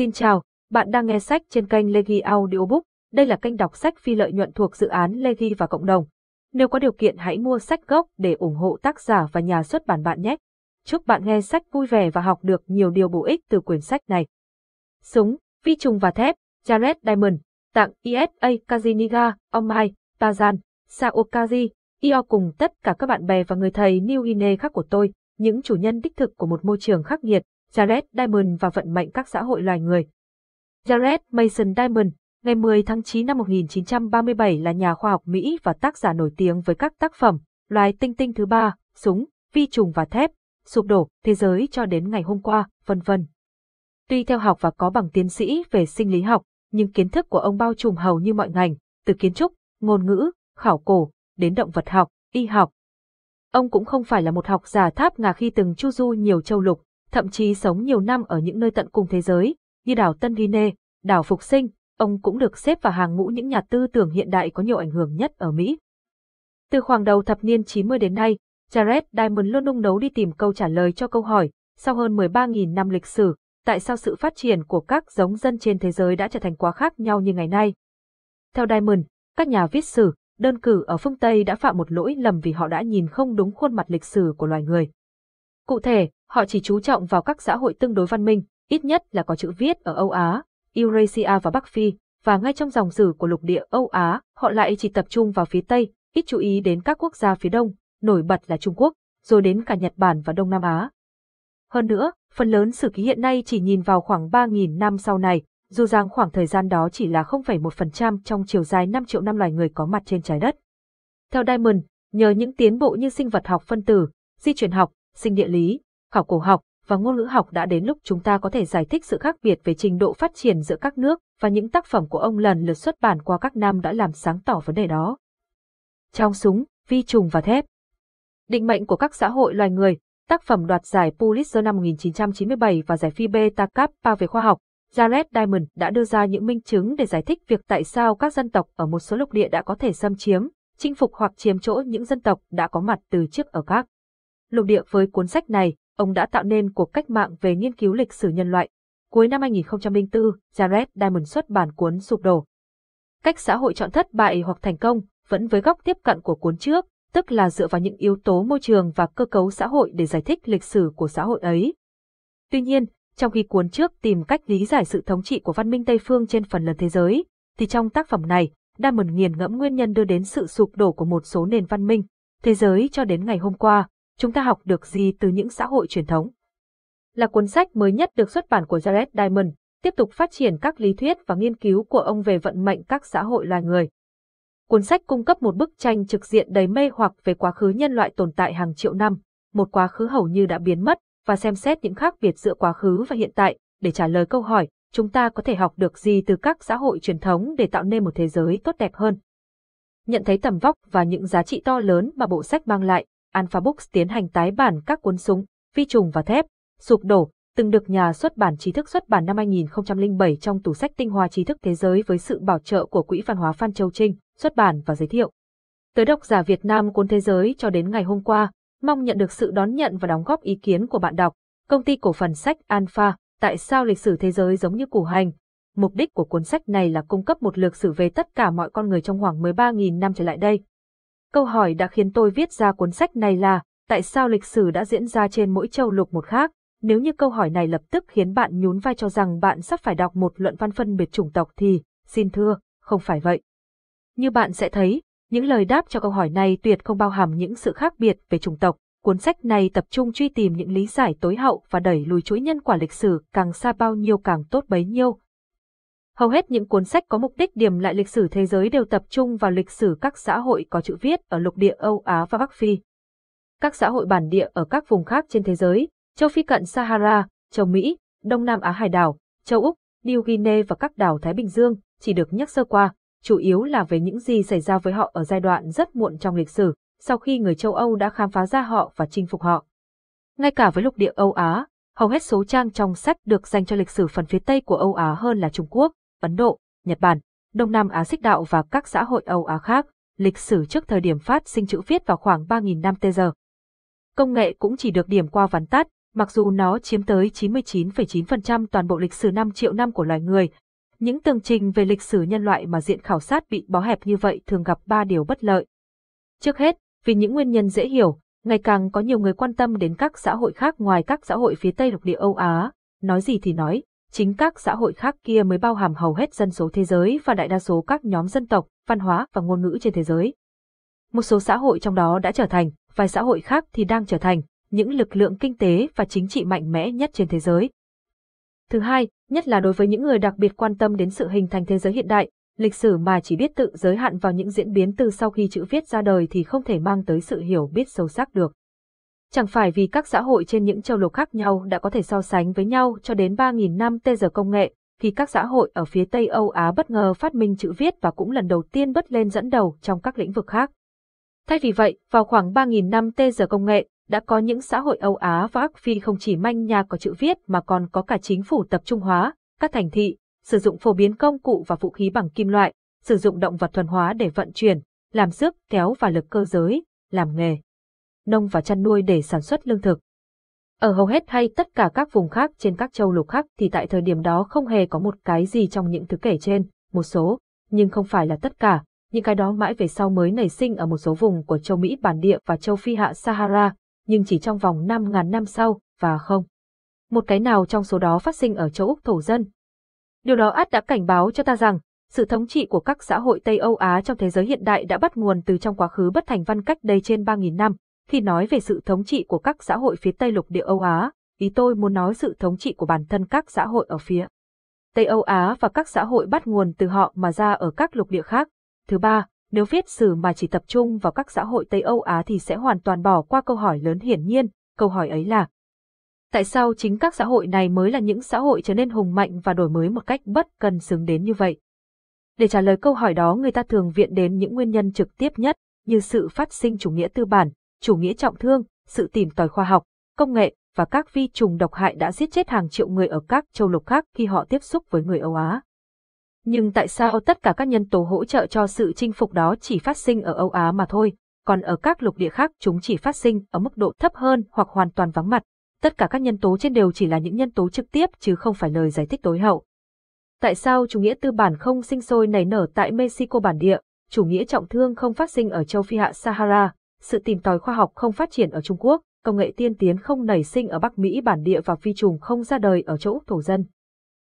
Xin chào, bạn đang nghe sách trên kênh Legi Audiobook. Đây là kênh đọc sách phi lợi nhuận thuộc dự án Legi và cộng đồng. Nếu có điều kiện hãy mua sách gốc để ủng hộ tác giả và nhà xuất bản bạn nhé. Chúc bạn nghe sách vui vẻ và học được nhiều điều bổ ích từ quyển sách này. Súng, vi trùng và thép, Jared Diamond, tặng ISA e Kaziniga, Omai, Tazan, Saokazi, Io cùng tất cả các bạn bè và người thầy New Guinea khác của tôi, những chủ nhân đích thực của một môi trường khắc nghiệt, Jared Diamond và vận mệnh các xã hội loài người. Jared Mason Diamond, ngày 10 tháng 9 năm 1937 là nhà khoa học Mỹ và tác giả nổi tiếng với các tác phẩm Loài tinh tinh thứ ba, Súng, Vi trùng và Thép, Sụp đổ, Thế giới cho đến ngày hôm qua, vân vân. Tuy theo học và có bằng tiến sĩ về sinh lý học, nhưng kiến thức của ông bao trùm hầu như mọi ngành, từ kiến trúc, ngôn ngữ, khảo cổ, đến động vật học, y học. Ông cũng không phải là một học giả tháp ngà khi từng chu du nhiều châu lục, thậm chí sống nhiều năm ở những nơi tận cùng thế giới, như đảo Tân Guinea, đảo Phục Sinh, ông cũng được xếp vào hàng ngũ những nhà tư tưởng hiện đại có nhiều ảnh hưởng nhất ở Mỹ. Từ khoảng đầu thập niên 90 đến nay, Jared Diamond luôn nung nấu đi tìm câu trả lời cho câu hỏi, sau hơn 13.000 năm lịch sử, tại sao sự phát triển của các giống dân trên thế giới đã trở thành quá khác nhau như ngày nay. Theo Diamond, các nhà viết sử, đơn cử ở phương Tây đã phạm một lỗi lầm vì họ đã nhìn không đúng khuôn mặt lịch sử của loài người. Cụ thể, Họ chỉ chú trọng vào các xã hội tương đối văn minh, ít nhất là có chữ viết ở Âu Á, Eurasia và Bắc Phi, và ngay trong dòng sử của lục địa Âu Á, họ lại chỉ tập trung vào phía Tây, ít chú ý đến các quốc gia phía Đông, nổi bật là Trung Quốc, rồi đến cả Nhật Bản và Đông Nam Á. Hơn nữa, phần lớn sử ký hiện nay chỉ nhìn vào khoảng 3.000 năm sau này, dù rằng khoảng thời gian đó chỉ là 0,1% trong chiều dài 5 triệu năm loài người có mặt trên trái đất. Theo Diamond, nhờ những tiến bộ như sinh vật học phân tử, di chuyển học, sinh địa lý, khảo cổ học và ngôn ngữ học đã đến lúc chúng ta có thể giải thích sự khác biệt về trình độ phát triển giữa các nước và những tác phẩm của ông lần lượt xuất bản qua các năm đã làm sáng tỏ vấn đề đó. Trong súng, vi trùng và thép. Định mệnh của các xã hội loài người, tác phẩm đoạt giải Pulitzer năm 1997 và giải phi Beta Kappa về khoa học, Jared Diamond đã đưa ra những minh chứng để giải thích việc tại sao các dân tộc ở một số lục địa đã có thể xâm chiếm, chinh phục hoặc chiếm chỗ những dân tộc đã có mặt từ trước ở các lục địa với cuốn sách này, ông đã tạo nên cuộc cách mạng về nghiên cứu lịch sử nhân loại. Cuối năm 2004, Jared Diamond xuất bản cuốn Sụp đổ. Cách xã hội chọn thất bại hoặc thành công vẫn với góc tiếp cận của cuốn trước, tức là dựa vào những yếu tố môi trường và cơ cấu xã hội để giải thích lịch sử của xã hội ấy. Tuy nhiên, trong khi cuốn trước tìm cách lý giải sự thống trị của văn minh Tây phương trên phần lớn thế giới, thì trong tác phẩm này, Diamond nghiền ngẫm nguyên nhân đưa đến sự sụp đổ của một số nền văn minh thế giới cho đến ngày hôm qua, chúng ta học được gì từ những xã hội truyền thống. Là cuốn sách mới nhất được xuất bản của Jared Diamond, tiếp tục phát triển các lý thuyết và nghiên cứu của ông về vận mệnh các xã hội loài người. Cuốn sách cung cấp một bức tranh trực diện đầy mê hoặc về quá khứ nhân loại tồn tại hàng triệu năm, một quá khứ hầu như đã biến mất, và xem xét những khác biệt giữa quá khứ và hiện tại, để trả lời câu hỏi, chúng ta có thể học được gì từ các xã hội truyền thống để tạo nên một thế giới tốt đẹp hơn. Nhận thấy tầm vóc và những giá trị to lớn mà bộ sách mang lại, Alpha Books tiến hành tái bản các cuốn súng, vi trùng và thép, sụp đổ, từng được nhà xuất bản trí thức xuất bản năm 2007 trong tủ sách tinh hoa trí thức thế giới với sự bảo trợ của Quỹ Văn hóa Phan Châu Trinh, xuất bản và giới thiệu. Tới độc giả Việt Nam cuốn thế giới cho đến ngày hôm qua, mong nhận được sự đón nhận và đóng góp ý kiến của bạn đọc. Công ty cổ phần sách Alpha, tại sao lịch sử thế giới giống như củ hành? Mục đích của cuốn sách này là cung cấp một lược sử về tất cả mọi con người trong khoảng 13.000 năm trở lại đây, Câu hỏi đã khiến tôi viết ra cuốn sách này là, tại sao lịch sử đã diễn ra trên mỗi châu lục một khác? Nếu như câu hỏi này lập tức khiến bạn nhún vai cho rằng bạn sắp phải đọc một luận văn phân biệt chủng tộc thì, xin thưa, không phải vậy. Như bạn sẽ thấy, những lời đáp cho câu hỏi này tuyệt không bao hàm những sự khác biệt về chủng tộc. Cuốn sách này tập trung truy tìm những lý giải tối hậu và đẩy lùi chuỗi nhân quả lịch sử càng xa bao nhiêu càng tốt bấy nhiêu, Hầu hết những cuốn sách có mục đích điểm lại lịch sử thế giới đều tập trung vào lịch sử các xã hội có chữ viết ở lục địa Âu Á và Bắc Phi. Các xã hội bản địa ở các vùng khác trên thế giới, châu Phi cận Sahara, châu Mỹ, Đông Nam Á hải đảo, châu Úc, New Guinea và các đảo Thái Bình Dương chỉ được nhắc sơ qua, chủ yếu là về những gì xảy ra với họ ở giai đoạn rất muộn trong lịch sử, sau khi người châu Âu đã khám phá ra họ và chinh phục họ. Ngay cả với lục địa Âu Á, hầu hết số trang trong sách được dành cho lịch sử phần phía Tây của Âu Á hơn là Trung Quốc, Ấn Độ, Nhật Bản, Đông Nam Á xích đạo và các xã hội Âu Á khác, lịch sử trước thời điểm phát sinh chữ viết vào khoảng 3.000 năm tê Công nghệ cũng chỉ được điểm qua vắn tắt, mặc dù nó chiếm tới 99,9% toàn bộ lịch sử 5 triệu năm của loài người. Những tường trình về lịch sử nhân loại mà diện khảo sát bị bó hẹp như vậy thường gặp 3 điều bất lợi. Trước hết, vì những nguyên nhân dễ hiểu, ngày càng có nhiều người quan tâm đến các xã hội khác ngoài các xã hội phía Tây lục địa Âu Á, nói gì thì nói, chính các xã hội khác kia mới bao hàm hầu hết dân số thế giới và đại đa số các nhóm dân tộc, văn hóa và ngôn ngữ trên thế giới. Một số xã hội trong đó đã trở thành, vài xã hội khác thì đang trở thành, những lực lượng kinh tế và chính trị mạnh mẽ nhất trên thế giới. Thứ hai, nhất là đối với những người đặc biệt quan tâm đến sự hình thành thế giới hiện đại, lịch sử mà chỉ biết tự giới hạn vào những diễn biến từ sau khi chữ viết ra đời thì không thể mang tới sự hiểu biết sâu sắc được. Chẳng phải vì các xã hội trên những châu lục khác nhau đã có thể so sánh với nhau cho đến 3.000 năm tê giờ công nghệ, khi các xã hội ở phía Tây Âu Á bất ngờ phát minh chữ viết và cũng lần đầu tiên bứt lên dẫn đầu trong các lĩnh vực khác. Thay vì vậy, vào khoảng 3.000 năm tê giờ công nghệ, đã có những xã hội Âu Á và Ác Phi không chỉ manh nhà có chữ viết mà còn có cả chính phủ tập trung hóa, các thành thị, sử dụng phổ biến công cụ và vũ khí bằng kim loại, sử dụng động vật thuần hóa để vận chuyển, làm sức kéo và lực cơ giới, làm nghề nông và chăn nuôi để sản xuất lương thực. Ở hầu hết hay tất cả các vùng khác trên các châu lục khác thì tại thời điểm đó không hề có một cái gì trong những thứ kể trên, một số, nhưng không phải là tất cả, những cái đó mãi về sau mới nảy sinh ở một số vùng của châu Mỹ bản địa và châu Phi hạ Sahara, nhưng chỉ trong vòng 5.000 năm sau, và không. Một cái nào trong số đó phát sinh ở châu Úc thổ dân. Điều đó át đã cảnh báo cho ta rằng, sự thống trị của các xã hội Tây Âu Á trong thế giới hiện đại đã bắt nguồn từ trong quá khứ bất thành văn cách đây trên 3.000 năm, khi nói về sự thống trị của các xã hội phía Tây lục địa Âu Á, ý tôi muốn nói sự thống trị của bản thân các xã hội ở phía Tây Âu Á và các xã hội bắt nguồn từ họ mà ra ở các lục địa khác. Thứ ba, nếu viết sử mà chỉ tập trung vào các xã hội Tây Âu Á thì sẽ hoàn toàn bỏ qua câu hỏi lớn hiển nhiên, câu hỏi ấy là Tại sao chính các xã hội này mới là những xã hội trở nên hùng mạnh và đổi mới một cách bất cần xứng đến như vậy? Để trả lời câu hỏi đó người ta thường viện đến những nguyên nhân trực tiếp nhất, như sự phát sinh chủ nghĩa tư bản, chủ nghĩa trọng thương, sự tìm tòi khoa học, công nghệ và các vi trùng độc hại đã giết chết hàng triệu người ở các châu lục khác khi họ tiếp xúc với người Âu Á. Nhưng tại sao tất cả các nhân tố hỗ trợ cho sự chinh phục đó chỉ phát sinh ở Âu Á mà thôi, còn ở các lục địa khác chúng chỉ phát sinh ở mức độ thấp hơn hoặc hoàn toàn vắng mặt. Tất cả các nhân tố trên đều chỉ là những nhân tố trực tiếp chứ không phải lời giải thích tối hậu. Tại sao chủ nghĩa tư bản không sinh sôi nảy nở tại Mexico bản địa, chủ nghĩa trọng thương không phát sinh ở châu Phi hạ Sahara, sự tìm tòi khoa học không phát triển ở Trung Quốc, công nghệ tiên tiến không nảy sinh ở Bắc Mỹ bản địa và phi trùng không ra đời ở chỗ thổ dân.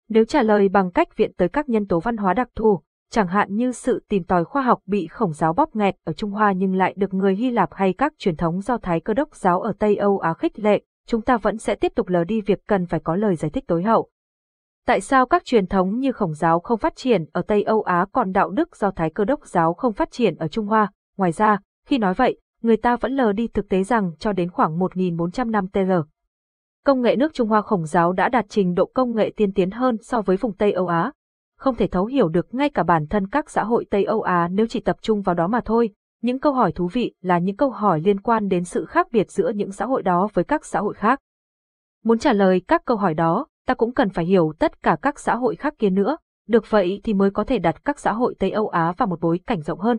Nếu trả lời bằng cách viện tới các nhân tố văn hóa đặc thù, chẳng hạn như sự tìm tòi khoa học bị khổng giáo bóp nghẹt ở Trung Hoa nhưng lại được người Hy Lạp hay các truyền thống do Thái cơ đốc giáo ở Tây Âu Á khích lệ, chúng ta vẫn sẽ tiếp tục lờ đi việc cần phải có lời giải thích tối hậu. Tại sao các truyền thống như khổng giáo không phát triển ở Tây Âu Á còn đạo đức do Thái cơ đốc giáo không phát triển ở Trung Hoa? Ngoài ra, khi nói vậy, người ta vẫn lờ đi thực tế rằng cho đến khoảng 1.400 năm TR. Công nghệ nước Trung Hoa khổng giáo đã đạt trình độ công nghệ tiên tiến hơn so với vùng Tây Âu Á. Không thể thấu hiểu được ngay cả bản thân các xã hội Tây Âu Á nếu chỉ tập trung vào đó mà thôi. Những câu hỏi thú vị là những câu hỏi liên quan đến sự khác biệt giữa những xã hội đó với các xã hội khác. Muốn trả lời các câu hỏi đó, ta cũng cần phải hiểu tất cả các xã hội khác kia nữa, được vậy thì mới có thể đặt các xã hội Tây Âu Á vào một bối cảnh rộng hơn.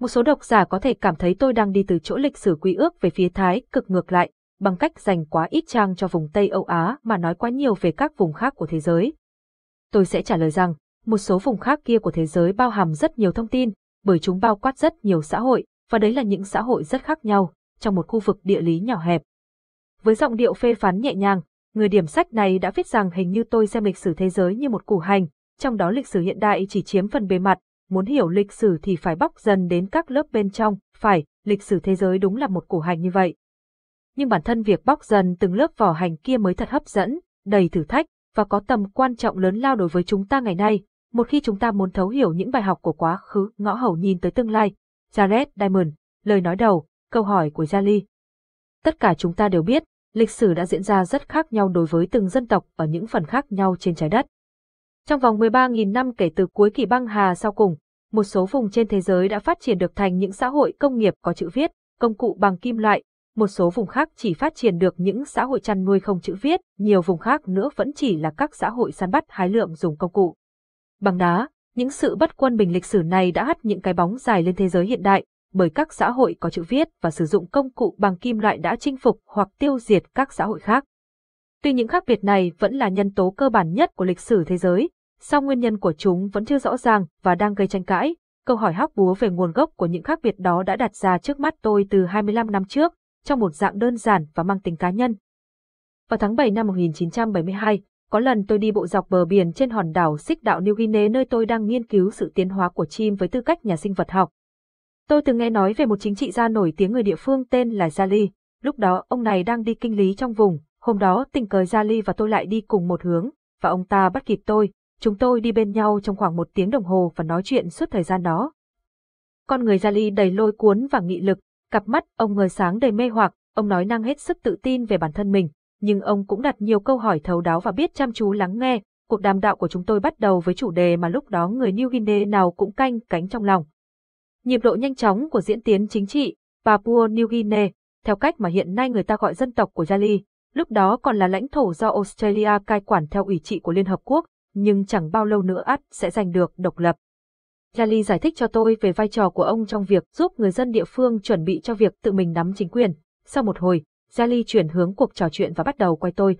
Một số độc giả có thể cảm thấy tôi đang đi từ chỗ lịch sử quy ước về phía Thái cực ngược lại, bằng cách dành quá ít trang cho vùng Tây Âu Á mà nói quá nhiều về các vùng khác của thế giới. Tôi sẽ trả lời rằng, một số vùng khác kia của thế giới bao hàm rất nhiều thông tin, bởi chúng bao quát rất nhiều xã hội, và đấy là những xã hội rất khác nhau, trong một khu vực địa lý nhỏ hẹp. Với giọng điệu phê phán nhẹ nhàng, người điểm sách này đã viết rằng hình như tôi xem lịch sử thế giới như một củ hành, trong đó lịch sử hiện đại chỉ chiếm phần bề mặt, muốn hiểu lịch sử thì phải bóc dần đến các lớp bên trong, phải, lịch sử thế giới đúng là một cổ hành như vậy. Nhưng bản thân việc bóc dần từng lớp vỏ hành kia mới thật hấp dẫn, đầy thử thách và có tầm quan trọng lớn lao đối với chúng ta ngày nay, một khi chúng ta muốn thấu hiểu những bài học của quá khứ, ngõ hầu nhìn tới tương lai. Jared Diamond, lời nói đầu, câu hỏi của Jali. Tất cả chúng ta đều biết, lịch sử đã diễn ra rất khác nhau đối với từng dân tộc ở những phần khác nhau trên trái đất. Trong vòng 13.000 năm kể từ cuối kỷ băng hà sau cùng, một số vùng trên thế giới đã phát triển được thành những xã hội công nghiệp có chữ viết, công cụ bằng kim loại, một số vùng khác chỉ phát triển được những xã hội chăn nuôi không chữ viết, nhiều vùng khác nữa vẫn chỉ là các xã hội săn bắt hái lượm dùng công cụ. Bằng đá, những sự bất quân bình lịch sử này đã hắt những cái bóng dài lên thế giới hiện đại, bởi các xã hội có chữ viết và sử dụng công cụ bằng kim loại đã chinh phục hoặc tiêu diệt các xã hội khác. Tuy những khác biệt này vẫn là nhân tố cơ bản nhất của lịch sử thế giới, song nguyên nhân của chúng vẫn chưa rõ ràng và đang gây tranh cãi. Câu hỏi hóc búa về nguồn gốc của những khác biệt đó đã đặt ra trước mắt tôi từ 25 năm trước, trong một dạng đơn giản và mang tính cá nhân. Vào tháng 7 năm 1972, có lần tôi đi bộ dọc bờ biển trên hòn đảo Xích Đạo New Guinea nơi tôi đang nghiên cứu sự tiến hóa của chim với tư cách nhà sinh vật học. Tôi từng nghe nói về một chính trị gia nổi tiếng người địa phương tên là Jali, lúc đó ông này đang đi kinh lý trong vùng, hôm đó tình cờ Jali và tôi lại đi cùng một hướng, và ông ta bắt kịp tôi, Chúng tôi đi bên nhau trong khoảng một tiếng đồng hồ và nói chuyện suốt thời gian đó. Con người Gia Ly đầy lôi cuốn và nghị lực, cặp mắt ông ngời sáng đầy mê hoặc, ông nói năng hết sức tự tin về bản thân mình, nhưng ông cũng đặt nhiều câu hỏi thấu đáo và biết chăm chú lắng nghe. Cuộc đàm đạo của chúng tôi bắt đầu với chủ đề mà lúc đó người New Guinea nào cũng canh cánh trong lòng. Nhịp độ nhanh chóng của diễn tiến chính trị, Papua New Guinea, theo cách mà hiện nay người ta gọi dân tộc của gia Jali, lúc đó còn là lãnh thổ do Australia cai quản theo ủy trị của Liên Hợp Quốc, nhưng chẳng bao lâu nữa ắt sẽ giành được độc lập. Lali giải thích cho tôi về vai trò của ông trong việc giúp người dân địa phương chuẩn bị cho việc tự mình nắm chính quyền. Sau một hồi, Lali chuyển hướng cuộc trò chuyện và bắt đầu quay tôi.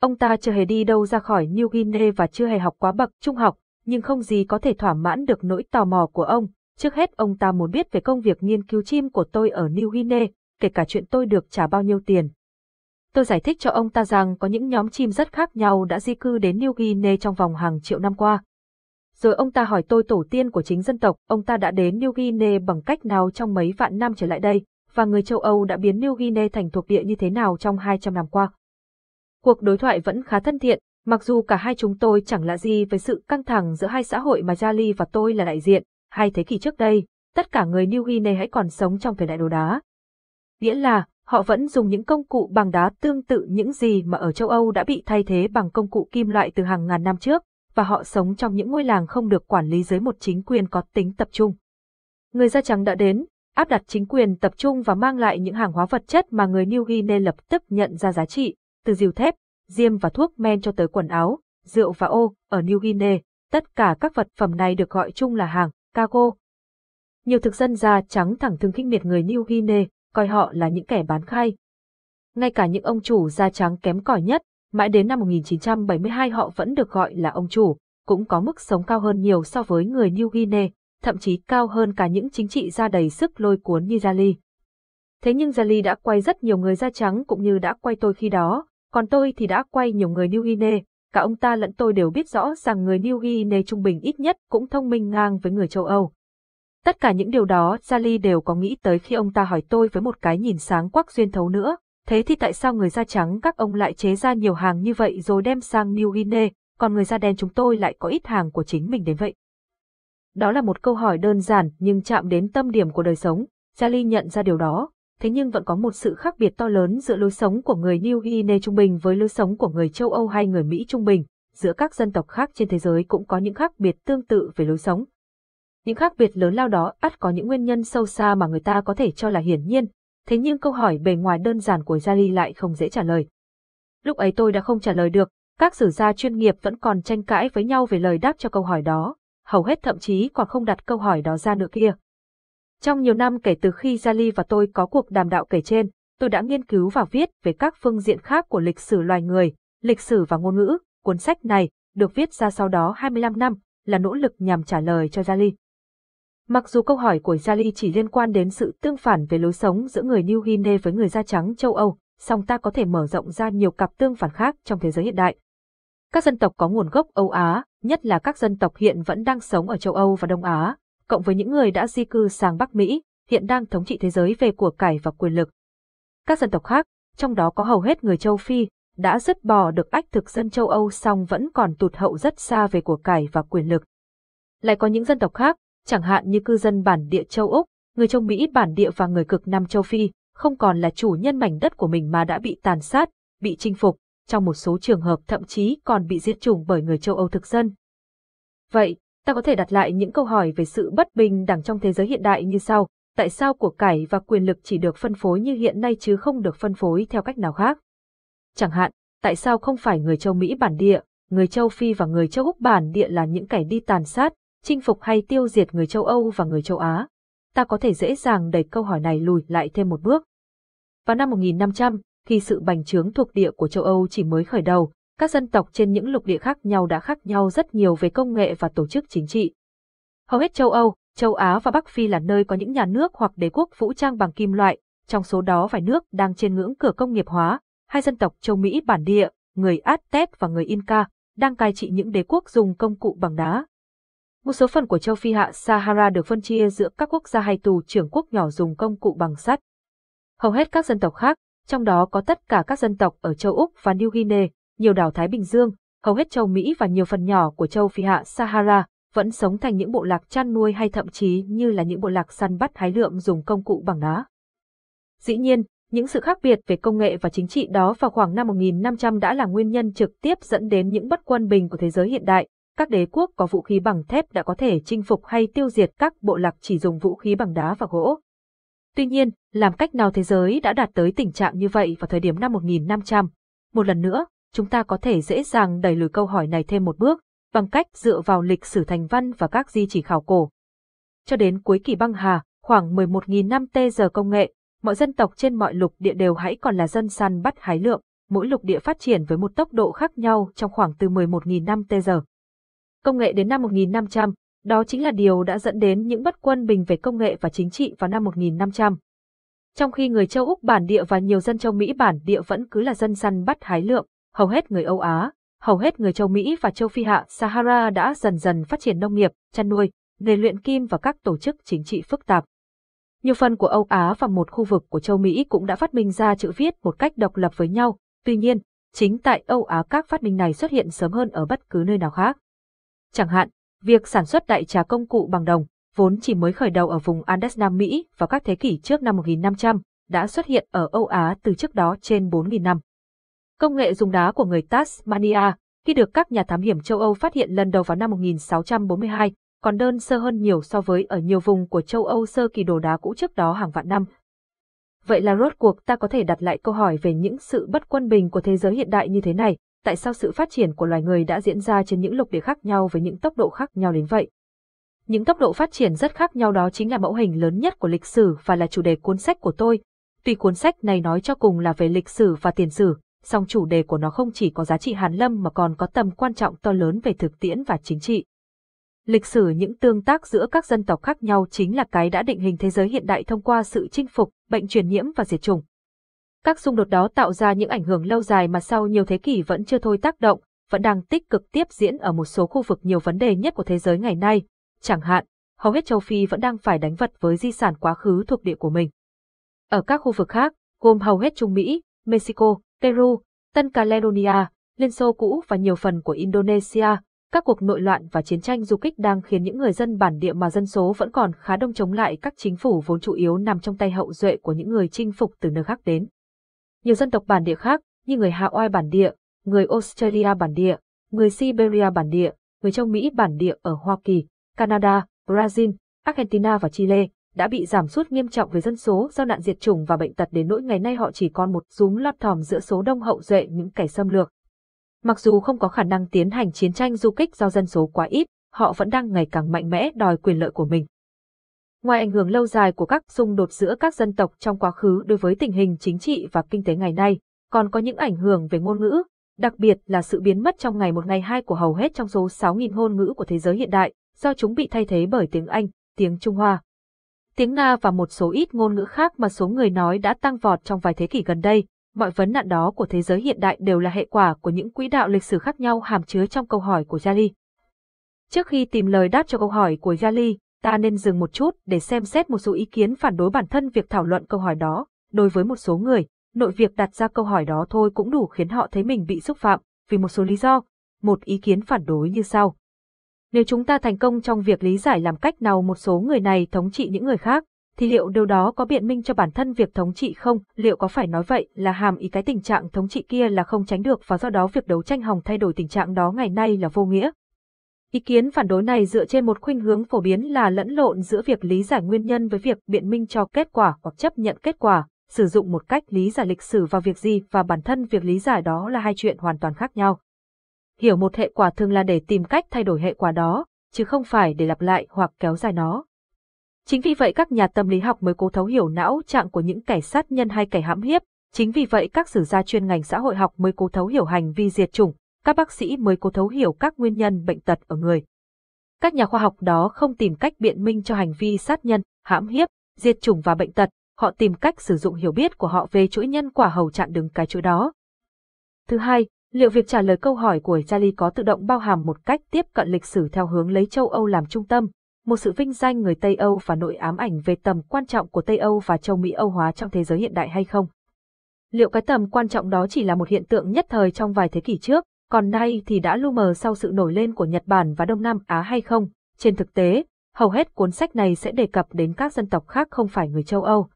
Ông ta chưa hề đi đâu ra khỏi New Guinea và chưa hề học quá bậc trung học, nhưng không gì có thể thỏa mãn được nỗi tò mò của ông. Trước hết ông ta muốn biết về công việc nghiên cứu chim của tôi ở New Guinea, kể cả chuyện tôi được trả bao nhiêu tiền, Tôi giải thích cho ông ta rằng có những nhóm chim rất khác nhau đã di cư đến New Guinea trong vòng hàng triệu năm qua. Rồi ông ta hỏi tôi tổ tiên của chính dân tộc, ông ta đã đến New Guinea bằng cách nào trong mấy vạn năm trở lại đây, và người châu Âu đã biến New Guinea thành thuộc địa như thế nào trong 200 năm qua. Cuộc đối thoại vẫn khá thân thiện, mặc dù cả hai chúng tôi chẳng lạ gì với sự căng thẳng giữa hai xã hội mà Jali và tôi là đại diện, hai thế kỷ trước đây, tất cả người New Guinea hãy còn sống trong thời đại đồ đá. Nghĩa là, họ vẫn dùng những công cụ bằng đá tương tự những gì mà ở châu Âu đã bị thay thế bằng công cụ kim loại từ hàng ngàn năm trước, và họ sống trong những ngôi làng không được quản lý dưới một chính quyền có tính tập trung. Người da trắng đã đến, áp đặt chính quyền tập trung và mang lại những hàng hóa vật chất mà người New Guinea lập tức nhận ra giá trị, từ rìu thép, diêm và thuốc men cho tới quần áo, rượu và ô, ở New Guinea, tất cả các vật phẩm này được gọi chung là hàng, cargo. Nhiều thực dân da trắng thẳng thừng khinh miệt người New Guinea, coi họ là những kẻ bán khai. Ngay cả những ông chủ da trắng kém cỏi nhất, mãi đến năm 1972 họ vẫn được gọi là ông chủ, cũng có mức sống cao hơn nhiều so với người New Guinea, thậm chí cao hơn cả những chính trị gia đầy sức lôi cuốn như Jali. Thế nhưng Jali đã quay rất nhiều người da trắng cũng như đã quay tôi khi đó, còn tôi thì đã quay nhiều người New Guinea, cả ông ta lẫn tôi đều biết rõ rằng người New Guinea trung bình ít nhất cũng thông minh ngang với người châu Âu. Tất cả những điều đó Jali đều có nghĩ tới khi ông ta hỏi tôi với một cái nhìn sáng quắc duyên thấu nữa. Thế thì tại sao người da trắng các ông lại chế ra nhiều hàng như vậy rồi đem sang New Guinea, còn người da đen chúng tôi lại có ít hàng của chính mình đến vậy? Đó là một câu hỏi đơn giản nhưng chạm đến tâm điểm của đời sống. Jali nhận ra điều đó, thế nhưng vẫn có một sự khác biệt to lớn giữa lối sống của người New Guinea trung bình với lối sống của người châu Âu hay người Mỹ trung bình. Giữa các dân tộc khác trên thế giới cũng có những khác biệt tương tự về lối sống. Những khác biệt lớn lao đó ắt có những nguyên nhân sâu xa mà người ta có thể cho là hiển nhiên, thế nhưng câu hỏi bề ngoài đơn giản của Jali lại không dễ trả lời. Lúc ấy tôi đã không trả lời được, các sử gia chuyên nghiệp vẫn còn tranh cãi với nhau về lời đáp cho câu hỏi đó, hầu hết thậm chí còn không đặt câu hỏi đó ra nữa kia. Trong nhiều năm kể từ khi Jali và tôi có cuộc đàm đạo kể trên, tôi đã nghiên cứu và viết về các phương diện khác của lịch sử loài người, lịch sử và ngôn ngữ. Cuốn sách này, được viết ra sau đó 25 năm, là nỗ lực nhằm trả lời cho Jali. Mặc dù câu hỏi của Sally chỉ liên quan đến sự tương phản về lối sống giữa người New Guinea với người da trắng châu Âu, song ta có thể mở rộng ra nhiều cặp tương phản khác trong thế giới hiện đại. Các dân tộc có nguồn gốc Âu Á, nhất là các dân tộc hiện vẫn đang sống ở châu Âu và Đông Á, cộng với những người đã di cư sang Bắc Mỹ, hiện đang thống trị thế giới về của cải và quyền lực. Các dân tộc khác, trong đó có hầu hết người châu Phi, đã dứt bỏ được ách thực dân châu Âu song vẫn còn tụt hậu rất xa về của cải và quyền lực. Lại có những dân tộc khác, chẳng hạn như cư dân bản địa châu Úc, người châu Mỹ bản địa và người cực Nam châu Phi, không còn là chủ nhân mảnh đất của mình mà đã bị tàn sát, bị chinh phục, trong một số trường hợp thậm chí còn bị diệt chủng bởi người châu Âu thực dân. Vậy, ta có thể đặt lại những câu hỏi về sự bất bình đẳng trong thế giới hiện đại như sau, tại sao của cải và quyền lực chỉ được phân phối như hiện nay chứ không được phân phối theo cách nào khác? Chẳng hạn, tại sao không phải người châu Mỹ bản địa, người châu Phi và người châu Úc bản địa là những kẻ đi tàn sát, chinh phục hay tiêu diệt người châu Âu và người châu Á? Ta có thể dễ dàng đẩy câu hỏi này lùi lại thêm một bước. Vào năm 1500, khi sự bành trướng thuộc địa của châu Âu chỉ mới khởi đầu, các dân tộc trên những lục địa khác nhau đã khác nhau rất nhiều về công nghệ và tổ chức chính trị. Hầu hết châu Âu, châu Á và Bắc Phi là nơi có những nhà nước hoặc đế quốc vũ trang bằng kim loại, trong số đó vài nước đang trên ngưỡng cửa công nghiệp hóa, hai dân tộc châu Mỹ bản địa, người Aztec và người Inca, đang cai trị những đế quốc dùng công cụ bằng đá, một số phần của châu Phi hạ Sahara được phân chia giữa các quốc gia hay tù trưởng quốc nhỏ dùng công cụ bằng sắt. Hầu hết các dân tộc khác, trong đó có tất cả các dân tộc ở châu Úc và New Guinea, nhiều đảo Thái Bình Dương, hầu hết châu Mỹ và nhiều phần nhỏ của châu Phi hạ Sahara vẫn sống thành những bộ lạc chăn nuôi hay thậm chí như là những bộ lạc săn bắt hái lượm dùng công cụ bằng đá. Dĩ nhiên, những sự khác biệt về công nghệ và chính trị đó vào khoảng năm 1500 đã là nguyên nhân trực tiếp dẫn đến những bất quân bình của thế giới hiện đại, các đế quốc có vũ khí bằng thép đã có thể chinh phục hay tiêu diệt các bộ lạc chỉ dùng vũ khí bằng đá và gỗ. Tuy nhiên, làm cách nào thế giới đã đạt tới tình trạng như vậy vào thời điểm năm 1500? Một lần nữa, chúng ta có thể dễ dàng đẩy lùi câu hỏi này thêm một bước, bằng cách dựa vào lịch sử thành văn và các di chỉ khảo cổ. Cho đến cuối kỷ băng hà, khoảng 11.000 năm tê giờ công nghệ, mọi dân tộc trên mọi lục địa đều hãy còn là dân săn bắt hái lượm, mỗi lục địa phát triển với một tốc độ khác nhau trong khoảng từ 11.000 năm tê giờ công nghệ đến năm 1500, đó chính là điều đã dẫn đến những bất quân bình về công nghệ và chính trị vào năm 1500. Trong khi người châu Úc bản địa và nhiều dân châu Mỹ bản địa vẫn cứ là dân săn bắt hái lượm, hầu hết người Âu Á, hầu hết người châu Mỹ và châu Phi hạ Sahara đã dần dần phát triển nông nghiệp, chăn nuôi, nghề luyện kim và các tổ chức chính trị phức tạp. Nhiều phần của Âu Á và một khu vực của châu Mỹ cũng đã phát minh ra chữ viết một cách độc lập với nhau, tuy nhiên, chính tại Âu Á các phát minh này xuất hiện sớm hơn ở bất cứ nơi nào khác. Chẳng hạn, việc sản xuất đại trà công cụ bằng đồng, vốn chỉ mới khởi đầu ở vùng Andes Nam Mỹ vào các thế kỷ trước năm 1500, đã xuất hiện ở Âu Á từ trước đó trên 4.000 năm. Công nghệ dùng đá của người Tasmania khi được các nhà thám hiểm châu Âu phát hiện lần đầu vào năm 1642, còn đơn sơ hơn nhiều so với ở nhiều vùng của châu Âu sơ kỳ đồ đá cũ trước đó hàng vạn năm. Vậy là rốt cuộc ta có thể đặt lại câu hỏi về những sự bất quân bình của thế giới hiện đại như thế này, tại sao sự phát triển của loài người đã diễn ra trên những lục địa khác nhau với những tốc độ khác nhau đến vậy. Những tốc độ phát triển rất khác nhau đó chính là mẫu hình lớn nhất của lịch sử và là chủ đề cuốn sách của tôi. Tuy cuốn sách này nói cho cùng là về lịch sử và tiền sử, song chủ đề của nó không chỉ có giá trị hàn lâm mà còn có tầm quan trọng to lớn về thực tiễn và chính trị. Lịch sử những tương tác giữa các dân tộc khác nhau chính là cái đã định hình thế giới hiện đại thông qua sự chinh phục, bệnh truyền nhiễm và diệt chủng. Các xung đột đó tạo ra những ảnh hưởng lâu dài mà sau nhiều thế kỷ vẫn chưa thôi tác động, vẫn đang tích cực tiếp diễn ở một số khu vực nhiều vấn đề nhất của thế giới ngày nay. Chẳng hạn, hầu hết châu Phi vẫn đang phải đánh vật với di sản quá khứ thuộc địa của mình. Ở các khu vực khác, gồm hầu hết Trung Mỹ, Mexico, Peru, Tân Caledonia, Liên Xô cũ và nhiều phần của Indonesia, các cuộc nội loạn và chiến tranh du kích đang khiến những người dân bản địa mà dân số vẫn còn khá đông chống lại các chính phủ vốn chủ yếu nằm trong tay hậu duệ của những người chinh phục từ nơi khác đến. Nhiều dân tộc bản địa khác như người Hawaii bản địa, người Australia bản địa, người Siberia bản địa, người châu Mỹ bản địa ở Hoa Kỳ, Canada, Brazil, Argentina và Chile đã bị giảm sút nghiêm trọng về dân số do nạn diệt chủng và bệnh tật đến nỗi ngày nay họ chỉ còn một rúm lọt thòm giữa số đông hậu duệ những kẻ xâm lược. Mặc dù không có khả năng tiến hành chiến tranh du kích do dân số quá ít, họ vẫn đang ngày càng mạnh mẽ đòi quyền lợi của mình. Ngoài ảnh hưởng lâu dài của các xung đột giữa các dân tộc trong quá khứ đối với tình hình chính trị và kinh tế ngày nay, còn có những ảnh hưởng về ngôn ngữ, đặc biệt là sự biến mất trong ngày một ngày hai của hầu hết trong số 6.000 ngôn ngữ của thế giới hiện đại, do chúng bị thay thế bởi tiếng Anh, tiếng Trung Hoa. Tiếng Nga và một số ít ngôn ngữ khác mà số người nói đã tăng vọt trong vài thế kỷ gần đây, mọi vấn nạn đó của thế giới hiện đại đều là hệ quả của những quỹ đạo lịch sử khác nhau hàm chứa trong câu hỏi của Jali. Trước khi tìm lời đáp cho câu hỏi của Jali, ta nên dừng một chút để xem xét một số ý kiến phản đối bản thân việc thảo luận câu hỏi đó. Đối với một số người, nội việc đặt ra câu hỏi đó thôi cũng đủ khiến họ thấy mình bị xúc phạm, vì một số lý do. Một ý kiến phản đối như sau. Nếu chúng ta thành công trong việc lý giải làm cách nào một số người này thống trị những người khác, thì liệu điều đó có biện minh cho bản thân việc thống trị không? Liệu có phải nói vậy là hàm ý cái tình trạng thống trị kia là không tránh được và do đó việc đấu tranh hòng thay đổi tình trạng đó ngày nay là vô nghĩa? Ý kiến phản đối này dựa trên một khuynh hướng phổ biến là lẫn lộn giữa việc lý giải nguyên nhân với việc biện minh cho kết quả hoặc chấp nhận kết quả, sử dụng một cách lý giải lịch sử vào việc gì và bản thân việc lý giải đó là hai chuyện hoàn toàn khác nhau. Hiểu một hệ quả thường là để tìm cách thay đổi hệ quả đó, chứ không phải để lặp lại hoặc kéo dài nó. Chính vì vậy các nhà tâm lý học mới cố thấu hiểu não trạng của những kẻ sát nhân hay kẻ hãm hiếp, chính vì vậy các sử gia chuyên ngành xã hội học mới cố thấu hiểu hành vi diệt chủng, các bác sĩ mới cố thấu hiểu các nguyên nhân bệnh tật ở người. Các nhà khoa học đó không tìm cách biện minh cho hành vi sát nhân, hãm hiếp, diệt chủng và bệnh tật, họ tìm cách sử dụng hiểu biết của họ về chuỗi nhân quả hầu chặn đứng cái chuỗi đó. Thứ hai, liệu việc trả lời câu hỏi của Charlie có tự động bao hàm một cách tiếp cận lịch sử theo hướng lấy châu Âu làm trung tâm, một sự vinh danh người Tây Âu và nội ám ảnh về tầm quan trọng của Tây Âu và châu Mỹ Âu hóa trong thế giới hiện đại hay không? Liệu cái tầm quan trọng đó chỉ là một hiện tượng nhất thời trong vài thế kỷ trước, còn nay thì đã lu mờ sau sự nổi lên của Nhật Bản và Đông Nam Á hay không. Trên thực tế, hầu hết cuốn sách này sẽ đề cập đến các dân tộc khác không phải người châu Âu.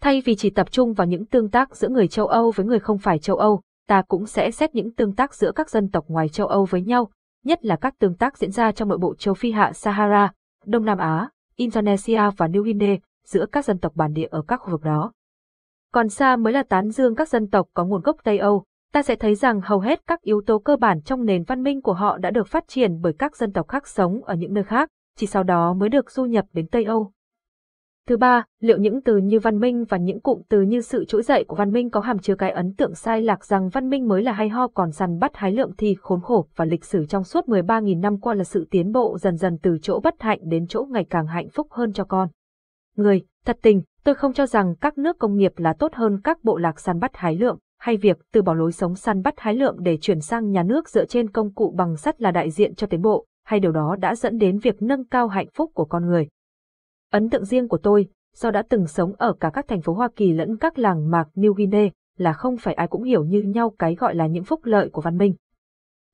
Thay vì chỉ tập trung vào những tương tác giữa người châu Âu với người không phải châu Âu, ta cũng sẽ xét những tương tác giữa các dân tộc ngoài châu Âu với nhau, nhất là các tương tác diễn ra trong nội bộ châu Phi hạ Sahara, Đông Nam Á, Indonesia và New Guinea, giữa các dân tộc bản địa ở các khu vực đó. Còn xa mới là tán dương các dân tộc có nguồn gốc Tây Âu, ta sẽ thấy rằng hầu hết các yếu tố cơ bản trong nền văn minh của họ đã được phát triển bởi các dân tộc khác sống ở những nơi khác, chỉ sau đó mới được du nhập đến Tây Âu. Thứ ba, liệu những từ như văn minh và những cụm từ như sự trỗi dậy của văn minh có hàm chứa cái ấn tượng sai lạc rằng văn minh mới là hay ho còn săn bắt hái lượm thì khốn khổ và lịch sử trong suốt 13.000 năm qua là sự tiến bộ dần dần từ chỗ bất hạnh đến chỗ ngày càng hạnh phúc hơn cho con. Người, thật tình, tôi không cho rằng các nước công nghiệp là tốt hơn các bộ lạc săn bắt hái lượm hay việc từ bỏ lối sống săn bắt hái lượm để chuyển sang nhà nước dựa trên công cụ bằng sắt là đại diện cho tiến bộ, hay điều đó đã dẫn đến việc nâng cao hạnh phúc của con người. Ấn tượng riêng của tôi, do đã từng sống ở cả các thành phố Hoa Kỳ lẫn các làng mạc New Guinea, là không phải ai cũng hiểu như nhau cái gọi là những phúc lợi của văn minh.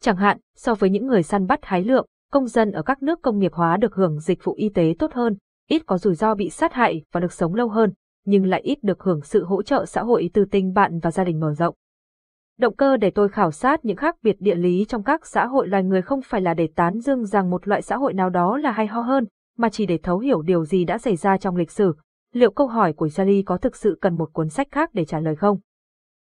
Chẳng hạn, so với những người săn bắt hái lượm, công dân ở các nước công nghiệp hóa được hưởng dịch vụ y tế tốt hơn, ít có rủi ro bị sát hại và được sống lâu hơn, nhưng lại ít được hưởng sự hỗ trợ xã hội từ tình bạn và gia đình mở rộng. Động cơ để tôi khảo sát những khác biệt địa lý trong các xã hội loài người không phải là để tán dương rằng một loại xã hội nào đó là hay ho hơn, mà chỉ để thấu hiểu điều gì đã xảy ra trong lịch sử. Liệu câu hỏi của Jali có thực sự cần một cuốn sách khác để trả lời không?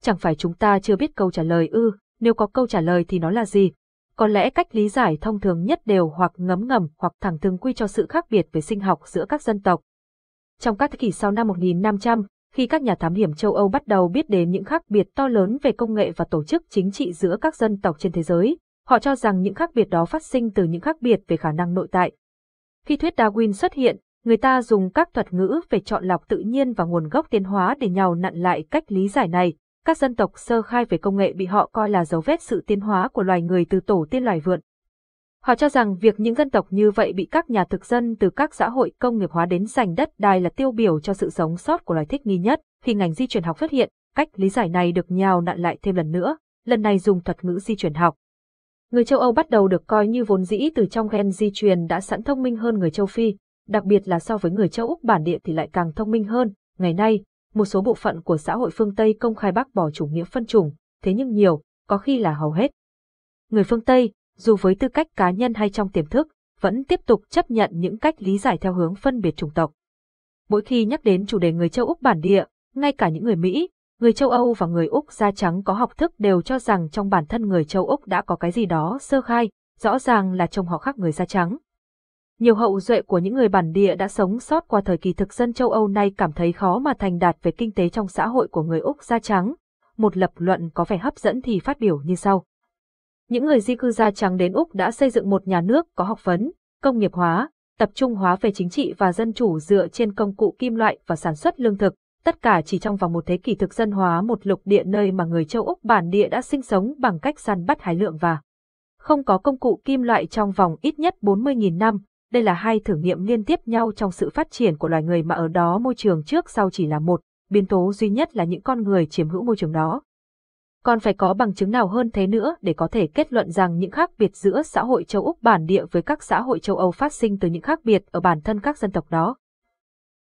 Chẳng phải chúng ta chưa biết câu trả lời ư, nếu có câu trả lời thì nó là gì? Có lẽ cách lý giải thông thường nhất đều hoặc ngấm ngầm hoặc thẳng thừng quy cho sự khác biệt về sinh học giữa các dân tộc, trong các thế kỷ sau năm 1500, khi các nhà thám hiểm châu Âu bắt đầu biết đến những khác biệt to lớn về công nghệ và tổ chức chính trị giữa các dân tộc trên thế giới, họ cho rằng những khác biệt đó phát sinh từ những khác biệt về khả năng nội tại. Khi thuyết Darwin xuất hiện, người ta dùng các thuật ngữ về chọn lọc tự nhiên và nguồn gốc tiến hóa để nhào nặn lại cách lý giải này. Các dân tộc sơ khai về công nghệ bị họ coi là dấu vết sự tiến hóa của loài người từ tổ tiên loài vượn. Họ cho rằng việc những dân tộc như vậy bị các nhà thực dân từ các xã hội công nghiệp hóa đến giành đất đai là tiêu biểu cho sự sống sót của loài thích nghi nhất. Khi ngành di truyền học xuất hiện, cách lý giải này được nhào nặn lại thêm lần nữa, lần này dùng thuật ngữ di truyền học. Người châu Âu bắt đầu được coi như vốn dĩ từ trong gen di truyền đã sẵn thông minh hơn người châu Phi, đặc biệt là so với người châu Úc bản địa thì lại càng thông minh hơn. Ngày nay, một số bộ phận của xã hội phương Tây công khai bác bỏ chủ nghĩa phân chủng, thế nhưng nhiều, có khi là hầu hết. Người phương Tây, dù với tư cách cá nhân hay trong tiềm thức, vẫn tiếp tục chấp nhận những cách lý giải theo hướng phân biệt chủng tộc. Mỗi khi nhắc đến chủ đề người châu Úc bản địa, ngay cả những người Mỹ, người châu Âu và người Úc da trắng có học thức đều cho rằng trong bản thân người châu Úc đã có cái gì đó sơ khai, rõ ràng là trông họ khác người da trắng. Nhiều hậu duệ của những người bản địa đã sống sót qua thời kỳ thực dân châu Âu nay cảm thấy khó mà thành đạt về kinh tế trong xã hội của người Úc da trắng. Một lập luận có vẻ hấp dẫn thì phát biểu như sau. Những người di cư da trắng đến Úc đã xây dựng một nhà nước có học vấn, công nghiệp hóa, tập trung hóa về chính trị và dân chủ dựa trên công cụ kim loại và sản xuất lương thực, tất cả chỉ trong vòng một thế kỷ thực dân hóa một lục địa nơi mà người châu Úc bản địa đã sinh sống bằng cách săn bắt hải lượng và không có công cụ kim loại trong vòng ít nhất 40.000 năm. Đây là hai thử nghiệm liên tiếp nhau trong sự phát triển của loài người mà ở đó môi trường trước sau chỉ là một, biến tố duy nhất là những con người chiếm hữu môi trường đó còn phải có bằng chứng nào hơn thế nữa để có thể kết luận rằng những khác biệt giữa xã hội châu Úc bản địa với các xã hội châu Âu phát sinh từ những khác biệt ở bản thân các dân tộc đó.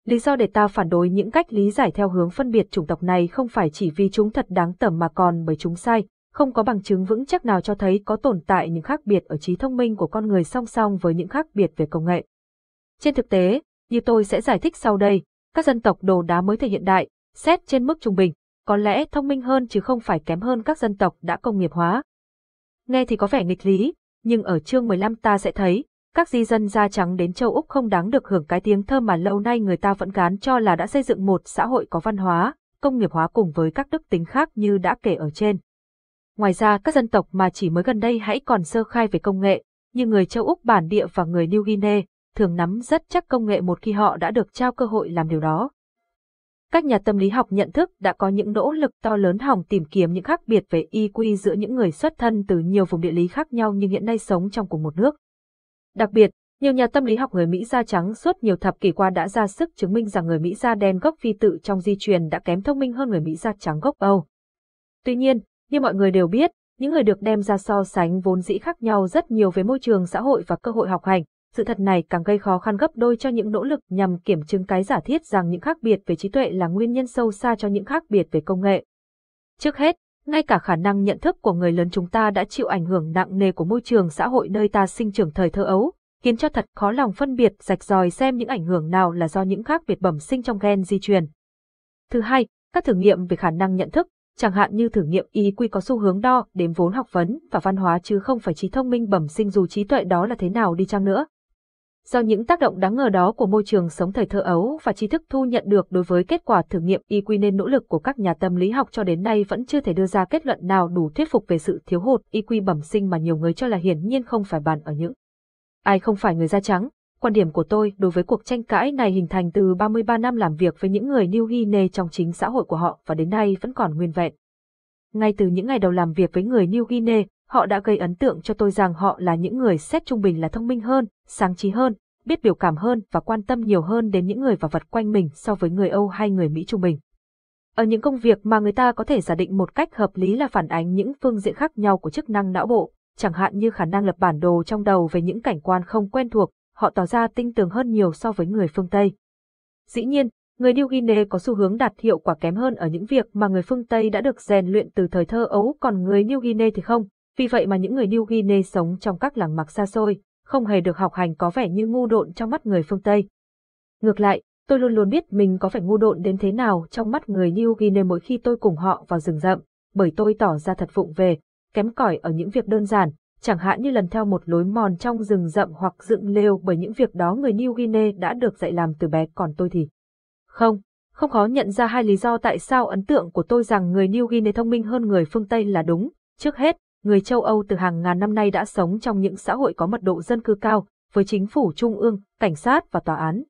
Lý do để ta phản đối những cách lý giải theo hướng phân biệt chủng tộc này không phải chỉ vì chúng thật đáng tẩm mà còn bởi chúng sai, không có bằng chứng vững chắc nào cho thấy có tồn tại những khác biệt ở trí thông minh của con người song song với những khác biệt về công nghệ. Trên thực tế, như tôi sẽ giải thích sau đây, các dân tộc đồ đá mới thể hiện đại, xét trên mức trung bình, có lẽ thông minh hơn chứ không phải kém hơn các dân tộc đã công nghiệp hóa. Nghe thì có vẻ nghịch lý, nhưng ở chương 15 ta sẽ thấy, các di dân da trắng đến châu Úc không đáng được hưởng cái tiếng thơm mà lâu nay người ta vẫn gán cho là đã xây dựng một xã hội có văn hóa, công nghiệp hóa cùng với các đức tính khác như đã kể ở trên. Ngoài ra các dân tộc mà chỉ mới gần đây hãy còn sơ khai về công nghệ, như người châu Úc bản địa và người New Guinea, thường nắm rất chắc công nghệ một khi họ đã được trao cơ hội làm điều đó. Các nhà tâm lý học nhận thức đã có những nỗ lực to lớn hỏng tìm kiếm những khác biệt về IQ giữa những người xuất thân từ nhiều vùng địa lý khác nhau nhưng hiện nay sống trong cùng một nước. Đặc biệt, nhiều nhà tâm lý học người Mỹ da trắng suốt nhiều thập kỷ qua đã ra sức chứng minh rằng người Mỹ da đen gốc phi tự trong di truyền đã kém thông minh hơn người Mỹ da trắng gốc Âu. Tuy nhiên, như mọi người đều biết, những người được đem ra so sánh vốn dĩ khác nhau rất nhiều về môi trường xã hội và cơ hội học hành, sự thật này càng gây khó khăn gấp đôi cho những nỗ lực nhằm kiểm chứng cái giả thiết rằng những khác biệt về trí tuệ là nguyên nhân sâu xa cho những khác biệt về công nghệ. Trước hết, ngay cả khả năng nhận thức của người lớn chúng ta đã chịu ảnh hưởng nặng nề của môi trường xã hội nơi ta sinh trưởng thời thơ ấu, khiến cho thật khó lòng phân biệt rạch ròi xem những ảnh hưởng nào là do những khác biệt bẩm sinh trong gen di truyền. Thứ hai, các thử nghiệm về khả năng nhận thức, chẳng hạn như thử nghiệm IQ có xu hướng đo đếm vốn học vấn và văn hóa chứ không phải trí thông minh bẩm sinh dù trí tuệ đó là thế nào đi chăng nữa do những tác động đáng ngờ đó của môi trường sống thời thơ ấu và tri thức thu nhận được đối với kết quả thử nghiệm IQ nên nỗ lực của các nhà tâm lý học cho đến nay vẫn chưa thể đưa ra kết luận nào đủ thuyết phục về sự thiếu hụt IQ bẩm sinh mà nhiều người cho là hiển nhiên không phải bàn ở những ai không phải người da trắng. Quan điểm của tôi đối với cuộc tranh cãi này hình thành từ 33 năm làm việc với những người New Guinea trong chính xã hội của họ và đến nay vẫn còn nguyên vẹn. Ngay từ những ngày đầu làm việc với người New Guinea, Họ đã gây ấn tượng cho tôi rằng họ là những người xét trung bình là thông minh hơn, sáng trí hơn, biết biểu cảm hơn và quan tâm nhiều hơn đến những người và vật quanh mình so với người Âu hay người Mỹ trung bình. Ở những công việc mà người ta có thể giả định một cách hợp lý là phản ánh những phương diện khác nhau của chức năng não bộ, chẳng hạn như khả năng lập bản đồ trong đầu về những cảnh quan không quen thuộc, họ tỏ ra tinh tường hơn nhiều so với người phương Tây. Dĩ nhiên, người New Guinea có xu hướng đạt hiệu quả kém hơn ở những việc mà người phương Tây đã được rèn luyện từ thời thơ ấu còn người New Guinea thì không, vì vậy mà những người New Guinea sống trong các làng mạc xa xôi, không hề được học hành có vẻ như ngu độn trong mắt người phương Tây. Ngược lại, tôi luôn luôn biết mình có phải ngu độn đến thế nào trong mắt người New Guinea mỗi khi tôi cùng họ vào rừng rậm, bởi tôi tỏ ra thật vụng về, kém cỏi ở những việc đơn giản, chẳng hạn như lần theo một lối mòn trong rừng rậm hoặc dựng lều bởi những việc đó người New Guinea đã được dạy làm từ bé còn tôi thì không. Không khó nhận ra hai lý do tại sao ấn tượng của tôi rằng người New Guinea thông minh hơn người phương Tây là đúng. Trước hết, người châu Âu từ hàng ngàn năm nay đã sống trong những xã hội có mật độ dân cư cao, với chính phủ trung ương, cảnh sát và tòa án.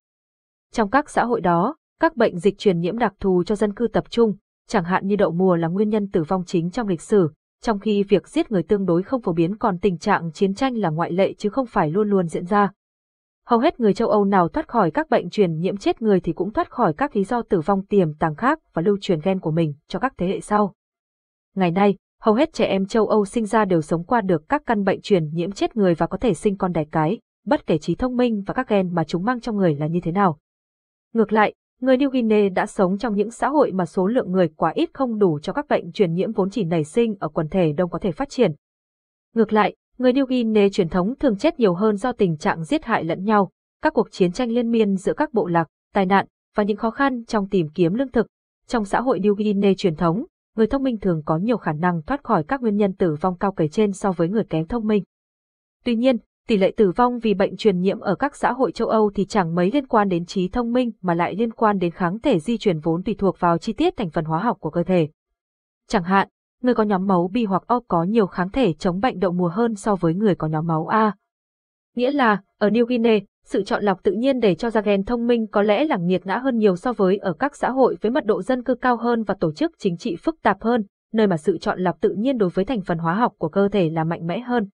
Trong các xã hội đó, các bệnh dịch truyền nhiễm đặc thù cho dân cư tập trung, chẳng hạn như đậu mùa là nguyên nhân tử vong chính trong lịch sử, trong khi việc giết người tương đối không phổ biến còn tình trạng chiến tranh là ngoại lệ chứ không phải luôn luôn diễn ra. Hầu hết người châu Âu nào thoát khỏi các bệnh truyền nhiễm chết người thì cũng thoát khỏi các lý do tử vong tiềm tàng khác và lưu truyền gen của mình cho các thế hệ sau. Ngày nay, hầu hết trẻ em châu Âu sinh ra đều sống qua được các căn bệnh truyền nhiễm chết người và có thể sinh con đẻ cái, bất kể trí thông minh và các gen mà chúng mang trong người là như thế nào. Ngược lại, người New Guinea đã sống trong những xã hội mà số lượng người quá ít không đủ cho các bệnh truyền nhiễm vốn chỉ nảy sinh ở quần thể đông có thể phát triển. Ngược lại, người New Guinea truyền thống thường chết nhiều hơn do tình trạng giết hại lẫn nhau, các cuộc chiến tranh liên miên giữa các bộ lạc, tai nạn và những khó khăn trong tìm kiếm lương thực. Trong xã hội New Guinea truyền thống, người thông minh thường có nhiều khả năng thoát khỏi các nguyên nhân tử vong cao kể trên so với người kém thông minh. Tuy nhiên, tỷ lệ tử vong vì bệnh truyền nhiễm ở các xã hội châu Âu thì chẳng mấy liên quan đến trí thông minh mà lại liên quan đến kháng thể di truyền vốn tùy thuộc vào chi tiết thành phần hóa học của cơ thể. Chẳng hạn, người có nhóm máu B hoặc O có nhiều kháng thể chống bệnh đậu mùa hơn so với người có nhóm máu A, Nghĩa là, ở New Guinea, sự chọn lọc tự nhiên để cho ra gen thông minh có lẽ là nghiệt ngã hơn nhiều so với ở các xã hội với mật độ dân cư cao hơn và tổ chức chính trị phức tạp hơn, nơi mà sự chọn lọc tự nhiên đối với thành phần hóa học của cơ thể là mạnh mẽ hơn.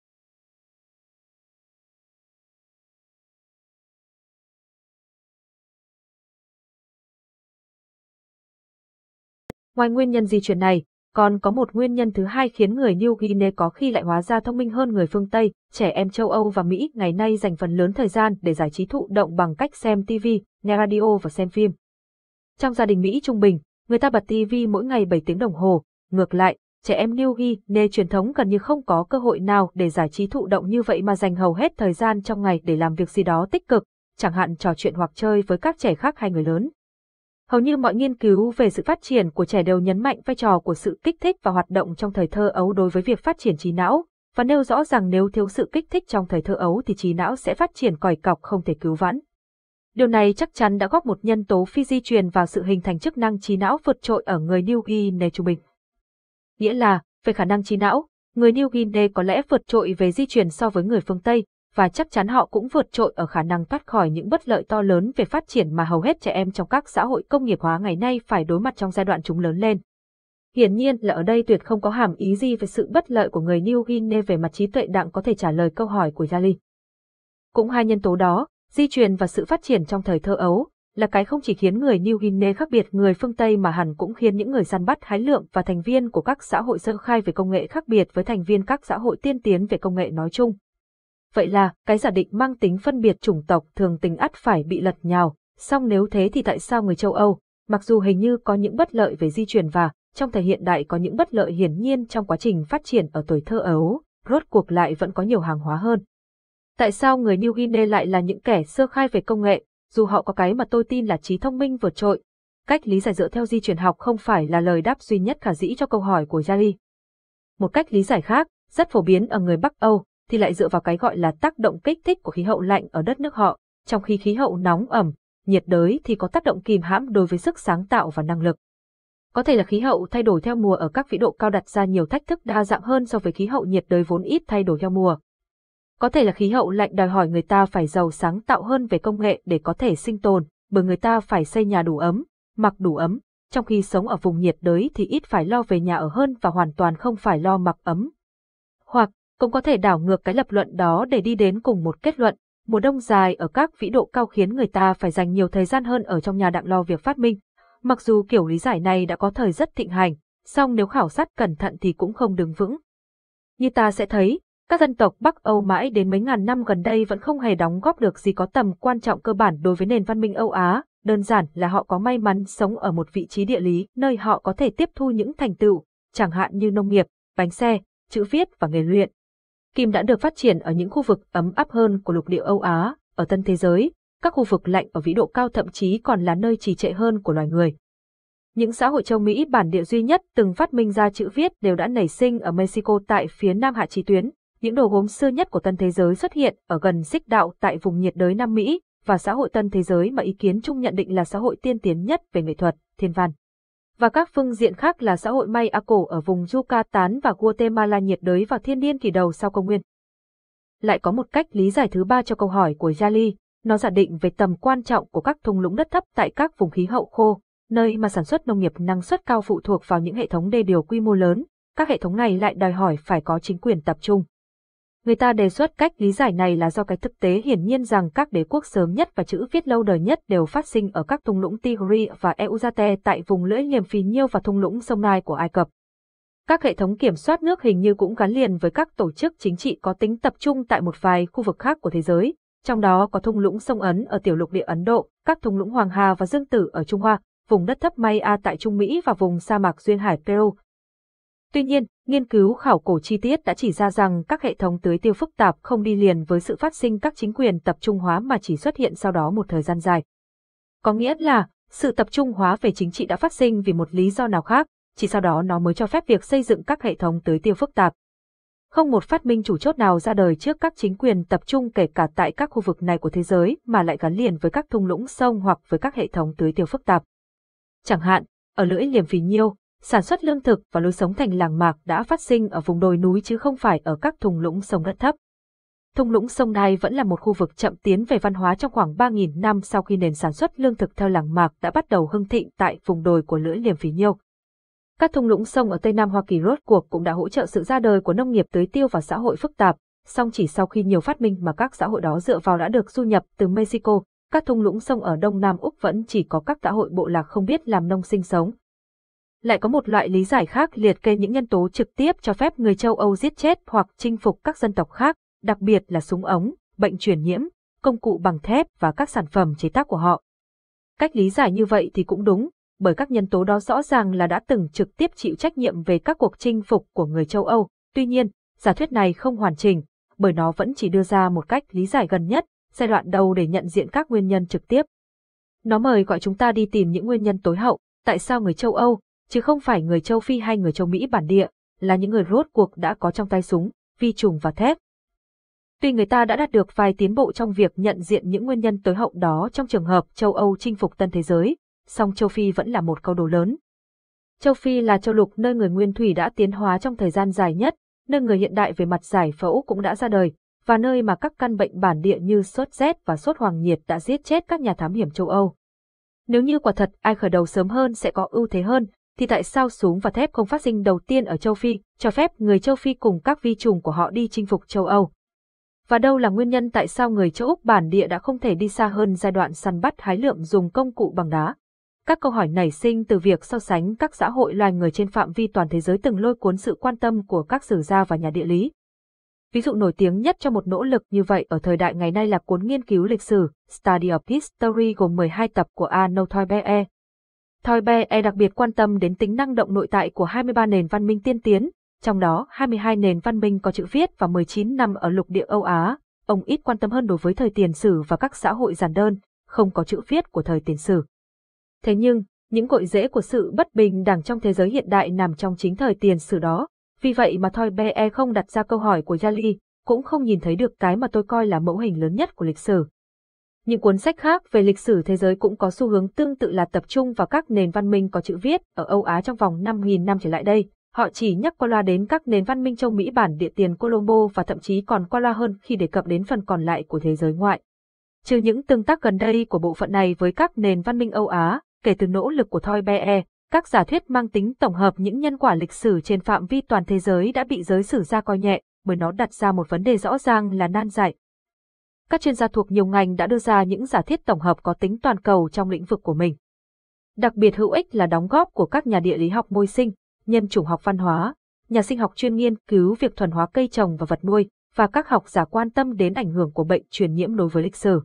Ngoài nguyên nhân di chuyển này, còn có một nguyên nhân thứ hai khiến người New Guinea có khi lại hóa ra thông minh hơn người phương Tây, trẻ em châu Âu và Mỹ ngày nay dành phần lớn thời gian để giải trí thụ động bằng cách xem TV, nghe radio và xem phim. Trong gia đình Mỹ trung bình, người ta bật TV mỗi ngày 7 tiếng đồng hồ, ngược lại, trẻ em New Guinea truyền thống gần như không có cơ hội nào để giải trí thụ động như vậy mà dành hầu hết thời gian trong ngày để làm việc gì đó tích cực, chẳng hạn trò chuyện hoặc chơi với các trẻ khác hay người lớn. Hầu như mọi nghiên cứu về sự phát triển của trẻ đều nhấn mạnh vai trò của sự kích thích và hoạt động trong thời thơ ấu đối với việc phát triển trí não, và nêu rõ rằng nếu thiếu sự kích thích trong thời thơ ấu thì trí não sẽ phát triển còi cọc không thể cứu vãn. Điều này chắc chắn đã góp một nhân tố phi di truyền vào sự hình thành chức năng trí não vượt trội ở người New Guinea trung bình. Nghĩa là, về khả năng trí não, người New Guinea có lẽ vượt trội về di truyền so với người phương Tây, và chắc chắn họ cũng vượt trội ở khả năng thoát khỏi những bất lợi to lớn về phát triển mà hầu hết trẻ em trong các xã hội công nghiệp hóa ngày nay phải đối mặt trong giai đoạn chúng lớn lên. Hiển nhiên là ở đây tuyệt không có hàm ý gì về sự bất lợi của người New Guinea về mặt trí tuệ đặng có thể trả lời câu hỏi của Jali. Cũng hai nhân tố đó, di truyền và sự phát triển trong thời thơ ấu, là cái không chỉ khiến người New Guinea khác biệt người phương Tây mà hẳn cũng khiến những người săn bắt hái lượm và thành viên của các xã hội sơ khai về công nghệ khác biệt với thành viên các xã hội tiên tiến về công nghệ nói chung. Vậy là, cái giả định mang tính phân biệt chủng tộc thường tính ắt phải bị lật nhào, song nếu thế thì tại sao người châu Âu, mặc dù hình như có những bất lợi về di truyền và, trong thời hiện đại có những bất lợi hiển nhiên trong quá trình phát triển ở tuổi thơ Ấu, rốt cuộc lại vẫn có nhiều hàng hóa hơn. Tại sao người New Guinea lại là những kẻ sơ khai về công nghệ, dù họ có cái mà tôi tin là trí thông minh vượt trội? Cách lý giải dựa theo di truyền học không phải là lời đáp duy nhất khả dĩ cho câu hỏi của Yari. Một cách lý giải khác, rất phổ biến ở người Bắc Âu, thì lại dựa vào cái gọi là tác động kích thích của khí hậu lạnh ở đất nước họ, trong khi khí hậu nóng ẩm, nhiệt đới thì có tác động kìm hãm đối với sức sáng tạo và năng lực. Có thể là khí hậu thay đổi theo mùa ở các vĩ độ cao đặt ra nhiều thách thức đa dạng hơn so với khí hậu nhiệt đới vốn ít thay đổi theo mùa. Có thể là khí hậu lạnh đòi hỏi người ta phải giàu sáng tạo hơn về công nghệ để có thể sinh tồn, bởi người ta phải xây nhà đủ ấm, mặc đủ ấm, trong khi sống ở vùng nhiệt đới thì ít phải lo về nhà ở hơn và hoàn toàn không phải lo mặc ấm. Hoặc, cũng có thể đảo ngược cái lập luận đó để đi đến cùng một kết luận, mùa đông dài ở các vĩ độ cao khiến người ta phải dành nhiều thời gian hơn ở trong nhà đặng lo việc phát minh. Mặc dù kiểu lý giải này đã có thời rất thịnh hành, song nếu khảo sát cẩn thận thì cũng không đứng vững. Như ta sẽ thấy, các dân tộc Bắc Âu mãi đến mấy ngàn năm gần đây vẫn không hề đóng góp được gì có tầm quan trọng cơ bản đối với nền văn minh Âu Á, đơn giản là họ có may mắn sống ở một vị trí địa lý nơi họ có thể tiếp thu những thành tựu, chẳng hạn như nông nghiệp, bánh xe, chữ viết và nghề luyện kim đã được phát triển ở những khu vực ấm áp hơn của lục địa Âu Á, ở tân thế giới, các khu vực lạnh ở vĩ độ cao thậm chí còn là nơi trì trệ hơn của loài người. Những xã hội châu Mỹ bản địa duy nhất từng phát minh ra chữ viết đều đã nảy sinh ở Mexico tại phía nam hạ trí tuyến. Những đồ gốm xưa nhất của tân thế giới xuất hiện ở gần xích đạo tại vùng nhiệt đới Nam Mỹ và xã hội tân thế giới mà ý kiến chung nhận định là xã hội tiên tiến nhất về nghệ thuật, thiên văn và các phương diện khác là xã hội Maya cổ ở vùng Yucatan và Guatemala nhiệt đới vào thiên niên kỷ đầu sau công nguyên. Lại có một cách lý giải thứ ba cho câu hỏi của Yali, nó giả định về tầm quan trọng của các thung lũng đất thấp tại các vùng khí hậu khô, nơi mà sản xuất nông nghiệp năng suất cao phụ thuộc vào những hệ thống đê điều quy mô lớn, các hệ thống này lại đòi hỏi phải có chính quyền tập trung. Người ta đề xuất cách lý giải này là do cái thực tế hiển nhiên rằng các đế quốc sớm nhất và chữ viết lâu đời nhất đều phát sinh ở các thung lũng Tigri và Euzate tại vùng lưỡi liềm phì nhiêu và thung lũng sông Nai của Ai Cập. Các hệ thống kiểm soát nước hình như cũng gắn liền với các tổ chức chính trị có tính tập trung tại một vài khu vực khác của thế giới, trong đó có thung lũng sông Ấn ở tiểu lục địa Ấn Độ, các thung lũng Hoàng Hà và Dương Tử ở Trung Hoa, vùng đất thấp Maya tại Trung Mỹ và vùng sa mạc Duyên Hải Peru. Tuy nhiên, Nghiên cứu khảo cổ chi tiết đã chỉ ra rằng các hệ thống tưới tiêu phức tạp không đi liền với sự phát sinh các chính quyền tập trung hóa mà chỉ xuất hiện sau đó một thời gian dài. Có nghĩa là, sự tập trung hóa về chính trị đã phát sinh vì một lý do nào khác, chỉ sau đó nó mới cho phép việc xây dựng các hệ thống tưới tiêu phức tạp. Không một phát minh chủ chốt nào ra đời trước các chính quyền tập trung kể cả tại các khu vực này của thế giới mà lại gắn liền với các thung lũng sông hoặc với các hệ thống tưới tiêu phức tạp. Chẳng hạn, ở lưỡi liềm phì nhiêu, Sản xuất lương thực và lối sống thành làng mạc đã phát sinh ở vùng đồi núi chứ không phải ở các thùng lũng sông đất thấp. Thung lũng sông Đai vẫn là một khu vực chậm tiến về văn hóa trong khoảng 3.000 năm sau khi nền sản xuất lương thực theo làng mạc đã bắt đầu hưng thịnh tại vùng đồi của lưỡi liềm phí nhiêu. Các thung lũng sông ở Tây Nam Hoa Kỳ rốt cuộc cũng đã hỗ trợ sự ra đời của nông nghiệp tưới tiêu và xã hội phức tạp, song chỉ sau khi nhiều phát minh mà các xã hội đó dựa vào đã được du nhập từ Mexico, các thung lũng sông ở Đông Nam Úc vẫn chỉ có các xã hội bộ lạc không biết làm nông sinh sống, lại có một loại lý giải khác liệt kê những nhân tố trực tiếp cho phép người châu Âu giết chết hoặc chinh phục các dân tộc khác, đặc biệt là súng ống, bệnh truyền nhiễm, công cụ bằng thép và các sản phẩm chế tác của họ. Cách lý giải như vậy thì cũng đúng, bởi các nhân tố đó rõ ràng là đã từng trực tiếp chịu trách nhiệm về các cuộc chinh phục của người châu Âu. Tuy nhiên, giả thuyết này không hoàn chỉnh, bởi nó vẫn chỉ đưa ra một cách lý giải gần nhất, giai đoạn đầu để nhận diện các nguyên nhân trực tiếp. Nó mời gọi chúng ta đi tìm những nguyên nhân tối hậu, tại sao người châu Âu, chứ không phải người châu Phi hay người châu Mỹ bản địa, là những người rốt cuộc đã có trong tay súng, vi trùng và thép. Tuy người ta đã đạt được vài tiến bộ trong việc nhận diện những nguyên nhân tối hậu đó trong trường hợp châu Âu chinh phục tân thế giới, song châu Phi vẫn là một câu đố lớn. Châu Phi là châu lục nơi người nguyên thủy đã tiến hóa trong thời gian dài nhất, nơi người hiện đại về mặt giải phẫu cũng đã ra đời, và nơi mà các căn bệnh bản địa như sốt rét và sốt hoàng nhiệt đã giết chết các nhà thám hiểm châu Âu. Nếu như quả thật ai khởi đầu sớm hơn sẽ có ưu thế hơn, thì tại sao súng và thép không phát sinh đầu tiên ở châu Phi, cho phép người châu Phi cùng các vi trùng của họ đi chinh phục châu Âu? Và đâu là nguyên nhân tại sao người châu Úc bản địa đã không thể đi xa hơn giai đoạn săn bắt hái lượm dùng công cụ bằng đá? Các câu hỏi nảy sinh từ việc so sánh các xã hội loài người trên phạm vi toàn thế giới từng lôi cuốn sự quan tâm của các sử gia và nhà địa lý. Ví dụ nổi tiếng nhất cho một nỗ lực như vậy ở thời đại ngày nay là cuốn nghiên cứu lịch sử Study of History gồm 12 tập của Arnold Toynbee Thoi BE e đặc biệt quan tâm đến tính năng động nội tại của 23 nền văn minh tiên tiến, trong đó 22 nền văn minh có chữ viết và 19 năm ở lục địa Âu Á. Ông ít quan tâm hơn đối với thời tiền sử và các xã hội giản đơn, không có chữ viết của thời tiền sử. Thế nhưng, những cội rễ của sự bất bình đẳng trong thế giới hiện đại nằm trong chính thời tiền sử đó. Vì vậy mà Thoi BE e không đặt ra câu hỏi của Yali, cũng không nhìn thấy được cái mà tôi coi là mẫu hình lớn nhất của lịch sử. Những cuốn sách khác về lịch sử thế giới cũng có xu hướng tương tự là tập trung vào các nền văn minh có chữ viết ở Âu Á trong vòng 5.000 năm trở lại đây. Họ chỉ nhắc qua loa đến các nền văn minh châu Mỹ bản địa tiền Colombo và thậm chí còn qua loa hơn khi đề cập đến phần còn lại của thế giới ngoại. Trừ những tương tác gần đây của bộ phận này với các nền văn minh Âu Á, kể từ nỗ lực của Thoy Be, các giả thuyết mang tính tổng hợp những nhân quả lịch sử trên phạm vi toàn thế giới đã bị giới sử gia coi nhẹ, bởi nó đặt ra một vấn đề rõ ràng là nan giải, các chuyên gia thuộc nhiều ngành đã đưa ra những giả thiết tổng hợp có tính toàn cầu trong lĩnh vực của mình. Đặc biệt hữu ích là đóng góp của các nhà địa lý học môi sinh, nhân chủng học văn hóa, nhà sinh học chuyên nghiên cứu việc thuần hóa cây trồng và vật nuôi và các học giả quan tâm đến ảnh hưởng của bệnh truyền nhiễm đối với lịch sử.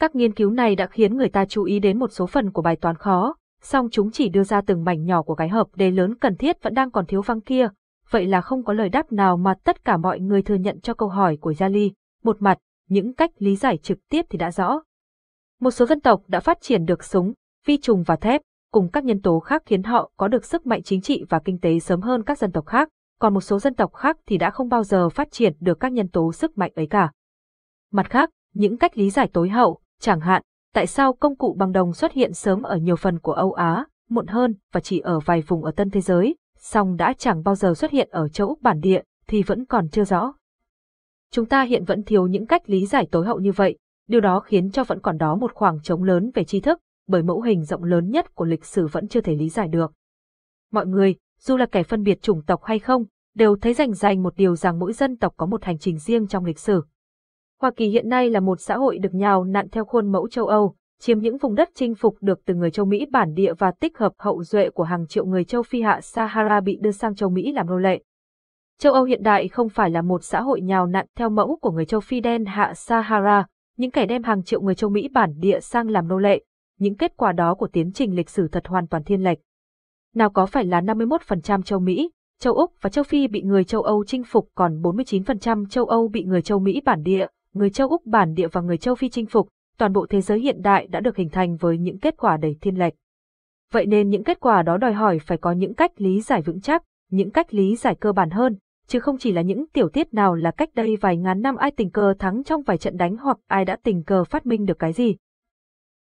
Các nghiên cứu này đã khiến người ta chú ý đến một số phần của bài toán khó, song chúng chỉ đưa ra từng mảnh nhỏ của cái hợp đề lớn cần thiết vẫn đang còn thiếu vắng kia, vậy là không có lời đáp nào mà tất cả mọi người thừa nhận cho câu hỏi của Yali. Một mặt, những cách lý giải trực tiếp thì đã rõ. Một số dân tộc đã phát triển được súng, vi trùng và thép, cùng các nhân tố khác khiến họ có được sức mạnh chính trị và kinh tế sớm hơn các dân tộc khác, còn một số dân tộc khác thì đã không bao giờ phát triển được các nhân tố sức mạnh ấy cả. Mặt khác, những cách lý giải tối hậu, chẳng hạn, tại sao công cụ bằng đồng xuất hiện sớm ở nhiều phần của Âu Á, muộn hơn và chỉ ở vài vùng ở Tân Thế Giới, song đã chẳng bao giờ xuất hiện ở châu Úc bản địa, thì vẫn còn chưa rõ chúng ta hiện vẫn thiếu những cách lý giải tối hậu như vậy, điều đó khiến cho vẫn còn đó một khoảng trống lớn về tri thức, bởi mẫu hình rộng lớn nhất của lịch sử vẫn chưa thể lý giải được. Mọi người, dù là kẻ phân biệt chủng tộc hay không, đều thấy rành rành một điều rằng mỗi dân tộc có một hành trình riêng trong lịch sử. Hoa Kỳ hiện nay là một xã hội được nhào nặn theo khuôn mẫu châu Âu, chiếm những vùng đất chinh phục được từ người châu Mỹ bản địa và tích hợp hậu duệ của hàng triệu người châu Phi hạ Sahara bị đưa sang châu Mỹ làm nô lệ. Châu Âu hiện đại không phải là một xã hội nhào nặn theo mẫu của người châu Phi đen hạ Sahara, những kẻ đem hàng triệu người châu Mỹ bản địa sang làm nô lệ, những kết quả đó của tiến trình lịch sử thật hoàn toàn thiên lệch. Nào có phải là 51% châu Mỹ, châu Úc và châu Phi bị người châu Âu chinh phục còn 49% châu Âu bị người châu Mỹ bản địa, người châu Úc bản địa và người châu Phi chinh phục, toàn bộ thế giới hiện đại đã được hình thành với những kết quả đầy thiên lệch. Vậy nên những kết quả đó đòi hỏi phải có những cách lý giải vững chắc, những cách lý giải cơ bản hơn, chứ không chỉ là những tiểu tiết nào là cách đây vài ngàn năm ai tình cờ thắng trong vài trận đánh hoặc ai đã tình cờ phát minh được cái gì.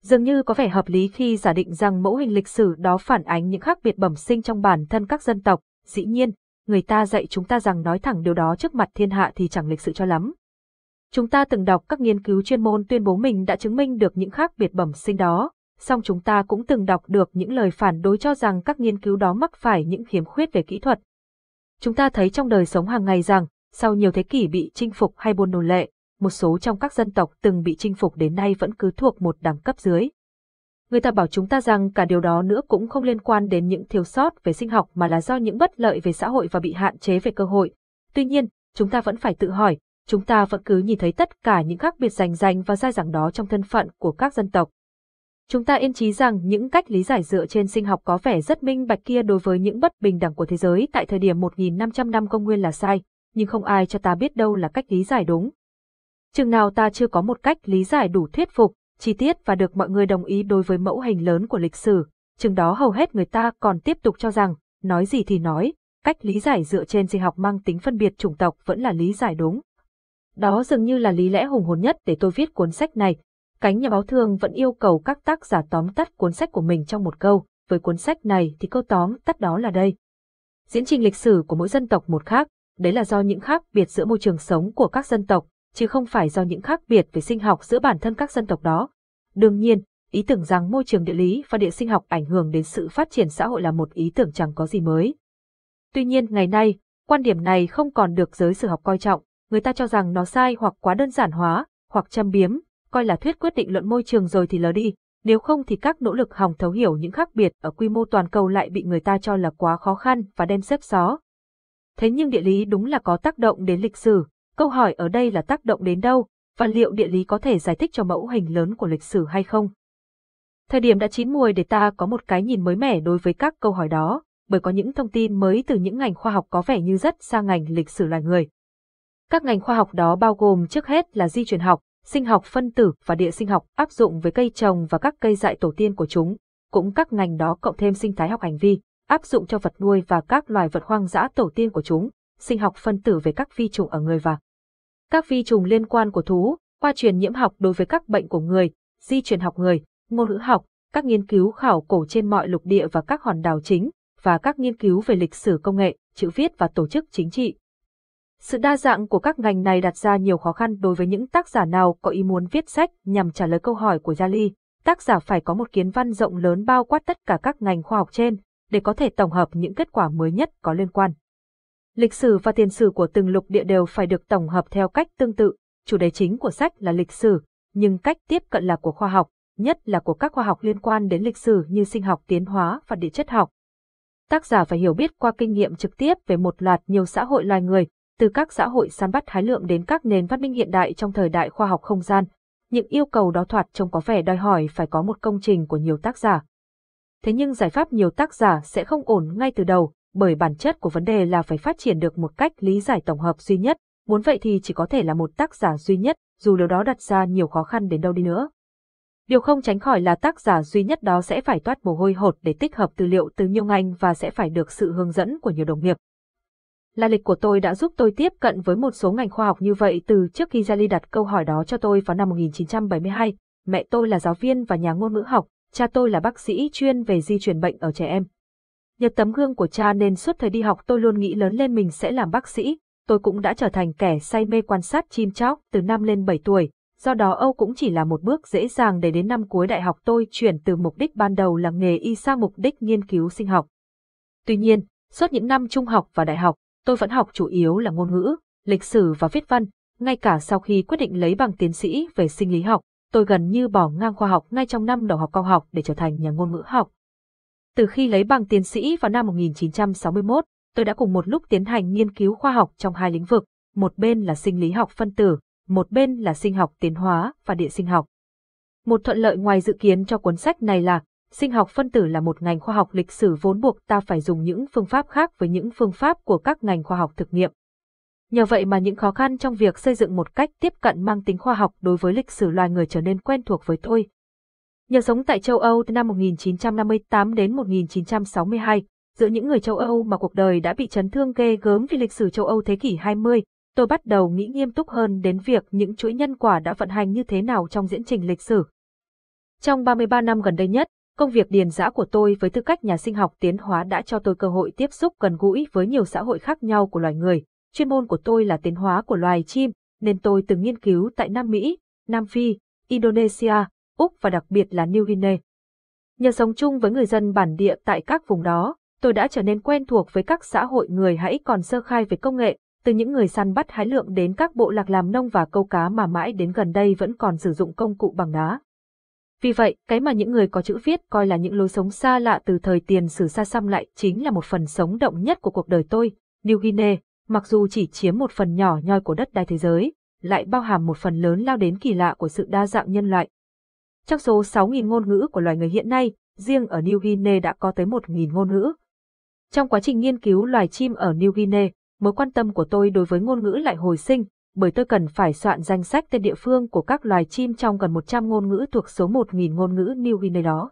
Dường như có vẻ hợp lý khi giả định rằng mẫu hình lịch sử đó phản ánh những khác biệt bẩm sinh trong bản thân các dân tộc, dĩ nhiên, người ta dạy chúng ta rằng nói thẳng điều đó trước mặt thiên hạ thì chẳng lịch sự cho lắm. Chúng ta từng đọc các nghiên cứu chuyên môn tuyên bố mình đã chứng minh được những khác biệt bẩm sinh đó, song chúng ta cũng từng đọc được những lời phản đối cho rằng các nghiên cứu đó mắc phải những khiếm khuyết về kỹ thuật, Chúng ta thấy trong đời sống hàng ngày rằng, sau nhiều thế kỷ bị chinh phục hay buôn nô lệ, một số trong các dân tộc từng bị chinh phục đến nay vẫn cứ thuộc một đẳng cấp dưới. Người ta bảo chúng ta rằng cả điều đó nữa cũng không liên quan đến những thiếu sót về sinh học mà là do những bất lợi về xã hội và bị hạn chế về cơ hội. Tuy nhiên, chúng ta vẫn phải tự hỏi, chúng ta vẫn cứ nhìn thấy tất cả những khác biệt rành rành và dai dẳng đó trong thân phận của các dân tộc. Chúng ta yên trí rằng những cách lý giải dựa trên sinh học có vẻ rất minh bạch kia đối với những bất bình đẳng của thế giới tại thời điểm 1.500 năm công nguyên là sai, nhưng không ai cho ta biết đâu là cách lý giải đúng. Chừng nào ta chưa có một cách lý giải đủ thuyết phục, chi tiết và được mọi người đồng ý đối với mẫu hình lớn của lịch sử, chừng đó hầu hết người ta còn tiếp tục cho rằng, nói gì thì nói, cách lý giải dựa trên sinh học mang tính phân biệt chủng tộc vẫn là lý giải đúng. Đó dường như là lý lẽ hùng hồn nhất để tôi viết cuốn sách này, Cánh nhà báo thường vẫn yêu cầu các tác giả tóm tắt cuốn sách của mình trong một câu, với cuốn sách này thì câu tóm tắt đó là đây. Diễn trình lịch sử của mỗi dân tộc một khác, đấy là do những khác biệt giữa môi trường sống của các dân tộc, chứ không phải do những khác biệt về sinh học giữa bản thân các dân tộc đó. Đương nhiên, ý tưởng rằng môi trường địa lý và địa sinh học ảnh hưởng đến sự phát triển xã hội là một ý tưởng chẳng có gì mới. Tuy nhiên ngày nay, quan điểm này không còn được giới sử học coi trọng, người ta cho rằng nó sai hoặc quá đơn giản hóa, hoặc châm biếm, coi là thuyết quyết định luận môi trường rồi thì lờ đi, nếu không thì các nỗ lực hòng thấu hiểu những khác biệt ở quy mô toàn cầu lại bị người ta cho là quá khó khăn và đem xếp xó. Thế nhưng địa lý đúng là có tác động đến lịch sử, câu hỏi ở đây là tác động đến đâu, và liệu địa lý có thể giải thích cho mẫu hình lớn của lịch sử hay không? Thời điểm đã chín mùi để ta có một cái nhìn mới mẻ đối với các câu hỏi đó, bởi có những thông tin mới từ những ngành khoa học có vẻ như rất xa ngành lịch sử loài người. Các ngành khoa học đó bao gồm trước hết là di truyền học, sinh học phân tử và địa sinh học áp dụng với cây trồng và các cây dại tổ tiên của chúng, cũng các ngành đó cộng thêm sinh thái học hành vi, áp dụng cho vật nuôi và các loài vật hoang dã tổ tiên của chúng, sinh học phân tử về các vi trùng ở người và các vi trùng liên quan của thú, qua truyền nhiễm học đối với các bệnh của người, di truyền học người, ngôn ngữ học, các nghiên cứu khảo cổ trên mọi lục địa và các hòn đảo chính, và các nghiên cứu về lịch sử công nghệ, chữ viết và tổ chức chính trị, sự đa dạng của các ngành này đặt ra nhiều khó khăn đối với những tác giả nào có ý muốn viết sách nhằm trả lời câu hỏi của Yali. Tác giả phải có một kiến văn rộng lớn bao quát tất cả các ngành khoa học trên, để có thể tổng hợp những kết quả mới nhất có liên quan. Lịch sử và tiền sử của từng lục địa đều phải được tổng hợp theo cách tương tự, chủ đề chính của sách là lịch sử, nhưng cách tiếp cận là của khoa học, nhất là của các khoa học liên quan đến lịch sử như sinh học tiến hóa và địa chất học. Tác giả phải hiểu biết qua kinh nghiệm trực tiếp về một loạt nhiều xã hội loài người, từ các xã hội săn bắt hái lượm đến các nền văn minh hiện đại trong thời đại khoa học không gian, những yêu cầu đó thoạt trông có vẻ đòi hỏi phải có một công trình của nhiều tác giả. Thế nhưng giải pháp nhiều tác giả sẽ không ổn ngay từ đầu, bởi bản chất của vấn đề là phải phát triển được một cách lý giải tổng hợp duy nhất, muốn vậy thì chỉ có thể là một tác giả duy nhất, dù điều đó đặt ra nhiều khó khăn đến đâu đi nữa. Điều không tránh khỏi là tác giả duy nhất đó sẽ phải toát mồ hôi hột để tích hợp tư liệu từ nhiều ngành và sẽ phải được sự hướng dẫn của nhiều đồng nghiệp. La lịch của tôi đã giúp tôi tiếp cận với một số ngành khoa học như vậy từ trước khi Jali đặt câu hỏi đó cho tôi vào năm 1972. Mẹ tôi là giáo viên và nhà ngôn ngữ học, cha tôi là bác sĩ chuyên về di truyền bệnh ở trẻ em. Nhờ tấm gương của cha nên suốt thời đi học tôi luôn nghĩ lớn lên mình sẽ làm bác sĩ, tôi cũng đã trở thành kẻ say mê quan sát chim chóc từ năm lên 7 tuổi, do đó Âu cũng chỉ là một bước dễ dàng để đến năm cuối đại học tôi chuyển từ mục đích ban đầu là nghề y sang mục đích nghiên cứu sinh học. Tuy nhiên, suốt những năm trung học và đại học, tôi vẫn học chủ yếu là ngôn ngữ, lịch sử và viết văn, ngay cả sau khi quyết định lấy bằng tiến sĩ về sinh lý học, tôi gần như bỏ ngang khoa học ngay trong năm đầu học cao học để trở thành nhà ngôn ngữ học. Từ khi lấy bằng tiến sĩ vào năm 1961, tôi đã cùng một lúc tiến hành nghiên cứu khoa học trong hai lĩnh vực, một bên là sinh lý học phân tử, một bên là sinh học tiến hóa và địa sinh học. Một thuận lợi ngoài dự kiến cho cuốn sách này là Sinh học phân tử là một ngành khoa học lịch sử vốn buộc ta phải dùng những phương pháp khác với những phương pháp của các ngành khoa học thực nghiệm. Nhờ vậy mà những khó khăn trong việc xây dựng một cách tiếp cận mang tính khoa học đối với lịch sử loài người trở nên quen thuộc với tôi. Nhờ sống tại châu Âu từ năm 1958 đến 1962, giữa những người châu Âu mà cuộc đời đã bị chấn thương ghê gớm vì lịch sử châu Âu thế kỷ 20, tôi bắt đầu nghĩ nghiêm túc hơn đến việc những chuỗi nhân quả đã vận hành như thế nào trong diễn trình lịch sử. Trong 33 năm gần đây nhất, Công việc điền dã của tôi với tư cách nhà sinh học tiến hóa đã cho tôi cơ hội tiếp xúc gần gũi với nhiều xã hội khác nhau của loài người. Chuyên môn của tôi là tiến hóa của loài chim, nên tôi từng nghiên cứu tại Nam Mỹ, Nam Phi, Indonesia, Úc và đặc biệt là New Guinea. Nhờ sống chung với người dân bản địa tại các vùng đó, tôi đã trở nên quen thuộc với các xã hội người hãy còn sơ khai về công nghệ, từ những người săn bắt hái lượm đến các bộ lạc làm nông và câu cá mà mãi đến gần đây vẫn còn sử dụng công cụ bằng đá. Vì vậy, cái mà những người có chữ viết coi là những lối sống xa lạ từ thời tiền sử xa xăm lại chính là một phần sống động nhất của cuộc đời tôi. New Guinea, mặc dù chỉ chiếm một phần nhỏ nhoi của đất đai thế giới, lại bao hàm một phần lớn lao đến kỳ lạ của sự đa dạng nhân loại. Trong số 6.000 ngôn ngữ của loài người hiện nay, riêng ở New Guinea đã có tới 1.000 ngôn ngữ. Trong quá trình nghiên cứu loài chim ở New Guinea, mối quan tâm của tôi đối với ngôn ngữ lại hồi sinh, bởi tôi cần phải soạn danh sách tên địa phương của các loài chim trong gần 100 ngôn ngữ thuộc số 1.000 ngôn ngữ New Guinea đó.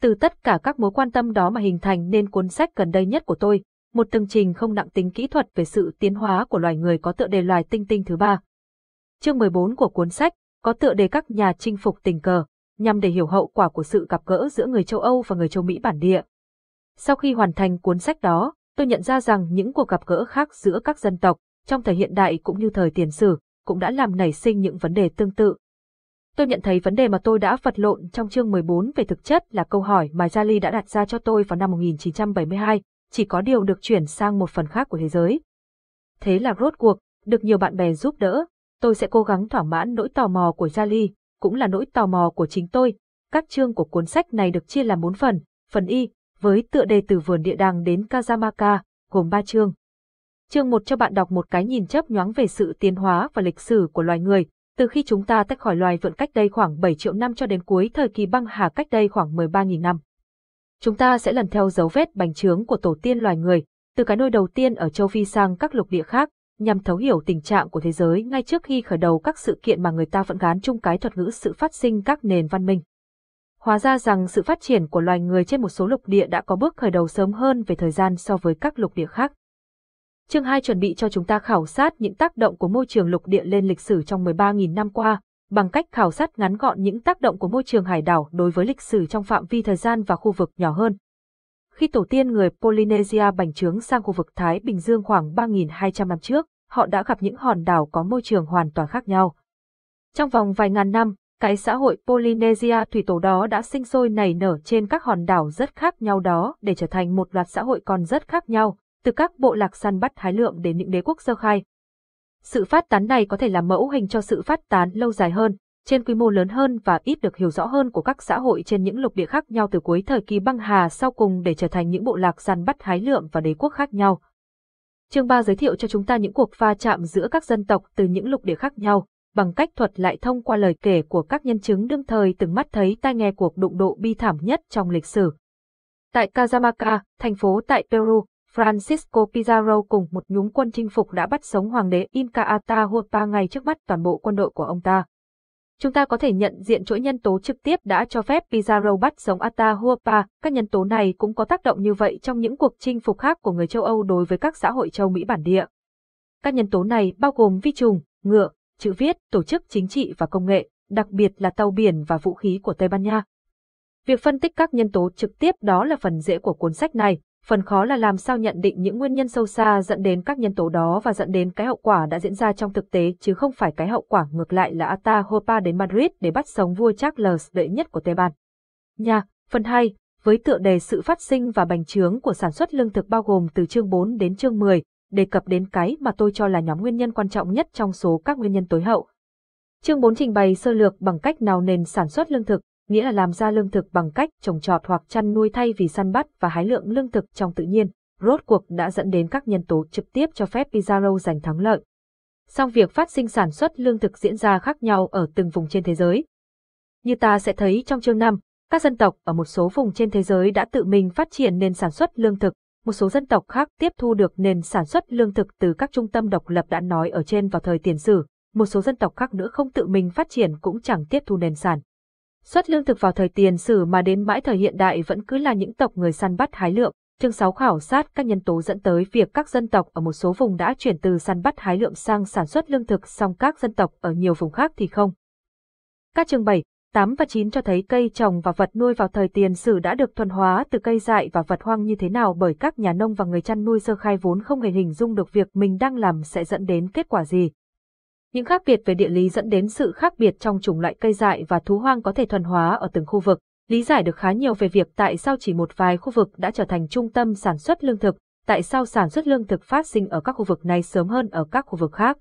Từ tất cả các mối quan tâm đó mà hình thành nên cuốn sách gần đây nhất của tôi, một tường trình không nặng tính kỹ thuật về sự tiến hóa của loài người có tựa đề loài tinh tinh thứ ba. Chương 14 của cuốn sách có tựa đề các nhà chinh phục tình cờ, nhằm để hiểu hậu quả của sự gặp gỡ giữa người châu Âu và người châu Mỹ bản địa. Sau khi hoàn thành cuốn sách đó, tôi nhận ra rằng những cuộc gặp gỡ khác giữa các dân tộc, trong thời hiện đại cũng như thời tiền sử, cũng đã làm nảy sinh những vấn đề tương tự. Tôi nhận thấy vấn đề mà tôi đã vật lộn trong chương 14 về thực chất là câu hỏi mà Jali đã đặt ra cho tôi vào năm 1972, chỉ có điều được chuyển sang một phần khác của thế giới. Thế là rốt cuộc, được nhiều bạn bè giúp đỡ, tôi sẽ cố gắng thỏa mãn nỗi tò mò của Jali, cũng là nỗi tò mò của chính tôi. Các chương của cuốn sách này được chia làm 4 phần, phần Y, với tựa đề từ vườn địa đàng đến Kazamaka, gồm 3 chương, Chương một cho bạn đọc một cái nhìn chấp nhoáng về sự tiến hóa và lịch sử của loài người, từ khi chúng ta tách khỏi loài vượn cách đây khoảng 7 triệu năm cho đến cuối thời kỳ băng hà cách đây khoảng 13.000 năm. Chúng ta sẽ lần theo dấu vết bành trướng của tổ tiên loài người, từ cái nôi đầu tiên ở châu Phi sang các lục địa khác, nhằm thấu hiểu tình trạng của thế giới ngay trước khi khởi đầu các sự kiện mà người ta vẫn gán chung cái thuật ngữ sự phát sinh các nền văn minh. Hóa ra rằng sự phát triển của loài người trên một số lục địa đã có bước khởi đầu sớm hơn về thời gian so với các lục địa khác. Chương 2 chuẩn bị cho chúng ta khảo sát những tác động của môi trường lục địa lên lịch sử trong 13.000 năm qua, bằng cách khảo sát ngắn gọn những tác động của môi trường hải đảo đối với lịch sử trong phạm vi thời gian và khu vực nhỏ hơn. Khi tổ tiên người Polynesia bành trướng sang khu vực Thái Bình Dương khoảng 3.200 năm trước, họ đã gặp những hòn đảo có môi trường hoàn toàn khác nhau. Trong vòng vài ngàn năm, cái xã hội Polynesia thủy tổ đó đã sinh sôi nảy nở trên các hòn đảo rất khác nhau đó để trở thành một loạt xã hội còn rất khác nhau, từ các bộ lạc săn bắt hái lượm đến những đế quốc sơ khai. Sự phát tán này có thể là mẫu hình cho sự phát tán lâu dài hơn, trên quy mô lớn hơn và ít được hiểu rõ hơn của các xã hội trên những lục địa khác nhau từ cuối thời kỳ băng hà sau cùng để trở thành những bộ lạc săn bắt hái lượm và đế quốc khác nhau. Chương 3 giới thiệu cho chúng ta những cuộc va chạm giữa các dân tộc từ những lục địa khác nhau, bằng cách thuật lại thông qua lời kể của các nhân chứng đương thời từng mắt thấy tai nghe cuộc đụng độ bi thảm nhất trong lịch sử. Tại Cajamarca, thành phố tại Peru, Francisco Pizarro cùng một nhúng quân chinh phục đã bắt sống hoàng đế Inca Atahualpa ngay trước mắt toàn bộ quân đội của ông ta. Chúng ta có thể nhận diện chuỗi nhân tố trực tiếp đã cho phép Pizarro bắt sống Atahualpa, các nhân tố này cũng có tác động như vậy trong những cuộc chinh phục khác của người châu Âu đối với các xã hội châu Mỹ bản địa. Các nhân tố này bao gồm vi trùng, ngựa, chữ viết, tổ chức chính trị và công nghệ, đặc biệt là tàu biển và vũ khí của Tây Ban Nha. Việc phân tích các nhân tố trực tiếp đó là phần dễ của cuốn sách này, Phần khó là làm sao nhận định những nguyên nhân sâu xa dẫn đến các nhân tố đó và dẫn đến cái hậu quả đã diễn ra trong thực tế chứ không phải cái hậu quả ngược lại là Ata Hopa đến Madrid để bắt sống vua Charles đệ nhất của Tây Ban. Nha, phần 2, với tựa đề sự phát sinh và bành trướng của sản xuất lương thực bao gồm từ chương 4 đến chương 10, đề cập đến cái mà tôi cho là nhóm nguyên nhân quan trọng nhất trong số các nguyên nhân tối hậu. Chương 4 trình bày sơ lược bằng cách nào nền sản xuất lương thực, nghĩa là làm ra lương thực bằng cách trồng trọt hoặc chăn nuôi thay vì săn bắt và hái lượng lương thực trong tự nhiên, rốt cuộc đã dẫn đến các nhân tố trực tiếp cho phép Pizarro giành thắng lợi. Song việc phát sinh sản xuất lương thực diễn ra khác nhau ở từng vùng trên thế giới. Như ta sẽ thấy trong chương 5, các dân tộc ở một số vùng trên thế giới đã tự mình phát triển nền sản xuất lương thực, một số dân tộc khác tiếp thu được nền sản xuất lương thực từ các trung tâm độc lập đã nói ở trên vào thời tiền sử, một số dân tộc khác nữa không tự mình phát triển cũng chẳng tiếp thu nền sản Xuất lương thực vào thời tiền sử mà đến mãi thời hiện đại vẫn cứ là những tộc người săn bắt hái lượm. Chương 6 khảo sát các nhân tố dẫn tới việc các dân tộc ở một số vùng đã chuyển từ săn bắt hái lượm sang sản xuất lương thực song các dân tộc ở nhiều vùng khác thì không. Các chương 7, 8 và 9 cho thấy cây trồng và vật nuôi vào thời tiền sử đã được thuần hóa từ cây dại và vật hoang như thế nào bởi các nhà nông và người chăn nuôi sơ khai vốn không hề hình dung được việc mình đang làm sẽ dẫn đến kết quả gì. Những khác biệt về địa lý dẫn đến sự khác biệt trong chủng loại cây dại và thú hoang có thể thuần hóa ở từng khu vực, lý giải được khá nhiều về việc tại sao chỉ một vài khu vực đã trở thành trung tâm sản xuất lương thực, tại sao sản xuất lương thực phát sinh ở các khu vực này sớm hơn ở các khu vực khác.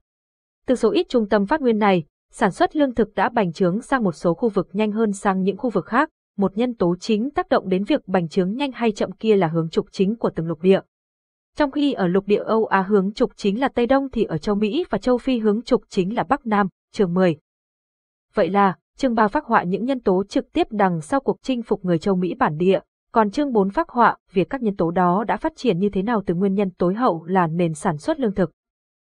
Từ số ít trung tâm phát nguyên này, sản xuất lương thực đã bành trướng sang một số khu vực nhanh hơn sang những khu vực khác, một nhân tố chính tác động đến việc bành trướng nhanh hay chậm kia là hướng trục chính của từng lục địa. Trong khi ở lục địa Âu Á hướng trục chính là Tây Đông thì ở châu Mỹ và châu Phi hướng trục chính là Bắc Nam, chương 10. Vậy là, chương 3 phát họa những nhân tố trực tiếp đằng sau cuộc chinh phục người châu Mỹ bản địa, còn chương 4 phát họa việc các nhân tố đó đã phát triển như thế nào từ nguyên nhân tối hậu là nền sản xuất lương thực.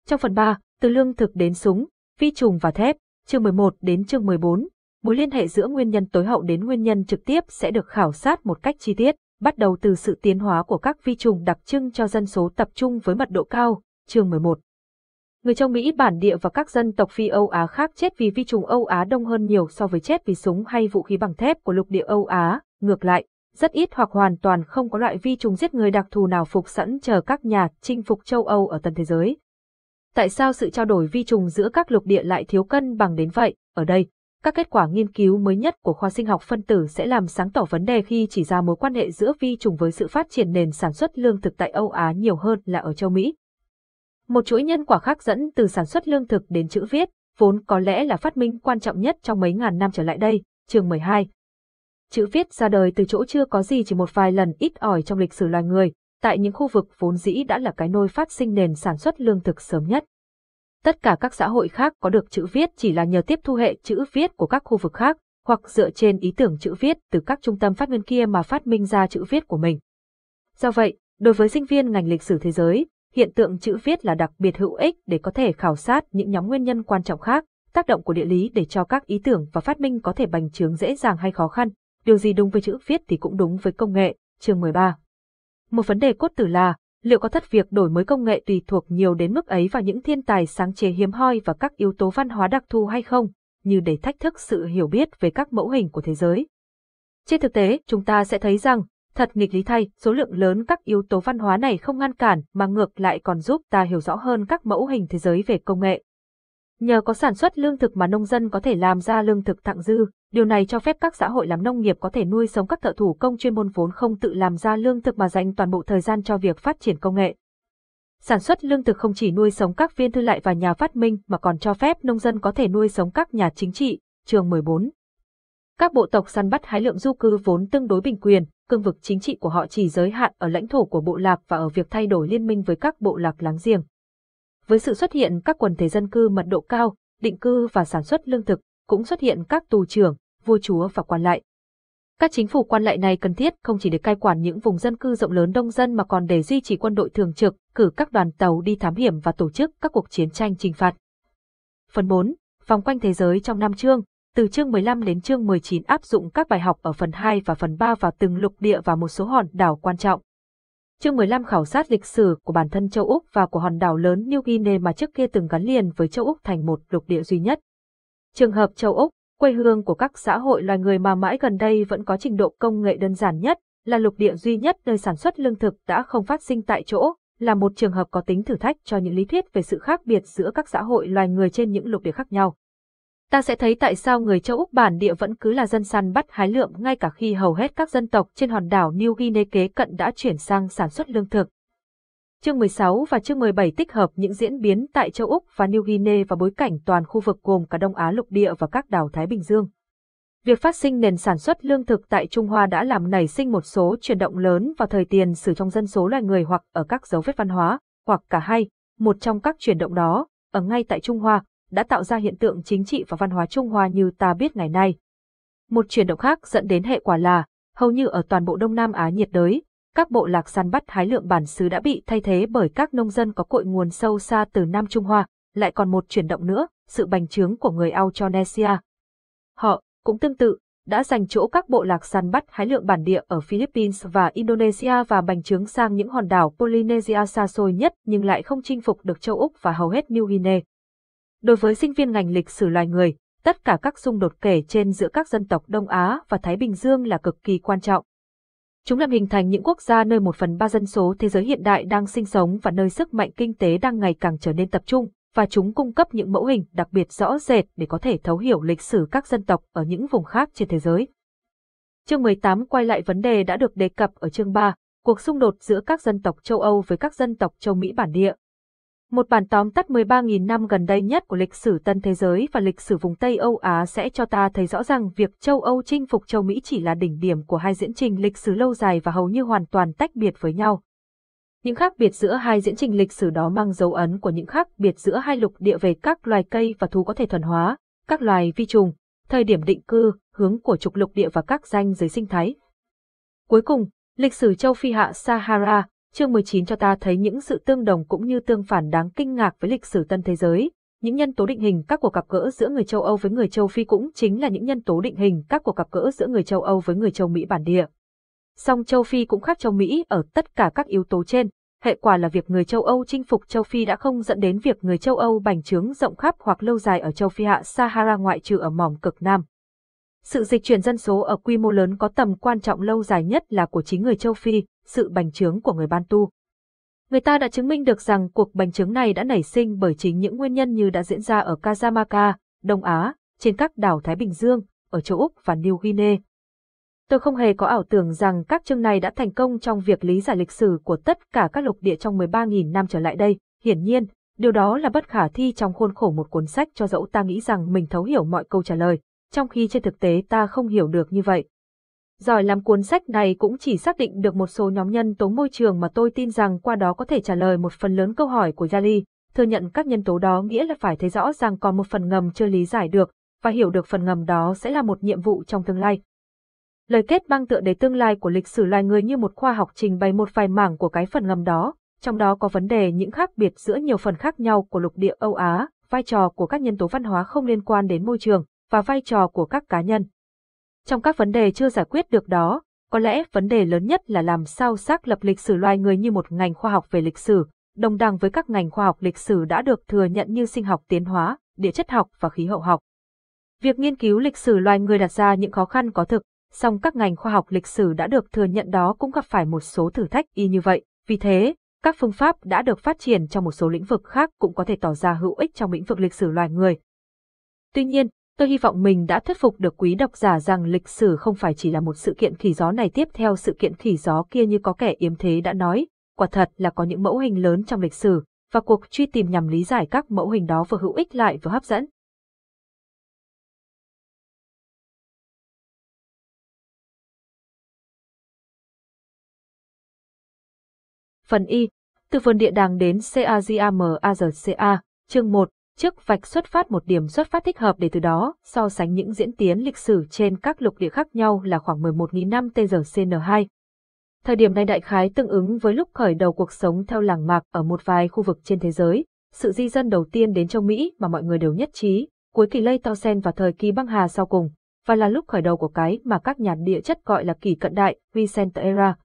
Trong phần 3, từ lương thực đến súng, vi trùng và thép, chương 11 đến chương 14, mối liên hệ giữa nguyên nhân tối hậu đến nguyên nhân trực tiếp sẽ được khảo sát một cách chi tiết bắt đầu từ sự tiến hóa của các vi trùng đặc trưng cho dân số tập trung với mật độ cao, chương 11. Người châu Mỹ bản địa và các dân tộc phi Âu Á khác chết vì vi trùng Âu Á đông hơn nhiều so với chết vì súng hay vũ khí bằng thép của lục địa Âu Á, ngược lại, rất ít hoặc hoàn toàn không có loại vi trùng giết người đặc thù nào phục sẵn chờ các nhà chinh phục châu Âu ở Tân thế giới. Tại sao sự trao đổi vi trùng giữa các lục địa lại thiếu cân bằng đến vậy? Ở đây, các kết quả nghiên cứu mới nhất của khoa sinh học phân tử sẽ làm sáng tỏ vấn đề khi chỉ ra mối quan hệ giữa vi trùng với sự phát triển nền sản xuất lương thực tại Âu Á nhiều hơn là ở châu Mỹ. Một chuỗi nhân quả khác dẫn từ sản xuất lương thực đến chữ viết, vốn có lẽ là phát minh quan trọng nhất trong mấy ngàn năm trở lại đây, chương 12. Chữ viết ra đời từ chỗ chưa có gì chỉ một vài lần ít ỏi trong lịch sử loài người, tại những khu vực vốn dĩ đã là cái nôi phát sinh nền sản xuất lương thực sớm nhất. Tất cả các xã hội khác có được chữ viết chỉ là nhờ tiếp thu hệ chữ viết của các khu vực khác, hoặc dựa trên ý tưởng chữ viết từ các trung tâm phát ngôn kia mà phát minh ra chữ viết của mình. Do vậy, đối với sinh viên ngành lịch sử thế giới, hiện tượng chữ viết là đặc biệt hữu ích để có thể khảo sát những nhóm nguyên nhân quan trọng khác, tác động của địa lý để cho các ý tưởng và phát minh có thể bành trướng dễ dàng hay khó khăn. Điều gì đúng với chữ viết thì cũng đúng với công nghệ, chương 13. Một vấn đề cốt tử là, liệu có thất việc đổi mới công nghệ tùy thuộc nhiều đến mức ấy vào những thiên tài sáng chế hiếm hoi và các yếu tố văn hóa đặc thù hay không, như để thách thức sự hiểu biết về các mẫu hình của thế giới. Trên thực tế, chúng ta sẽ thấy rằng, thật nghịch lý thay, số lượng lớn các yếu tố văn hóa này không ngăn cản mà ngược lại còn giúp ta hiểu rõ hơn các mẫu hình thế giới về công nghệ. Nhờ có sản xuất lương thực mà nông dân có thể làm ra lương thực thặng dư, điều này cho phép các xã hội làm nông nghiệp có thể nuôi sống các thợ thủ công chuyên môn vốn không tự làm ra lương thực mà dành toàn bộ thời gian cho việc phát triển công nghệ. Sản xuất lương thực không chỉ nuôi sống các viên thư lại và nhà phát minh mà còn cho phép nông dân có thể nuôi sống các nhà chính trị, Trường 14. Các bộ tộc săn bắt hái lượm du cư vốn tương đối bình quyền, cương vực chính trị của họ chỉ giới hạn ở lãnh thổ của bộ lạc và ở việc thay đổi liên minh với các bộ lạc láng giềng. Với sự xuất hiện các quần thể dân cư mật độ cao, định cư và sản xuất lương thực, cũng xuất hiện các tù trưởng, vua chúa và quan lại. Các chính phủ quan lại này cần thiết không chỉ để cai quản những vùng dân cư rộng lớn đông dân mà còn để duy trì quân đội thường trực, cử các đoàn tàu đi thám hiểm và tổ chức các cuộc chiến tranh trừng phạt. Phần 4. Vòng quanh thế giới trong năm chương, từ chương 15 đến chương 19 áp dụng các bài học ở phần 2 và phần 3 vào từng lục địa và một số hòn đảo quan trọng. Chương 15 khảo sát lịch sử của bản thân châu Úc và của hòn đảo lớn New Guinea mà trước kia từng gắn liền với châu Úc thành một lục địa duy nhất. Trường hợp châu Úc, quê hương của các xã hội loài người mà mãi gần đây vẫn có trình độ công nghệ đơn giản nhất, là lục địa duy nhất nơi sản xuất lương thực đã không phát sinh tại chỗ, là một trường hợp có tính thử thách cho những lý thuyết về sự khác biệt giữa các xã hội loài người trên những lục địa khác nhau ta sẽ thấy tại sao người châu Úc bản địa vẫn cứ là dân săn bắt hái lượm ngay cả khi hầu hết các dân tộc trên hòn đảo New Guinea kế cận đã chuyển sang sản xuất lương thực. Chương 16 và chương 17 tích hợp những diễn biến tại châu Úc và New Guinea và bối cảnh toàn khu vực gồm cả Đông Á lục địa và các đảo Thái Bình Dương. Việc phát sinh nền sản xuất lương thực tại Trung Hoa đã làm nảy sinh một số chuyển động lớn vào thời tiền sử trong dân số loài người hoặc ở các dấu vết văn hóa, hoặc cả hai, một trong các chuyển động đó, ở ngay tại Trung Hoa, đã tạo ra hiện tượng chính trị và văn hóa Trung Hoa như ta biết ngày nay. Một chuyển động khác dẫn đến hệ quả là, hầu như ở toàn bộ Đông Nam Á nhiệt đới, các bộ lạc săn bắt hái lượm bản xứ đã bị thay thế bởi các nông dân có cội nguồn sâu xa từ Nam Trung Hoa, lại còn một chuyển động nữa, sự bành trướng của người Austranesia. Họ, cũng tương tự, đã dành chỗ các bộ lạc săn bắt hái lượm bản địa ở Philippines và Indonesia và bành trướng sang những hòn đảo Polynesia xa xôi nhất nhưng lại không chinh phục được châu Úc và hầu hết New Guinea. Đối với sinh viên ngành lịch sử loài người, tất cả các xung đột kể trên giữa các dân tộc Đông Á và Thái Bình Dương là cực kỳ quan trọng. Chúng làm hình thành những quốc gia nơi một phần ba dân số thế giới hiện đại đang sinh sống và nơi sức mạnh kinh tế đang ngày càng trở nên tập trung, và chúng cung cấp những mẫu hình đặc biệt rõ rệt để có thể thấu hiểu lịch sử các dân tộc ở những vùng khác trên thế giới. Chương 18 quay lại vấn đề đã được đề cập ở chương 3, cuộc xung đột giữa các dân tộc châu Âu với các dân tộc châu Mỹ bản địa, một bản tóm tắt 13.000 năm gần đây nhất của lịch sử tân thế giới và lịch sử vùng Tây Âu Á sẽ cho ta thấy rõ rằng việc châu Âu chinh phục châu Mỹ chỉ là đỉnh điểm của hai diễn trình lịch sử lâu dài và hầu như hoàn toàn tách biệt với nhau. Những khác biệt giữa hai diễn trình lịch sử đó mang dấu ấn của những khác biệt giữa hai lục địa về các loài cây và thú có thể thuần hóa, các loài vi trùng, thời điểm định cư, hướng của trục lục địa và các danh giới sinh thái. Cuối cùng, lịch sử châu Phi hạ Sahara, Chương 19 cho ta thấy những sự tương đồng cũng như tương phản đáng kinh ngạc với lịch sử tân thế giới. Những nhân tố định hình các cuộc gặp gỡ giữa người châu Âu với người châu Phi cũng chính là những nhân tố định hình các cuộc gặp gỡ giữa người châu Âu với người châu Mỹ bản địa. Song châu Phi cũng khác châu Mỹ ở tất cả các yếu tố trên. Hệ quả là việc người châu Âu chinh phục châu Phi đã không dẫn đến việc người châu Âu bành trướng rộng khắp hoặc lâu dài ở châu Phi hạ Sahara ngoại trừ ở mỏm cực Nam. Sự dịch chuyển dân số ở quy mô lớn có tầm quan trọng lâu dài nhất là của chính người châu Phi, sự bành trướng của người Ban Tu. Người ta đã chứng minh được rằng cuộc bành trướng này đã nảy sinh bởi chính những nguyên nhân như đã diễn ra ở Kazamaka, Đông Á, trên các đảo Thái Bình Dương, ở châu Úc và New Guinea. Tôi không hề có ảo tưởng rằng các chương này đã thành công trong việc lý giải lịch sử của tất cả các lục địa trong 13.000 năm trở lại đây. Hiển nhiên, điều đó là bất khả thi trong khuôn khổ một cuốn sách cho dẫu ta nghĩ rằng mình thấu hiểu mọi câu trả lời, trong khi trên thực tế ta không hiểu được như vậy. Giỏi làm cuốn sách này cũng chỉ xác định được một số nhóm nhân tố môi trường mà tôi tin rằng qua đó có thể trả lời một phần lớn câu hỏi của Yali. Thừa nhận các nhân tố đó nghĩa là phải thấy rõ rằng còn một phần ngầm chưa lý giải được, và hiểu được phần ngầm đó sẽ là một nhiệm vụ trong tương lai. Lời kết mang tựa đề tương lai của lịch sử loài người như một khoa học trình bày một vài mảng của cái phần ngầm đó, trong đó có vấn đề những khác biệt giữa nhiều phần khác nhau của lục địa Âu Á, vai trò của các nhân tố văn hóa không liên quan đến môi trường, và vai trò của các cá nhân. Trong các vấn đề chưa giải quyết được đó, có lẽ vấn đề lớn nhất là làm sao xác lập lịch sử loài người như một ngành khoa học về lịch sử, đồng đẳng với các ngành khoa học lịch sử đã được thừa nhận như sinh học tiến hóa, địa chất học và khí hậu học. Việc nghiên cứu lịch sử loài người đặt ra những khó khăn có thực, song các ngành khoa học lịch sử đã được thừa nhận đó cũng gặp phải một số thử thách y như vậy. Vì thế, các phương pháp đã được phát triển trong một số lĩnh vực khác cũng có thể tỏ ra hữu ích trong lĩnh vực lịch sử loài người. Tuy nhiên, Tôi hy vọng mình đã thuyết phục được quý độc giả rằng lịch sử không phải chỉ là một sự kiện khỉ gió này tiếp theo sự kiện khỉ gió kia như có kẻ yếm thế đã nói, quả thật là có những mẫu hình lớn trong lịch sử, và cuộc truy tìm nhằm lý giải các mẫu hình đó vừa hữu ích lại vừa hấp dẫn. Phần Y Từ vườn địa đàng đến CAGAMAZCA, chương 1, trước vạch xuất phát một điểm xuất phát thích hợp để từ đó so sánh những diễn tiến lịch sử trên các lục địa khác nhau là khoảng 11.000 năm TGCN2. Thời điểm này đại khái tương ứng với lúc khởi đầu cuộc sống theo làng mạc ở một vài khu vực trên thế giới, sự di dân đầu tiên đến châu Mỹ mà mọi người đều nhất trí, cuối kỳ lây to sen và thời kỳ băng hà sau cùng, và là lúc khởi đầu của cái mà các nhà địa chất gọi là kỳ cận đại, Recent Era.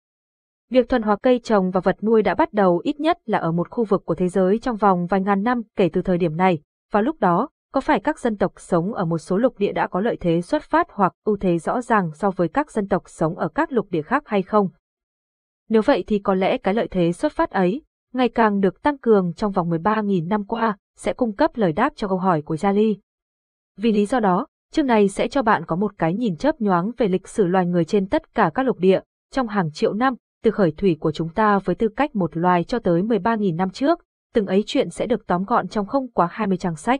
Việc thuần hóa cây trồng và vật nuôi đã bắt đầu ít nhất là ở một khu vực của thế giới trong vòng vài ngàn năm kể từ thời điểm này. Và lúc đó, có phải các dân tộc sống ở một số lục địa đã có lợi thế xuất phát hoặc ưu thế rõ ràng so với các dân tộc sống ở các lục địa khác hay không? Nếu vậy thì có lẽ cái lợi thế xuất phát ấy, ngày càng được tăng cường trong vòng 13.000 năm qua, sẽ cung cấp lời đáp cho câu hỏi của Jali. Vì lý do đó, chương này sẽ cho bạn có một cái nhìn chớp nhoáng về lịch sử loài người trên tất cả các lục địa, trong hàng triệu năm, từ khởi thủy của chúng ta với tư cách một loài cho tới 13.000 năm trước, từng ấy chuyện sẽ được tóm gọn trong không quá 20 trang sách.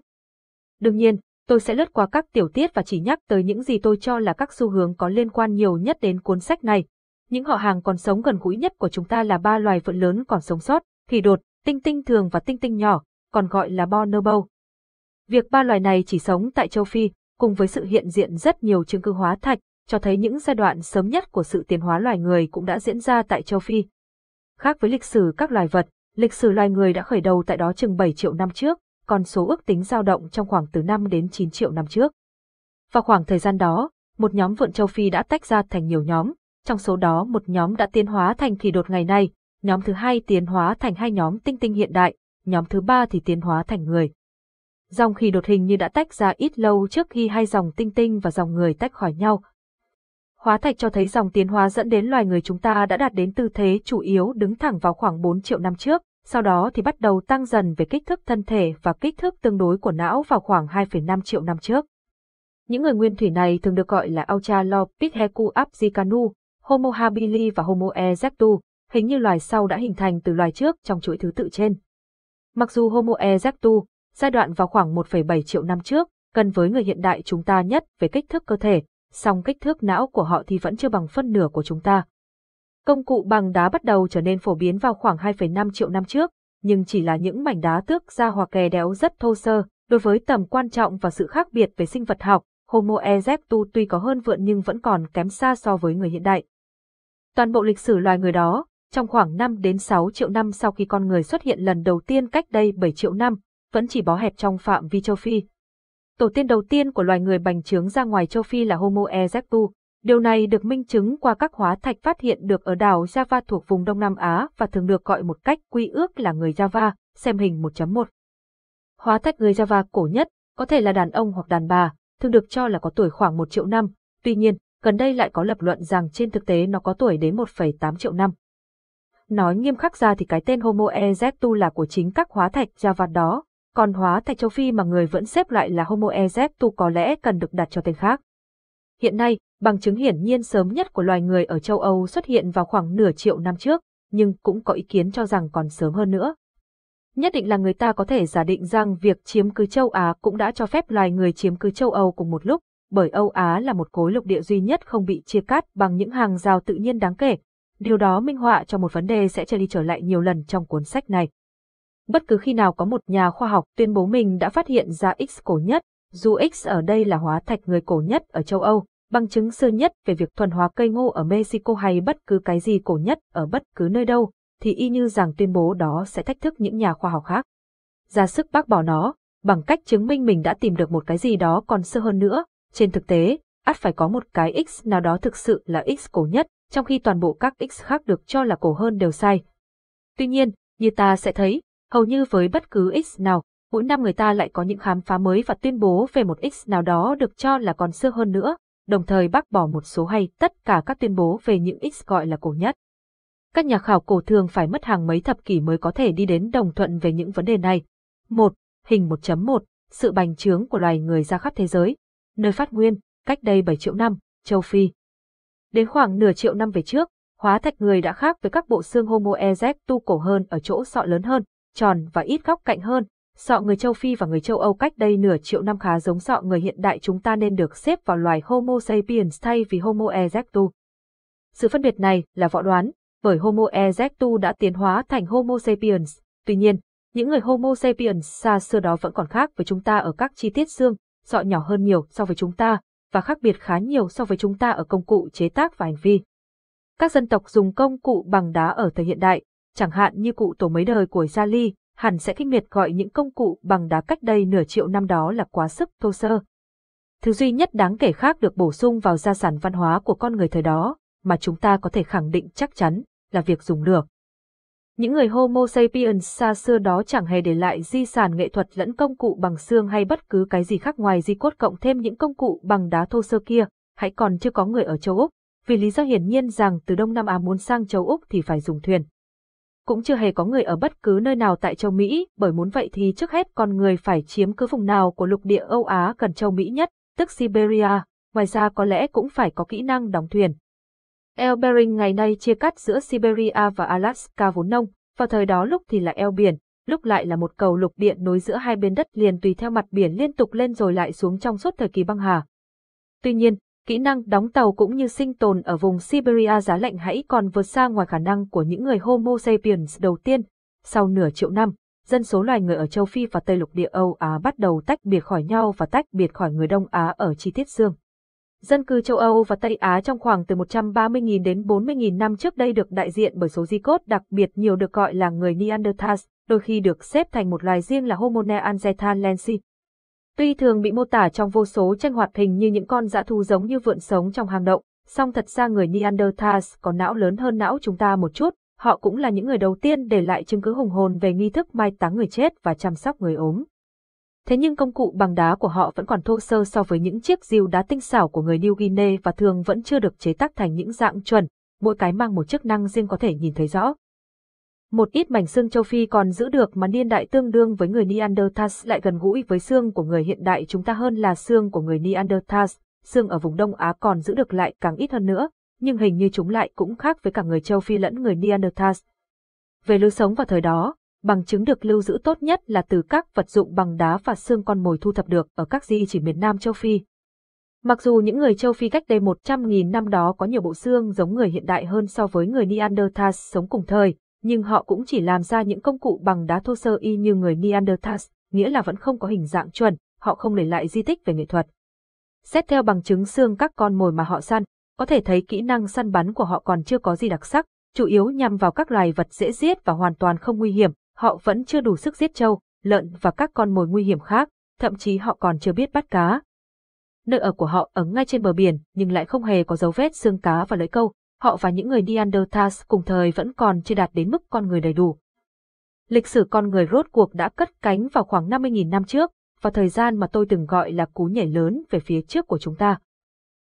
Đương nhiên, tôi sẽ lướt qua các tiểu tiết và chỉ nhắc tới những gì tôi cho là các xu hướng có liên quan nhiều nhất đến cuốn sách này. Những họ hàng còn sống gần gũi nhất của chúng ta là ba loài vượn lớn còn sống sót, khỉ đột, tinh tinh thường và tinh tinh nhỏ, còn gọi là bonobo. Việc ba loài này chỉ sống tại châu Phi, cùng với sự hiện diện rất nhiều chứng cứ hóa thạch, cho thấy những giai đoạn sớm nhất của sự tiến hóa loài người cũng đã diễn ra tại châu Phi. Khác với lịch sử các loài vật, lịch sử loài người đã khởi đầu tại đó chừng 7 triệu năm trước, còn số ước tính dao động trong khoảng từ 5 đến 9 triệu năm trước. Vào khoảng thời gian đó, một nhóm vượn châu Phi đã tách ra thành nhiều nhóm, trong số đó một nhóm đã tiến hóa thành kỳ đột ngày nay, nhóm thứ hai tiến hóa thành hai nhóm tinh tinh hiện đại, nhóm thứ ba thì tiến hóa thành người. Dòng khỉ đột hình như đã tách ra ít lâu trước khi hai dòng tinh tinh và dòng người tách khỏi nhau, Hóa thạch cho thấy dòng tiến hóa dẫn đến loài người chúng ta đã đạt đến tư thế chủ yếu đứng thẳng vào khoảng 4 triệu năm trước, sau đó thì bắt đầu tăng dần về kích thước thân thể và kích thước tương đối của não vào khoảng 2,5 triệu năm trước. Những người nguyên thủy này thường được gọi là Australopithecus apsicanu, Homo habili và Homo erectus, hình như loài sau đã hình thành từ loài trước trong chuỗi thứ tự trên. Mặc dù Homo erectus, giai đoạn vào khoảng 1,7 triệu năm trước, gần với người hiện đại chúng ta nhất về kích thước cơ thể, song kích thước não của họ thì vẫn chưa bằng phân nửa của chúng ta. Công cụ bằng đá bắt đầu trở nên phổ biến vào khoảng 2,5 triệu năm trước, nhưng chỉ là những mảnh đá tước ra hoặc kè đéo rất thô sơ, đối với tầm quan trọng và sự khác biệt về sinh vật học, Homo erectus tuy có hơn vượn nhưng vẫn còn kém xa so với người hiện đại. Toàn bộ lịch sử loài người đó, trong khoảng 5 đến 6 triệu năm sau khi con người xuất hiện lần đầu tiên cách đây 7 triệu năm, vẫn chỉ bó hẹp trong phạm vi châu Phi, tổ tiên đầu tiên của loài người bành trướng ra ngoài châu Phi là Homo erectus. Điều này được minh chứng qua các hóa thạch phát hiện được ở đảo Java thuộc vùng Đông Nam Á và thường được gọi một cách quy ước là người Java, xem hình 1.1. Hóa thạch người Java cổ nhất, có thể là đàn ông hoặc đàn bà, thường được cho là có tuổi khoảng 1 triệu năm, tuy nhiên, gần đây lại có lập luận rằng trên thực tế nó có tuổi đến 1,8 triệu năm. Nói nghiêm khắc ra thì cái tên Homo erectus là của chính các hóa thạch Java đó, còn hóa thạch châu Phi mà người vẫn xếp lại là Homo erectus có lẽ cần được đặt cho tên khác. Hiện nay, bằng chứng hiển nhiên sớm nhất của loài người ở châu Âu xuất hiện vào khoảng nửa triệu năm trước, nhưng cũng có ý kiến cho rằng còn sớm hơn nữa. Nhất định là người ta có thể giả định rằng việc chiếm cứ châu Á cũng đã cho phép loài người chiếm cứ châu Âu cùng một lúc, bởi Âu Á là một khối lục địa duy nhất không bị chia cắt bằng những hàng rào tự nhiên đáng kể. Điều đó minh họa cho một vấn đề sẽ trở đi trở lại nhiều lần trong cuốn sách này. Bất cứ khi nào có một nhà khoa học tuyên bố mình đã phát hiện ra X cổ nhất, dù X ở đây là hóa thạch người cổ nhất ở châu Âu, bằng chứng xưa nhất về việc thuần hóa cây ngô ở Mexico hay bất cứ cái gì cổ nhất ở bất cứ nơi đâu, thì y như rằng tuyên bố đó sẽ thách thức những nhà khoa học khác. Ra sức bác bỏ nó, bằng cách chứng minh mình đã tìm được một cái gì đó còn xưa hơn nữa, trên thực tế, ắt phải có một cái X nào đó thực sự là X cổ nhất, trong khi toàn bộ các X khác được cho là cổ hơn đều sai. Tuy nhiên, như ta sẽ thấy, hầu như với bất cứ X nào, mỗi năm người ta lại có những khám phá mới và tuyên bố về một X nào đó được cho là còn xưa hơn nữa, đồng thời bác bỏ một số hay tất cả các tuyên bố về những X gọi là cổ nhất. Các nhà khảo cổ thường phải mất hàng mấy thập kỷ mới có thể đi đến đồng thuận về những vấn đề này. 1. Hình 1.1 Sự bành trướng của loài người ra khắp thế giới Nơi phát nguyên, cách đây 7 triệu năm, châu Phi Đến khoảng nửa triệu năm về trước, hóa thạch người đã khác với các bộ xương Homo erectus cổ hơn ở chỗ sọ lớn hơn, tròn và ít góc cạnh hơn. Sọ người châu Phi và người châu Âu cách đây nửa triệu năm khá giống sọ người hiện đại chúng ta nên được xếp vào loài Homo sapiens thay vì Homo erectus. Sự phân biệt này là võ đoán, bởi Homo erectus đã tiến hóa thành Homo sapiens. Tuy nhiên, những người Homo sapiens xa xưa đó vẫn còn khác với chúng ta ở các chi tiết xương, sọ nhỏ hơn nhiều so với chúng ta, và khác biệt khá nhiều so với chúng ta ở công cụ chế tác và hành vi. Các dân tộc dùng công cụ bằng đá ở thời hiện đại, chẳng hạn như cụ tổ mấy đời của Gia Ly, hẳn sẽ khinh miệt gọi những công cụ bằng đá cách đây nửa triệu năm đó là quá sức thô sơ. Thứ duy nhất đáng kể khác được bổ sung vào gia sản văn hóa của con người thời đó, mà chúng ta có thể khẳng định chắc chắn, là việc dùng lửa. Những người Homo sapiens xa xưa đó chẳng hề để lại di sản nghệ thuật lẫn công cụ bằng xương hay bất cứ cái gì khác ngoài di cốt cộng thêm những công cụ bằng đá thô sơ kia, hãy còn chưa có người ở châu Úc, vì lý do hiển nhiên rằng từ Đông Nam Á muốn sang châu Úc thì phải dùng thuyền cũng chưa hề có người ở bất cứ nơi nào tại châu Mỹ, bởi muốn vậy thì trước hết con người phải chiếm cứ vùng nào của lục địa Âu Á gần châu Mỹ nhất, tức Siberia, ngoài ra có lẽ cũng phải có kỹ năng đóng thuyền. Eo Bering ngày nay chia cắt giữa Siberia và Alaska vốn nông, vào thời đó lúc thì là eo biển, lúc lại là một cầu lục địa nối giữa hai bên đất liền tùy theo mặt biển liên tục lên rồi lại xuống trong suốt thời kỳ băng hà. Tuy nhiên, Kỹ năng đóng tàu cũng như sinh tồn ở vùng Siberia giá lạnh hãy còn vượt xa ngoài khả năng của những người Homo sapiens đầu tiên. Sau nửa triệu năm, dân số loài người ở châu Phi và Tây lục địa Âu Á bắt đầu tách biệt khỏi nhau và tách biệt khỏi người Đông Á ở chi tiết xương. Dân cư châu Âu và Tây Á trong khoảng từ 130.000 đến 40.000 năm trước đây được đại diện bởi số di cốt đặc biệt nhiều được gọi là người Neanderthals, đôi khi được xếp thành một loài riêng là Homo neanderthalensis, Tuy thường bị mô tả trong vô số tranh hoạt hình như những con dã thú giống như vượn sống trong hang động, song thật ra người Neanderthals có não lớn hơn não chúng ta một chút, họ cũng là những người đầu tiên để lại chứng cứ hùng hồn về nghi thức mai táng người chết và chăm sóc người ốm. Thế nhưng công cụ bằng đá của họ vẫn còn thô sơ so với những chiếc diều đá tinh xảo của người New Guinea và thường vẫn chưa được chế tác thành những dạng chuẩn, mỗi cái mang một chức năng riêng có thể nhìn thấy rõ. Một ít mảnh xương châu Phi còn giữ được mà niên đại tương đương với người Neanderthals lại gần gũi với xương của người hiện đại chúng ta hơn là xương của người Neanderthals, xương ở vùng Đông Á còn giữ được lại càng ít hơn nữa, nhưng hình như chúng lại cũng khác với cả người châu Phi lẫn người Neanderthals. Về lối sống vào thời đó, bằng chứng được lưu giữ tốt nhất là từ các vật dụng bằng đá và xương con mồi thu thập được ở các di chỉ miền Nam châu Phi. Mặc dù những người châu Phi cách đây 100.000 năm đó có nhiều bộ xương giống người hiện đại hơn so với người Neanderthals sống cùng thời, nhưng họ cũng chỉ làm ra những công cụ bằng đá thô sơ y như người Neanderthals, nghĩa là vẫn không có hình dạng chuẩn, họ không để lại di tích về nghệ thuật. Xét theo bằng chứng xương các con mồi mà họ săn, có thể thấy kỹ năng săn bắn của họ còn chưa có gì đặc sắc, chủ yếu nhằm vào các loài vật dễ giết và hoàn toàn không nguy hiểm, họ vẫn chưa đủ sức giết trâu, lợn và các con mồi nguy hiểm khác, thậm chí họ còn chưa biết bắt cá. Nơi ở của họ ở ngay trên bờ biển nhưng lại không hề có dấu vết xương cá và lưỡi câu, họ và những người Neanderthals cùng thời vẫn còn chưa đạt đến mức con người đầy đủ. Lịch sử con người rốt cuộc đã cất cánh vào khoảng 50.000 năm trước, vào thời gian mà tôi từng gọi là cú nhảy lớn về phía trước của chúng ta.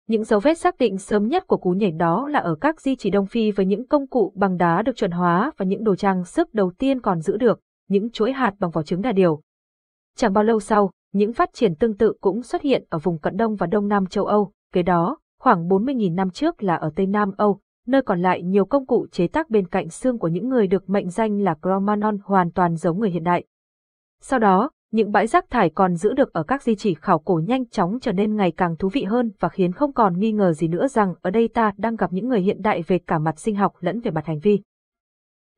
Những dấu vết xác định sớm nhất của cú nhảy đó là ở các di chỉ Đông Phi với những công cụ bằng đá được chuẩn hóa và những đồ trang sức đầu tiên còn giữ được, những chuỗi hạt bằng vỏ trứng đa điều. Chẳng bao lâu sau, những phát triển tương tự cũng xuất hiện ở vùng cận Đông và Đông Nam châu Âu, kế đó, khoảng 40.000 năm trước là ở Tây Nam Âu, nơi còn lại nhiều công cụ chế tác bên cạnh xương của những người được mệnh danh là Cromanon hoàn toàn giống người hiện đại. Sau đó, những bãi rác thải còn giữ được ở các di chỉ khảo cổ nhanh chóng trở nên ngày càng thú vị hơn và khiến không còn nghi ngờ gì nữa rằng ở đây ta đang gặp những người hiện đại về cả mặt sinh học lẫn về mặt hành vi.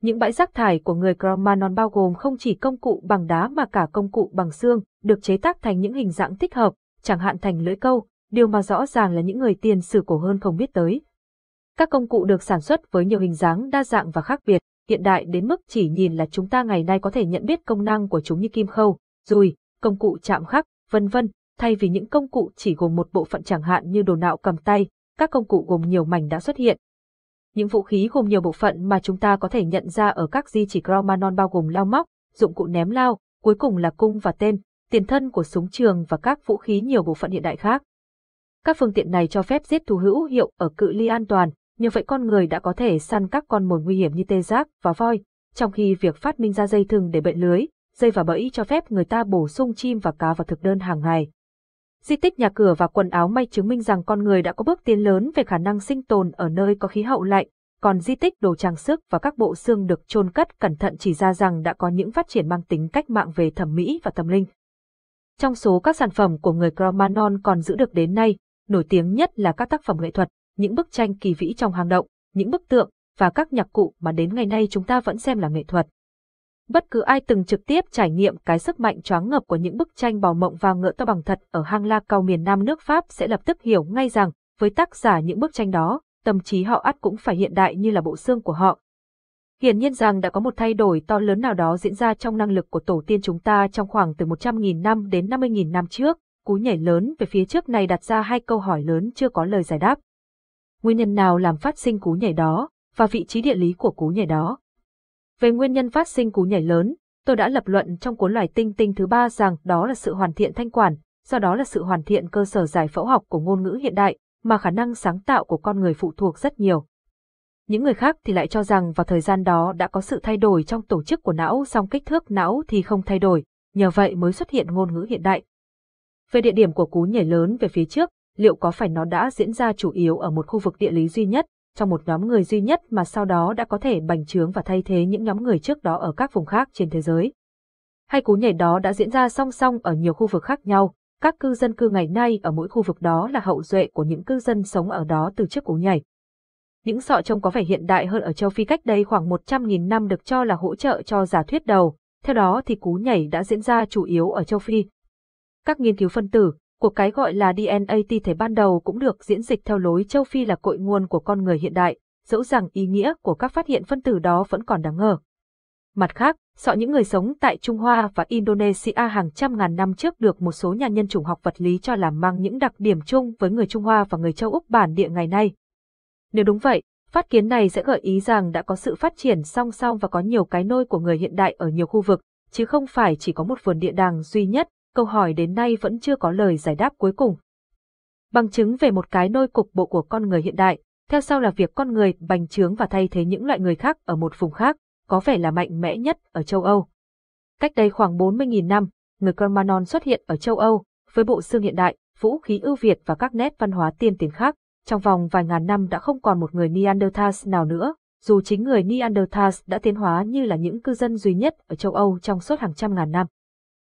Những bãi rác thải của người Cromanon bao gồm không chỉ công cụ bằng đá mà cả công cụ bằng xương, được chế tác thành những hình dạng thích hợp, chẳng hạn thành lưỡi câu, điều mà rõ ràng là những người tiền sử cổ hơn không biết tới. Các công cụ được sản xuất với nhiều hình dáng đa dạng và khác biệt, hiện đại đến mức chỉ nhìn là chúng ta ngày nay có thể nhận biết công năng của chúng như kim khâu, dùi, công cụ chạm khắc, vân vân, thay vì những công cụ chỉ gồm một bộ phận chẳng hạn như đồ nạo cầm tay, các công cụ gồm nhiều mảnh đã xuất hiện. Những vũ khí gồm nhiều bộ phận mà chúng ta có thể nhận ra ở các di chỉ cro Cromanon bao gồm lao móc, dụng cụ ném lao, cuối cùng là cung và tên, tiền thân của súng trường và các vũ khí nhiều bộ phận hiện đại khác. Các phương tiện này cho phép giết thú hữu hiệu ở cự ly an toàn, như vậy con người đã có thể săn các con mồi nguy hiểm như tê giác và voi, trong khi việc phát minh ra dây thừng để bện lưới, dây và bẫy cho phép người ta bổ sung chim và cá vào thực đơn hàng ngày. Di tích nhà cửa và quần áo may chứng minh rằng con người đã có bước tiến lớn về khả năng sinh tồn ở nơi có khí hậu lạnh, còn di tích đồ trang sức và các bộ xương được chôn cất cẩn thận chỉ ra rằng đã có những phát triển mang tính cách mạng về thẩm mỹ và tâm linh. Trong số các sản phẩm của người cro Cromanon còn giữ được đến nay, nổi tiếng nhất là các tác phẩm nghệ thuật, những bức tranh kỳ vĩ trong hang động, những bức tượng và các nhạc cụ mà đến ngày nay chúng ta vẫn xem là nghệ thuật. Bất cứ ai từng trực tiếp trải nghiệm cái sức mạnh choáng ngập của những bức tranh bào mộng và ngựa to bằng thật ở hang La Cao miền Nam nước Pháp sẽ lập tức hiểu ngay rằng, với tác giả những bức tranh đó, tâm trí họ ắt cũng phải hiện đại như là bộ xương của họ. Hiển nhiên rằng đã có một thay đổi to lớn nào đó diễn ra trong năng lực của tổ tiên chúng ta trong khoảng từ 100.000 năm đến 50.000 năm trước, cú nhảy lớn về phía trước này đặt ra hai câu hỏi lớn chưa có lời giải đáp. Nguyên nhân nào làm phát sinh cú nhảy đó, và vị trí địa lý của cú nhảy đó. Về nguyên nhân phát sinh cú nhảy lớn, tôi đã lập luận trong cuốn loài tinh tinh thứ ba rằng đó là sự hoàn thiện thanh quản, do đó là sự hoàn thiện cơ sở giải phẫu học của ngôn ngữ hiện đại, mà khả năng sáng tạo của con người phụ thuộc rất nhiều. Những người khác thì lại cho rằng vào thời gian đó đã có sự thay đổi trong tổ chức của não song kích thước não thì không thay đổi, nhờ vậy mới xuất hiện ngôn ngữ hiện đại. Về địa điểm của cú nhảy lớn về phía trước, liệu có phải nó đã diễn ra chủ yếu ở một khu vực địa lý duy nhất, trong một nhóm người duy nhất mà sau đó đã có thể bành trướng và thay thế những nhóm người trước đó ở các vùng khác trên thế giới? Hay cú nhảy đó đã diễn ra song song ở nhiều khu vực khác nhau, các cư dân cư ngày nay ở mỗi khu vực đó là hậu duệ của những cư dân sống ở đó từ trước cú nhảy. Những sọ trông có vẻ hiện đại hơn ở châu Phi cách đây khoảng 100.000 năm được cho là hỗ trợ cho giả thuyết đầu, theo đó thì cú nhảy đã diễn ra chủ yếu ở châu Phi, các nghiên cứu phân tử của cái gọi là DNA ti thể ban đầu cũng được diễn dịch theo lối châu Phi là cội nguồn của con người hiện đại, dẫu rằng ý nghĩa của các phát hiện phân tử đó vẫn còn đáng ngờ. Mặt khác, sọ những người sống tại Trung Hoa và Indonesia hàng trăm ngàn năm trước được một số nhà nhân chủng học vật lý cho là mang những đặc điểm chung với người Trung Hoa và người châu Úc bản địa ngày nay. Nếu đúng vậy, phát kiến này sẽ gợi ý rằng đã có sự phát triển song song và có nhiều cái nôi của người hiện đại ở nhiều khu vực, chứ không phải chỉ có một vườn địa đàng duy nhất câu hỏi đến nay vẫn chưa có lời giải đáp cuối cùng. Bằng chứng về một cái nôi cục bộ của con người hiện đại, theo sau là việc con người bành trướng và thay thế những loại người khác ở một vùng khác, có vẻ là mạnh mẽ nhất ở châu Âu. Cách đây khoảng 40.000 năm, người Cromanon xuất hiện ở châu Âu, với bộ xương hiện đại, vũ khí ưu việt và các nét văn hóa tiên tiến khác, trong vòng vài ngàn năm đã không còn một người Neanderthals nào nữa, dù chính người Neanderthals đã tiến hóa như là những cư dân duy nhất ở châu Âu trong suốt hàng trăm ngàn năm.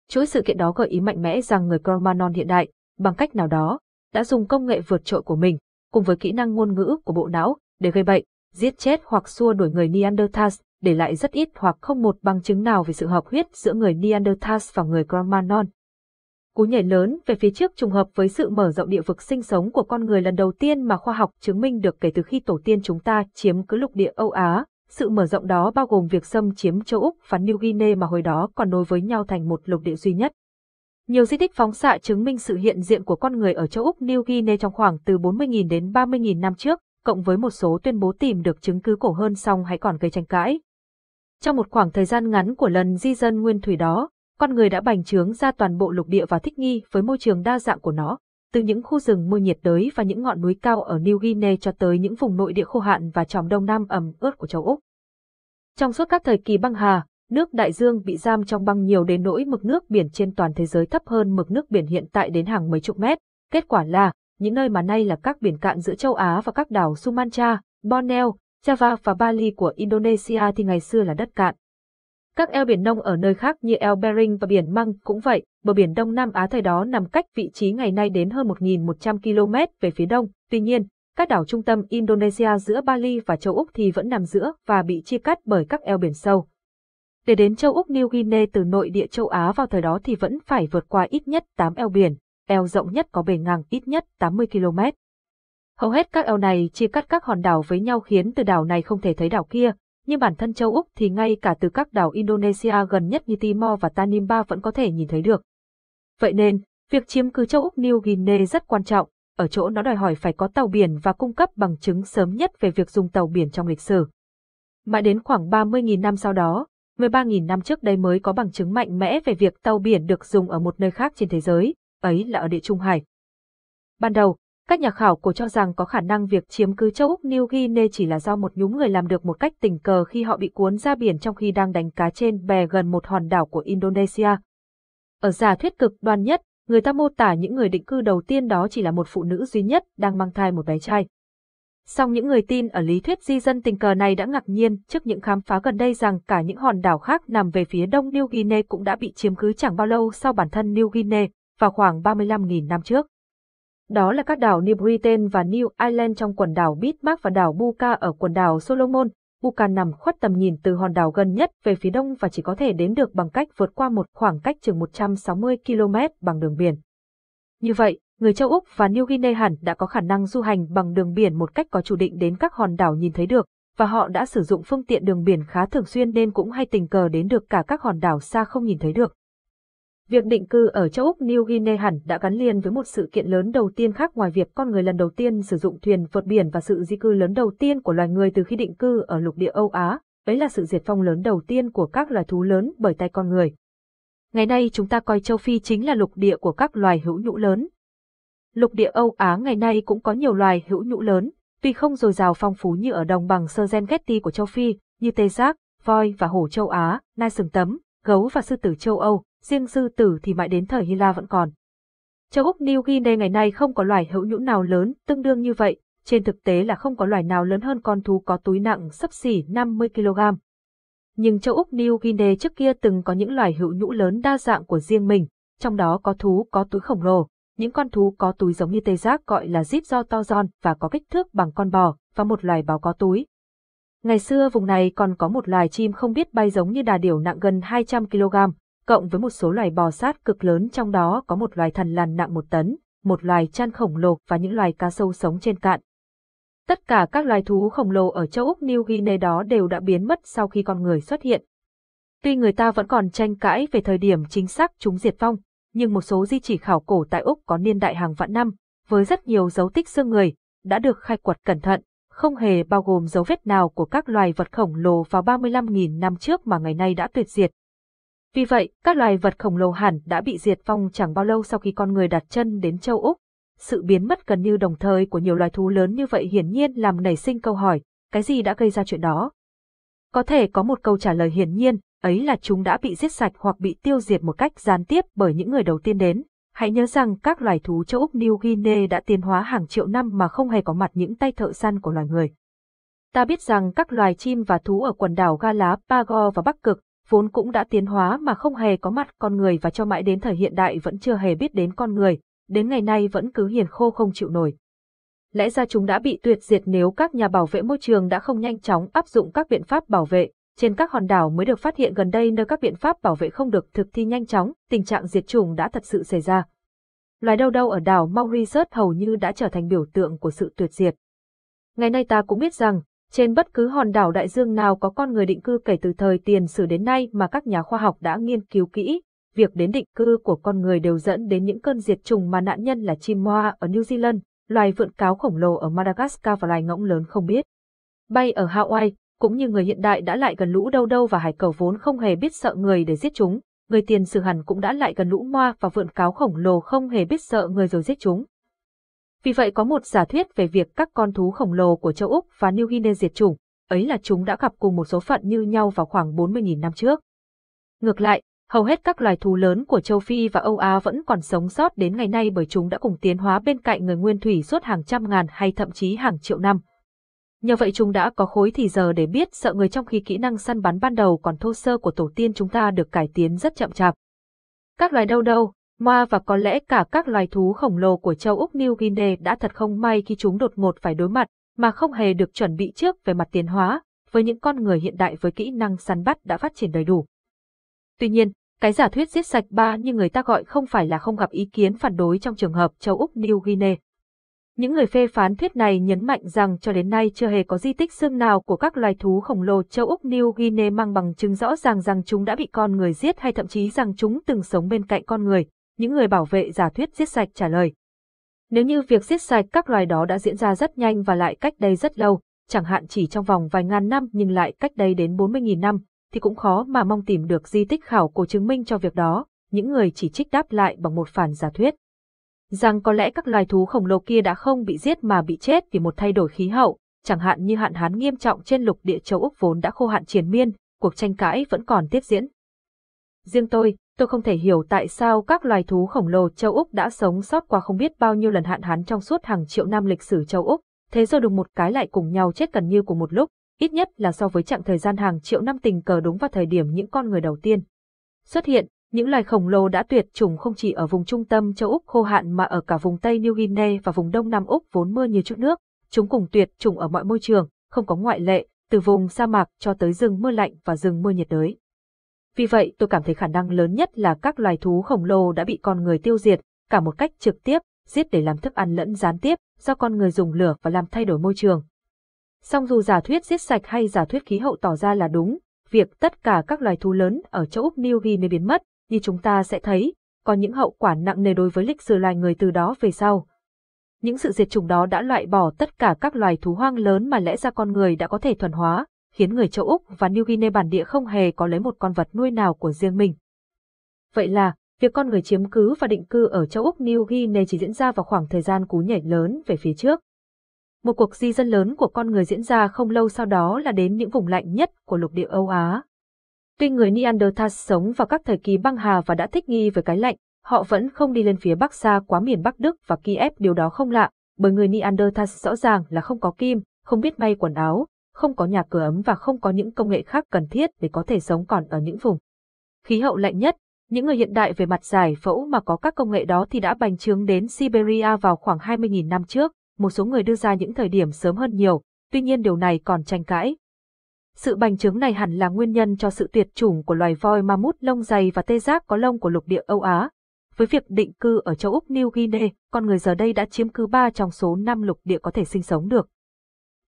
Chuỗi sự kiện đó gợi ý mạnh mẽ rằng người Cromanon hiện đại, bằng cách nào đó, đã dùng công nghệ vượt trội của mình, cùng với kỹ năng ngôn ngữ của bộ não, để gây bệnh, giết chết hoặc xua đuổi người Neanderthals, để lại rất ít hoặc không một bằng chứng nào về sự hợp huyết giữa người Neanderthals và người Cromanon. Cú nhảy lớn về phía trước trùng hợp với sự mở rộng địa vực sinh sống của con người lần đầu tiên mà khoa học chứng minh được kể từ khi tổ tiên chúng ta chiếm cứ lục địa Âu Á, sự mở rộng đó bao gồm việc xâm chiếm châu Úc và New Guinea mà hồi đó còn nối với nhau thành một lục địa duy nhất. Nhiều di tích phóng xạ chứng minh sự hiện diện của con người ở châu Úc New Guinea trong khoảng từ 40.000 đến 30.000 năm trước, cộng với một số tuyên bố tìm được chứng cứ cổ hơn song hãy còn gây tranh cãi. Trong một khoảng thời gian ngắn của lần di dân nguyên thủy đó, con người đã bành trướng ra toàn bộ lục địa và thích nghi với môi trường đa dạng của nó từ những khu rừng mưa nhiệt đới và những ngọn núi cao ở New Guinea cho tới những vùng nội địa khô hạn và tròng đông nam ẩm ướt của châu Úc. Trong suốt các thời kỳ băng hà, nước đại dương bị giam trong băng nhiều đến nỗi mực nước biển trên toàn thế giới thấp hơn mực nước biển hiện tại đến hàng mấy chục mét. Kết quả là, những nơi mà nay là các biển cạn giữa châu Á và các đảo Sumatra, Borneo, Java và Bali của Indonesia thì ngày xưa là đất cạn. Các eo biển nông ở nơi khác như eo Bering và biển Măng cũng vậy, bờ biển Đông Nam Á thời đó nằm cách vị trí ngày nay đến hơn 1.100 km về phía đông. Tuy nhiên, các đảo trung tâm Indonesia giữa Bali và châu Úc thì vẫn nằm giữa và bị chia cắt bởi các eo biển sâu. Để đến châu Úc New Guinea từ nội địa châu Á vào thời đó thì vẫn phải vượt qua ít nhất 8 eo biển, eo rộng nhất có bề ngang ít nhất 80 km. Hầu hết các eo này chia cắt các hòn đảo với nhau khiến từ đảo này không thể thấy đảo kia, nhưng bản thân châu Úc thì ngay cả từ các đảo Indonesia gần nhất như Timor và Tanimba vẫn có thể nhìn thấy được. Vậy nên, việc chiếm cứ châu Úc New Guinea rất quan trọng, ở chỗ nó đòi hỏi phải có tàu biển và cung cấp bằng chứng sớm nhất về việc dùng tàu biển trong lịch sử. Mãi đến khoảng 30.000 năm sau đó, 13.000 năm trước đây mới có bằng chứng mạnh mẽ về việc tàu biển được dùng ở một nơi khác trên thế giới, ấy là ở địa Trung Hải. Ban đầu, các nhà khảo cổ cho rằng có khả năng việc chiếm cứ châu Úc New Guinea chỉ là do một nhóm người làm được một cách tình cờ khi họ bị cuốn ra biển trong khi đang đánh cá trên bè gần một hòn đảo của Indonesia. Ở giả thuyết cực đoan nhất, người ta mô tả những người định cư đầu tiên đó chỉ là một phụ nữ duy nhất đang mang thai một bé trai. Song những người tin ở lý thuyết di dân tình cờ này đã ngạc nhiên trước những khám phá gần đây rằng cả những hòn đảo khác nằm về phía đông New Guinea cũng đã bị chiếm cứ chẳng bao lâu sau bản thân New Guinea vào khoảng 35.000 năm trước. Đó là các đảo New Britain và New Ireland trong quần đảo Bismarck và đảo Buka ở quần đảo Solomon. Buka nằm khuất tầm nhìn từ hòn đảo gần nhất về phía đông và chỉ có thể đến được bằng cách vượt qua một khoảng cách chừng 160 km bằng đường biển. Như vậy, người châu Úc và New Guinea hẳn đã có khả năng du hành bằng đường biển một cách có chủ định đến các hòn đảo nhìn thấy được, và họ đã sử dụng phương tiện đường biển khá thường xuyên nên cũng hay tình cờ đến được cả các hòn đảo xa không nhìn thấy được. Việc định cư ở châu Úc New Guinea hẳn đã gắn liền với một sự kiện lớn đầu tiên khác ngoài việc con người lần đầu tiên sử dụng thuyền vượt biển và sự di cư lớn đầu tiên của loài người từ khi định cư ở lục địa Âu Á, ấy là sự diệt vong lớn đầu tiên của các loài thú lớn bởi tay con người. Ngày nay chúng ta coi châu Phi chính là lục địa của các loài hữu nhũ lớn. Lục địa Âu Á ngày nay cũng có nhiều loài hữu nhũ lớn, tuy không dồi dào phong phú như ở đồng bằng sơ gen Getty của châu Phi, như tê giác, voi và hổ châu Á, nai sừng tấm, gấu và sư tử châu Âu, riêng sư tử thì mãi đến thời Hy La vẫn còn. Châu Úc New Guinea ngày nay không có loài hữu nhũ nào lớn tương đương như vậy, trên thực tế là không có loài nào lớn hơn con thú có túi nặng sấp xỉ 50 kg. Nhưng châu Úc New Guinea trước kia từng có những loài hữu nhũ lớn đa dạng của riêng mình, trong đó có thú có túi khổng lồ, những con thú có túi giống như tê giác gọi là zip do to giòn và có kích thước bằng con bò, và một loài báo có túi. Ngày xưa vùng này còn có một loài chim không biết bay giống như đà điểu nặng gần 200 kg, cộng với một số loài bò sát cực lớn trong đó có một loài thần lằn nặng một tấn, một loài chăn khổng lồ và những loài cá sâu sống trên cạn. Tất cả các loài thú khổng lồ ở châu Úc New Guinea đó đều đã biến mất sau khi con người xuất hiện. Tuy người ta vẫn còn tranh cãi về thời điểm chính xác chúng diệt vong, nhưng một số di chỉ khảo cổ tại Úc có niên đại hàng vạn năm, với rất nhiều dấu tích xương người, đã được khai quật cẩn thận, không hề bao gồm dấu vết nào của các loài vật khổng lồ vào 35.000 năm trước mà ngày nay đã tuyệt diệt, vì vậy, các loài vật khổng lồ hẳn đã bị diệt vong chẳng bao lâu sau khi con người đặt chân đến châu Úc. Sự biến mất gần như đồng thời của nhiều loài thú lớn như vậy hiển nhiên làm nảy sinh câu hỏi, cái gì đã gây ra chuyện đó? Có thể có một câu trả lời hiển nhiên, ấy là chúng đã bị giết sạch hoặc bị tiêu diệt một cách gián tiếp bởi những người đầu tiên đến. Hãy nhớ rằng các loài thú châu Úc New Guinea đã tiến hóa hàng triệu năm mà không hề có mặt những tay thợ săn của loài người. Ta biết rằng các loài chim và thú ở quần đảo Galapagos và Bắc Cực vốn cũng đã tiến hóa mà không hề có mặt con người và cho mãi đến thời hiện đại vẫn chưa hề biết đến con người, đến ngày nay vẫn cứ hiền khô không chịu nổi. Lẽ ra chúng đã bị tuyệt diệt nếu các nhà bảo vệ môi trường đã không nhanh chóng áp dụng các biện pháp bảo vệ, trên các hòn đảo mới được phát hiện gần đây nơi các biện pháp bảo vệ không được thực thi nhanh chóng, tình trạng diệt chủng đã thật sự xảy ra. Loài đâu đâu ở đảo Mauritius hầu như đã trở thành biểu tượng của sự tuyệt diệt. Ngày nay ta cũng biết rằng, trên bất cứ hòn đảo đại dương nào có con người định cư kể từ thời tiền sử đến nay mà các nhà khoa học đã nghiên cứu kỹ, việc đến định cư của con người đều dẫn đến những cơn diệt chủng mà nạn nhân là chim moa ở New Zealand, loài vượn cáo khổng lồ ở Madagascar và loài ngỗng lớn không biết. Bay ở Hawaii, cũng như người hiện đại đã lại gần lũ đâu đâu và hải cầu vốn không hề biết sợ người để giết chúng, người tiền sử hẳn cũng đã lại gần lũ moa và vượn cáo khổng lồ không hề biết sợ người rồi giết chúng. Vì vậy có một giả thuyết về việc các con thú khổng lồ của châu Úc và New Guinea diệt chủng, ấy là chúng đã gặp cùng một số phận như nhau vào khoảng 40.000 năm trước. Ngược lại, hầu hết các loài thú lớn của châu Phi và Âu Á vẫn còn sống sót đến ngày nay bởi chúng đã cùng tiến hóa bên cạnh người nguyên thủy suốt hàng trăm ngàn hay thậm chí hàng triệu năm. Nhờ vậy chúng đã có khối thì giờ để biết sợ người trong khi kỹ năng săn bắn ban đầu còn thô sơ của tổ tiên chúng ta được cải tiến rất chậm chạp. Các loài đâu đâu, Ma và có lẽ cả các loài thú khổng lồ của châu Úc New Guinea đã thật không may khi chúng đột ngột phải đối mặt, mà không hề được chuẩn bị trước về mặt tiến hóa, với những con người hiện đại với kỹ năng săn bắt đã phát triển đầy đủ. Tuy nhiên, cái giả thuyết giết sạch ba như người ta gọi không phải là không gặp ý kiến phản đối trong trường hợp châu Úc New Guinea. Những người phê phán thuyết này nhấn mạnh rằng cho đến nay chưa hề có di tích xương nào của các loài thú khổng lồ châu Úc New Guinea mang bằng chứng rõ ràng rằng chúng đã bị con người giết hay thậm chí rằng chúng từng sống bên cạnh con người những người bảo vệ giả thuyết giết sạch trả lời. Nếu như việc giết sạch các loài đó đã diễn ra rất nhanh và lại cách đây rất lâu, chẳng hạn chỉ trong vòng vài ngàn năm nhưng lại cách đây đến 40.000 năm, thì cũng khó mà mong tìm được di tích khảo cổ chứng minh cho việc đó, những người chỉ trích đáp lại bằng một phản giả thuyết. Rằng có lẽ các loài thú khổng lồ kia đã không bị giết mà bị chết vì một thay đổi khí hậu, chẳng hạn như hạn hán nghiêm trọng trên lục địa châu Úc vốn đã khô hạn triền miên, cuộc tranh cãi vẫn còn tiếp diễn. Riêng tôi, Tôi không thể hiểu tại sao các loài thú khổng lồ châu Úc đã sống sót qua không biết bao nhiêu lần hạn hán trong suốt hàng triệu năm lịch sử châu Úc, thế rồi đùng một cái lại cùng nhau chết gần như cùng một lúc, ít nhất là so với chặng thời gian hàng triệu năm tình cờ đúng vào thời điểm những con người đầu tiên. Xuất hiện, những loài khổng lồ đã tuyệt chủng không chỉ ở vùng trung tâm châu Úc khô hạn mà ở cả vùng Tây New Guinea và vùng Đông Nam Úc vốn mưa như chút nước, chúng cùng tuyệt chủng ở mọi môi trường, không có ngoại lệ, từ vùng sa mạc cho tới rừng mưa lạnh và rừng mưa nhiệt đới. Vì vậy tôi cảm thấy khả năng lớn nhất là các loài thú khổng lồ đã bị con người tiêu diệt, cả một cách trực tiếp, giết để làm thức ăn lẫn gián tiếp, do con người dùng lửa và làm thay đổi môi trường. Song dù giả thuyết giết sạch hay giả thuyết khí hậu tỏ ra là đúng, việc tất cả các loài thú lớn ở châu Úc New Guinea biến mất, như chúng ta sẽ thấy, có những hậu quả nặng nề đối với lịch sử loài người từ đó về sau. Những sự diệt chủng đó đã loại bỏ tất cả các loài thú hoang lớn mà lẽ ra con người đã có thể thuần hóa, khiến người châu Úc và New Guinea bản địa không hề có lấy một con vật nuôi nào của riêng mình. Vậy là, việc con người chiếm cứ và định cư ở châu Úc New Guinea chỉ diễn ra vào khoảng thời gian cú nhảy lớn về phía trước. Một cuộc di dân lớn của con người diễn ra không lâu sau đó là đến những vùng lạnh nhất của lục địa Âu Á. Tuy người Neanderthal sống vào các thời kỳ băng hà và đã thích nghi với cái lạnh, họ vẫn không đi lên phía bắc xa quá miền Bắc Đức và Kiev điều đó không lạ, bởi người Neanderthal rõ ràng là không có kim, không biết may quần áo, không có nhà cửa ấm và không có những công nghệ khác cần thiết để có thể sống còn ở những vùng khí hậu lạnh nhất. Những người hiện đại về mặt giải phẫu mà có các công nghệ đó thì đã bành trướng đến Siberia vào khoảng 20.000 năm trước, một số người đưa ra những thời điểm sớm hơn nhiều, tuy nhiên điều này còn tranh cãi. Sự bành trướng này hẳn là nguyên nhân cho sự tuyệt chủng của loài voi ma mút lông dày và tê giác có lông của lục địa Âu Á. Với việc định cư ở châu Úc New Guinea, con người giờ đây đã chiếm cứ ba trong số năm lục địa có thể sinh sống được.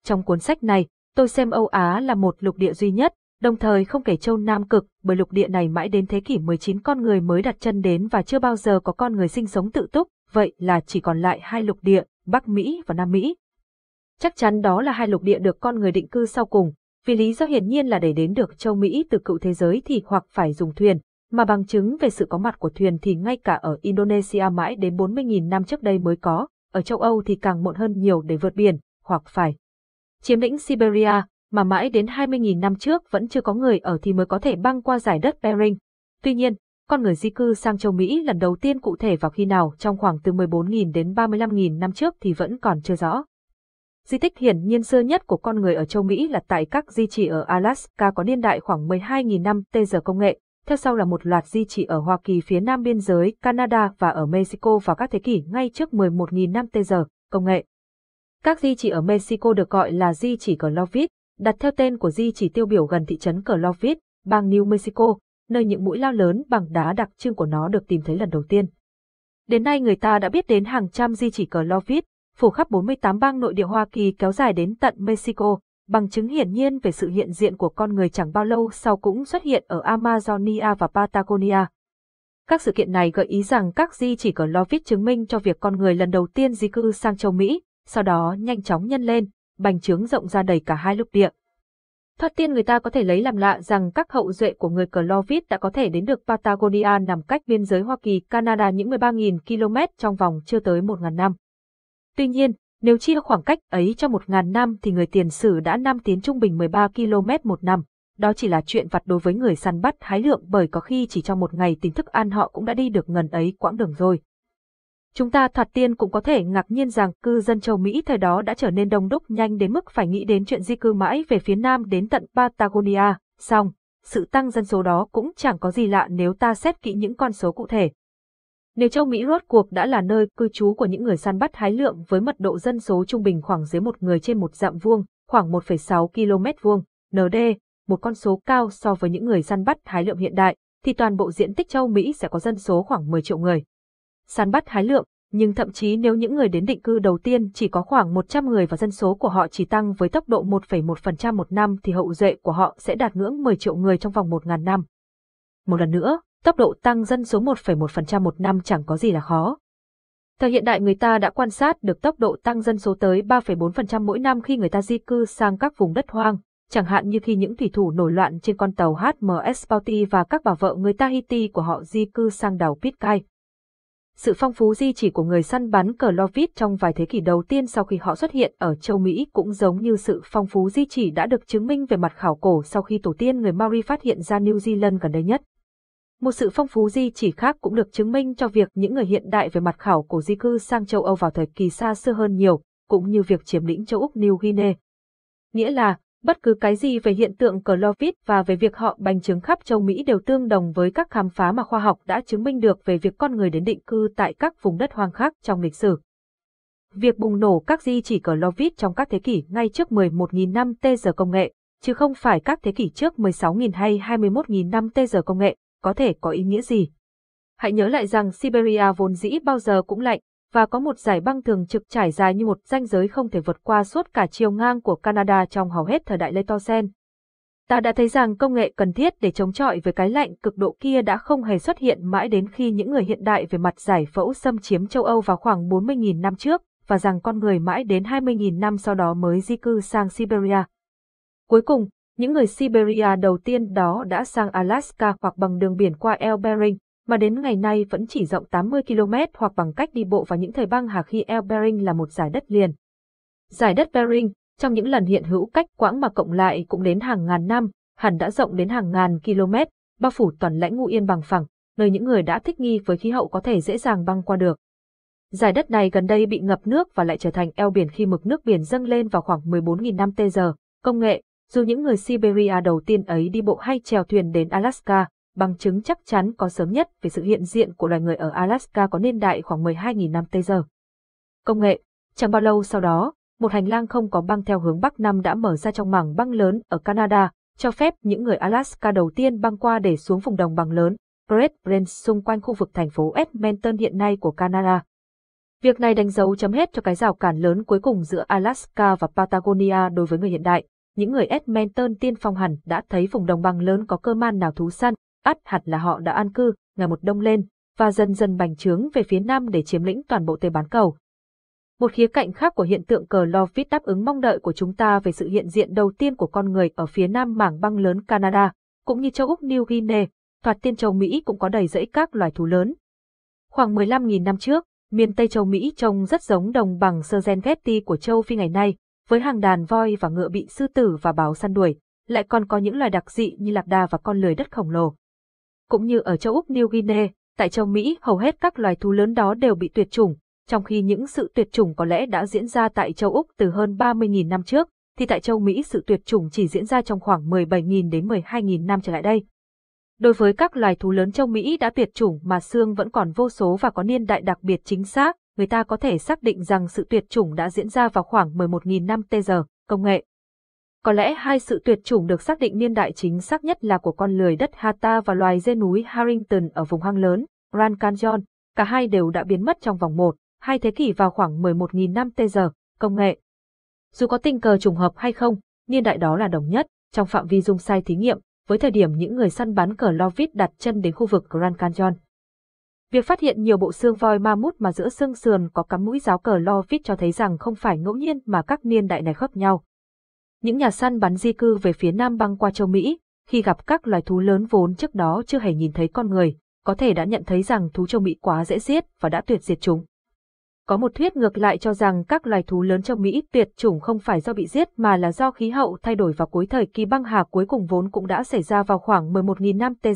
Trong cuốn sách này, Tôi xem Âu Á là một lục địa duy nhất, đồng thời không kể châu Nam Cực, bởi lục địa này mãi đến thế kỷ 19 con người mới đặt chân đến và chưa bao giờ có con người sinh sống tự túc, vậy là chỉ còn lại hai lục địa, Bắc Mỹ và Nam Mỹ. Chắc chắn đó là hai lục địa được con người định cư sau cùng, vì lý do hiển nhiên là để đến được châu Mỹ từ cựu thế giới thì hoặc phải dùng thuyền, mà bằng chứng về sự có mặt của thuyền thì ngay cả ở Indonesia mãi đến 40.000 năm trước đây mới có, ở châu Âu thì càng muộn hơn nhiều để vượt biển, hoặc phải chiếm lĩnh Siberia, mà mãi đến 20.000 năm trước vẫn chưa có người ở thì mới có thể băng qua giải đất Bering. Tuy nhiên, con người di cư sang châu Mỹ lần đầu tiên cụ thể vào khi nào trong khoảng từ 14.000 đến 35.000 năm trước thì vẫn còn chưa rõ. Di tích hiển nhiên xưa nhất của con người ở châu Mỹ là tại các di chỉ ở Alaska có niên đại khoảng 12.000 năm tê giờ công nghệ, theo sau là một loạt di chỉ ở Hoa Kỳ phía nam biên giới, Canada và ở Mexico vào các thế kỷ ngay trước 11.000 năm tê giờ công nghệ. Các di chỉ ở Mexico được gọi là di chỉ Clovis, đặt theo tên của di chỉ tiêu biểu gần thị trấn Clovis, bang New Mexico, nơi những mũi lao lớn bằng đá đặc trưng của nó được tìm thấy lần đầu tiên. Đến nay người ta đã biết đến hàng trăm di chỉ Clovis, phủ khắp 48 bang nội địa Hoa Kỳ kéo dài đến tận Mexico, bằng chứng hiển nhiên về sự hiện diện của con người chẳng bao lâu sau cũng xuất hiện ở Amazonia và Patagonia. Các sự kiện này gợi ý rằng các di chỉ Clovis chứng minh cho việc con người lần đầu tiên di cư sang châu Mỹ, sau đó nhanh chóng nhân lên, bành trướng rộng ra đầy cả hai lục địa. Thoát tiên người ta có thể lấy làm lạ rằng các hậu duệ của người Clovis đã có thể đến được Patagonia nằm cách biên giới Hoa Kỳ, Canada những 13.000 km trong vòng chưa tới 1.000 năm. Tuy nhiên, nếu chia khoảng cách ấy cho 1.000 năm thì người tiền sử đã năm tiến trung bình 13 km một năm. Đó chỉ là chuyện vặt đối với người săn bắt hái lượng bởi có khi chỉ trong một ngày tính thức ăn họ cũng đã đi được ngần ấy quãng đường rồi. Chúng ta thoạt tiên cũng có thể ngạc nhiên rằng cư dân châu Mỹ thời đó đã trở nên đông đúc nhanh đến mức phải nghĩ đến chuyện di cư mãi về phía nam đến tận Patagonia, xong, sự tăng dân số đó cũng chẳng có gì lạ nếu ta xét kỹ những con số cụ thể. Nếu châu Mỹ rốt cuộc đã là nơi cư trú của những người săn bắt hái lượm với mật độ dân số trung bình khoảng dưới một người trên một dặm vuông, khoảng 1,6 km vuông, ND, một con số cao so với những người săn bắt hái lượm hiện đại, thì toàn bộ diện tích châu Mỹ sẽ có dân số khoảng 10 triệu người săn bắt hái lượm, nhưng thậm chí nếu những người đến định cư đầu tiên chỉ có khoảng 100 người và dân số của họ chỉ tăng với tốc độ 1,1% một năm thì hậu duệ của họ sẽ đạt ngưỡng 10 triệu người trong vòng 1.000 năm. Một lần nữa, tốc độ tăng dân số 1,1% một năm chẳng có gì là khó. Thời hiện đại người ta đã quan sát được tốc độ tăng dân số tới 3,4% mỗi năm khi người ta di cư sang các vùng đất hoang, chẳng hạn như khi những thủy thủ nổi loạn trên con tàu HMS Bounty và các bà vợ người Tahiti của họ di cư sang đảo Pitcairn. Sự phong phú di chỉ của người săn bắn cờ Lovit trong vài thế kỷ đầu tiên sau khi họ xuất hiện ở châu Mỹ cũng giống như sự phong phú di chỉ đã được chứng minh về mặt khảo cổ sau khi tổ tiên người Maori phát hiện ra New Zealand gần đây nhất. Một sự phong phú di chỉ khác cũng được chứng minh cho việc những người hiện đại về mặt khảo cổ di cư sang châu Âu vào thời kỳ xa xưa hơn nhiều, cũng như việc chiếm lĩnh châu Úc New Guinea. Nghĩa là, Bất cứ cái gì về hiện tượng Clovis và về việc họ bành trướng khắp châu Mỹ đều tương đồng với các khám phá mà khoa học đã chứng minh được về việc con người đến định cư tại các vùng đất hoang khác trong lịch sử. Việc bùng nổ các di chỉ Clovis trong các thế kỷ ngay trước 11.000 năm T giờ công nghệ, chứ không phải các thế kỷ trước 16.000 hay 21.000 năm T giờ công nghệ, có thể có ý nghĩa gì? Hãy nhớ lại rằng Siberia vốn dĩ bao giờ cũng lạnh, và có một giải băng thường trực trải dài như một ranh giới không thể vượt qua suốt cả chiều ngang của Canada trong hầu hết thời đại Lê To Sen. Ta đã thấy rằng công nghệ cần thiết để chống chọi với cái lạnh cực độ kia đã không hề xuất hiện mãi đến khi những người hiện đại về mặt giải phẫu xâm chiếm châu Âu vào khoảng 40.000 năm trước, và rằng con người mãi đến 20.000 năm sau đó mới di cư sang Siberia. Cuối cùng, những người Siberia đầu tiên đó đã sang Alaska hoặc bằng đường biển qua El Bering, mà đến ngày nay vẫn chỉ rộng 80 km hoặc bằng cách đi bộ vào những thời băng hà khi Elbering là một giải đất liền. Giải đất Bering, trong những lần hiện hữu cách quãng mà cộng lại cũng đến hàng ngàn năm, hẳn đã rộng đến hàng ngàn km, bao phủ toàn lãnh ngụ yên bằng phẳng, nơi những người đã thích nghi với khí hậu có thể dễ dàng băng qua được. Giải đất này gần đây bị ngập nước và lại trở thành eo biển khi mực nước biển dâng lên vào khoảng 14.000 năm tê giờ. Công nghệ, dù những người Siberia đầu tiên ấy đi bộ hay chèo thuyền đến Alaska, bằng chứng chắc chắn có sớm nhất về sự hiện diện của loài người ở Alaska có niên đại khoảng 12.000 năm tây giờ. Công nghệ Chẳng bao lâu sau đó, một hành lang không có băng theo hướng Bắc Nam đã mở ra trong mảng băng lớn ở Canada, cho phép những người Alaska đầu tiên băng qua để xuống vùng đồng bằng lớn, Great Plains xung quanh khu vực thành phố Edmonton hiện nay của Canada. Việc này đánh dấu chấm hết cho cái rào cản lớn cuối cùng giữa Alaska và Patagonia đối với người hiện đại. Những người Edmonton tiên phong hẳn đã thấy vùng đồng bằng lớn có cơ man nào thú săn, ắt hẳn là họ đã an cư, ngày một đông lên, và dần dần bành trướng về phía nam để chiếm lĩnh toàn bộ Tây Bán Cầu. Một khía cạnh khác của hiện tượng cờ vít đáp ứng mong đợi của chúng ta về sự hiện diện đầu tiên của con người ở phía nam mảng băng lớn Canada, cũng như châu Úc New Guinea, thoạt tiên châu Mỹ cũng có đầy rẫy các loài thú lớn. Khoảng 15.000 năm trước, miền Tây châu Mỹ trông rất giống đồng bằng Serengeti của châu Phi ngày nay, với hàng đàn voi và ngựa bị sư tử và báo săn đuổi, lại còn có những loài đặc dị như lạc đà và con lười đất khổng lồ cũng như ở châu Úc New Guinea, tại châu Mỹ hầu hết các loài thú lớn đó đều bị tuyệt chủng, trong khi những sự tuyệt chủng có lẽ đã diễn ra tại châu Úc từ hơn 30.000 năm trước, thì tại châu Mỹ sự tuyệt chủng chỉ diễn ra trong khoảng 17.000 đến 12.000 năm trở lại đây. Đối với các loài thú lớn châu Mỹ đã tuyệt chủng mà xương vẫn còn vô số và có niên đại đặc biệt chính xác, người ta có thể xác định rằng sự tuyệt chủng đã diễn ra vào khoảng 11.000 năm tê giờ, công nghệ. Có lẽ hai sự tuyệt chủng được xác định niên đại chính xác nhất là của con lười đất Hatta và loài dê núi Harrington ở vùng hang lớn, Grand Canyon. Cả hai đều đã biến mất trong vòng một, hai thế kỷ vào khoảng 11.000 năm tê giờ, công nghệ. Dù có tình cờ trùng hợp hay không, niên đại đó là đồng nhất, trong phạm vi dung sai thí nghiệm, với thời điểm những người săn bắn cờ Lovit đặt chân đến khu vực Grand Canyon. Việc phát hiện nhiều bộ xương voi ma mút mà giữa xương sườn có cắm mũi giáo cờ Lovit cho thấy rằng không phải ngẫu nhiên mà các niên đại này khớp nhau. Những nhà săn bắn di cư về phía Nam băng qua châu Mỹ, khi gặp các loài thú lớn vốn trước đó chưa hề nhìn thấy con người, có thể đã nhận thấy rằng thú châu Mỹ quá dễ giết và đã tuyệt diệt chúng. Có một thuyết ngược lại cho rằng các loài thú lớn châu Mỹ tuyệt chủng không phải do bị giết mà là do khí hậu thay đổi vào cuối thời kỳ băng hà cuối cùng vốn cũng đã xảy ra vào khoảng 11.000 năm tê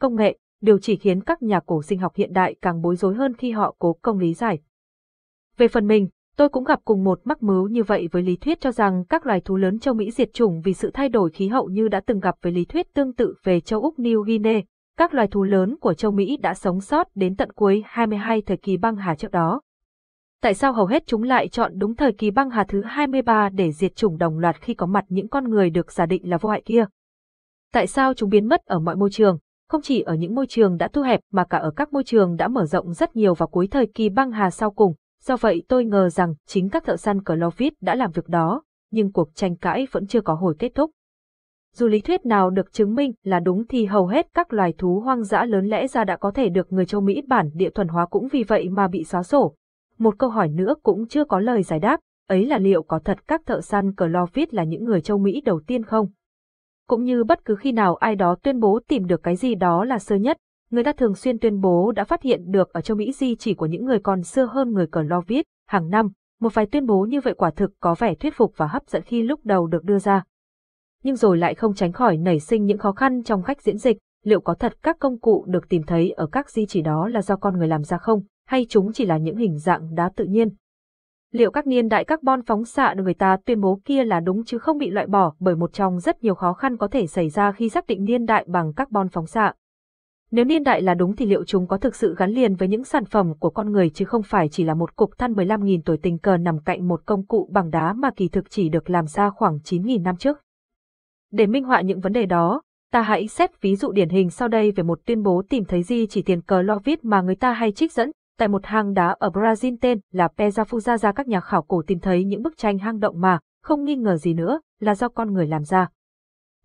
Công nghệ, điều chỉ khiến các nhà cổ sinh học hiện đại càng bối rối hơn khi họ cố công lý giải. Về phần mình, Tôi cũng gặp cùng một mắc mưu như vậy với lý thuyết cho rằng các loài thú lớn châu Mỹ diệt chủng vì sự thay đổi khí hậu như đã từng gặp với lý thuyết tương tự về châu Úc New Guinea. Các loài thú lớn của châu Mỹ đã sống sót đến tận cuối 22 thời kỳ băng hà trước đó. Tại sao hầu hết chúng lại chọn đúng thời kỳ băng hà thứ 23 để diệt chủng đồng loạt khi có mặt những con người được giả định là vô hại kia? Tại sao chúng biến mất ở mọi môi trường, không chỉ ở những môi trường đã thu hẹp mà cả ở các môi trường đã mở rộng rất nhiều vào cuối thời kỳ băng hà sau cùng, Do vậy tôi ngờ rằng chính các thợ săn cờ Lovis đã làm việc đó, nhưng cuộc tranh cãi vẫn chưa có hồi kết thúc. Dù lý thuyết nào được chứng minh là đúng thì hầu hết các loài thú hoang dã lớn lẽ ra đã có thể được người châu Mỹ bản địa thuần hóa cũng vì vậy mà bị xóa sổ. Một câu hỏi nữa cũng chưa có lời giải đáp, ấy là liệu có thật các thợ săn cờ Lovis là những người châu Mỹ đầu tiên không? Cũng như bất cứ khi nào ai đó tuyên bố tìm được cái gì đó là sơ nhất, người ta thường xuyên tuyên bố đã phát hiện được ở châu Mỹ di chỉ của những người còn xưa hơn người cờ lo viết, hàng năm, một vài tuyên bố như vậy quả thực có vẻ thuyết phục và hấp dẫn khi lúc đầu được đưa ra. Nhưng rồi lại không tránh khỏi nảy sinh những khó khăn trong cách diễn dịch, liệu có thật các công cụ được tìm thấy ở các di chỉ đó là do con người làm ra không, hay chúng chỉ là những hình dạng đá tự nhiên? Liệu các niên đại carbon phóng xạ được người ta tuyên bố kia là đúng chứ không bị loại bỏ bởi một trong rất nhiều khó khăn có thể xảy ra khi xác định niên đại bằng carbon phóng xạ? Nếu niên đại là đúng thì liệu chúng có thực sự gắn liền với những sản phẩm của con người chứ không phải chỉ là một cục than 15.000 tuổi tình cờ nằm cạnh một công cụ bằng đá mà kỳ thực chỉ được làm ra khoảng 9.000 năm trước. Để minh họa những vấn đề đó, ta hãy xét ví dụ điển hình sau đây về một tuyên bố tìm thấy di chỉ tiền cờ lo viết mà người ta hay trích dẫn tại một hang đá ở Brazil tên là Pezafuza ra các nhà khảo cổ tìm thấy những bức tranh hang động mà, không nghi ngờ gì nữa, là do con người làm ra.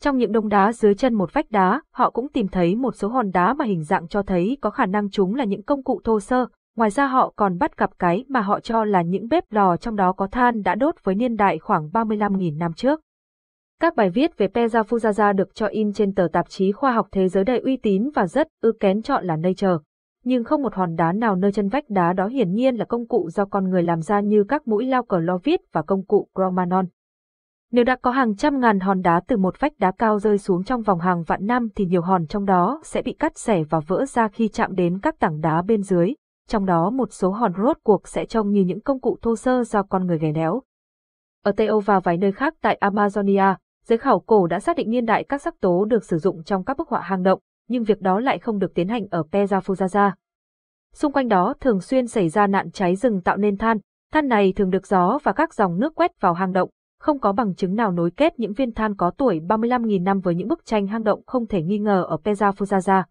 Trong những đống đá dưới chân một vách đá, họ cũng tìm thấy một số hòn đá mà hình dạng cho thấy có khả năng chúng là những công cụ thô sơ. Ngoài ra họ còn bắt gặp cái mà họ cho là những bếp lò trong đó có than đã đốt với niên đại khoảng 35.000 năm trước. Các bài viết về Peja Fujaja được cho in trên tờ tạp chí khoa học thế giới đầy uy tín và rất ư kén chọn là nơi chờ Nhưng không một hòn đá nào nơi chân vách đá đó hiển nhiên là công cụ do con người làm ra như các mũi lao cờ lo viết và công cụ gromanon nếu đã có hàng trăm ngàn hòn đá từ một vách đá cao rơi xuống trong vòng hàng vạn năm thì nhiều hòn trong đó sẽ bị cắt xẻ và vỡ ra khi chạm đến các tảng đá bên dưới, trong đó một số hòn rốt cuộc sẽ trông như những công cụ thô sơ do con người ghé đéo. Ở Tây Âu và vài nơi khác tại Amazonia, giới khảo cổ đã xác định niên đại các sắc tố được sử dụng trong các bức họa hang động, nhưng việc đó lại không được tiến hành ở Pezafuzaza. Xung quanh đó thường xuyên xảy ra nạn cháy rừng tạo nên than, than này thường được gió và các dòng nước quét vào hang động, không có bằng chứng nào nối kết những viên than có tuổi 35.000 năm với những bức tranh hang động không thể nghi ngờ ở Peza Fujaza.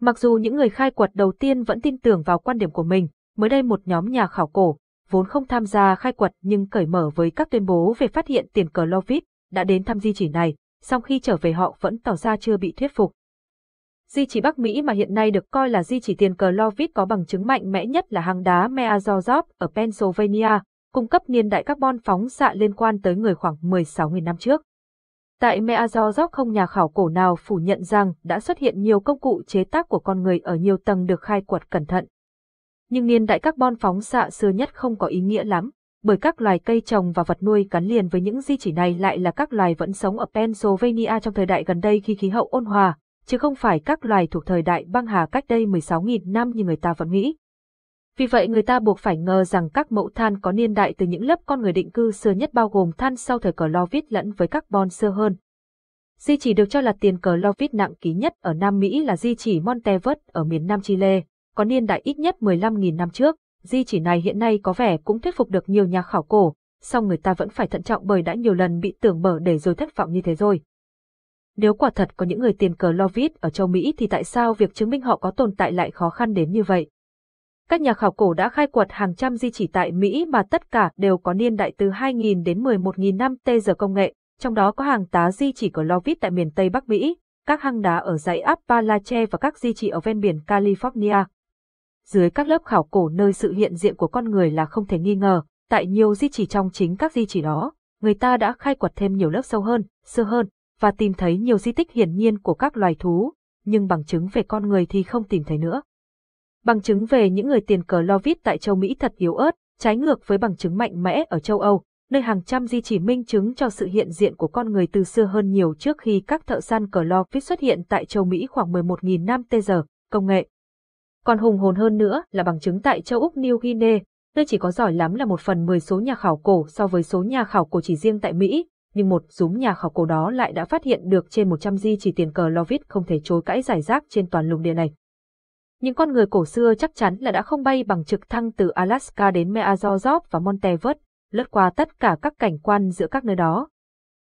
Mặc dù những người khai quật đầu tiên vẫn tin tưởng vào quan điểm của mình, mới đây một nhóm nhà khảo cổ, vốn không tham gia khai quật nhưng cởi mở với các tuyên bố về phát hiện tiền cờ Lovit, đã đến thăm di chỉ này, Sau khi trở về họ vẫn tỏ ra chưa bị thuyết phục. Di chỉ Bắc Mỹ mà hiện nay được coi là di chỉ tiền cờ Lovit có bằng chứng mạnh mẽ nhất là hang đá Meazozop ở Pennsylvania, cung cấp niên đại carbon phóng xạ liên quan tới người khoảng 16.000 năm trước. Tại Meazorok không nhà khảo cổ nào phủ nhận rằng đã xuất hiện nhiều công cụ chế tác của con người ở nhiều tầng được khai quật cẩn thận. Nhưng niên đại carbon phóng xạ xưa nhất không có ý nghĩa lắm, bởi các loài cây trồng và vật nuôi gắn liền với những di chỉ này lại là các loài vẫn sống ở Pennsylvania trong thời đại gần đây khi khí hậu ôn hòa, chứ không phải các loài thuộc thời đại băng hà cách đây 16.000 năm như người ta vẫn nghĩ. Vì vậy người ta buộc phải ngờ rằng các mẫu than có niên đại từ những lớp con người định cư xưa nhất bao gồm than sau thời cờ Lovit lẫn với carbon xưa hơn. Di chỉ được cho là tiền cờ Lovit nặng ký nhất ở Nam Mỹ là di chỉ Monteverde ở miền Nam Chile, có niên đại ít nhất 15.000 năm trước. Di chỉ này hiện nay có vẻ cũng thuyết phục được nhiều nhà khảo cổ, song người ta vẫn phải thận trọng bởi đã nhiều lần bị tưởng bở để rồi thất vọng như thế rồi. Nếu quả thật có những người tiền cờ Lovit ở châu Mỹ thì tại sao việc chứng minh họ có tồn tại lại khó khăn đến như vậy? Các nhà khảo cổ đã khai quật hàng trăm di chỉ tại Mỹ mà tất cả đều có niên đại từ 2.000 đến 11.000 năm t giờ công nghệ, trong đó có hàng tá di chỉ của Lovit tại miền Tây Bắc Mỹ, các hang đá ở dãy Appalache và các di chỉ ở ven biển California. Dưới các lớp khảo cổ nơi sự hiện diện của con người là không thể nghi ngờ, tại nhiều di chỉ trong chính các di chỉ đó, người ta đã khai quật thêm nhiều lớp sâu hơn, xưa hơn, và tìm thấy nhiều di tích hiển nhiên của các loài thú, nhưng bằng chứng về con người thì không tìm thấy nữa. Bằng chứng về những người tiền cờ Lovit tại châu Mỹ thật yếu ớt, trái ngược với bằng chứng mạnh mẽ ở châu Âu, nơi hàng trăm di chỉ minh chứng cho sự hiện diện của con người từ xưa hơn nhiều trước khi các thợ săn cờ Lovit xuất hiện tại châu Mỹ khoảng 11.000 năm tê giờ, công nghệ. Còn hùng hồn hơn nữa là bằng chứng tại châu Úc New Guinea, nơi chỉ có giỏi lắm là một phần 10 số nhà khảo cổ so với số nhà khảo cổ chỉ riêng tại Mỹ, nhưng một dúm nhà khảo cổ đó lại đã phát hiện được trên 100 di chỉ tiền cờ Lovit không thể chối cãi giải rác trên toàn lục địa này. Những con người cổ xưa chắc chắn là đã không bay bằng trực thăng từ Alaska đến Meazozop và Montevert, lướt qua tất cả các cảnh quan giữa các nơi đó.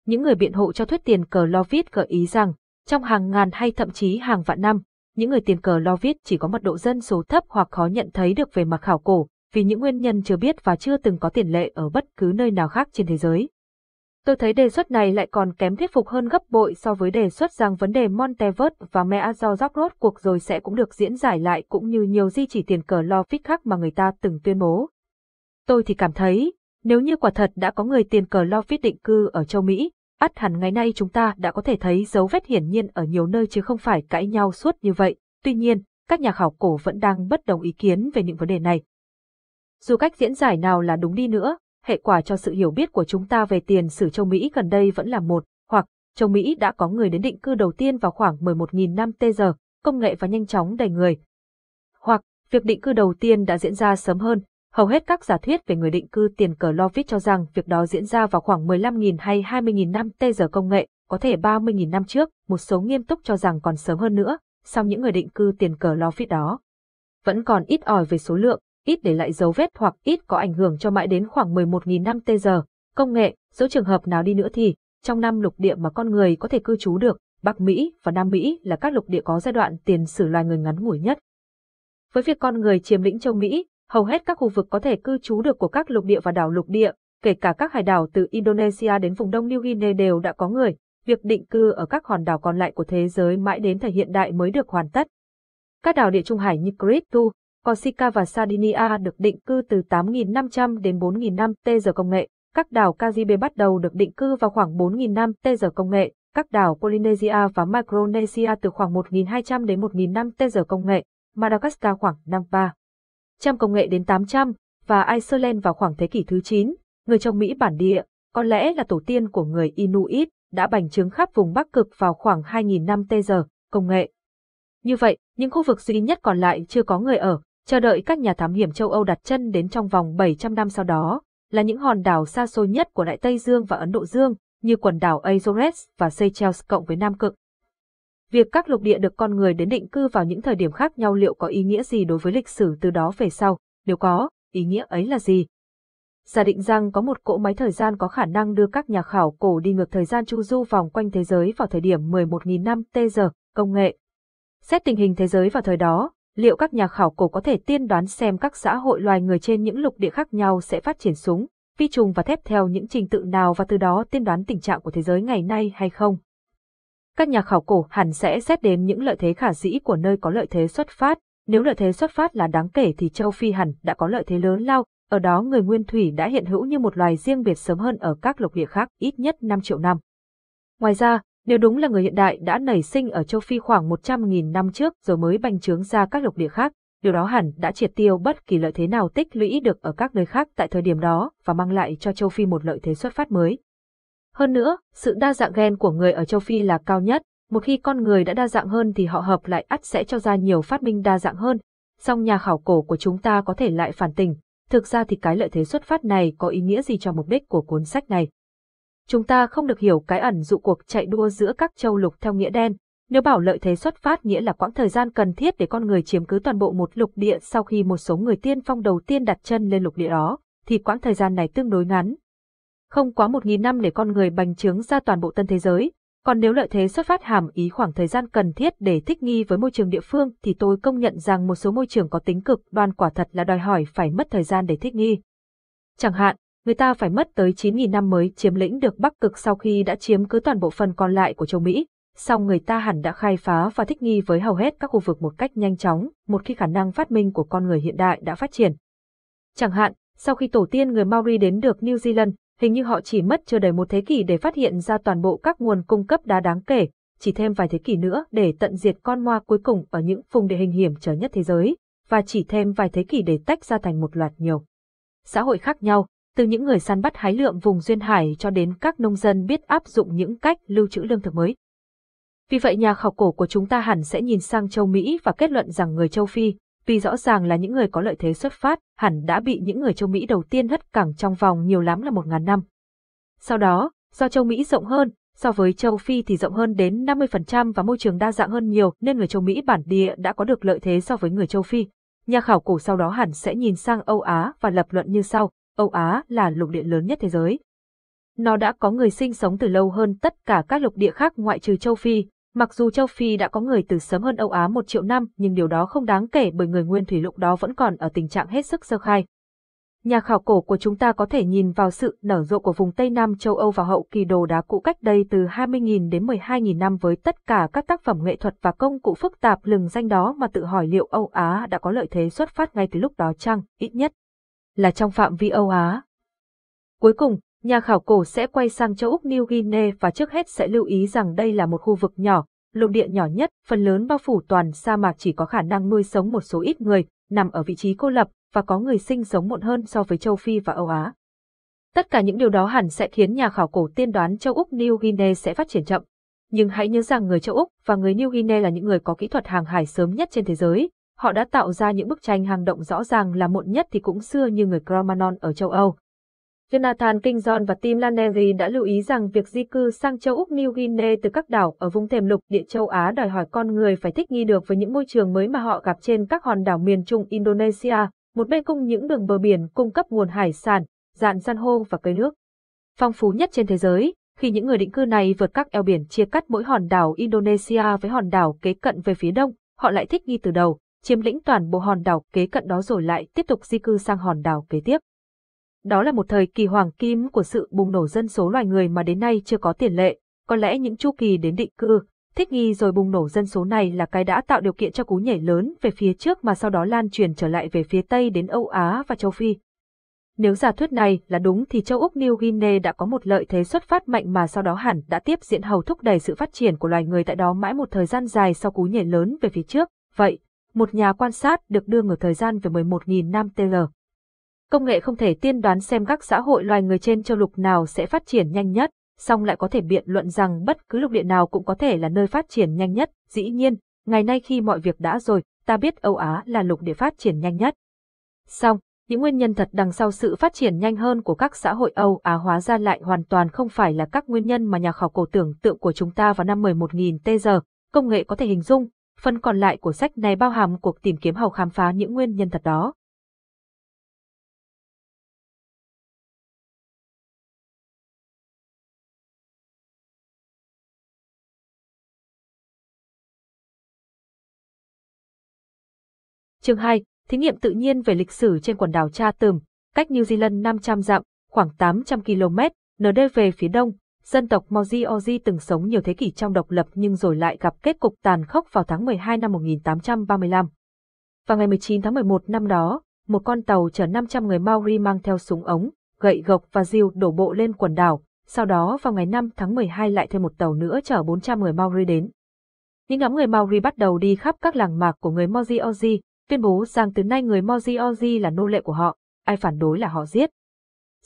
Những người biện hộ cho thuyết tiền cờ Lovit gợi ý rằng, trong hàng ngàn hay thậm chí hàng vạn năm, những người tiền cờ Lovit chỉ có mật độ dân số thấp hoặc khó nhận thấy được về mặt khảo cổ, vì những nguyên nhân chưa biết và chưa từng có tiền lệ ở bất cứ nơi nào khác trên thế giới. Tôi thấy đề xuất này lại còn kém thuyết phục hơn gấp bội so với đề xuất rằng vấn đề Montevert và do róc rốt cuộc rồi sẽ cũng được diễn giải lại cũng như nhiều di chỉ tiền cờ lo phích khác mà người ta từng tuyên bố. Tôi thì cảm thấy, nếu như quả thật đã có người tiền cờ lo phích định cư ở châu Mỹ, ắt hẳn ngày nay chúng ta đã có thể thấy dấu vết hiển nhiên ở nhiều nơi chứ không phải cãi nhau suốt như vậy. Tuy nhiên, các nhà khảo cổ vẫn đang bất đồng ý kiến về những vấn đề này. Dù cách diễn giải nào là đúng đi nữa, hệ quả cho sự hiểu biết của chúng ta về tiền sử châu Mỹ gần đây vẫn là một, hoặc châu Mỹ đã có người đến định cư đầu tiên vào khoảng 11.000 năm tê giờ, công nghệ và nhanh chóng đầy người. Hoặc, việc định cư đầu tiên đã diễn ra sớm hơn, hầu hết các giả thuyết về người định cư tiền cờ Lovitz cho rằng việc đó diễn ra vào khoảng 15.000 hay 20.000 năm tê giờ công nghệ, có thể 30.000 năm trước, một số nghiêm túc cho rằng còn sớm hơn nữa, sau những người định cư tiền cờ Lovitz đó. Vẫn còn ít ỏi về số lượng, ít để lại dấu vết hoặc ít có ảnh hưởng cho mãi đến khoảng 11.000 năm tê giờ. Công nghệ, Dấu trường hợp nào đi nữa thì, trong năm lục địa mà con người có thể cư trú được, Bắc Mỹ và Nam Mỹ là các lục địa có giai đoạn tiền sử loài người ngắn ngủi nhất. Với việc con người chiếm lĩnh châu Mỹ, hầu hết các khu vực có thể cư trú được của các lục địa và đảo lục địa, kể cả các hải đảo từ Indonesia đến vùng đông New Guinea đều đã có người, việc định cư ở các hòn đảo còn lại của thế giới mãi đến thời hiện đại mới được hoàn tất. Các đảo địa trung hải như Kritu, Corsica và Sardinia được định cư từ 8.500 đến 4.000 năm tê giờ công nghệ. Các đảo Caribe bắt đầu được định cư vào khoảng 4.000 năm tê giờ công nghệ. Các đảo Polynesia và Micronesia từ khoảng 1.200 đến 1.000 năm tê giờ công nghệ. Madagascar khoảng năm 300 công nghệ đến 800 và Iceland vào khoảng thế kỷ thứ 9. Người trong Mỹ bản địa, có lẽ là tổ tiên của người Inuit, đã bành trướng khắp vùng Bắc Cực vào khoảng 2.000 năm tê giờ công nghệ. Như vậy, những khu vực duy nhất còn lại chưa có người ở chờ đợi các nhà thám hiểm châu Âu đặt chân đến trong vòng 700 năm sau đó, là những hòn đảo xa xôi nhất của Đại Tây Dương và Ấn Độ Dương, như quần đảo Azores và Seychelles cộng với Nam Cực. Việc các lục địa được con người đến định cư vào những thời điểm khác nhau liệu có ý nghĩa gì đối với lịch sử từ đó về sau, nếu có, ý nghĩa ấy là gì? Giả định rằng có một cỗ máy thời gian có khả năng đưa các nhà khảo cổ đi ngược thời gian chu du vòng quanh thế giới vào thời điểm 11.000 năm tê giờ, công nghệ. Xét tình hình thế giới vào thời đó, liệu các nhà khảo cổ có thể tiên đoán xem các xã hội loài người trên những lục địa khác nhau sẽ phát triển súng, vi trùng và thép theo những trình tự nào và từ đó tiên đoán tình trạng của thế giới ngày nay hay không. Các nhà khảo cổ hẳn sẽ xét đến những lợi thế khả dĩ của nơi có lợi thế xuất phát, nếu lợi thế xuất phát là đáng kể thì châu Phi hẳn đã có lợi thế lớn lao, ở đó người nguyên thủy đã hiện hữu như một loài riêng biệt sớm hơn ở các lục địa khác ít nhất 5 triệu năm. Ngoài ra, nếu đúng là người hiện đại đã nảy sinh ở châu Phi khoảng 100.000 năm trước rồi mới bành trướng ra các lục địa khác, điều đó hẳn đã triệt tiêu bất kỳ lợi thế nào tích lũy được ở các nơi khác tại thời điểm đó và mang lại cho châu Phi một lợi thế xuất phát mới. Hơn nữa, sự đa dạng gen của người ở châu Phi là cao nhất, một khi con người đã đa dạng hơn thì họ hợp lại ắt sẽ cho ra nhiều phát minh đa dạng hơn, song nhà khảo cổ của chúng ta có thể lại phản tình, thực ra thì cái lợi thế xuất phát này có ý nghĩa gì cho mục đích của cuốn sách này chúng ta không được hiểu cái ẩn dụ cuộc chạy đua giữa các châu lục theo nghĩa đen. Nếu bảo lợi thế xuất phát nghĩa là quãng thời gian cần thiết để con người chiếm cứ toàn bộ một lục địa sau khi một số người tiên phong đầu tiên đặt chân lên lục địa đó, thì quãng thời gian này tương đối ngắn. Không quá một nghìn năm để con người bành trướng ra toàn bộ tân thế giới, còn nếu lợi thế xuất phát hàm ý khoảng thời gian cần thiết để thích nghi với môi trường địa phương thì tôi công nhận rằng một số môi trường có tính cực đoan quả thật là đòi hỏi phải mất thời gian để thích nghi. Chẳng hạn, người ta phải mất tới 9.000 năm mới chiếm lĩnh được Bắc Cực sau khi đã chiếm cứ toàn bộ phần còn lại của châu Mỹ, song người ta hẳn đã khai phá và thích nghi với hầu hết các khu vực một cách nhanh chóng, một khi khả năng phát minh của con người hiện đại đã phát triển. Chẳng hạn, sau khi tổ tiên người Maori đến được New Zealand, hình như họ chỉ mất chưa đầy một thế kỷ để phát hiện ra toàn bộ các nguồn cung cấp đá đáng kể, chỉ thêm vài thế kỷ nữa để tận diệt con moa cuối cùng ở những vùng địa hình hiểm trở nhất thế giới, và chỉ thêm vài thế kỷ để tách ra thành một loạt nhiều xã hội khác nhau, từ những người săn bắt hái lượm vùng duyên hải cho đến các nông dân biết áp dụng những cách lưu trữ lương thực mới. Vì vậy nhà khảo cổ của chúng ta hẳn sẽ nhìn sang châu Mỹ và kết luận rằng người châu Phi, vì rõ ràng là những người có lợi thế xuất phát, hẳn đã bị những người châu Mỹ đầu tiên hất cẳng trong vòng nhiều lắm là 1.000 năm. Sau đó, do châu Mỹ rộng hơn, so với châu Phi thì rộng hơn đến 50% và môi trường đa dạng hơn nhiều nên người châu Mỹ bản địa đã có được lợi thế so với người châu Phi. Nhà khảo cổ sau đó hẳn sẽ nhìn sang Âu Á và lập luận như sau. Âu Á là lục địa lớn nhất thế giới. Nó đã có người sinh sống từ lâu hơn tất cả các lục địa khác ngoại trừ châu Phi, mặc dù châu Phi đã có người từ sớm hơn Âu Á một triệu năm nhưng điều đó không đáng kể bởi người nguyên thủy lục đó vẫn còn ở tình trạng hết sức sơ khai. Nhà khảo cổ của chúng ta có thể nhìn vào sự nở rộ của vùng Tây Nam châu Âu vào hậu kỳ đồ đá cũ cách đây từ 20.000 đến 12.000 năm với tất cả các tác phẩm nghệ thuật và công cụ phức tạp lừng danh đó mà tự hỏi liệu Âu Á đã có lợi thế xuất phát ngay từ lúc đó chăng, ít nhất là trong phạm vi Âu Á. Cuối cùng, nhà khảo cổ sẽ quay sang châu Úc New Guinea và trước hết sẽ lưu ý rằng đây là một khu vực nhỏ, lục địa nhỏ nhất, phần lớn bao phủ toàn sa mạc chỉ có khả năng nuôi sống một số ít người, nằm ở vị trí cô lập và có người sinh sống muộn hơn so với châu Phi và Âu Á. Tất cả những điều đó hẳn sẽ khiến nhà khảo cổ tiên đoán châu Úc New Guinea sẽ phát triển chậm. Nhưng hãy nhớ rằng người châu Úc và người New Guinea là những người có kỹ thuật hàng hải sớm nhất trên thế giới, họ đã tạo ra những bức tranh hang động rõ ràng là muộn nhất thì cũng xưa như người Cromanon ở châu Âu. Jonathan Kingdon và Tim Lannery đã lưu ý rằng việc di cư sang châu Úc New Guinea từ các đảo ở vùng thềm lục địa châu Á đòi hỏi con người phải thích nghi được với những môi trường mới mà họ gặp trên các hòn đảo miền trung Indonesia, một bên cung những đường bờ biển cung cấp nguồn hải sản, dạn san hô và cây nước. Phong phú nhất trên thế giới, khi những người định cư này vượt các eo biển chia cắt mỗi hòn đảo Indonesia với hòn đảo kế cận về phía đông, họ lại thích nghi từ đầu chiếm lĩnh toàn bộ hòn đảo kế cận đó rồi lại tiếp tục di cư sang hòn đảo kế tiếp. Đó là một thời kỳ hoàng kim của sự bùng nổ dân số loài người mà đến nay chưa có tiền lệ, có lẽ những chu kỳ đến định cư, thích nghi rồi bùng nổ dân số này là cái đã tạo điều kiện cho cú nhảy lớn về phía trước mà sau đó lan truyền trở lại về phía Tây đến Âu Á và châu Phi. Nếu giả thuyết này là đúng thì châu Úc New Guinea đã có một lợi thế xuất phát mạnh mà sau đó hẳn đã tiếp diễn hầu thúc đẩy sự phát triển của loài người tại đó mãi một thời gian dài sau cú nhảy lớn về phía trước. Vậy, một nhà quan sát được đưa ngược thời gian về 11.000 năm TL. Công nghệ không thể tiên đoán xem các xã hội loài người trên châu lục nào sẽ phát triển nhanh nhất, song lại có thể biện luận rằng bất cứ lục địa nào cũng có thể là nơi phát triển nhanh nhất. Dĩ nhiên, ngày nay khi mọi việc đã rồi, ta biết Âu Á là lục địa phát triển nhanh nhất. Song, những nguyên nhân thật đằng sau sự phát triển nhanh hơn của các xã hội Âu Á hóa ra lại hoàn toàn không phải là các nguyên nhân mà nhà khảo cổ tưởng tượng của chúng ta vào năm 11.000 t Công nghệ có thể hình dung, Phần còn lại của sách này bao hàm cuộc tìm kiếm hầu khám phá những nguyên nhân thật đó. Chương 2, thí nghiệm tự nhiên về lịch sử trên quần đảo Cha cách New Zealand 500 dặm, khoảng 800 km, ND về phía đông, Dân tộc Mauzi từng sống nhiều thế kỷ trong độc lập nhưng rồi lại gặp kết cục tàn khốc vào tháng 12 năm 1835. Vào ngày 19 tháng 11 năm đó, một con tàu chở 500 người Maori mang theo súng ống, gậy gộc và diều đổ bộ lên quần đảo, sau đó vào ngày 5 tháng 12 lại thêm một tàu nữa chở 400 người Maori đến. Những nhóm người Maori bắt đầu đi khắp các làng mạc của người Mauzi tuyên bố rằng từ nay người Mauzi là nô lệ của họ, ai phản đối là họ giết.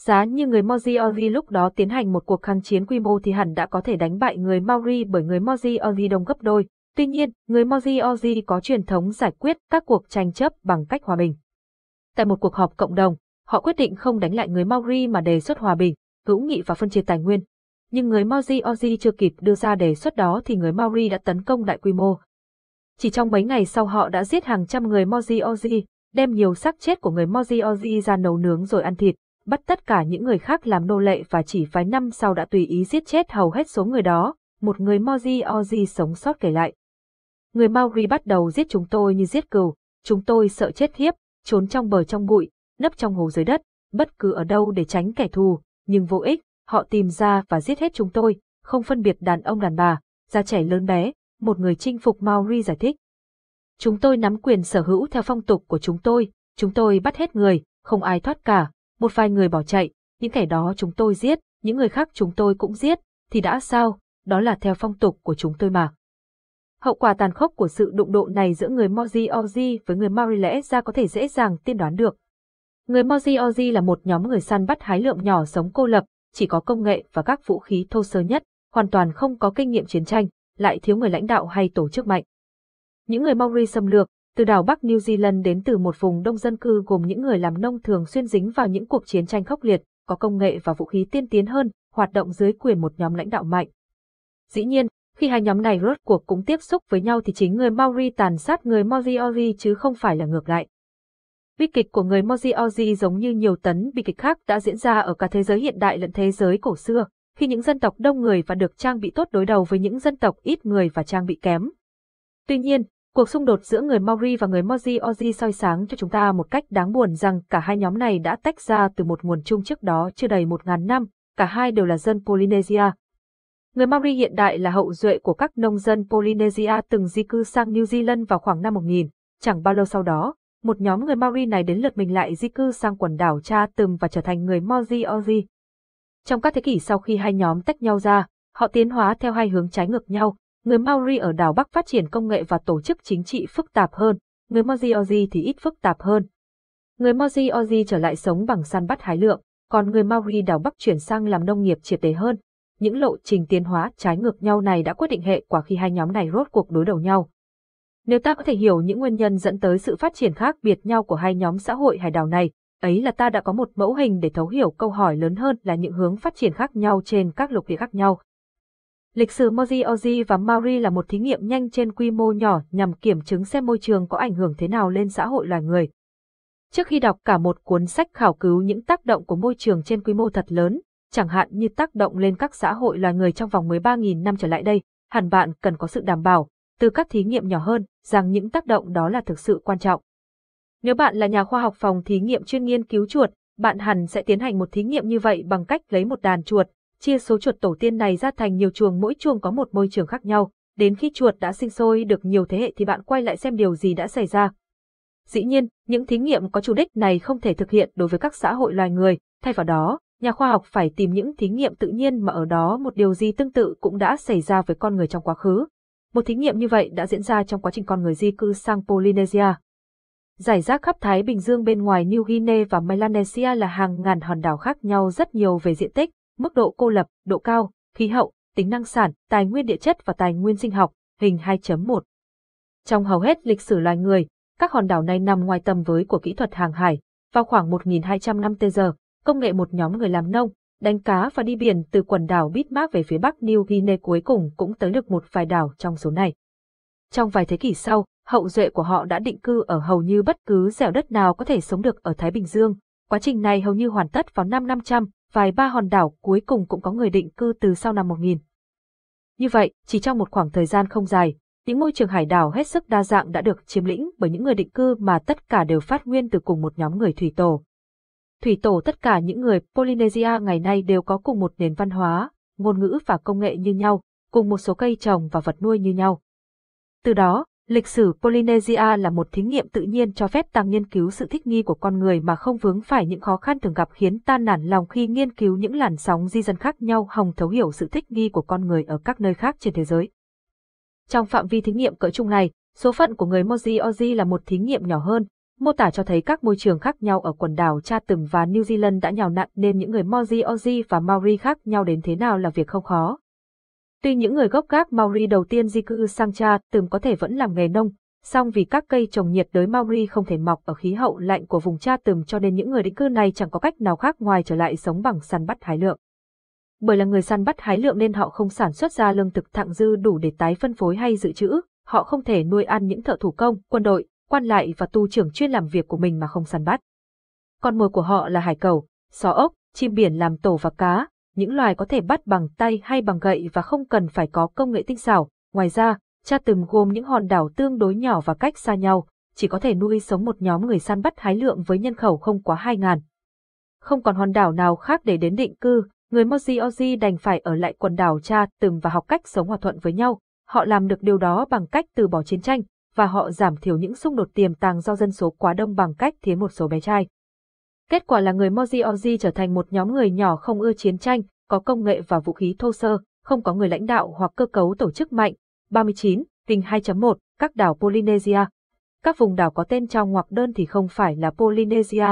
Giá như người Moziovi lúc đó tiến hành một cuộc kháng chiến quy mô thì hẳn đã có thể đánh bại người Maori bởi người Moziovi đông gấp đôi. Tuy nhiên, người Moziovi có truyền thống giải quyết các cuộc tranh chấp bằng cách hòa bình. Tại một cuộc họp cộng đồng, họ quyết định không đánh lại người Maori mà đề xuất hòa bình, hữu nghị và phân chia tài nguyên. Nhưng người Moziovi chưa kịp đưa ra đề xuất đó thì người Maori đã tấn công đại quy mô. Chỉ trong mấy ngày sau họ đã giết hàng trăm người Moziovi, đem nhiều xác chết của người Moziovi ra nấu nướng rồi ăn thịt bắt tất cả những người khác làm nô lệ và chỉ vài năm sau đã tùy ý giết chết hầu hết số người đó, một người Moji Oji sống sót kể lại. Người Maori bắt đầu giết chúng tôi như giết cừu, chúng tôi sợ chết thiếp, trốn trong bờ trong bụi, nấp trong hố dưới đất, bất cứ ở đâu để tránh kẻ thù, nhưng vô ích, họ tìm ra và giết hết chúng tôi, không phân biệt đàn ông đàn bà, già trẻ lớn bé, một người chinh phục Maori giải thích. Chúng tôi nắm quyền sở hữu theo phong tục của chúng tôi, chúng tôi bắt hết người, không ai thoát cả, một vài người bỏ chạy, những kẻ đó chúng tôi giết, những người khác chúng tôi cũng giết, thì đã sao, đó là theo phong tục của chúng tôi mà. Hậu quả tàn khốc của sự đụng độ này giữa người Moji Ozi với người Maori lẽ ra có thể dễ dàng tiên đoán được. Người Moji Ozi là một nhóm người săn bắt hái lượm nhỏ sống cô lập, chỉ có công nghệ và các vũ khí thô sơ nhất, hoàn toàn không có kinh nghiệm chiến tranh, lại thiếu người lãnh đạo hay tổ chức mạnh. Những người Maori xâm lược, từ đảo Bắc New Zealand đến từ một vùng đông dân cư gồm những người làm nông thường xuyên dính vào những cuộc chiến tranh khốc liệt, có công nghệ và vũ khí tiên tiến hơn, hoạt động dưới quyền một nhóm lãnh đạo mạnh. Dĩ nhiên, khi hai nhóm này rốt cuộc cũng tiếp xúc với nhau thì chính người Maori tàn sát người Moriori chứ không phải là ngược lại. Bi kịch của người Moriori giống như nhiều tấn bi kịch khác đã diễn ra ở cả thế giới hiện đại lẫn thế giới cổ xưa, khi những dân tộc đông người và được trang bị tốt đối đầu với những dân tộc ít người và trang bị kém. Tuy nhiên, Cuộc xung đột giữa người Maori và người Moji Oji soi sáng cho chúng ta một cách đáng buồn rằng cả hai nhóm này đã tách ra từ một nguồn chung trước đó chưa đầy một ngàn năm, cả hai đều là dân Polynesia. Người Maori hiện đại là hậu duệ của các nông dân Polynesia từng di cư sang New Zealand vào khoảng năm 1000. Chẳng bao lâu sau đó, một nhóm người Maori này đến lượt mình lại di cư sang quần đảo Cha Tùm và trở thành người Moji Oji. Trong các thế kỷ sau khi hai nhóm tách nhau ra, họ tiến hóa theo hai hướng trái ngược nhau, Người Maori ở đảo Bắc phát triển công nghệ và tổ chức chính trị phức tạp hơn, người Moziozi thì ít phức tạp hơn. Người Moziozi trở lại sống bằng săn bắt hái lượm, còn người Maori đảo Bắc chuyển sang làm nông nghiệp triệt tế hơn. Những lộ trình tiến hóa trái ngược nhau này đã quyết định hệ quả khi hai nhóm này rốt cuộc đối đầu nhau. Nếu ta có thể hiểu những nguyên nhân dẫn tới sự phát triển khác biệt nhau của hai nhóm xã hội hải đảo này, ấy là ta đã có một mẫu hình để thấu hiểu câu hỏi lớn hơn là những hướng phát triển khác nhau trên các lục địa khác nhau. Lịch sử Mozioji và Maori là một thí nghiệm nhanh trên quy mô nhỏ nhằm kiểm chứng xem môi trường có ảnh hưởng thế nào lên xã hội loài người. Trước khi đọc cả một cuốn sách khảo cứu những tác động của môi trường trên quy mô thật lớn, chẳng hạn như tác động lên các xã hội loài người trong vòng 13.000 năm trở lại đây, hẳn bạn cần có sự đảm bảo, từ các thí nghiệm nhỏ hơn, rằng những tác động đó là thực sự quan trọng. Nếu bạn là nhà khoa học phòng thí nghiệm chuyên nghiên cứu chuột, bạn hẳn sẽ tiến hành một thí nghiệm như vậy bằng cách lấy một đàn chuột, chia số chuột tổ tiên này ra thành nhiều chuồng mỗi chuồng có một môi trường khác nhau, đến khi chuột đã sinh sôi được nhiều thế hệ thì bạn quay lại xem điều gì đã xảy ra. Dĩ nhiên, những thí nghiệm có chủ đích này không thể thực hiện đối với các xã hội loài người, thay vào đó, nhà khoa học phải tìm những thí nghiệm tự nhiên mà ở đó một điều gì tương tự cũng đã xảy ra với con người trong quá khứ. Một thí nghiệm như vậy đã diễn ra trong quá trình con người di cư sang Polynesia. Giải rác khắp Thái Bình Dương bên ngoài New Guinea và Melanesia là hàng ngàn hòn đảo khác nhau rất nhiều về diện tích, mức độ cô lập, độ cao, khí hậu, tính năng sản, tài nguyên địa chất và tài nguyên sinh học, hình 2.1. Trong hầu hết lịch sử loài người, các hòn đảo này nằm ngoài tầm với của kỹ thuật hàng hải. Vào khoảng 1.200 năm tê giờ, công nghệ một nhóm người làm nông, đánh cá và đi biển từ quần đảo Bismarck về phía bắc New Guinea cuối cùng cũng tới được một vài đảo trong số này. Trong vài thế kỷ sau, hậu duệ của họ đã định cư ở hầu như bất cứ dẻo đất nào có thể sống được ở Thái Bình Dương. Quá trình này hầu như hoàn tất vào năm 500, vài ba hòn đảo cuối cùng cũng có người định cư từ sau năm 1000. Như vậy, chỉ trong một khoảng thời gian không dài, những môi trường hải đảo hết sức đa dạng đã được chiếm lĩnh bởi những người định cư mà tất cả đều phát nguyên từ cùng một nhóm người thủy tổ. Thủy tổ tất cả những người Polynesia ngày nay đều có cùng một nền văn hóa, ngôn ngữ và công nghệ như nhau, cùng một số cây trồng và vật nuôi như nhau. Từ đó, Lịch sử Polynesia là một thí nghiệm tự nhiên cho phép tăng nghiên cứu sự thích nghi của con người mà không vướng phải những khó khăn thường gặp khiến ta nản lòng khi nghiên cứu những làn sóng di dân khác nhau hồng thấu hiểu sự thích nghi của con người ở các nơi khác trên thế giới. Trong phạm vi thí nghiệm cỡ chung này, số phận của người Moji Oji là một thí nghiệm nhỏ hơn, mô tả cho thấy các môi trường khác nhau ở quần đảo Cha Từng và New Zealand đã nhào nặn nên những người Moji Oji và Maori khác nhau đến thế nào là việc không khó. Tuy những người gốc gác Maori đầu tiên di cư sang cha từng có thể vẫn làm nghề nông, song vì các cây trồng nhiệt đới Maori không thể mọc ở khí hậu lạnh của vùng cha từng cho nên những người định cư này chẳng có cách nào khác ngoài trở lại sống bằng săn bắt hái lượng. Bởi là người săn bắt hái lượng nên họ không sản xuất ra lương thực thặng dư đủ để tái phân phối hay dự trữ, họ không thể nuôi ăn những thợ thủ công, quân đội, quan lại và tu trưởng chuyên làm việc của mình mà không săn bắt. Con mồi của họ là hải cẩu, sò ốc, chim biển làm tổ và cá, những loài có thể bắt bằng tay hay bằng gậy và không cần phải có công nghệ tinh xảo. Ngoài ra, cha Từng gồm những hòn đảo tương đối nhỏ và cách xa nhau, chỉ có thể nuôi sống một nhóm người săn bắt hái lượng với nhân khẩu không quá 2.000. Không còn hòn đảo nào khác để đến định cư, người Mozi Ozi đành phải ở lại quần đảo cha Từng và học cách sống hòa thuận với nhau. Họ làm được điều đó bằng cách từ bỏ chiến tranh, và họ giảm thiểu những xung đột tiềm tàng do dân số quá đông bằng cách thiến một số bé trai. Kết quả là người Moziozi trở thành một nhóm người nhỏ không ưa chiến tranh, có công nghệ và vũ khí thô sơ, không có người lãnh đạo hoặc cơ cấu tổ chức mạnh. 39. Tình 2.1. Các đảo Polynesia Các vùng đảo có tên trong hoặc đơn thì không phải là Polynesia.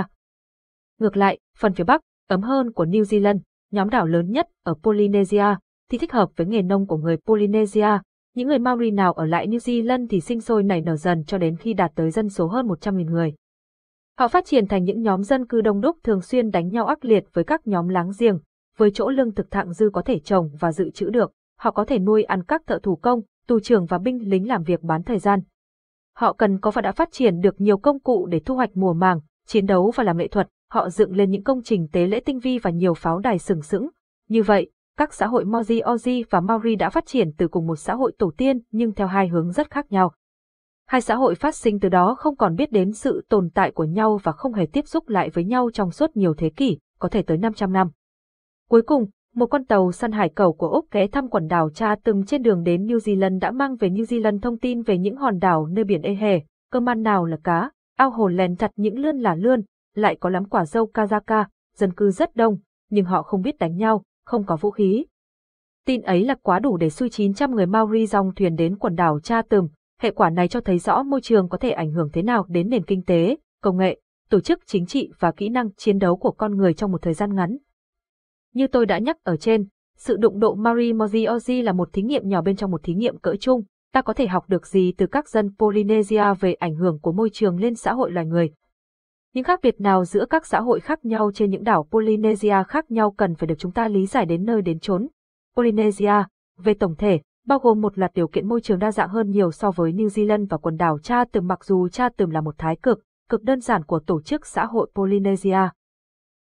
Ngược lại, phần phía Bắc, ấm hơn của New Zealand, nhóm đảo lớn nhất ở Polynesia, thì thích hợp với nghề nông của người Polynesia. Những người Maori nào ở lại New Zealand thì sinh sôi nảy nở dần cho đến khi đạt tới dân số hơn 100.000 người. Họ phát triển thành những nhóm dân cư đông đúc thường xuyên đánh nhau ác liệt với các nhóm láng giềng, với chỗ lương thực thạng dư có thể trồng và dự trữ được, họ có thể nuôi ăn các thợ thủ công, tù trưởng và binh lính làm việc bán thời gian. Họ cần có và đã phát triển được nhiều công cụ để thu hoạch mùa màng, chiến đấu và làm nghệ thuật, họ dựng lên những công trình tế lễ tinh vi và nhiều pháo đài sừng sững. Như vậy, các xã hội Moji Oji và Maori đã phát triển từ cùng một xã hội tổ tiên nhưng theo hai hướng rất khác nhau. Hai xã hội phát sinh từ đó không còn biết đến sự tồn tại của nhau và không hề tiếp xúc lại với nhau trong suốt nhiều thế kỷ, có thể tới 500 năm. Cuối cùng, một con tàu săn hải cẩu của Úc ghé thăm quần đảo Cha Từng trên đường đến New Zealand đã mang về New Zealand thông tin về những hòn đảo nơi biển ê hề, cơ man nào là cá, ao hồ lèn chặt những lươn là lươn, lại có lắm quả dâu Kazaka, dân cư rất đông, nhưng họ không biết đánh nhau, không có vũ khí. Tin ấy là quá đủ để xui 900 người Maori dòng thuyền đến quần đảo Cha Từng, Hệ quả này cho thấy rõ môi trường có thể ảnh hưởng thế nào đến nền kinh tế, công nghệ, tổ chức chính trị và kỹ năng chiến đấu của con người trong một thời gian ngắn. Như tôi đã nhắc ở trên, sự đụng độ Marie Moziosi là một thí nghiệm nhỏ bên trong một thí nghiệm cỡ chung, ta có thể học được gì từ các dân Polynesia về ảnh hưởng của môi trường lên xã hội loài người. Những khác biệt nào giữa các xã hội khác nhau trên những đảo Polynesia khác nhau cần phải được chúng ta lý giải đến nơi đến chốn. Polynesia, về tổng thể, bao gồm một loạt điều kiện môi trường đa dạng hơn nhiều so với New Zealand và quần đảo Cha Tường mặc dù Cha Tường là một thái cực, cực đơn giản của tổ chức xã hội Polynesia.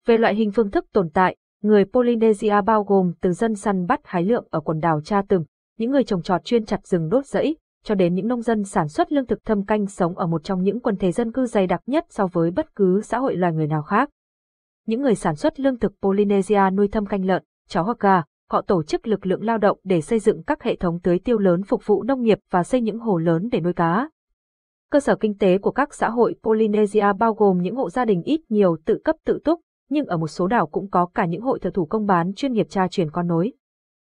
Về loại hình phương thức tồn tại, người Polynesia bao gồm từ dân săn bắt hái lượm ở quần đảo Cha Tường, những người trồng trọt chuyên chặt rừng đốt rẫy, cho đến những nông dân sản xuất lương thực thâm canh sống ở một trong những quần thể dân cư dày đặc nhất so với bất cứ xã hội loài người nào khác. Những người sản xuất lương thực Polynesia nuôi thâm canh lợn, chó hoặc gà, họ tổ chức lực lượng lao động để xây dựng các hệ thống tưới tiêu lớn phục vụ nông nghiệp và xây những hồ lớn để nuôi cá. Cơ sở kinh tế của các xã hội Polynesia bao gồm những hộ gia đình ít nhiều tự cấp tự túc, nhưng ở một số đảo cũng có cả những hội thợ thủ công bán chuyên nghiệp tra truyền con nối.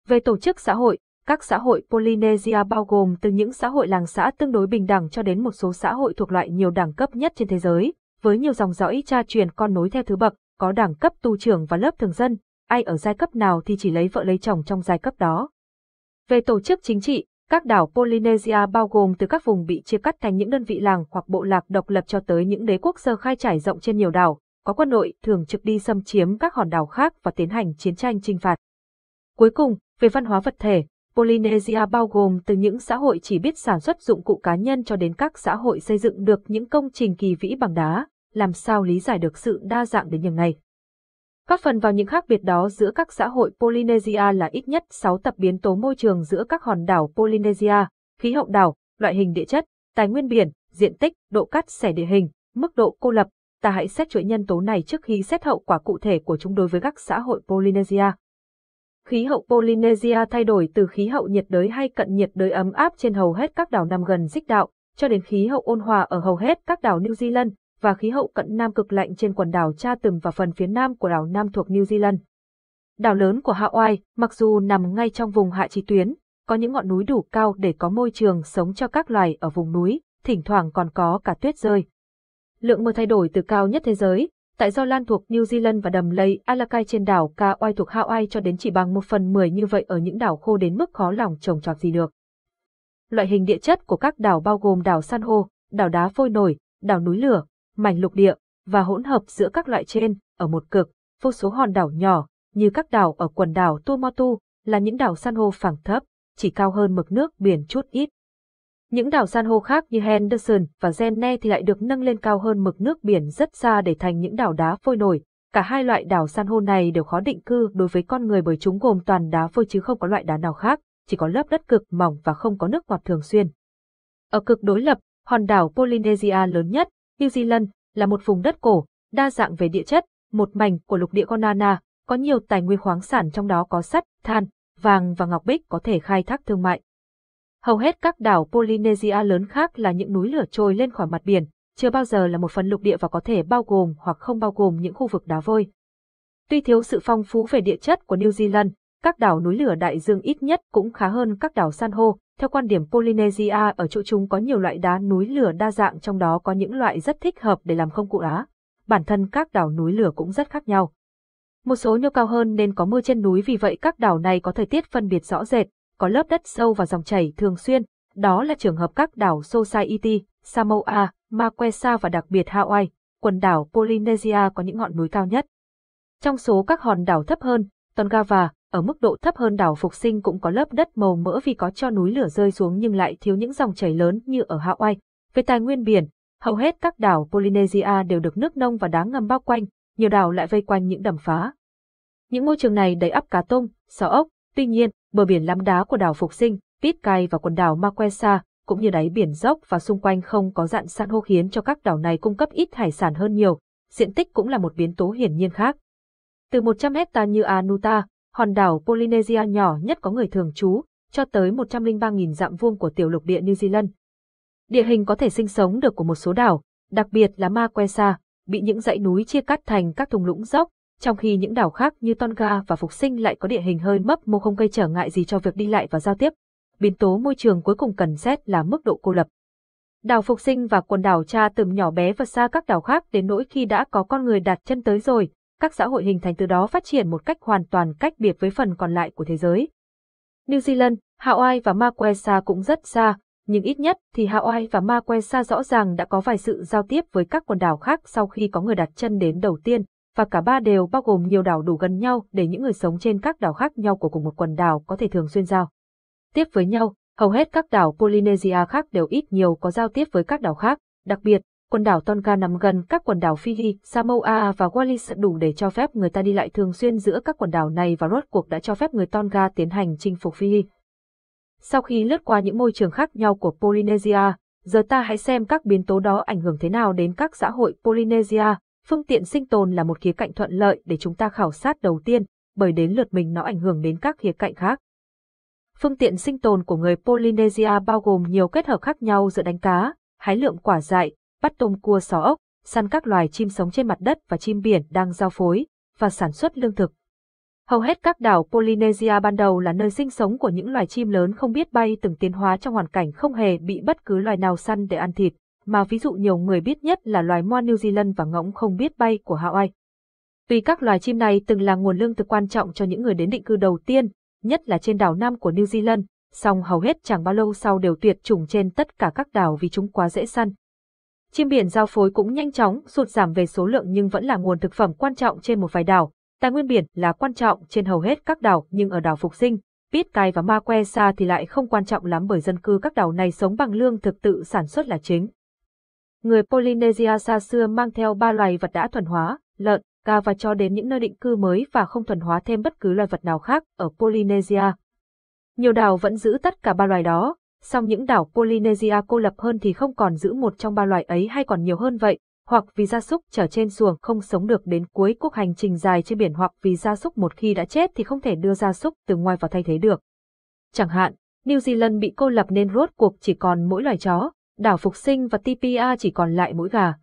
Về tổ chức xã hội, các xã hội Polynesia bao gồm từ những xã hội làng xã tương đối bình đẳng cho đến một số xã hội thuộc loại nhiều đẳng cấp nhất trên thế giới, với nhiều dòng dõi tra truyền con nối theo thứ bậc, có đẳng cấp tu trưởng và lớp thường dân, ai ở giai cấp nào thì chỉ lấy vợ lấy chồng trong giai cấp đó. Về tổ chức chính trị, các đảo Polynesia bao gồm từ các vùng bị chia cắt thành những đơn vị làng hoặc bộ lạc độc lập cho tới những đế quốc sơ khai trải rộng trên nhiều đảo, có quân đội thường trực đi xâm chiếm các hòn đảo khác và tiến hành chiến tranh trinh phạt. Cuối cùng, về văn hóa vật thể, Polynesia bao gồm từ những xã hội chỉ biết sản xuất dụng cụ cá nhân cho đến các xã hội xây dựng được những công trình kỳ vĩ bằng đá, làm sao lý giải được sự đa dạng đến nhường này. Các phần vào những khác biệt đó giữa các xã hội Polynesia là ít nhất 6 tập biến tố môi trường giữa các hòn đảo Polynesia, khí hậu đảo, loại hình địa chất, tài nguyên biển, diện tích, độ cắt xẻ địa hình, mức độ cô lập. Ta hãy xét chuỗi nhân tố này trước khi xét hậu quả cụ thể của chúng đối với các xã hội Polynesia. Khí hậu Polynesia thay đổi từ khí hậu nhiệt đới hay cận nhiệt đới ấm áp trên hầu hết các đảo nằm gần xích đạo, cho đến khí hậu ôn hòa ở hầu hết các đảo New Zealand, và khí hậu cận Nam cực lạnh trên quần đảo Cha Từng và phần phía nam của đảo Nam thuộc New Zealand. Đảo lớn của Hawaii, mặc dù nằm ngay trong vùng hạ trí tuyến, có những ngọn núi đủ cao để có môi trường sống cho các loài ở vùng núi, thỉnh thoảng còn có cả tuyết rơi. Lượng mưa thay đổi từ cao nhất thế giới, tại do lan thuộc New Zealand và đầm lầy Alakai trên đảo Kauai thuộc Hawaii cho đến chỉ bằng một phần mười như vậy ở những đảo khô đến mức khó lòng trồng trọt gì được. Loại hình địa chất của các đảo bao gồm đảo san hô, đảo đá phôi nổi, đảo núi lửa, mảnh lục địa và hỗn hợp giữa các loại trên, ở một cực, vô số hòn đảo nhỏ, như các đảo ở quần đảo Tuamotu, là những đảo san hô phẳng thấp, chỉ cao hơn mực nước biển chút ít. Những đảo san hô khác như Henderson và Gene thì lại được nâng lên cao hơn mực nước biển rất xa để thành những đảo đá phôi nổi. Cả hai loại đảo san hô này đều khó định cư đối với con người bởi chúng gồm toàn đá phôi chứ không có loại đá nào khác, chỉ có lớp đất cực mỏng và không có nước ngọt thường xuyên. Ở cực đối lập, hòn đảo Polynesia lớn nhất New Zealand là một vùng đất cổ, đa dạng về địa chất, một mảnh của lục địa Konana, có nhiều tài nguyên khoáng sản trong đó có sắt, than, vàng và ngọc bích có thể khai thác thương mại. Hầu hết các đảo Polynesia lớn khác là những núi lửa trôi lên khỏi mặt biển, chưa bao giờ là một phần lục địa và có thể bao gồm hoặc không bao gồm những khu vực đá vôi. Tuy thiếu sự phong phú về địa chất của New Zealand, các đảo núi lửa đại dương ít nhất cũng khá hơn các đảo san hô, theo quan điểm Polynesia ở chỗ chúng có nhiều loại đá núi lửa đa dạng trong đó có những loại rất thích hợp để làm công cụ đá. Bản thân các đảo núi lửa cũng rất khác nhau. Một số nhô cao hơn nên có mưa trên núi vì vậy các đảo này có thời tiết phân biệt rõ rệt, có lớp đất sâu và dòng chảy thường xuyên. Đó là trường hợp các đảo Society, Samoa, Marquesa và đặc biệt Hawaii, quần đảo Polynesia có những ngọn núi cao nhất. Trong số các hòn đảo thấp hơn, Tonga và ở mức độ thấp hơn đảo Phục Sinh cũng có lớp đất màu mỡ vì có cho núi lửa rơi xuống nhưng lại thiếu những dòng chảy lớn như ở Hawaii. Về tài nguyên biển, hầu hết các đảo Polynesia đều được nước nông và đá ngầm bao quanh, nhiều đảo lại vây quanh những đầm phá. Những môi trường này đầy ắp cá tôm, sò ốc, tuy nhiên, bờ biển lắm đá của đảo Phục Sinh, Pitcairn và quần đảo Marquesa cũng như đáy biển dốc và xung quanh không có dạn san hô khiến cho các đảo này cung cấp ít hải sản hơn nhiều, diện tích cũng là một biến tố hiển nhiên khác. Từ 100 hecta như Anuta, hòn đảo Polynesia nhỏ nhất có người thường trú, cho tới 103.000 dặm vuông của tiểu lục địa New Zealand. Địa hình có thể sinh sống được của một số đảo, đặc biệt là Maquesa, bị những dãy núi chia cắt thành các thung lũng dốc, trong khi những đảo khác như Tonga và Phục Sinh lại có địa hình hơi mấp mô không gây trở ngại gì cho việc đi lại và giao tiếp. Biến tố môi trường cuối cùng cần xét là mức độ cô lập. Đảo Phục Sinh và quần đảo Cha từng nhỏ bé và xa các đảo khác đến nỗi khi đã có con người đặt chân tới rồi, các xã hội hình thành từ đó phát triển một cách hoàn toàn cách biệt với phần còn lại của thế giới. New Zealand, Hawaii và Makuesa cũng rất xa, nhưng ít nhất thì Hawaii và Makuesa rõ ràng đã có vài sự giao tiếp với các quần đảo khác sau khi có người đặt chân đến đầu tiên, và cả ba đều bao gồm nhiều đảo đủ gần nhau để những người sống trên các đảo khác nhau của cùng một quần đảo có thể thường xuyên giao. Tiếp với nhau, hầu hết các đảo Polynesia khác đều ít nhiều có giao tiếp với các đảo khác, đặc biệt quần đảo Tonga nằm gần các quần đảo Fiji, Samoa và Wallis đủ để cho phép người ta đi lại thường xuyên giữa các quần đảo này và rốt cuộc đã cho phép người Tonga tiến hành chinh phục Fiji. Sau khi lướt qua những môi trường khác nhau của Polynesia, giờ ta hãy xem các biến tố đó ảnh hưởng thế nào đến các xã hội Polynesia. Phương tiện sinh tồn là một khía cạnh thuận lợi để chúng ta khảo sát đầu tiên, bởi đến lượt mình nó ảnh hưởng đến các khía cạnh khác. Phương tiện sinh tồn của người Polynesia bao gồm nhiều kết hợp khác nhau giữa đánh cá, hái lượm quả dại, bắt tôm cua sò ốc, săn các loài chim sống trên mặt đất và chim biển đang giao phối, và sản xuất lương thực. Hầu hết các đảo Polynesia ban đầu là nơi sinh sống của những loài chim lớn không biết bay từng tiến hóa trong hoàn cảnh không hề bị bất cứ loài nào săn để ăn thịt, mà ví dụ nhiều người biết nhất là loài moa New Zealand và ngỗng không biết bay của Hawaii. Tuy các loài chim này từng là nguồn lương thực quan trọng cho những người đến định cư đầu tiên, nhất là trên đảo Nam của New Zealand, song hầu hết chẳng bao lâu sau đều tuyệt chủng trên tất cả các đảo vì chúng quá dễ săn. Chim biển giao phối cũng nhanh chóng sụt giảm về số lượng nhưng vẫn là nguồn thực phẩm quan trọng trên một vài đảo. Tài nguyên biển là quan trọng trên hầu hết các đảo nhưng ở đảo Phục Sinh, Pitcairn và Maquesa thì lại không quan trọng lắm bởi dân cư các đảo này sống bằng lương thực tự sản xuất là chính. Người Polynesia xa xưa mang theo ba loài vật đã thuần hóa, lợn, gà và cho đến những nơi định cư mới và không thuần hóa thêm bất cứ loài vật nào khác ở Polynesia. Nhiều đảo vẫn giữ tất cả ba loài đó, song những đảo Polynesia cô lập hơn thì không còn giữ một trong ba loài ấy hay còn nhiều hơn vậy, hoặc vì gia súc trở trên xuồng không sống được đến cuối cuộc hành trình dài trên biển hoặc vì gia súc một khi đã chết thì không thể đưa gia súc từ ngoài vào thay thế được. Chẳng hạn, New Zealand bị cô lập nên rốt cuộc chỉ còn mỗi loài chó, đảo Phục Sinh và TPA chỉ còn lại mỗi gà.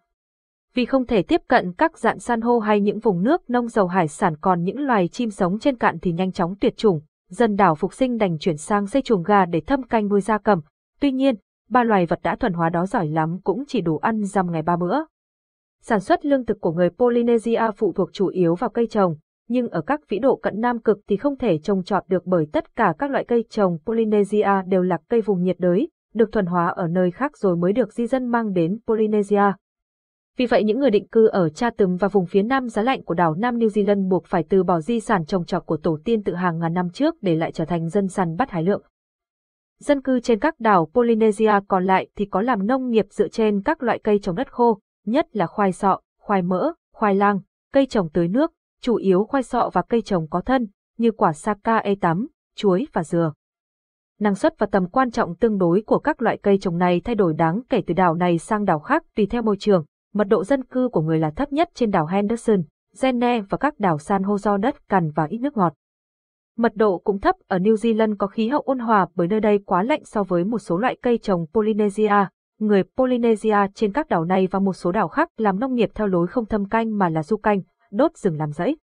Vì không thể tiếp cận các dạng san hô hay những vùng nước nông dầu hải sản còn những loài chim sống trên cạn thì nhanh chóng tuyệt chủng, dân đảo phục sinh đành chuyển sang xây chuồng gà để thâm canh nuôi gia cầm. Tuy nhiên, ba loài vật đã thuần hóa đó giỏi lắm cũng chỉ đủ ăn dăm ngày ba bữa. Sản xuất lương thực của người Polynesia phụ thuộc chủ yếu vào cây trồng, nhưng ở các vĩ độ cận Nam Cực thì không thể trồng trọt được bởi tất cả các loại cây trồng Polynesia đều là cây vùng nhiệt đới, được thuần hóa ở nơi khác rồi mới được di dân mang đến Polynesia. Vì vậy những người định cư ở Cha Tùm và vùng phía nam giá lạnh của đảo Nam New Zealand buộc phải từ bỏ di sản trồng trọt của tổ tiên từ hàng ngàn năm trước để lại trở thành dân săn bắt hái lượng. Dân cư trên các đảo Polynesia còn lại thì có làm nông nghiệp dựa trên các loại cây trồng đất khô, nhất là khoai sọ, khoai mỡ, khoai lang, cây trồng tưới nước, chủ yếu khoai sọ và cây trồng có thân, như quả saka E8, chuối và dừa. Năng suất và tầm quan trọng tương đối của các loại cây trồng này thay đổi đáng kể từ đảo này sang đảo khác tùy theo môi trường, Mật độ dân cư của người là thấp nhất trên đảo Henderson, Gene và các đảo san hô do đất cằn và ít nước ngọt. Mật độ cũng thấp ở New Zealand có khí hậu ôn hòa bởi nơi đây quá lạnh so với một số loại cây trồng Polynesia. Người Polynesia trên các đảo này và một số đảo khác làm nông nghiệp theo lối không thâm canh mà là du canh, đốt rừng làm rẫy.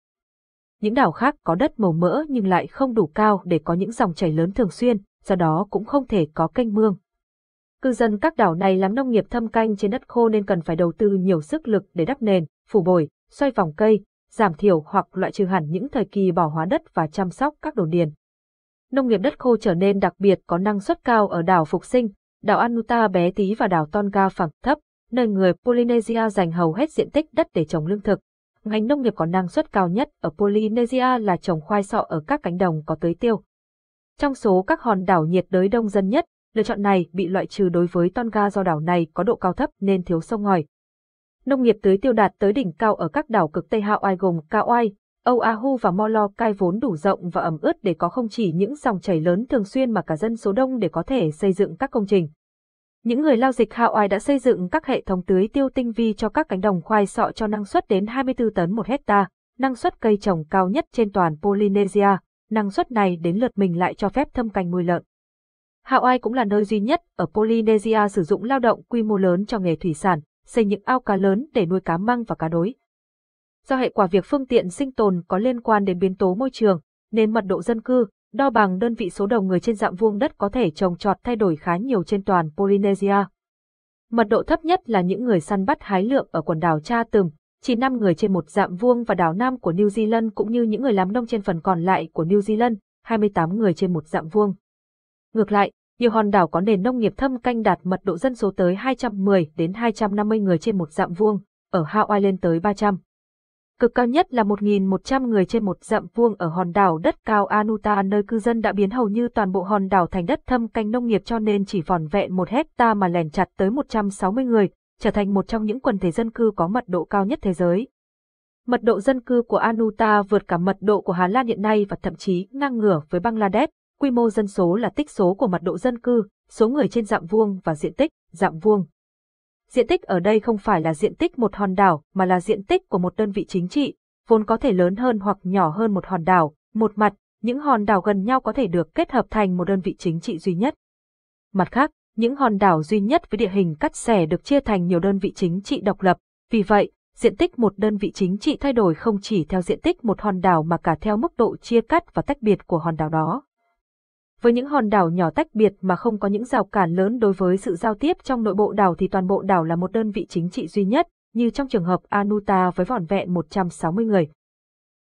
Những đảo khác có đất màu mỡ nhưng lại không đủ cao để có những dòng chảy lớn thường xuyên, do đó cũng không thể có canh mương, Cư dân các đảo này làm nông nghiệp thâm canh trên đất khô nên cần phải đầu tư nhiều sức lực để đắp nền, phủ bồi, xoay vòng cây, giảm thiểu hoặc loại trừ hẳn những thời kỳ bỏ hóa đất và chăm sóc các đồn điền. Nông nghiệp đất khô trở nên đặc biệt có năng suất cao ở đảo Phục Sinh, đảo Anuta bé tí và đảo Tonga phẳng thấp, nơi người Polynesia dành hầu hết diện tích đất để trồng lương thực. Ngành nông nghiệp có năng suất cao nhất ở Polynesia là trồng khoai sọ ở các cánh đồng có tưới tiêu. Trong số các hòn đảo nhiệt đới đông dân nhất, Lựa chọn này bị loại trừ đối với Tonga do đảo này có độ cao thấp nên thiếu sông ngòi. Nông nghiệp tưới tiêu đạt tới đỉnh cao ở các đảo cực Tây Hawaii gồm Kauai, Oahu và Molokai vốn đủ rộng và ẩm ướt để có không chỉ những dòng chảy lớn thường xuyên mà cả dân số đông để có thể xây dựng các công trình. Những người lao dịch Hawaii đã xây dựng các hệ thống tưới tiêu tinh vi cho các cánh đồng khoai sọ cho năng suất đến 24 tấn một hecta, năng suất cây trồng cao nhất trên toàn Polynesia. Năng suất này đến lượt mình lại cho phép thâm canh nuôi lợn. Hawaii cũng là nơi duy nhất ở Polynesia sử dụng lao động quy mô lớn cho nghề thủy sản, xây những ao cá lớn để nuôi cá măng và cá đối. Do hệ quả việc phương tiện sinh tồn có liên quan đến biến tố môi trường, nên mật độ dân cư, đo bằng đơn vị số đầu người trên dặm vuông đất có thể trồng trọt thay đổi khá nhiều trên toàn Polynesia. Mật độ thấp nhất là những người săn bắt hái lượm ở quần đảo Cha Tùm, chỉ 5 người trên một dặm vuông và đảo Nam của New Zealand cũng như những người làm nông trên phần còn lại của New Zealand, 28 người trên một dặm vuông. Ngược lại, nhiều hòn đảo có nền nông nghiệp thâm canh đạt mật độ dân số tới 210 đến 250 người trên một dặm vuông, ở Hawaii lên tới 300. Cực cao nhất là 1.100 người trên một dặm vuông ở hòn đảo đất cao Anuta nơi cư dân đã biến hầu như toàn bộ hòn đảo thành đất thâm canh nông nghiệp cho nên chỉ vòn vẹn một hecta mà lèn chặt tới 160 người, trở thành một trong những quần thể dân cư có mật độ cao nhất thế giới. Mật độ dân cư của Anuta vượt cả mật độ của Hà Lan hiện nay và thậm chí ngang ngửa với Bangladesh, Quy mô dân số là tích số của mật độ dân cư, số người trên dặm vuông và diện tích, dặm vuông. Diện tích ở đây không phải là diện tích một hòn đảo mà là diện tích của một đơn vị chính trị, vốn có thể lớn hơn hoặc nhỏ hơn một hòn đảo. Một mặt, những hòn đảo gần nhau có thể được kết hợp thành một đơn vị chính trị duy nhất. Mặt khác, những hòn đảo duy nhất với địa hình cắt xẻ được chia thành nhiều đơn vị chính trị độc lập. Vì vậy, diện tích một đơn vị chính trị thay đổi không chỉ theo diện tích một hòn đảo mà cả theo mức độ chia cắt và tách biệt của hòn đảo đó. Với những hòn đảo nhỏ tách biệt mà không có những rào cản lớn đối với sự giao tiếp trong nội bộ đảo thì toàn bộ đảo là một đơn vị chính trị duy nhất, như trong trường hợp Anuta với vỏn vẹn 160 người.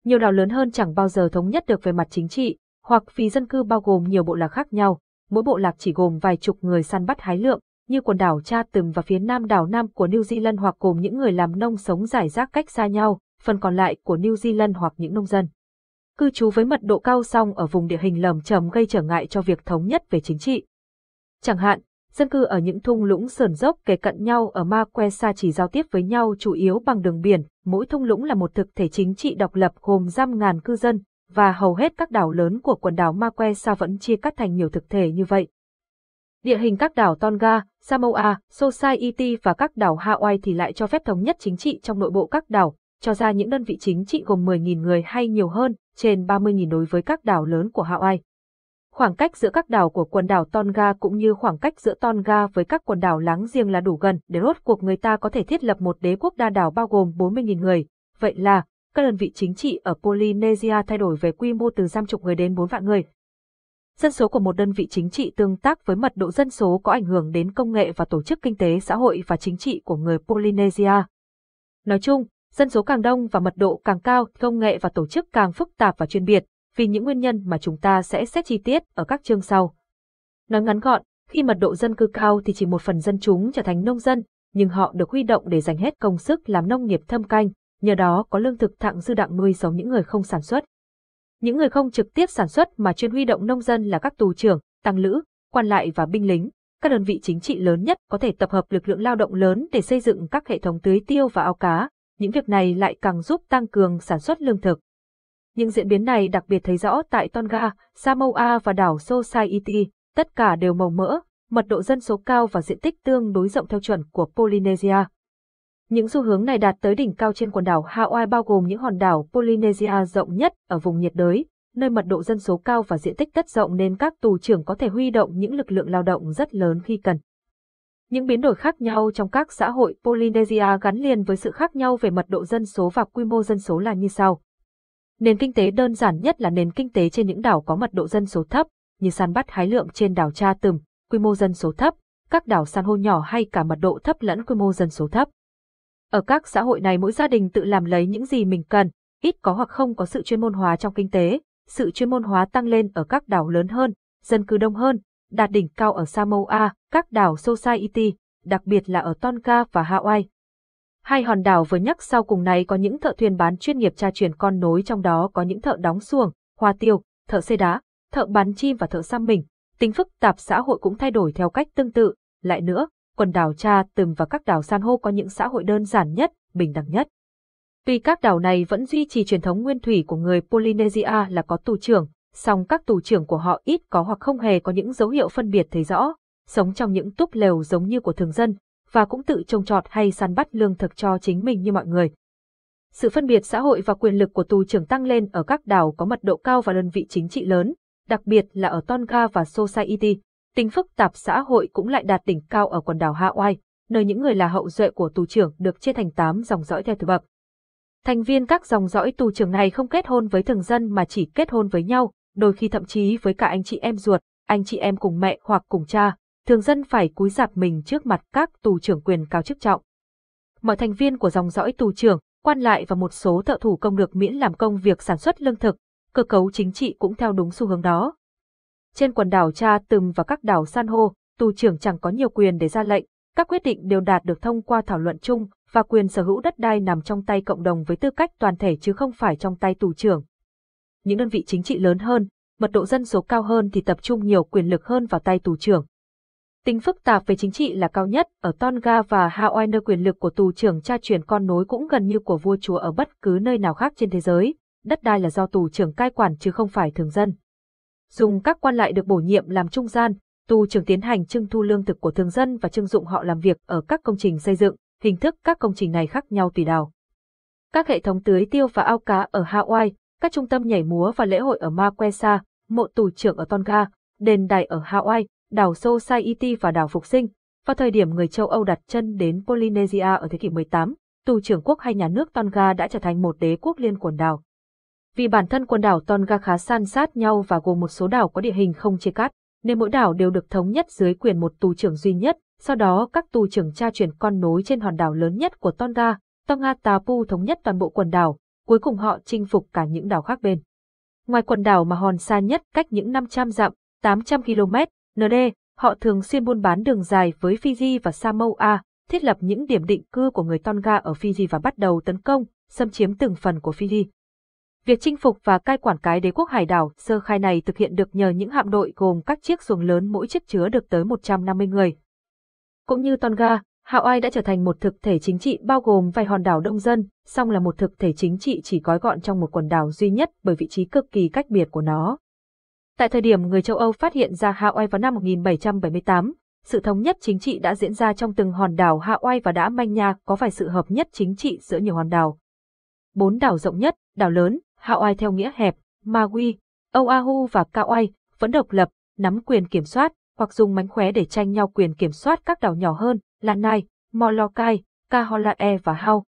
Nhiều đảo lớn hơn chẳng bao giờ thống nhất được về mặt chính trị, hoặc vì dân cư bao gồm nhiều bộ lạc khác nhau, mỗi bộ lạc chỉ gồm vài chục người săn bắt hái lượm, như quần đảo Cha Tùm và phía nam đảo Nam của New Zealand hoặc gồm những người làm nông sống giải rác cách xa nhau, phần còn lại của New Zealand hoặc những nông dân cư trú với mật độ cao song ở vùng địa hình lầm trầm gây trở ngại cho việc thống nhất về chính trị. Chẳng hạn, dân cư ở những thung lũng sườn dốc kề cận nhau ở Ma Que Sa chỉ giao tiếp với nhau chủ yếu bằng đường biển, mỗi thung lũng là một thực thể chính trị độc lập gồm giam ngàn cư dân, và hầu hết các đảo lớn của quần đảo Ma Que Sa vẫn chia cắt thành nhiều thực thể như vậy. Địa hình các đảo Tonga, Samoa, Society và các đảo Hawaii thì lại cho phép thống nhất chính trị trong nội bộ các đảo, cho ra những đơn vị chính trị gồm 10.000 người hay nhiều hơn, trên 30.000 đối với các đảo lớn của Hawaii. Khoảng cách giữa các đảo của quần đảo Tonga cũng như khoảng cách giữa Tonga với các quần đảo láng giềng là đủ gần để rốt cuộc người ta có thể thiết lập một đế quốc đa đảo bao gồm 40.000 người. Vậy là, các đơn vị chính trị ở Polynesia thay đổi về quy mô từ giam chục người đến 4 vạn người. Dân số của một đơn vị chính trị tương tác với mật độ dân số có ảnh hưởng đến công nghệ và tổ chức kinh tế xã hội và chính trị của người Polynesia. Nói chung, Dân số càng đông và mật độ càng cao, công nghệ và tổ chức càng phức tạp và chuyên biệt, vì những nguyên nhân mà chúng ta sẽ xét chi tiết ở các chương sau. Nói ngắn gọn, khi mật độ dân cư cao thì chỉ một phần dân chúng trở thành nông dân, nhưng họ được huy động để dành hết công sức làm nông nghiệp thâm canh, nhờ đó có lương thực thặng dư đặng nuôi sống những người không sản xuất. Những người không trực tiếp sản xuất mà chuyên huy động nông dân là các tù trưởng, tăng lữ, quan lại và binh lính. Các đơn vị chính trị lớn nhất có thể tập hợp lực lượng lao động lớn để xây dựng các hệ thống tưới tiêu và ao cá, những việc này lại càng giúp tăng cường sản xuất lương thực. Những diễn biến này đặc biệt thấy rõ tại Tonga, Samoa và đảo Society, tất cả đều màu mỡ, mật độ dân số cao và diện tích tương đối rộng theo chuẩn của Polynesia. Những xu hướng này đạt tới đỉnh cao trên quần đảo Hawaii bao gồm những hòn đảo Polynesia rộng nhất ở vùng nhiệt đới, nơi mật độ dân số cao và diện tích đất rộng nên các tù trưởng có thể huy động những lực lượng lao động rất lớn khi cần. Những biến đổi khác nhau trong các xã hội Polynesia gắn liền với sự khác nhau về mật độ dân số và quy mô dân số là như sau. Nền kinh tế đơn giản nhất là nền kinh tế trên những đảo có mật độ dân số thấp, như săn bắt hái lượm trên đảo Cha Tùm, quy mô dân số thấp, các đảo san hô nhỏ hay cả mật độ thấp lẫn quy mô dân số thấp. Ở các xã hội này mỗi gia đình tự làm lấy những gì mình cần, ít có hoặc không có sự chuyên môn hóa trong kinh tế, sự chuyên môn hóa tăng lên ở các đảo lớn hơn, dân cư đông hơn, đạt đỉnh cao ở Samoa, các đảo Society, đặc biệt là ở Tonga và Hawaii. Hai hòn đảo vừa nhắc sau cùng này có những thợ thuyền bán chuyên nghiệp tra truyền con nối trong đó có những thợ đóng xuồng, hoa tiêu, thợ xây đá, thợ bán chim và thợ xăm mình. Tính phức tạp xã hội cũng thay đổi theo cách tương tự. Lại nữa, quần đảo Cha Từng và các đảo san hô có những xã hội đơn giản nhất, bình đẳng nhất. Tuy các đảo này vẫn duy trì truyền thống nguyên thủy của người Polynesia là có tù trưởng, song các tù trưởng của họ ít có hoặc không hề có những dấu hiệu phân biệt thấy rõ, sống trong những túp lều giống như của thường dân, và cũng tự trông trọt hay săn bắt lương thực cho chính mình như mọi người. Sự phân biệt xã hội và quyền lực của tù trưởng tăng lên ở các đảo có mật độ cao và đơn vị chính trị lớn, đặc biệt là ở Tonga và Society. Tính phức tạp xã hội cũng lại đạt đỉnh cao ở quần đảo Hawaii, nơi những người là hậu duệ của tù trưởng được chia thành 8 dòng dõi theo thứ bậc. Thành viên các dòng dõi tù trưởng này không kết hôn với thường dân mà chỉ kết hôn với nhau, đôi khi thậm chí với cả anh chị em ruột, anh chị em cùng mẹ hoặc cùng cha, thường dân phải cúi dạp mình trước mặt các tù trưởng quyền cao chức trọng. Mọi thành viên của dòng dõi tù trưởng, quan lại và một số thợ thủ công được miễn làm công việc sản xuất lương thực, cơ cấu chính trị cũng theo đúng xu hướng đó. Trên quần đảo Cha Tùm và các đảo San hô, tù trưởng chẳng có nhiều quyền để ra lệnh, các quyết định đều đạt được thông qua thảo luận chung và quyền sở hữu đất đai nằm trong tay cộng đồng với tư cách toàn thể chứ không phải trong tay tù trưởng những đơn vị chính trị lớn hơn, mật độ dân số cao hơn thì tập trung nhiều quyền lực hơn vào tay tù trưởng. Tính phức tạp về chính trị là cao nhất, ở Tonga và Hawaii nơi quyền lực của tù trưởng cha truyền con nối cũng gần như của vua chúa ở bất cứ nơi nào khác trên thế giới, đất đai là do tù trưởng cai quản chứ không phải thường dân. Dùng các quan lại được bổ nhiệm làm trung gian, tù trưởng tiến hành trưng thu lương thực của thường dân và trưng dụng họ làm việc ở các công trình xây dựng, hình thức các công trình này khác nhau tùy đảo. Các hệ thống tưới tiêu và ao cá ở Hawaii, các trung tâm nhảy múa và lễ hội ở Maquesa, mộ tù trưởng ở Tonga, đền đài ở Hawaii, đảo Society và đảo Phục Sinh. Vào thời điểm người châu Âu đặt chân đến Polynesia ở thế kỷ 18, tù trưởng quốc hay nhà nước Tonga đã trở thành một đế quốc liên quần đảo. Vì bản thân quần đảo Tonga khá san sát nhau và gồm một số đảo có địa hình không chia cắt, nên mỗi đảo đều được thống nhất dưới quyền một tù trưởng duy nhất, sau đó các tù trưởng tra chuyển con nối trên hòn đảo lớn nhất của Tonga, Tonga Tapu thống nhất toàn bộ quần đảo, cuối cùng họ chinh phục cả những đảo khác bên. Ngoài quần đảo mà hòn xa nhất cách những 500 dặm, 800 km, ND, họ thường xuyên buôn bán đường dài với Fiji và Samoa, thiết lập những điểm định cư của người Tonga ở Fiji và bắt đầu tấn công, xâm chiếm từng phần của Fiji. Việc chinh phục và cai quản cái đế quốc hải đảo sơ khai này thực hiện được nhờ những hạm đội gồm các chiếc xuồng lớn mỗi chiếc chứa được tới 150 người. Cũng như Tonga, Hawaii đã trở thành một thực thể chính trị bao gồm vài hòn đảo đông dân, song là một thực thể chính trị chỉ gói gọn trong một quần đảo duy nhất bởi vị trí cực kỳ cách biệt của nó. Tại thời điểm người châu Âu phát hiện ra Hawaii vào năm 1778, sự thống nhất chính trị đã diễn ra trong từng hòn đảo Hawaii và đã manh nha có vài sự hợp nhất chính trị giữa nhiều hòn đảo. Bốn đảo rộng nhất, đảo lớn, Hawaii theo nghĩa hẹp, Maui, Oahu và Kauai vẫn độc lập, nắm quyền kiểm soát hoặc dùng mánh khóe để tranh nhau quyền kiểm soát các đảo nhỏ hơn, Lanai, Molokai, Kaholae và Hau.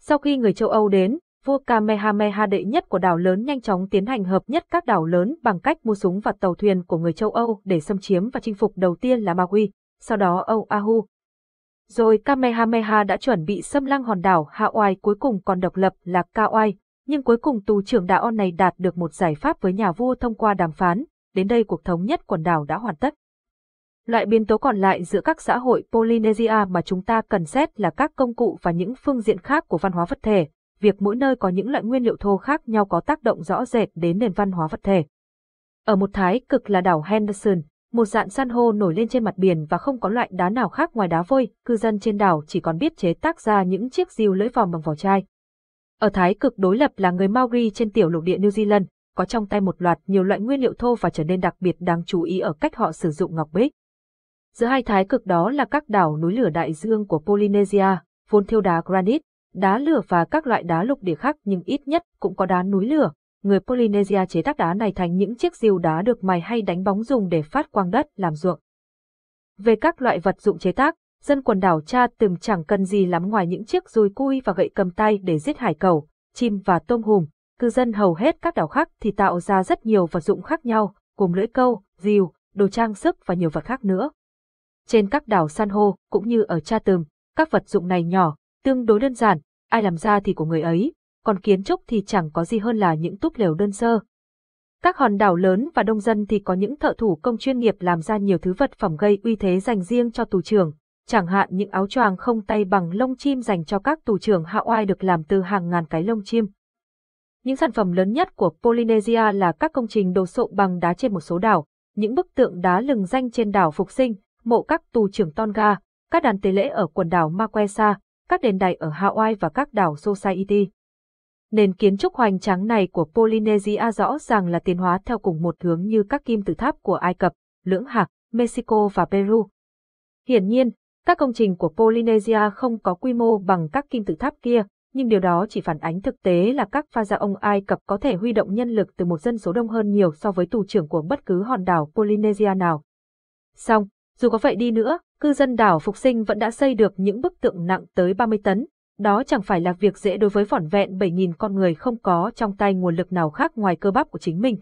Sau khi người châu Âu đến, vua Kamehameha đệ nhất của đảo lớn nhanh chóng tiến hành hợp nhất các đảo lớn bằng cách mua súng và tàu thuyền của người châu Âu để xâm chiếm và chinh phục đầu tiên là Maui, sau đó Oahu. Rồi Kamehameha đã chuẩn bị xâm lăng hòn đảo Hawaii cuối cùng còn độc lập là Kauai, nhưng cuối cùng tù trưởng đạo này đạt được một giải pháp với nhà vua thông qua đàm phán, đến đây cuộc thống nhất quần đảo đã hoàn tất. Loại biến tố còn lại giữa các xã hội Polynesia mà chúng ta cần xét là các công cụ và những phương diện khác của văn hóa vật thể, việc mỗi nơi có những loại nguyên liệu thô khác nhau có tác động rõ rệt đến nền văn hóa vật thể. Ở một thái cực là đảo Henderson, một dạng san hô nổi lên trên mặt biển và không có loại đá nào khác ngoài đá vôi, cư dân trên đảo chỉ còn biết chế tác ra những chiếc diều lưỡi vòm bằng vỏ chai. Ở thái cực đối lập là người Maori trên tiểu lục địa New Zealand, có trong tay một loạt nhiều loại nguyên liệu thô và trở nên đặc biệt đáng chú ý ở cách họ sử dụng ngọc bích. Giữa hai thái cực đó là các đảo núi lửa đại dương của Polynesia, vốn thiêu đá granite, đá lửa và các loại đá lục địa khác nhưng ít nhất cũng có đá núi lửa. Người Polynesia chế tác đá này thành những chiếc rìu đá được mài hay đánh bóng dùng để phát quang đất làm ruộng. Về các loại vật dụng chế tác, dân quần đảo cha từng chẳng cần gì lắm ngoài những chiếc dùi cui và gậy cầm tay để giết hải cẩu, chim và tôm hùm. Cư dân hầu hết các đảo khác thì tạo ra rất nhiều vật dụng khác nhau, gồm lưỡi câu, rìu, đồ trang sức và nhiều vật khác nữa. Trên các đảo san hô, cũng như ở cha tường, các vật dụng này nhỏ, tương đối đơn giản, ai làm ra thì của người ấy, còn kiến trúc thì chẳng có gì hơn là những túp lều đơn sơ. Các hòn đảo lớn và đông dân thì có những thợ thủ công chuyên nghiệp làm ra nhiều thứ vật phẩm gây uy thế dành riêng cho tù trưởng, chẳng hạn những áo choàng không tay bằng lông chim dành cho các tù trưởng hạ oai được làm từ hàng ngàn cái lông chim. Những sản phẩm lớn nhất của Polynesia là các công trình đồ sộ bằng đá trên một số đảo, những bức tượng đá lừng danh trên đảo Phục Sinh, mộ các tù trưởng Tonga, các đàn tế lễ ở quần đảo Maquesa, các đền đài ở Hawaii và các đảo Society. Nền kiến trúc hoành tráng này của Polynesia rõ ràng là tiến hóa theo cùng một hướng như các kim tự tháp của Ai Cập, Lưỡng Hạc, Mexico và Peru. Hiển nhiên, các công trình của Polynesia không có quy mô bằng các kim tự tháp kia, nhưng điều đó chỉ phản ánh thực tế là các pha gia ông Ai Cập có thể huy động nhân lực từ một dân số đông hơn nhiều so với tù trưởng của bất cứ hòn đảo Polynesia nào. Song, dù có vậy đi nữa, cư dân đảo Phục Sinh vẫn đã xây được những bức tượng nặng tới 30 tấn. Đó chẳng phải là việc dễ đối với vỏn vẹn 7.000 con người không có trong tay nguồn lực nào khác ngoài cơ bắp của chính mình.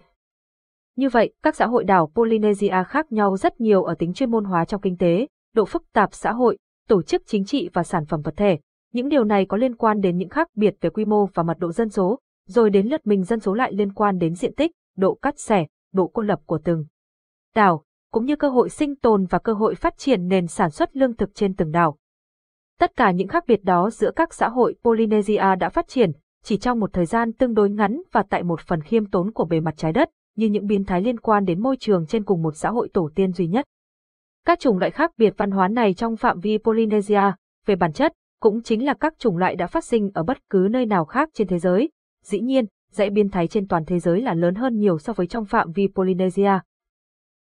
Như vậy, các xã hội đảo Polynesia khác nhau rất nhiều ở tính chuyên môn hóa trong kinh tế, độ phức tạp xã hội, tổ chức chính trị và sản phẩm vật thể. Những điều này có liên quan đến những khác biệt về quy mô và mật độ dân số, rồi đến lượt mình dân số lại liên quan đến diện tích, độ cắt xẻ, độ cô lập của từng đảo cũng như cơ hội sinh tồn và cơ hội phát triển nền sản xuất lương thực trên từng đảo. Tất cả những khác biệt đó giữa các xã hội Polynesia đã phát triển chỉ trong một thời gian tương đối ngắn và tại một phần khiêm tốn của bề mặt trái đất, như những biến thái liên quan đến môi trường trên cùng một xã hội tổ tiên duy nhất. Các chủng loại khác biệt văn hóa này trong phạm vi Polynesia, về bản chất, cũng chính là các chủng loại đã phát sinh ở bất cứ nơi nào khác trên thế giới. Dĩ nhiên, dãy biến thái trên toàn thế giới là lớn hơn nhiều so với trong phạm vi Polynesia,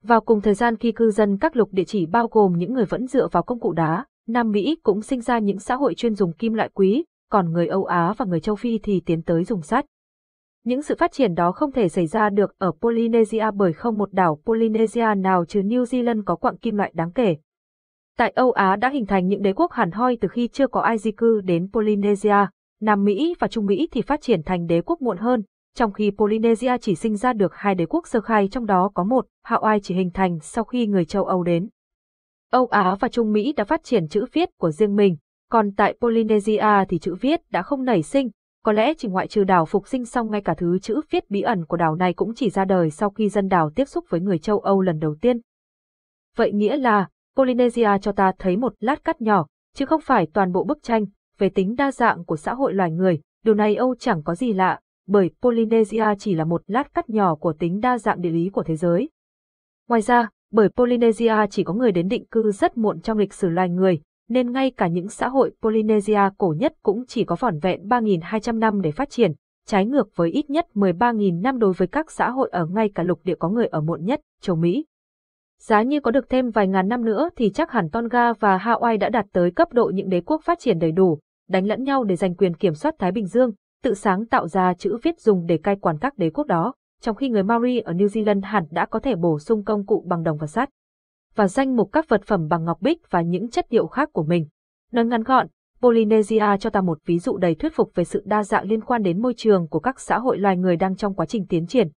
vào cùng thời gian khi cư dân các lục địa chỉ bao gồm những người vẫn dựa vào công cụ đá, Nam Mỹ cũng sinh ra những xã hội chuyên dùng kim loại quý, còn người Âu Á và người châu Phi thì tiến tới dùng sắt. Những sự phát triển đó không thể xảy ra được ở Polynesia bởi không một đảo Polynesia nào trừ New Zealand có quặng kim loại đáng kể. Tại Âu Á đã hình thành những đế quốc hẳn hoi từ khi chưa có ai di cư đến Polynesia, Nam Mỹ và Trung Mỹ thì phát triển thành đế quốc muộn hơn, trong khi Polynesia chỉ sinh ra được hai đế quốc sơ khai trong đó có một, Hawaii chỉ hình thành sau khi người châu Âu đến. Âu Á và Trung Mỹ đã phát triển chữ viết của riêng mình, còn tại Polynesia thì chữ viết đã không nảy sinh, có lẽ chỉ ngoại trừ đảo phục sinh xong ngay cả thứ chữ viết bí ẩn của đảo này cũng chỉ ra đời sau khi dân đảo tiếp xúc với người châu Âu lần đầu tiên. Vậy nghĩa là, Polynesia cho ta thấy một lát cắt nhỏ, chứ không phải toàn bộ bức tranh, về tính đa dạng của xã hội loài người, điều này Âu chẳng có gì lạ, bởi Polynesia chỉ là một lát cắt nhỏ của tính đa dạng địa lý của thế giới. Ngoài ra, bởi Polynesia chỉ có người đến định cư rất muộn trong lịch sử loài người, nên ngay cả những xã hội Polynesia cổ nhất cũng chỉ có vỏn vẹn 3.200 năm để phát triển, trái ngược với ít nhất 13.000 năm đối với các xã hội ở ngay cả lục địa có người ở muộn nhất, châu Mỹ. Giá như có được thêm vài ngàn năm nữa thì chắc hẳn Tonga và Hawaii đã đạt tới cấp độ những đế quốc phát triển đầy đủ, đánh lẫn nhau để giành quyền kiểm soát Thái Bình Dương, tự sáng tạo ra chữ viết dùng để cai quản các đế quốc đó, trong khi người Maori ở New Zealand hẳn đã có thể bổ sung công cụ bằng đồng và sắt và danh mục các vật phẩm bằng ngọc bích và những chất liệu khác của mình. Nói ngắn gọn, Polynesia cho ta một ví dụ đầy thuyết phục về sự đa dạng liên quan đến môi trường của các xã hội loài người đang trong quá trình tiến triển.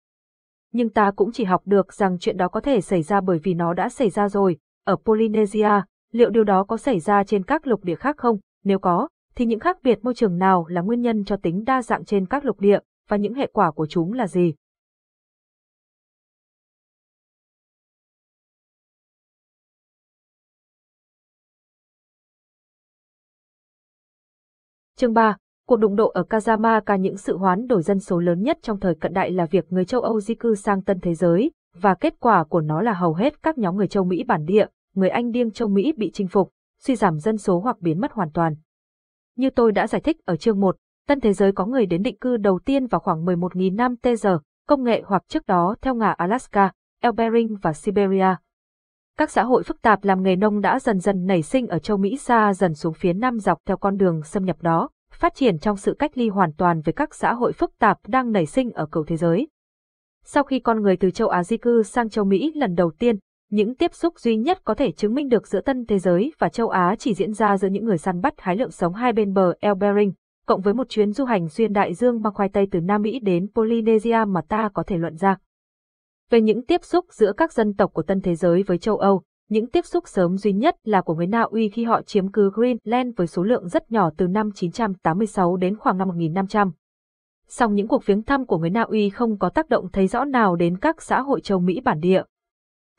Nhưng ta cũng chỉ học được rằng chuyện đó có thể xảy ra bởi vì nó đã xảy ra rồi, ở Polynesia, liệu điều đó có xảy ra trên các lục địa khác không? Nếu có, thì những khác biệt môi trường nào là nguyên nhân cho tính đa dạng trên các lục địa và những hệ quả của chúng là gì? Chương 3. Cuộc đụng độ ở Kazama Kazamaka những sự hoán đổi dân số lớn nhất trong thời cận đại là việc người châu Âu di cư sang tân thế giới, và kết quả của nó là hầu hết các nhóm người châu Mỹ bản địa, người Anh điên châu Mỹ bị chinh phục, suy giảm dân số hoặc biến mất hoàn toàn. Như tôi đã giải thích ở chương 1, tân thế giới có người đến định cư đầu tiên vào khoảng 11.000 năm tê công nghệ hoặc trước đó theo ngả Alaska, Elbering và Siberia. Các xã hội phức tạp làm nghề nông đã dần dần nảy sinh ở châu Mỹ xa dần xuống phía Nam dọc theo con đường xâm nhập đó, phát triển trong sự cách ly hoàn toàn với các xã hội phức tạp đang nảy sinh ở cầu thế giới. Sau khi con người từ châu Á di cư sang châu Mỹ lần đầu tiên, những tiếp xúc duy nhất có thể chứng minh được giữa tân thế giới và châu Á chỉ diễn ra giữa những người săn bắt hái lượm sống hai bên bờ El Bering, cộng với một chuyến du hành xuyên đại dương mang khoai tây từ Nam Mỹ đến Polynesia mà ta có thể luận ra. Về những tiếp xúc giữa các dân tộc của tân thế giới với châu Âu, những tiếp xúc sớm duy nhất là của người Na Uy khi họ chiếm cứ Greenland với số lượng rất nhỏ từ năm 986 đến khoảng năm 1500. Song những cuộc viếng thăm của người Na Uy không có tác động thấy rõ nào đến các xã hội châu Mỹ bản địa,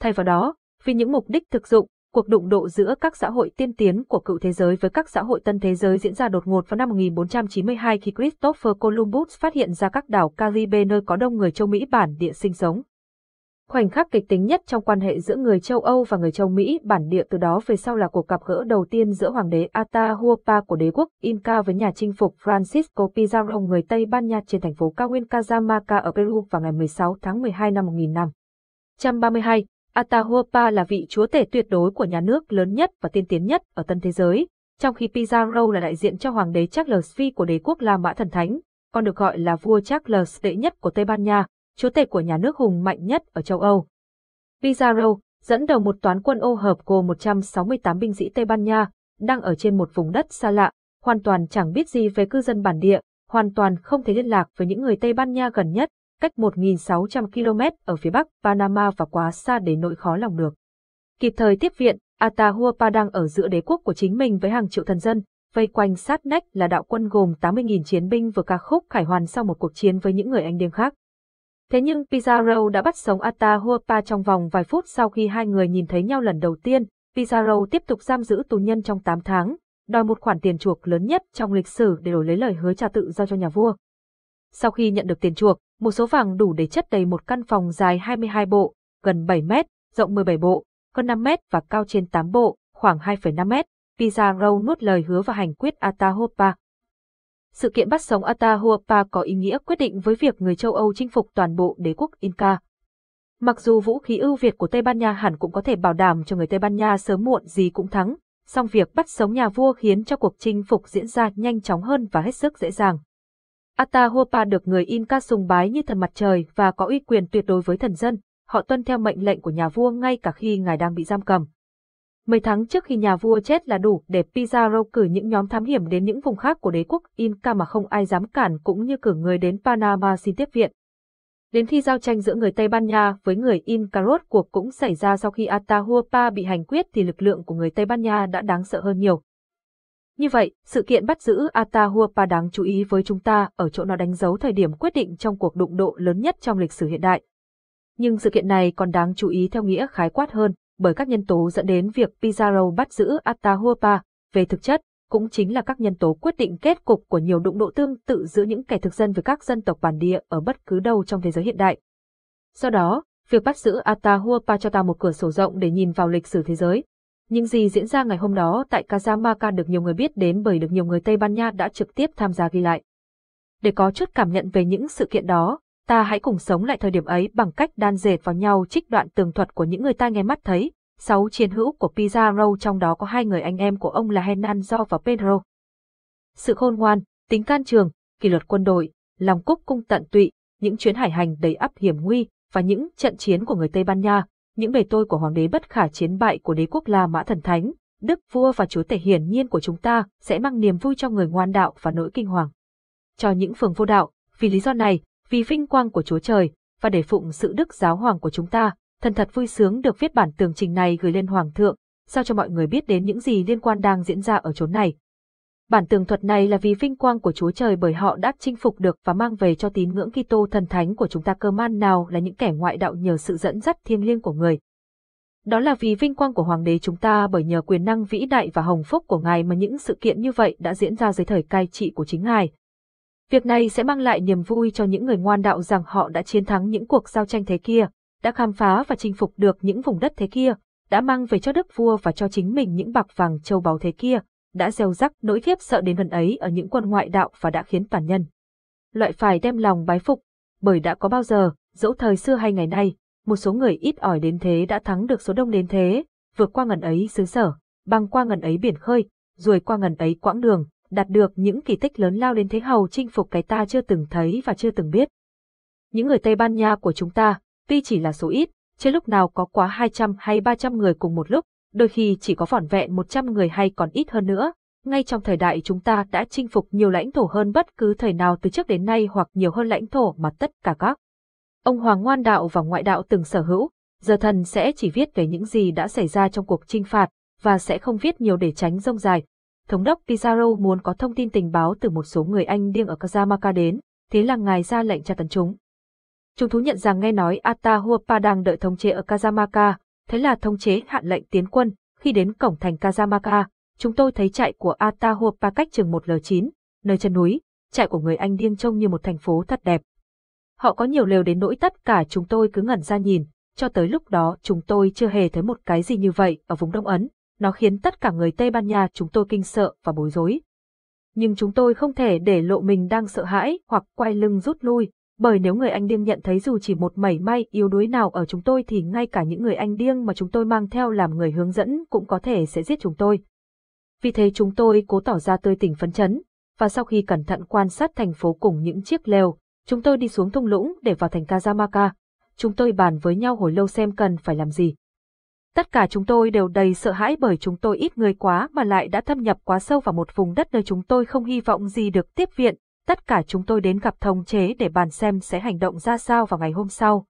Thay vào đó, vì những mục đích thực dụng, cuộc đụng độ giữa các xã hội tiên tiến của cựu thế giới với các xã hội tân thế giới diễn ra đột ngột vào năm 1492 khi Christopher Columbus phát hiện ra các đảo Caribe nơi có đông người châu Mỹ bản địa sinh sống. Khoảnh khắc kịch tính nhất trong quan hệ giữa người châu Âu và người châu Mỹ bản địa từ đó về sau là cuộc gặp gỡ đầu tiên giữa hoàng đế Atahualpa của đế quốc Inca với nhà chinh phục Francisco Pizarro người Tây Ban Nha trên thành phố cao nguyên Cajamarca ở Peru vào ngày 16 tháng 12 năm 1532. Atahualpa là vị chúa tể tuyệt đối của nhà nước lớn nhất và tiên tiến nhất ở tân thế giới, trong khi Pizarro là đại diện cho hoàng đế Charles V của đế quốc La Mã thần thánh, còn được gọi là vua Charles đệ nhất của Tây Ban Nha, chúa tể của nhà nước hùng mạnh nhất ở châu Âu. Pizarro dẫn đầu một toán quân ô hợp gồm 168 binh sĩ Tây Ban Nha, đang ở trên một vùng đất xa lạ, hoàn toàn chẳng biết gì về cư dân bản địa, hoàn toàn không thể liên lạc với những người Tây Ban Nha gần nhất cách 1.600 km ở phía bắc Panama và quá xa để nội khó lòng được. Kịp thời tiếp viện, Atahualpa đang ở giữa đế quốc của chính mình với hàng triệu thần dân, vây quanh sát nách là đạo quân gồm 80.000 chiến binh vừa ca khúc khải hoàn sau một cuộc chiến với những người anh điên khác. Thế nhưng Pizarro đã bắt sống Atahualpa trong vòng vài phút sau khi hai người nhìn thấy nhau lần đầu tiên, Pizarro tiếp tục giam giữ tù nhân trong 8 tháng, đòi một khoản tiền chuộc lớn nhất trong lịch sử để đổi lấy lời hứa trả tự do cho nhà vua. Sau khi nhận được tiền chuộc, một số vàng đủ để chất đầy một căn phòng dài 22 bộ, gần 7 mét, rộng 17 bộ, hơn 5 mét và cao trên 8 bộ, khoảng 2,5 mét. Pizarro nuốt lời hứa và hành quyết Atahualpa. Sự kiện bắt sống Atahualpa có ý nghĩa quyết định với việc người châu Âu chinh phục toàn bộ đế quốc Inca. Mặc dù vũ khí ưu việt của Tây Ban Nha hẳn cũng có thể bảo đảm cho người Tây Ban Nha sớm muộn gì cũng thắng, song việc bắt sống nhà vua khiến cho cuộc chinh phục diễn ra nhanh chóng hơn và hết sức dễ dàng. Atahualpa được người Inca sùng bái như thần mặt trời và có uy quyền tuyệt đối với thần dân, họ tuân theo mệnh lệnh của nhà vua ngay cả khi ngài đang bị giam cầm. Mấy tháng trước khi nhà vua chết là đủ để Pizarro cử những nhóm thám hiểm đến những vùng khác của đế quốc Inca mà không ai dám cản cũng như cử người đến Panama xin tiếp viện. Đến khi giao tranh giữa người Tây Ban Nha với người Inca rốt cuộc cũng xảy ra sau khi Atahualpa bị hành quyết thì lực lượng của người Tây Ban Nha đã đáng sợ hơn nhiều. Như vậy, sự kiện bắt giữ Atahualpa đáng chú ý với chúng ta ở chỗ nó đánh dấu thời điểm quyết định trong cuộc đụng độ lớn nhất trong lịch sử hiện đại. Nhưng sự kiện này còn đáng chú ý theo nghĩa khái quát hơn, bởi các nhân tố dẫn đến việc Pizarro bắt giữ Atahualpa, về thực chất, cũng chính là các nhân tố quyết định kết cục của nhiều đụng độ tương tự giữa những kẻ thực dân với các dân tộc bản địa ở bất cứ đâu trong thế giới hiện đại. Do đó, việc bắt giữ Atahualpa cho ta một cửa sổ rộng để nhìn vào lịch sử thế giới, những gì diễn ra ngày hôm đó tại Casamaca được nhiều người biết đến bởi được nhiều người Tây Ban Nha đã trực tiếp tham gia ghi lại. Để có chút cảm nhận về những sự kiện đó, ta hãy cùng sống lại thời điểm ấy bằng cách đan dệt vào nhau trích đoạn tường thuật của những người ta nghe mắt thấy, sáu chiến hữu của Pizarro trong đó có hai người anh em của ông là Hernan do và Pedro. Sự khôn ngoan, tính can trường, kỷ luật quân đội, lòng cúc cung tận tụy, những chuyến hải hành đầy ắp hiểm nguy và những trận chiến của người Tây Ban Nha những bề tôi của hoàng đế bất khả chiến bại của đế quốc La Mã thần thánh, đức vua và chúa tể hiển nhiên của chúng ta sẽ mang niềm vui cho người ngoan đạo và nỗi kinh hoàng. Cho những phường vô đạo, vì lý do này, vì vinh quang của Chúa Trời, và để phụng sự đức giáo hoàng của chúng ta, thần thật vui sướng được viết bản tường trình này gửi lên Hoàng thượng, sao cho mọi người biết đến những gì liên quan đang diễn ra ở chốn này, Bản tường thuật này là vì vinh quang của Chúa Trời bởi họ đã chinh phục được và mang về cho tín ngưỡng Kitô thần thánh của chúng ta cơ man nào là những kẻ ngoại đạo nhờ sự dẫn dắt thiêng liêng của người. Đó là vì vinh quang của Hoàng đế chúng ta bởi nhờ quyền năng vĩ đại và hồng phúc của Ngài mà những sự kiện như vậy đã diễn ra dưới thời cai trị của chính Ngài. Việc này sẽ mang lại niềm vui cho những người ngoan đạo rằng họ đã chiến thắng những cuộc giao tranh thế kia, đã khám phá và chinh phục được những vùng đất thế kia, đã mang về cho đức vua và cho chính mình những bạc vàng châu báu thế kia, đã gieo rắc nỗi khiếp sợ đến gần ấy ở những quân ngoại đạo và đã khiến toàn nhân. Loại phải đem lòng bái phục, bởi đã có bao giờ, dẫu thời xưa hay ngày nay, một số người ít ỏi đến thế đã thắng được số đông đến thế, vượt qua ngần ấy xứ sở, băng qua ngần ấy biển khơi, rồi qua ngần ấy quãng đường, đạt được những kỳ tích lớn lao đến thế hầu chinh phục cái ta chưa từng thấy và chưa từng biết. Những người Tây Ban Nha của chúng ta, tuy chỉ là số ít, chưa lúc nào có quá 200 hay 300 người cùng một lúc, đôi khi chỉ có vỏn vẹn 100 người hay còn ít hơn nữa. Ngay trong thời đại chúng ta đã chinh phục nhiều lãnh thổ hơn bất cứ thời nào từ trước đến nay hoặc nhiều hơn lãnh thổ mà tất cả các. Ông Hoàng ngoan đạo và ngoại đạo từng sở hữu, giờ thần sẽ chỉ viết về những gì đã xảy ra trong cuộc chinh phạt, và sẽ không viết nhiều để tránh rông dài. Thống đốc Pizarro muốn có thông tin tình báo từ một số người anh điên ở Kazamaka đến, thế là ngài ra lệnh tra tấn chúng. Chúng thú nhận rằng nghe nói Atahualpa đang đợi thống chế ở Kazamaka, thế là thông chế hạn lệnh tiến quân, khi đến cổng thành Kazamaka, chúng tôi thấy trại của Atahualpa cách chừng 1L9, nơi chân núi, trại của người Anh điên trông như một thành phố thật đẹp. Họ có nhiều lều đến nỗi tất cả chúng tôi cứ ngẩn ra nhìn, cho tới lúc đó chúng tôi chưa hề thấy một cái gì như vậy ở vùng Đông Ấn, nó khiến tất cả người Tây Ban Nha chúng tôi kinh sợ và bối rối. Nhưng chúng tôi không thể để lộ mình đang sợ hãi hoặc quay lưng rút lui, bởi nếu người anh điên nhận thấy dù chỉ một mảy may yếu đuối nào ở chúng tôi thì ngay cả những người anh điên mà chúng tôi mang theo làm người hướng dẫn cũng có thể sẽ giết chúng tôi. Vì thế chúng tôi cố tỏ ra tươi tỉnh phấn chấn, và sau khi cẩn thận quan sát thành phố cùng những chiếc lều, chúng tôi đi xuống thung lũng để vào thành Kazamaka. Chúng tôi bàn với nhau hồi lâu xem cần phải làm gì. Tất cả chúng tôi đều đầy sợ hãi bởi chúng tôi ít người quá mà lại đã thâm nhập quá sâu vào một vùng đất nơi chúng tôi không hy vọng gì được tiếp viện tất cả chúng tôi đến gặp thống chế để bàn xem sẽ hành động ra sao vào ngày hôm sau.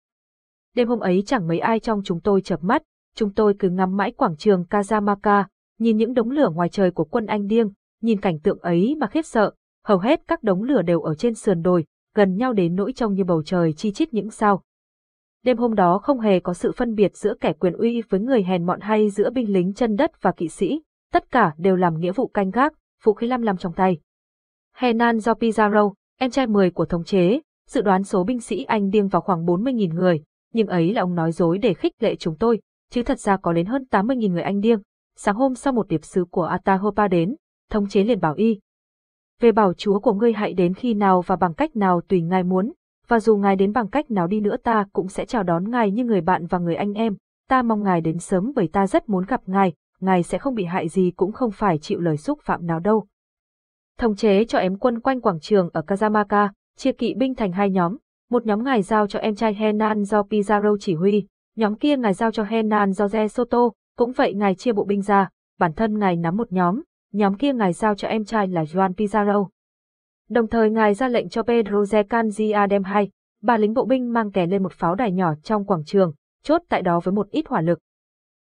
Đêm hôm ấy chẳng mấy ai trong chúng tôi chợp mắt, chúng tôi cứ ngắm mãi quảng trường Kazamaka, nhìn những đống lửa ngoài trời của quân Anh điên, nhìn cảnh tượng ấy mà khiếp sợ, hầu hết các đống lửa đều ở trên sườn đồi, gần nhau đến nỗi trông như bầu trời chi chít những sao. Đêm hôm đó không hề có sự phân biệt giữa kẻ quyền uy với người hèn mọn hay giữa binh lính chân đất và kỵ sĩ, tất cả đều làm nghĩa vụ canh gác, vũ khí lăm lăm trong tay. Henan do Pizarro, em trai 10 của thống chế, dự đoán số binh sĩ Anh điên vào khoảng 40.000 người, nhưng ấy là ông nói dối để khích lệ chúng tôi, chứ thật ra có đến hơn 80.000 người Anh điên. Sáng hôm sau một điệp sứ của Atahualpa đến, thống chế liền bảo y. Về bảo chúa của ngươi hãy đến khi nào và bằng cách nào tùy ngài muốn, và dù ngài đến bằng cách nào đi nữa ta cũng sẽ chào đón ngài như người bạn và người anh em, ta mong ngài đến sớm bởi ta rất muốn gặp ngài, ngài sẽ không bị hại gì cũng không phải chịu lời xúc phạm nào đâu thống chế cho ém quân quanh quảng trường ở Kazamaka, chia kỵ binh thành hai nhóm, một nhóm ngài giao cho em trai Henan do Pizarro chỉ huy, nhóm kia ngài giao cho Henan do Ze Soto, cũng vậy ngài chia bộ binh ra, bản thân ngài nắm một nhóm, nhóm kia ngài giao cho em trai là Juan Pizarro. Đồng thời ngài ra lệnh cho Pedro de Candia đem hai, ba lính bộ binh mang kè lên một pháo đài nhỏ trong quảng trường, chốt tại đó với một ít hỏa lực.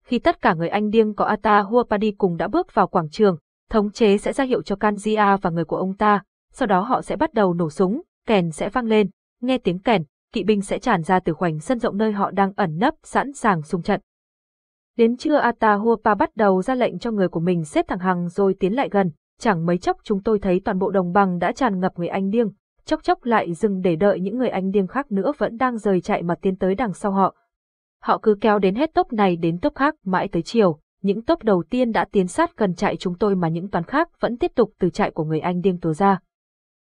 Khi tất cả người Anh điên có Atahualpa đi cùng đã bước vào quảng trường, thống chế sẽ ra hiệu cho Kanzia và người của ông ta, sau đó họ sẽ bắt đầu nổ súng, kèn sẽ vang lên, nghe tiếng kèn, kỵ binh sẽ tràn ra từ khoảnh sân rộng nơi họ đang ẩn nấp sẵn sàng xung trận. Đến trưa Atahualpa bắt đầu ra lệnh cho người của mình xếp thẳng hàng rồi tiến lại gần, chẳng mấy chốc chúng tôi thấy toàn bộ đồng bằng đã tràn ngập người anh điên. chốc chốc lại dừng để đợi những người anh điên khác nữa vẫn đang rời chạy mà tiến tới đằng sau họ. Họ cứ kéo đến hết tốc này đến tốc khác mãi tới chiều những tốp đầu tiên đã tiến sát gần trại chúng tôi mà những toán khác vẫn tiếp tục từ trại của người Anh điên tố ra.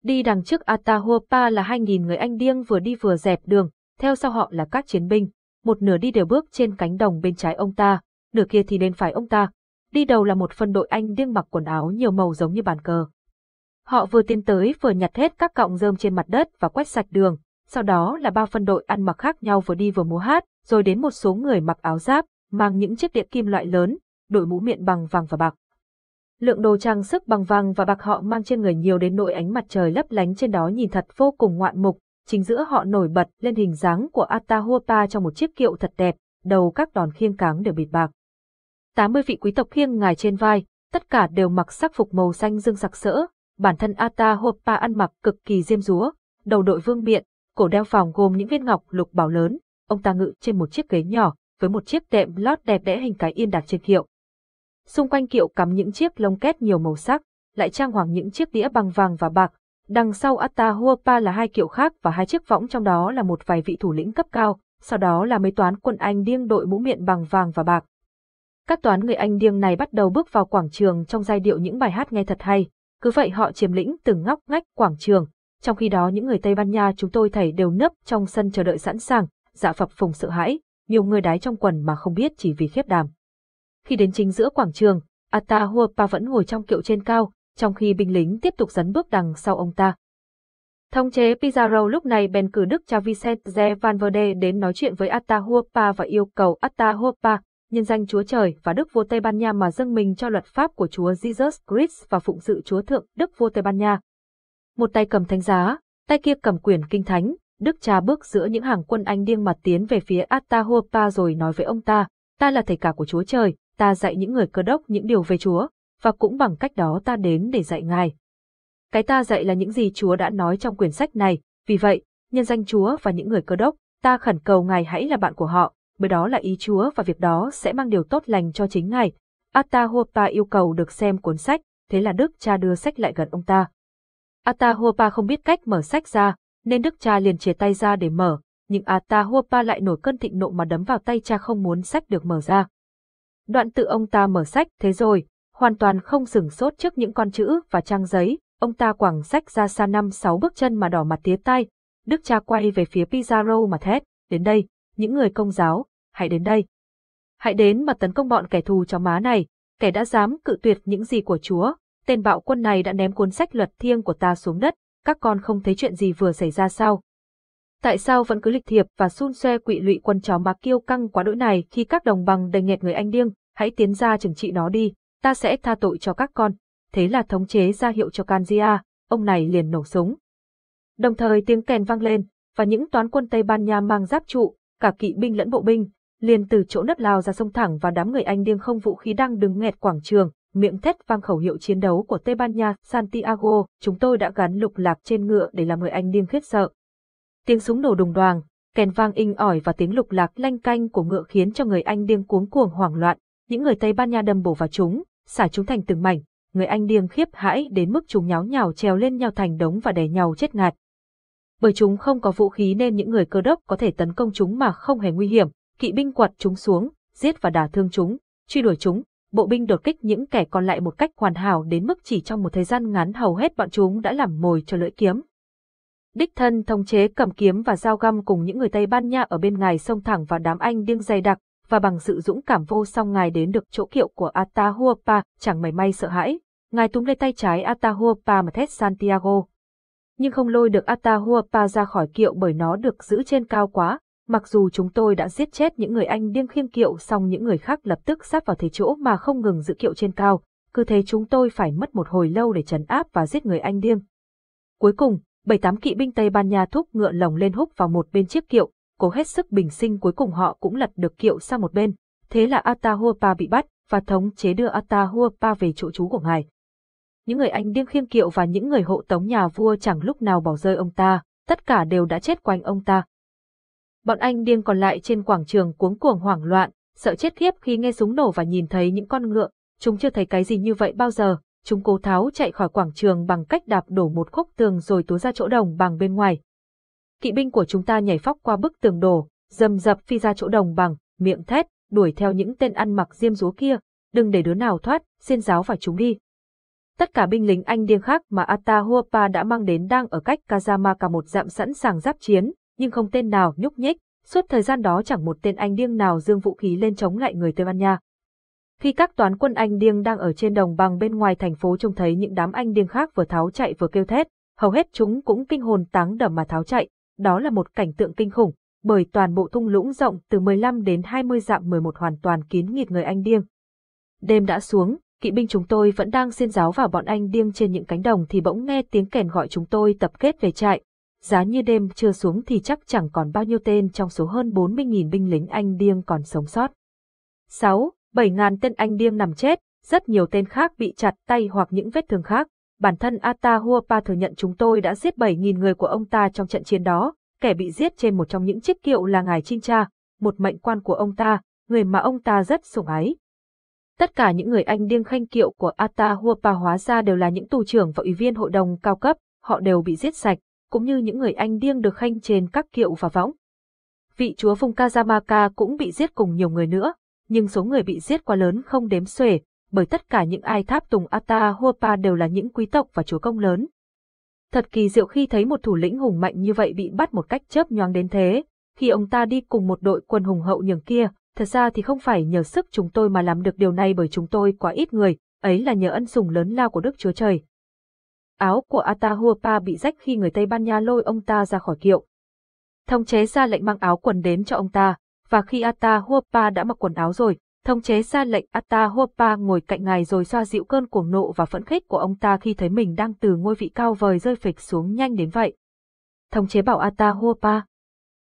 Đi đằng trước Atahualpa là 2.000 người Anh điên vừa đi vừa dẹp đường, theo sau họ là các chiến binh, một nửa đi đều bước trên cánh đồng bên trái ông ta, nửa kia thì bên phải ông ta. Đi đầu là một phân đội Anh điên mặc quần áo nhiều màu giống như bàn cờ. Họ vừa tiến tới vừa nhặt hết các cọng rơm trên mặt đất và quét sạch đường, sau đó là ba phân đội ăn mặc khác nhau vừa đi vừa múa hát, rồi đến một số người mặc áo giáp, mang những chiếc đĩa kim loại lớn, đội mũ miệng bằng vàng và bạc. Lượng đồ trang sức bằng vàng và bạc họ mang trên người nhiều đến nỗi ánh mặt trời lấp lánh trên đó nhìn thật vô cùng ngoạn mục, chính giữa họ nổi bật lên hình dáng của Atahualpa trong một chiếc kiệu thật đẹp, đầu các đòn khiêng cáng đều bịt bạc. 80 vị quý tộc khiêng ngài trên vai, tất cả đều mặc sắc phục màu xanh dương sặc sỡ, bản thân Atahualpa ăn mặc cực kỳ diêm dúa, đầu đội vương miện, cổ đeo vòng gồm những viên ngọc lục bảo lớn, ông ta ngự trên một chiếc ghế nhỏ, với một chiếc đệm lót đẹp đẽ hình cái yên đặt trên kiệu. Xung quanh kiệu cắm những chiếc lông két nhiều màu sắc, lại trang hoàng những chiếc đĩa bằng vàng và bạc. Đằng sau huapa là hai kiệu khác và hai chiếc võng trong đó là một vài vị thủ lĩnh cấp cao, sau đó là mấy toán quân Anh điêng đội mũ miệng bằng vàng và bạc. Các toán người Anh điêng này bắt đầu bước vào quảng trường trong giai điệu những bài hát nghe thật hay, cứ vậy họ chiếm lĩnh từng ngóc ngách quảng trường, trong khi đó những người Tây Ban Nha chúng tôi thầy đều nấp trong sân chờ đợi sẵn sàng, dạ phập phùng sợ hãi, nhiều người đái trong quần mà không biết chỉ vì khiếp đảm. Khi đến chính giữa quảng trường, Atahualpa vẫn ngồi trong kiệu trên cao, trong khi binh lính tiếp tục dấn bước đằng sau ông ta. Thông chế Pizarro lúc này bèn cử Đức cha Vicente Valverde đến nói chuyện với Atahualpa và yêu cầu Atahualpa, nhân danh Chúa Trời và Đức vua Tây Ban Nha mà dâng mình cho luật pháp của Chúa Jesus Christ và phụng sự Chúa Thượng Đức vua Tây Ban Nha. Một tay cầm thánh giá, tay kia cầm quyển kinh thánh, Đức cha bước giữa những hàng quân anh điên mặt tiến về phía Atahualpa rồi nói với ông ta, ta là thầy cả của Chúa Trời, ta dạy những người cơ đốc những điều về Chúa, và cũng bằng cách đó ta đến để dạy ngài. Cái ta dạy là những gì Chúa đã nói trong quyển sách này, vì vậy, nhân danh Chúa và những người cơ đốc, ta khẩn cầu ngài hãy là bạn của họ, bởi đó là ý Chúa và việc đó sẽ mang điều tốt lành cho chính ngài. Atahualpa yêu cầu được xem cuốn sách, thế là Đức cha đưa sách lại gần ông ta. Atahualpa không biết cách mở sách ra, nên đức cha liền chia tay ra để mở, nhưng Atahualpa lại nổi cơn thịnh nộ mà đấm vào tay cha không muốn sách được mở ra. Đoạn tự ông ta mở sách thế rồi, hoàn toàn không sửng sốt trước những con chữ và trang giấy, ông ta quẳng sách ra xa năm sáu bước chân mà đỏ mặt tía tay. Đức cha quay về phía Pizarro mà thét, đến đây, những người công giáo, hãy đến đây. Hãy đến mà tấn công bọn kẻ thù chó má này, kẻ đã dám cự tuyệt những gì của Chúa, tên bạo quân này đã ném cuốn sách luật thiêng của ta xuống đất, các con không thấy chuyện gì vừa xảy ra sao? Tại sao vẫn cứ lịch thiệp và xun xoe quỵ lụy quân chó má kiêu căng quá đỗi này khi các đồng bằng đầy nghẹt người anh điêng, hãy tiến ra trừng trị nó đi, ta sẽ tha tội cho các con. Thế là thống chế ra hiệu cho Canzia, ông này liền nổ súng. Đồng thời tiếng kèn vang lên, và những toán quân Tây Ban Nha mang giáp trụ, cả kỵ binh lẫn bộ binh, liền từ chỗ nấp lao ra sông thẳng và đám người anh điên không vũ khí đang đứng nghẹt quảng trường, miệng thét vang khẩu hiệu chiến đấu của Tây Ban Nha, Santiago, chúng tôi đã gắn lục lạc trên ngựa để làm người anh điên khiết sợ. Tiếng súng nổ đùng đoàng, kèn vang inh ỏi và tiếng lục lạc lanh canh của ngựa khiến cho người anh điên cuống cuồng hoảng loạn, những người Tây Ban Nha đâm bổ vào chúng, xả chúng thành từng mảnh, người anh điên khiếp hãi đến mức chúng nháo nhào treo lên nhau thành đống và đè nhau chết ngạt. Bởi chúng không có vũ khí nên những người cơ đốc có thể tấn công chúng mà không hề nguy hiểm, kỵ binh quật chúng xuống, giết và đả thương chúng, truy đuổi chúng, bộ binh đột kích những kẻ còn lại một cách hoàn hảo đến mức chỉ trong một thời gian ngắn hầu hết bọn chúng đã làm mồi cho lưỡi kiếm. Đích thân thông chế cầm kiếm và dao găm cùng những người Tây Ban Nha ở bên ngài xông thẳng vào đám anh điên dày đặc, và bằng sự dũng cảm vô song ngài đến được chỗ kiệu của Atahualpa, chẳng mảy may sợ hãi. Ngài túm lấy tay trái Atahualpa mà thét Santiago. Nhưng không lôi được Atahualpa ra khỏi kiệu bởi nó được giữ trên cao quá, Mặc dù chúng tôi đã giết chết những người anh điên khiêm kiệu xong những người khác lập tức sát vào thế chỗ mà không ngừng giữ kiệu trên cao, cứ thế chúng tôi phải mất một hồi lâu để trấn áp và giết người anh điên. Cuối cùng, bảy tám kỵ binh Tây Ban Nha thúc ngựa lồng lên húc vào một bên chiếc kiệu, cố hết sức bình sinh cuối cùng họ cũng lật được kiệu sang một bên. Thế là Atahualpa bị bắt và thống chế đưa Atahualpa về chỗ trú của ngài. Những người anh điên khiêm kiệu và những người hộ tống nhà vua chẳng lúc nào bỏ rơi ông ta, tất cả đều đã chết quanh ông ta bọn anh điên còn lại trên quảng trường cuống cuồng hoảng loạn, sợ chết khiếp khi nghe súng nổ và nhìn thấy những con ngựa, chúng chưa thấy cái gì như vậy bao giờ. Chúng cố tháo chạy khỏi quảng trường bằng cách đạp đổ một khúc tường rồi túa ra chỗ đồng bằng bên ngoài. Kỵ binh của chúng ta nhảy phóc qua bức tường đổ, dầm dập phi ra chỗ đồng bằng, miệng thét, đuổi theo những tên ăn mặc diêm rúa kia, đừng để đứa nào thoát, xiên giáo vào chúng đi. Tất cả binh lính anh điên khác mà Atahualpa đã mang đến đang ở cách cả một dặm sẵn sàng giáp chiến, nhưng không tên nào nhúc nhích, suốt thời gian đó chẳng một tên anh điêng nào dương vũ khí lên chống lại người Tây Ban Nha. Khi các toán quân anh điêng đang ở trên đồng bằng bên ngoài thành phố trông thấy những đám anh điêng khác vừa tháo chạy vừa kêu thét, hầu hết chúng cũng kinh hồn táng đầm mà tháo chạy, đó là một cảnh tượng kinh khủng, bởi toàn bộ thung lũng rộng từ 15 đến 20 dặm 11 hoàn toàn kín nghịt người anh điêng. Đêm đã xuống, kỵ binh chúng tôi vẫn đang xiên giáo vào bọn anh điêng trên những cánh đồng thì bỗng nghe tiếng kèn gọi chúng tôi tập kết về trại, giá như đêm chưa xuống thì chắc chẳng còn bao nhiêu tên trong số hơn 40.000 binh lính anh điêng còn sống sót. 6. 7.000 tên anh điêng nằm chết, rất nhiều tên khác bị chặt tay hoặc những vết thương khác. Bản thân Atahualpa thừa nhận chúng tôi đã giết 7.000 người của ông ta trong trận chiến đó, kẻ bị giết trên một trong những chiếc kiệu là Ngài trinh cha, một mệnh quan của ông ta, người mà ông ta rất sủng ái. Tất cả những người anh điên khanh kiệu của Atahualpa hóa ra đều là những tù trưởng và ủy viên hội đồng cao cấp, họ đều bị giết sạch, cũng như những người anh điêng được khanh trên các kiệu và võng. Vị chúa vùng Kazamaka cũng bị giết cùng nhiều người nữa, nhưng số người bị giết quá lớn không đếm xuể, bởi tất cả những ai tháp tùng Ata Huapa đều là những quý tộc và chúa công lớn. Thật kỳ diệu khi thấy một thủ lĩnh hùng mạnh như vậy bị bắt một cách chớp nhoáng đến thế, khi ông ta đi cùng một đội quân hùng hậu nhường kia, thật ra thì không phải nhờ sức chúng tôi mà làm được điều này bởi chúng tôi quá ít người, ấy là nhờ ân sủng lớn lao của Đức Chúa Trời áo của Atahualpa bị rách khi người Tây Ban Nha lôi ông ta ra khỏi kiệu. Thông chế ra lệnh mang áo quần đến cho ông ta, và khi Atahualpa đã mặc quần áo rồi, thông chế ra lệnh Atahualpa ngồi cạnh ngài rồi xoa dịu cơn cuồng nộ và phẫn khích của ông ta khi thấy mình đang từ ngôi vị cao vời rơi phịch xuống nhanh đến vậy. Thông chế bảo Atahualpa,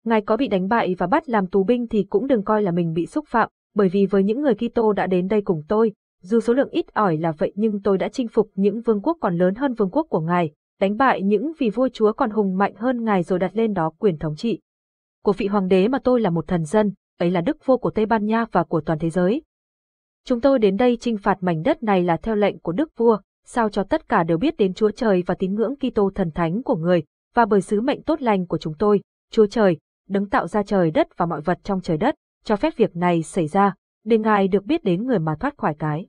ngài có bị đánh bại và bắt làm tù binh thì cũng đừng coi là mình bị xúc phạm, bởi vì với những người Kitô đã đến đây cùng tôi, dù số lượng ít ỏi là vậy nhưng tôi đã chinh phục những vương quốc còn lớn hơn vương quốc của ngài, đánh bại những vị vua chúa còn hùng mạnh hơn ngài rồi đặt lên đó quyền thống trị. Của vị hoàng đế mà tôi là một thần dân, ấy là đức vua của Tây Ban Nha và của toàn thế giới. Chúng tôi đến đây chinh phạt mảnh đất này là theo lệnh của đức vua, sao cho tất cả đều biết đến Chúa Trời và tín ngưỡng Kitô thần thánh của người, và bởi sứ mệnh tốt lành của chúng tôi, Chúa Trời, đấng tạo ra trời đất và mọi vật trong trời đất, cho phép việc này xảy ra, để ngài được biết đến người mà thoát khỏi cái.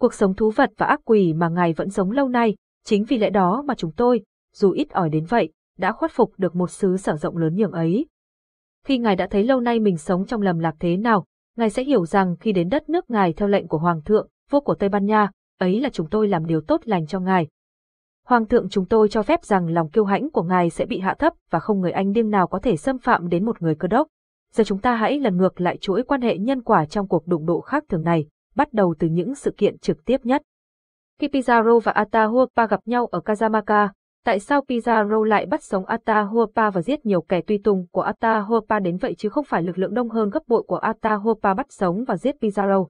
Cuộc sống thú vật và ác quỷ mà ngài vẫn sống lâu nay, chính vì lẽ đó mà chúng tôi, dù ít ỏi đến vậy, đã khuất phục được một xứ sở rộng lớn nhường ấy. Khi ngài đã thấy lâu nay mình sống trong lầm lạc thế nào, ngài sẽ hiểu rằng khi đến đất nước ngài theo lệnh của Hoàng thượng, vua của Tây Ban Nha, ấy là chúng tôi làm điều tốt lành cho ngài. Hoàng thượng chúng tôi cho phép rằng lòng kiêu hãnh của ngài sẽ bị hạ thấp và không người anh điên nào có thể xâm phạm đến một người cơ đốc. Giờ chúng ta hãy lần ngược lại chuỗi quan hệ nhân quả trong cuộc đụng độ khác thường này bắt đầu từ những sự kiện trực tiếp nhất. Khi Pizarro và Atahualpa gặp nhau ở Kazamaka, tại sao Pizarro lại bắt sống Atahualpa và giết nhiều kẻ tùy tùng của Atahualpa đến vậy chứ không phải lực lượng đông hơn gấp bội của Atahualpa bắt sống và giết Pizarro?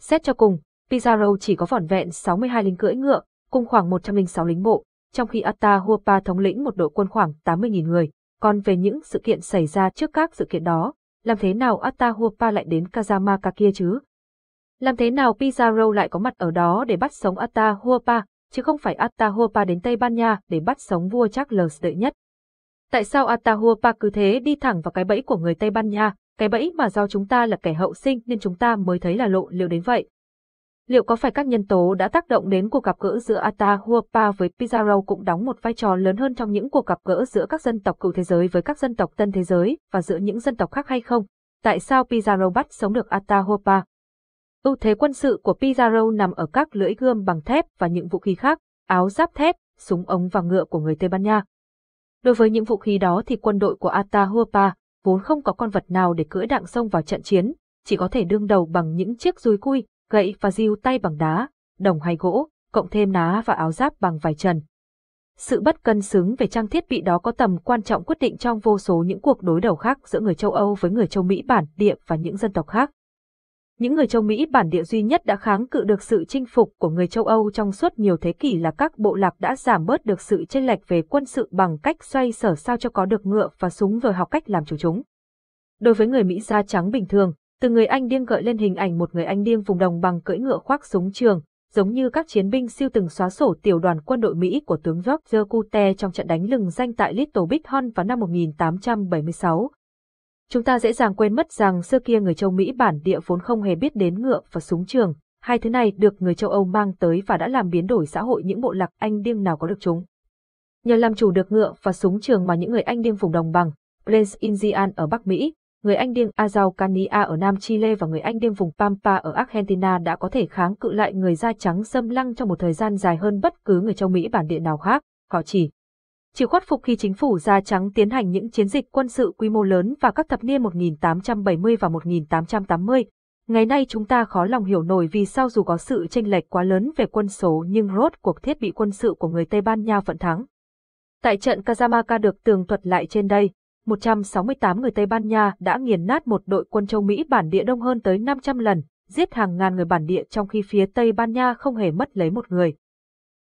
Xét cho cùng, Pizarro chỉ có vỏn vẹn 62 lính cưỡi ngựa, cùng khoảng 106 lính bộ, trong khi Atahualpa thống lĩnh một đội quân khoảng 80.000 người. Còn về những sự kiện xảy ra trước các sự kiện đó, làm thế nào Atahualpa lại đến Kazamaka kia chứ? Làm thế nào Pizarro lại có mặt ở đó để bắt sống Atahualpa, chứ không phải Atahualpa đến Tây Ban Nha để bắt sống vua Charles đệ nhất? Tại sao Atahualpa cứ thế đi thẳng vào cái bẫy của người Tây Ban Nha, cái bẫy mà do chúng ta là kẻ hậu sinh nên chúng ta mới thấy là lộ liễu đến vậy? Liệu có phải các nhân tố đã tác động đến cuộc gặp gỡ giữa Atahualpa với Pizarro cũng đóng một vai trò lớn hơn trong những cuộc gặp gỡ giữa các dân tộc cựu thế giới với các dân tộc tân thế giới và giữa những dân tộc khác hay không? Tại sao Pizarro bắt sống được Atahualpa? Ưu thế quân sự của Pizarro nằm ở các lưỡi gươm bằng thép và những vũ khí khác, áo giáp thép, súng ống và ngựa của người Tây Ban Nha. Đối với những vũ khí đó thì quân đội của Atahualpa vốn không có con vật nào để cưỡi đặng sông vào trận chiến, chỉ có thể đương đầu bằng những chiếc dùi cui, gậy và diêu tay bằng đá, đồng hay gỗ, cộng thêm ná và áo giáp bằng vải trần. Sự bất cân xứng về trang thiết bị đó có tầm quan trọng quyết định trong vô số những cuộc đối đầu khác giữa người châu Âu với người châu Mỹ bản địa và những dân tộc khác. Những người châu Mỹ bản địa duy nhất đã kháng cự được sự chinh phục của người châu Âu trong suốt nhiều thế kỷ là các bộ lạc đã giảm bớt được sự chênh lệch về quân sự bằng cách xoay sở sao cho có được ngựa và súng rồi học cách làm chủ chúng. Đối với người Mỹ da trắng bình thường, từ người Anh điên gợi lên hình ảnh một người Anh điên vùng đồng bằng cưỡi ngựa khoác súng trường, giống như các chiến binh siêu từng xóa sổ tiểu đoàn quân đội Mỹ của tướng George Cute trong trận đánh lừng danh tại Little Bighorn vào năm 1876, Chúng ta dễ dàng quên mất rằng xưa kia người châu Mỹ bản địa vốn không hề biết đến ngựa và súng trường, hai thứ này được người châu Âu mang tới và đã làm biến đổi xã hội những bộ lạc anh điên nào có được chúng. Nhờ làm chủ được ngựa và súng trường mà những người anh điên vùng đồng bằng, Plains Indian ở Bắc Mỹ, người anh điêng Araucania ở Nam Chile và người anh điên vùng Pampa ở Argentina đã có thể kháng cự lại người da trắng xâm lăng trong một thời gian dài hơn bất cứ người châu Mỹ bản địa nào khác, họ chỉ chỉ khuất phục khi chính phủ da trắng tiến hành những chiến dịch quân sự quy mô lớn vào các thập niên 1870 và 1880. Ngày nay chúng ta khó lòng hiểu nổi vì sao dù có sự chênh lệch quá lớn về quân số nhưng rốt cuộc thiết bị quân sự của người Tây Ban Nha vẫn thắng. Tại trận Kazamaka được tường thuật lại trên đây, 168 người Tây Ban Nha đã nghiền nát một đội quân châu Mỹ bản địa đông hơn tới 500 lần, giết hàng ngàn người bản địa trong khi phía Tây Ban Nha không hề mất lấy một người.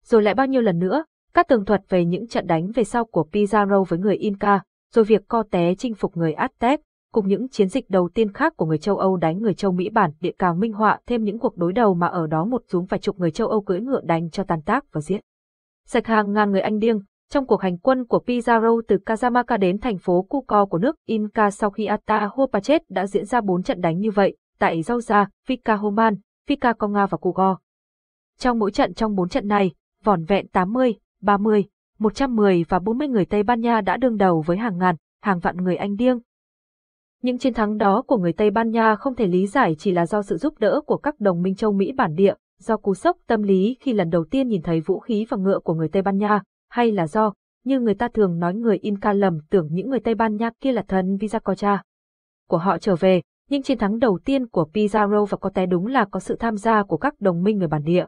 Rồi lại bao nhiêu lần nữa, các tường thuật về những trận đánh về sau của Pizarro với người Inca, rồi việc co té chinh phục người Aztec, cùng những chiến dịch đầu tiên khác của người châu Âu đánh người châu Mỹ bản địa càng minh họa thêm những cuộc đối đầu mà ở đó một rúm vài chục người châu Âu cưỡi ngựa đánh cho tan tác và giết. Sạch hàng ngàn người Anh điêng, trong cuộc hành quân của Pizarro từ Casamaca đến thành phố Cuco của nước Inca sau khi Atahualpa chết đã diễn ra bốn trận đánh như vậy, tại Rauza, Vicahoman, Vicaconga và Cugo. Trong mỗi trận trong bốn trận này, vỏn vẹn 80, 30, 110 và 40 người Tây Ban Nha đã đương đầu với hàng ngàn, hàng vạn người Anh điêng. Những chiến thắng đó của người Tây Ban Nha không thể lý giải chỉ là do sự giúp đỡ của các đồng minh châu Mỹ bản địa, do cú sốc tâm lý khi lần đầu tiên nhìn thấy vũ khí và ngựa của người Tây Ban Nha, hay là do, như người ta thường nói người Inca lầm tưởng những người Tây Ban Nha kia là thần Vizcacocha. Của họ trở về, những chiến thắng đầu tiên của Pizarro và Cote đúng là có sự tham gia của các đồng minh người bản địa.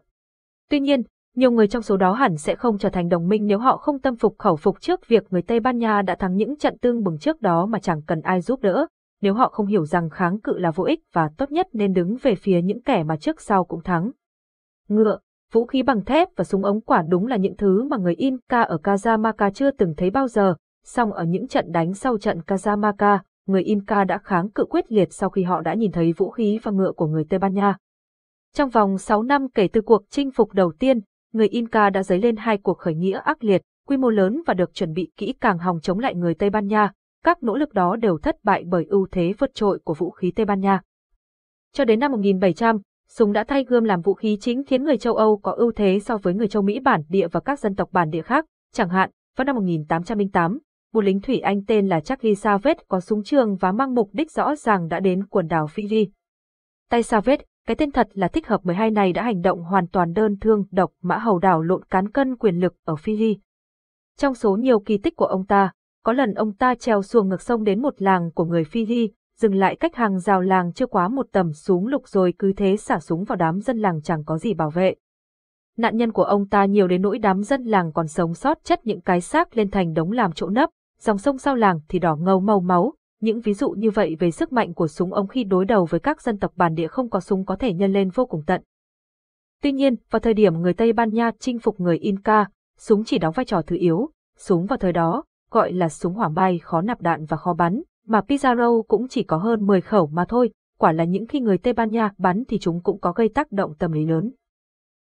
Tuy nhiên, nhiều người trong số đó hẳn sẽ không trở thành đồng minh nếu họ không tâm phục khẩu phục trước việc người Tây Ban Nha đã thắng những trận tương bừng trước đó mà chẳng cần ai giúp đỡ, nếu họ không hiểu rằng kháng cự là vô ích và tốt nhất nên đứng về phía những kẻ mà trước sau cũng thắng. Ngựa, vũ khí bằng thép và súng ống quả đúng là những thứ mà người Inca ở Cajamarca chưa từng thấy bao giờ, song ở những trận đánh sau trận Cajamarca, người Inca đã kháng cự quyết liệt sau khi họ đã nhìn thấy vũ khí và ngựa của người Tây Ban Nha. Trong vòng 6 năm kể từ cuộc chinh phục đầu tiên, người Inca đã dấy lên hai cuộc khởi nghĩa ác liệt, quy mô lớn và được chuẩn bị kỹ càng hòng chống lại người Tây Ban Nha, các nỗ lực đó đều thất bại bởi ưu thế vượt trội của vũ khí Tây Ban Nha. Cho đến năm 1700, súng đã thay gươm làm vũ khí chính khiến người châu Âu có ưu thế so với người châu Mỹ bản địa và các dân tộc bản địa khác, chẳng hạn, vào năm 1808, một lính thủy Anh tên là Charlie Savet có súng trường và mang mục đích rõ ràng đã đến quần đảo Fiji. Tay Savet cái tên thật là thích hợp 12 này đã hành động hoàn toàn đơn thương độc mã hầu đảo lộn cán cân quyền lực ở Fiji. Trong số nhiều kỳ tích của ông ta, có lần ông ta trèo xuồng ngược sông đến một làng của người Fiji, dừng lại cách hàng rào làng chưa quá một tầm súng lục rồi cứ thế xả súng vào đám dân làng chẳng có gì bảo vệ. Nạn nhân của ông ta nhiều đến nỗi đám dân làng còn sống sót chất những cái xác lên thành đống làm chỗ nấp, dòng sông sau làng thì đỏ ngầu màu máu, những ví dụ như vậy về sức mạnh của súng ống khi đối đầu với các dân tộc bản địa không có súng có thể nhân lên vô cùng tận. Tuy nhiên, vào thời điểm người Tây Ban Nha chinh phục người Inca, súng chỉ đóng vai trò thứ yếu, súng vào thời đó, gọi là súng hỏa bay khó nạp đạn và khó bắn, mà Pizarro cũng chỉ có hơn 10 khẩu mà thôi, quả là những khi người Tây Ban Nha bắn thì chúng cũng có gây tác động tâm lý lớn.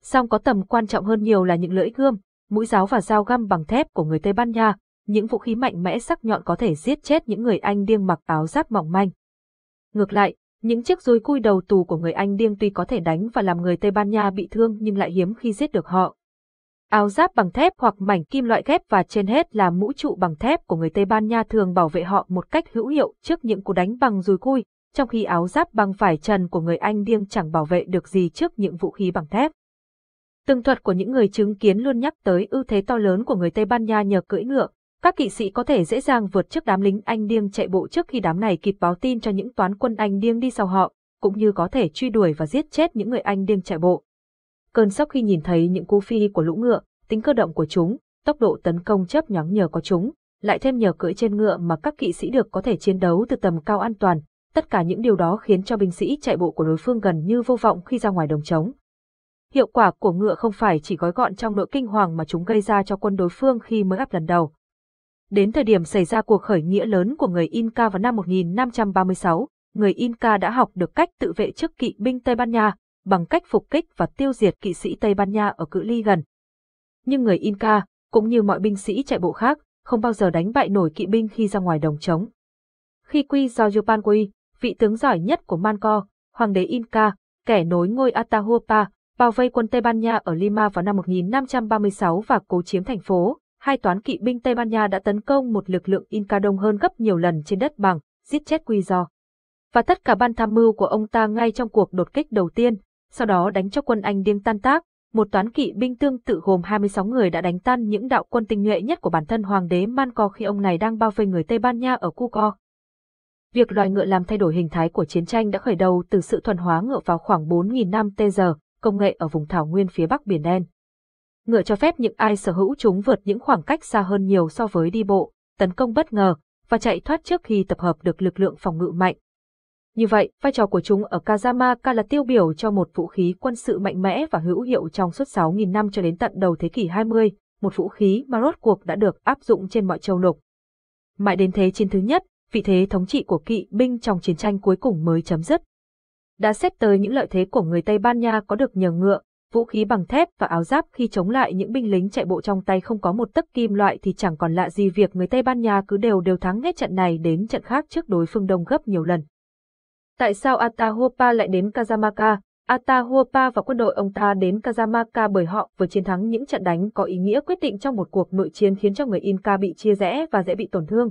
Song có tầm quan trọng hơn nhiều là những lưỡi gươm, mũi giáo và dao găm bằng thép của người Tây Ban Nha, những vũ khí mạnh mẽ sắc nhọn có thể giết chết những người anh điên mặc áo giáp mỏng manh. Ngược lại, những chiếc rùi cui đầu tù của người anh điên tuy có thể đánh và làm người Tây Ban Nha bị thương nhưng lại hiếm khi giết được họ. Áo giáp bằng thép hoặc mảnh kim loại ghép và trên hết là mũ trụ bằng thép của người Tây Ban Nha thường bảo vệ họ một cách hữu hiệu trước những cú đánh bằng rùi cui, trong khi áo giáp bằng vải trần của người Anh điên chẳng bảo vệ được gì trước những vũ khí bằng thép. Tường thuật của những người chứng kiến luôn nhắc tới ưu thế to lớn của người Tây Ban Nha nhờ cưỡi ngựa, các kỵ sĩ có thể dễ dàng vượt trước đám lính anh điêng chạy bộ trước khi đám này kịp báo tin cho những toán quân anh điêng đi sau họ, cũng như có thể truy đuổi và giết chết những người anh điêng chạy bộ. Cơn sốc khi nhìn thấy những cú phi của lũ ngựa, tính cơ động của chúng, tốc độ tấn công chấp nhoáng nhờ có chúng, lại thêm nhờ cưỡi trên ngựa mà các kỵ sĩ được có thể chiến đấu từ tầm cao an toàn, tất cả những điều đó khiến cho binh sĩ chạy bộ của đối phương gần như vô vọng khi ra ngoài đồng trống. Hiệu quả của ngựa không phải chỉ gói gọn trong nỗi kinh hoàng mà chúng gây ra cho quân đối phương khi mới áp lần đầu, Đến thời điểm xảy ra cuộc khởi nghĩa lớn của người Inca vào năm 1536, người Inca đã học được cách tự vệ trước kỵ binh Tây Ban Nha, bằng cách phục kích và tiêu diệt kỵ sĩ Tây Ban Nha ở cự ly gần. Nhưng người Inca, cũng như mọi binh sĩ chạy bộ khác, không bao giờ đánh bại nổi kỵ binh khi ra ngoài đồng trống. Khi quy do Yupanqui, vị tướng giỏi nhất của Manco, hoàng đế Inca, kẻ nối ngôi Atahualpa, bao vây quân Tây Ban Nha ở Lima vào năm 1536 và cố chiếm thành phố, hai toán kỵ binh Tây Ban Nha đã tấn công một lực lượng Inca đông hơn gấp nhiều lần trên đất bằng, giết chết Quy Do. Và tất cả ban tham mưu của ông ta ngay trong cuộc đột kích đầu tiên, sau đó đánh cho quân Anh điên tan tác, một toán kỵ binh tương tự gồm 26 người đã đánh tan những đạo quân tinh nhuệ nhất của bản thân hoàng đế Manco khi ông này đang bao vây người Tây Ban Nha ở Cuco. Việc loài ngựa làm thay đổi hình thái của chiến tranh đã khởi đầu từ sự thuần hóa ngựa vào khoảng 4.000 năm tê giờ, công nghệ ở vùng thảo nguyên phía bắc Biển Đen ngựa cho phép những ai sở hữu chúng vượt những khoảng cách xa hơn nhiều so với đi bộ, tấn công bất ngờ và chạy thoát trước khi tập hợp được lực lượng phòng ngự mạnh. Như vậy, vai trò của chúng ở Kazamaka là tiêu biểu cho một vũ khí quân sự mạnh mẽ và hữu hiệu trong suốt 6.000 năm cho đến tận đầu thế kỷ 20, một vũ khí mà rốt cuộc đã được áp dụng trên mọi châu lục. Mãi đến thế chiến thứ nhất, vị thế thống trị của kỵ binh trong chiến tranh cuối cùng mới chấm dứt. Đã xét tới những lợi thế của người Tây Ban Nha có được nhờ ngựa, vũ khí bằng thép và áo giáp khi chống lại những binh lính chạy bộ trong tay không có một tấc kim loại thì chẳng còn lạ gì việc người Tây Ban Nha cứ đều đều thắng hết trận này đến trận khác trước đối phương đông gấp nhiều lần. Tại sao Atahualpa lại đến Cajamarca? Atahualpa và quân đội ông ta đến Cajamarca bởi họ vừa chiến thắng những trận đánh có ý nghĩa quyết định trong một cuộc nội chiến khiến cho người Inca bị chia rẽ và dễ bị tổn thương.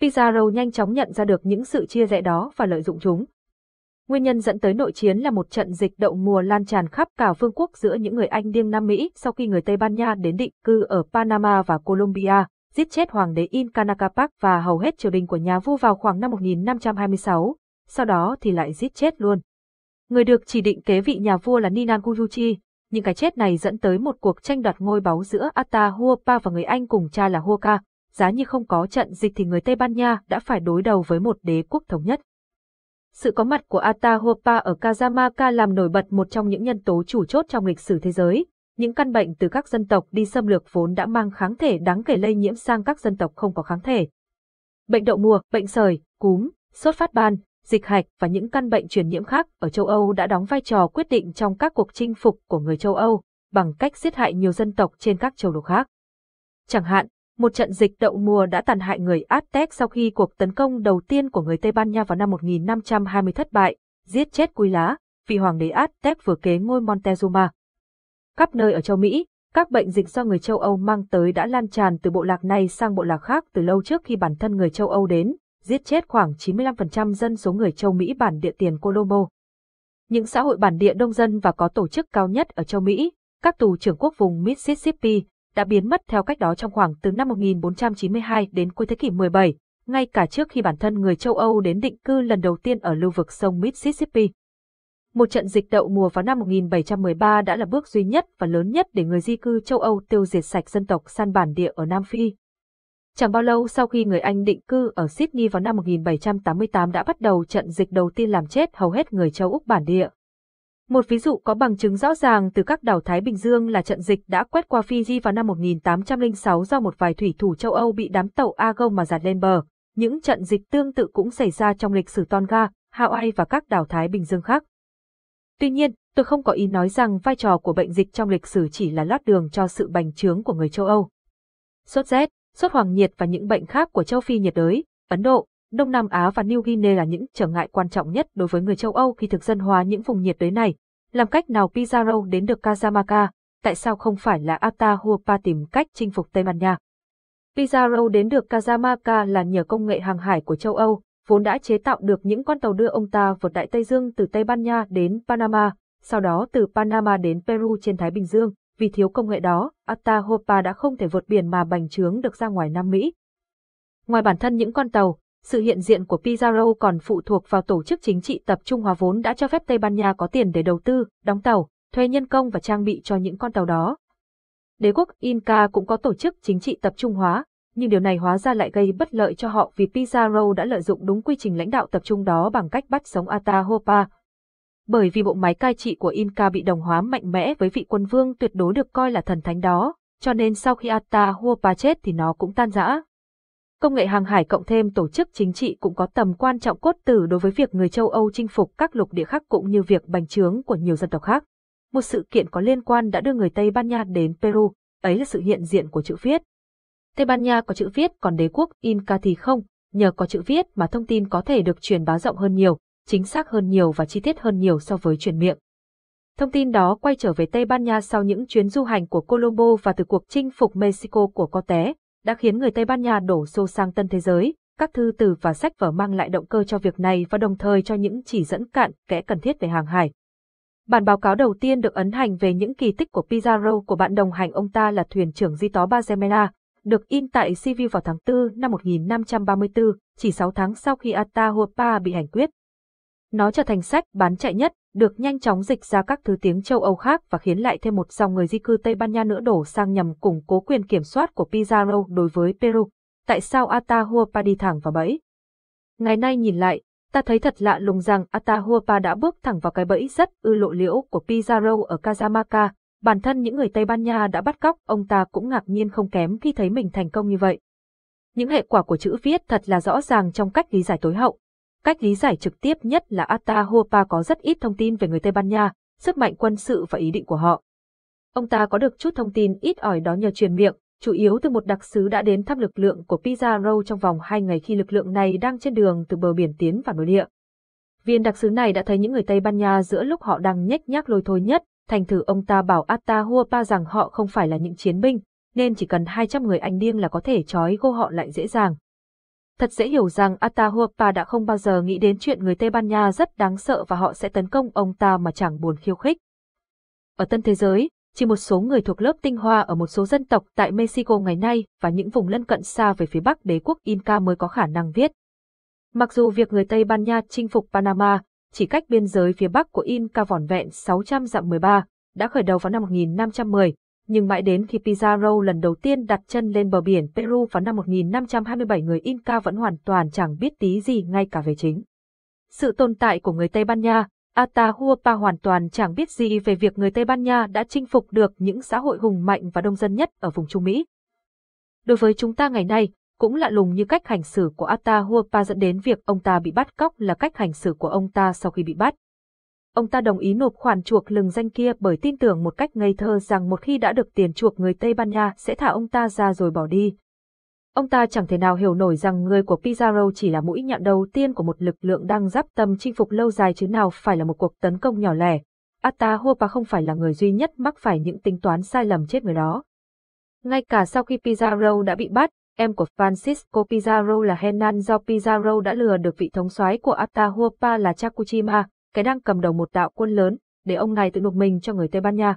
Pizarro nhanh chóng nhận ra được những sự chia rẽ đó và lợi dụng chúng. Nguyên nhân dẫn tới nội chiến là một trận dịch đậu mùa lan tràn khắp cả vương quốc giữa những người Anh điên Nam Mỹ sau khi người Tây Ban Nha đến định cư ở Panama và Colombia, giết chết hoàng đế Inca Capac và hầu hết triều đình của nhà vua vào khoảng năm 1526, sau đó thì lại giết chết luôn. Người được chỉ định kế vị nhà vua là Ninan Kuyuchi, những cái chết này dẫn tới một cuộc tranh đoạt ngôi báu giữa Atahualpa và người Anh cùng cha là Huaca, giá như không có trận dịch thì người Tây Ban Nha đã phải đối đầu với một đế quốc thống nhất sự có mặt của Atahualpa ở Kazamaka làm nổi bật một trong những nhân tố chủ chốt trong lịch sử thế giới. Những căn bệnh từ các dân tộc đi xâm lược vốn đã mang kháng thể đáng kể lây nhiễm sang các dân tộc không có kháng thể. Bệnh đậu mùa, bệnh sởi, cúm, sốt phát ban, dịch hạch và những căn bệnh truyền nhiễm khác ở châu Âu đã đóng vai trò quyết định trong các cuộc chinh phục của người châu Âu bằng cách giết hại nhiều dân tộc trên các châu lục khác. Chẳng hạn, một trận dịch đậu mùa đã tàn hại người Aztec sau khi cuộc tấn công đầu tiên của người Tây Ban Nha vào năm 1520 thất bại, giết chết Quy Lá, vị hoàng đế Aztec vừa kế ngôi Montezuma. Khắp nơi ở châu Mỹ, các bệnh dịch do người châu Âu mang tới đã lan tràn từ bộ lạc này sang bộ lạc khác từ lâu trước khi bản thân người châu Âu đến, giết chết khoảng 95% dân số người châu Mỹ bản địa tiền Colombo. Những xã hội bản địa đông dân và có tổ chức cao nhất ở châu Mỹ, các tù trưởng quốc vùng Mississippi, đã biến mất theo cách đó trong khoảng từ năm 1492 đến cuối thế kỷ 17, ngay cả trước khi bản thân người châu Âu đến định cư lần đầu tiên ở lưu vực sông Mississippi. Một trận dịch đậu mùa vào năm 1713 đã là bước duy nhất và lớn nhất để người di cư châu Âu tiêu diệt sạch dân tộc san bản địa ở Nam Phi. Chẳng bao lâu sau khi người Anh định cư ở Sydney vào năm 1788 đã bắt đầu trận dịch đầu tiên làm chết hầu hết người châu Úc bản địa, một ví dụ có bằng chứng rõ ràng từ các đảo Thái Bình Dương là trận dịch đã quét qua Fiji vào năm 1806 do một vài thủy thủ châu Âu bị đám tàu Argo mà giạt lên bờ. Những trận dịch tương tự cũng xảy ra trong lịch sử Tonga, Hawaii và các đảo Thái Bình Dương khác. Tuy nhiên, tôi không có ý nói rằng vai trò của bệnh dịch trong lịch sử chỉ là lót đường cho sự bành trướng của người châu Âu. Sốt rét, sốt hoàng nhiệt và những bệnh khác của châu Phi nhiệt đới, Ấn Độ, Đông Nam Á và New Guinea là những trở ngại quan trọng nhất đối với người châu Âu khi thực dân hóa những vùng nhiệt đới này. Làm cách nào Pizarro đến được Cajamarca, tại sao không phải là Atahualpa tìm cách chinh phục Tây Ban Nha? Pizarro đến được Cajamarca là nhờ công nghệ hàng hải của châu Âu, vốn đã chế tạo được những con tàu đưa ông ta vượt Đại Tây Dương từ Tây Ban Nha đến Panama, sau đó từ Panama đến Peru trên Thái Bình Dương. Vì thiếu công nghệ đó, Atahualpa đã không thể vượt biển mà bành trướng được ra ngoài Nam Mỹ. Ngoài bản thân những con tàu, sự hiện diện của Pizarro còn phụ thuộc vào tổ chức chính trị tập trung hóa vốn đã cho phép Tây Ban Nha có tiền để đầu tư, đóng tàu, thuê nhân công và trang bị cho những con tàu đó. Đế quốc Inca cũng có tổ chức chính trị tập trung hóa, nhưng điều này hóa ra lại gây bất lợi cho họ vì Pizarro đã lợi dụng đúng quy trình lãnh đạo tập trung đó bằng cách bắt sống Atahualpa. Bởi vì bộ máy cai trị của Inca bị đồng hóa mạnh mẽ với vị quân vương tuyệt đối được coi là thần thánh đó, cho nên sau khi Atahualpa chết thì nó cũng tan rã. Công nghệ hàng hải cộng thêm tổ chức chính trị cũng có tầm quan trọng cốt tử đối với việc người châu Âu chinh phục các lục địa khác cũng như việc bành trướng của nhiều dân tộc khác. Một sự kiện có liên quan đã đưa người Tây Ban Nha đến Peru, ấy là sự hiện diện của chữ viết. Tây Ban Nha có chữ viết còn đế quốc Inca thì không, nhờ có chữ viết mà thông tin có thể được truyền bá rộng hơn nhiều, chính xác hơn nhiều và chi tiết hơn nhiều so với truyền miệng. Thông tin đó quay trở về Tây Ban Nha sau những chuyến du hành của Colombo và từ cuộc chinh phục Mexico của Cortés, đã khiến người Tây Ban Nha đổ xô sang tân thế giới. Các thư từ và sách vở mang lại động cơ cho việc này và đồng thời cho những chỉ dẫn cạn kẽ cần thiết về hàng hải. Bản báo cáo đầu tiên được ấn hành về những kỳ tích của Pizarro của bạn đồng hành ông ta là thuyền trưởng di tó Barcelona, được in tại Seville vào tháng 4 năm 1534, chỉ 6 tháng sau khi Atahualpa bị hành quyết. Nó trở thành sách bán chạy nhất, được nhanh chóng dịch ra các thứ tiếng châu Âu khác và khiến lại thêm một dòng người di cư Tây Ban Nha nữa đổ sang nhằm củng cố quyền kiểm soát của Pizarro đối với Peru. Tại sao Atahualpa đi thẳng vào bẫy? Ngày nay nhìn lại, ta thấy thật lạ lùng rằng Atahualpa đã bước thẳng vào cái bẫy rất ư lộ liễu của Pizarro ở Casamaca. Bản thân những người Tây Ban Nha đã bắt cóc ông ta cũng ngạc nhiên không kém khi thấy mình thành công như vậy. Những hệ quả của chữ viết thật là rõ ràng trong cách lý giải tối hậu. Cách lý giải trực tiếp nhất là Atahualpa có rất ít thông tin về người Tây Ban Nha, sức mạnh quân sự và ý định của họ. Ông ta có được chút thông tin ít ỏi đó nhờ truyền miệng, chủ yếu từ một đặc sứ đã đến thăm lực lượng của Pizarro trong vòng hai ngày khi lực lượng này đang trên đường từ bờ biển tiến vào nội địa. Viên đặc sứ này đã thấy những người Tây Ban Nha giữa lúc họ đang nhếch nhác lôi thôi nhất, thành thử ông ta bảo Atahualpa rằng họ không phải là những chiến binh, nên chỉ cần 200 người anh điên là có thể trói gô họ lại dễ dàng. Thật dễ hiểu rằng Atahualpa đã không bao giờ nghĩ đến chuyện người Tây Ban Nha rất đáng sợ và họ sẽ tấn công ông ta mà chẳng buồn khiêu khích. Ở tân thế giới, chỉ một số người thuộc lớp tinh hoa ở một số dân tộc tại Mexico ngày nay và những vùng lân cận xa về phía bắc đế quốc Inca mới có khả năng viết. Mặc dù việc người Tây Ban Nha chinh phục Panama, chỉ cách biên giới phía bắc của Inca vỏn vẹn 600 dặm 13, đã khởi đầu vào năm 1510, nhưng mãi đến khi Pizarro lần đầu tiên đặt chân lên bờ biển Peru vào năm 1527 người Inca vẫn hoàn toàn chẳng biết tí gì ngay cả về chính. Sự tồn tại của người Tây Ban Nha, Atahualpa hoàn toàn chẳng biết gì về việc người Tây Ban Nha đã chinh phục được những xã hội hùng mạnh và đông dân nhất ở vùng Trung Mỹ. Đối với chúng ta ngày nay, cũng lạ lùng như cách hành xử của Atahualpa dẫn đến việc ông ta bị bắt cóc là cách hành xử của ông ta sau khi bị bắt. Ông ta đồng ý nộp khoản chuộc lừng danh kia bởi tin tưởng một cách ngây thơ rằng một khi đã được tiền chuộc người Tây Ban Nha sẽ thả ông ta ra rồi bỏ đi. Ông ta chẳng thể nào hiểu nổi rằng người của Pizarro chỉ là mũi nhọn đầu tiên của một lực lượng đang giáp tâm chinh phục lâu dài chứ nào phải là một cuộc tấn công nhỏ lẻ. Atahualpa không phải là người duy nhất mắc phải những tính toán sai lầm chết người đó. Ngay cả sau khi Pizarro đã bị bắt, em của Francisco Pizarro là Hernán do Pizarro đã lừa được vị thống soái của Atahualpa là Chacuchima, cái đang cầm đầu một đạo quân lớn, để ông ngài tự nộp mình cho người Tây Ban Nha.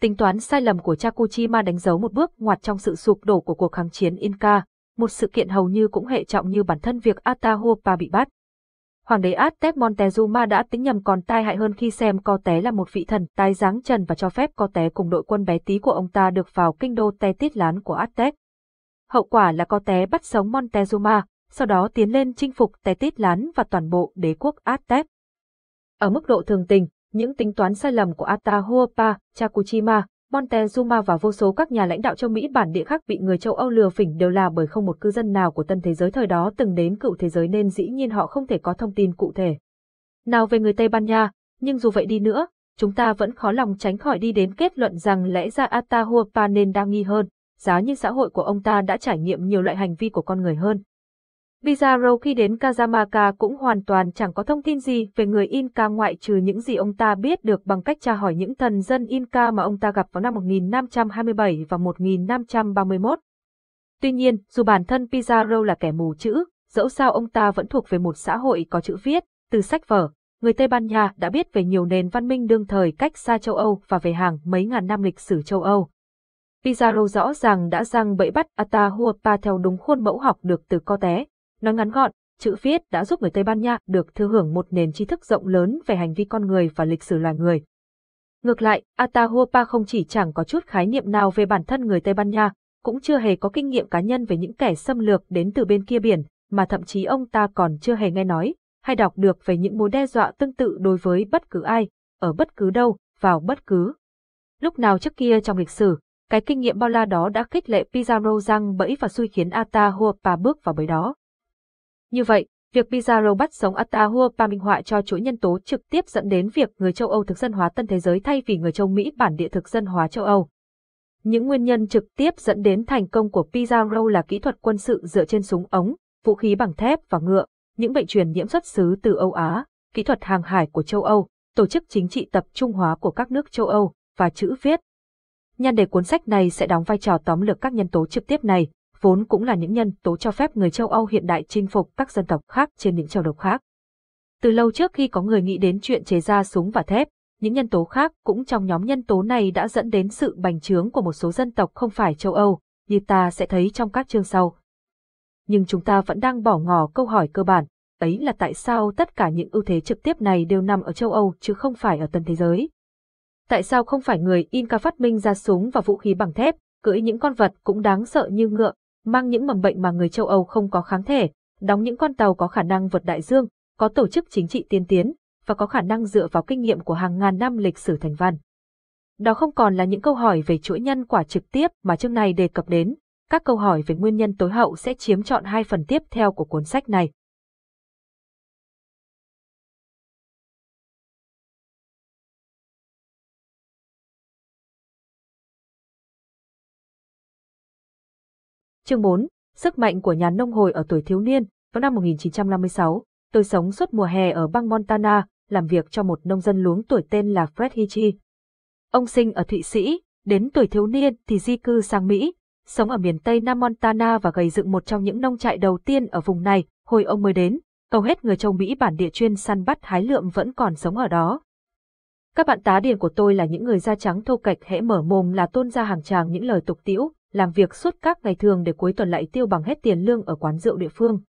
Tính toán sai lầm của Chakuchima đánh dấu một bước ngoặt trong sự sụp đổ của cuộc kháng chiến Inca, một sự kiện hầu như cũng hệ trọng như bản thân việc Atahualpa bị bắt. Hoàng đế Aztec Montezuma đã tính nhầm còn tai hại hơn khi xem co té là một vị thần tai giáng trần và cho phép co té cùng đội quân bé tí của ông ta được vào kinh đô te tít lán của Aztec. Hậu quả là co té bắt sống Montezuma, sau đó tiến lên chinh phục te tít lán và toàn bộ đế quốc Aztec. Ở mức độ thường tình, những tính toán sai lầm của Atahualpa, Chakuchima, Montezuma và vô số các nhà lãnh đạo châu Mỹ bản địa khác bị người châu Âu lừa phỉnh đều là bởi không một cư dân nào của tân thế giới thời đó từng đến cựu thế giới nên dĩ nhiên họ không thể có thông tin cụ thể. Nào về người Tây Ban Nha, nhưng dù vậy đi nữa, chúng ta vẫn khó lòng tránh khỏi đi đến kết luận rằng lẽ ra Atahualpa nên đa nghi hơn, giá như xã hội của ông ta đã trải nghiệm nhiều loại hành vi của con người hơn. Pizarro khi đến Kazamaka cũng hoàn toàn chẳng có thông tin gì về người Inca ngoại trừ những gì ông ta biết được bằng cách tra hỏi những thần dân Inca mà ông ta gặp vào năm 1527 và 1531. Tuy nhiên, dù bản thân Pizarro là kẻ mù chữ, dẫu sao ông ta vẫn thuộc về một xã hội có chữ viết, từ sách vở, người Tây Ban Nha đã biết về nhiều nền văn minh đương thời cách xa châu Âu và về hàng mấy ngàn năm lịch sử châu Âu. Pizarro rõ ràng đã răng bẫy bắt Atahualpa theo đúng khuôn mẫu học được từ co té, Nói ngắn gọn, chữ viết đã giúp người Tây Ban Nha được thừa hưởng một nền tri thức rộng lớn về hành vi con người và lịch sử loài người. Ngược lại, Atahualpa không chỉ chẳng có chút khái niệm nào về bản thân người Tây Ban Nha, cũng chưa hề có kinh nghiệm cá nhân về những kẻ xâm lược đến từ bên kia biển, mà thậm chí ông ta còn chưa hề nghe nói hay đọc được về những mối đe dọa tương tự đối với bất cứ ai, ở bất cứ đâu, vào bất cứ. Lúc nào trước kia trong lịch sử, cái kinh nghiệm bao la đó đã khích lệ Pizarro răng bẫy và xui khiến Atahualpa bước vào bẫy đó. Như vậy, việc Pizarro bắt sống Atahualpa minh họa cho chuỗi nhân tố trực tiếp dẫn đến việc người châu Âu thực dân hóa tân thế giới thay vì người châu Mỹ bản địa thực dân hóa châu Âu. Những nguyên nhân trực tiếp dẫn đến thành công của Pizarro là kỹ thuật quân sự dựa trên súng ống, vũ khí bằng thép và ngựa, những bệnh truyền nhiễm xuất xứ từ Âu Á, kỹ thuật hàng hải của châu Âu, tổ chức chính trị tập trung hóa của các nước châu Âu và chữ viết. Nhan đề cuốn sách này sẽ đóng vai trò tóm lược các nhân tố trực tiếp này, vốn cũng là những nhân tố cho phép người châu Âu hiện đại chinh phục các dân tộc khác trên những châu lục khác. Từ lâu trước khi có người nghĩ đến chuyện chế ra súng và thép, những nhân tố khác cũng trong nhóm nhân tố này đã dẫn đến sự bành trướng của một số dân tộc không phải châu Âu, như ta sẽ thấy trong các chương sau. Nhưng chúng ta vẫn đang bỏ ngỏ câu hỏi cơ bản, ấy là tại sao tất cả những ưu thế trực tiếp này đều nằm ở châu Âu chứ không phải ở tân thế giới? Tại sao không phải người Inca phát minh ra súng và vũ khí bằng thép, cưỡi những con vật cũng đáng sợ như ngựa, mang những mầm bệnh mà người châu Âu không có kháng thể, đóng những con tàu có khả năng vượt đại dương, có tổ chức chính trị tiên tiến và có khả năng dựa vào kinh nghiệm của hàng ngàn năm lịch sử thành văn. Đó không còn là những câu hỏi về chuỗi nhân quả trực tiếp mà chương này đề cập đến, các câu hỏi về nguyên nhân tối hậu sẽ chiếm trọn hai phần tiếp theo của cuốn sách này. Chương 4. Sức mạnh của nhà nông hồi ở tuổi thiếu niên, vào năm 1956, tôi sống suốt mùa hè ở bang Montana, làm việc cho một nông dân luống tuổi tên là Fred Hitchie. Ông sinh ở Thụy Sĩ, đến tuổi thiếu niên thì di cư sang Mỹ, sống ở miền Tây Nam Montana và gây dựng một trong những nông trại đầu tiên ở vùng này, hồi ông mới đến, hầu hết người châu Mỹ bản địa chuyên săn bắt hái lượm vẫn còn sống ở đó. Các bạn tá điền của tôi là những người da trắng thô kệch hễ mở mồm là tôn ra hàng tràng những lời tục tiễu, làm việc suốt các ngày thường để cuối tuần lại tiêu bằng hết tiền lương ở quán rượu địa phương.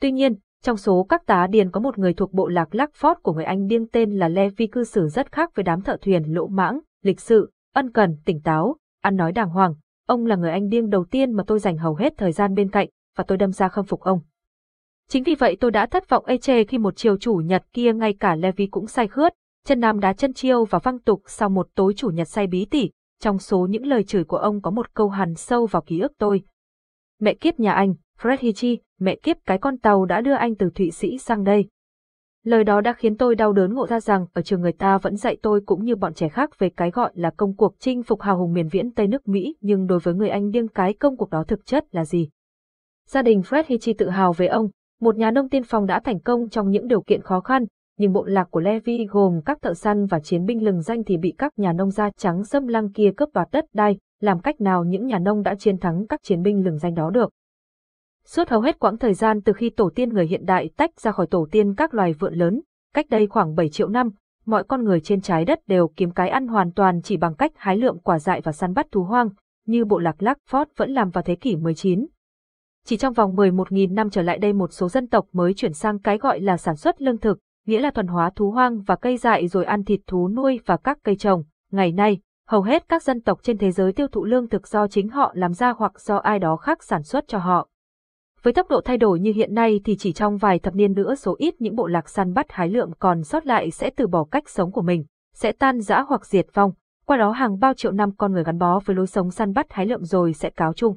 Tuy nhiên, trong số các tá điền có một người thuộc bộ lạc Lackford của người Anh điên tên là Levi cư xử rất khác với đám thợ thuyền lỗ mãng, lịch sự, ân cần, tỉnh táo, ăn nói đàng hoàng. Ông là người Anh điên đầu tiên mà tôi dành hầu hết thời gian bên cạnh, và tôi đâm ra khâm phục ông. Chính vì vậy tôi đã thất vọng ê chê khi một chiều chủ nhật kia ngay cả Levi cũng say khướt, chân nam đá chân chiêu và văng tục sau một tối chủ nhật say bí tỉ, trong số những lời chửi của ông có một câu hằn sâu vào ký ức tôi. Mẹ kiếp nhà anh, Fred Hitchie, mẹ kiếp cái con tàu đã đưa anh từ Thụy Sĩ sang đây. Lời đó đã khiến tôi đau đớn ngộ ra rằng ở trường người ta vẫn dạy tôi cũng như bọn trẻ khác về cái gọi là công cuộc chinh phục hào hùng miền viễn Tây nước Mỹ nhưng đối với người Anh điên cái công cuộc đó thực chất là gì. Gia đình Fred Hitchie tự hào về ông, một nhà nông tiên phong đã thành công trong những điều kiện khó khăn, nhưng bộ lạc của Levi gồm các thợ săn và chiến binh lừng danh thì bị các nhà nông da trắng xâm lăng kia cướp đoạt đất đai, làm cách nào những nhà nông đã chiến thắng các chiến binh lừng danh đó được. Suốt hầu hết quãng thời gian từ khi tổ tiên người hiện đại tách ra khỏi tổ tiên các loài vượn lớn, cách đây khoảng 7 triệu năm, mọi con người trên trái đất đều kiếm cái ăn hoàn toàn chỉ bằng cách hái lượm quả dại và săn bắt thú hoang, như bộ lạc Lackford vẫn làm vào thế kỷ 19. Chỉ trong vòng 11.000 năm trở lại đây một số dân tộc mới chuyển sang cái gọi là sản xuất lương thực, nghĩa là thuần hóa thú hoang và cây dại rồi ăn thịt thú nuôi và các cây trồng. Ngày nay, hầu hết các dân tộc trên thế giới tiêu thụ lương thực do chính họ làm ra hoặc do ai đó khác sản xuất cho họ. Với tốc độ thay đổi như hiện nay thì chỉ trong vài thập niên nữa số ít những bộ lạc săn bắt hái lượm còn sót lại sẽ từ bỏ cách sống của mình, sẽ tan rã hoặc diệt vong, qua đó hàng bao triệu năm con người gắn bó với lối sống săn bắt hái lượm rồi sẽ cáo chung.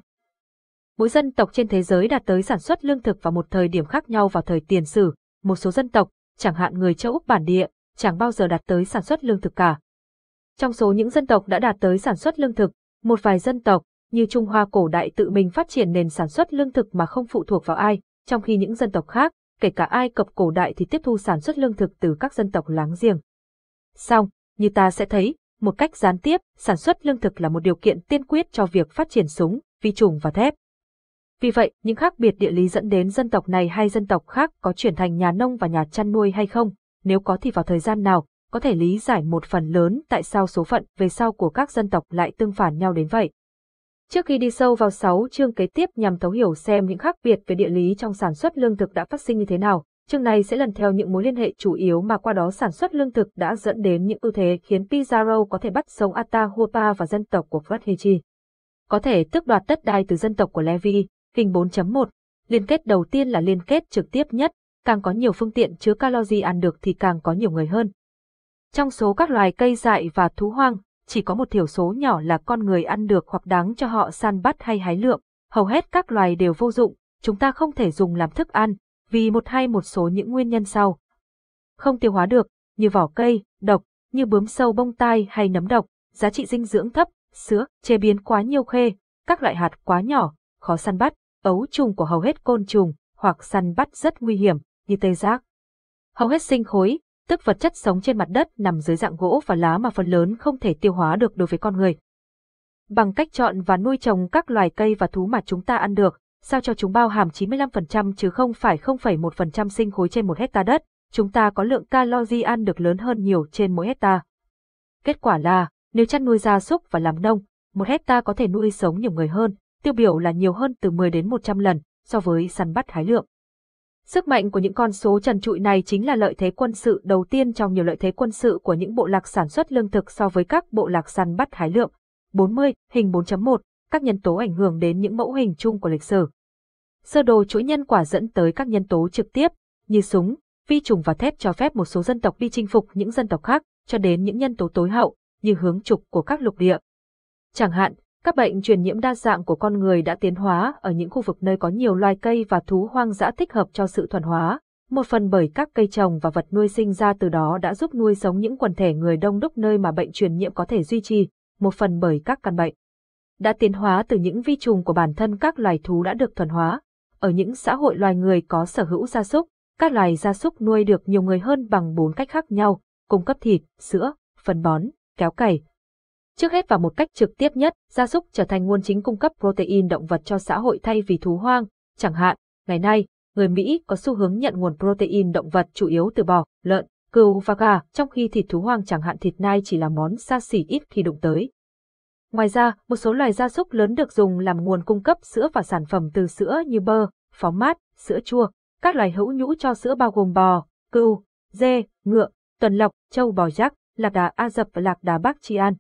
Mỗi dân tộc trên thế giới đạt tới sản xuất lương thực vào một thời điểm khác nhau vào thời tiền sử, một số dân tộc, chẳng hạn người châu Úc bản địa, chẳng bao giờ đạt tới sản xuất lương thực cả. Trong số những dân tộc đã đạt tới sản xuất lương thực, một vài dân tộc, như Trung Hoa cổ đại tự mình phát triển nền sản xuất lương thực mà không phụ thuộc vào ai, trong khi những dân tộc khác, kể cả Ai Cập cổ đại thì tiếp thu sản xuất lương thực từ các dân tộc láng giềng. Song, như ta sẽ thấy, một cách gián tiếp, sản xuất lương thực là một điều kiện tiên quyết cho việc phát triển súng, vi trùng và thép. Vì vậy, những khác biệt địa lý dẫn đến dân tộc này hay dân tộc khác có chuyển thành nhà nông và nhà chăn nuôi hay không, nếu có thì vào thời gian nào, có thể lý giải một phần lớn tại sao số phận về sau của các dân tộc lại tương phản nhau đến vậy. Trước khi đi sâu vào 6 chương kế tiếp nhằm thấu hiểu xem những khác biệt về địa lý trong sản xuất lương thực đã phát sinh như thế nào, chương này sẽ lần theo những mối liên hệ chủ yếu mà qua đó sản xuất lương thực đã dẫn đến những ưu thế khiến Pizarro có thể bắt sống Atahualpa và dân tộc của Frathichi. Có thể tước đoạt đất đai từ dân tộc của Levi, Hình 4.1 Liên kết đầu tiên là liên kết trực tiếp nhất, càng có nhiều phương tiện chứa calori ăn được thì càng có nhiều người hơn. Trong số các loài cây dại và thú hoang, chỉ có một thiểu số nhỏ là con người ăn được hoặc đáng cho họ săn bắt hay hái lượm. Hầu hết các loài đều vô dụng, chúng ta không thể dùng làm thức ăn, vì một hay một số những nguyên nhân sau. Không tiêu hóa được, như vỏ cây, độc, như bướm sâu bông tai hay nấm độc, giá trị dinh dưỡng thấp, sữa, chế biến quá nhiều khê, các loại hạt quá nhỏ, khó săn bắt ấu trùng của hầu hết côn trùng hoặc săn bắt rất nguy hiểm, như tê giác. Hầu hết sinh khối, tức vật chất sống trên mặt đất nằm dưới dạng gỗ và lá mà phần lớn không thể tiêu hóa được đối với con người. Bằng cách chọn và nuôi trồng các loài cây và thú mà chúng ta ăn được, sao cho chúng bao hàm 95% chứ không phải 0,1% sinh khối trên một hecta đất, chúng ta có lượng calori ăn được lớn hơn nhiều trên mỗi hecta. Kết quả là, nếu chăn nuôi gia súc và làm nông, một hecta có thể nuôi sống nhiều người hơn, tiêu biểu là nhiều hơn từ 10 đến 100 lần so với săn bắt hái lượng. Sức mạnh của những con số trần trụi này chính là lợi thế quân sự đầu tiên trong nhiều lợi thế quân sự của những bộ lạc sản xuất lương thực so với các bộ lạc săn bắt hái lượm. 40, hình 4.1, các nhân tố ảnh hưởng đến những mẫu hình chung của lịch sử. Sơ đồ chuỗi nhân quả dẫn tới các nhân tố trực tiếp, như súng, vi trùng và thép cho phép một số dân tộc đi chinh phục những dân tộc khác, cho đến những nhân tố tối hậu, như hướng trục của các lục địa. Chẳng hạn, các bệnh truyền nhiễm đa dạng của con người đã tiến hóa ở những khu vực nơi có nhiều loài cây và thú hoang dã thích hợp cho sự thuần hóa. Một phần bởi các cây trồng và vật nuôi sinh ra từ đó đã giúp nuôi sống những quần thể người đông đúc nơi mà bệnh truyền nhiễm có thể duy trì, một phần bởi các căn bệnh đã tiến hóa từ những vi trùng của bản thân các loài thú đã được thuần hóa. Ở những xã hội loài người có sở hữu gia súc, các loài gia súc nuôi được nhiều người hơn bằng bốn cách khác nhau, cung cấp thịt, sữa, phân bón, kéo cày, Trước hết và một cách trực tiếp nhất, gia súc trở thành nguồn chính cung cấp protein động vật cho xã hội thay vì thú hoang. Chẳng hạn, ngày nay, người Mỹ có xu hướng nhận nguồn protein động vật chủ yếu từ bò, lợn, cừu và gà, trong khi thịt thú hoang chẳng hạn thịt nai chỉ là món xa xỉ ít khi đụng tới. Ngoài ra, một số loài gia súc lớn được dùng làm nguồn cung cấp sữa và sản phẩm từ sữa như bơ, phó mát, sữa chua. Các loài hữu nhũ cho sữa bao gồm bò, cừu, dê, ngựa, tuần lộc, trâu bò giác, lạc đà A dập và lạc đà Bắc an.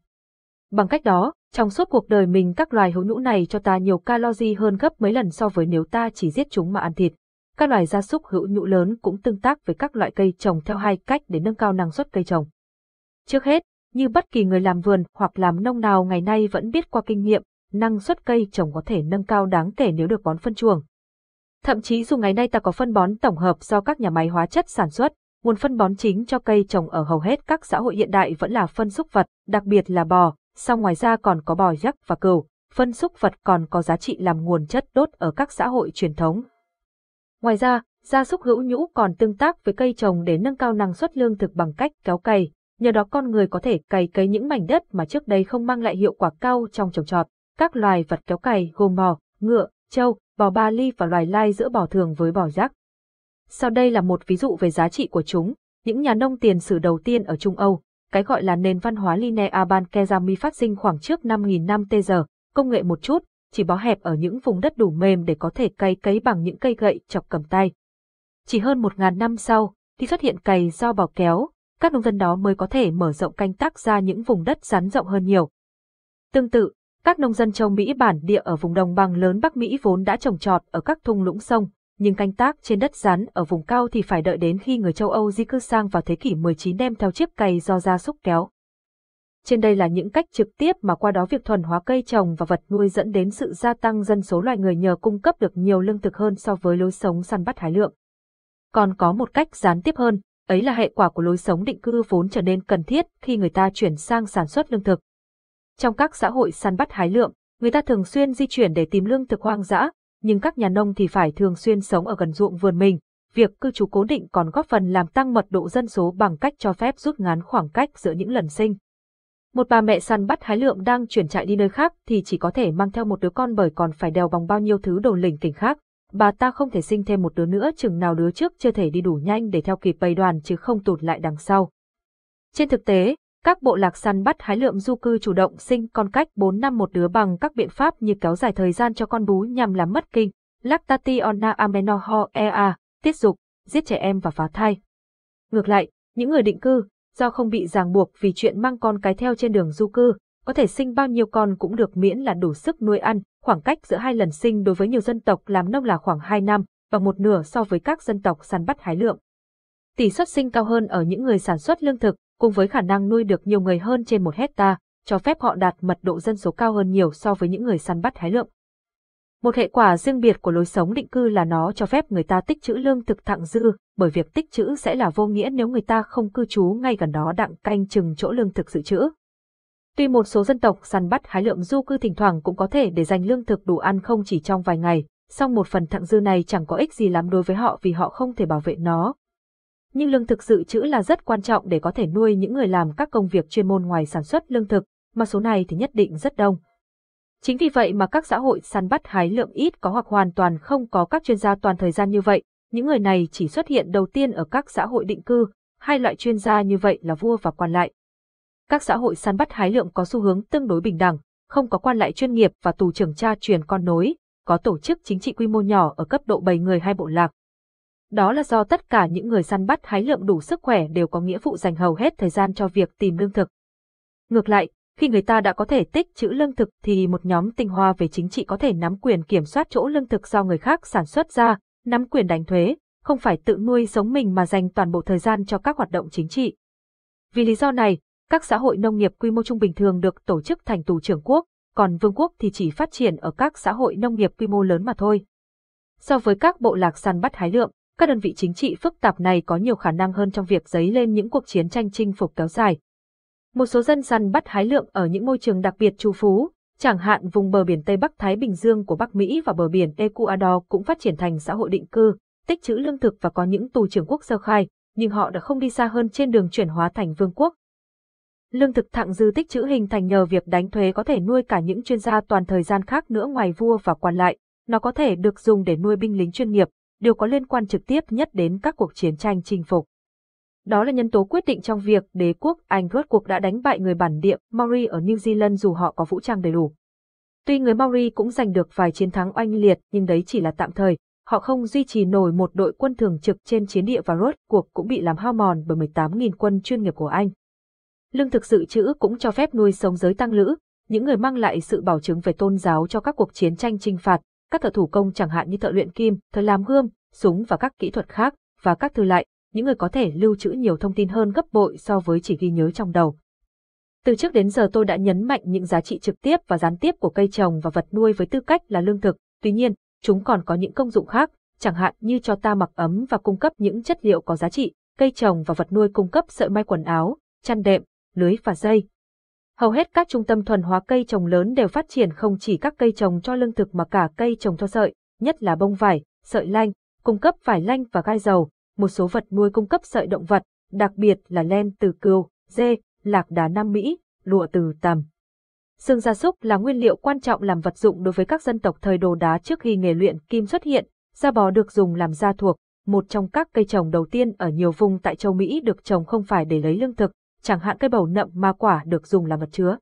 Bằng cách đó, trong suốt cuộc đời mình các loài hữu nhũ này cho ta nhiều calori hơn gấp mấy lần so với nếu ta chỉ giết chúng mà ăn thịt. Các loài gia súc hữu nhũ lớn cũng tương tác với các loại cây trồng theo hai cách để nâng cao năng suất cây trồng. Trước hết, như bất kỳ người làm vườn hoặc làm nông nào ngày nay vẫn biết qua kinh nghiệm, năng suất cây trồng có thể nâng cao đáng kể nếu được bón phân chuồng. Thậm chí dù ngày nay ta có phân bón tổng hợp do các nhà máy hóa chất sản xuất, nguồn phân bón chính cho cây trồng ở hầu hết các xã hội hiện đại vẫn là phân súc vật, đặc biệt là bò, sau ngoài ra còn có bò giắc và cừu, phân xúc vật còn có giá trị làm nguồn chất đốt ở các xã hội truyền thống. Ngoài ra, gia súc hữu nhũ còn tương tác với cây trồng để nâng cao năng suất lương thực bằng cách kéo cày, nhờ đó con người có thể cày cấy những mảnh đất mà trước đây không mang lại hiệu quả cao trong trồng trọt. Các loài vật kéo cày gồm bò, ngựa, trâu, bò ba ly và loài lai giữa bò thường với bò giác. Sau đây là một ví dụ về giá trị của chúng. Những nhà nông tiền sử đầu tiên ở Trung Âu, cái gọi là nền văn hóa Linear Bankesami phát sinh khoảng trước 5.000 năm tê giờ, công nghệ một chút, chỉ bó hẹp ở những vùng đất đủ mềm để có thể cày cấy bằng những cây gậy chọc cầm tay. Chỉ hơn 1.000 năm sau, thì xuất hiện cày do bò kéo, các nông dân đó mới có thể mở rộng canh tác ra những vùng đất rắn rộng hơn nhiều. Tương tự, các nông dân châu Mỹ bản địa ở vùng đồng bằng lớn Bắc Mỹ vốn đã trồng trọt ở các thung lũng sông, nhưng canh tác trên đất rắn ở vùng cao thì phải đợi đến khi người châu Âu di cư sang vào thế kỷ 19 đem theo chiếc cày do gia súc kéo. Trên đây là những cách trực tiếp mà qua đó việc thuần hóa cây trồng và vật nuôi dẫn đến sự gia tăng dân số loài người nhờ cung cấp được nhiều lương thực hơn so với lối sống săn bắt hái lượng. Còn có một cách gián tiếp hơn, ấy là hệ quả của lối sống định cư vốn trở nên cần thiết khi người ta chuyển sang sản xuất lương thực. Trong các xã hội săn bắt hái lượng, người ta thường xuyên di chuyển để tìm lương thực hoang dã, nhưng các nhà nông thì phải thường xuyên sống ở gần ruộng vườn mình. Việc cư trú cố định còn góp phần làm tăng mật độ dân số bằng cách cho phép rút ngắn khoảng cách giữa những lần sinh. Một bà mẹ săn bắt hái lượm đang chuyển trại đi nơi khác thì chỉ có thể mang theo một đứa con bởi còn phải đèo vòng bao nhiêu thứ đồ lỉnh kỉnh khác. Bà ta không thể sinh thêm một đứa nữa chừng nào đứa trước chưa thể đi đủ nhanh để theo kịp bầy đoàn chứ không tụt lại đằng sau. Trên thực tế, các bộ lạc săn bắt hái lượm du cư chủ động sinh con cách 4 năm một đứa bằng các biện pháp như kéo dài thời gian cho con bú nhằm làm mất kinh, lactationa amenoho ea, e tiết dục, giết trẻ em và phá thai. Ngược lại, những người định cư, do không bị ràng buộc vì chuyện mang con cái theo trên đường du cư, có thể sinh bao nhiêu con cũng được miễn là đủ sức nuôi ăn, khoảng cách giữa hai lần sinh đối với nhiều dân tộc làm nông là khoảng 2 năm, và một nửa so với các dân tộc săn bắt hái lượm. Tỷ suất sinh cao hơn ở những người sản xuất lương thực, cùng với khả năng nuôi được nhiều người hơn trên một hecta, cho phép họ đạt mật độ dân số cao hơn nhiều so với những người săn bắt hái lượm. Một hệ quả riêng biệt của lối sống định cư là nó cho phép người ta tích trữ lương thực thặng dư, bởi việc tích trữ sẽ là vô nghĩa nếu người ta không cư trú ngay gần đó đặng canh chừng chỗ lương thực dự trữ. Tuy một số dân tộc săn bắt hái lượm du cư thỉnh thoảng cũng có thể để dành lương thực đủ ăn không chỉ trong vài ngày, song một phần thặng dư này chẳng có ích gì lắm đối với họ vì họ không thể bảo vệ nó, nhưng lương thực dự trữ là rất quan trọng để có thể nuôi những người làm các công việc chuyên môn ngoài sản xuất lương thực, mà số này thì nhất định rất đông. Chính vì vậy mà các xã hội săn bắt hái lượm ít có hoặc hoàn toàn không có các chuyên gia toàn thời gian như vậy, những người này chỉ xuất hiện đầu tiên ở các xã hội định cư, hai loại chuyên gia như vậy là vua và quan lại. Các xã hội săn bắt hái lượm có xu hướng tương đối bình đẳng, không có quan lại chuyên nghiệp và tù trưởng cha truyền con nối, có tổ chức chính trị quy mô nhỏ ở cấp độ 7 người hay bộ lạc, đó là do tất cả những người săn bắt hái lượm đủ sức khỏe đều có nghĩa vụ dành hầu hết thời gian cho việc tìm lương thực. Ngược lại, khi người ta đã có thể tích chữ lương thực thì một nhóm tinh hoa về chính trị có thể nắm quyền kiểm soát chỗ lương thực do người khác sản xuất ra, nắm quyền đánh thuế, không phải tự nuôi sống mình mà dành toàn bộ thời gian cho các hoạt động chính trị. Vì lý do này, các xã hội nông nghiệp quy mô trung bình thường được tổ chức thành tù trưởng quốc, còn vương quốc thì chỉ phát triển ở các xã hội nông nghiệp quy mô lớn mà thôi. So với các bộ lạc săn bắt hái lượm, các đơn vị chính trị phức tạp này có nhiều khả năng hơn trong việc dấy lên những cuộc chiến tranh chinh phục kéo dài. Một số dân săn bắt hái lượng ở những môi trường đặc biệt trù phú, chẳng hạn vùng bờ biển Tây Bắc Thái Bình Dương của Bắc Mỹ và bờ biển Ecuador cũng phát triển thành xã hội định cư, tích trữ lương thực và có những tù trưởng quốc sơ khai, nhưng họ đã không đi xa hơn trên đường chuyển hóa thành vương quốc. Lương thực thặng dư tích trữ hình thành nhờ việc đánh thuế có thể nuôi cả những chuyên gia toàn thời gian khác nữa ngoài vua và quan lại, nó có thể được dùng để nuôi binh lính chuyên nghiệp, đều có liên quan trực tiếp nhất đến các cuộc chiến tranh chinh phục. Đó là nhân tố quyết định trong việc đế quốc Anh rốt cuộc đã đánh bại người bản địa Maori ở New Zealand dù họ có vũ trang đầy đủ. Tuy người Maori cũng giành được vài chiến thắng oanh liệt nhưng đấy chỉ là tạm thời, họ không duy trì nổi một đội quân thường trực trên chiến địa và rốt cuộc cũng bị làm hao mòn bởi 18.000 quân chuyên nghiệp của Anh. Lương thực dự trữ cũng cho phép nuôi sống giới tăng lữ, những người mang lại sự bảo chứng về tôn giáo cho các cuộc chiến tranh chinh phạt, các thợ thủ công chẳng hạn như thợ luyện kim, thợ làm gươm, súng và các kỹ thuật khác, và các thư lại, những người có thể lưu trữ nhiều thông tin hơn gấp bội so với chỉ ghi nhớ trong đầu. Từ trước đến giờ tôi đã nhấn mạnh những giá trị trực tiếp và gián tiếp của cây trồng và vật nuôi với tư cách là lương thực, tuy nhiên, chúng còn có những công dụng khác, chẳng hạn như cho ta mặc ấm và cung cấp những chất liệu có giá trị, cây trồng và vật nuôi cung cấp sợi may quần áo, chăn đệm, lưới và dây, Hầu hết các trung tâm thuần hóa cây trồng lớn đều phát triển không chỉ các cây trồng cho lương thực mà cả cây trồng cho sợi, nhất là bông vải, sợi lanh, cung cấp vải lanh và gai dầu, một số vật nuôi cung cấp sợi động vật, đặc biệt là len từ cừu, dê, lạc đá Nam Mỹ, lụa từ tằm. Xương gia súc là nguyên liệu quan trọng làm vật dụng đối với các dân tộc thời đồ đá trước khi nghề luyện kim xuất hiện, da bò được dùng làm da thuộc, một trong các cây trồng đầu tiên ở nhiều vùng tại châu Mỹ được trồng không phải để lấy lương thực, chẳng hạn cây bầu nậm ma quả được dùng làm vật chứa.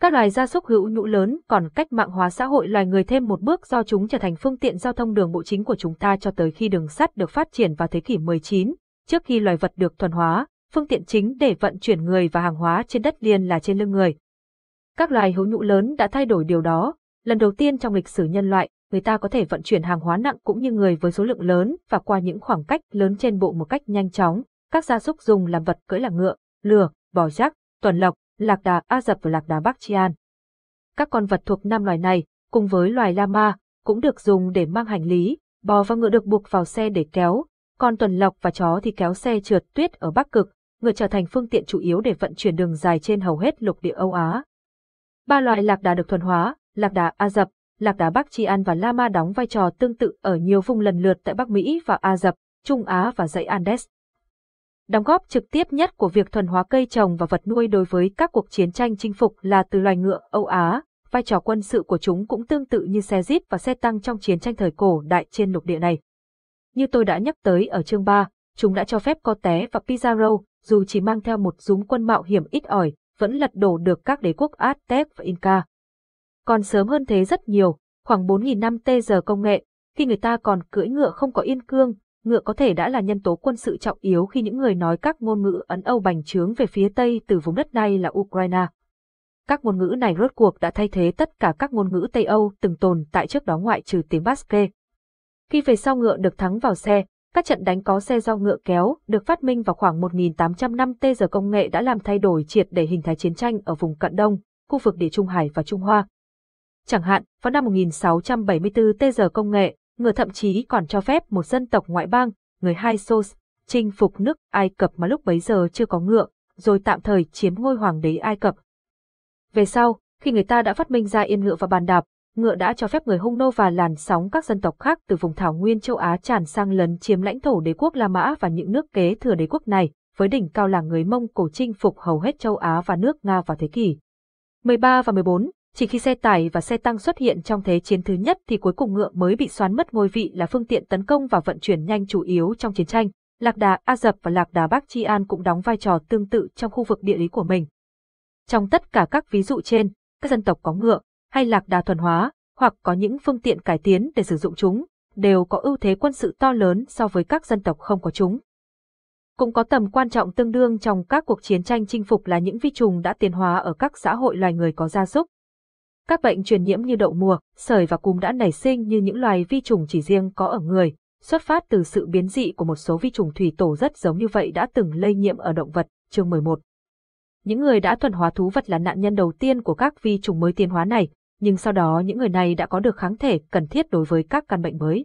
Các loài gia súc hữu nhũ lớn còn cách mạng hóa xã hội loài người thêm một bước do chúng trở thành phương tiện giao thông đường bộ chính của chúng ta cho tới khi đường sắt được phát triển vào thế kỷ 19, trước khi loài vật được thuần hóa, phương tiện chính để vận chuyển người và hàng hóa trên đất liền là trên lưng người. Các loài hữu nhũ lớn đã thay đổi điều đó, lần đầu tiên trong lịch sử nhân loại, người ta có thể vận chuyển hàng hóa nặng cũng như người với số lượng lớn và qua những khoảng cách lớn trên bộ một cách nhanh chóng, các gia súc dùng làm vật cưỡi là ngựa, lừa, bò giác, tuần lộc, lạc đà A dập và lạc đà Bắc Chian. Các con vật thuộc năm loài này, cùng với loài lama, cũng được dùng để mang hành lý, bò và ngựa được buộc vào xe để kéo, còn tuần lộc và chó thì kéo xe trượt tuyết ở Bắc Cực, ngựa trở thành phương tiện chủ yếu để vận chuyển đường dài trên hầu hết lục địa Âu Á. Ba loài lạc đà được thuần hóa, lạc đà A dập, lạc đà Bắc Tri An và Lama đóng vai trò tương tự ở nhiều vùng lần lượt tại Bắc Mỹ và a dập, Trung Á và dãy Andes. Đóng góp trực tiếp nhất của việc thuần hóa cây trồng và vật nuôi đối với các cuộc chiến tranh chinh phục là từ loài ngựa Âu Á, vai trò quân sự của chúng cũng tương tự như xe jeep và xe tăng trong chiến tranh thời cổ đại trên lục địa này. Như tôi đã nhắc tới ở chương 3, chúng đã cho phép té và Pizarro, dù chỉ mang theo một dúm quân mạo hiểm ít ỏi, vẫn lật đổ được các đế quốc Aztec và Inca. Còn sớm hơn thế rất nhiều, khoảng 4.000 năm tê giờ công nghệ, khi người ta còn cưỡi ngựa không có yên cương, ngựa có thể đã là nhân tố quân sự trọng yếu khi những người nói các ngôn ngữ Ấn Âu bành trướng về phía Tây từ vùng đất này là Ukraine. Các ngôn ngữ này rốt cuộc đã thay thế tất cả các ngôn ngữ Tây Âu từng tồn tại trước đó ngoại trừ tiếng Basque. Khi về sau ngựa được thắng vào xe, các trận đánh có xe do ngựa kéo được phát minh vào khoảng 1800 năm tê giờ công nghệ đã làm thay đổi triệt để hình thái chiến tranh ở vùng cận đông, khu vực địa Trung Hải và Trung Hoa. Chẳng hạn, vào năm 1674 tê giờ công nghệ Người thậm chí còn cho phép một dân tộc ngoại bang, người Hai Sos, chinh phục nước Ai Cập mà lúc bấy giờ chưa có ngựa, rồi tạm thời chiếm ngôi hoàng đế Ai Cập. Về sau, khi người ta đã phát minh ra yên ngựa và bàn đạp, ngựa đã cho phép người Hung Nô và làn sóng các dân tộc khác từ vùng thảo nguyên châu Á tràn sang lấn chiếm lãnh thổ đế quốc La Mã và những nước kế thừa đế quốc này, với đỉnh cao là người Mông Cổ chinh phục hầu hết châu Á và nước Nga vào thế kỷ 13 và 14. Chỉ khi xe tải và xe tăng xuất hiện trong thế chiến thứ nhất thì cuối cùng ngựa mới bị xoán mất ngôi vị là phương tiện tấn công và vận chuyển nhanh chủ yếu trong chiến tranh. Lạc Đà A Dập và Lạc Đà Bắc Chi An cũng đóng vai trò tương tự trong khu vực địa lý của mình. Trong tất cả các ví dụ trên, các dân tộc có ngựa hay lạc đà thuần hóa hoặc có những phương tiện cải tiến để sử dụng chúng đều có ưu thế quân sự to lớn so với các dân tộc không có chúng. Cũng có tầm quan trọng tương đương trong các cuộc chiến tranh chinh phục là những vi trùng đã tiến hóa ở các xã hội loài người có gia súc, các bệnh truyền nhiễm như đậu mùa, sởi và cúm đã nảy sinh như những loài vi trùng chỉ riêng có ở người, xuất phát từ sự biến dị của một số vi trùng thủy tổ rất giống như vậy đã từng lây nhiễm ở động vật, chương 11. Những người đã thuần hóa thú vật là nạn nhân đầu tiên của các vi trùng mới tiến hóa này, nhưng sau đó những người này đã có được kháng thể cần thiết đối với các căn bệnh mới.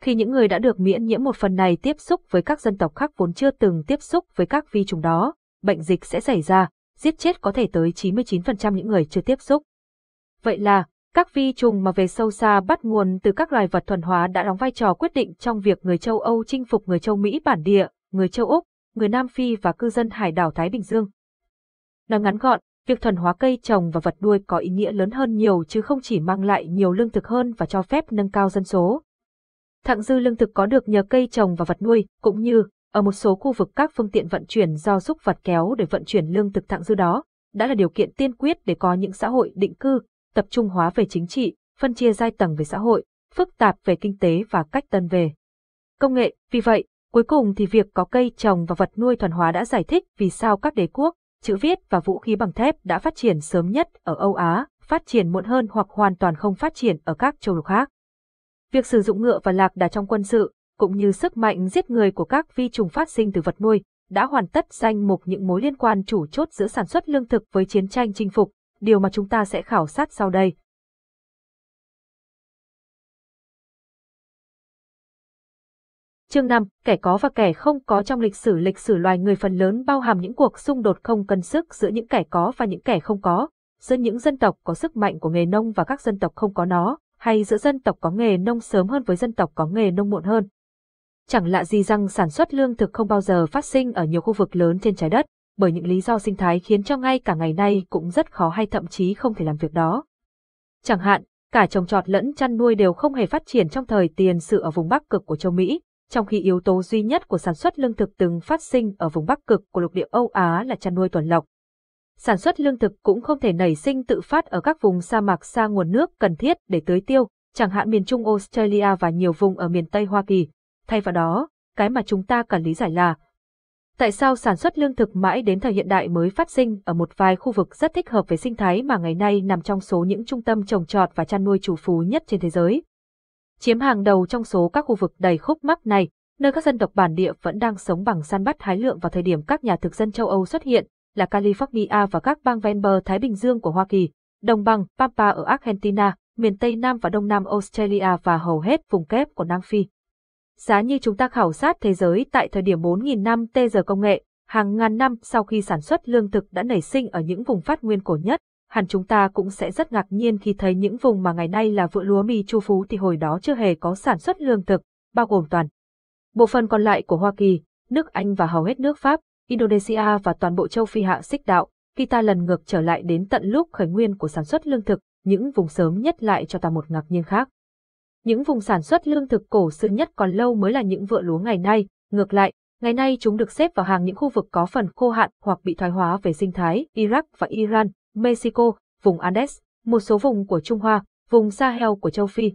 Khi những người đã được miễn nhiễm một phần này tiếp xúc với các dân tộc khác vốn chưa từng tiếp xúc với các vi trùng đó, bệnh dịch sẽ xảy ra, giết chết có thể tới 99% những người chưa tiếp xúc. Vậy là, các vi trùng mà về sâu xa bắt nguồn từ các loài vật thuần hóa đã đóng vai trò quyết định trong việc người châu Âu chinh phục người châu Mỹ bản địa, người châu Úc, người Nam Phi và cư dân hải đảo Thái Bình Dương. Nói ngắn gọn, việc thuần hóa cây trồng và vật nuôi có ý nghĩa lớn hơn nhiều chứ không chỉ mang lại nhiều lương thực hơn và cho phép nâng cao dân số. Thặng dư lương thực có được nhờ cây trồng và vật nuôi, cũng như, ở một số khu vực các phương tiện vận chuyển do xúc vật kéo để vận chuyển lương thực thặng dư đó, đã là điều kiện tiên quyết để có những xã hội định cư, tập trung hóa về chính trị, phân chia giai tầng về xã hội, phức tạp về kinh tế và cách tân về công nghệ. Vì vậy, cuối cùng thì việc có cây trồng và vật nuôi thuần hóa đã giải thích vì sao các đế quốc, chữ viết và vũ khí bằng thép đã phát triển sớm nhất ở Âu Á, phát triển muộn hơn hoặc hoàn toàn không phát triển ở các châu lục khác. Việc sử dụng ngựa và lạc đà trong quân sự, cũng như sức mạnh giết người của các vi trùng phát sinh từ vật nuôi, đã hoàn tất danh mục những mối liên quan chủ chốt giữa sản xuất lương thực với chiến tranh chinh phục, điều mà chúng ta sẽ khảo sát sau đây. Chương 5, kẻ có và kẻ không có trong lịch sử lịch sử loài người phần lớn bao hàm những cuộc xung đột không cân sức giữa những kẻ có và những kẻ không có, giữa những dân tộc có sức mạnh của nghề nông và các dân tộc không có nó, hay giữa dân tộc có nghề nông sớm hơn với dân tộc có nghề nông muộn hơn. Chẳng lạ gì rằng sản xuất lương thực không bao giờ phát sinh ở nhiều khu vực lớn trên trái đất, bởi những lý do sinh thái khiến cho ngay cả ngày nay cũng rất khó hay thậm chí không thể làm việc đó. Chẳng hạn, cả trồng trọt lẫn chăn nuôi đều không hề phát triển trong thời tiền sử ở vùng Bắc cực của châu Mỹ, trong khi yếu tố duy nhất của sản xuất lương thực từng phát sinh ở vùng Bắc cực của lục địa Âu Á là chăn nuôi tuần lộc. Sản xuất lương thực cũng không thể nảy sinh tự phát ở các vùng sa mạc xa nguồn nước cần thiết để tưới tiêu, chẳng hạn miền Trung Australia và nhiều vùng ở miền Tây Hoa Kỳ. Thay vào đó, cái mà chúng ta cần lý giải là Tại sao sản xuất lương thực mãi đến thời hiện đại mới phát sinh ở một vài khu vực rất thích hợp với sinh thái mà ngày nay nằm trong số những trung tâm trồng trọt và chăn nuôi chủ phú nhất trên thế giới? Chiếm hàng đầu trong số các khu vực đầy khúc mắc này, nơi các dân tộc bản địa vẫn đang sống bằng săn bắt hái lượm vào thời điểm các nhà thực dân châu Âu xuất hiện, là California và các bang ven bờ Thái Bình Dương của Hoa Kỳ, đồng bằng Pampa ở Argentina, miền Tây Nam và Đông Nam Australia và hầu hết vùng kép của Nam Phi. Giá như chúng ta khảo sát thế giới tại thời điểm 4.000 năm tê giờ công nghệ, hàng ngàn năm sau khi sản xuất lương thực đã nảy sinh ở những vùng phát nguyên cổ nhất, hẳn chúng ta cũng sẽ rất ngạc nhiên khi thấy những vùng mà ngày nay là vựa lúa mì chu phú thì hồi đó chưa hề có sản xuất lương thực, bao gồm toàn. Bộ phần còn lại của Hoa Kỳ, nước Anh và hầu hết nước Pháp, Indonesia và toàn bộ châu Phi hạ xích đạo, khi ta lần ngược trở lại đến tận lúc khởi nguyên của sản xuất lương thực, những vùng sớm nhất lại cho ta một ngạc nhiên khác những vùng sản xuất lương thực cổ xưa nhất còn lâu mới là những vựa lúa ngày nay, ngược lại, ngày nay chúng được xếp vào hàng những khu vực có phần khô hạn hoặc bị thoái hóa về sinh thái Iraq và Iran, Mexico, vùng Andes, một số vùng của Trung Hoa, vùng Sahel của châu Phi.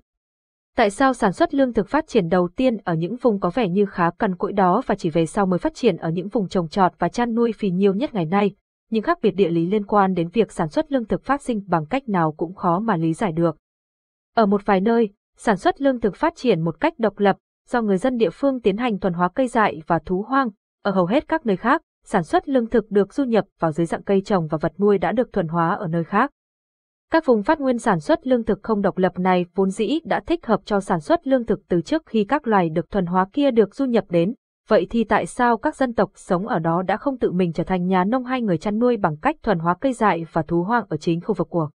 Tại sao sản xuất lương thực phát triển đầu tiên ở những vùng có vẻ như khá cằn cỗi đó và chỉ về sau mới phát triển ở những vùng trồng trọt và chăn nuôi phì nhiều nhất ngày nay? Những khác biệt địa lý liên quan đến việc sản xuất lương thực phát sinh bằng cách nào cũng khó mà lý giải được. Ở một vài nơi, sản xuất lương thực phát triển một cách độc lập, do người dân địa phương tiến hành thuần hóa cây dại và thú hoang. Ở hầu hết các nơi khác, sản xuất lương thực được du nhập vào dưới dạng cây trồng và vật nuôi đã được thuần hóa ở nơi khác. Các vùng phát nguyên sản xuất lương thực không độc lập này vốn dĩ đã thích hợp cho sản xuất lương thực từ trước khi các loài được thuần hóa kia được du nhập đến. Vậy thì tại sao các dân tộc sống ở đó đã không tự mình trở thành nhà nông hay người chăn nuôi bằng cách thuần hóa cây dại và thú hoang ở chính khu vực của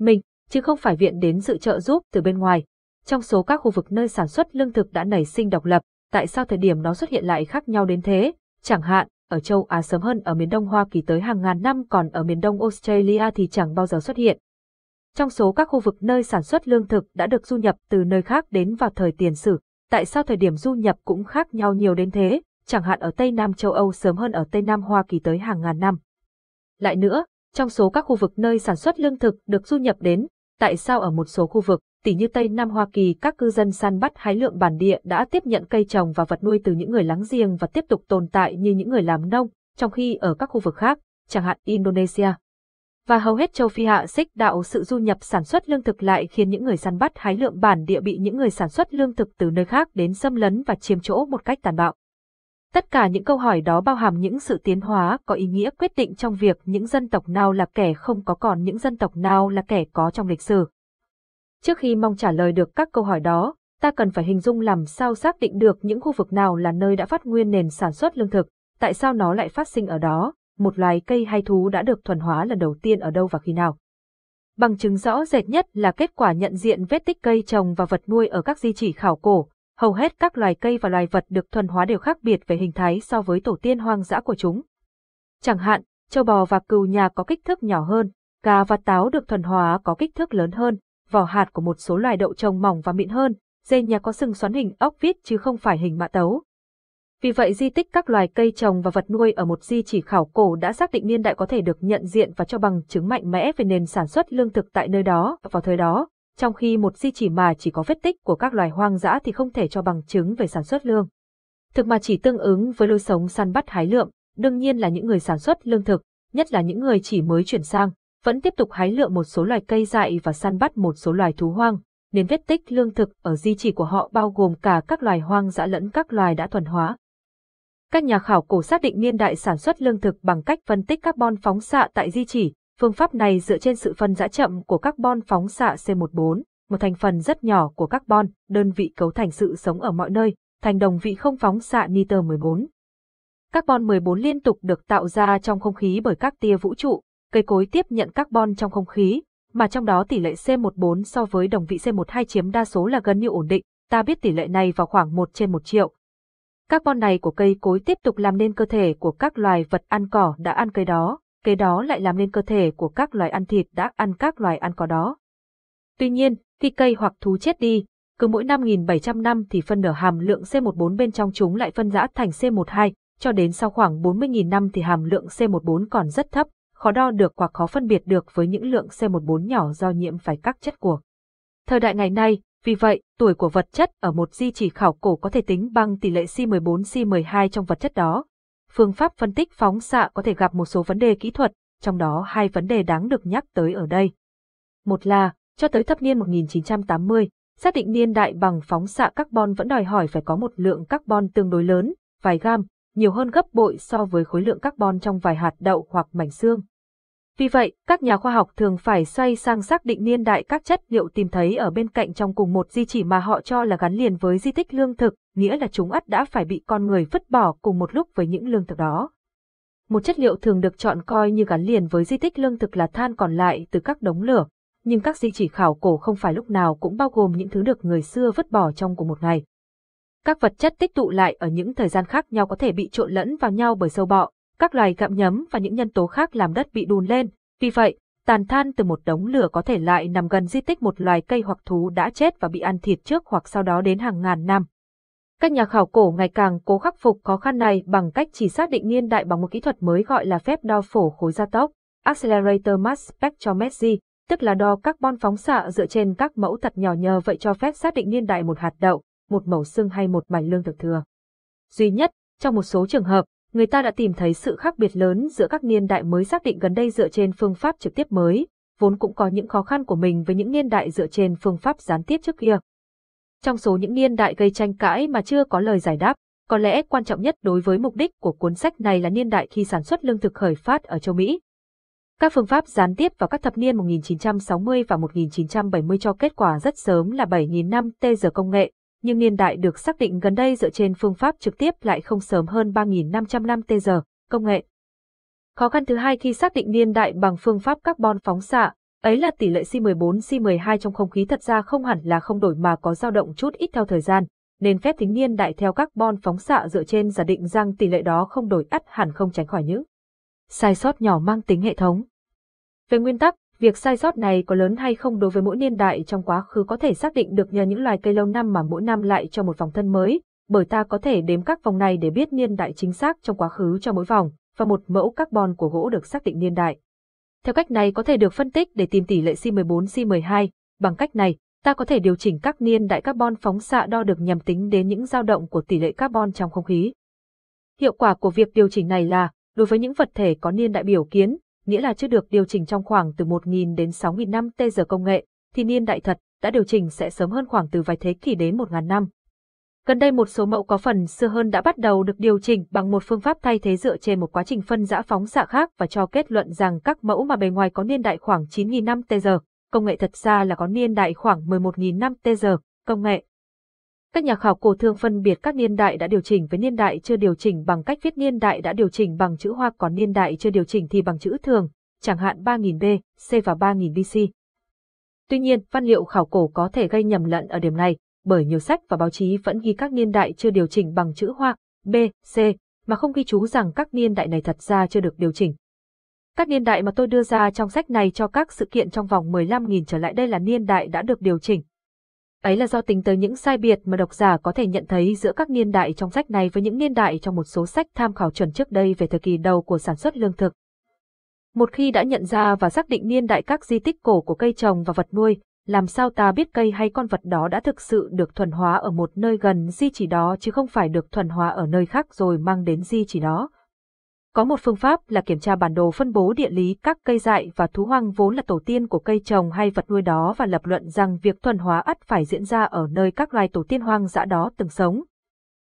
mình, chứ không phải viện đến sự trợ giúp từ bên ngoài? trong số các khu vực nơi sản xuất lương thực đã nảy sinh độc lập, tại sao thời điểm nó xuất hiện lại khác nhau đến thế? Chẳng hạn, ở châu Á sớm hơn ở miền đông Hoa Kỳ tới hàng ngàn năm còn ở miền đông Australia thì chẳng bao giờ xuất hiện. Trong số các khu vực nơi sản xuất lương thực đã được du nhập từ nơi khác đến vào thời tiền sử, tại sao thời điểm du nhập cũng khác nhau nhiều đến thế, chẳng hạn ở Tây Nam châu Âu sớm hơn ở Tây Nam Hoa Kỳ tới hàng ngàn năm. Lại nữa, trong số các khu vực nơi sản xuất lương thực được du nhập đến, tại sao ở một số khu vực, tỉ như Tây Nam Hoa Kỳ các cư dân săn bắt hái lượm bản địa đã tiếp nhận cây trồng và vật nuôi từ những người láng giềng và tiếp tục tồn tại như những người làm nông, trong khi ở các khu vực khác, chẳng hạn Indonesia. Và hầu hết châu Phi hạ xích đạo sự du nhập sản xuất lương thực lại khiến những người săn bắt hái lượm bản địa bị những người sản xuất lương thực từ nơi khác đến xâm lấn và chiếm chỗ một cách tàn bạo. Tất cả những câu hỏi đó bao hàm những sự tiến hóa có ý nghĩa quyết định trong việc những dân tộc nào là kẻ không có còn những dân tộc nào là kẻ có trong lịch sử. Trước khi mong trả lời được các câu hỏi đó, ta cần phải hình dung làm sao xác định được những khu vực nào là nơi đã phát nguyên nền sản xuất lương thực, tại sao nó lại phát sinh ở đó, một loài cây hay thú đã được thuần hóa lần đầu tiên ở đâu và khi nào. Bằng chứng rõ rệt nhất là kết quả nhận diện vết tích cây trồng và vật nuôi ở các di chỉ khảo cổ, hầu hết các loài cây và loài vật được thuần hóa đều khác biệt về hình thái so với tổ tiên hoang dã của chúng. Chẳng hạn, châu bò và cừu nhà có kích thước nhỏ hơn, gà và táo được thuần hóa có kích thước lớn hơn, vỏ hạt của một số loài đậu trồng mỏng và mịn hơn, Dây nhà có sừng xoắn hình ốc vít chứ không phải hình mã tấu. Vì vậy di tích các loài cây trồng và vật nuôi ở một di chỉ khảo cổ đã xác định niên đại có thể được nhận diện và cho bằng chứng mạnh mẽ về nền sản xuất lương thực tại nơi đó vào thời đó, trong khi một di chỉ mà chỉ có vết tích của các loài hoang dã thì không thể cho bằng chứng về sản xuất lương. Thực mà chỉ tương ứng với lối sống săn bắt hái lượm, đương nhiên là những người sản xuất lương thực, nhất là những người chỉ mới chuyển sang vẫn tiếp tục hái lượm một số loài cây dại và săn bắt một số loài thú hoang. Nên vết tích lương thực ở di chỉ của họ bao gồm cả các loài hoang dã lẫn các loài đã thuần hóa. Các nhà khảo cổ xác định niên đại sản xuất lương thực bằng cách phân tích carbon phóng xạ tại di chỉ. Phương pháp này dựa trên sự phân giã chậm của carbon phóng xạ C14, một thành phần rất nhỏ của carbon, đơn vị cấu thành sự sống ở mọi nơi, thành đồng vị không phóng xạ nitơ 14. Carbon 14 liên tục được tạo ra trong không khí bởi các tia vũ trụ, cây cối tiếp nhận carbon trong không khí, mà trong đó tỷ lệ C14 so với đồng vị C12 chiếm đa số là gần như ổn định, ta biết tỷ lệ này vào khoảng 1 trên 1 triệu. Carbon này của cây cối tiếp tục làm nên cơ thể của các loài vật ăn cỏ đã ăn cây đó, cây đó lại làm nên cơ thể của các loài ăn thịt đã ăn các loài ăn cỏ đó. Tuy nhiên, khi cây hoặc thú chết đi, cứ mỗi 5.700 năm thì phân nửa hàm lượng C14 bên trong chúng lại phân rã thành C12, cho đến sau khoảng 40.000 năm thì hàm lượng C14 còn rất thấp, khó đo được hoặc khó phân biệt được với những lượng C14 nhỏ do nhiễm phải các chất của. Thời đại ngày nay, vì vậy, tuổi của vật chất ở một di chỉ khảo cổ có thể tính bằng tỷ lệ C14-C12 trong vật chất đó. Phương pháp phân tích phóng xạ có thể gặp một số vấn đề kỹ thuật, trong đó hai vấn đề đáng được nhắc tới ở đây. Một là, cho tới thập niên 1980, xác định niên đại bằng phóng xạ carbon vẫn đòi hỏi phải có một lượng carbon tương đối lớn, vài gam, nhiều hơn gấp bội so với khối lượng carbon trong vài hạt đậu hoặc mảnh xương. Vì vậy, các nhà khoa học thường phải xoay sang xác định niên đại các chất liệu tìm thấy ở bên cạnh trong cùng một di chỉ mà họ cho là gắn liền với di tích lương thực, nghĩa là chúng ắt đã phải bị con người vứt bỏ cùng một lúc với những lương thực đó. Một chất liệu thường được chọn coi như gắn liền với di tích lương thực là than còn lại từ các đống lửa, nhưng các di chỉ khảo cổ không phải lúc nào cũng bao gồm những thứ được người xưa vứt bỏ trong cùng một ngày. Các vật chất tích tụ lại ở những thời gian khác nhau có thể bị trộn lẫn vào nhau bởi sâu bọ, các loài gặm nhấm và những nhân tố khác làm đất bị đùn lên. Vì vậy, tàn than từ một đống lửa có thể lại nằm gần di tích một loài cây hoặc thú đã chết và bị ăn thịt trước hoặc sau đó đến hàng ngàn năm. Các nhà khảo cổ ngày càng cố khắc phục khó khăn này bằng cách chỉ xác định niên đại bằng một kỹ thuật mới gọi là phép đo phổ khối gia tốc, Accelerator Mass Spectrometry, tức là đo carbon phóng xạ dựa trên các mẫu thật nhỏ nhờ vậy cho phép xác định niên đại một hạt đậu, một mẩu xương hay một mảnh lương thực thừa. Duy nhất, trong một số trường hợp, người ta đã tìm thấy sự khác biệt lớn giữa các niên đại mới xác định gần đây dựa trên phương pháp trực tiếp mới, vốn cũng có những khó khăn của mình với những niên đại dựa trên phương pháp gián tiếp trước kia. Trong số những niên đại gây tranh cãi mà chưa có lời giải đáp, có lẽ quan trọng nhất đối với mục đích của cuốn sách này là niên đại khi sản xuất lương thực khởi phát ở châu Mỹ. Các phương pháp gián tiếp vào các thập niên 1960 và 1970 cho kết quả rất sớm là 7.000 năm tê giờ công nghệ, nhưng niên đại được xác định gần đây dựa trên phương pháp trực tiếp lại không sớm hơn 3.500 năm tê giờ, công nghệ. Khó khăn thứ hai khi xác định niên đại bằng phương pháp carbon phóng xạ, ấy là tỷ lệ C14-C12 trong không khí thật ra không hẳn là không đổi mà có dao động chút ít theo thời gian, nên phép tính niên đại theo carbon phóng xạ dựa trên giả định rằng tỷ lệ đó không đổi ắt hẳn không tránh khỏi những sai sót nhỏ mang tính hệ thống. Về nguyên tắc, Việc sai sót này có lớn hay không đối với mỗi niên đại trong quá khứ có thể xác định được nhờ những loài cây lâu năm mà mỗi năm lại cho một vòng thân mới, bởi ta có thể đếm các vòng này để biết niên đại chính xác trong quá khứ cho mỗi vòng, và một mẫu carbon của gỗ được xác định niên đại. Theo cách này có thể được phân tích để tìm tỷ lệ C14C12. Bằng cách này, ta có thể điều chỉnh các niên đại carbon phóng xạ đo được nhằm tính đến những dao động của tỷ lệ carbon trong không khí. Hiệu quả của việc điều chỉnh này là, đối với những vật thể có niên đại biểu kiến, nghĩa là chưa được điều chỉnh trong khoảng từ 1.000 đến 6.000 năm tê giờ công nghệ, thì niên đại thật đã điều chỉnh sẽ sớm hơn khoảng từ vài thế kỷ đến 1.000 năm. Gần đây một số mẫu có phần xưa hơn đã bắt đầu được điều chỉnh bằng một phương pháp thay thế dựa trên một quá trình phân giã phóng xạ khác và cho kết luận rằng các mẫu mà bề ngoài có niên đại khoảng 9.000 năm tê giờ, công nghệ thật ra là có niên đại khoảng 11.000 năm tê giờ, công nghệ các nhà khảo cổ thường phân biệt các niên đại đã điều chỉnh với niên đại chưa điều chỉnh bằng cách viết niên đại đã điều chỉnh bằng chữ hoa còn niên đại chưa điều chỉnh thì bằng chữ thường, chẳng hạn 3000B, C và 3000 BC. Tuy nhiên, văn liệu khảo cổ có thể gây nhầm lẫn ở điểm này, bởi nhiều sách và báo chí vẫn ghi các niên đại chưa điều chỉnh bằng chữ hoa, B, C, mà không ghi chú rằng các niên đại này thật ra chưa được điều chỉnh. Các niên đại mà tôi đưa ra trong sách này cho các sự kiện trong vòng 15.000 trở lại đây là niên đại đã được điều chỉnh, ấy là do tính tới những sai biệt mà độc giả có thể nhận thấy giữa các niên đại trong sách này với những niên đại trong một số sách tham khảo chuẩn trước đây về thời kỳ đầu của sản xuất lương thực. Một khi đã nhận ra và xác định niên đại các di tích cổ của cây trồng và vật nuôi, làm sao ta biết cây hay con vật đó đã thực sự được thuần hóa ở một nơi gần di chỉ đó chứ không phải được thuần hóa ở nơi khác rồi mang đến di chỉ đó. Có một phương pháp là kiểm tra bản đồ phân bố địa lý các cây dại và thú hoang vốn là tổ tiên của cây trồng hay vật nuôi đó và lập luận rằng việc thuần hóa ắt phải diễn ra ở nơi các loài tổ tiên hoang dã đó từng sống.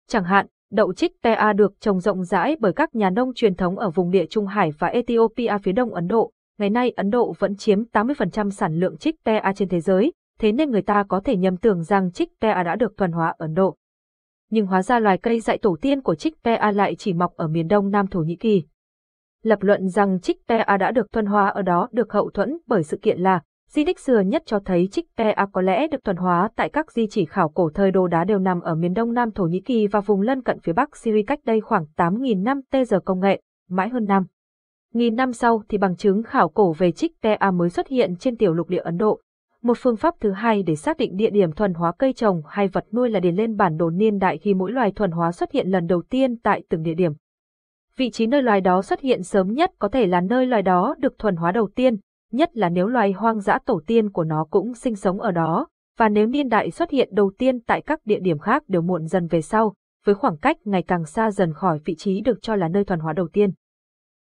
Chẳng hạn, đậu trích tea được trồng rộng rãi bởi các nhà nông truyền thống ở vùng địa Trung Hải và Ethiopia phía đông Ấn Độ. Ngày nay Ấn Độ vẫn chiếm 80% sản lượng trích tea trên thế giới, thế nên người ta có thể nhầm tưởng rằng trích tea đã được thuần hóa Ấn Độ nhưng hóa ra loài cây dại tổ tiên của Chickpea lại chỉ mọc ở miền đông Nam Thổ Nhĩ Kỳ. Lập luận rằng Chickpea đã được thuần hóa ở đó được hậu thuẫn bởi sự kiện là di tích xưa nhất cho thấy Chickpea có lẽ được thuần hóa tại các di chỉ khảo cổ thời đồ đá đều nằm ở miền đông Nam Thổ Nhĩ Kỳ và vùng lân cận phía Bắc Syria cách đây khoảng 8.000 năm tê giờ công nghệ, mãi hơn năm. Nghìn năm sau thì bằng chứng khảo cổ về Chickpea mới xuất hiện trên tiểu lục địa Ấn Độ, một phương pháp thứ hai để xác định địa điểm thuần hóa cây trồng hay vật nuôi là điền lên bản đồ niên đại khi mỗi loài thuần hóa xuất hiện lần đầu tiên tại từng địa điểm. Vị trí nơi loài đó xuất hiện sớm nhất có thể là nơi loài đó được thuần hóa đầu tiên, nhất là nếu loài hoang dã tổ tiên của nó cũng sinh sống ở đó, và nếu niên đại xuất hiện đầu tiên tại các địa điểm khác đều muộn dần về sau, với khoảng cách ngày càng xa dần khỏi vị trí được cho là nơi thuần hóa đầu tiên.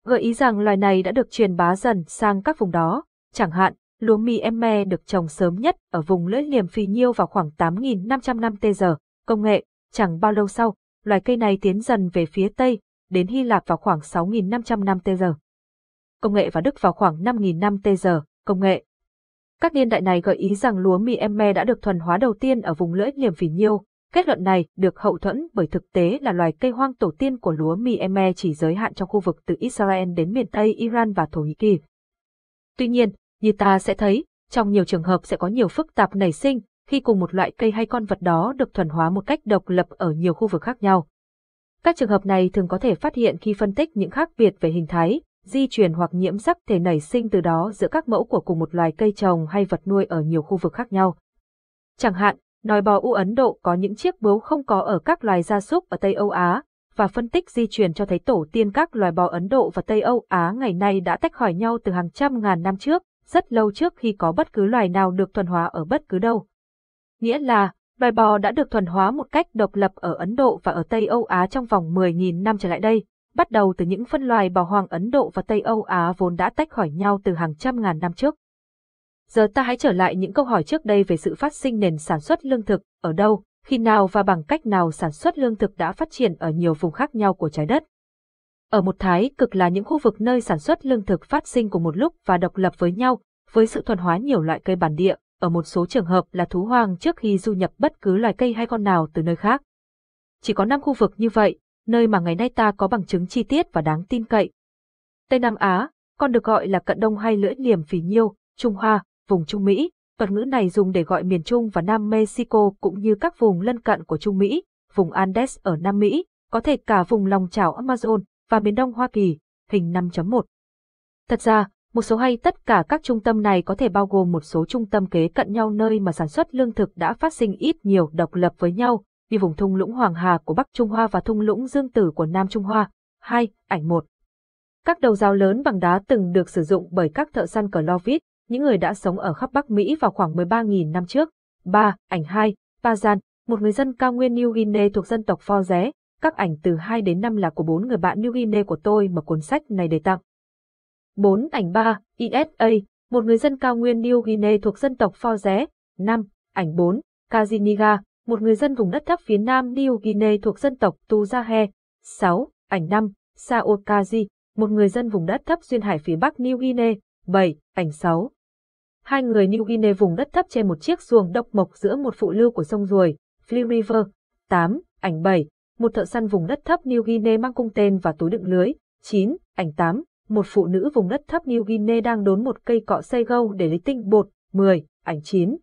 Gợi ý rằng loài này đã được truyền bá dần sang các vùng đó, chẳng hạn, lúa mì emme được trồng sớm nhất ở vùng lưỡi liềm phì nhiêu vào khoảng 8.500 năm tê giờ. Công nghệ, chẳng bao lâu sau, loài cây này tiến dần về phía Tây, đến Hy Lạp vào khoảng 6.500 năm tê giờ. Công nghệ và Đức vào khoảng 5.000 năm tê giờ. Công nghệ Các niên đại này gợi ý rằng lúa mì emme đã được thuần hóa đầu tiên ở vùng lưỡi liềm phì nhiêu. Kết luận này được hậu thuẫn bởi thực tế là loài cây hoang tổ tiên của lúa mì emme chỉ giới hạn trong khu vực từ Israel đến miền Tây Iran và Thổ Nhĩ Kỳ. Tuy nhiên, như ta sẽ thấy, trong nhiều trường hợp sẽ có nhiều phức tạp nảy sinh khi cùng một loại cây hay con vật đó được thuần hóa một cách độc lập ở nhiều khu vực khác nhau. Các trường hợp này thường có thể phát hiện khi phân tích những khác biệt về hình thái, di truyền hoặc nhiễm sắc thể nảy sinh từ đó giữa các mẫu của cùng một loài cây trồng hay vật nuôi ở nhiều khu vực khác nhau. Chẳng hạn, nòi bò u Ấn Độ có những chiếc bướu không có ở các loài gia súc ở Tây Âu Á, và phân tích di truyền cho thấy tổ tiên các loài bò Ấn Độ và Tây Âu Á ngày nay đã tách khỏi nhau từ hàng trăm ngàn năm trước, rất lâu trước khi có bất cứ loài nào được thuần hóa ở bất cứ đâu. Nghĩa là, loài bò đã được thuần hóa một cách độc lập ở Ấn Độ và ở Tây Âu Á trong vòng 10.000 năm trở lại đây, bắt đầu từ những phân loài bò hoàng Ấn Độ và Tây Âu Á vốn đã tách khỏi nhau từ hàng trăm ngàn năm trước. Giờ ta hãy trở lại những câu hỏi trước đây về sự phát sinh nền sản xuất lương thực, ở đâu, khi nào và bằng cách nào sản xuất lương thực đã phát triển ở nhiều vùng khác nhau của trái đất. Ở một thái cực là những khu vực nơi sản xuất lương thực phát sinh cùng một lúc và độc lập với nhau, với sự thuần hóa nhiều loại cây bản địa, ở một số trường hợp là thú hoang trước khi du nhập bất cứ loài cây hay con nào từ nơi khác. Chỉ có năm khu vực như vậy, nơi mà ngày nay ta có bằng chứng chi tiết và đáng tin cậy. Tây Nam Á, còn được gọi là cận đông hay lưỡi liềm phì nhiêu, Trung Hoa, vùng Trung Mỹ, thuật ngữ này dùng để gọi miền Trung và Nam Mexico cũng như các vùng lân cận của Trung Mỹ, vùng Andes ở Nam Mỹ, có thể cả vùng lòng trào Amazon, và miền đông Hoa Kỳ, hình 5.1. Thật ra, một số hay tất cả các trung tâm này có thể bao gồm một số trung tâm kế cận nhau nơi mà sản xuất lương thực đã phát sinh ít nhiều độc lập với nhau, như vùng thung lũng Hoàng Hà của Bắc Trung Hoa và thung lũng Dương Tử của Nam Trung Hoa. 2. Ảnh 1 Các đầu giáo lớn bằng đá từng được sử dụng bởi các thợ săn cờ Lovit, những người đã sống ở khắp Bắc Mỹ vào khoảng 13.000 năm trước. 3. Ảnh 2 Pazan, một người dân cao nguyên New Guinea thuộc dân tộc Pho Ré, các ảnh từ 2 đến 5 là của bốn người bạn New Guinea của tôi mà cuốn sách này để tặng. 4. Ảnh 3. ISA, e một người dân cao nguyên New Guinea thuộc dân tộc Phao Ré. 5. Ảnh 4. Kaziniga, một người dân vùng đất thấp phía nam New Guinea thuộc dân tộc Tuzahe. 6. Ảnh 5. Saokazi, một người dân vùng đất thấp duyên hải phía bắc New Guinea. 7. Ảnh 6. Hai người New Guinea vùng đất thấp che một chiếc xuồng độc mộc giữa một phụ lưu của sông Ruồi, Flea River. 8. Ảnh 7 một thợ săn vùng đất thấp New Guinea mang cung tên và túi đựng lưới. 9. Ảnh 8. Một phụ nữ vùng đất thấp New Guinea đang đốn một cây cọ xây gâu để lấy tinh bột. 10. Ảnh 9.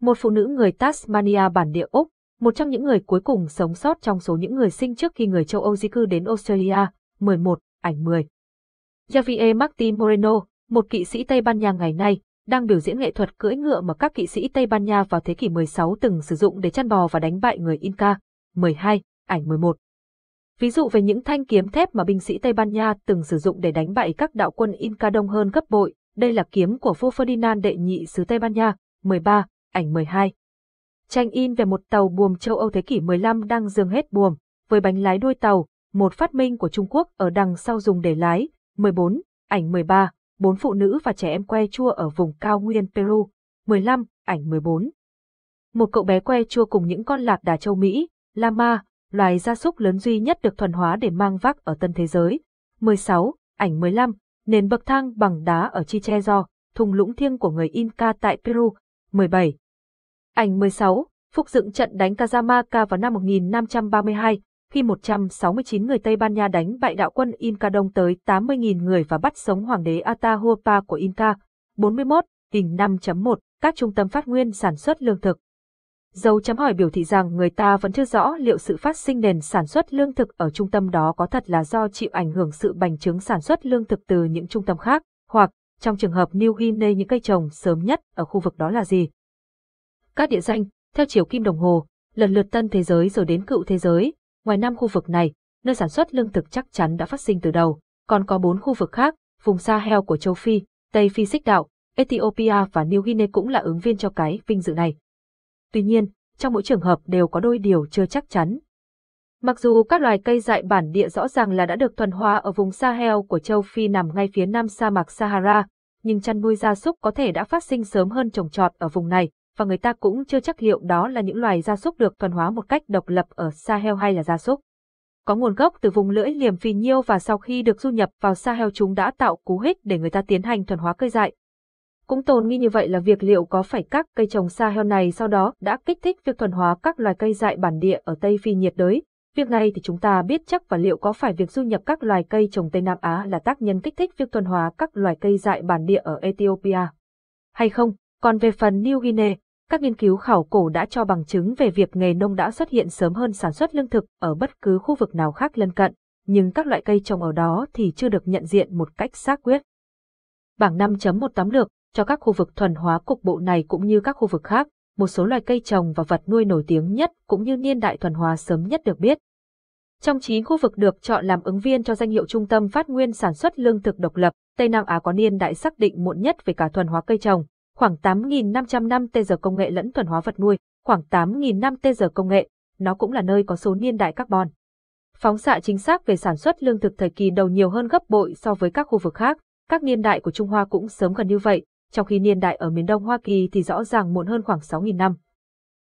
Một phụ nữ người Tasmania bản địa Úc, một trong những người cuối cùng sống sót trong số những người sinh trước khi người châu Âu di cư đến Australia. 11. Ảnh 10. Javier Martin Moreno, một kỵ sĩ Tây Ban Nha ngày nay, đang biểu diễn nghệ thuật cưỡi ngựa mà các kỵ sĩ Tây Ban Nha vào thế kỷ 16 từng sử dụng để chăn bò và đánh bại người Inca. 12. Ảnh 11 Ví dụ về những thanh kiếm thép mà binh sĩ Tây Ban Nha từng sử dụng để đánh bại các đạo quân Inca đông hơn gấp bội, đây là kiếm của vua Ferdinand đệ nhị xứ Tây Ban Nha, 13, ảnh 12. Tranh in về một tàu buồm châu Âu thế kỷ 15 đang dường hết buồm, với bánh lái đuôi tàu, một phát minh của Trung Quốc ở đằng sau dùng để lái, 14, ảnh 13, bốn phụ nữ và trẻ em que chua ở vùng cao nguyên Peru, 15, ảnh 14. Một cậu bé que chua cùng những con lạc đà châu Mỹ, Lama, loài gia súc lớn duy nhất được thuần hóa để mang vác ở tân thế giới. 16. Ảnh 15. Nền bậc thang bằng đá ở Chichezo, thùng lũng thiêng của người Inca tại Peru. 17. Ảnh 16. Phúc dựng trận đánh Cajamarca vào năm 1532, khi 169 người Tây Ban Nha đánh bại đạo quân Inca đông tới 80.000 người và bắt sống hoàng đế Atahualpa của Inca. 41. Hình 5.1. Các trung tâm phát nguyên sản xuất lương thực. Dấu chấm hỏi biểu thị rằng người ta vẫn chưa rõ liệu sự phát sinh nền sản xuất lương thực ở trung tâm đó có thật là do chịu ảnh hưởng sự bành trướng sản xuất lương thực từ những trung tâm khác, hoặc, trong trường hợp New Guinea những cây trồng sớm nhất ở khu vực đó là gì. Các địa danh, theo chiều kim đồng hồ, lần lượt tân thế giới rồi đến cựu thế giới, ngoài năm khu vực này, nơi sản xuất lương thực chắc chắn đã phát sinh từ đầu, còn có bốn khu vực khác, vùng Sahel của châu Phi, Tây Phi xích đạo, Ethiopia và New Guinea cũng là ứng viên cho cái vinh dự này. Tuy nhiên, trong mỗi trường hợp đều có đôi điều chưa chắc chắn. Mặc dù các loài cây dại bản địa rõ ràng là đã được thuần hóa ở vùng Sahel của châu Phi nằm ngay phía nam sa mạc Sahara, nhưng chăn nuôi gia súc có thể đã phát sinh sớm hơn trồng trọt ở vùng này, và người ta cũng chưa chắc liệu đó là những loài gia súc được thuần hóa một cách độc lập ở Sahel hay là gia súc. Có nguồn gốc từ vùng lưỡi liềm phì nhiêu và sau khi được du nhập vào Sahel chúng đã tạo cú hích để người ta tiến hành thuần hóa cây dại, cũng tồn nghi như vậy là việc liệu có phải các cây trồng sa heo này sau đó đã kích thích việc thuần hóa các loài cây dại bản địa ở Tây Phi nhiệt đới. Việc này thì chúng ta biết chắc và liệu có phải việc du nhập các loài cây trồng Tây Nam Á là tác nhân kích thích việc thuần hóa các loài cây dại bản địa ở Ethiopia hay không? Còn về phần New Guinea, các nghiên cứu khảo cổ đã cho bằng chứng về việc nghề nông đã xuất hiện sớm hơn sản xuất lương thực ở bất cứ khu vực nào khác lân cận, nhưng các loại cây trồng ở đó thì chưa được nhận diện một cách xác quyết. Bảng 5.18 lược cho các khu vực thuần hóa cục bộ này cũng như các khu vực khác, một số loài cây trồng và vật nuôi nổi tiếng nhất cũng như niên đại thuần hóa sớm nhất được biết. Trong 9 khu vực được chọn làm ứng viên cho danh hiệu trung tâm phát nguyên sản xuất lương thực độc lập, Tây Nam Á có niên đại xác định muộn nhất về cả thuần hóa cây trồng, khoảng 8.500 năm tê giờ công nghệ lẫn thuần hóa vật nuôi, khoảng 8.000 năm tê giờ công nghệ, nó cũng là nơi có số niên đại carbon. Phóng xạ chính xác về sản xuất lương thực thời kỳ đầu nhiều hơn gấp bội so với các khu vực khác, các niên đại của Trung Hoa cũng sớm gần như vậy, trong khi niên đại ở miền đông Hoa Kỳ thì rõ ràng muộn hơn khoảng 6.000 năm.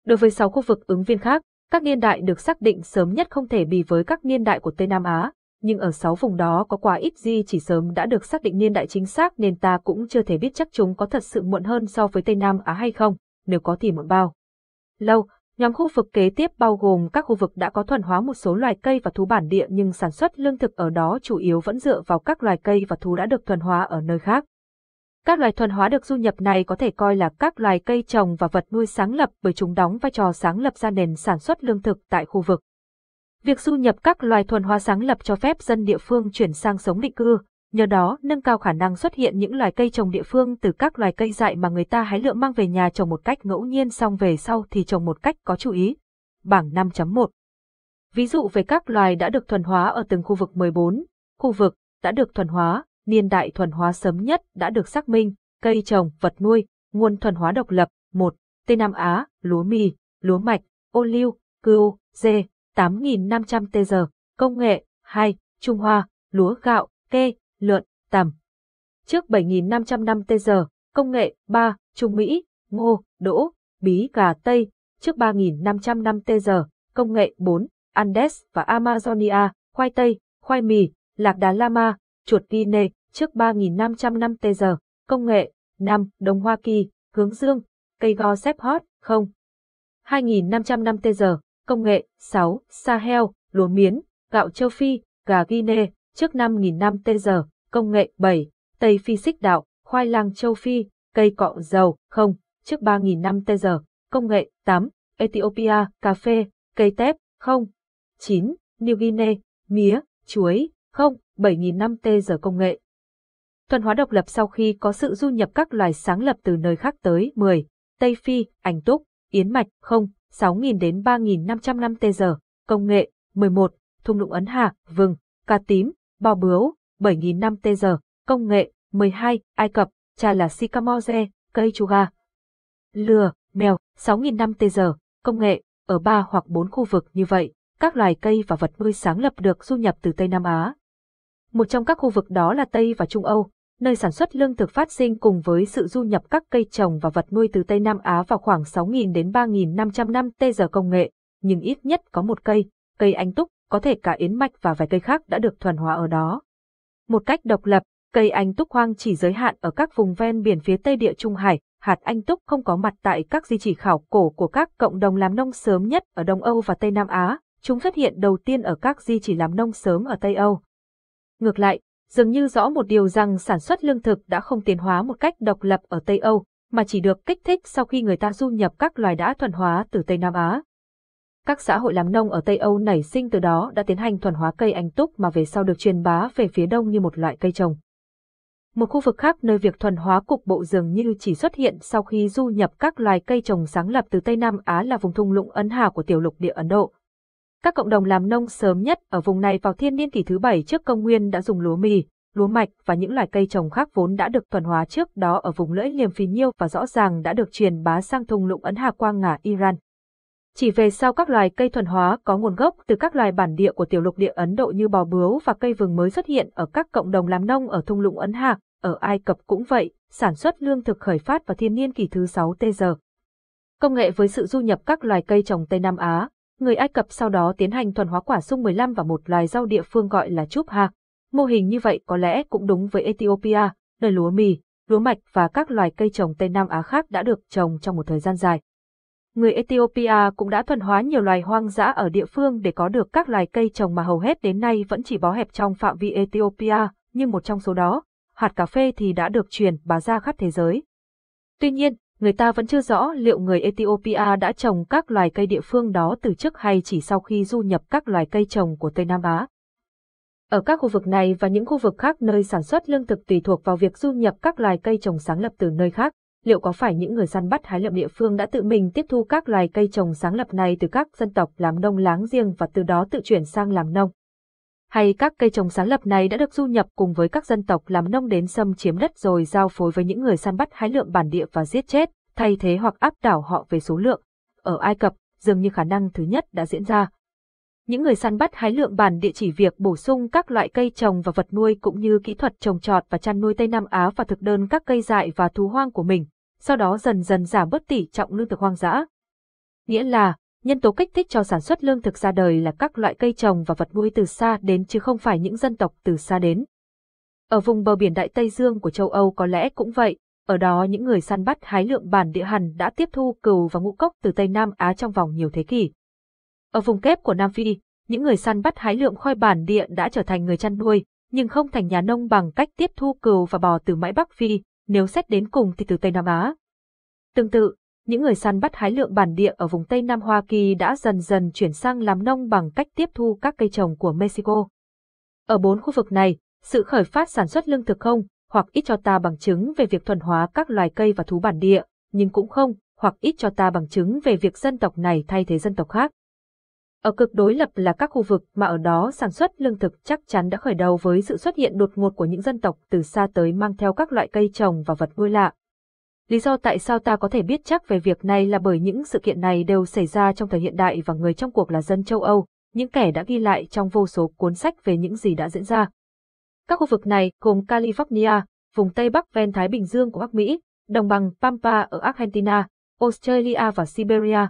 Đối với 6 khu vực ứng viên khác, các niên đại được xác định sớm nhất không thể bì với các niên đại của Tây Nam Á, nhưng ở 6 vùng đó có quá ít di chỉ sớm đã được xác định niên đại chính xác nên ta cũng chưa thể biết chắc chúng có thật sự muộn hơn so với Tây Nam Á hay không, nếu có thì muộn bao. Lâu, nhóm khu vực kế tiếp bao gồm các khu vực đã có thuần hóa một số loài cây và thú bản địa nhưng sản xuất lương thực ở đó chủ yếu vẫn dựa vào các loài cây và thú đã được thuần hóa ở nơi khác. Các loài thuần hóa được du nhập này có thể coi là các loài cây trồng và vật nuôi sáng lập bởi chúng đóng vai trò sáng lập ra nền sản xuất lương thực tại khu vực. Việc du nhập các loài thuần hóa sáng lập cho phép dân địa phương chuyển sang sống định cư, nhờ đó nâng cao khả năng xuất hiện những loài cây trồng địa phương từ các loài cây dại mà người ta hái lựa mang về nhà trồng một cách ngẫu nhiên xong về sau thì trồng một cách có chú ý. Bảng 5.1 Ví dụ về các loài đã được thuần hóa ở từng khu vực 14, khu vực đã được thuần hóa, niên đại thuần hóa sớm nhất đã được xác minh, cây trồng, vật nuôi, nguồn thuần hóa độc lập, 1, Tây Nam Á, lúa mì, lúa mạch, ô liu, cừu, dê, 8.500 tê giờ, công nghệ, 2, Trung Hoa, lúa gạo, kê, lượn, tằm. Trước 7.500 năm tê giờ, công nghệ, 3, Trung Mỹ, ngô, đỗ, bí gà Tây, trước 3.500 năm tê giờ, công nghệ 4, Andes và Amazonia, khoai tây, khoai mì, lạc đà lama, chuột Pine, trước 3.500 năm tê giờ, công nghệ, năm đồng Hoa Kỳ, hướng dương, cây go xếp hot, không. 2.500 năm tê giờ, công nghệ, 6, Sahel, lúa miến, gạo châu Phi, gà Guinea, trước 5.000 năm tê giờ, công nghệ, 7, Tây Phi xích đạo, khoai lang châu Phi, cây cọ dầu, không, trước 3.000 năm tê giờ, công nghệ, 8, Ethiopia, cà phê, cây tép, không. 9. New Guinea, mía, chuối, không, 7.000 năm t giờ công nghệ. Thuần hóa độc lập sau khi có sự du nhập các loài sáng lập từ nơi khác tới 10, Tây Phi, Ảnh Túc, Yến Mạch, không, 6.000 đến 3.500 năm t giờ, công nghệ, 11, thung lũng ấn hà vừng, cá tím, bò bướu, 7.000 năm t giờ, công nghệ, 12, Ai Cập, trà là sycamore, cây chuga. Lừa, mèo, 6.000 năm t giờ, công nghệ, ở ba hoặc bốn khu vực như vậy, các loài cây và vật nuôi sáng lập được du nhập từ Tây Nam Á, một trong các khu vực đó là Tây và Trung Âu, nơi sản xuất lương thực phát sinh cùng với sự du nhập các cây trồng và vật nuôi từ Tây Nam Á vào khoảng 6.000 đến 3.500 năm tê giờ công nghệ, nhưng ít nhất có một cây, cây anh túc, có thể cả yến mạch và vài cây khác đã được thuần hóa ở đó. Một cách độc lập, cây anh túc hoang chỉ giới hạn ở các vùng ven biển phía Tây địa Trung Hải, hạt anh túc không có mặt tại các di chỉ khảo cổ của các cộng đồng làm nông sớm nhất ở Đông Âu và Tây Nam Á, chúng xuất hiện đầu tiên ở các di chỉ làm nông sớm ở Tây Âu. Ngược lại, dường như rõ một điều rằng sản xuất lương thực đã không tiến hóa một cách độc lập ở Tây Âu, mà chỉ được kích thích sau khi người ta du nhập các loài đã thuần hóa từ Tây Nam Á. Các xã hội làm nông ở Tây Âu nảy sinh từ đó đã tiến hành thuần hóa cây anh túc mà về sau được truyền bá về phía đông như một loại cây trồng. Một khu vực khác nơi việc thuần hóa cục bộ dường như chỉ xuất hiện sau khi du nhập các loài cây trồng sáng lập từ Tây Nam Á là vùng thung lũng Ấn Hà của tiểu lục địa Ấn Độ. Các cộng đồng làm nông sớm nhất ở vùng này vào thiên niên kỷ thứ bảy trước công nguyên đã dùng lúa mì, lúa mạch và những loài cây trồng khác vốn đã được thuần hóa trước đó ở vùng lưỡi liềm phì nhiêu và rõ ràng đã được truyền bá sang thung lũng Ấn Hà Quang Ngả Iran. Chỉ về sau các loài cây thuần hóa có nguồn gốc từ các loài bản địa của tiểu lục địa Ấn Độ như bò bướu và cây vừng mới xuất hiện ở các cộng đồng làm nông ở thung lũng Ấn Hà, ở Ai Cập cũng vậy, sản xuất lương thực khởi phát vào thiên niên kỷ thứ 6 tê giờ. Công nghệ với sự du nhập các loài cây trồng Tây Nam Á, Người Ai Cập sau đó tiến hành thuần hóa quả sung 15 và một loài rau địa phương gọi là chúp hạc. Mô hình như vậy có lẽ cũng đúng với Ethiopia, nơi lúa mì, lúa mạch và các loài cây trồng Tây Nam Á khác đã được trồng trong một thời gian dài. Người Ethiopia cũng đã thuần hóa nhiều loài hoang dã ở địa phương để có được các loài cây trồng mà hầu hết đến nay vẫn chỉ bó hẹp trong phạm vi Ethiopia, nhưng một trong số đó, hạt cà phê thì đã được truyền bá ra khắp thế giới. Tuy nhiên, người ta vẫn chưa rõ liệu người Ethiopia đã trồng các loài cây địa phương đó từ trước hay chỉ sau khi du nhập các loài cây trồng của Tây Nam Á. Ở các khu vực này và những khu vực khác nơi sản xuất lương thực tùy thuộc vào việc du nhập các loài cây trồng sáng lập từ nơi khác, liệu có phải những người săn bắt hái lượm địa phương đã tự mình tiếp thu các loài cây trồng sáng lập này từ các dân tộc làm nông láng giềng và từ đó tự chuyển sang làm nông? hay các cây trồng sáng lập này đã được du nhập cùng với các dân tộc làm nông đến xâm chiếm đất rồi giao phối với những người săn bắt hái lượm bản địa và giết chết, thay thế hoặc áp đảo họ về số lượng. Ở Ai Cập, dường như khả năng thứ nhất đã diễn ra. Những người săn bắt hái lượm bản địa chỉ việc bổ sung các loại cây trồng và vật nuôi cũng như kỹ thuật trồng trọt và chăn nuôi Tây Nam Á và thực đơn các cây dại và thú hoang của mình, sau đó dần dần giảm bớt tỷ trọng lương thực hoang dã. Nghĩa là, Nhân tố kích thích cho sản xuất lương thực ra đời là các loại cây trồng và vật nuôi từ xa đến chứ không phải những dân tộc từ xa đến. Ở vùng bờ biển Đại Tây Dương của châu Âu có lẽ cũng vậy, ở đó những người săn bắt hái lượm bản địa hẳn đã tiếp thu cừu và ngũ cốc từ Tây Nam Á trong vòng nhiều thế kỷ. Ở vùng kép của Nam Phi, những người săn bắt hái lượm khoai bản địa đã trở thành người chăn nuôi, nhưng không thành nhà nông bằng cách tiếp thu cừu và bò từ mãi Bắc Phi, nếu xét đến cùng thì từ Tây Nam Á. Tương tự, những người săn bắt hái lượm bản địa ở vùng Tây Nam Hoa Kỳ đã dần dần chuyển sang làm nông bằng cách tiếp thu các cây trồng của Mexico. Ở bốn khu vực này, sự khởi phát sản xuất lương thực không, hoặc ít cho ta bằng chứng về việc thuần hóa các loài cây và thú bản địa, nhưng cũng không, hoặc ít cho ta bằng chứng về việc dân tộc này thay thế dân tộc khác. Ở cực đối lập là các khu vực mà ở đó sản xuất lương thực chắc chắn đã khởi đầu với sự xuất hiện đột ngột của những dân tộc từ xa tới mang theo các loại cây trồng và vật nuôi lạ, Lý do tại sao ta có thể biết chắc về việc này là bởi những sự kiện này đều xảy ra trong thời hiện đại và người trong cuộc là dân châu Âu, những kẻ đã ghi lại trong vô số cuốn sách về những gì đã diễn ra. Các khu vực này gồm California, vùng Tây Bắc ven Thái Bình Dương của Bắc Mỹ, đồng bằng Pampa ở Argentina, Australia và Siberia.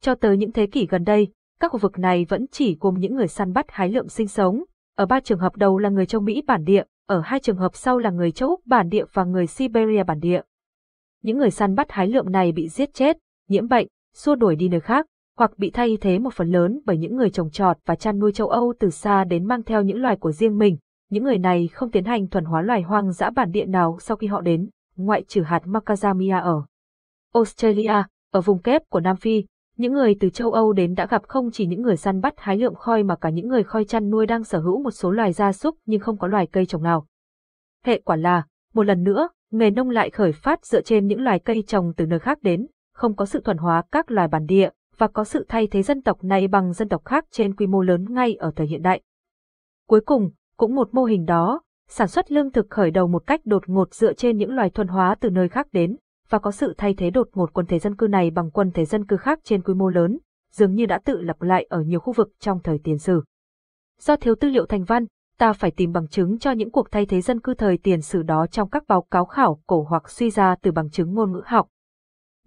Cho tới những thế kỷ gần đây, các khu vực này vẫn chỉ gồm những người săn bắt hái lượm sinh sống, ở ba trường hợp đầu là người châu Mỹ bản địa, ở hai trường hợp sau là người châu Úc bản địa và người Siberia bản địa những người săn bắt hái lượm này bị giết chết, nhiễm bệnh, xua đuổi đi nơi khác, hoặc bị thay thế một phần lớn bởi những người trồng trọt và chăn nuôi châu Âu từ xa đến mang theo những loài của riêng mình. Những người này không tiến hành thuần hóa loài hoang dã bản địa nào sau khi họ đến, ngoại trừ hạt macadamia ở Australia, ở vùng kép của Nam Phi. Những người từ châu Âu đến đã gặp không chỉ những người săn bắt hái lượm khoi mà cả những người khoi chăn nuôi đang sở hữu một số loài gia súc nhưng không có loài cây trồng nào. Hệ quả là, một lần nữa, nghề nông lại khởi phát dựa trên những loài cây trồng từ nơi khác đến, không có sự thuần hóa các loài bản địa và có sự thay thế dân tộc này bằng dân tộc khác trên quy mô lớn ngay ở thời hiện đại. Cuối cùng, cũng một mô hình đó, sản xuất lương thực khởi đầu một cách đột ngột dựa trên những loài thuần hóa từ nơi khác đến và có sự thay thế đột ngột quần thể dân cư này bằng quần thể dân cư khác trên quy mô lớn, dường như đã tự lập lại ở nhiều khu vực trong thời tiền sử. Do thiếu tư liệu thành văn, ta phải tìm bằng chứng cho những cuộc thay thế dân cư thời tiền sử đó trong các báo cáo khảo cổ hoặc suy ra từ bằng chứng ngôn ngữ học.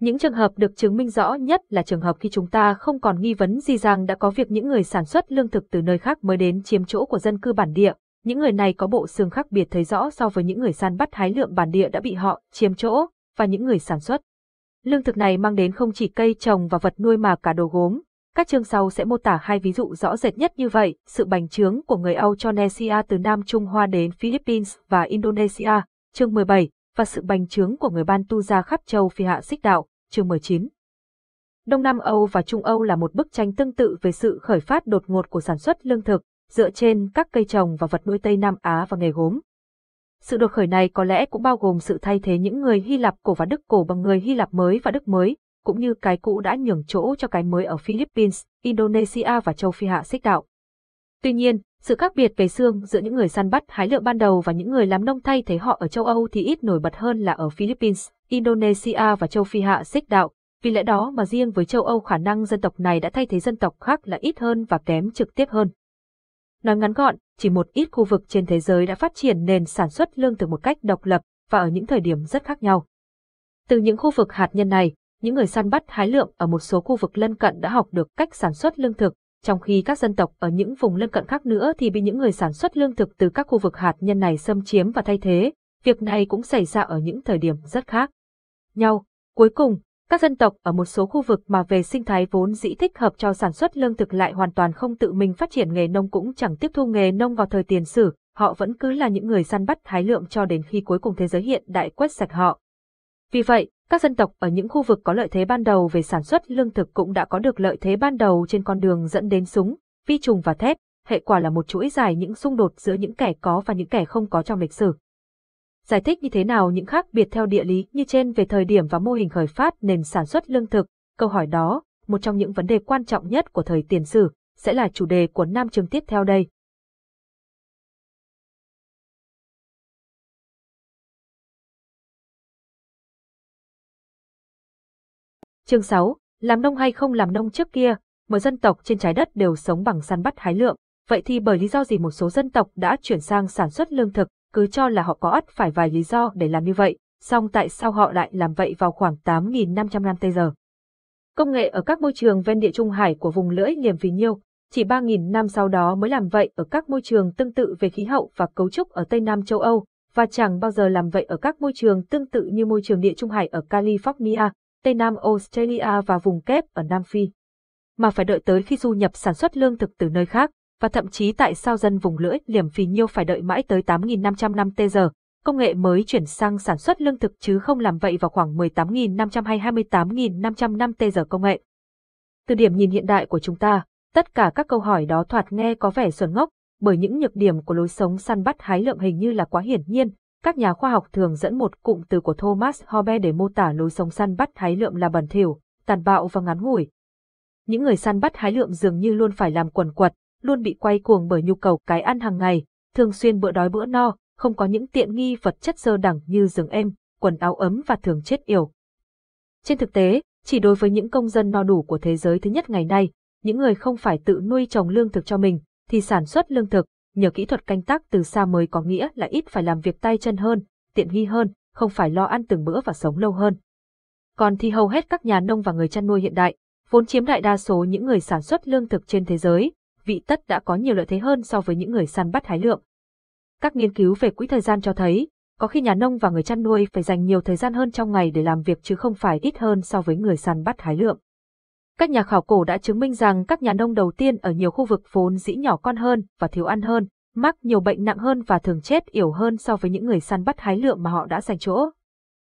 Những trường hợp được chứng minh rõ nhất là trường hợp khi chúng ta không còn nghi vấn gì rằng đã có việc những người sản xuất lương thực từ nơi khác mới đến chiếm chỗ của dân cư bản địa. Những người này có bộ xương khác biệt thấy rõ so với những người săn bắt hái lượm bản địa đã bị họ chiếm chỗ và những người sản xuất. Lương thực này mang đến không chỉ cây trồng và vật nuôi mà cả đồ gốm, các chương sau sẽ mô tả hai ví dụ rõ rệt nhất như vậy, sự bành trướng của người Austranesia từ Nam Trung Hoa đến Philippines và Indonesia, chương 17, và sự bành trướng của người Ban ra khắp châu Phi Hạ Xích Đạo, chương 19. Đông Nam Âu và Trung Âu là một bức tranh tương tự về sự khởi phát đột ngột của sản xuất lương thực, dựa trên các cây trồng và vật nuôi Tây Nam Á và nghề gốm. Sự đột khởi này có lẽ cũng bao gồm sự thay thế những người Hy Lạp cổ và Đức cổ bằng người Hy Lạp mới và Đức mới, cũng như cái cũ đã nhường chỗ cho cái mới ở Philippines, Indonesia và châu Phi hạ xích đạo. Tuy nhiên, sự khác biệt về xương giữa những người săn bắt hái lượm ban đầu và những người làm nông thay thế họ ở châu Âu thì ít nổi bật hơn là ở Philippines, Indonesia và châu Phi hạ xích đạo, vì lẽ đó mà riêng với châu Âu khả năng dân tộc này đã thay thế dân tộc khác là ít hơn và kém trực tiếp hơn. Nói ngắn gọn, chỉ một ít khu vực trên thế giới đã phát triển nền sản xuất lương thực một cách độc lập và ở những thời điểm rất khác nhau. Từ những khu vực hạt nhân này, những người săn bắt hái lượm ở một số khu vực lân cận đã học được cách sản xuất lương thực, trong khi các dân tộc ở những vùng lân cận khác nữa thì bị những người sản xuất lương thực từ các khu vực hạt nhân này xâm chiếm và thay thế. Việc này cũng xảy ra ở những thời điểm rất khác nhau. Cuối cùng, các dân tộc ở một số khu vực mà về sinh thái vốn dĩ thích hợp cho sản xuất lương thực lại hoàn toàn không tự mình phát triển nghề nông cũng chẳng tiếp thu nghề nông vào thời tiền sử, họ vẫn cứ là những người săn bắt hái lượm cho đến khi cuối cùng thế giới hiện đại quét sạch họ. Vì vậy, các dân tộc ở những khu vực có lợi thế ban đầu về sản xuất lương thực cũng đã có được lợi thế ban đầu trên con đường dẫn đến súng, vi trùng và thép, hệ quả là một chuỗi dài những xung đột giữa những kẻ có và những kẻ không có trong lịch sử. Giải thích như thế nào những khác biệt theo địa lý như trên về thời điểm và mô hình khởi phát nền sản xuất lương thực, câu hỏi đó, một trong những vấn đề quan trọng nhất của thời tiền sử, sẽ là chủ đề của nam chương tiếp theo đây. Chương 6, làm nông hay không làm nông trước kia, mọi dân tộc trên trái đất đều sống bằng săn bắt hái lượm. vậy thì bởi lý do gì một số dân tộc đã chuyển sang sản xuất lương thực, cứ cho là họ có ắt phải vài lý do để làm như vậy, song tại sao họ lại làm vậy vào khoảng 8.500 năm tây giờ? Công nghệ ở các môi trường ven địa trung hải của vùng lưỡi liềm phí nhiêu, chỉ 3.000 năm sau đó mới làm vậy ở các môi trường tương tự về khí hậu và cấu trúc ở Tây Nam châu Âu, và chẳng bao giờ làm vậy ở các môi trường tương tự như môi trường địa trung hải ở California, Tây Nam Australia và vùng kép ở Nam Phi. Mà phải đợi tới khi du nhập sản xuất lương thực từ nơi khác, và thậm chí tại sao dân vùng lưỡi liềm phì nhiêu phải đợi mãi tới 8.500 năm tê giờ, công nghệ mới chuyển sang sản xuất lương thực chứ không làm vậy vào khoảng 18.500 hay 28.500 năm tê giờ công nghệ. Từ điểm nhìn hiện đại của chúng ta, tất cả các câu hỏi đó thoạt nghe có vẻ xuẩn ngốc, bởi những nhược điểm của lối sống săn bắt hái lượm hình như là quá hiển nhiên, các nhà khoa học thường dẫn một cụm từ của Thomas Hobbes để mô tả lối sống săn bắt hái lượm là bẩn thỉu, tàn bạo và ngắn ngủi. Những người săn bắt hái lượm dường như luôn phải làm quần quật, luôn bị quay cuồng bởi nhu cầu cái ăn hàng ngày, thường xuyên bữa đói bữa no, không có những tiện nghi vật chất sơ đẳng như giường êm, quần áo ấm và thường chết yểu. Trên thực tế, chỉ đối với những công dân no đủ của thế giới thứ nhất ngày nay, những người không phải tự nuôi trồng lương thực cho mình, thì sản xuất lương thực, nhờ kỹ thuật canh tác từ xa mới có nghĩa là ít phải làm việc tay chân hơn, tiện nghi hơn, không phải lo ăn từng bữa và sống lâu hơn. Còn thì hầu hết các nhà nông và người chăn nuôi hiện đại, vốn chiếm đại đa số những người sản xuất lương thực trên thế giới, vị tất đã có nhiều lợi thế hơn so với những người săn bắt hái lượm. Các nghiên cứu về quỹ thời gian cho thấy, có khi nhà nông và người chăn nuôi phải dành nhiều thời gian hơn trong ngày để làm việc chứ không phải ít hơn so với người săn bắt hái lượm. Các nhà khảo cổ đã chứng minh rằng các nhà nông đầu tiên ở nhiều khu vực vốn dĩ nhỏ con hơn và thiếu ăn hơn, mắc nhiều bệnh nặng hơn và thường chết yểu hơn so với những người săn bắt hái lượm mà họ đã giành chỗ.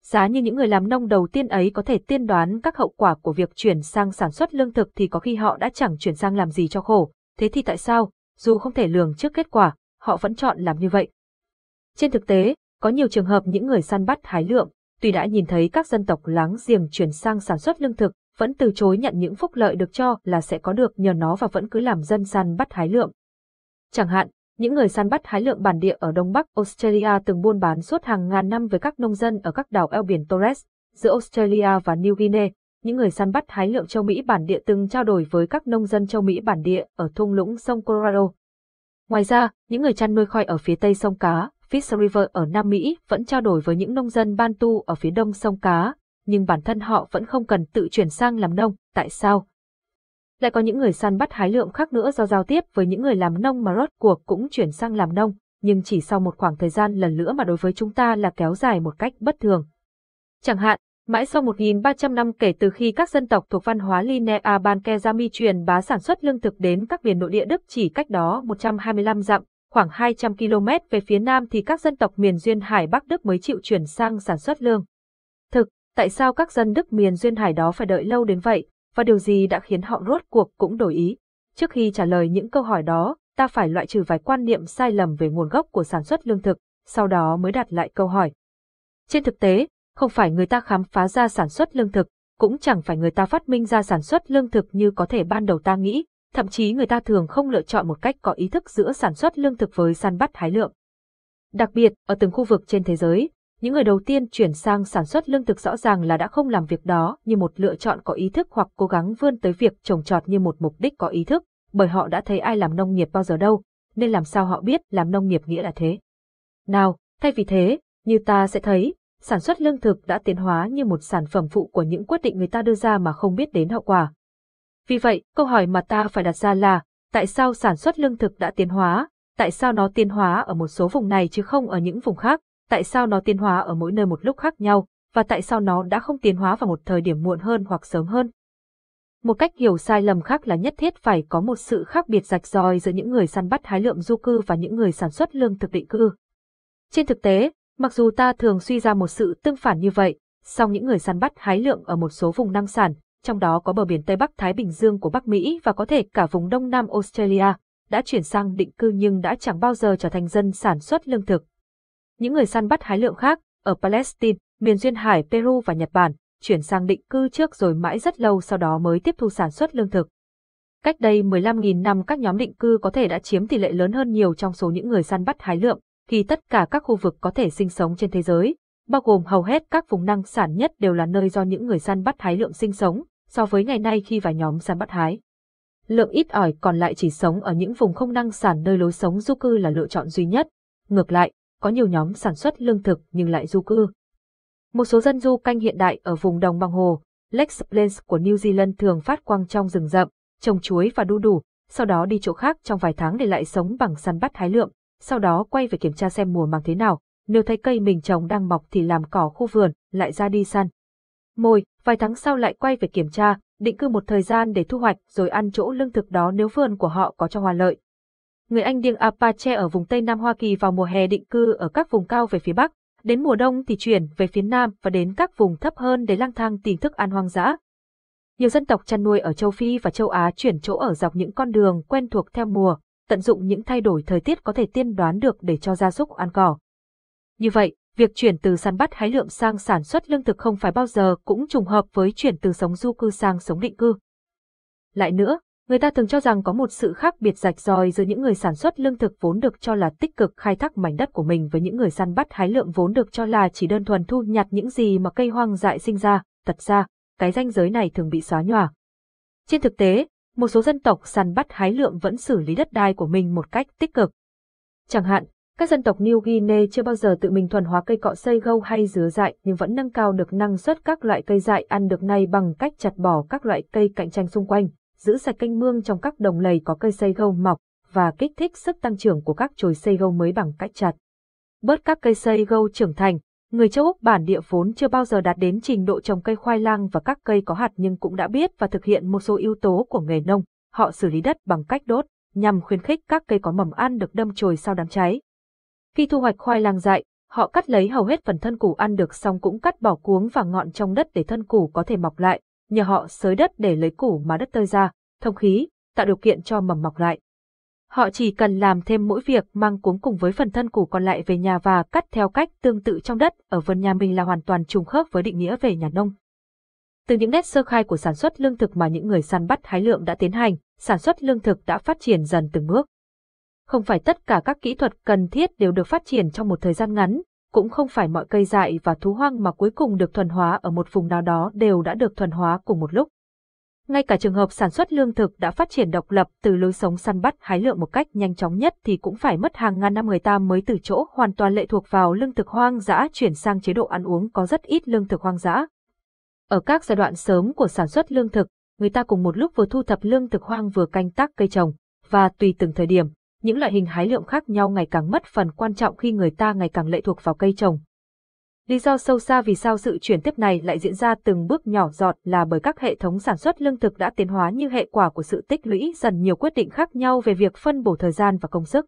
Giá như những người làm nông đầu tiên ấy có thể tiên đoán các hậu quả của việc chuyển sang sản xuất lương thực thì có khi họ đã chẳng chuyển sang làm gì cho khổ, thế thì tại sao, dù không thể lường trước kết quả, họ vẫn chọn làm như vậy? Trên thực tế, có nhiều trường hợp những người săn bắt hái lượm, tuy đã nhìn thấy các dân tộc láng giềng chuyển sang sản xuất lương thực vẫn từ chối nhận những phúc lợi được cho là sẽ có được nhờ nó và vẫn cứ làm dân săn bắt hái lượm. Chẳng hạn, những người săn bắt hái lượm bản địa ở Đông Bắc Australia từng buôn bán suốt hàng ngàn năm với các nông dân ở các đảo eo biển Torres, giữa Australia và New Guinea. Những người săn bắt hái lượm châu Mỹ bản địa từng trao đổi với các nông dân châu Mỹ bản địa ở thung lũng sông Colorado. Ngoài ra, những người chăn nuôi khoai ở phía tây sông Cá, Fish River ở Nam Mỹ vẫn trao đổi với những nông dân Bantu ở phía đông sông Cá, nhưng bản thân họ vẫn không cần tự chuyển sang làm nông, tại sao? Lại có những người săn bắt hái lượm khác nữa do giao tiếp với những người làm nông mà rốt cuộc cũng chuyển sang làm nông, nhưng chỉ sau một khoảng thời gian lần nữa mà đối với chúng ta là kéo dài một cách bất thường. Chẳng hạn, mãi sau 1.300 năm kể từ khi các dân tộc thuộc văn hóa Linea Bankesami truyền bá sản xuất lương thực đến các miền nội địa Đức chỉ cách đó 125 dặm, khoảng 200 km về phía nam thì các dân tộc miền duyên hải Bắc Đức mới chịu chuyển sang sản xuất lương tại sao các dân Đức miền Duyên Hải đó phải đợi lâu đến vậy, và điều gì đã khiến họ rốt cuộc cũng đổi ý. Trước khi trả lời những câu hỏi đó, ta phải loại trừ vài quan niệm sai lầm về nguồn gốc của sản xuất lương thực, sau đó mới đặt lại câu hỏi. Trên thực tế, không phải người ta khám phá ra sản xuất lương thực, cũng chẳng phải người ta phát minh ra sản xuất lương thực như có thể ban đầu ta nghĩ, thậm chí người ta thường không lựa chọn một cách có ý thức giữa sản xuất lương thực với săn bắt hái lượng. Đặc biệt, ở từng khu vực trên thế giới, những người đầu tiên chuyển sang sản xuất lương thực rõ ràng là đã không làm việc đó như một lựa chọn có ý thức hoặc cố gắng vươn tới việc trồng trọt như một mục đích có ý thức, bởi họ đã thấy ai làm nông nghiệp bao giờ đâu, nên làm sao họ biết làm nông nghiệp nghĩa là thế. Nào, thay vì thế, như ta sẽ thấy, sản xuất lương thực đã tiến hóa như một sản phẩm phụ của những quyết định người ta đưa ra mà không biết đến hậu quả. Vì vậy, câu hỏi mà ta phải đặt ra là, tại sao sản xuất lương thực đã tiến hóa, tại sao nó tiến hóa ở một số vùng này chứ không ở những vùng khác? tại sao nó tiến hóa ở mỗi nơi một lúc khác nhau, và tại sao nó đã không tiến hóa vào một thời điểm muộn hơn hoặc sớm hơn. Một cách hiểu sai lầm khác là nhất thiết phải có một sự khác biệt rạch ròi giữa những người săn bắt hái lượm du cư và những người sản xuất lương thực định cư. Trên thực tế, mặc dù ta thường suy ra một sự tương phản như vậy, song những người săn bắt hái lượm ở một số vùng năng sản, trong đó có bờ biển Tây Bắc Thái Bình Dương của Bắc Mỹ và có thể cả vùng Đông Nam Australia, đã chuyển sang định cư nhưng đã chẳng bao giờ trở thành dân sản xuất lương thực. Những người săn bắt hái lượng khác, ở Palestine, miền duyên hải Peru và Nhật Bản, chuyển sang định cư trước rồi mãi rất lâu sau đó mới tiếp thu sản xuất lương thực. Cách đây 15.000 năm các nhóm định cư có thể đã chiếm tỷ lệ lớn hơn nhiều trong số những người săn bắt hái lượm, khi tất cả các khu vực có thể sinh sống trên thế giới, bao gồm hầu hết các vùng năng sản nhất đều là nơi do những người săn bắt hái lượm sinh sống, so với ngày nay khi vài nhóm săn bắt hái. Lượng ít ỏi còn lại chỉ sống ở những vùng không năng sản nơi lối sống du cư là lựa chọn duy nhất. Ngược lại, có nhiều nhóm sản xuất lương thực nhưng lại du cư. Một số dân du canh hiện đại ở vùng đồng bằng hồ, lakes Plains của New Zealand thường phát quang trong rừng rậm, trồng chuối và đu đủ, sau đó đi chỗ khác trong vài tháng để lại sống bằng săn bắt hái lượm, sau đó quay về kiểm tra xem mùa mang thế nào, nếu thấy cây mình trồng đang mọc thì làm cỏ khu vườn, lại ra đi săn. Mồi, vài tháng sau lại quay về kiểm tra, định cư một thời gian để thu hoạch rồi ăn chỗ lương thực đó nếu vườn của họ có cho hòa lợi, người Anh điêng Apache ở vùng Tây Nam Hoa Kỳ vào mùa hè định cư ở các vùng cao về phía Bắc, đến mùa đông thì chuyển về phía Nam và đến các vùng thấp hơn để lang thang tìm thức ăn hoang dã. Nhiều dân tộc chăn nuôi ở châu Phi và châu Á chuyển chỗ ở dọc những con đường quen thuộc theo mùa, tận dụng những thay đổi thời tiết có thể tiên đoán được để cho gia súc ăn cỏ. Như vậy, việc chuyển từ săn bắt hái lượm sang sản xuất lương thực không phải bao giờ cũng trùng hợp với chuyển từ sống du cư sang sống định cư. Lại nữa, Người ta thường cho rằng có một sự khác biệt rạch ròi giữa những người sản xuất lương thực vốn được cho là tích cực khai thác mảnh đất của mình với những người săn bắt hái lượm vốn được cho là chỉ đơn thuần thu nhặt những gì mà cây hoang dại sinh ra, thật ra, cái ranh giới này thường bị xóa nhòa. Trên thực tế, một số dân tộc săn bắt hái lượm vẫn xử lý đất đai của mình một cách tích cực. Chẳng hạn, các dân tộc New Guinea chưa bao giờ tự mình thuần hóa cây cọ xây gâu hay dứa dại nhưng vẫn nâng cao được năng suất các loại cây dại ăn được nay bằng cách chặt bỏ các loại cây cạnh tranh xung quanh giữ sạch canh mương trong các đồng lầy có cây xây gâu mọc và kích thích sức tăng trưởng của các chồi xây gâu mới bằng cách chặt. Bớt các cây xây gâu trưởng thành, người châu Úc bản địa vốn chưa bao giờ đạt đến trình độ trồng cây khoai lang và các cây có hạt nhưng cũng đã biết và thực hiện một số yếu tố của nghề nông. Họ xử lý đất bằng cách đốt, nhằm khuyến khích các cây có mầm ăn được đâm chồi sau đám cháy. Khi thu hoạch khoai lang dại, họ cắt lấy hầu hết phần thân củ ăn được xong cũng cắt bỏ cuống và ngọn trong đất để thân củ có thể mọc lại, nhờ họ xới đất để lấy củ mà đất tơi ra, thông khí, tạo điều kiện cho mầm mọc lại. Họ chỉ cần làm thêm mỗi việc mang cuống cùng với phần thân củ còn lại về nhà và cắt theo cách tương tự trong đất ở vườn nhà mình là hoàn toàn trùng khớp với định nghĩa về nhà nông. Từ những nét sơ khai của sản xuất lương thực mà những người săn bắt hái lượng đã tiến hành, sản xuất lương thực đã phát triển dần từng bước. Không phải tất cả các kỹ thuật cần thiết đều được phát triển trong một thời gian ngắn, cũng không phải mọi cây dại và thú hoang mà cuối cùng được thuần hóa ở một vùng nào đó đều đã được thuần hóa cùng một lúc. Ngay cả trường hợp sản xuất lương thực đã phát triển độc lập từ lối sống săn bắt hái lượm một cách nhanh chóng nhất thì cũng phải mất hàng ngàn năm người ta mới từ chỗ hoàn toàn lệ thuộc vào lương thực hoang dã chuyển sang chế độ ăn uống có rất ít lương thực hoang dã. Ở các giai đoạn sớm của sản xuất lương thực, người ta cùng một lúc vừa thu thập lương thực hoang vừa canh tác cây trồng, và tùy từng thời điểm, những loại hình hái lượm khác nhau ngày càng mất phần quan trọng khi người ta ngày càng lệ thuộc vào cây trồng. Lý do sâu xa vì sao sự chuyển tiếp này lại diễn ra từng bước nhỏ giọt là bởi các hệ thống sản xuất lương thực đã tiến hóa như hệ quả của sự tích lũy dần nhiều quyết định khác nhau về việc phân bổ thời gian và công sức.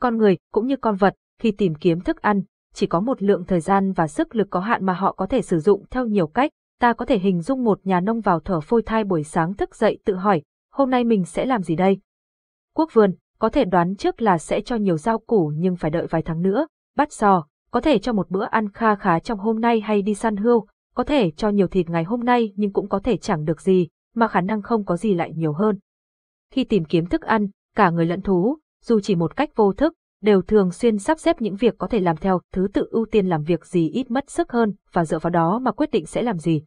Con người, cũng như con vật, khi tìm kiếm thức ăn, chỉ có một lượng thời gian và sức lực có hạn mà họ có thể sử dụng theo nhiều cách. Ta có thể hình dung một nhà nông vào thở phôi thai buổi sáng thức dậy tự hỏi, hôm nay mình sẽ làm gì đây? Quốc vườn, có thể đoán trước là sẽ cho nhiều rau củ nhưng phải đợi vài tháng nữa, bắt giò, có thể cho một bữa ăn kha khá trong hôm nay hay đi săn hươu, có thể cho nhiều thịt ngày hôm nay nhưng cũng có thể chẳng được gì, mà khả năng không có gì lại nhiều hơn. Khi tìm kiếm thức ăn, cả người lẫn thú, dù chỉ một cách vô thức, đều thường xuyên sắp xếp những việc có thể làm theo thứ tự ưu tiên làm việc gì ít mất sức hơn và dựa vào đó mà quyết định sẽ làm gì.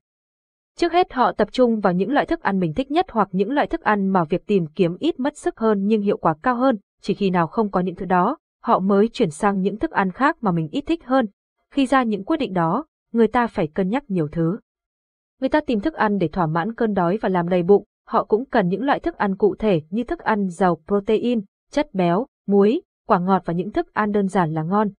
Trước hết họ tập trung vào những loại thức ăn mình thích nhất hoặc những loại thức ăn mà việc tìm kiếm ít mất sức hơn nhưng hiệu quả cao hơn, chỉ khi nào không có những thứ đó, họ mới chuyển sang những thức ăn khác mà mình ít thích hơn. Khi ra những quyết định đó, người ta phải cân nhắc nhiều thứ. Người ta tìm thức ăn để thỏa mãn cơn đói và làm đầy bụng, họ cũng cần những loại thức ăn cụ thể như thức ăn giàu protein, chất béo, muối, quả ngọt và những thức ăn đơn giản là ngon.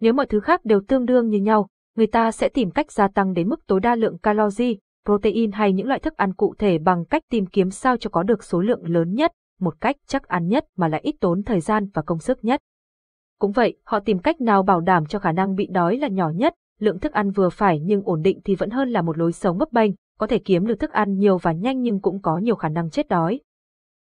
Nếu mọi thứ khác đều tương đương như nhau, người ta sẽ tìm cách gia tăng đến mức tối đa lượng calori protein hay những loại thức ăn cụ thể bằng cách tìm kiếm sao cho có được số lượng lớn nhất, một cách chắc ăn nhất mà lại ít tốn thời gian và công sức nhất. Cũng vậy, họ tìm cách nào bảo đảm cho khả năng bị đói là nhỏ nhất, lượng thức ăn vừa phải nhưng ổn định thì vẫn hơn là một lối sống bấp bênh, có thể kiếm được thức ăn nhiều và nhanh nhưng cũng có nhiều khả năng chết đói.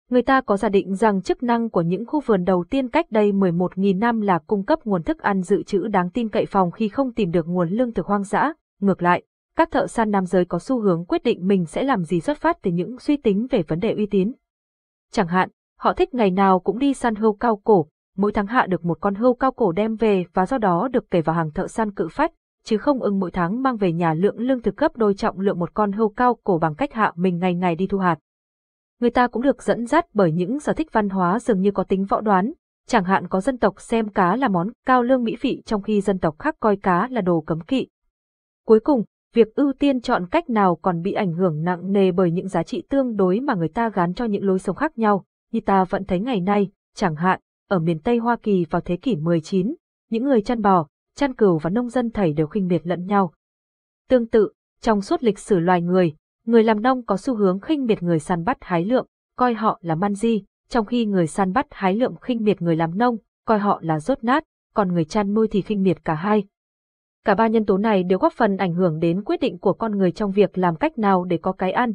Người ta có giả định rằng chức năng của những khu vườn đầu tiên cách đây 11.000 năm là cung cấp nguồn thức ăn dự trữ đáng tin cậy phòng khi không tìm được nguồn lương thực hoang dã. Ngược lại, các thợ săn nam giới có xu hướng quyết định mình sẽ làm gì xuất phát từ những suy tính về vấn đề uy tín. Chẳng hạn, họ thích ngày nào cũng đi săn hươu cao cổ, mỗi tháng hạ được một con hươu cao cổ đem về và do đó được kể vào hàng thợ săn cự phách, chứ không ưng mỗi tháng mang về nhà lượng lương thực cấp đôi trọng lượng một con hươu cao cổ bằng cách hạ mình ngày ngày đi thu hạt. Người ta cũng được dẫn dắt bởi những sở thích văn hóa dường như có tính võ đoán, chẳng hạn có dân tộc xem cá là món cao lương mỹ vị trong khi dân tộc khác coi cá là đồ cấm kỵ. Cuối cùng, việc ưu tiên chọn cách nào còn bị ảnh hưởng nặng nề bởi những giá trị tương đối mà người ta gán cho những lối sống khác nhau, như ta vẫn thấy ngày nay, chẳng hạn, ở miền Tây Hoa Kỳ vào thế kỷ 19, những người chăn bò, chăn cừu và nông dân thầy đều khinh miệt lẫn nhau. Tương tự, trong suốt lịch sử loài người, người làm nông có xu hướng khinh miệt người săn bắt hái lượm, coi họ là man di, trong khi người săn bắt hái lượm khinh miệt người làm nông, coi họ là rốt nát, còn người chăn nuôi thì khinh miệt cả hai, Cả ba nhân tố này đều góp phần ảnh hưởng đến quyết định của con người trong việc làm cách nào để có cái ăn.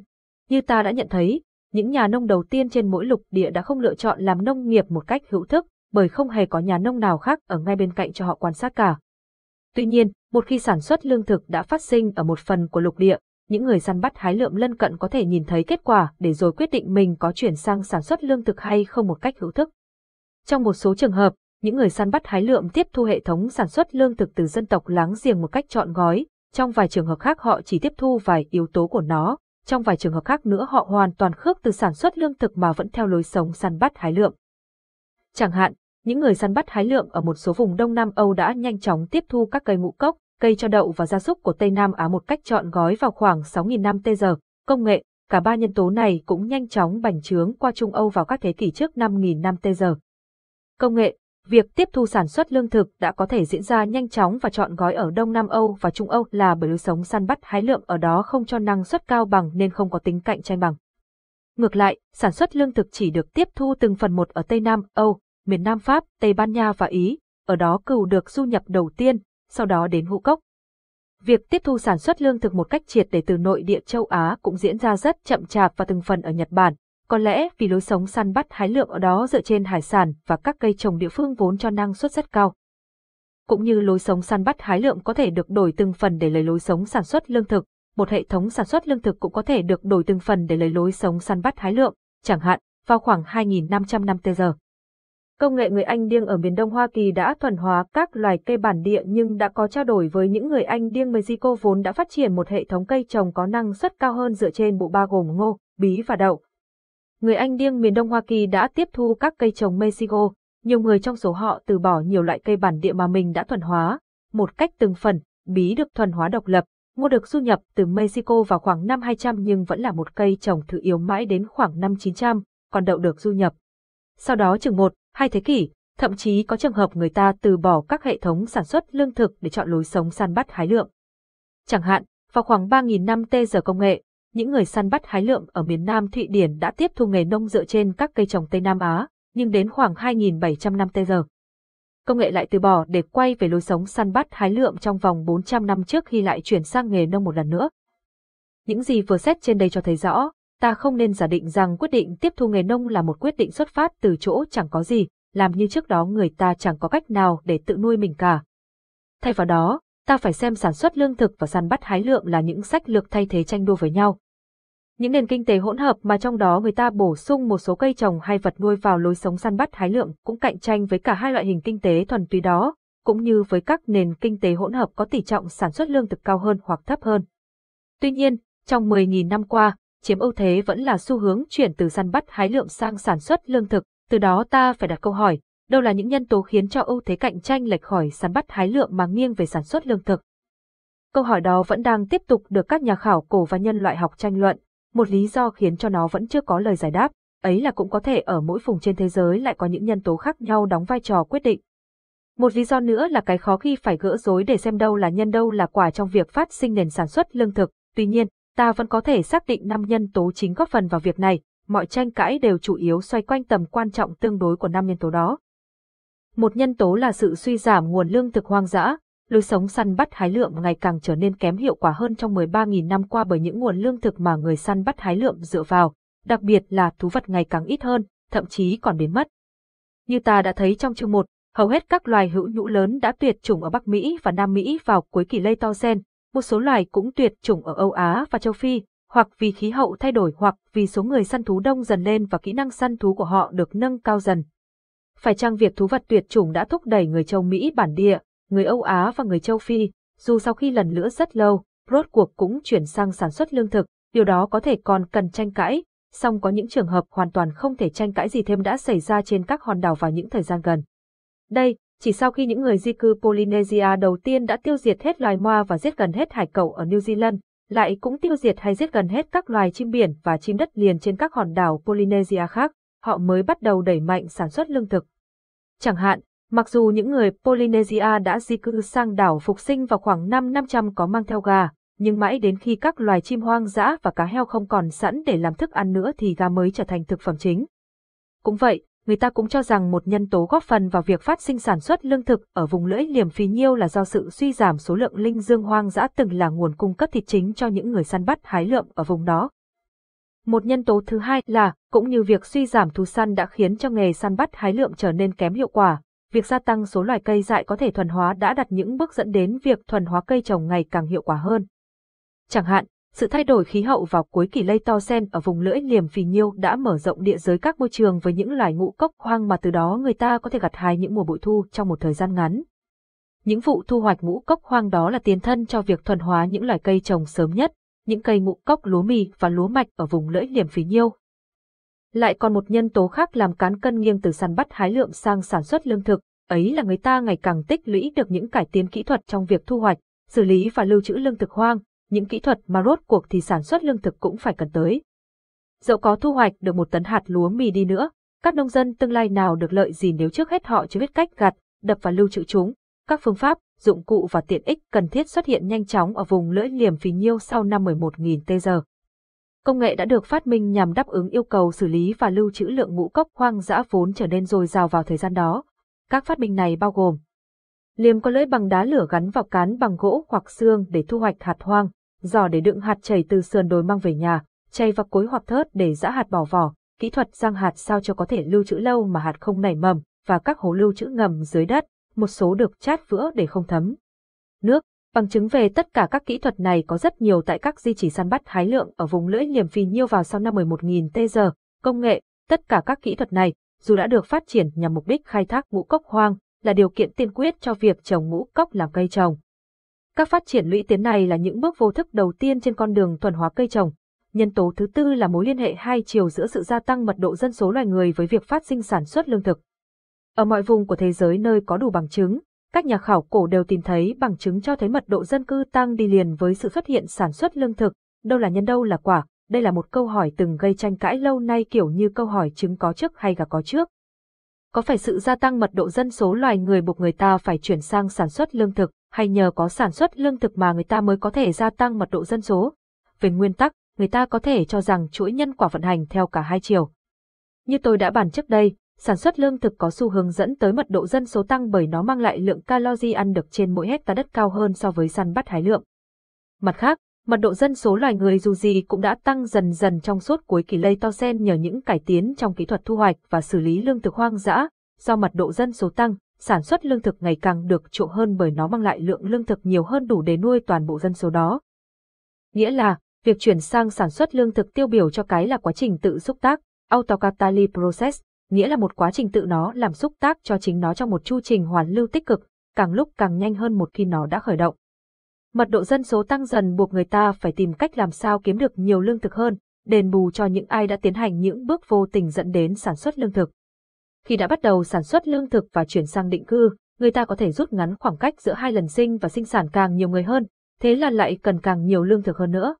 Như ta đã nhận thấy, những nhà nông đầu tiên trên mỗi lục địa đã không lựa chọn làm nông nghiệp một cách hữu thức, bởi không hề có nhà nông nào khác ở ngay bên cạnh cho họ quan sát cả. Tuy nhiên, một khi sản xuất lương thực đã phát sinh ở một phần của lục địa, những người săn bắt hái lượm lân cận có thể nhìn thấy kết quả để rồi quyết định mình có chuyển sang sản xuất lương thực hay không một cách hữu thức. Trong một số trường hợp, những người săn bắt hái lượm tiếp thu hệ thống sản xuất lương thực từ dân tộc láng giềng một cách chọn gói, trong vài trường hợp khác họ chỉ tiếp thu vài yếu tố của nó, trong vài trường hợp khác nữa họ hoàn toàn khước từ sản xuất lương thực mà vẫn theo lối sống săn bắt hái lượm. Chẳng hạn, những người săn bắt hái lượm ở một số vùng Đông Nam Âu đã nhanh chóng tiếp thu các cây ngũ cốc, cây cho đậu và gia súc của Tây Nam Á một cách chọn gói vào khoảng 6.000 năm tê giờ. Công nghệ, cả ba nhân tố này cũng nhanh chóng bành trướng qua Trung Âu vào các thế kỷ trước 5.000 năm tê giờ. Công nghệ, Việc tiếp thu sản xuất lương thực đã có thể diễn ra nhanh chóng và chọn gói ở Đông Nam Âu và Trung Âu là bởi lối sống săn bắt hái lượm ở đó không cho năng suất cao bằng nên không có tính cạnh tranh bằng. Ngược lại, sản xuất lương thực chỉ được tiếp thu từng phần một ở Tây Nam Âu, miền Nam Pháp, Tây Ban Nha và Ý, ở đó cừu được du nhập đầu tiên, sau đó đến ngũ cốc. Việc tiếp thu sản xuất lương thực một cách triệt để từ nội địa châu Á cũng diễn ra rất chậm chạp và từng phần ở Nhật Bản, có lẽ vì lối sống săn bắt hái lượm ở đó dựa trên hải sản và các cây trồng địa phương vốn cho năng suất rất cao. Cũng như lối sống săn bắt hái lượm có thể được đổi từng phần để lấy lối sống sản xuất lương thực, một hệ thống sản xuất lương thực cũng có thể được đổi từng phần để lấy lối sống săn bắt hái lượm, chẳng hạn, vào khoảng 2.500 năm tê giờ. Công nghệ người Anh điêng ở miền Đông Hoa Kỳ đã thuần hóa các loài cây bản địa nhưng đã có trao đổi với những người Anh điêng Mexico vốn đã phát triển một hệ thống cây trồng có năng suất cao hơn dựa trên bộ ba gồm ngô, bí và đậu người Anh điên miền Đông Hoa Kỳ đã tiếp thu các cây trồng Mexico, nhiều người trong số họ từ bỏ nhiều loại cây bản địa mà mình đã thuần hóa, một cách từng phần, bí được thuần hóa độc lập, ngô được du nhập từ Mexico vào khoảng năm 200 nhưng vẫn là một cây trồng thứ yếu mãi đến khoảng năm 900, còn đậu được du nhập. Sau đó chừng một, hai thế kỷ, thậm chí có trường hợp người ta từ bỏ các hệ thống sản xuất lương thực để chọn lối sống săn bắt hái lượm. Chẳng hạn, vào khoảng 3.000 năm tê giờ công nghệ, những người săn bắt hái lượm ở miền Nam Thụy Điển đã tiếp thu nghề nông dựa trên các cây trồng Tây Nam Á, nhưng đến khoảng 2.700 năm tây giờ. Công nghệ lại từ bỏ để quay về lối sống săn bắt hái lượm trong vòng 400 năm trước khi lại chuyển sang nghề nông một lần nữa. Những gì vừa xét trên đây cho thấy rõ, ta không nên giả định rằng quyết định tiếp thu nghề nông là một quyết định xuất phát từ chỗ chẳng có gì, làm như trước đó người ta chẳng có cách nào để tự nuôi mình cả. Thay vào đó, ta phải xem sản xuất lương thực và săn bắt hái lượm là những sách lược thay thế tranh đua với nhau. Những nền kinh tế hỗn hợp mà trong đó người ta bổ sung một số cây trồng hay vật nuôi vào lối sống săn bắt hái lượm cũng cạnh tranh với cả hai loại hình kinh tế thuần túy đó, cũng như với các nền kinh tế hỗn hợp có tỷ trọng sản xuất lương thực cao hơn hoặc thấp hơn. Tuy nhiên, trong 10.000 năm qua, chiếm ưu thế vẫn là xu hướng chuyển từ săn bắt hái lượm sang sản xuất lương thực, từ đó ta phải đặt câu hỏi, đâu là những nhân tố khiến cho ưu thế cạnh tranh lệch khỏi săn bắt hái lượng mà nghiêng về sản xuất lương thực. Câu hỏi đó vẫn đang tiếp tục được các nhà khảo cổ và nhân loại học tranh luận, một lý do khiến cho nó vẫn chưa có lời giải đáp, ấy là cũng có thể ở mỗi vùng trên thế giới lại có những nhân tố khác nhau đóng vai trò quyết định. Một lý do nữa là cái khó khi phải gỡ rối để xem đâu là nhân đâu là quả trong việc phát sinh nền sản xuất lương thực, tuy nhiên, ta vẫn có thể xác định năm nhân tố chính góp phần vào việc này, mọi tranh cãi đều chủ yếu xoay quanh tầm quan trọng tương đối của năm nhân tố đó. Một nhân tố là sự suy giảm nguồn lương thực hoang dã, lối sống săn bắt hái lượm ngày càng trở nên kém hiệu quả hơn trong 13.000 năm qua bởi những nguồn lương thực mà người săn bắt hái lượm dựa vào, đặc biệt là thú vật ngày càng ít hơn, thậm chí còn biến mất. Như ta đã thấy trong chương 1, hầu hết các loài hữu nhũ lớn đã tuyệt chủng ở Bắc Mỹ và Nam Mỹ vào cuối kỷ Leitosen, một số loài cũng tuyệt chủng ở Âu Á và châu Phi, hoặc vì khí hậu thay đổi hoặc vì số người săn thú đông dần lên và kỹ năng săn thú của họ được nâng cao dần, phải chăng việc thú vật tuyệt chủng đã thúc đẩy người châu Mỹ bản địa, người Âu Á và người châu Phi, dù sau khi lần lửa rất lâu, rốt cuộc cũng chuyển sang sản xuất lương thực, điều đó có thể còn cần tranh cãi, song có những trường hợp hoàn toàn không thể tranh cãi gì thêm đã xảy ra trên các hòn đảo vào những thời gian gần. Đây, chỉ sau khi những người di cư Polynesia đầu tiên đã tiêu diệt hết loài moa và giết gần hết hải cẩu ở New Zealand, lại cũng tiêu diệt hay giết gần hết các loài chim biển và chim đất liền trên các hòn đảo Polynesia khác họ mới bắt đầu đẩy mạnh sản xuất lương thực. Chẳng hạn, mặc dù những người Polynesia đã di cư sang đảo phục sinh vào khoảng năm 500 có mang theo gà, nhưng mãi đến khi các loài chim hoang dã và cá heo không còn sẵn để làm thức ăn nữa thì gà mới trở thành thực phẩm chính. Cũng vậy, người ta cũng cho rằng một nhân tố góp phần vào việc phát sinh sản xuất lương thực ở vùng lưỡi liềm phí nhiêu là do sự suy giảm số lượng linh dương hoang dã từng là nguồn cung cấp thịt chính cho những người săn bắt hái lượm ở vùng đó. Một nhân tố thứ hai là, cũng như việc suy giảm thú săn đã khiến cho nghề săn bắt hái lượm trở nên kém hiệu quả, việc gia tăng số loài cây dại có thể thuần hóa đã đặt những bước dẫn đến việc thuần hóa cây trồng ngày càng hiệu quả hơn. Chẳng hạn, sự thay đổi khí hậu vào cuối kỷ lây to sen ở vùng lưỡi liềm phì nhiêu đã mở rộng địa giới các môi trường với những loài ngũ cốc hoang mà từ đó người ta có thể gặt hái những mùa bội thu trong một thời gian ngắn. Những vụ thu hoạch ngũ cốc hoang đó là tiền thân cho việc thuần hóa những loài cây trồng sớm nhất những cây ngũ cốc lúa mì và lúa mạch ở vùng lưỡi liềm phí nhiêu. Lại còn một nhân tố khác làm cán cân nghiêng từ săn bắt hái lượm sang sản xuất lương thực, ấy là người ta ngày càng tích lũy được những cải tiến kỹ thuật trong việc thu hoạch, xử lý và lưu trữ lương thực hoang, những kỹ thuật mà rốt cuộc thì sản xuất lương thực cũng phải cần tới. Dẫu có thu hoạch được một tấn hạt lúa mì đi nữa, các nông dân tương lai nào được lợi gì nếu trước hết họ chưa biết cách gặt, đập và lưu trữ chúng, các phương pháp, dụng cụ và tiện ích cần thiết xuất hiện nhanh chóng ở vùng lưỡi liềm phì nhiêu sau năm 11.000 tê giờ. Công nghệ đã được phát minh nhằm đáp ứng yêu cầu xử lý và lưu trữ lượng ngũ cốc hoang dã vốn trở nên dồi dào vào thời gian đó. Các phát minh này bao gồm liềm có lưỡi bằng đá lửa gắn vào cán bằng gỗ hoặc xương để thu hoạch hạt hoang, giò để đựng hạt chảy từ sườn đồi mang về nhà, chay và cối hoặc thớt để giã hạt bỏ vỏ, kỹ thuật rang hạt sao cho có thể lưu trữ lâu mà hạt không nảy mầm và các hố lưu trữ ngầm dưới đất, một số được chát vữa để không thấm. Nước, bằng chứng về tất cả các kỹ thuật này có rất nhiều tại các di chỉ săn bắt hái lượng ở vùng lưỡi liềm phì nhiêu vào sau năm 11.000 tê giờ. Công nghệ, tất cả các kỹ thuật này, dù đã được phát triển nhằm mục đích khai thác ngũ cốc hoang, là điều kiện tiên quyết cho việc trồng ngũ cốc làm cây trồng. Các phát triển lũy tiến này là những bước vô thức đầu tiên trên con đường thuần hóa cây trồng. Nhân tố thứ tư là mối liên hệ hai chiều giữa sự gia tăng mật độ dân số loài người với việc phát sinh sản xuất lương thực. Ở mọi vùng của thế giới nơi có đủ bằng chứng, các nhà khảo cổ đều tìm thấy bằng chứng cho thấy mật độ dân cư tăng đi liền với sự xuất hiện sản xuất lương thực, đâu là nhân đâu là quả, đây là một câu hỏi từng gây tranh cãi lâu nay kiểu như câu hỏi chứng có trước hay gà có trước. Có phải sự gia tăng mật độ dân số loài người buộc người ta phải chuyển sang sản xuất lương thực, hay nhờ có sản xuất lương thực mà người ta mới có thể gia tăng mật độ dân số? Về nguyên tắc, người ta có thể cho rằng chuỗi nhân quả vận hành theo cả hai chiều. Như tôi đã bàn trước đây, Sản xuất lương thực có xu hướng dẫn tới mật độ dân số tăng bởi nó mang lại lượng calori ăn được trên mỗi hecta đất cao hơn so với săn bắt hái lượm. Mặt khác, mật độ dân số loài người dù gì cũng đã tăng dần dần trong suốt cuối kỳ lây to sen nhờ những cải tiến trong kỹ thuật thu hoạch và xử lý lương thực hoang dã. Do mật độ dân số tăng, sản xuất lương thực ngày càng được trộn hơn bởi nó mang lại lượng lương thực nhiều hơn đủ để nuôi toàn bộ dân số đó. Nghĩa là, việc chuyển sang sản xuất lương thực tiêu biểu cho cái là quá trình tự xúc tác, autocataly process, nghĩa là một quá trình tự nó làm xúc tác cho chính nó trong một chu trình hoàn lưu tích cực, càng lúc càng nhanh hơn một khi nó đã khởi động. Mật độ dân số tăng dần buộc người ta phải tìm cách làm sao kiếm được nhiều lương thực hơn, đền bù cho những ai đã tiến hành những bước vô tình dẫn đến sản xuất lương thực. Khi đã bắt đầu sản xuất lương thực và chuyển sang định cư, người ta có thể rút ngắn khoảng cách giữa hai lần sinh và sinh sản càng nhiều người hơn, thế là lại cần càng nhiều lương thực hơn nữa.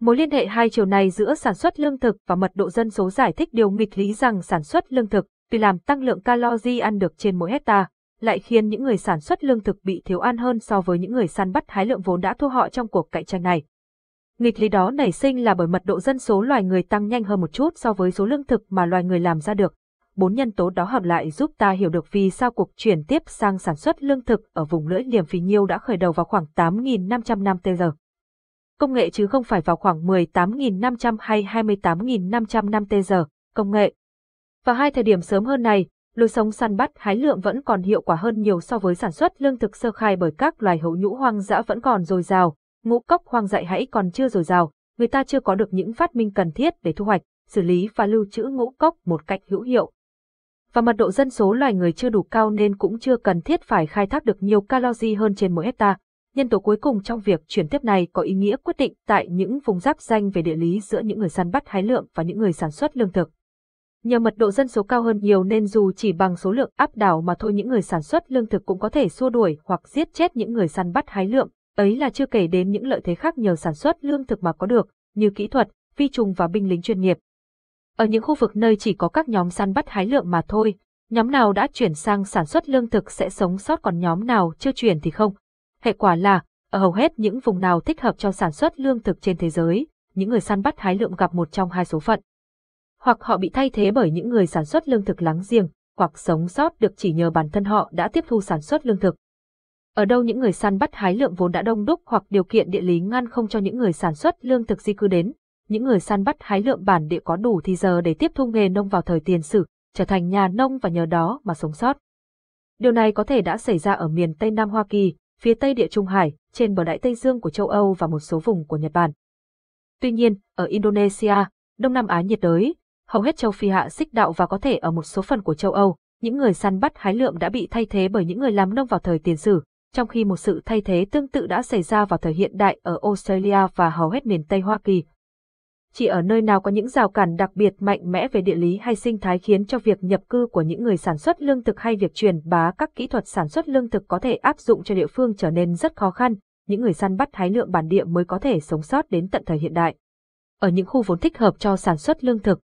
Mối liên hệ hai chiều này giữa sản xuất lương thực và mật độ dân số giải thích điều nghịch lý rằng sản xuất lương thực tuy làm tăng lượng calo di ăn được trên mỗi hecta, lại khiến những người sản xuất lương thực bị thiếu ăn hơn so với những người săn bắt hái lượng vốn đã thua họ trong cuộc cạnh tranh này. Nghịch lý đó nảy sinh là bởi mật độ dân số loài người tăng nhanh hơn một chút so với số lương thực mà loài người làm ra được. Bốn nhân tố đó hợp lại giúp ta hiểu được vì sao cuộc chuyển tiếp sang sản xuất lương thực ở vùng lưỡi liềm phí nhiêu đã khởi đầu vào khoảng 8.500 năm tây giờ công nghệ chứ không phải vào khoảng 18.500 hay 28.500 năm tê giờ, công nghệ. Vào hai thời điểm sớm hơn này, lối sống săn bắt hái lượm vẫn còn hiệu quả hơn nhiều so với sản xuất lương thực sơ khai bởi các loài hậu nhũ hoang dã vẫn còn dồi dào, ngũ cốc hoang dại hãy còn chưa dồi dào, người ta chưa có được những phát minh cần thiết để thu hoạch, xử lý và lưu trữ ngũ cốc một cách hữu hiệu. Và mật độ dân số loài người chưa đủ cao nên cũng chưa cần thiết phải khai thác được nhiều calo hơn trên mỗi hecta. Nhân tố cuối cùng trong việc chuyển tiếp này có ý nghĩa quyết định tại những vùng giáp danh về địa lý giữa những người săn bắt hái lượm và những người sản xuất lương thực. Nhờ mật độ dân số cao hơn nhiều nên dù chỉ bằng số lượng áp đảo mà thôi những người sản xuất lương thực cũng có thể xua đuổi hoặc giết chết những người săn bắt hái lượm, ấy là chưa kể đến những lợi thế khác nhờ sản xuất lương thực mà có được, như kỹ thuật, vi trùng và binh lính chuyên nghiệp. Ở những khu vực nơi chỉ có các nhóm săn bắt hái lượm mà thôi, nhóm nào đã chuyển sang sản xuất lương thực sẽ sống sót còn nhóm nào chưa chuyển thì không, Hệ quả là, ở hầu hết những vùng nào thích hợp cho sản xuất lương thực trên thế giới, những người săn bắt hái lượm gặp một trong hai số phận. Hoặc họ bị thay thế bởi những người sản xuất lương thực láng giềng, hoặc sống sót được chỉ nhờ bản thân họ đã tiếp thu sản xuất lương thực. Ở đâu những người săn bắt hái lượm vốn đã đông đúc hoặc điều kiện địa lý ngăn không cho những người sản xuất lương thực di cư đến, những người săn bắt hái lượm bản địa có đủ thì giờ để tiếp thu nghề nông vào thời tiền sử, trở thành nhà nông và nhờ đó mà sống sót. Điều này có thể đã xảy ra ở miền Tây Nam Hoa Kỳ, phía tây địa Trung Hải, trên bờ đại Tây Dương của châu Âu và một số vùng của Nhật Bản. Tuy nhiên, ở Indonesia, Đông Nam Á nhiệt đới, hầu hết châu Phi hạ xích đạo và có thể ở một số phần của châu Âu, những người săn bắt hái lượm đã bị thay thế bởi những người làm nông vào thời tiền sử, trong khi một sự thay thế tương tự đã xảy ra vào thời hiện đại ở Australia và hầu hết miền Tây Hoa Kỳ, chỉ ở nơi nào có những rào cản đặc biệt mạnh mẽ về địa lý hay sinh thái khiến cho việc nhập cư của những người sản xuất lương thực hay việc truyền bá các kỹ thuật sản xuất lương thực có thể áp dụng cho địa phương trở nên rất khó khăn, những người săn bắt hái lượm bản địa mới có thể sống sót đến tận thời hiện đại. Ở những khu vốn thích hợp cho sản xuất lương thực,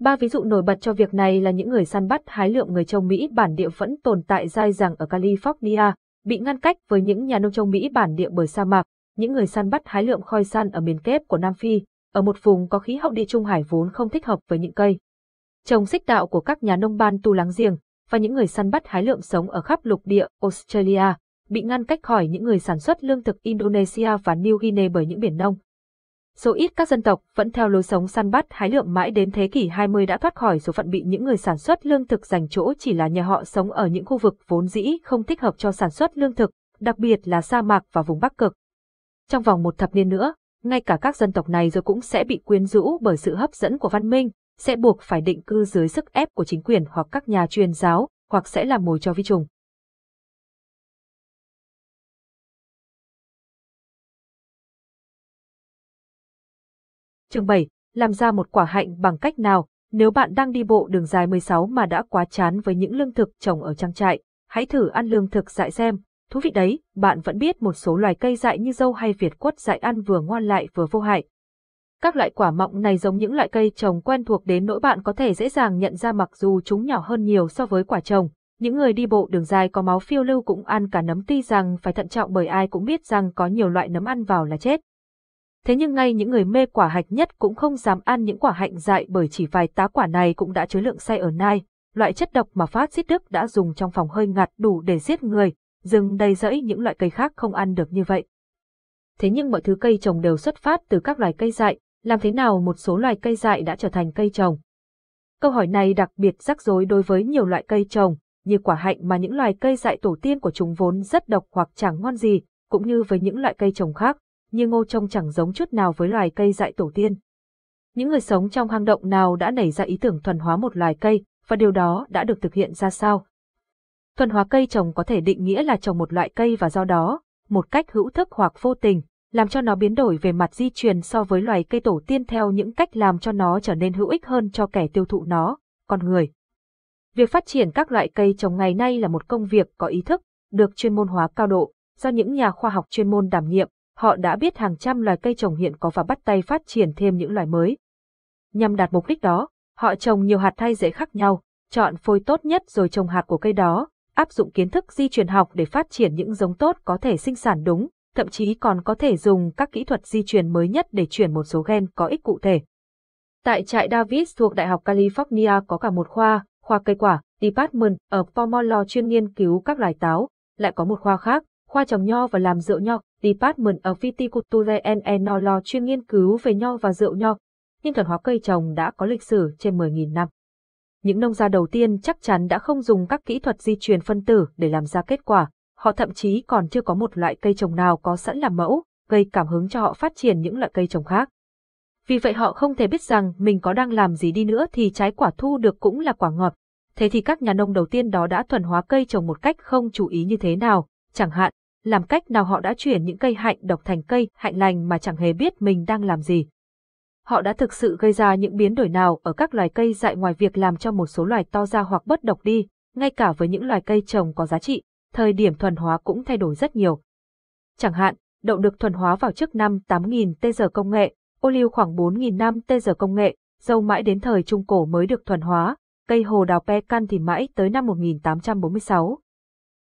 Ba ví dụ nổi bật cho việc này là những người săn bắt hái lượm người châu Mỹ bản địa vẫn tồn tại dai dẳng ở California, bị ngăn cách với những nhà nông châu Mỹ bản địa bởi sa mạc, những người săn bắt hái lượm khoai săn ở miền kép của Nam Phi, ở một vùng có khí hậu địa trung hải vốn không thích hợp với những cây. Trồng xích đạo của các nhà nông ban tu láng giềng và những người săn bắt hái lượm sống ở khắp lục địa Australia bị ngăn cách khỏi những người sản xuất lương thực Indonesia và New Guinea bởi những biển nông. Số ít các dân tộc vẫn theo lối sống săn bắt hái lượm mãi đến thế kỷ 20 đã thoát khỏi số phận bị những người sản xuất lương thực dành chỗ chỉ là nhà họ sống ở những khu vực vốn dĩ không thích hợp cho sản xuất lương thực, đặc biệt là sa mạc và vùng Bắc Cực. Trong vòng một thập niên nữa, ngay cả các dân tộc này rồi cũng sẽ bị quyến rũ bởi sự hấp dẫn của văn minh, sẽ buộc phải định cư dưới sức ép của chính quyền hoặc các nhà truyền giáo, hoặc sẽ làm mồi cho vi trùng. Chương 7. Làm ra một quả hạnh bằng cách nào? Nếu bạn đang đi bộ đường dài 16 mà đã quá chán với những lương thực trồng ở trang trại, hãy thử ăn lương thực dại xem, Thú vị đấy, bạn vẫn biết một số loài cây dại như dâu hay việt quất dại ăn vừa ngoan lại vừa vô hại. Các loại quả mọng này giống những loại cây trồng quen thuộc đến nỗi bạn có thể dễ dàng nhận ra mặc dù chúng nhỏ hơn nhiều so với quả trồng. Những người đi bộ đường dài có máu phiêu lưu cũng ăn cả nấm tuy rằng phải thận trọng bởi ai cũng biết rằng có nhiều loại nấm ăn vào là chết. Thế nhưng ngay những người mê quả hạch nhất cũng không dám ăn những quả hạnh dại bởi chỉ vài tá quả này cũng đã chứa lượng say ở nai, loại chất độc mà phát xít Đức đã dùng trong phòng hơi ngạt đủ để giết người, rừng đầy rẫy những loại cây khác không ăn được như vậy. Thế nhưng mọi thứ cây trồng đều xuất phát từ các loài cây dại, làm thế nào một số loài cây dại đã trở thành cây trồng? Câu hỏi này đặc biệt rắc rối đối với nhiều loại cây trồng, như quả hạnh mà những loài cây dại tổ tiên của chúng vốn rất độc hoặc chẳng ngon gì, cũng như với những loại cây trồng khác, như ngô trông chẳng giống chút nào với loài cây dại tổ tiên. Những người sống trong hang động nào đã nảy ra ý tưởng thuần hóa một loài cây, và điều đó đã được thực hiện ra sao? Thuần hóa cây trồng có thể định nghĩa là trồng một loại cây và do đó, một cách hữu thức hoặc vô tình, làm cho nó biến đổi về mặt di truyền so với loài cây tổ tiên theo những cách làm cho nó trở nên hữu ích hơn cho kẻ tiêu thụ nó, con người. Việc phát triển các loại cây trồng ngày nay là một công việc có ý thức, được chuyên môn hóa cao độ, do những nhà khoa học chuyên môn đảm nhiệm, họ đã biết hàng trăm loài cây trồng hiện có và bắt tay phát triển thêm những loài mới. Nhằm đạt mục đích đó, họ trồng nhiều hạt thay dễ khác nhau, chọn phôi tốt nhất rồi trồng hạt của cây đó, áp dụng kiến thức di truyền học để phát triển những giống tốt có thể sinh sản đúng, thậm chí còn có thể dùng các kỹ thuật di truyền mới nhất để chuyển một số gen có ích cụ thể. Tại trại Davis thuộc Đại học California có cả một khoa, khoa cây quả, Department ở Pomolo chuyên nghiên cứu các loài táo, lại có một khoa khác, khoa trồng nho và làm rượu nho, Department of Viticulture and Enology chuyên nghiên cứu về nho và rượu nho. Nhưng thuần hóa cây trồng đã có lịch sử trên 10.000 năm những nông gia đầu tiên chắc chắn đã không dùng các kỹ thuật di truyền phân tử để làm ra kết quả, họ thậm chí còn chưa có một loại cây trồng nào có sẵn làm mẫu, gây cảm hứng cho họ phát triển những loại cây trồng khác. Vì vậy họ không thể biết rằng mình có đang làm gì đi nữa thì trái quả thu được cũng là quả ngọt. Thế thì các nhà nông đầu tiên đó đã thuần hóa cây trồng một cách không chú ý như thế nào, chẳng hạn, làm cách nào họ đã chuyển những cây hạnh độc thành cây hạnh lành mà chẳng hề biết mình đang làm gì họ đã thực sự gây ra những biến đổi nào ở các loài cây dại ngoài việc làm cho một số loài to ra hoặc bất độc đi, ngay cả với những loài cây trồng có giá trị, thời điểm thuần hóa cũng thay đổi rất nhiều. Chẳng hạn, đậu được thuần hóa vào trước năm 8.000 tê giờ công nghệ, ô liu khoảng 4.000 năm tê giờ công nghệ, dâu mãi đến thời Trung Cổ mới được thuần hóa, cây hồ đào pecan thì mãi tới năm 1846.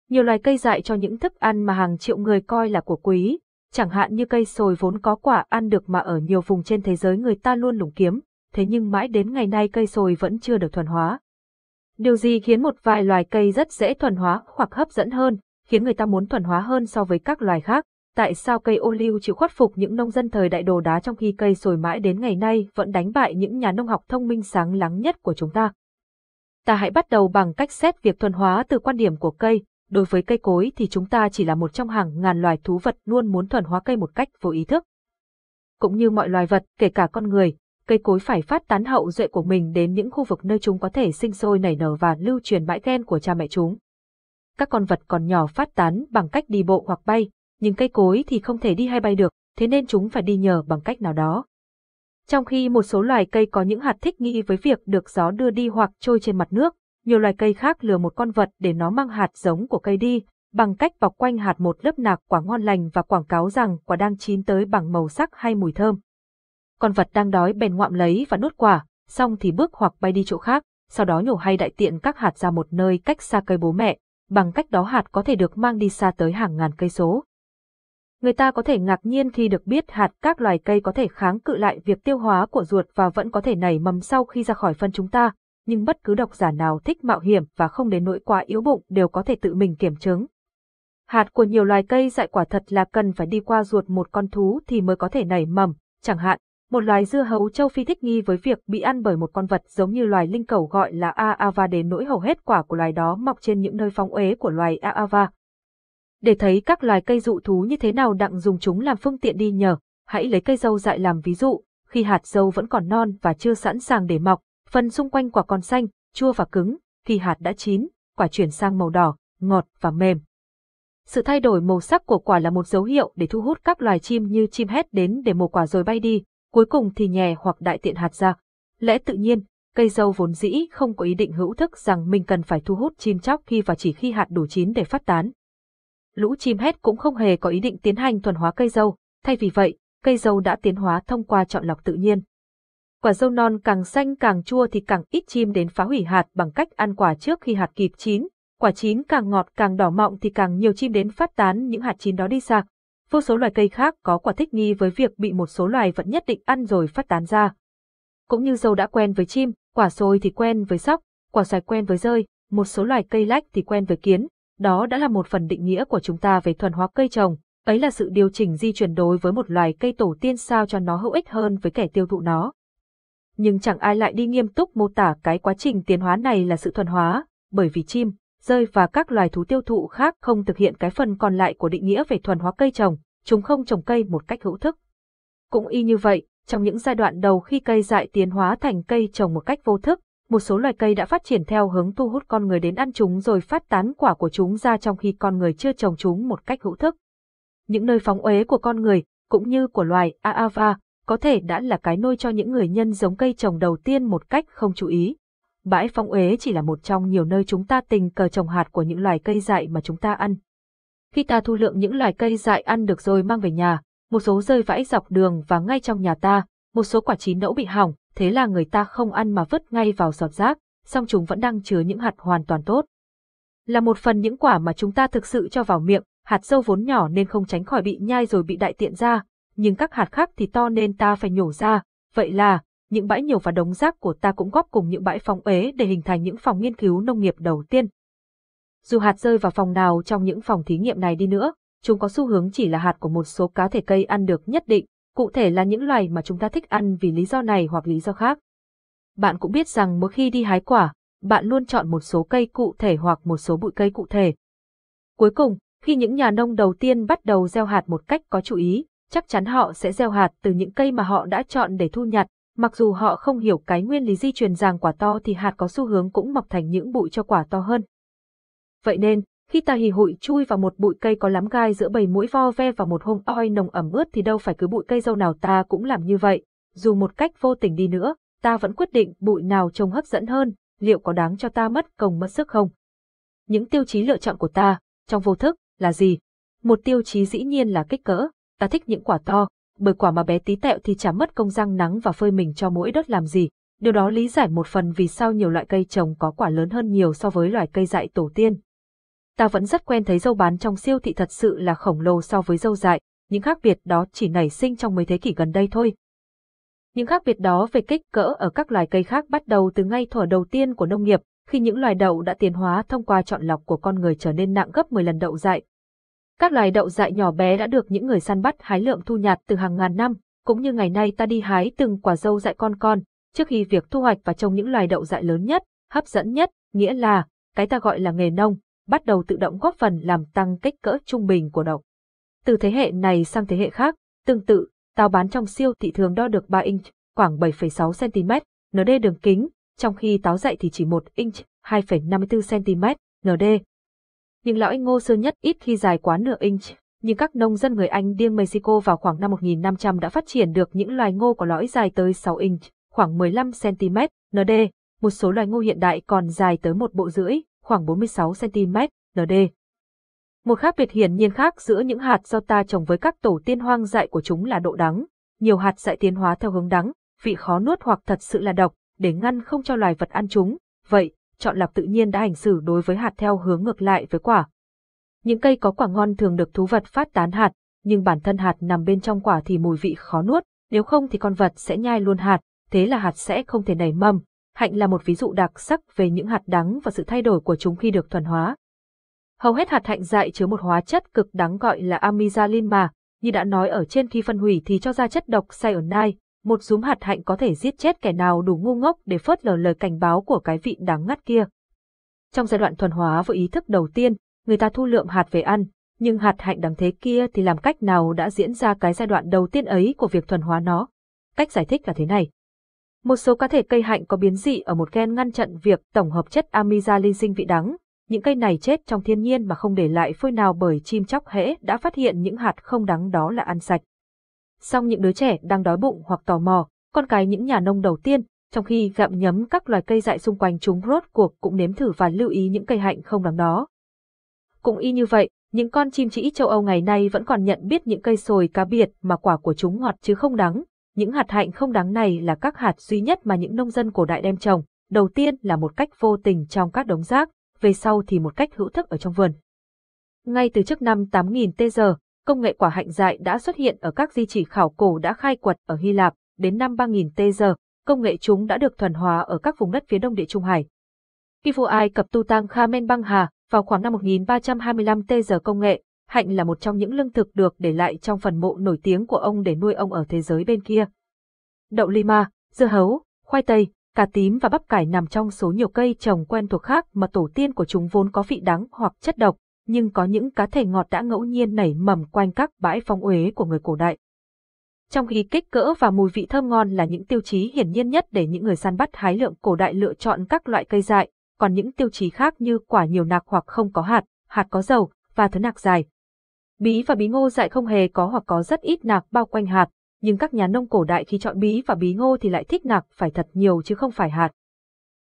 Nhiều loài cây dại cho những thức ăn mà hàng triệu người coi là của quý, Chẳng hạn như cây sồi vốn có quả ăn được mà ở nhiều vùng trên thế giới người ta luôn lùng kiếm, thế nhưng mãi đến ngày nay cây sồi vẫn chưa được thuần hóa. Điều gì khiến một vài loài cây rất dễ thuần hóa hoặc hấp dẫn hơn, khiến người ta muốn thuần hóa hơn so với các loài khác? Tại sao cây ô liu chịu khuất phục những nông dân thời đại đồ đá trong khi cây sồi mãi đến ngày nay vẫn đánh bại những nhà nông học thông minh sáng lắng nhất của chúng ta? Ta hãy bắt đầu bằng cách xét việc thuần hóa từ quan điểm của cây, đối với cây cối thì chúng ta chỉ là một trong hàng ngàn loài thú vật luôn muốn thuần hóa cây một cách vô ý thức. Cũng như mọi loài vật, kể cả con người, cây cối phải phát tán hậu duệ của mình đến những khu vực nơi chúng có thể sinh sôi nảy nở và lưu truyền bãi gen của cha mẹ chúng. Các con vật còn nhỏ phát tán bằng cách đi bộ hoặc bay, nhưng cây cối thì không thể đi hay bay được, thế nên chúng phải đi nhờ bằng cách nào đó. Trong khi một số loài cây có những hạt thích nghi với việc được gió đưa đi hoặc trôi trên mặt nước, nhiều loài cây khác lừa một con vật để nó mang hạt giống của cây đi, bằng cách bọc quanh hạt một lớp nạc quả ngon lành và quảng cáo rằng quả đang chín tới bằng màu sắc hay mùi thơm. Con vật đang đói bèn ngoạm lấy và nuốt quả, xong thì bước hoặc bay đi chỗ khác, sau đó nhổ hay đại tiện các hạt ra một nơi cách xa cây bố mẹ, bằng cách đó hạt có thể được mang đi xa tới hàng ngàn cây số. Người ta có thể ngạc nhiên khi được biết hạt các loài cây có thể kháng cự lại việc tiêu hóa của ruột và vẫn có thể nảy mầm sau khi ra khỏi phân chúng ta, nhưng bất cứ độc giả nào thích mạo hiểm và không đến nỗi quá yếu bụng đều có thể tự mình kiểm chứng. Hạt của nhiều loài cây dại quả thật là cần phải đi qua ruột một con thú thì mới có thể nảy mầm, chẳng hạn, một loài dưa hấu châu Phi thích nghi với việc bị ăn bởi một con vật giống như loài linh cầu gọi là Aava đến nỗi hầu hết quả của loài đó mọc trên những nơi phóng uế của loài Aava. Để thấy các loài cây dụ thú như thế nào đặng dùng chúng làm phương tiện đi nhờ, hãy lấy cây dâu dại làm ví dụ, khi hạt dâu vẫn còn non và chưa sẵn sàng để mọc, phần xung quanh quả còn xanh, chua và cứng, thì hạt đã chín, quả chuyển sang màu đỏ, ngọt và mềm. Sự thay đổi màu sắc của quả là một dấu hiệu để thu hút các loài chim như chim hét đến để mổ quả rồi bay đi, cuối cùng thì nhè hoặc đại tiện hạt ra. Lẽ tự nhiên, cây dâu vốn dĩ không có ý định hữu thức rằng mình cần phải thu hút chim chóc khi và chỉ khi hạt đủ chín để phát tán. Lũ chim hét cũng không hề có ý định tiến hành thuần hóa cây dâu, thay vì vậy, cây dâu đã tiến hóa thông qua chọn lọc tự nhiên. Quả dâu non càng xanh càng chua thì càng ít chim đến phá hủy hạt bằng cách ăn quả trước khi hạt kịp chín. Quả chín càng ngọt càng đỏ mọng thì càng nhiều chim đến phát tán những hạt chín đó đi sạc. Vô số loài cây khác có quả thích nghi với việc bị một số loài vẫn nhất định ăn rồi phát tán ra. Cũng như dâu đã quen với chim, quả xôi thì quen với sóc, quả xoài quen với rơi, một số loài cây lách thì quen với kiến. Đó đã là một phần định nghĩa của chúng ta về thuần hóa cây trồng, ấy là sự điều chỉnh di chuyển đối với một loài cây tổ tiên sao cho nó hữu ích hơn với kẻ tiêu thụ nó nhưng chẳng ai lại đi nghiêm túc mô tả cái quá trình tiến hóa này là sự thuần hóa, bởi vì chim, rơi và các loài thú tiêu thụ khác không thực hiện cái phần còn lại của định nghĩa về thuần hóa cây trồng, chúng không trồng cây một cách hữu thức. Cũng y như vậy, trong những giai đoạn đầu khi cây dại tiến hóa thành cây trồng một cách vô thức, một số loài cây đã phát triển theo hướng thu hút con người đến ăn chúng rồi phát tán quả của chúng ra trong khi con người chưa trồng chúng một cách hữu thức. Những nơi phóng uế của con người, cũng như của loài Aava, có thể đã là cái nôi cho những người nhân giống cây trồng đầu tiên một cách không chú ý. Bãi phong uế chỉ là một trong nhiều nơi chúng ta tình cờ trồng hạt của những loài cây dại mà chúng ta ăn. Khi ta thu lượng những loài cây dại ăn được rồi mang về nhà, một số rơi vãi dọc đường và ngay trong nhà ta, một số quả chín nẫu bị hỏng, thế là người ta không ăn mà vứt ngay vào giọt rác, song chúng vẫn đang chứa những hạt hoàn toàn tốt. Là một phần những quả mà chúng ta thực sự cho vào miệng, hạt dâu vốn nhỏ nên không tránh khỏi bị nhai rồi bị đại tiện ra, nhưng các hạt khác thì to nên ta phải nhổ ra, vậy là, những bãi nhiều và đống rác của ta cũng góp cùng những bãi phóng ế để hình thành những phòng nghiên cứu nông nghiệp đầu tiên. Dù hạt rơi vào phòng nào trong những phòng thí nghiệm này đi nữa, chúng có xu hướng chỉ là hạt của một số cá thể cây ăn được nhất định, cụ thể là những loài mà chúng ta thích ăn vì lý do này hoặc lý do khác. Bạn cũng biết rằng mỗi khi đi hái quả, bạn luôn chọn một số cây cụ thể hoặc một số bụi cây cụ thể. Cuối cùng, khi những nhà nông đầu tiên bắt đầu gieo hạt một cách có chú ý, chắc chắn họ sẽ gieo hạt từ những cây mà họ đã chọn để thu nhặt, mặc dù họ không hiểu cái nguyên lý di truyền rằng quả to thì hạt có xu hướng cũng mọc thành những bụi cho quả to hơn. Vậy nên, khi ta hì hụi chui vào một bụi cây có lắm gai giữa bầy mũi vo ve vào một hôm oi nồng ẩm ướt thì đâu phải cứ bụi cây dâu nào ta cũng làm như vậy, dù một cách vô tình đi nữa, ta vẫn quyết định bụi nào trông hấp dẫn hơn, liệu có đáng cho ta mất công mất sức không? Những tiêu chí lựa chọn của ta, trong vô thức, là gì? Một tiêu chí dĩ nhiên là kích cỡ, ta thích những quả to, bởi quả mà bé tí tẹo thì chả mất công răng nắng và phơi mình cho mũi đốt làm gì. Điều đó lý giải một phần vì sao nhiều loại cây trồng có quả lớn hơn nhiều so với loài cây dại tổ tiên. Ta vẫn rất quen thấy dâu bán trong siêu thị thật sự là khổng lồ so với dâu dại, những khác biệt đó chỉ nảy sinh trong mấy thế kỷ gần đây thôi. Những khác biệt đó về kích cỡ ở các loài cây khác bắt đầu từ ngay thuở đầu tiên của nông nghiệp, khi những loài đậu đã tiến hóa thông qua chọn lọc của con người trở nên nặng gấp 10 lần đậu dại, các loài đậu dại nhỏ bé đã được những người săn bắt hái lượm thu nhặt từ hàng ngàn năm, cũng như ngày nay ta đi hái từng quả dâu dại con con, trước khi việc thu hoạch và trồng những loài đậu dại lớn nhất, hấp dẫn nhất, nghĩa là cái ta gọi là nghề nông, bắt đầu tự động góp phần làm tăng kích cỡ trung bình của đậu. Từ thế hệ này sang thế hệ khác, tương tự, táo bán trong siêu thị thường đo được 3 inch, khoảng 7,6 cm, ND đường kính, trong khi táo dạy thì chỉ 1 inch, 2,54 cm, ND nhưng lão anh ngô sơ nhất ít khi dài quá nửa inch. Nhưng các nông dân người Anh điên Mexico vào khoảng năm 1500 đã phát triển được những loài ngô có lõi dài tới 6 inch, khoảng 15cm, nd. Một số loài ngô hiện đại còn dài tới một bộ rưỡi, khoảng 46cm, nd. Một khác biệt hiển nhiên khác giữa những hạt do ta trồng với các tổ tiên hoang dại của chúng là độ đắng. Nhiều hạt dại tiến hóa theo hướng đắng, vị khó nuốt hoặc thật sự là độc, để ngăn không cho loài vật ăn chúng. Vậy, chọn lọc tự nhiên đã hành xử đối với hạt theo hướng ngược lại với quả. Những cây có quả ngon thường được thú vật phát tán hạt, nhưng bản thân hạt nằm bên trong quả thì mùi vị khó nuốt, nếu không thì con vật sẽ nhai luôn hạt, thế là hạt sẽ không thể nảy mầm. Hạnh là một ví dụ đặc sắc về những hạt đắng và sự thay đổi của chúng khi được thuần hóa. Hầu hết hạt hạnh dại chứa một hóa chất cực đắng gọi là amyzalin mà, như đã nói ở trên khi phân hủy thì cho ra chất độc cyanide, một dúm hạt hạnh có thể giết chết kẻ nào đủ ngu ngốc để phớt lờ lời cảnh báo của cái vị đáng ngắt kia. Trong giai đoạn thuần hóa với ý thức đầu tiên, người ta thu lượm hạt về ăn, nhưng hạt hạnh đáng thế kia thì làm cách nào đã diễn ra cái giai đoạn đầu tiên ấy của việc thuần hóa nó? Cách giải thích là thế này. Một số cá thể cây hạnh có biến dị ở một gen ngăn chặn việc tổng hợp chất amiza linh sinh vị đắng. Những cây này chết trong thiên nhiên mà không để lại phôi nào bởi chim chóc hễ đã phát hiện những hạt không đắng đó là ăn sạch song những đứa trẻ đang đói bụng hoặc tò mò, con cái những nhà nông đầu tiên, trong khi gặm nhấm các loài cây dại xung quanh chúng rốt cuộc cũng nếm thử và lưu ý những cây hạnh không đáng đó. Cũng y như vậy, những con chim chỉ châu Âu ngày nay vẫn còn nhận biết những cây sồi cá biệt mà quả của chúng ngọt chứ không đắng. Những hạt hạnh không đáng này là các hạt duy nhất mà những nông dân cổ đại đem trồng, đầu tiên là một cách vô tình trong các đống rác, về sau thì một cách hữu thức ở trong vườn. Ngay từ trước năm 8000 tê giờ, công nghệ quả hạnh dại đã xuất hiện ở các di chỉ khảo cổ đã khai quật ở Hy Lạp, đến năm 3000 tê giờ, công nghệ chúng đã được thuần hóa ở các vùng đất phía đông địa Trung Hải. Khi vua Ai Cập tu tăng Khamen băng hà, vào khoảng năm 1325 tê giờ công nghệ, hạnh là một trong những lương thực được để lại trong phần mộ nổi tiếng của ông để nuôi ông ở thế giới bên kia. Đậu lima, dưa hấu, khoai tây, cà tím và bắp cải nằm trong số nhiều cây trồng quen thuộc khác mà tổ tiên của chúng vốn có vị đắng hoặc chất độc, nhưng có những cá thể ngọt đã ngẫu nhiên nảy mầm quanh các bãi phong uế của người cổ đại. Trong khi kích cỡ và mùi vị thơm ngon là những tiêu chí hiển nhiên nhất để những người săn bắt hái lượm cổ đại lựa chọn các loại cây dại, còn những tiêu chí khác như quả nhiều nạc hoặc không có hạt, hạt có dầu và thứ nạc dài. Bí và bí ngô dại không hề có hoặc có rất ít nạc bao quanh hạt, nhưng các nhà nông cổ đại khi chọn bí và bí ngô thì lại thích nạc phải thật nhiều chứ không phải hạt.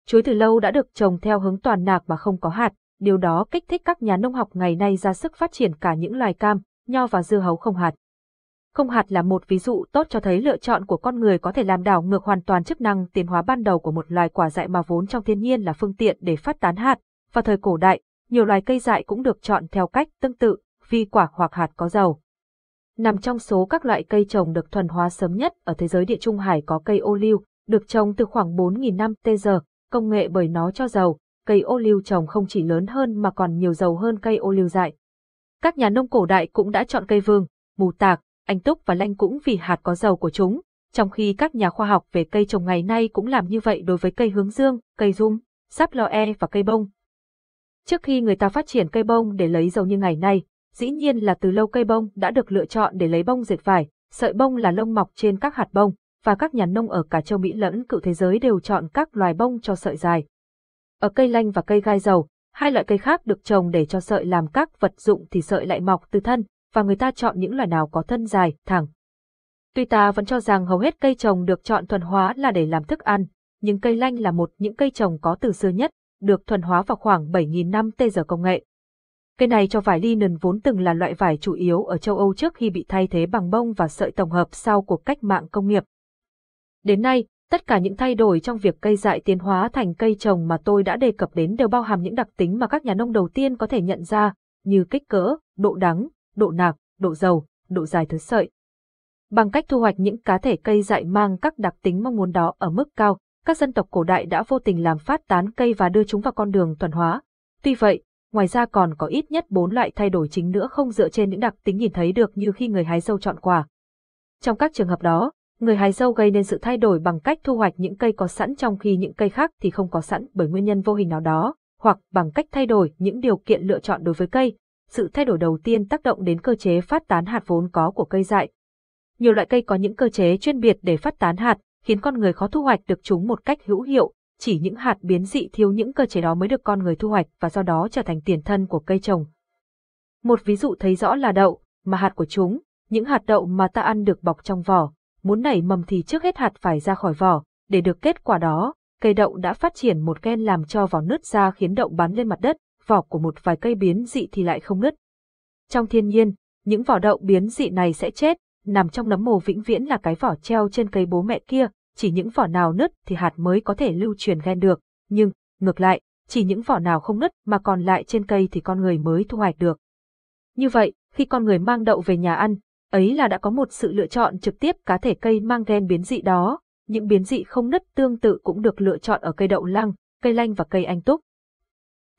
Chuối từ lâu đã được trồng theo hướng toàn nạc mà không có hạt điều đó kích thích các nhà nông học ngày nay ra sức phát triển cả những loài cam, nho và dưa hấu không hạt. Không hạt là một ví dụ tốt cho thấy lựa chọn của con người có thể làm đảo ngược hoàn toàn chức năng tiến hóa ban đầu của một loài quả dại mà vốn trong thiên nhiên là phương tiện để phát tán hạt. Và thời cổ đại, nhiều loài cây dại cũng được chọn theo cách tương tự, vi quả hoặc hạt có dầu. Nằm trong số các loại cây trồng được thuần hóa sớm nhất ở thế giới địa trung hải có cây ô liu, được trồng từ khoảng 4.000 năm tê giờ, công nghệ bởi nó cho dầu, cây ô liu trồng không chỉ lớn hơn mà còn nhiều dầu hơn cây ô liu dại. Các nhà nông cổ đại cũng đã chọn cây vương, mù tạc, anh túc và lanh cũng vì hạt có dầu của chúng, trong khi các nhà khoa học về cây trồng ngày nay cũng làm như vậy đối với cây hướng dương, cây dung, sáp lo e và cây bông. Trước khi người ta phát triển cây bông để lấy dầu như ngày nay, dĩ nhiên là từ lâu cây bông đã được lựa chọn để lấy bông dệt vải, sợi bông là lông mọc trên các hạt bông, và các nhà nông ở cả châu Mỹ lẫn cựu thế giới đều chọn các loài bông cho sợi dài. Ở cây lanh và cây gai dầu, hai loại cây khác được trồng để cho sợi làm các vật dụng thì sợi lại mọc từ thân, và người ta chọn những loài nào có thân dài, thẳng. Tuy ta vẫn cho rằng hầu hết cây trồng được chọn thuần hóa là để làm thức ăn, nhưng cây lanh là một những cây trồng có từ xưa nhất, được thuần hóa vào khoảng 7.000 năm tê giờ công nghệ. Cây này cho vải linen vốn từng là loại vải chủ yếu ở châu Âu trước khi bị thay thế bằng bông và sợi tổng hợp sau cuộc cách mạng công nghiệp. Đến nay, Tất cả những thay đổi trong việc cây dại tiến hóa thành cây trồng mà tôi đã đề cập đến đều bao hàm những đặc tính mà các nhà nông đầu tiên có thể nhận ra, như kích cỡ, độ đắng, độ nạc, độ dầu, độ dài thứ sợi. Bằng cách thu hoạch những cá thể cây dại mang các đặc tính mong muốn đó ở mức cao, các dân tộc cổ đại đã vô tình làm phát tán cây và đưa chúng vào con đường toàn hóa. Tuy vậy, ngoài ra còn có ít nhất 4 loại thay đổi chính nữa không dựa trên những đặc tính nhìn thấy được như khi người hái dâu chọn quả. Trong các trường hợp đó, Người hái dâu gây nên sự thay đổi bằng cách thu hoạch những cây có sẵn trong khi những cây khác thì không có sẵn bởi nguyên nhân vô hình nào đó, hoặc bằng cách thay đổi những điều kiện lựa chọn đối với cây. Sự thay đổi đầu tiên tác động đến cơ chế phát tán hạt vốn có của cây dại. Nhiều loại cây có những cơ chế chuyên biệt để phát tán hạt, khiến con người khó thu hoạch được chúng một cách hữu hiệu, chỉ những hạt biến dị thiếu những cơ chế đó mới được con người thu hoạch và do đó trở thành tiền thân của cây trồng. Một ví dụ thấy rõ là đậu, mà hạt của chúng, những hạt đậu mà ta ăn được bọc trong vỏ, muốn nảy mầm thì trước hết hạt phải ra khỏi vỏ, để được kết quả đó, cây đậu đã phát triển một gen làm cho vỏ nứt ra khiến đậu bắn lên mặt đất, vỏ của một vài cây biến dị thì lại không nứt. Trong thiên nhiên, những vỏ đậu biến dị này sẽ chết, nằm trong nấm mồ vĩnh viễn là cái vỏ treo trên cây bố mẹ kia, chỉ những vỏ nào nứt thì hạt mới có thể lưu truyền gen được, nhưng, ngược lại, chỉ những vỏ nào không nứt mà còn lại trên cây thì con người mới thu hoạch được. Như vậy, khi con người mang đậu về nhà ăn, ấy là đã có một sự lựa chọn trực tiếp cá thể cây mang gen biến dị đó, những biến dị không nứt tương tự cũng được lựa chọn ở cây đậu lăng, cây lanh và cây anh túc.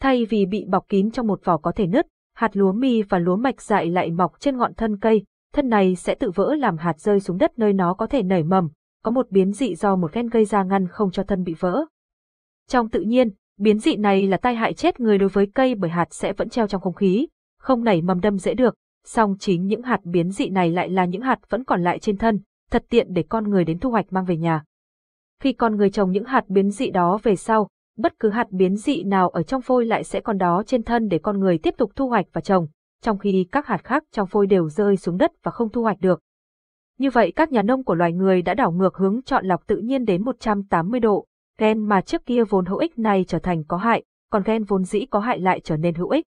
Thay vì bị bọc kín trong một vỏ có thể nứt, hạt lúa mì và lúa mạch dại lại mọc trên ngọn thân cây, thân này sẽ tự vỡ làm hạt rơi xuống đất nơi nó có thể nảy mầm, có một biến dị do một gen gây ra ngăn không cho thân bị vỡ. Trong tự nhiên, biến dị này là tai hại chết người đối với cây bởi hạt sẽ vẫn treo trong không khí, không nảy mầm đâm dễ được, song chính những hạt biến dị này lại là những hạt vẫn còn lại trên thân, thật tiện để con người đến thu hoạch mang về nhà. Khi con người trồng những hạt biến dị đó về sau, bất cứ hạt biến dị nào ở trong phôi lại sẽ còn đó trên thân để con người tiếp tục thu hoạch và trồng, trong khi các hạt khác trong phôi đều rơi xuống đất và không thu hoạch được. Như vậy các nhà nông của loài người đã đảo ngược hướng chọn lọc tự nhiên đến 180 độ, gen mà trước kia vốn hữu ích này trở thành có hại, còn gen vốn dĩ có hại lại trở nên hữu ích.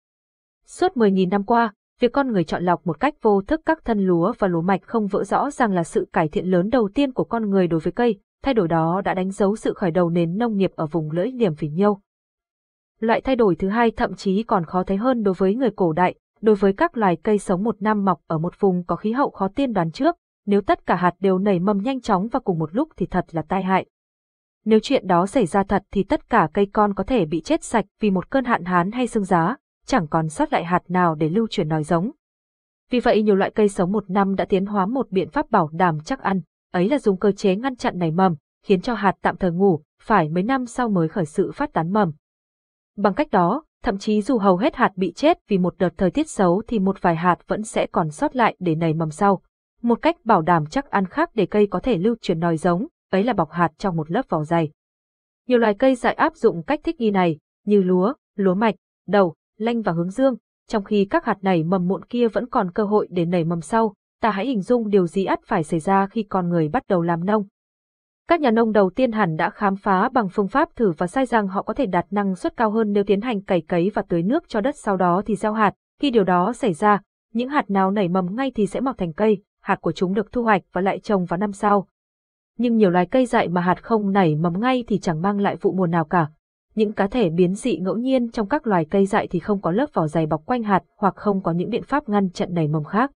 Suốt 10.000 năm qua, Việc con người chọn lọc một cách vô thức các thân lúa và lúa mạch không vỡ rõ ràng là sự cải thiện lớn đầu tiên của con người đối với cây, thay đổi đó đã đánh dấu sự khởi đầu nền nông nghiệp ở vùng lưỡi liềm phỉ nhiêu. Loại thay đổi thứ hai thậm chí còn khó thấy hơn đối với người cổ đại, đối với các loài cây sống một năm mọc ở một vùng có khí hậu khó tiên đoán trước, nếu tất cả hạt đều nảy mầm nhanh chóng và cùng một lúc thì thật là tai hại. Nếu chuyện đó xảy ra thật thì tất cả cây con có thể bị chết sạch vì một cơn hạn hán hay sương giá, chẳng còn sót lại hạt nào để lưu truyền nòi giống. Vì vậy nhiều loại cây sống một năm đã tiến hóa một biện pháp bảo đảm chắc ăn, ấy là dùng cơ chế ngăn chặn nảy mầm, khiến cho hạt tạm thời ngủ, phải mấy năm sau mới khởi sự phát tán mầm. Bằng cách đó, thậm chí dù hầu hết hạt bị chết vì một đợt thời tiết xấu thì một vài hạt vẫn sẽ còn sót lại để nảy mầm sau. Một cách bảo đảm chắc ăn khác để cây có thể lưu truyền nòi giống, ấy là bọc hạt trong một lớp vỏ dày. Nhiều loài cây dại áp dụng cách thích nghi này, như lúa, lúa mạch, đậu lanh và hướng dương, trong khi các hạt nảy mầm muộn kia vẫn còn cơ hội để nảy mầm sau, ta hãy hình dung điều gì ắt phải xảy ra khi con người bắt đầu làm nông. Các nhà nông đầu tiên hẳn đã khám phá bằng phương pháp thử và sai rằng họ có thể đạt năng suất cao hơn nếu tiến hành cày cấy và tưới nước cho đất sau đó thì gieo hạt. Khi điều đó xảy ra, những hạt nào nảy mầm ngay thì sẽ mọc thành cây, hạt của chúng được thu hoạch và lại trồng vào năm sau. Nhưng nhiều loài cây dại mà hạt không nảy mầm ngay thì chẳng mang lại vụ mùa nào cả. Những cá thể biến dị ngẫu nhiên trong các loài cây dại thì không có lớp vỏ dày bọc quanh hạt hoặc không có những biện pháp ngăn chặn nảy mầm khác.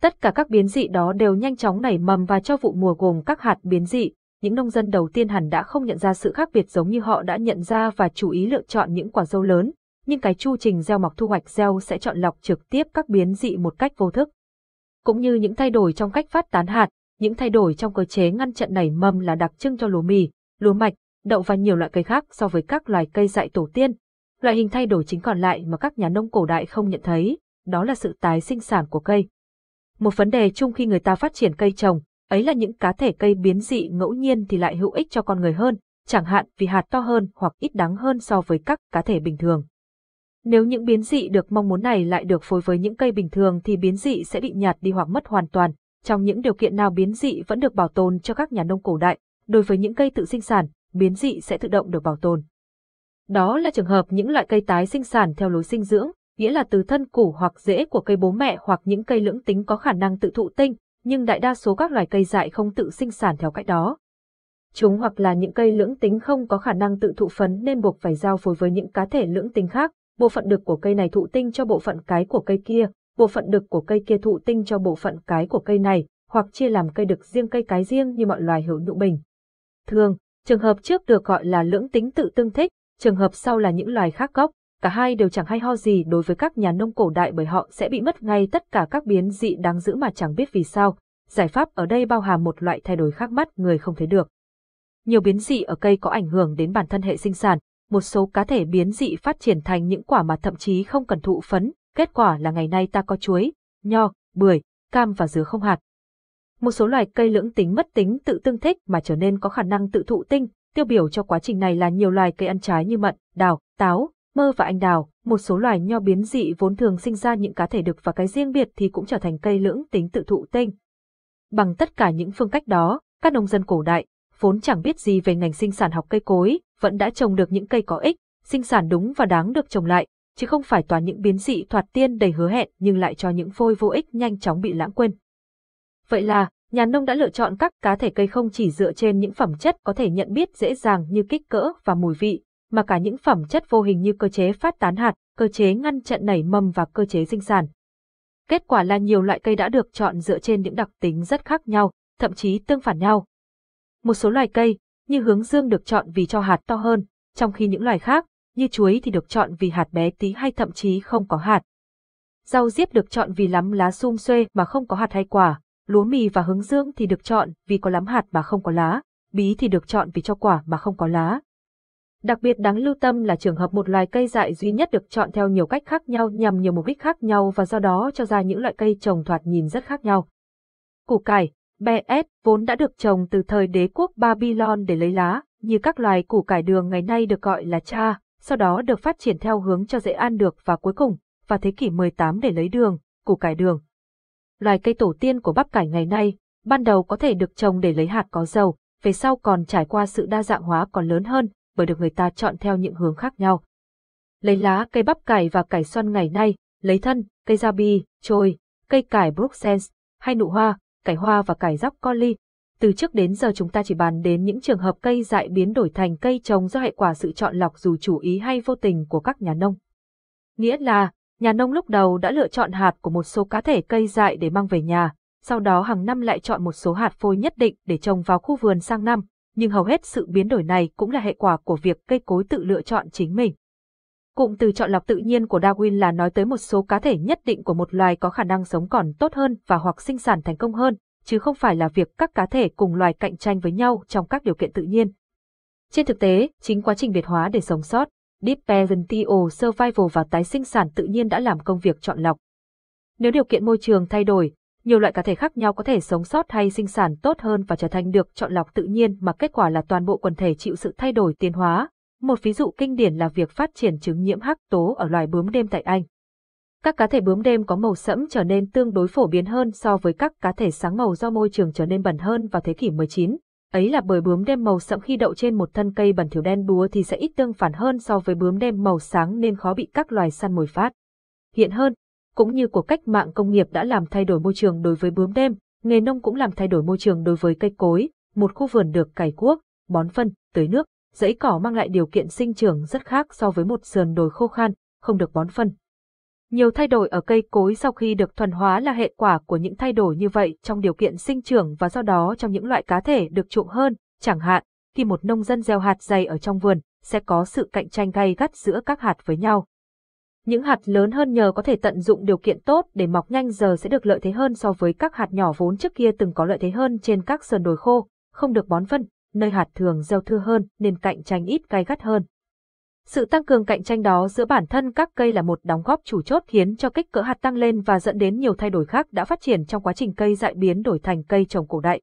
Tất cả các biến dị đó đều nhanh chóng nảy mầm và cho vụ mùa gồm các hạt biến dị. Những nông dân đầu tiên hẳn đã không nhận ra sự khác biệt giống như họ đã nhận ra và chú ý lựa chọn những quả dâu lớn, nhưng cái chu trình gieo mọc thu hoạch gieo sẽ chọn lọc trực tiếp các biến dị một cách vô thức. Cũng như những thay đổi trong cách phát tán hạt, những thay đổi trong cơ chế ngăn chặn nảy mầm là đặc trưng cho lúa mì, lúa mạch, đậu và nhiều loại cây khác so với các loài cây dại tổ tiên. Loại hình thay đổi chính còn lại mà các nhà nông cổ đại không nhận thấy, đó là sự tái sinh sản của cây. Một vấn đề chung khi người ta phát triển cây trồng, ấy là những cá thể cây biến dị ngẫu nhiên thì lại hữu ích cho con người hơn, chẳng hạn vì hạt to hơn hoặc ít đắng hơn so với các cá thể bình thường. Nếu những biến dị được mong muốn này lại được phối với những cây bình thường thì biến dị sẽ bị nhạt đi hoặc mất hoàn toàn. Trong những điều kiện nào biến dị vẫn được bảo tồn cho các nhà nông cổ đại, đối với những cây tự sinh sản, biến dị sẽ tự động được bảo tồn. Đó là trường hợp những loại cây tái sinh sản theo lối sinh dưỡng, nghĩa là từ thân củ hoặc rễ của cây bố mẹ hoặc những cây lưỡng tính có khả năng tự thụ tinh, nhưng đại đa số các loài cây dại không tự sinh sản theo cách đó. Chúng hoặc là những cây lưỡng tính không có khả năng tự thụ phấn nên buộc phải giao phối với những cá thể lưỡng tính khác, bộ phận đực của cây này thụ tinh cho bộ phận cái của cây kia, bộ phận đực của cây kia thụ tinh cho bộ phận cái của cây này, hoặc chia làm cây đực riêng cây cái riêng như mọi loài hữu nhụ bình. Thường, Trường hợp trước được gọi là lưỡng tính tự tương thích, trường hợp sau là những loài khác gốc, cả hai đều chẳng hay ho gì đối với các nhà nông cổ đại bởi họ sẽ bị mất ngay tất cả các biến dị đáng giữ mà chẳng biết vì sao. Giải pháp ở đây bao hàm một loại thay đổi khác mắt người không thấy được. Nhiều biến dị ở cây có ảnh hưởng đến bản thân hệ sinh sản, một số cá thể biến dị phát triển thành những quả mà thậm chí không cần thụ phấn, kết quả là ngày nay ta có chuối, nho, bưởi, cam và dứa không hạt, một số loài cây lưỡng tính mất tính tự tương thích mà trở nên có khả năng tự thụ tinh, tiêu biểu cho quá trình này là nhiều loài cây ăn trái như mận, đào, táo, mơ và anh đào, một số loài nho biến dị vốn thường sinh ra những cá thể đực và cái riêng biệt thì cũng trở thành cây lưỡng tính tự thụ tinh. Bằng tất cả những phương cách đó, các nông dân cổ đại, vốn chẳng biết gì về ngành sinh sản học cây cối, vẫn đã trồng được những cây có ích, sinh sản đúng và đáng được trồng lại, chứ không phải toàn những biến dị thoạt tiên đầy hứa hẹn nhưng lại cho những phôi vô ích nhanh chóng bị lãng quên. Vậy là, nhà nông đã lựa chọn các cá thể cây không chỉ dựa trên những phẩm chất có thể nhận biết dễ dàng như kích cỡ và mùi vị, mà cả những phẩm chất vô hình như cơ chế phát tán hạt, cơ chế ngăn chặn nảy mầm và cơ chế sinh sản. Kết quả là nhiều loại cây đã được chọn dựa trên những đặc tính rất khác nhau, thậm chí tương phản nhau. Một số loài cây, như hướng dương được chọn vì cho hạt to hơn, trong khi những loài khác, như chuối thì được chọn vì hạt bé tí hay thậm chí không có hạt. Rau diếp được chọn vì lắm lá sum xuê mà không có hạt hay quả, lúa mì và hướng dương thì được chọn vì có lắm hạt mà không có lá, bí thì được chọn vì cho quả mà không có lá. Đặc biệt đáng lưu tâm là trường hợp một loài cây dại duy nhất được chọn theo nhiều cách khác nhau nhằm nhiều mục đích khác nhau và do đó cho ra những loại cây trồng thoạt nhìn rất khác nhau. Củ cải, BS vốn đã được trồng từ thời đế quốc Babylon để lấy lá, như các loài củ cải đường ngày nay được gọi là cha, sau đó được phát triển theo hướng cho dễ ăn được và cuối cùng, vào thế kỷ 18 để lấy đường, củ cải đường, loài cây tổ tiên của bắp cải ngày nay, ban đầu có thể được trồng để lấy hạt có dầu, về sau còn trải qua sự đa dạng hóa còn lớn hơn bởi được người ta chọn theo những hướng khác nhau. Lấy lá cây bắp cải và cải xoăn ngày nay, lấy thân, cây da bi, trôi, cây cải Bruxelles, hay nụ hoa, cải hoa và cải róc coli. Từ trước đến giờ chúng ta chỉ bàn đến những trường hợp cây dại biến đổi thành cây trồng do hệ quả sự chọn lọc dù chủ ý hay vô tình của các nhà nông. Nghĩa là, Nhà nông lúc đầu đã lựa chọn hạt của một số cá thể cây dại để mang về nhà, sau đó hàng năm lại chọn một số hạt phôi nhất định để trồng vào khu vườn sang năm, nhưng hầu hết sự biến đổi này cũng là hệ quả của việc cây cối tự lựa chọn chính mình. Cụm từ chọn lọc tự nhiên của Darwin là nói tới một số cá thể nhất định của một loài có khả năng sống còn tốt hơn và hoặc sinh sản thành công hơn, chứ không phải là việc các cá thể cùng loài cạnh tranh với nhau trong các điều kiện tự nhiên. Trên thực tế, chính quá trình biệt hóa để sống sót, Deep Parental Survival và tái sinh sản tự nhiên đã làm công việc chọn lọc. Nếu điều kiện môi trường thay đổi, nhiều loại cá thể khác nhau có thể sống sót hay sinh sản tốt hơn và trở thành được chọn lọc tự nhiên mà kết quả là toàn bộ quần thể chịu sự thay đổi tiến hóa. Một ví dụ kinh điển là việc phát triển chứng nhiễm hắc tố ở loài bướm đêm tại Anh. Các cá thể bướm đêm có màu sẫm trở nên tương đối phổ biến hơn so với các cá thể sáng màu do môi trường trở nên bẩn hơn vào thế kỷ 19 ấy là bởi bướm đêm màu sẫm khi đậu trên một thân cây bẩn thiểu đen đúa thì sẽ ít tương phản hơn so với bướm đêm màu sáng nên khó bị các loài săn mồi phát. Hiện hơn, cũng như cuộc cách mạng công nghiệp đã làm thay đổi môi trường đối với bướm đêm, nghề nông cũng làm thay đổi môi trường đối với cây cối, một khu vườn được cày cuốc, bón phân, tưới nước, dãy cỏ mang lại điều kiện sinh trưởng rất khác so với một sườn đồi khô khan, không được bón phân, nhiều thay đổi ở cây cối sau khi được thuần hóa là hệ quả của những thay đổi như vậy trong điều kiện sinh trưởng và do đó trong những loại cá thể được chuộng hơn, chẳng hạn, khi một nông dân gieo hạt dày ở trong vườn, sẽ có sự cạnh tranh gay gắt giữa các hạt với nhau. Những hạt lớn hơn nhờ có thể tận dụng điều kiện tốt để mọc nhanh giờ sẽ được lợi thế hơn so với các hạt nhỏ vốn trước kia từng có lợi thế hơn trên các sườn đồi khô, không được bón phân, nơi hạt thường gieo thưa hơn nên cạnh tranh ít gay gắt hơn. Sự tăng cường cạnh tranh đó giữa bản thân các cây là một đóng góp chủ chốt khiến cho kích cỡ hạt tăng lên và dẫn đến nhiều thay đổi khác đã phát triển trong quá trình cây dại biến đổi thành cây trồng cổ đại.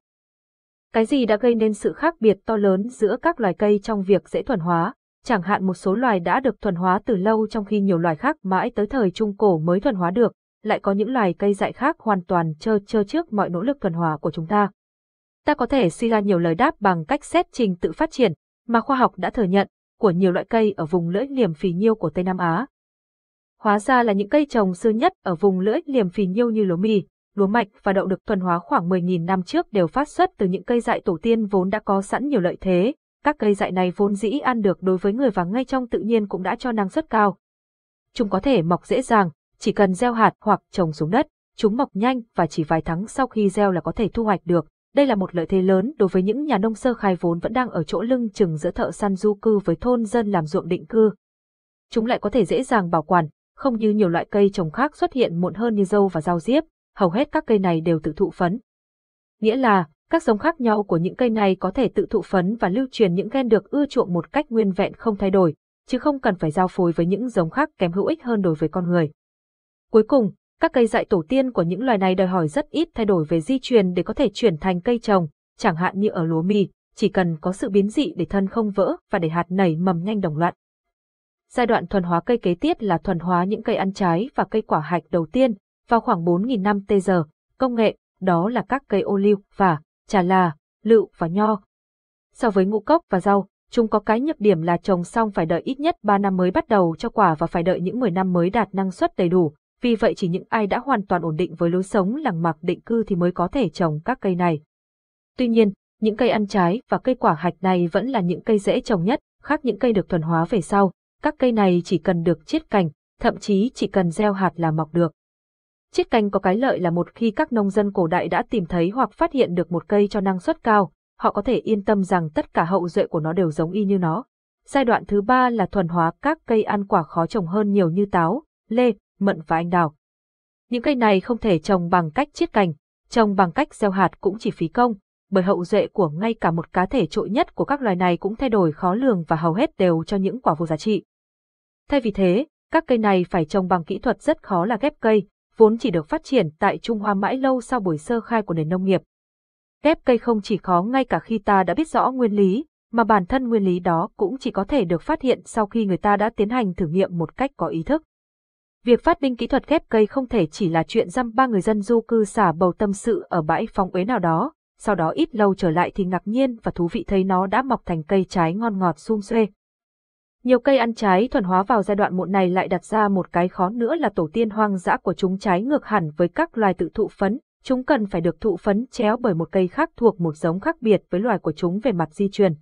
Cái gì đã gây nên sự khác biệt to lớn giữa các loài cây trong việc dễ thuần hóa? Chẳng hạn một số loài đã được thuần hóa từ lâu trong khi nhiều loài khác mãi tới thời Trung Cổ mới thuần hóa được, lại có những loài cây dại khác hoàn toàn trơ trơ trước mọi nỗ lực thuần hóa của chúng ta. Ta có thể suy ra nhiều lời đáp bằng cách xét trình tự phát triển, mà khoa học đã thừa nhận của nhiều loại cây ở vùng lưỡi liềm phì nhiêu của Tây Nam Á. Hóa ra là những cây trồng xưa nhất ở vùng lưỡi liềm phì nhiêu như lúa mì, lúa mạch và đậu được thuần hóa khoảng 10.000 năm trước đều phát xuất từ những cây dại tổ tiên vốn đã có sẵn nhiều lợi thế. Các cây dại này vốn dĩ ăn được đối với người và ngay trong tự nhiên cũng đã cho năng suất cao. Chúng có thể mọc dễ dàng, chỉ cần gieo hạt hoặc trồng xuống đất, chúng mọc nhanh và chỉ vài tháng sau khi gieo là có thể thu hoạch được. Đây là một lợi thế lớn đối với những nhà nông sơ khai vốn vẫn đang ở chỗ lưng chừng giữa thợ săn du cư với thôn dân làm ruộng định cư. Chúng lại có thể dễ dàng bảo quản, không như nhiều loại cây trồng khác xuất hiện muộn hơn như dâu và rau diếp, hầu hết các cây này đều tự thụ phấn. Nghĩa là, các giống khác nhau của những cây này có thể tự thụ phấn và lưu truyền những gen được ưa chuộng một cách nguyên vẹn không thay đổi, chứ không cần phải giao phối với những giống khác kém hữu ích hơn đối với con người. Cuối cùng, các cây dại tổ tiên của những loài này đòi hỏi rất ít thay đổi về di truyền để có thể chuyển thành cây trồng, chẳng hạn như ở lúa mì, chỉ cần có sự biến dị để thân không vỡ và để hạt nảy mầm nhanh đồng loạt. Giai đoạn thuần hóa cây kế tiếp là thuần hóa những cây ăn trái và cây quả hạch đầu tiên, vào khoảng 4.000 năm tê giờ, công nghệ, đó là các cây ô liu và trà là, lựu và nho. So với ngũ cốc và rau, chúng có cái nhược điểm là trồng xong phải đợi ít nhất 3 năm mới bắt đầu cho quả và phải đợi những 10 năm mới đạt năng suất đầy đủ, vì vậy chỉ những ai đã hoàn toàn ổn định với lối sống làng mạc định cư thì mới có thể trồng các cây này. Tuy nhiên, những cây ăn trái và cây quả hạch này vẫn là những cây dễ trồng nhất, khác những cây được thuần hóa về sau, các cây này chỉ cần được chiết cành, thậm chí chỉ cần gieo hạt là mọc được. Chiết cành có cái lợi là một khi các nông dân cổ đại đã tìm thấy hoặc phát hiện được một cây cho năng suất cao, họ có thể yên tâm rằng tất cả hậu duệ của nó đều giống y như nó. Giai đoạn thứ ba là thuần hóa các cây ăn quả khó trồng hơn nhiều như táo, lê, mận và anh đào. Những cây này không thể trồng bằng cách chiết cành, trồng bằng cách gieo hạt cũng chỉ phí công, bởi hậu duệ của ngay cả một cá thể trội nhất của các loài này cũng thay đổi khó lường và hầu hết đều cho những quả vô giá trị. Thay vì thế, các cây này phải trồng bằng kỹ thuật rất khó là ghép cây, vốn chỉ được phát triển tại Trung Hoa mãi lâu sau buổi sơ khai của nền nông nghiệp. Ghép cây không chỉ khó ngay cả khi ta đã biết rõ nguyên lý, mà bản thân nguyên lý đó cũng chỉ có thể được phát hiện sau khi người ta đã tiến hành thử nghiệm một cách có ý thức. Việc phát minh kỹ thuật ghép cây không thể chỉ là chuyện dăm ba người dân du cư xả bầu tâm sự ở bãi phóng uế nào đó, sau đó ít lâu trở lại thì ngạc nhiên và thú vị thấy nó đã mọc thành cây trái ngon ngọt sum xuê. Nhiều cây ăn trái thuần hóa vào giai đoạn muộn này lại đặt ra một cái khó nữa là tổ tiên hoang dã của chúng trái ngược hẳn với các loài tự thụ phấn, chúng cần phải được thụ phấn chéo bởi một cây khác thuộc một giống khác biệt với loài của chúng về mặt di truyền.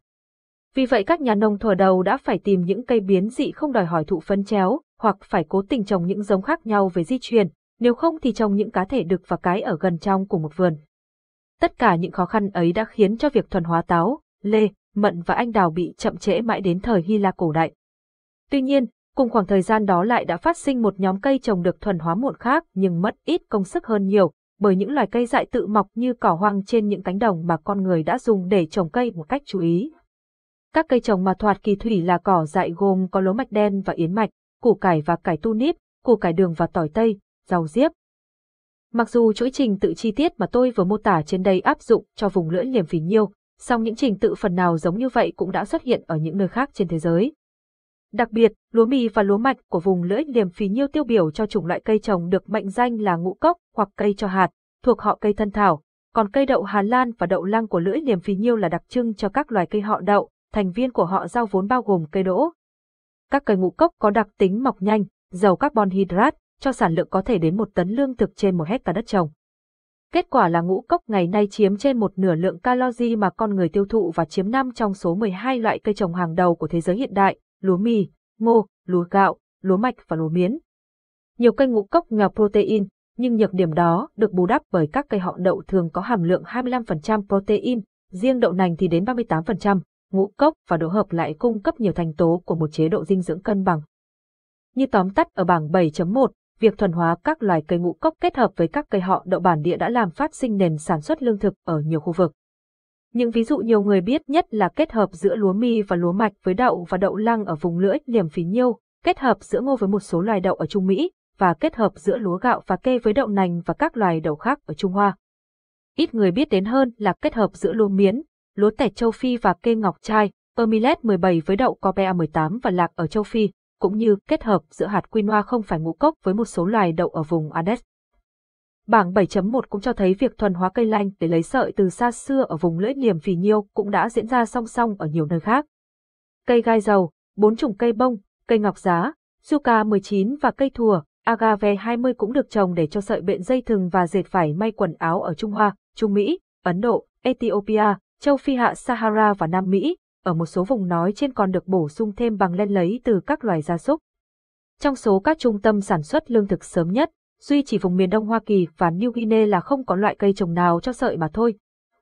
Vì vậy các nhà nông thỏ đầu đã phải tìm những cây biến dị không đòi hỏi thụ phấn chéo, hoặc phải cố tình trồng những giống khác nhau về di truyền, nếu không thì trồng những cá thể đực và cái ở gần trong của một vườn. Tất cả những khó khăn ấy đã khiến cho việc thuần hóa táo, lê, mận và anh đào bị chậm trễ mãi đến thời Hy La cổ đại. Tuy nhiên, cùng khoảng thời gian đó lại đã phát sinh một nhóm cây trồng được thuần hóa muộn khác nhưng mất ít công sức hơn nhiều, bởi những loài cây dại tự mọc như cỏ hoang trên những cánh đồng mà con người đã dùng để trồng cây một cách chú ý các cây trồng mà thoạt kỳ thủy là cỏ dại gồm có lúa mạch đen và yến mạch, củ cải và cải tu nếp, củ cải đường và tỏi tây, rau diếp. Mặc dù chuỗi trình tự chi tiết mà tôi vừa mô tả trên đây áp dụng cho vùng lưỡi liềm phì nhiêu, song những trình tự phần nào giống như vậy cũng đã xuất hiện ở những nơi khác trên thế giới. Đặc biệt, lúa mì và lúa mạch của vùng lưỡi liềm phì nhiêu tiêu biểu cho chủng loại cây trồng được mệnh danh là ngũ cốc hoặc cây cho hạt, thuộc họ cây thân thảo, còn cây đậu Hà Lan và đậu lăng của lưỡi liềm phì nhiêu là đặc trưng cho các loài cây họ đậu, thành viên của họ giao vốn bao gồm cây đỗ. Các cây ngũ cốc có đặc tính mọc nhanh, giàu carbon hydrate, cho sản lượng có thể đến một tấn lương thực trên một hecta đất trồng. Kết quả là ngũ cốc ngày nay chiếm trên một nửa lượng calori mà con người tiêu thụ và chiếm năm trong số 12 loại cây trồng hàng đầu của thế giới hiện đại, lúa mì, ngô, lúa gạo, lúa mạch và lúa miến. Nhiều cây ngũ cốc nghèo protein, nhưng nhược điểm đó được bù đắp bởi các cây họ đậu thường có hàm lượng 25% protein, riêng đậu nành thì đến 38% ngũ cốc và độ hợp lại cung cấp nhiều thành tố của một chế độ dinh dưỡng cân bằng. Như tóm tắt ở bảng 7.1, việc thuần hóa các loài cây ngũ cốc kết hợp với các cây họ đậu bản địa đã làm phát sinh nền sản xuất lương thực ở nhiều khu vực. Những ví dụ nhiều người biết nhất là kết hợp giữa lúa mì và lúa mạch với đậu và đậu lăng ở vùng lưỡi liềm phí nhiêu, kết hợp giữa ngô với một số loài đậu ở Trung Mỹ, và kết hợp giữa lúa gạo và kê với đậu nành và các loài đậu khác ở Trung Hoa. Ít người biết đến hơn là kết hợp giữa lúa miến, lúa tẻ châu Phi và cây ngọc trai, Permilet 17 với đậu Copea 18 và lạc ở châu Phi, cũng như kết hợp giữa hạt quinoa không phải ngũ cốc với một số loài đậu ở vùng Andes. Bảng 7.1 cũng cho thấy việc thuần hóa cây lanh để lấy sợi từ xa xưa ở vùng lưỡi liềm phì nhiêu cũng đã diễn ra song song ở nhiều nơi khác. Cây gai dầu, bốn chủng cây bông, cây ngọc giá, suka 19 và cây thùa, agave 20 cũng được trồng để cho sợi bện dây thừng và dệt vải may quần áo ở Trung Hoa, Trung Mỹ, Ấn Độ, Ethiopia, châu Phi hạ Sahara và Nam Mỹ, ở một số vùng nói trên còn được bổ sung thêm bằng len lấy từ các loài gia súc. Trong số các trung tâm sản xuất lương thực sớm nhất, duy chỉ vùng miền Đông Hoa Kỳ và New Guinea là không có loại cây trồng nào cho sợi mà thôi.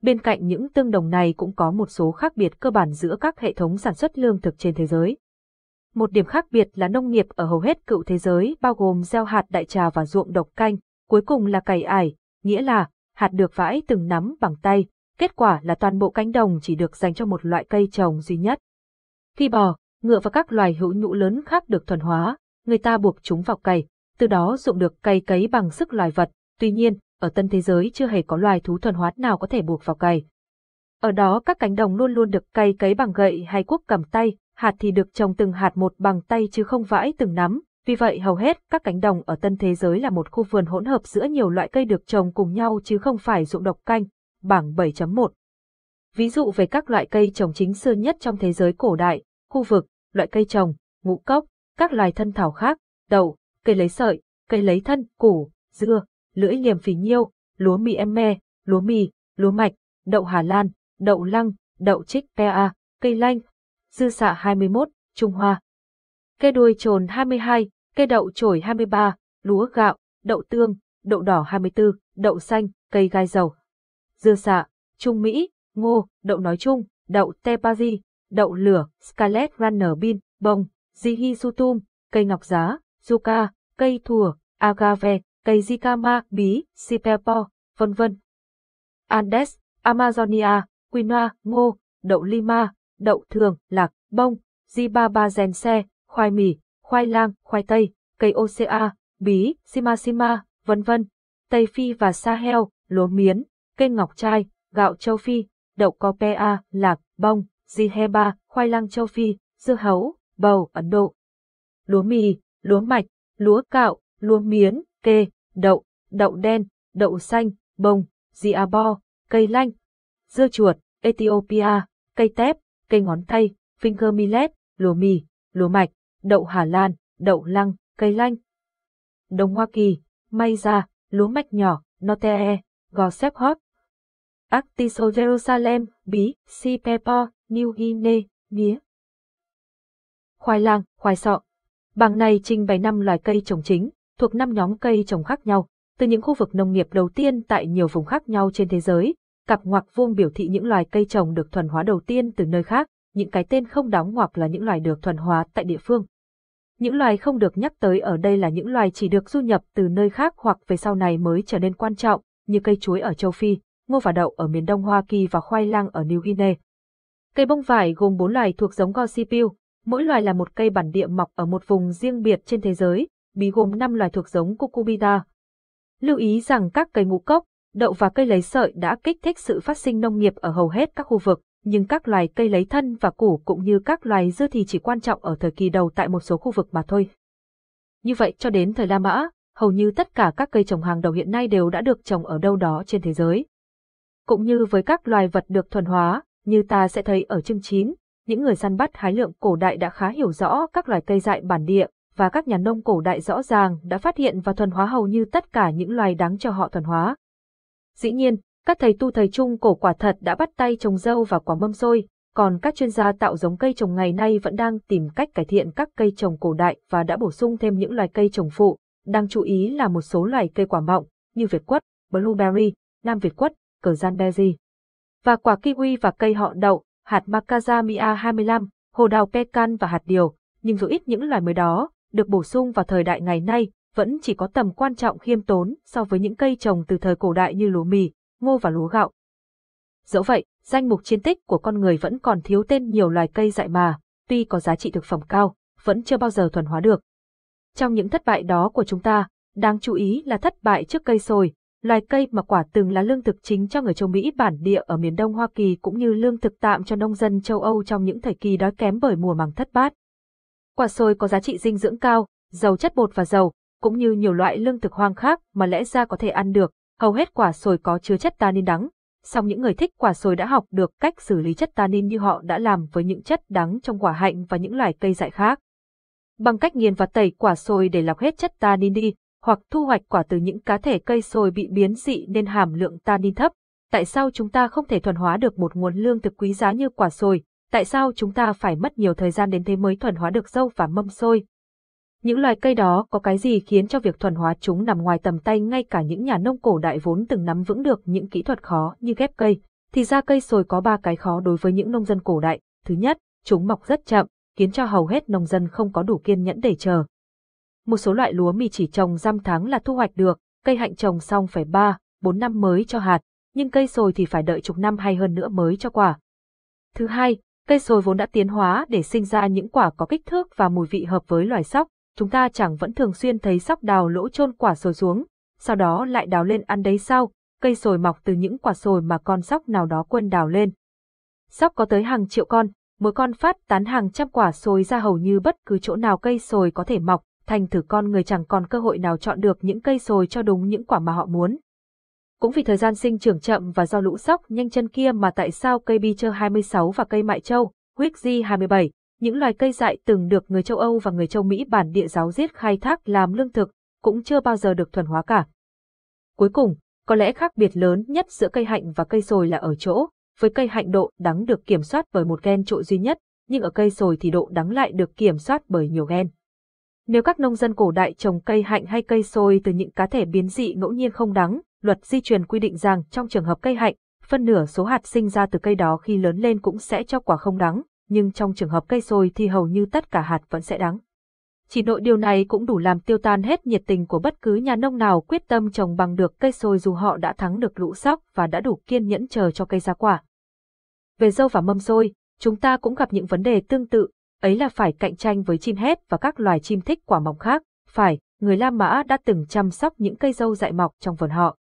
Bên cạnh những tương đồng này cũng có một số khác biệt cơ bản giữa các hệ thống sản xuất lương thực trên thế giới. Một điểm khác biệt là nông nghiệp ở hầu hết cựu thế giới bao gồm gieo hạt đại trà và ruộng độc canh, cuối cùng là cày ải, nghĩa là hạt được vãi từng nắm bằng tay, Kết quả là toàn bộ cánh đồng chỉ được dành cho một loại cây trồng duy nhất. Khi bò, ngựa và các loài hữu nhũ lớn khác được thuần hóa, người ta buộc chúng vào cày, từ đó dụng được cày cấy bằng sức loài vật. Tuy nhiên, ở tân thế giới chưa hề có loài thú thuần hóa nào có thể buộc vào cày. Ở đó các cánh đồng luôn luôn được cày cấy bằng gậy hay cuốc cầm tay, hạt thì được trồng từng hạt một bằng tay chứ không vãi từng nắm, vì vậy hầu hết các cánh đồng ở tân thế giới là một khu vườn hỗn hợp giữa nhiều loại cây được trồng cùng nhau chứ không phải dụng độc canh, bảng 7.1. Ví dụ về các loại cây trồng chính xưa nhất trong thế giới cổ đại, khu vực, loại cây trồng, ngũ cốc, các loài thân thảo khác, đậu, cây lấy sợi, cây lấy thân, củ, dưa, lưỡi liềm phì nhiêu, lúa mì em me, lúa mì, lúa mạch, đậu Hà Lan, đậu lăng, đậu trích PA, cây lanh, dư xạ 21, Trung Hoa. Cây đuôi trồn 22, cây đậu chổi 23, lúa gạo, đậu tương, đậu đỏ 24, đậu xanh, cây gai dầu dưa xạ, trung Mỹ, ngô, đậu nói chung, đậu tepazi, đậu lửa, scarlet runner bean, bông, jihisutum, cây ngọc giá, yuca, cây thùa, agave, cây jicama, bí, sipepo, vân vân. Andes, Amazonia, quinoa, ngô, đậu lima, đậu thường, lạc, bông, jibaba gense, khoai mì, khoai lang, khoai tây, cây OCA, bí, simasima, vân vân. Tây Phi và Sahel, lúa miến, cây ngọc trai, gạo châu Phi, đậu copea, lạc, bông, diheba, khoai lang châu Phi, dưa hấu, bầu Ấn Độ. Lúa mì, lúa mạch, lúa cạo, lúa miến, kê, đậu, đậu đen, đậu xanh, bông, diabo, cây lanh, dưa chuột, Ethiopia, cây tép, cây ngón tay, finger millet, lúa mì, lúa mạch, đậu Hà Lan, đậu lăng, cây lanh. Đông Hoa Kỳ, may ra, lúa mạch nhỏ, note, gò xếp hót, Artiso Jerusalem, Bí, Sipepo, New Guinea, Mía. Khoai lang, khoai sọ. Bảng này trình bày năm loài cây trồng chính, thuộc năm nhóm cây trồng khác nhau, từ những khu vực nông nghiệp đầu tiên tại nhiều vùng khác nhau trên thế giới. Cặp ngoặc vuông biểu thị những loài cây trồng được thuần hóa đầu tiên từ nơi khác, những cái tên không đóng ngoặc là những loài được thuần hóa tại địa phương. Những loài không được nhắc tới ở đây là những loài chỉ được du nhập từ nơi khác hoặc về sau này mới trở nên quan trọng, như cây chuối ở châu Phi, ngô và đậu ở miền đông Hoa Kỳ và khoai lang ở New Guinea. Cây bông vải gồm 4 loài thuộc giống Gossypium, mỗi loài là một cây bản địa mọc ở một vùng riêng biệt trên thế giới, bí gồm 5 loài thuộc giống Cucurbita. Lưu ý rằng các cây ngũ cốc, đậu và cây lấy sợi đã kích thích sự phát sinh nông nghiệp ở hầu hết các khu vực, nhưng các loài cây lấy thân và củ cũng như các loài dưa thì chỉ quan trọng ở thời kỳ đầu tại một số khu vực mà thôi. Như vậy cho đến thời La Mã, hầu như tất cả các cây trồng hàng đầu hiện nay đều đã được trồng ở đâu đó trên thế giới cũng như với các loài vật được thuần hóa, như ta sẽ thấy ở chương 9, những người săn bắt hái lượm cổ đại đã khá hiểu rõ các loài cây dại bản địa, và các nhà nông cổ đại rõ ràng đã phát hiện và thuần hóa hầu như tất cả những loài đáng cho họ thuần hóa. Dĩ nhiên, các thầy tu thầy trung cổ quả thật đã bắt tay trồng dâu và quả mâm xôi, còn các chuyên gia tạo giống cây trồng ngày nay vẫn đang tìm cách cải thiện các cây trồng cổ đại và đã bổ sung thêm những loài cây trồng phụ, đang chú ý là một số loài cây quả mọng, như Việt quất, blueberry, Nam Việt quất, cờ gian Daisy. Và quả kiwi và cây họ đậu, hạt macadamia 25, hồ đào pecan và hạt điều, nhưng dù ít những loài mới đó, được bổ sung vào thời đại ngày nay, vẫn chỉ có tầm quan trọng khiêm tốn so với những cây trồng từ thời cổ đại như lúa mì, ngô và lúa gạo. Dẫu vậy, danh mục chiến tích của con người vẫn còn thiếu tên nhiều loài cây dại mà, tuy có giá trị thực phẩm cao, vẫn chưa bao giờ thuần hóa được. Trong những thất bại đó của chúng ta, đáng chú ý là thất bại trước cây sồi, loài cây mà quả từng là lương thực chính cho người châu Mỹ bản địa ở miền đông Hoa Kỳ cũng như lương thực tạm cho nông dân châu Âu trong những thời kỳ đói kém bởi mùa màng thất bát. Quả sồi có giá trị dinh dưỡng cao, giàu chất bột và dầu, cũng như nhiều loại lương thực hoang khác mà lẽ ra có thể ăn được, hầu hết quả sồi có chứa chất tannin đắng. Song những người thích quả sồi đã học được cách xử lý chất tannin như họ đã làm với những chất đắng trong quả hạnh và những loài cây dại khác. Bằng cách nghiền và tẩy quả sồi để lọc hết chất tannin đi, hoặc thu hoạch quả từ những cá thể cây sồi bị biến dị nên hàm lượng tanin thấp. Tại sao chúng ta không thể thuần hóa được một nguồn lương thực quý giá như quả sồi? Tại sao chúng ta phải mất nhiều thời gian đến thế mới thuần hóa được dâu và mâm xôi? Những loài cây đó có cái gì khiến cho việc thuần hóa chúng nằm ngoài tầm tay ngay cả những nhà nông cổ đại vốn từng nắm vững được những kỹ thuật khó như ghép cây? Thì ra cây sồi có ba cái khó đối với những nông dân cổ đại. Thứ nhất, chúng mọc rất chậm, khiến cho hầu hết nông dân không có đủ kiên nhẫn để chờ một số loại lúa mì chỉ trồng răm tháng là thu hoạch được, cây hạnh trồng xong phải 3, 4 năm mới cho hạt, nhưng cây sồi thì phải đợi chục năm hay hơn nữa mới cho quả. Thứ hai, cây sồi vốn đã tiến hóa để sinh ra những quả có kích thước và mùi vị hợp với loài sóc, chúng ta chẳng vẫn thường xuyên thấy sóc đào lỗ chôn quả sồi xuống, sau đó lại đào lên ăn đấy sao, cây sồi mọc từ những quả sồi mà con sóc nào đó quân đào lên. Sóc có tới hàng triệu con, mỗi con phát tán hàng trăm quả sồi ra hầu như bất cứ chỗ nào cây sồi có thể mọc, thành thử con người chẳng còn cơ hội nào chọn được những cây sồi cho đúng những quả mà họ muốn. Cũng vì thời gian sinh trưởng chậm và do lũ sóc nhanh chân kia mà tại sao cây bi chơ 26 và cây mại châu, huyết di 27, những loài cây dại từng được người châu Âu và người châu Mỹ bản địa giáo giết khai thác làm lương thực, cũng chưa bao giờ được thuần hóa cả. Cuối cùng, có lẽ khác biệt lớn nhất giữa cây hạnh và cây sồi là ở chỗ, với cây hạnh độ đắng được kiểm soát bởi một gen trội duy nhất, nhưng ở cây sồi thì độ đắng lại được kiểm soát bởi nhiều gen. Nếu các nông dân cổ đại trồng cây hạnh hay cây xôi từ những cá thể biến dị ngẫu nhiên không đáng, luật di truyền quy định rằng trong trường hợp cây hạnh, phân nửa số hạt sinh ra từ cây đó khi lớn lên cũng sẽ cho quả không đáng, nhưng trong trường hợp cây xôi thì hầu như tất cả hạt vẫn sẽ đáng. Chỉ nội điều này cũng đủ làm tiêu tan hết nhiệt tình của bất cứ nhà nông nào quyết tâm trồng bằng được cây xôi dù họ đã thắng được lũ sóc và đã đủ kiên nhẫn chờ cho cây ra quả. Về dâu và mâm xôi, chúng ta cũng gặp những vấn đề tương tự, ấy là phải cạnh tranh với chim hét và các loài chim thích quả mọng khác, phải, người La Mã đã từng chăm sóc những cây dâu dại mọc trong vườn họ.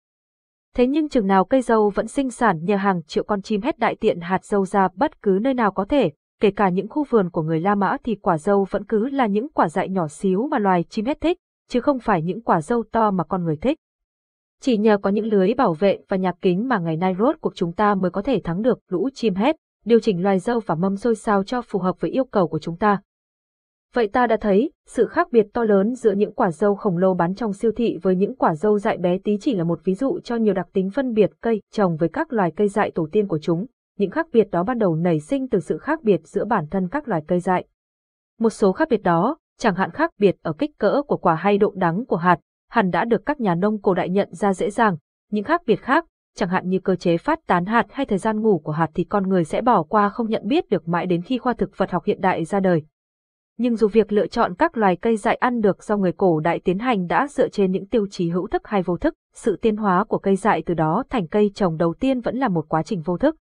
Thế nhưng chừng nào cây dâu vẫn sinh sản nhờ hàng triệu con chim hét đại tiện hạt dâu ra bất cứ nơi nào có thể, kể cả những khu vườn của người La Mã thì quả dâu vẫn cứ là những quả dại nhỏ xíu mà loài chim hét thích, chứ không phải những quả dâu to mà con người thích. Chỉ nhờ có những lưới bảo vệ và nhà kính mà ngày nay rốt cuộc chúng ta mới có thể thắng được lũ chim hét, điều chỉnh loài dâu và mâm xôi sao cho phù hợp với yêu cầu của chúng ta. Vậy ta đã thấy, sự khác biệt to lớn giữa những quả dâu khổng lồ bán trong siêu thị với những quả dâu dại bé tí chỉ là một ví dụ cho nhiều đặc tính phân biệt cây trồng với các loài cây dại tổ tiên của chúng. Những khác biệt đó ban đầu nảy sinh từ sự khác biệt giữa bản thân các loài cây dại. Một số khác biệt đó, chẳng hạn khác biệt ở kích cỡ của quả hay độ đắng của hạt, hẳn đã được các nhà nông cổ đại nhận ra dễ dàng. Những khác biệt khác, chẳng hạn như cơ chế phát tán hạt hay thời gian ngủ của hạt thì con người sẽ bỏ qua không nhận biết được mãi đến khi khoa thực vật học hiện đại ra đời. Nhưng dù việc lựa chọn các loài cây dại ăn được do người cổ đại tiến hành đã dựa trên những tiêu chí hữu thức hay vô thức, sự tiến hóa của cây dại từ đó thành cây trồng đầu tiên vẫn là một quá trình vô thức.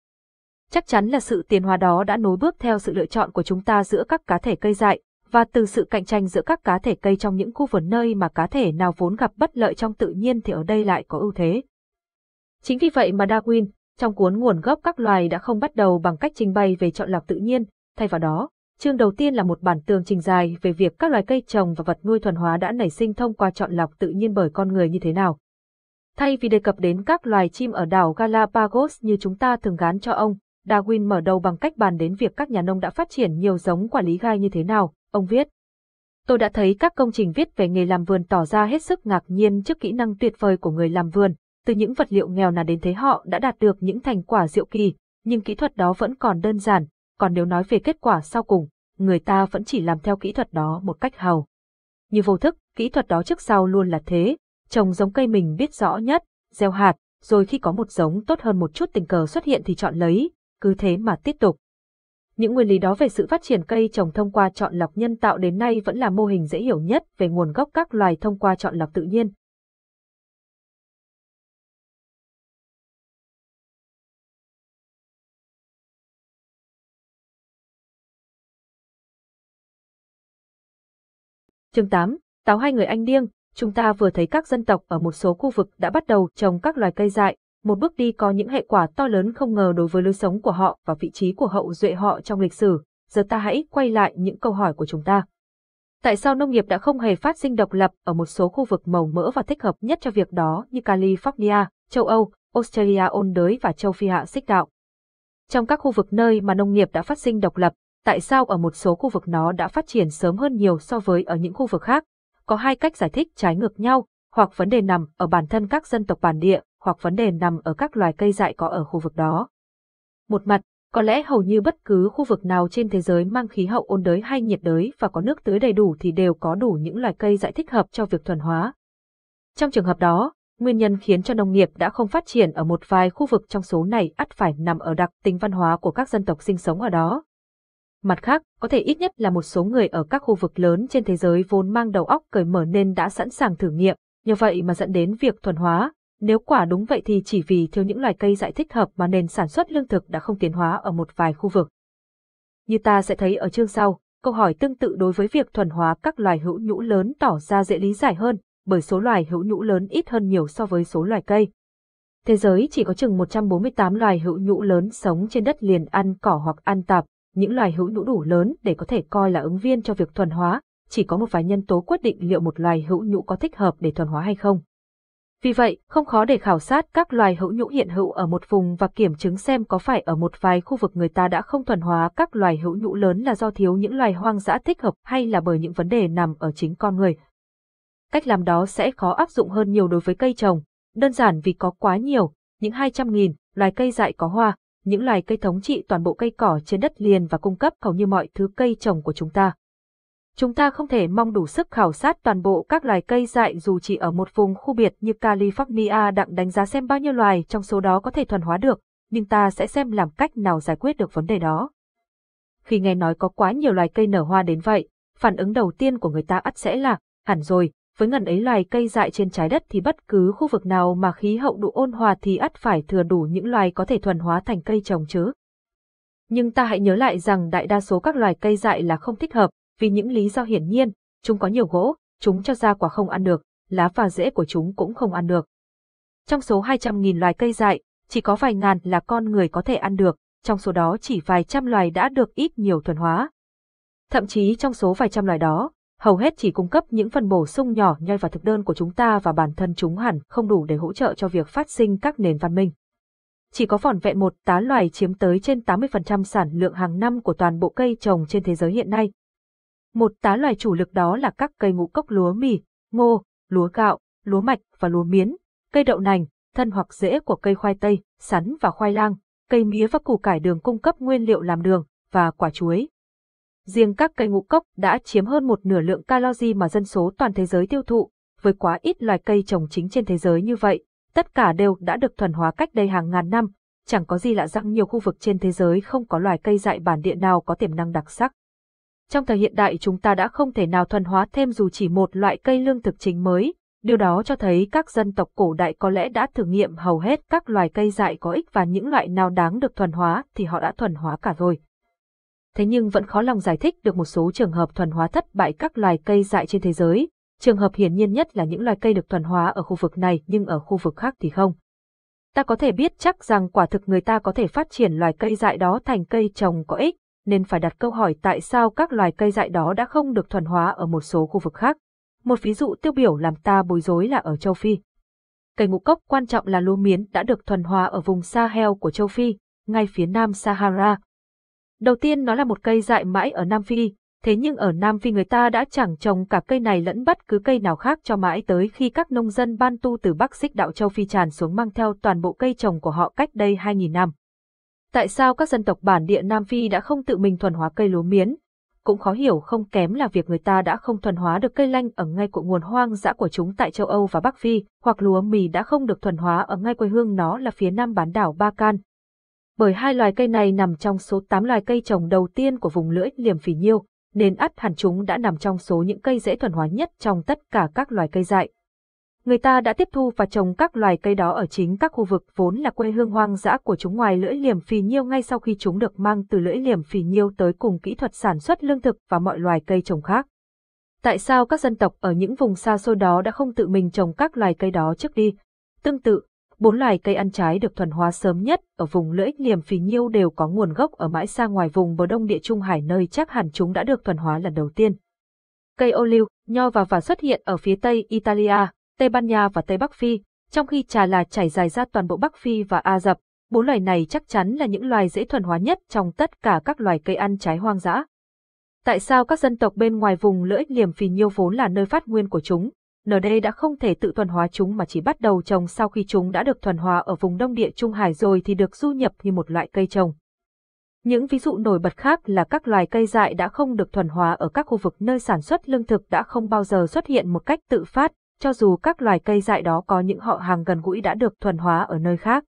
Chắc chắn là sự tiến hóa đó đã nối bước theo sự lựa chọn của chúng ta giữa các cá thể cây dại, và từ sự cạnh tranh giữa các cá thể cây trong những khu vườn nơi mà cá thể nào vốn gặp bất lợi trong tự nhiên thì ở đây lại có ưu thế. Chính vì vậy mà Darwin, trong cuốn Nguồn gốc các loài đã không bắt đầu bằng cách trình bày về chọn lọc tự nhiên, thay vào đó, chương đầu tiên là một bản tường trình dài về việc các loài cây trồng và vật nuôi thuần hóa đã nảy sinh thông qua chọn lọc tự nhiên bởi con người như thế nào. Thay vì đề cập đến các loài chim ở đảo Galapagos như chúng ta thường gán cho ông, Darwin mở đầu bằng cách bàn đến việc các nhà nông đã phát triển nhiều giống quản lý gai như thế nào, ông viết. Tôi đã thấy các công trình viết về nghề làm vườn tỏ ra hết sức ngạc nhiên trước kỹ năng tuyệt vời của người làm vườn, từ những vật liệu nghèo nàn đến thế họ đã đạt được những thành quả diệu kỳ, nhưng kỹ thuật đó vẫn còn đơn giản, còn nếu nói về kết quả sau cùng, người ta vẫn chỉ làm theo kỹ thuật đó một cách hầu Như vô thức, kỹ thuật đó trước sau luôn là thế, trồng giống cây mình biết rõ nhất, gieo hạt, rồi khi có một giống tốt hơn một chút tình cờ xuất hiện thì chọn lấy, cứ thế mà tiếp tục. Những nguyên lý đó về sự phát triển cây trồng thông qua chọn lọc nhân tạo đến nay vẫn là mô hình dễ hiểu nhất về nguồn gốc các loài thông qua chọn lọc tự nhiên, Chương 8, táo hai người anh điên. chúng ta vừa thấy các dân tộc ở một số khu vực đã bắt đầu trồng các loài cây dại, một bước đi có những hệ quả to lớn không ngờ đối với lối sống của họ và vị trí của hậu duệ họ trong lịch sử. Giờ ta hãy quay lại những câu hỏi của chúng ta. Tại sao nông nghiệp đã không hề phát sinh độc lập ở một số khu vực màu mỡ và thích hợp nhất cho việc đó như California, châu Âu, Australia ôn đới và châu Phi hạ xích đạo? Trong các khu vực nơi mà nông nghiệp đã phát sinh độc lập, tại sao ở một số khu vực nó đã phát triển sớm hơn nhiều so với ở những khu vực khác. Có hai cách giải thích trái ngược nhau, hoặc vấn đề nằm ở bản thân các dân tộc bản địa, hoặc vấn đề nằm ở các loài cây dại có ở khu vực đó. Một mặt, có lẽ hầu như bất cứ khu vực nào trên thế giới mang khí hậu ôn đới hay nhiệt đới và có nước tưới đầy đủ thì đều có đủ những loài cây dại thích hợp cho việc thuần hóa. Trong trường hợp đó, nguyên nhân khiến cho nông nghiệp đã không phát triển ở một vài khu vực trong số này ắt phải nằm ở đặc tính văn hóa của các dân tộc sinh sống ở đó. Mặt khác, có thể ít nhất là một số người ở các khu vực lớn trên thế giới vốn mang đầu óc cởi mở nên đã sẵn sàng thử nghiệm, nhờ vậy mà dẫn đến việc thuần hóa. Nếu quả đúng vậy thì chỉ vì thiếu những loài cây dại thích hợp mà nền sản xuất lương thực đã không tiến hóa ở một vài khu vực. Như ta sẽ thấy ở chương sau, câu hỏi tương tự đối với việc thuần hóa các loài hữu nhũ lớn tỏ ra dễ lý giải hơn, bởi số loài hữu nhũ lớn ít hơn nhiều so với số loài cây. Thế giới chỉ có chừng 148 loài hữu nhũ lớn sống trên đất liền ăn cỏ hoặc ăn tạp, những loài hữu nhũ đủ lớn để có thể coi là ứng viên cho việc thuần hóa, chỉ có một vài nhân tố quyết định liệu một loài hữu nhũ có thích hợp để thuần hóa hay không. Vì vậy, không khó để khảo sát các loài hữu nhũ hiện hữu ở một vùng và kiểm chứng xem có phải ở một vài khu vực người ta đã không thuần hóa các loài hữu nhũ lớn là do thiếu những loài hoang dã thích hợp hay là bởi những vấn đề nằm ở chính con người. Cách làm đó sẽ khó áp dụng hơn nhiều đối với cây trồng, đơn giản vì có quá nhiều, những 200.000 loài cây dại có hoa, những loài cây thống trị toàn bộ cây cỏ trên đất liền và cung cấp hầu như mọi thứ cây trồng của chúng ta. Chúng ta không thể mong đủ sức khảo sát toàn bộ các loài cây dại dù chỉ ở một vùng khu biệt như California đặng đánh giá xem bao nhiêu loài trong số đó có thể thuần hóa được, nhưng ta sẽ xem làm cách nào giải quyết được vấn đề đó. Khi nghe nói có quá nhiều loài cây nở hoa đến vậy, phản ứng đầu tiên của người ta ắt sẽ là, hẳn rồi, với ngần ấy loài cây dại trên trái đất thì bất cứ khu vực nào mà khí hậu đủ ôn hòa thì ắt phải thừa đủ những loài có thể thuần hóa thành cây trồng chứ. Nhưng ta hãy nhớ lại rằng đại đa số các loài cây dại là không thích hợp, vì những lý do hiển nhiên, chúng có nhiều gỗ, chúng cho ra quả không ăn được, lá và rễ của chúng cũng không ăn được. Trong số 200.000 loài cây dại, chỉ có vài ngàn là con người có thể ăn được, trong số đó chỉ vài trăm loài đã được ít nhiều thuần hóa. Thậm chí trong số vài trăm loài đó, hầu hết chỉ cung cấp những phần bổ sung nhỏ nhoi vào thực đơn của chúng ta và bản thân chúng hẳn không đủ để hỗ trợ cho việc phát sinh các nền văn minh. Chỉ có vỏn vẹn một tá loài chiếm tới trên 80% sản lượng hàng năm của toàn bộ cây trồng trên thế giới hiện nay. Một tá loài chủ lực đó là các cây ngũ cốc lúa mì, ngô, lúa gạo, lúa mạch và lúa miến, cây đậu nành, thân hoặc rễ của cây khoai tây, sắn và khoai lang, cây mía và củ cải đường cung cấp nguyên liệu làm đường và quả chuối, Riêng các cây ngũ cốc đã chiếm hơn một nửa lượng calori mà dân số toàn thế giới tiêu thụ, với quá ít loài cây trồng chính trên thế giới như vậy, tất cả đều đã được thuần hóa cách đây hàng ngàn năm, chẳng có gì lạ rằng nhiều khu vực trên thế giới không có loài cây dại bản địa nào có tiềm năng đặc sắc. Trong thời hiện đại chúng ta đã không thể nào thuần hóa thêm dù chỉ một loại cây lương thực chính mới, điều đó cho thấy các dân tộc cổ đại có lẽ đã thử nghiệm hầu hết các loài cây dại có ích và những loại nào đáng được thuần hóa thì họ đã thuần hóa cả rồi thế nhưng vẫn khó lòng giải thích được một số trường hợp thuần hóa thất bại các loài cây dại trên thế giới. Trường hợp hiển nhiên nhất là những loài cây được thuần hóa ở khu vực này nhưng ở khu vực khác thì không. Ta có thể biết chắc rằng quả thực người ta có thể phát triển loài cây dại đó thành cây trồng có ích, nên phải đặt câu hỏi tại sao các loài cây dại đó đã không được thuần hóa ở một số khu vực khác. Một ví dụ tiêu biểu làm ta bối rối là ở châu Phi. Cây ngũ cốc quan trọng là lúa miến đã được thuần hóa ở vùng Sahel của châu Phi, ngay phía nam Sahara, Đầu tiên nó là một cây dại mãi ở Nam Phi, thế nhưng ở Nam Phi người ta đã chẳng trồng cả cây này lẫn bất cứ cây nào khác cho mãi tới khi các nông dân ban tu từ Bắc Xích Đạo Châu Phi tràn xuống mang theo toàn bộ cây trồng của họ cách đây 2.000 năm. Tại sao các dân tộc bản địa Nam Phi đã không tự mình thuần hóa cây lúa miến? Cũng khó hiểu không kém là việc người ta đã không thuần hóa được cây lanh ở ngay của nguồn hoang dã của chúng tại châu Âu và Bắc Phi, hoặc lúa mì đã không được thuần hóa ở ngay quê hương nó là phía nam bán đảo Ba Can, bởi hai loài cây này nằm trong số 8 loài cây trồng đầu tiên của vùng lưỡi liềm phỉ nhiêu, nên ắt hẳn chúng đã nằm trong số những cây dễ thuần hóa nhất trong tất cả các loài cây dại. Người ta đã tiếp thu và trồng các loài cây đó ở chính các khu vực vốn là quê hương hoang dã của chúng ngoài lưỡi liềm phì nhiêu ngay sau khi chúng được mang từ lưỡi liềm phì nhiêu tới cùng kỹ thuật sản xuất lương thực và mọi loài cây trồng khác. Tại sao các dân tộc ở những vùng xa xôi đó đã không tự mình trồng các loài cây đó trước đi? Tương tự, Bốn loài cây ăn trái được thuần hóa sớm nhất ở vùng lưỡi liềm phì nhiêu đều có nguồn gốc ở mãi xa ngoài vùng bờ đông địa Trung Hải nơi chắc hẳn chúng đã được thuần hóa lần đầu tiên. Cây ô liu, nho và vả xuất hiện ở phía Tây Italia, Tây Ban Nha và Tây Bắc Phi, trong khi trà là trải dài ra toàn bộ Bắc Phi và a dập Bốn loài này chắc chắn là những loài dễ thuần hóa nhất trong tất cả các loài cây ăn trái hoang dã. Tại sao các dân tộc bên ngoài vùng lưỡi liềm phì nhiêu vốn là nơi phát nguyên của chúng, đây đã không thể tự thuần hóa chúng mà chỉ bắt đầu trồng sau khi chúng đã được thuần hóa ở vùng đông địa Trung Hải rồi thì được du nhập như một loại cây trồng. Những ví dụ nổi bật khác là các loài cây dại đã không được thuần hóa ở các khu vực nơi sản xuất lương thực đã không bao giờ xuất hiện một cách tự phát, cho dù các loài cây dại đó có những họ hàng gần gũi đã được thuần hóa ở nơi khác.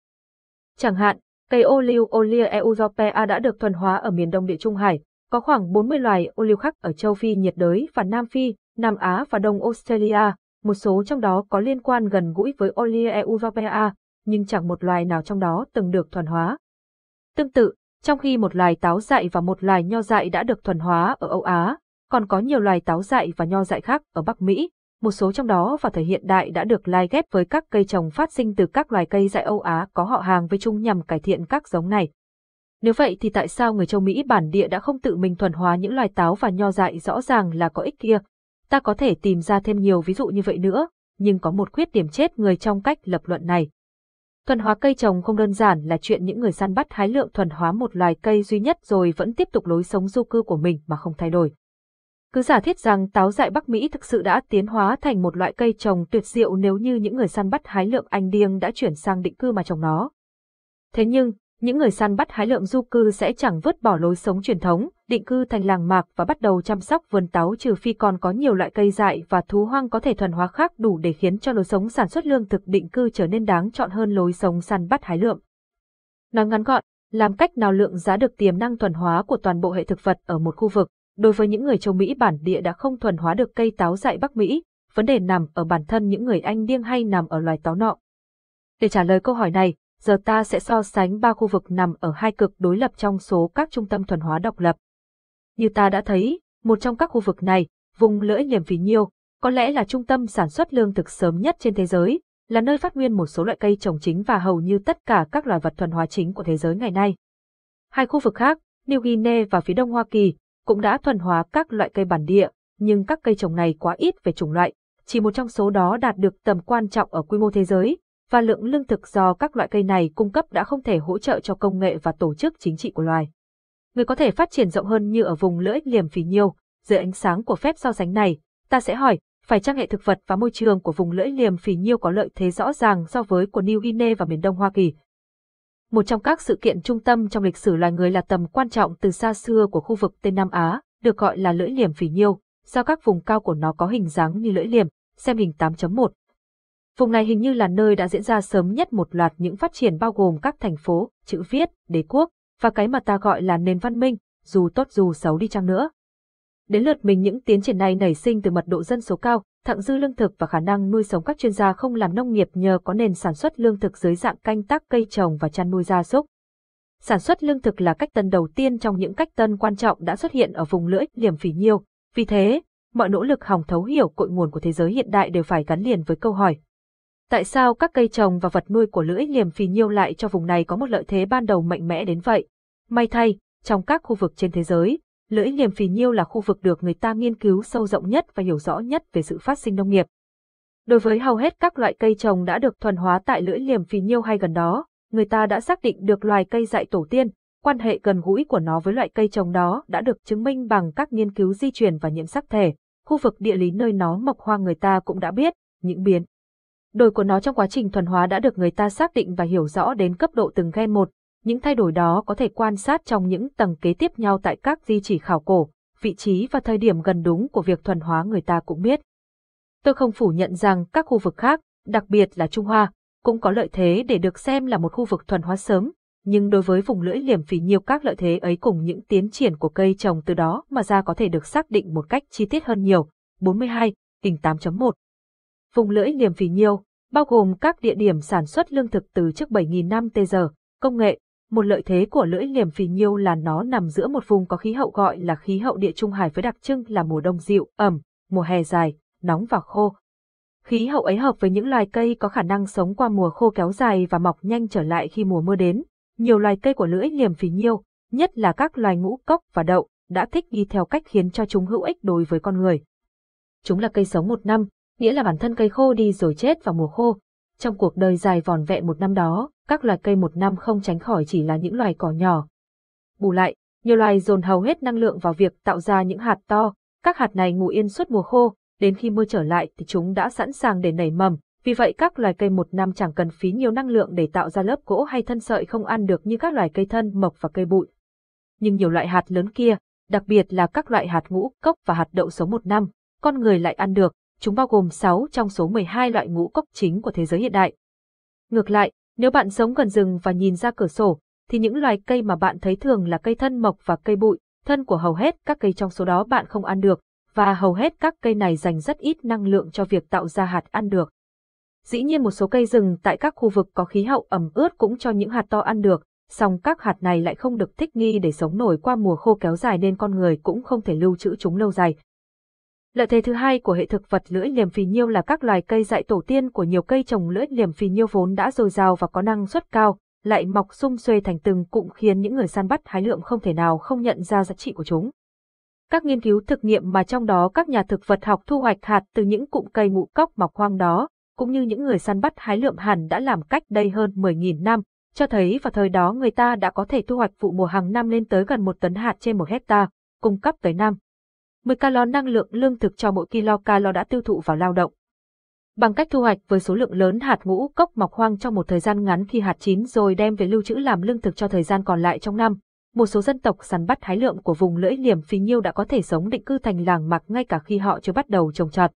Chẳng hạn, cây ô liu Olia europea đã được thuần hóa ở miền đông địa Trung Hải, có khoảng 40 loài ô liu khác ở châu Phi nhiệt đới và Nam Phi, Nam Á và Đông Australia, một số trong đó có liên quan gần gũi với Olea europea, nhưng chẳng một loài nào trong đó từng được thuần hóa. Tương tự, trong khi một loài táo dại và một loài nho dại đã được thuần hóa ở Âu Á, còn có nhiều loài táo dại và nho dại khác ở Bắc Mỹ, một số trong đó vào thời hiện đại đã được lai ghép với các cây trồng phát sinh từ các loài cây dại Âu Á có họ hàng với chung nhằm cải thiện các giống này. Nếu vậy thì tại sao người châu Mỹ bản địa đã không tự mình thuần hóa những loài táo và nho dại rõ ràng là có ích kia, Ta có thể tìm ra thêm nhiều ví dụ như vậy nữa, nhưng có một khuyết điểm chết người trong cách lập luận này. Thuần hóa cây trồng không đơn giản là chuyện những người săn bắt hái lượng thuần hóa một loài cây duy nhất rồi vẫn tiếp tục lối sống du cư của mình mà không thay đổi. Cứ giả thiết rằng táo dại Bắc Mỹ thực sự đã tiến hóa thành một loại cây trồng tuyệt diệu nếu như những người săn bắt hái lượng anh điêng đã chuyển sang định cư mà trồng nó. Thế nhưng, những người săn bắt hái lượm du cư sẽ chẳng vứt bỏ lối sống truyền thống, định cư thành làng mạc và bắt đầu chăm sóc vườn táo trừ phi còn có nhiều loại cây dại và thú hoang có thể thuần hóa khác đủ để khiến cho lối sống sản xuất lương thực định cư trở nên đáng chọn hơn lối sống săn bắt hái lượm. Nói ngắn gọn, làm cách nào lượng giá được tiềm năng thuần hóa của toàn bộ hệ thực vật ở một khu vực, đối với những người châu Mỹ bản địa đã không thuần hóa được cây táo dại Bắc Mỹ, vấn đề nằm ở bản thân những người Anh điên hay nằm ở loài táo nọ. Để trả lời câu hỏi này, giờ ta sẽ so sánh ba khu vực nằm ở hai cực đối lập trong số các trung tâm thuần hóa độc lập. Như ta đã thấy, một trong các khu vực này, vùng lưỡi nhểm phí nhiêu, có lẽ là trung tâm sản xuất lương thực sớm nhất trên thế giới, là nơi phát nguyên một số loại cây trồng chính và hầu như tất cả các loài vật thuần hóa chính của thế giới ngày nay. Hai khu vực khác, New Guinea và phía đông Hoa Kỳ, cũng đã thuần hóa các loại cây bản địa, nhưng các cây trồng này quá ít về chủng loại, chỉ một trong số đó đạt được tầm quan trọng ở quy mô thế giới, và lượng lương thực do các loại cây này cung cấp đã không thể hỗ trợ cho công nghệ và tổ chức chính trị của loài người có thể phát triển rộng hơn như ở vùng lưỡi liềm phì nhiêu. Dưới ánh sáng của phép so sánh này, ta sẽ hỏi, phải trang hệ thực vật và môi trường của vùng lưỡi liềm phì nhiêu có lợi thế rõ ràng so với của New Guinea và miền đông Hoa Kỳ. Một trong các sự kiện trung tâm trong lịch sử loài người là tầm quan trọng từ xa xưa của khu vực Tây Nam Á, được gọi là lưỡi liềm phì nhiêu, do các vùng cao của nó có hình dáng như lưỡi liềm, xem hình 8.1. Vùng này hình như là nơi đã diễn ra sớm nhất một loạt những phát triển bao gồm các thành phố, chữ viết, đế quốc, và cái mà ta gọi là nền văn minh, dù tốt dù xấu đi chăng nữa. Đến lượt mình những tiến triển này nảy sinh từ mật độ dân số cao, thặng dư lương thực và khả năng nuôi sống các chuyên gia không làm nông nghiệp nhờ có nền sản xuất lương thực dưới dạng canh tác cây trồng và chăn nuôi gia súc. Sản xuất lương thực là cách tân đầu tiên trong những cách tân quan trọng đã xuất hiện ở vùng lưỡi liềm phì nhiêu. Vì thế, mọi nỗ lực hòng thấu hiểu cội nguồn của thế giới hiện đại đều phải gắn liền với câu hỏi Tại sao các cây trồng và vật nuôi của lưỡi liềm phì nhiêu lại cho vùng này có một lợi thế ban đầu mạnh mẽ đến vậy? May thay, trong các khu vực trên thế giới, lưỡi liềm phì nhiêu là khu vực được người ta nghiên cứu sâu rộng nhất và hiểu rõ nhất về sự phát sinh nông nghiệp. Đối với hầu hết các loại cây trồng đã được thuần hóa tại lưỡi liềm phì nhiêu hay gần đó, người ta đã xác định được loài cây dạy tổ tiên, quan hệ gần gũi của nó với loại cây trồng đó đã được chứng minh bằng các nghiên cứu di truyền và nhiễm sắc thể. Khu vực địa lý nơi nó mọc hoang người ta cũng đã biết, những biến Đổi của nó trong quá trình thuần hóa đã được người ta xác định và hiểu rõ đến cấp độ từng gen một, những thay đổi đó có thể quan sát trong những tầng kế tiếp nhau tại các di chỉ khảo cổ, vị trí và thời điểm gần đúng của việc thuần hóa người ta cũng biết. Tôi không phủ nhận rằng các khu vực khác, đặc biệt là Trung Hoa, cũng có lợi thế để được xem là một khu vực thuần hóa sớm, nhưng đối với vùng lưỡi liềm phì nhiều các lợi thế ấy cùng những tiến triển của cây trồng từ đó mà ra có thể được xác định một cách chi tiết hơn nhiều. 42, tình 8.1 vùng lưỡi niềm phì nhiêu, bao gồm các địa điểm sản xuất lương thực từ trước 7.000 năm tê giờ, công nghệ. Một lợi thế của lưỡi liềm phì nhiêu là nó nằm giữa một vùng có khí hậu gọi là khí hậu địa trung hải với đặc trưng là mùa đông dịu, ẩm, mùa hè dài, nóng và khô. Khí hậu ấy hợp với những loài cây có khả năng sống qua mùa khô kéo dài và mọc nhanh trở lại khi mùa mưa đến. Nhiều loài cây của lưỡi liềm phì nhiêu, nhất là các loài ngũ cốc và đậu, đã thích đi theo cách khiến cho chúng hữu ích đối với con người. Chúng là cây sống một năm, nghĩa là bản thân cây khô đi rồi chết vào mùa khô. Trong cuộc đời dài vòn vẹn một năm đó, các loài cây một năm không tránh khỏi chỉ là những loài cỏ nhỏ. Bù lại, nhiều loài dồn hầu hết năng lượng vào việc tạo ra những hạt to, các hạt này ngủ yên suốt mùa khô, đến khi mưa trở lại thì chúng đã sẵn sàng để nảy mầm, vì vậy các loài cây một năm chẳng cần phí nhiều năng lượng để tạo ra lớp gỗ hay thân sợi không ăn được như các loài cây thân mộc và cây bụi. Nhưng nhiều loại hạt lớn kia, đặc biệt là các loại hạt ngũ cốc và hạt đậu sống một năm, con người lại ăn được, chúng bao gồm 6 trong số 12 loại ngũ cốc chính của thế giới hiện đại. Ngược lại, nếu bạn sống gần rừng và nhìn ra cửa sổ, thì những loài cây mà bạn thấy thường là cây thân mộc và cây bụi, thân của hầu hết các cây trong số đó bạn không ăn được, và hầu hết các cây này dành rất ít năng lượng cho việc tạo ra hạt ăn được. Dĩ nhiên một số cây rừng tại các khu vực có khí hậu ẩm ướt cũng cho những hạt to ăn được, song các hạt này lại không được thích nghi để sống nổi qua mùa khô kéo dài nên con người cũng không thể lưu trữ chúng lâu dài, Lợi thế thứ hai của hệ thực vật lưỡi liềm phì nhiêu là các loài cây dại tổ tiên của nhiều cây trồng lưỡi liềm phì nhiêu vốn đã dồi dào và có năng suất cao, lại mọc sum xuê thành từng cụm khiến những người săn bắt hái lượm không thể nào không nhận ra giá trị của chúng. Các nghiên cứu thực nghiệm mà trong đó các nhà thực vật học thu hoạch hạt từ những cụm cây ngũ cốc mọc hoang đó, cũng như những người săn bắt hái lượm hẳn đã làm cách đây hơn 10.000 năm, cho thấy vào thời đó người ta đã có thể thu hoạch vụ mùa hàng năm lên tới gần một tấn hạt trên một hecta, cung cấp tới năm 10 calo năng lượng lương thực cho mỗi kilo calo đã tiêu thụ vào lao động. Bằng cách thu hoạch với số lượng lớn hạt ngũ cốc mọc hoang trong một thời gian ngắn khi hạt chín rồi đem về lưu trữ làm lương thực cho thời gian còn lại trong năm, một số dân tộc săn bắt hái lượm của vùng lưỡi liềm phì nhiêu đã có thể sống định cư thành làng mạc ngay cả khi họ chưa bắt đầu trồng trọt.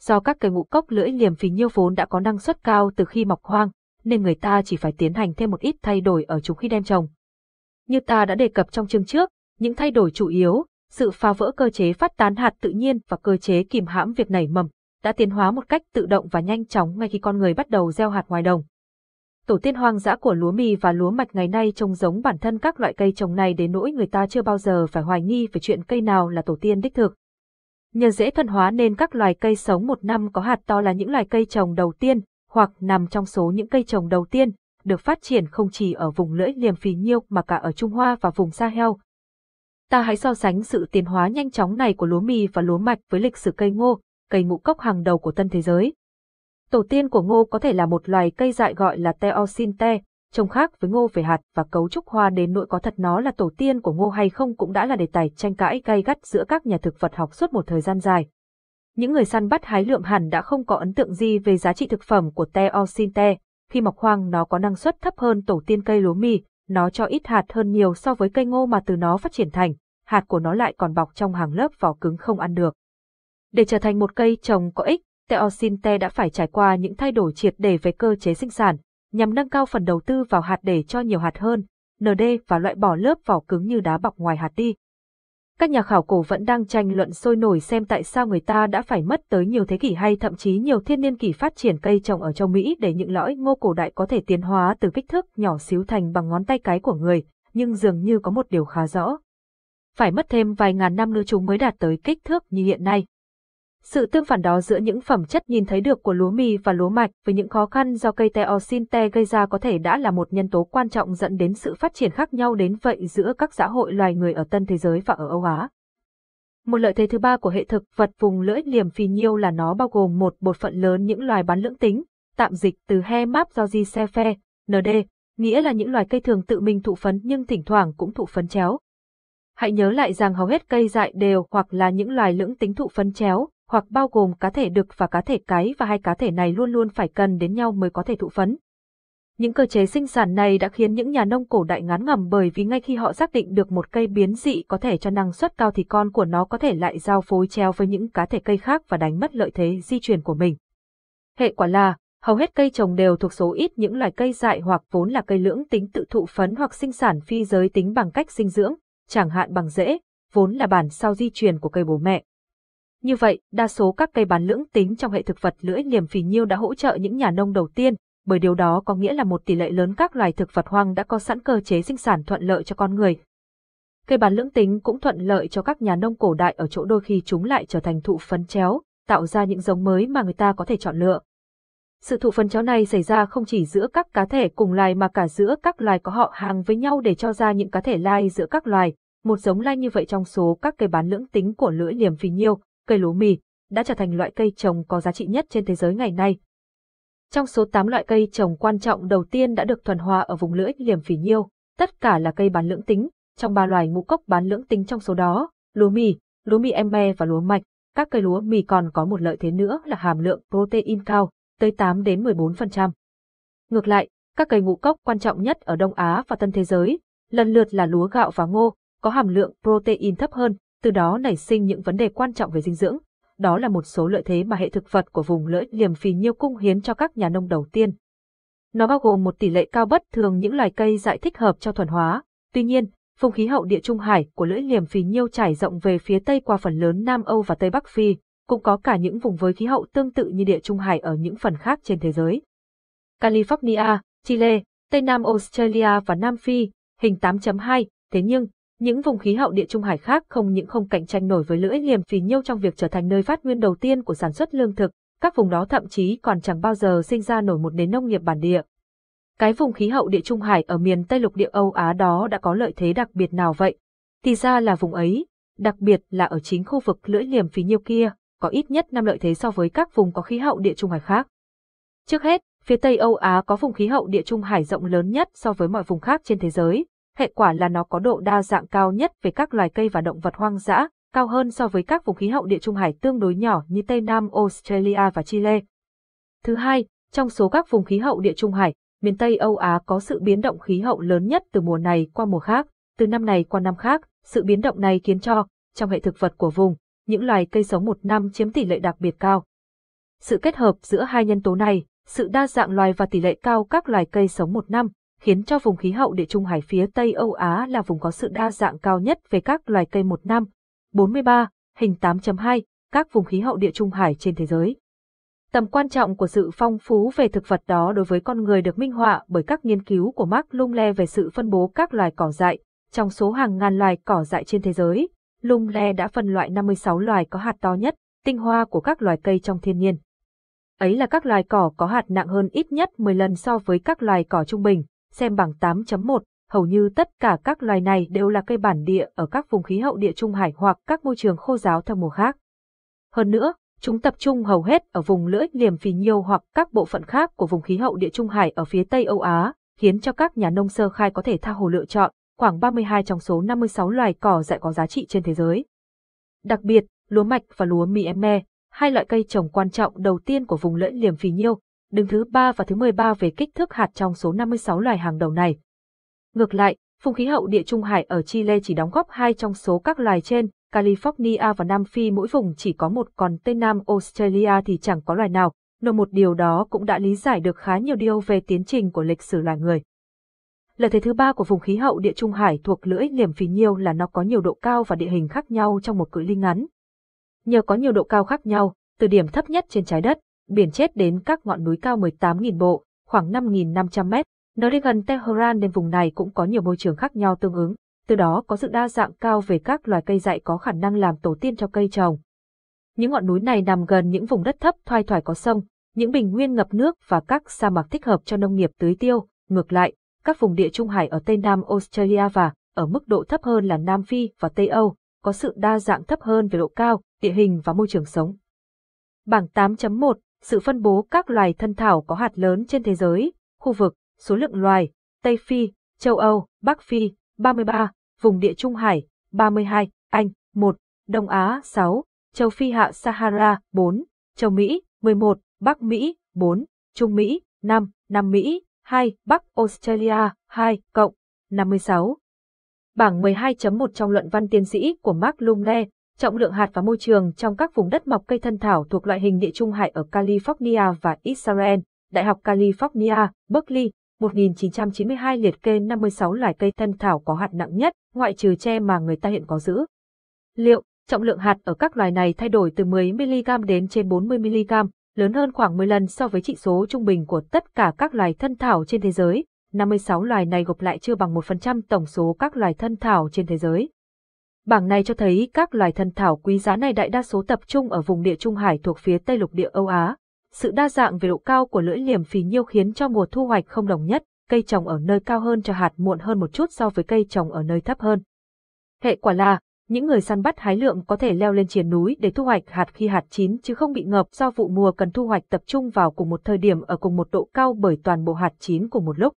Do các cây ngũ cốc lưỡi liềm phì nhiêu vốn đã có năng suất cao từ khi mọc hoang, nên người ta chỉ phải tiến hành thêm một ít thay đổi ở chúng khi đem trồng. Như ta đã đề cập trong chương trước, những thay đổi chủ yếu sự phá vỡ cơ chế phát tán hạt tự nhiên và cơ chế kìm hãm việc nảy mầm đã tiến hóa một cách tự động và nhanh chóng ngay khi con người bắt đầu gieo hạt ngoài đồng. Tổ tiên hoang dã của lúa mì và lúa mạch ngày nay trông giống bản thân các loại cây trồng này đến nỗi người ta chưa bao giờ phải hoài nghi về chuyện cây nào là tổ tiên đích thực. Nhờ dễ thuần hóa nên các loài cây sống một năm có hạt to là những loài cây trồng đầu tiên, hoặc nằm trong số những cây trồng đầu tiên, được phát triển không chỉ ở vùng lưỡi liềm phì nhiêu mà cả ở Trung Hoa và vùng Sa Heo ta hãy so sánh sự tiến hóa nhanh chóng này của lúa mì và lúa mạch với lịch sử cây ngô, cây ngũ cốc hàng đầu của tân thế giới. Tổ tiên của ngô có thể là một loài cây dại gọi là teosinte, trông khác với ngô về hạt và cấu trúc hoa đến nỗi có thật nó là tổ tiên của ngô hay không cũng đã là đề tài tranh cãi gay gắt giữa các nhà thực vật học suốt một thời gian dài. Những người săn bắt hái lượm hẳn đã không có ấn tượng gì về giá trị thực phẩm của teosinte, khi mọc hoang nó có năng suất thấp hơn tổ tiên cây lúa mì, nó cho ít hạt hơn nhiều so với cây ngô mà từ nó phát triển thành hạt của nó lại còn bọc trong hàng lớp vỏ cứng không ăn được. Để trở thành một cây trồng có ích, Teosinte đã phải trải qua những thay đổi triệt để về cơ chế sinh sản, nhằm nâng cao phần đầu tư vào hạt để cho nhiều hạt hơn, ND và loại bỏ lớp vỏ cứng như đá bọc ngoài hạt đi. Các nhà khảo cổ vẫn đang tranh luận sôi nổi xem tại sao người ta đã phải mất tới nhiều thế kỷ hay thậm chí nhiều thiên niên kỷ phát triển cây trồng ở châu Mỹ để những lõi ngô cổ đại có thể tiến hóa từ kích thước nhỏ xíu thành bằng ngón tay cái của người, nhưng dường như có một điều khá rõ phải mất thêm vài ngàn năm nữa chúng mới đạt tới kích thước như hiện nay. Sự tương phản đó giữa những phẩm chất nhìn thấy được của lúa mì và lúa mạch với những khó khăn do cây teosinte gây ra có thể đã là một nhân tố quan trọng dẫn đến sự phát triển khác nhau đến vậy giữa các xã hội loài người ở tân thế giới và ở Âu Á. Một lợi thế thứ ba của hệ thực vật vùng lưỡi liềm phi nhiêu là nó bao gồm một bộ phận lớn những loài bán lưỡng tính, tạm dịch từ he map do di xe phe, nd, nghĩa là những loài cây thường tự mình thụ phấn nhưng thỉnh thoảng cũng thụ phấn chéo, Hãy nhớ lại rằng hầu hết cây dại đều hoặc là những loài lưỡng tính thụ phấn chéo, hoặc bao gồm cá thể đực và cá thể cái và hai cá thể này luôn luôn phải cần đến nhau mới có thể thụ phấn. Những cơ chế sinh sản này đã khiến những nhà nông cổ đại ngán ngẩm bởi vì ngay khi họ xác định được một cây biến dị có thể cho năng suất cao thì con của nó có thể lại giao phối treo với những cá thể cây khác và đánh mất lợi thế di truyền của mình. Hệ quả là, hầu hết cây trồng đều thuộc số ít những loài cây dại hoặc vốn là cây lưỡng tính tự thụ phấn hoặc sinh sản phi giới tính bằng cách sinh dưỡng, chẳng hạn bằng rễ, vốn là bản sao di truyền của cây bố mẹ. Như vậy, đa số các cây bán lưỡng tính trong hệ thực vật lưỡi liềm phì nhiêu đã hỗ trợ những nhà nông đầu tiên, bởi điều đó có nghĩa là một tỷ lệ lớn các loài thực vật hoang đã có sẵn cơ chế sinh sản thuận lợi cho con người. Cây bán lưỡng tính cũng thuận lợi cho các nhà nông cổ đại ở chỗ đôi khi chúng lại trở thành thụ phấn chéo, tạo ra những giống mới mà người ta có thể chọn lựa. Sự thụ phấn chéo này xảy ra không chỉ giữa các cá thể cùng loài mà cả giữa các loài có họ hàng với nhau để cho ra những cá thể lai giữa các loài, một giống lai như vậy trong số các cây bán lưỡng tính của lưỡi liềm phì nhiêu, cây lúa mì, đã trở thành loại cây trồng có giá trị nhất trên thế giới ngày nay. Trong số 8 loại cây trồng quan trọng đầu tiên đã được thuần hóa ở vùng lưỡi liềm phì nhiêu, tất cả là cây bán lưỡng tính, trong ba loài ngũ cốc bán lưỡng tính trong số đó, lúa mì, lúa mì em emme và lúa mạch, các cây lúa mì còn có một lợi thế nữa là hàm lượng protein cao, tới 8 đến 14%. Ngược lại, các cây ngũ cốc quan trọng nhất ở Đông Á và Tân Thế giới, lần lượt là lúa gạo và ngô, có hàm lượng protein thấp hơn, từ đó nảy sinh những vấn đề quan trọng về dinh dưỡng. Đó là một số lợi thế mà hệ thực vật của vùng lưỡi liềm phì nhiêu cung hiến cho các nhà nông đầu tiên. Nó bao gồm một tỷ lệ cao bất thường những loài cây dại thích hợp cho thuần hóa. Tuy nhiên, vùng khí hậu địa trung hải của lưỡi liềm phì nhiêu trải rộng về phía tây qua phần lớn Nam Âu và Tây Bắc Phi, cũng có cả những vùng với khí hậu tương tự như địa trung hải ở những phần khác trên thế giới. California, Chile, Tây Nam Australia và Nam Phi, hình 8.2, thế nhưng, những vùng khí hậu địa trung hải khác không những không cạnh tranh nổi với lưỡi liềm phì nhiêu trong việc trở thành nơi phát nguyên đầu tiên của sản xuất lương thực, các vùng đó thậm chí còn chẳng bao giờ sinh ra nổi một nền nông nghiệp bản địa. Cái vùng khí hậu địa trung hải ở miền Tây lục địa Âu Á đó đã có lợi thế đặc biệt nào vậy? Thì ra là vùng ấy, đặc biệt là ở chính khu vực lưỡi liềm phì nhiêu kia, có ít nhất năm lợi thế so với các vùng có khí hậu địa trung hải khác. Trước hết, phía Tây Âu Á có vùng khí hậu địa trung hải rộng lớn nhất so với mọi vùng khác trên thế giới, hệ quả là nó có độ đa dạng cao nhất về các loài cây và động vật hoang dã, cao hơn so với các vùng khí hậu địa trung hải tương đối nhỏ như Tây Nam Australia và Chile. Thứ hai, trong số các vùng khí hậu địa trung hải, miền Tây Âu Á có sự biến động khí hậu lớn nhất từ mùa này qua mùa khác, từ năm này qua năm khác, sự biến động này khiến cho, trong hệ thực vật của vùng, những loài cây sống một năm chiếm tỷ lệ đặc biệt cao. Sự kết hợp giữa hai nhân tố này, sự đa dạng loài và tỷ lệ cao các loài cây sống một năm, khiến cho vùng khí hậu địa trung hải phía Tây Âu Á là vùng có sự đa dạng cao nhất về các loài cây một năm. 43. Hình 8.2. Các vùng khí hậu địa trung hải trên thế giới. Tầm quan trọng của sự phong phú về thực vật đó đối với con người được minh họa bởi các nghiên cứu của Mark Lumle về sự phân bố các loài cỏ dại. Trong số hàng ngàn loài cỏ dại trên thế giới, Lumle đã phân loại 56 loài có hạt to nhất, tinh hoa của các loài cây trong thiên nhiên. Ấy là các loài cỏ có hạt nặng hơn ít nhất 10 lần so với các loài cỏ trung bình, xem bảng 8.1, hầu như tất cả các loài này đều là cây bản địa ở các vùng khí hậu địa trung hải hoặc các môi trường khô giáo theo mùa khác. Hơn nữa, chúng tập trung hầu hết ở vùng lưỡi liềm phì nhiêu hoặc các bộ phận khác của vùng khí hậu địa trung hải ở phía Tây Âu Á, khiến cho các nhà nông sơ khai có thể tha hồ lựa chọn khoảng 32 trong số 56 loài cỏ dại có giá trị trên thế giới. Đặc biệt, lúa mạch và lúa mì em me, hai loại cây trồng quan trọng đầu tiên của vùng lưỡi liềm phì nhiêu, đứng thứ 3 và thứ 13 về kích thước hạt trong số 56 loài hàng đầu này. Ngược lại, vùng khí hậu địa trung hải ở Chile chỉ đóng góp hai trong số các loài trên, California và Nam Phi mỗi vùng chỉ có một còn Tây Nam Australia thì chẳng có loài nào, nộp một điều đó cũng đã lý giải được khá nhiều điều về tiến trình của lịch sử loài người. Lợi thế thứ ba của vùng khí hậu địa trung hải thuộc lưỡi liềm phí nhiêu là nó có nhiều độ cao và địa hình khác nhau trong một cự ly ngắn. Nhờ có nhiều độ cao khác nhau, từ điểm thấp nhất trên trái đất, biển chết đến các ngọn núi cao 18.000 bộ, khoảng 5.500 mét. Nơi đi gần Tehran nên vùng này cũng có nhiều môi trường khác nhau tương ứng, từ đó có sự đa dạng cao về các loài cây dại có khả năng làm tổ tiên cho cây trồng. Những ngọn núi này nằm gần những vùng đất thấp thoai thoải có sông, những bình nguyên ngập nước và các sa mạc thích hợp cho nông nghiệp tưới tiêu. Ngược lại, các vùng địa trung hải ở Tây Nam Australia và ở mức độ thấp hơn là Nam Phi và Tây Âu có sự đa dạng thấp hơn về độ cao, địa hình và môi trường sống. Bảng 8.1 sự phân bố các loài thân thảo có hạt lớn trên thế giới, khu vực, số lượng loài, Tây Phi, châu Âu, Bắc Phi, 33, vùng địa Trung Hải, 32, Anh, 1, Đông Á, 6, châu Phi hạ Sahara, 4, châu Mỹ, 11, Bắc Mỹ, 4, Trung Mỹ, 5, Nam Mỹ, 2, Bắc Australia, 2, cộng, 56. Bảng 12.1 trong luận văn tiến sĩ của Mark Lumle Trọng lượng hạt và môi trường trong các vùng đất mọc cây thân thảo thuộc loại hình địa trung hải ở California và Israel, Đại học California, Berkeley, 1992 liệt kê 56 loài cây thân thảo có hạt nặng nhất, ngoại trừ tre mà người ta hiện có giữ. Liệu, trọng lượng hạt ở các loài này thay đổi từ 10mg đến trên 40mg, lớn hơn khoảng 10 lần so với trị số trung bình của tất cả các loài thân thảo trên thế giới. 56 loài này gộp lại chưa bằng 1% tổng số các loài thân thảo trên thế giới. Bảng này cho thấy các loài thân thảo quý giá này đại đa số tập trung ở vùng địa Trung Hải thuộc phía Tây lục địa Âu Á. Sự đa dạng về độ cao của lưỡi liềm phì nhiêu khiến cho mùa thu hoạch không đồng nhất, cây trồng ở nơi cao hơn cho hạt muộn hơn một chút so với cây trồng ở nơi thấp hơn. Hệ quả là, những người săn bắt hái lượm có thể leo lên triền núi để thu hoạch hạt khi hạt chín chứ không bị ngợp do vụ mùa cần thu hoạch tập trung vào cùng một thời điểm ở cùng một độ cao bởi toàn bộ hạt chín cùng một lúc.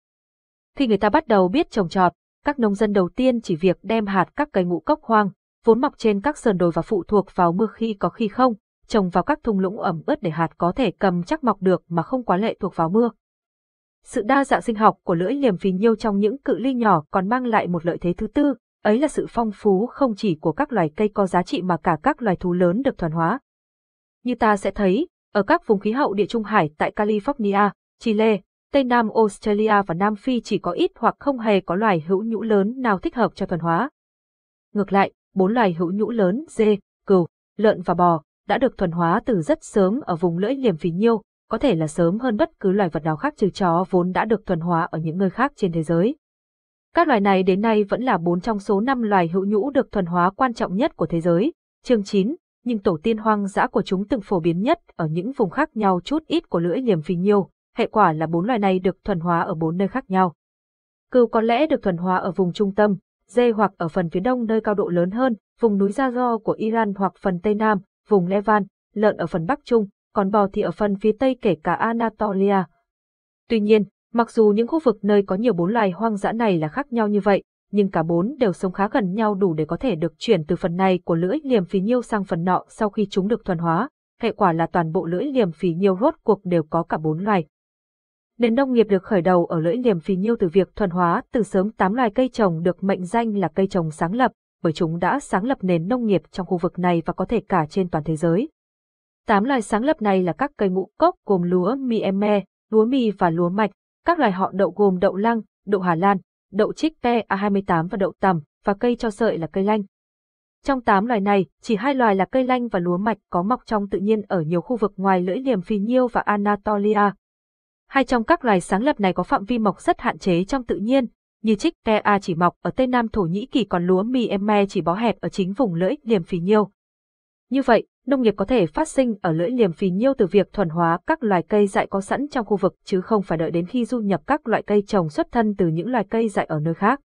Khi người ta bắt đầu biết trồng trọt, các nông dân đầu tiên chỉ việc đem hạt các cây ngũ cốc hoang, vốn mọc trên các sườn đồi và phụ thuộc vào mưa khi có khi không, trồng vào các thung lũng ẩm ướt để hạt có thể cầm chắc mọc được mà không quá lệ thuộc vào mưa. Sự đa dạng sinh học của lưỡi liềm phì nhiêu trong những cự ly nhỏ còn mang lại một lợi thế thứ tư, ấy là sự phong phú không chỉ của các loài cây có giá trị mà cả các loài thú lớn được thuần hóa. Như ta sẽ thấy, ở các vùng khí hậu địa trung hải tại California, Chile, Tây Nam Australia và Nam Phi chỉ có ít hoặc không hề có loài hữu nhũ lớn nào thích hợp cho thuần hóa. Ngược lại, bốn loài hữu nhũ lớn dê, cừu, lợn và bò đã được thuần hóa từ rất sớm ở vùng lưỡi liềm phì nhiêu, có thể là sớm hơn bất cứ loài vật nào khác trừ chó vốn đã được thuần hóa ở những nơi khác trên thế giới. Các loài này đến nay vẫn là bốn trong số năm loài hữu nhũ được thuần hóa quan trọng nhất của thế giới, chương 9, nhưng tổ tiên hoang dã của chúng từng phổ biến nhất ở những vùng khác nhau chút ít của lưỡi liềm phì nhiêu, hệ quả là bốn loài này được thuần hóa ở bốn nơi khác nhau. Cừu có lẽ được thuần hóa ở vùng trung tâm, dê hoặc ở phần phía đông nơi cao độ lớn hơn, vùng núi Gia Do của Iran hoặc phần tây nam, vùng Levant. lợn ở phần bắc trung, còn bò thì ở phần phía tây kể cả Anatolia. Tuy nhiên, mặc dù những khu vực nơi có nhiều bốn loài hoang dã này là khác nhau như vậy, nhưng cả bốn đều sống khá gần nhau đủ để có thể được chuyển từ phần này của lưỡi liềm phí nhiêu sang phần nọ sau khi chúng được thuần hóa. Hệ quả là toàn bộ lưỡi liềm phí nhiêu rốt cuộc đều có cả bốn loài. Nền nông nghiệp được khởi đầu ở lưỡi liềm phì nhiêu từ việc thuần hóa từ sớm tám loài cây trồng được mệnh danh là cây trồng sáng lập, bởi chúng đã sáng lập nền nông nghiệp trong khu vực này và có thể cả trên toàn thế giới. Tám loài sáng lập này là các cây ngũ cốc gồm lúa mì eme, lúa mì và lúa mạch, các loài họ đậu gồm đậu lăng, đậu Hà Lan, đậu trích a 28 và đậu tằm, và cây cho sợi là cây lanh. Trong tám loài này, chỉ hai loài là cây lanh và lúa mạch có mọc trong tự nhiên ở nhiều khu vực ngoài lưỡi liềm Phi Nhiêu và Anatolia, Hai trong các loài sáng lập này có phạm vi mọc rất hạn chế trong tự nhiên, như trích tea chỉ mọc ở Tây Nam Thổ Nhĩ Kỳ còn lúa mieme chỉ bó hẹp ở chính vùng lưỡi liềm phì nhiêu. Như vậy, nông nghiệp có thể phát sinh ở lưỡi liềm phì nhiêu từ việc thuần hóa các loài cây dại có sẵn trong khu vực chứ không phải đợi đến khi du nhập các loại cây trồng xuất thân từ những loài cây dại ở nơi khác.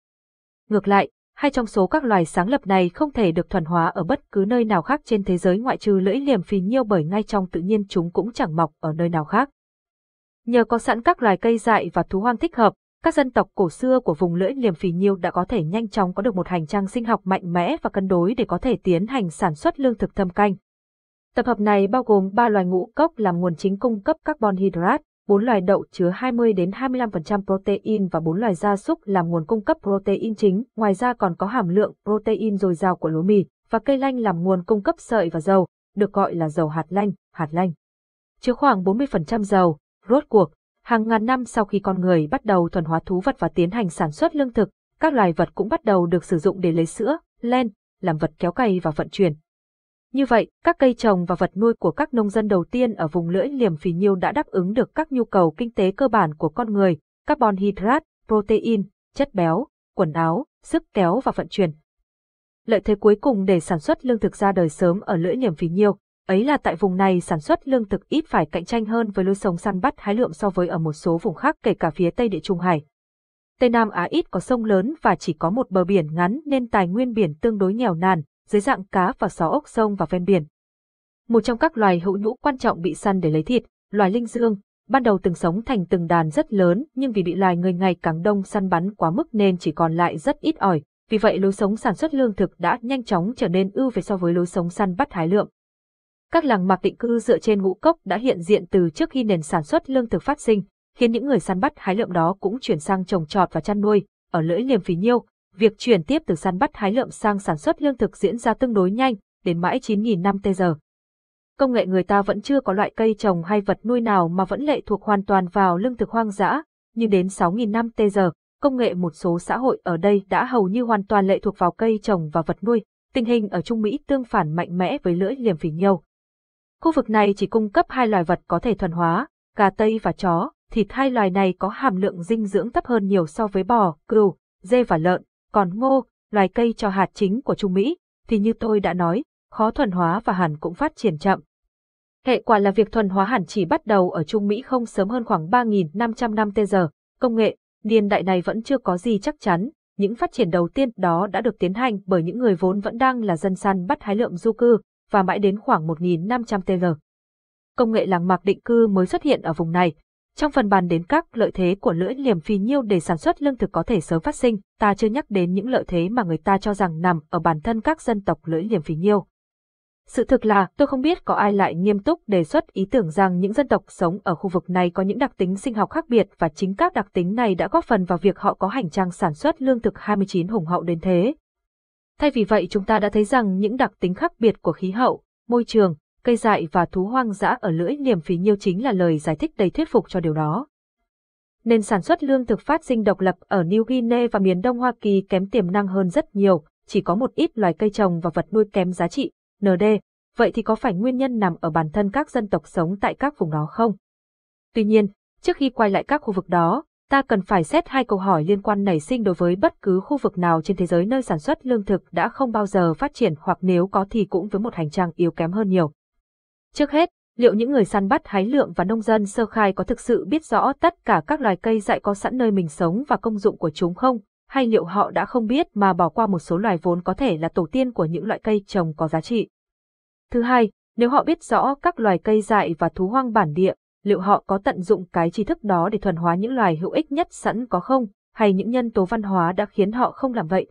Ngược lại, hai trong số các loài sáng lập này không thể được thuần hóa ở bất cứ nơi nào khác trên thế giới ngoại trừ lưỡi liềm phì nhiêu bởi ngay trong tự nhiên chúng cũng chẳng mọc ở nơi nào khác. Nhờ có sẵn các loài cây dại và thú hoang thích hợp, các dân tộc cổ xưa của vùng lưỡi liềm phì nhiêu đã có thể nhanh chóng có được một hành trang sinh học mạnh mẽ và cân đối để có thể tiến hành sản xuất lương thực thâm canh. Tập hợp này bao gồm 3 loài ngũ cốc làm nguồn chính cung cấp carbon hydrate, 4 loài đậu chứa 20 đến 25% protein và 4 loài gia súc làm nguồn cung cấp protein chính, ngoài ra còn có hàm lượng protein dồi dào của lúa mì và cây lanh làm nguồn cung cấp sợi và dầu, được gọi là dầu hạt lanh, hạt lanh. Chứa khoảng 40% dầu, Rốt cuộc, hàng ngàn năm sau khi con người bắt đầu thuần hóa thú vật và tiến hành sản xuất lương thực, các loài vật cũng bắt đầu được sử dụng để lấy sữa, len, làm vật kéo cày và vận chuyển. Như vậy, các cây trồng và vật nuôi của các nông dân đầu tiên ở vùng lưỡi liềm phì nhiêu đã đáp ứng được các nhu cầu kinh tế cơ bản của con người, carbon hydrate, protein, chất béo, quần áo, sức kéo và vận chuyển. Lợi thế cuối cùng để sản xuất lương thực ra đời sớm ở lưỡi liềm phì nhiêu ấy là tại vùng này sản xuất lương thực ít phải cạnh tranh hơn với lối sống săn bắt hái lượm so với ở một số vùng khác kể cả phía Tây Địa Trung Hải. Tây Nam Á ít có sông lớn và chỉ có một bờ biển ngắn nên tài nguyên biển tương đối nghèo nàn, dưới dạng cá và só ốc sông và ven biển. Một trong các loài hữu nhũ quan trọng bị săn để lấy thịt, loài linh dương, ban đầu từng sống thành từng đàn rất lớn nhưng vì bị loài người ngày càng đông săn bắn quá mức nên chỉ còn lại rất ít ỏi, vì vậy lối sống sản xuất lương thực đã nhanh chóng trở nên ưu về so với lối sống săn bắt hái lượm. Các làng mạc định cư dựa trên ngũ cốc đã hiện diện từ trước khi nền sản xuất lương thực phát sinh, khiến những người săn bắt hái lượm đó cũng chuyển sang trồng trọt và chăn nuôi. Ở lưỡi liềm phí nhiêu, việc chuyển tiếp từ săn bắt hái lượm sang sản xuất lương thực diễn ra tương đối nhanh, đến mãi 9.000 năm tây giờ. Công nghệ người ta vẫn chưa có loại cây trồng hay vật nuôi nào mà vẫn lệ thuộc hoàn toàn vào lương thực hoang dã, nhưng đến 6.000 năm tây giờ, công nghệ một số xã hội ở đây đã hầu như hoàn toàn lệ thuộc vào cây trồng và vật nuôi. Tình hình ở Trung Mỹ tương phản mạnh mẽ với lưỡi liềm phỉ nhiêu. Khu vực này chỉ cung cấp hai loài vật có thể thuần hóa, gà Tây và chó, thịt hai loài này có hàm lượng dinh dưỡng thấp hơn nhiều so với bò, cừu, dê và lợn, còn ngô, loài cây cho hạt chính của Trung Mỹ, thì như tôi đã nói, khó thuần hóa và hẳn cũng phát triển chậm. Hệ quả là việc thuần hóa hẳn chỉ bắt đầu ở Trung Mỹ không sớm hơn khoảng 3.500 năm tê giờ. Công nghệ, niên đại này vẫn chưa có gì chắc chắn, những phát triển đầu tiên đó đã được tiến hành bởi những người vốn vẫn đang là dân săn bắt hái lượm du cư, và mãi đến khoảng 1.500 TL. Công nghệ làng mạc định cư mới xuất hiện ở vùng này. Trong phần bàn đến các lợi thế của lưỡi liềm phi nhiêu để sản xuất lương thực có thể sớm phát sinh, ta chưa nhắc đến những lợi thế mà người ta cho rằng nằm ở bản thân các dân tộc lưỡi liềm phi nhiêu. Sự thực là tôi không biết có ai lại nghiêm túc đề xuất ý tưởng rằng những dân tộc sống ở khu vực này có những đặc tính sinh học khác biệt và chính các đặc tính này đã góp phần vào việc họ có hành trang sản xuất lương thực 29 hùng hậu đến thế, Thay vì vậy chúng ta đã thấy rằng những đặc tính khác biệt của khí hậu, môi trường, cây dại và thú hoang dã ở lưỡi niềm phí nhiêu chính là lời giải thích đầy thuyết phục cho điều đó. Nền sản xuất lương thực phát sinh độc lập ở New Guinea và miền đông Hoa Kỳ kém tiềm năng hơn rất nhiều, chỉ có một ít loài cây trồng và vật nuôi kém giá trị, ND, vậy thì có phải nguyên nhân nằm ở bản thân các dân tộc sống tại các vùng đó không? Tuy nhiên, trước khi quay lại các khu vực đó, ta cần phải xét hai câu hỏi liên quan nảy sinh đối với bất cứ khu vực nào trên thế giới nơi sản xuất lương thực đã không bao giờ phát triển hoặc nếu có thì cũng với một hành trang yếu kém hơn nhiều. Trước hết, liệu những người săn bắt hái lượm và nông dân sơ khai có thực sự biết rõ tất cả các loài cây dại có sẵn nơi mình sống và công dụng của chúng không, hay liệu họ đã không biết mà bỏ qua một số loài vốn có thể là tổ tiên của những loại cây trồng có giá trị? Thứ hai, nếu họ biết rõ các loài cây dại và thú hoang bản địa, liệu họ có tận dụng cái tri thức đó để thuần hóa những loài hữu ích nhất sẵn có không, hay những nhân tố văn hóa đã khiến họ không làm vậy.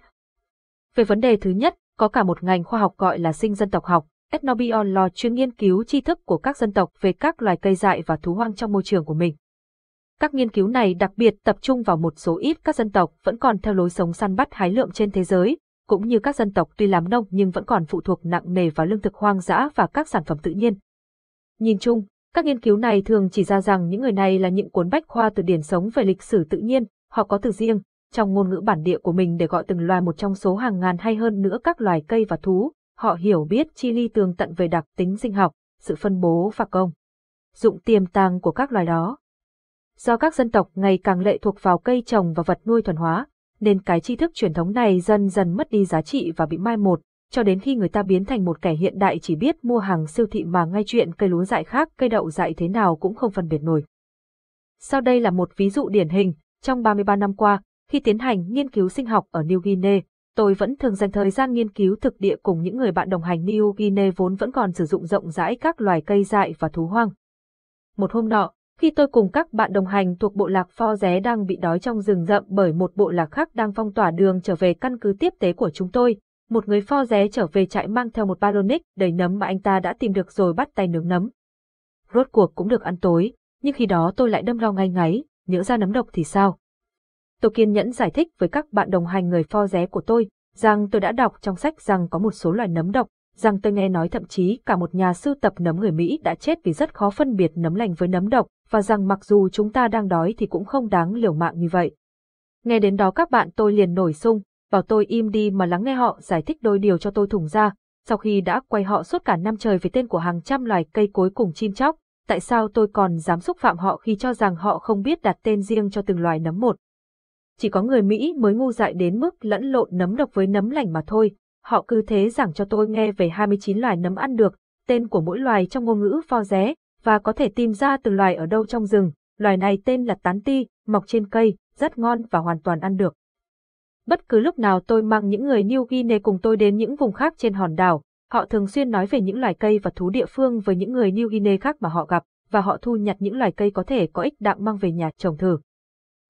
Về vấn đề thứ nhất, có cả một ngành khoa học gọi là sinh dân tộc học, ethnobiology chuyên nghiên cứu tri thức của các dân tộc về các loài cây dại và thú hoang trong môi trường của mình. Các nghiên cứu này đặc biệt tập trung vào một số ít các dân tộc vẫn còn theo lối sống săn bắt hái lượm trên thế giới, cũng như các dân tộc tuy làm nông nhưng vẫn còn phụ thuộc nặng nề vào lương thực hoang dã và các sản phẩm tự nhiên. Nhìn chung, các nghiên cứu này thường chỉ ra rằng những người này là những cuốn bách khoa từ điển sống về lịch sử tự nhiên, họ có từ riêng, trong ngôn ngữ bản địa của mình để gọi từng loài một trong số hàng ngàn hay hơn nữa các loài cây và thú. Họ hiểu biết chi ly tường tận về đặc tính sinh học, sự phân bố và công. Dụng tiềm tàng của các loài đó. Do các dân tộc ngày càng lệ thuộc vào cây trồng và vật nuôi thuần hóa, nên cái tri thức truyền thống này dần dần mất đi giá trị và bị mai một, cho đến khi người ta biến thành một kẻ hiện đại chỉ biết mua hàng siêu thị mà ngay chuyện cây lúa dại khác cây đậu dại thế nào cũng không phân biệt nổi. Sau đây là một ví dụ điển hình, trong 33 năm qua, khi tiến hành nghiên cứu sinh học ở New Guinea, tôi vẫn thường dành thời gian nghiên cứu thực địa cùng những người bạn đồng hành New Guinea vốn vẫn còn sử dụng rộng rãi các loài cây dại và thú hoang. Một hôm nọ, khi tôi cùng các bạn đồng hành thuộc bộ lạc Pho Ré đang bị đói trong rừng rậm bởi một bộ lạc khác đang phong tỏa đường trở về căn cứ tiếp tế của chúng tôi, một người pho ré trở về trại mang theo một baronic đầy nấm mà anh ta đã tìm được rồi bắt tay nướng nấm. Rốt cuộc cũng được ăn tối, nhưng khi đó tôi lại đâm lo ngay ngáy, nhỡ ra nấm độc thì sao? Tôi kiên nhẫn giải thích với các bạn đồng hành người pho ré của tôi, rằng tôi đã đọc trong sách rằng có một số loài nấm độc, rằng tôi nghe nói thậm chí cả một nhà sưu tập nấm người Mỹ đã chết vì rất khó phân biệt nấm lành với nấm độc, và rằng mặc dù chúng ta đang đói thì cũng không đáng liều mạng như vậy. Nghe đến đó các bạn tôi liền nổi sung, Bảo tôi im đi mà lắng nghe họ giải thích đôi điều cho tôi thủng ra, sau khi đã quay họ suốt cả năm trời về tên của hàng trăm loài cây cối cùng chim chóc, tại sao tôi còn dám xúc phạm họ khi cho rằng họ không biết đặt tên riêng cho từng loài nấm một. Chỉ có người Mỹ mới ngu dại đến mức lẫn lộn nấm độc với nấm lành mà thôi, họ cứ thế giảng cho tôi nghe về 29 loài nấm ăn được, tên của mỗi loài trong ngôn ngữ pho ré, và có thể tìm ra từ loài ở đâu trong rừng, loài này tên là tán ti, mọc trên cây, rất ngon và hoàn toàn ăn được. Bất cứ lúc nào tôi mang những người New Guinea cùng tôi đến những vùng khác trên hòn đảo, họ thường xuyên nói về những loài cây và thú địa phương với những người New Guinea khác mà họ gặp, và họ thu nhặt những loài cây có thể có ích đặng mang về nhà trồng thử.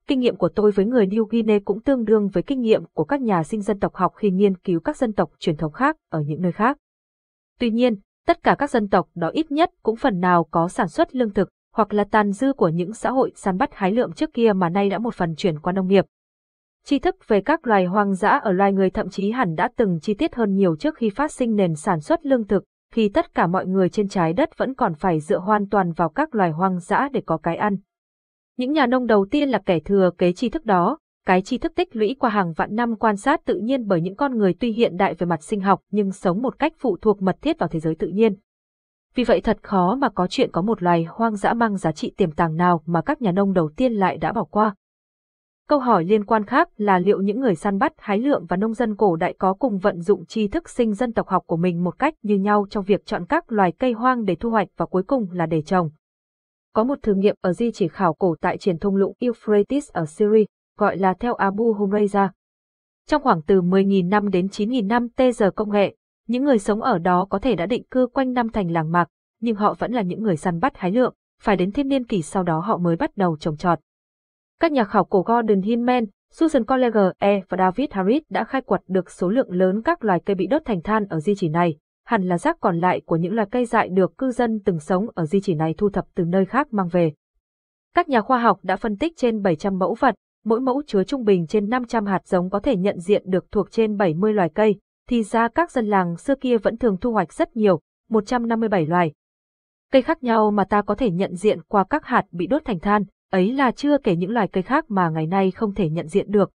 Kinh nghiệm của tôi với người New Guinea cũng tương đương với kinh nghiệm của các nhà sinh dân tộc học khi nghiên cứu các dân tộc truyền thống khác ở những nơi khác. Tuy nhiên, tất cả các dân tộc đó ít nhất cũng phần nào có sản xuất lương thực hoặc là tàn dư của những xã hội săn bắt hái lượm trước kia mà nay đã một phần chuyển qua nông nghiệp. Tri thức về các loài hoang dã ở loài người thậm chí hẳn đã từng chi tiết hơn nhiều trước khi phát sinh nền sản xuất lương thực, khi tất cả mọi người trên trái đất vẫn còn phải dựa hoàn toàn vào các loài hoang dã để có cái ăn. Những nhà nông đầu tiên là kẻ thừa kế tri thức đó, cái tri thức tích lũy qua hàng vạn năm quan sát tự nhiên bởi những con người tuy hiện đại về mặt sinh học nhưng sống một cách phụ thuộc mật thiết vào thế giới tự nhiên. Vì vậy thật khó mà có chuyện có một loài hoang dã mang giá trị tiềm tàng nào mà các nhà nông đầu tiên lại đã bỏ qua. Câu hỏi liên quan khác là liệu những người săn bắt hái lượm và nông dân cổ đại có cùng vận dụng tri thức sinh dân tộc học của mình một cách như nhau trong việc chọn các loài cây hoang để thu hoạch và cuối cùng là để trồng. Có một thử nghiệm ở di chỉ khảo cổ tại triển thông lũng Euphrates ở Syria, gọi là theo Abu Humayra. Trong khoảng từ 10.000 năm đến 9.000 năm tê giờ công nghệ, những người sống ở đó có thể đã định cư quanh năm thành làng mạc, nhưng họ vẫn là những người săn bắt hái lượm, phải đến thiên niên kỷ sau đó họ mới bắt đầu trồng trọt. Các nhà khảo cổ Gordon Hinman, Susan Collier E và David Harris đã khai quật được số lượng lớn các loài cây bị đốt thành than ở di chỉ này, hẳn là rác còn lại của những loài cây dại được cư dân từng sống ở di chỉ này thu thập từ nơi khác mang về. Các nhà khoa học đã phân tích trên 700 mẫu vật, mỗi mẫu chứa trung bình trên 500 hạt giống có thể nhận diện được thuộc trên 70 loài cây, thì ra các dân làng xưa kia vẫn thường thu hoạch rất nhiều, 157 loài. Cây khác nhau mà ta có thể nhận diện qua các hạt bị đốt thành than, ấy là chưa kể những loài cây khác mà ngày nay không thể nhận diện được.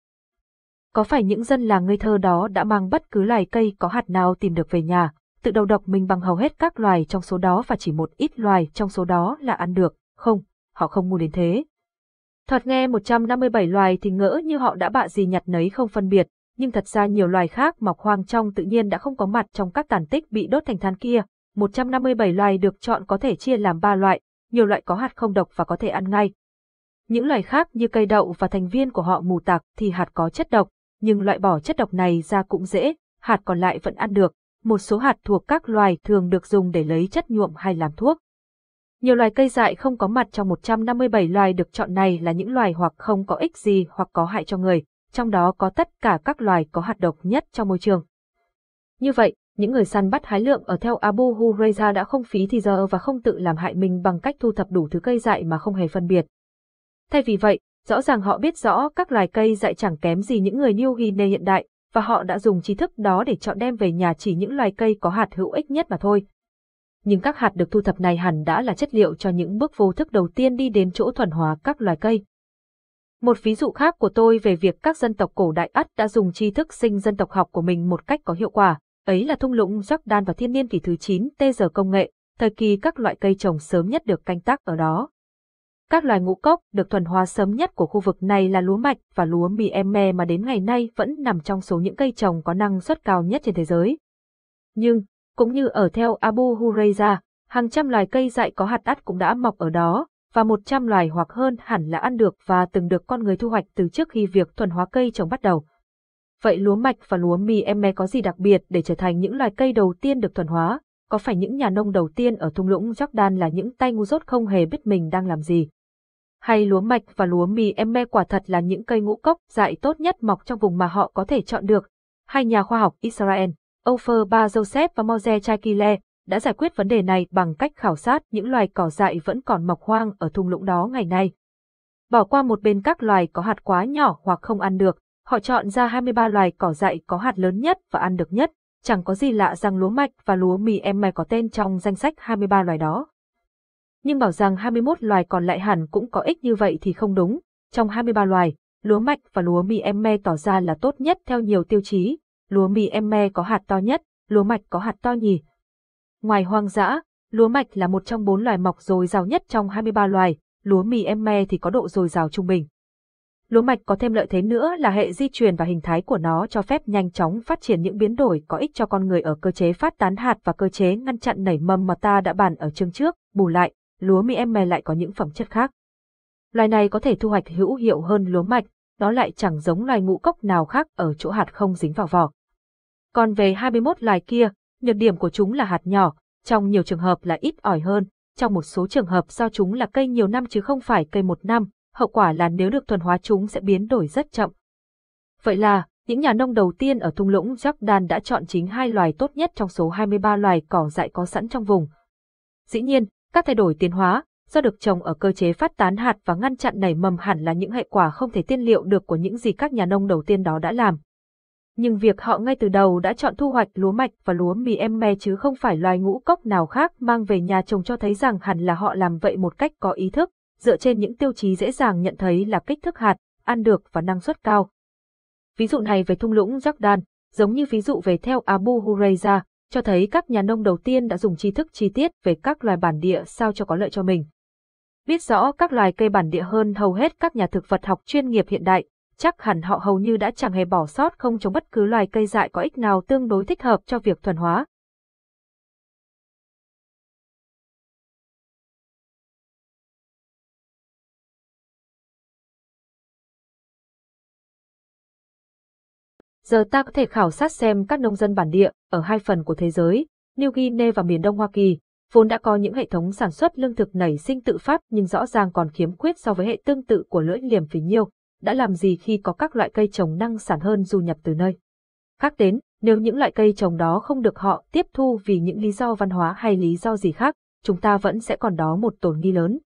Có phải những dân làng ngây thơ đó đã mang bất cứ loài cây có hạt nào tìm được về nhà, tự đầu độc mình bằng hầu hết các loài trong số đó và chỉ một ít loài trong số đó là ăn được, không, họ không ngu đến thế. Thoạt nghe 157 loài thì ngỡ như họ đã bạ gì nhặt nấy không phân biệt, nhưng thật ra nhiều loài khác mọc hoang trong tự nhiên đã không có mặt trong các tàn tích bị đốt thành than kia. 157 loài được chọn có thể chia làm 3 loại, nhiều loại có hạt không độc và có thể ăn ngay, những loài khác như cây đậu và thành viên của họ mù tạc thì hạt có chất độc, nhưng loại bỏ chất độc này ra cũng dễ, hạt còn lại vẫn ăn được. Một số hạt thuộc các loài thường được dùng để lấy chất nhuộm hay làm thuốc. Nhiều loài cây dại không có mặt trong 157 loài được chọn này là những loài hoặc không có ích gì hoặc có hại cho người, trong đó có tất cả các loài có hạt độc nhất cho môi trường. Như vậy, những người săn bắt hái lượm ở theo Abu Huraira đã không phí thì giờ và không tự làm hại mình bằng cách thu thập đủ thứ cây dại mà không hề phân biệt. Thay vì vậy, rõ ràng họ biết rõ các loài cây dại chẳng kém gì những người New Guinea hiện đại, và họ đã dùng trí thức đó để chọn đem về nhà chỉ những loài cây có hạt hữu ích nhất mà thôi. Nhưng các hạt được thu thập này hẳn đã là chất liệu cho những bước vô thức đầu tiên đi đến chỗ thuần hóa các loài cây. Một ví dụ khác của tôi về việc các dân tộc cổ đại Ắt đã dùng tri thức sinh dân tộc học của mình một cách có hiệu quả, ấy là thung lũng Jordan vào thiên niên kỷ thứ 9 tê giờ công nghệ, thời kỳ các loại cây trồng sớm nhất được canh tác ở đó. Các loài ngũ cốc được thuần hóa sớm nhất của khu vực này là lúa mạch và lúa mì emme mà đến ngày nay vẫn nằm trong số những cây trồng có năng suất cao nhất trên thế giới. Nhưng, cũng như ở theo Abu Huraira, hàng trăm loài cây dại có hạt đắt cũng đã mọc ở đó, và một trăm loài hoặc hơn hẳn là ăn được và từng được con người thu hoạch từ trước khi việc thuần hóa cây trồng bắt đầu. Vậy lúa mạch và lúa mì emme có gì đặc biệt để trở thành những loài cây đầu tiên được thuần hóa? Có phải những nhà nông đầu tiên ở thung lũng Jordan là những tay ngu dốt không hề biết mình đang làm gì? hay lúa mạch và lúa mì emme quả thật là những cây ngũ cốc dại tốt nhất mọc trong vùng mà họ có thể chọn được. Hai nhà khoa học Israel, Ofer Ba Joseph và Moze Chaikile, đã giải quyết vấn đề này bằng cách khảo sát những loài cỏ dại vẫn còn mọc hoang ở thung lũng đó ngày nay. Bỏ qua một bên các loài có hạt quá nhỏ hoặc không ăn được, họ chọn ra 23 loài cỏ dại có hạt lớn nhất và ăn được nhất. Chẳng có gì lạ rằng lúa mạch và lúa mì emme có tên trong danh sách 23 loài đó nhưng bảo rằng 21 loài còn lại hẳn cũng có ích như vậy thì không đúng. Trong 23 loài, lúa mạch và lúa mì em me tỏ ra là tốt nhất theo nhiều tiêu chí. Lúa mì em me có hạt to nhất, lúa mạch có hạt to nhì. Ngoài hoang dã, lúa mạch là một trong bốn loài mọc dồi dào nhất trong 23 loài, lúa mì em me thì có độ dồi dào trung bình. Lúa mạch có thêm lợi thế nữa là hệ di truyền và hình thái của nó cho phép nhanh chóng phát triển những biến đổi có ích cho con người ở cơ chế phát tán hạt và cơ chế ngăn chặn nảy mầm mà ta đã bàn ở chương trước, bù lại, lúa mi em mè lại có những phẩm chất khác. Loài này có thể thu hoạch hữu hiệu hơn lúa mạch, nó lại chẳng giống loài ngũ cốc nào khác ở chỗ hạt không dính vào vỏ. Còn về 21 loài kia, nhược điểm của chúng là hạt nhỏ, trong nhiều trường hợp là ít ỏi hơn, trong một số trường hợp do chúng là cây nhiều năm chứ không phải cây một năm, hậu quả là nếu được thuần hóa chúng sẽ biến đổi rất chậm. Vậy là, những nhà nông đầu tiên ở thung lũng Jordan đã chọn chính hai loài tốt nhất trong số 23 loài cỏ dại có sẵn trong vùng. Dĩ nhiên, các thay đổi tiến hóa, do được trồng ở cơ chế phát tán hạt và ngăn chặn nảy mầm hẳn là những hệ quả không thể tiên liệu được của những gì các nhà nông đầu tiên đó đã làm. Nhưng việc họ ngay từ đầu đã chọn thu hoạch lúa mạch và lúa mì em me chứ không phải loài ngũ cốc nào khác mang về nhà trồng cho thấy rằng hẳn là họ làm vậy một cách có ý thức, dựa trên những tiêu chí dễ dàng nhận thấy là kích thước hạt, ăn được và năng suất cao. Ví dụ này về thung lũng Jordan, giống như ví dụ về theo Abu Huraira, cho thấy các nhà nông đầu tiên đã dùng tri thức chi tiết về các loài bản địa sao cho có lợi cho mình. Biết rõ các loài cây bản địa hơn hầu hết các nhà thực vật học chuyên nghiệp hiện đại, chắc hẳn họ hầu như đã chẳng hề bỏ sót không trồng bất cứ loài cây dại có ích nào tương đối thích hợp cho việc thuần hóa. Giờ ta có thể khảo sát xem các nông dân bản địa ở hai phần của thế giới, New Guinea và miền Đông Hoa Kỳ, vốn đã có những hệ thống sản xuất lương thực nảy sinh tự phát nhưng rõ ràng còn khiếm khuyết so với hệ tương tự của lưỡi liềm phì nhiêu, đã làm gì khi có các loại cây trồng năng sản hơn du nhập từ nơi. Khác đến, nếu những loại cây trồng đó không được họ tiếp thu vì những lý do văn hóa hay lý do gì khác, chúng ta vẫn sẽ còn đó một tổn nghi lớn.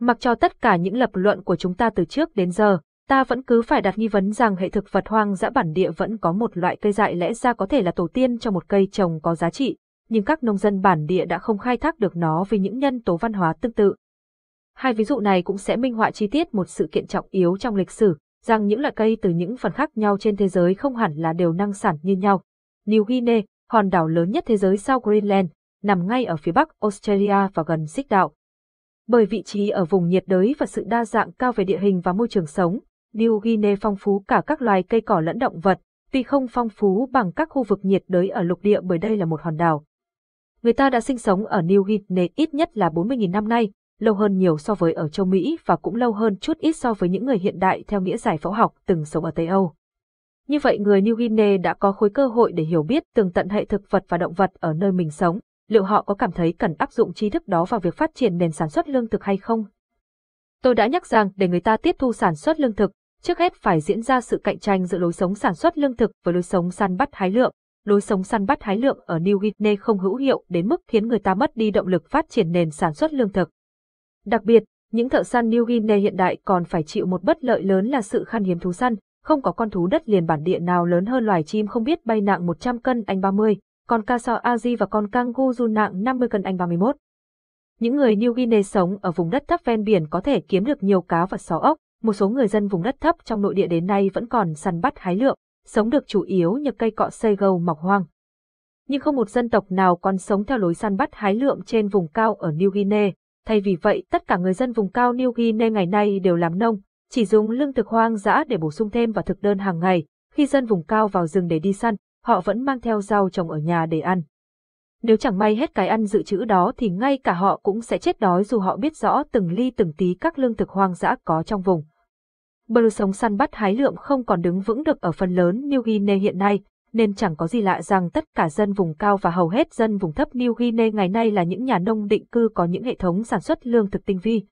Mặc cho tất cả những lập luận của chúng ta từ trước đến giờ, ta vẫn cứ phải đặt nghi vấn rằng hệ thực vật hoang dã bản địa vẫn có một loại cây dại lẽ ra có thể là tổ tiên cho một cây trồng có giá trị, nhưng các nông dân bản địa đã không khai thác được nó vì những nhân tố văn hóa tương tự. Hai ví dụ này cũng sẽ minh họa chi tiết một sự kiện trọng yếu trong lịch sử, rằng những loại cây từ những phần khác nhau trên thế giới không hẳn là đều năng sản như nhau. New Guinea, hòn đảo lớn nhất thế giới sau Greenland, nằm ngay ở phía bắc Australia và gần xích đạo. Bởi vị trí ở vùng nhiệt đới và sự đa dạng cao về địa hình và môi trường sống, New Guinea phong phú cả các loài cây cỏ lẫn động vật, tuy không phong phú bằng các khu vực nhiệt đới ở lục địa bởi đây là một hòn đảo. Người ta đã sinh sống ở New Guinea ít nhất là 40.000 năm nay, lâu hơn nhiều so với ở châu Mỹ và cũng lâu hơn chút ít so với những người hiện đại theo nghĩa giải phẫu học từng sống ở Tây Âu. Như vậy người New Guinea đã có khối cơ hội để hiểu biết tường tận hệ thực vật và động vật ở nơi mình sống, liệu họ có cảm thấy cần áp dụng trí thức đó vào việc phát triển nền sản xuất lương thực hay không? Tôi đã nhắc rằng để người ta tiếp thu sản xuất lương thực, trước hết phải diễn ra sự cạnh tranh giữa lối sống sản xuất lương thực với lối sống săn bắt hái lượm. Lối sống săn bắt hái lượm ở New Guinea không hữu hiệu đến mức khiến người ta mất đi động lực phát triển nền sản xuất lương thực. Đặc biệt, những thợ săn New Guinea hiện đại còn phải chịu một bất lợi lớn là sự khan hiếm thú săn, không có con thú đất liền bản địa nào lớn hơn loài chim không biết bay nặng 100 cân anh 30, con ca sò Aji và con kangaroo nặng 50 cân anh 31. Những người New Guinea sống ở vùng đất thấp ven biển có thể kiếm được nhiều cá và sò ốc, một số người dân vùng đất thấp trong nội địa đến nay vẫn còn săn bắt hái lượm, sống được chủ yếu nhờ cây cọ xây gầu mọc hoang. Nhưng không một dân tộc nào còn sống theo lối săn bắt hái lượm trên vùng cao ở New Guinea, thay vì vậy tất cả người dân vùng cao New Guinea ngày nay đều làm nông, chỉ dùng lương thực hoang dã để bổ sung thêm vào thực đơn hàng ngày, khi dân vùng cao vào rừng để đi săn, họ vẫn mang theo rau trồng ở nhà để ăn. Nếu chẳng may hết cái ăn dự trữ đó thì ngay cả họ cũng sẽ chết đói dù họ biết rõ từng ly từng tí các lương thực hoang dã có trong vùng bờ sống săn bắt hái lượm không còn đứng vững được ở phần lớn New Guinea hiện nay, nên chẳng có gì lạ rằng tất cả dân vùng cao và hầu hết dân vùng thấp New Guinea ngày nay là những nhà nông định cư có những hệ thống sản xuất lương thực tinh vi.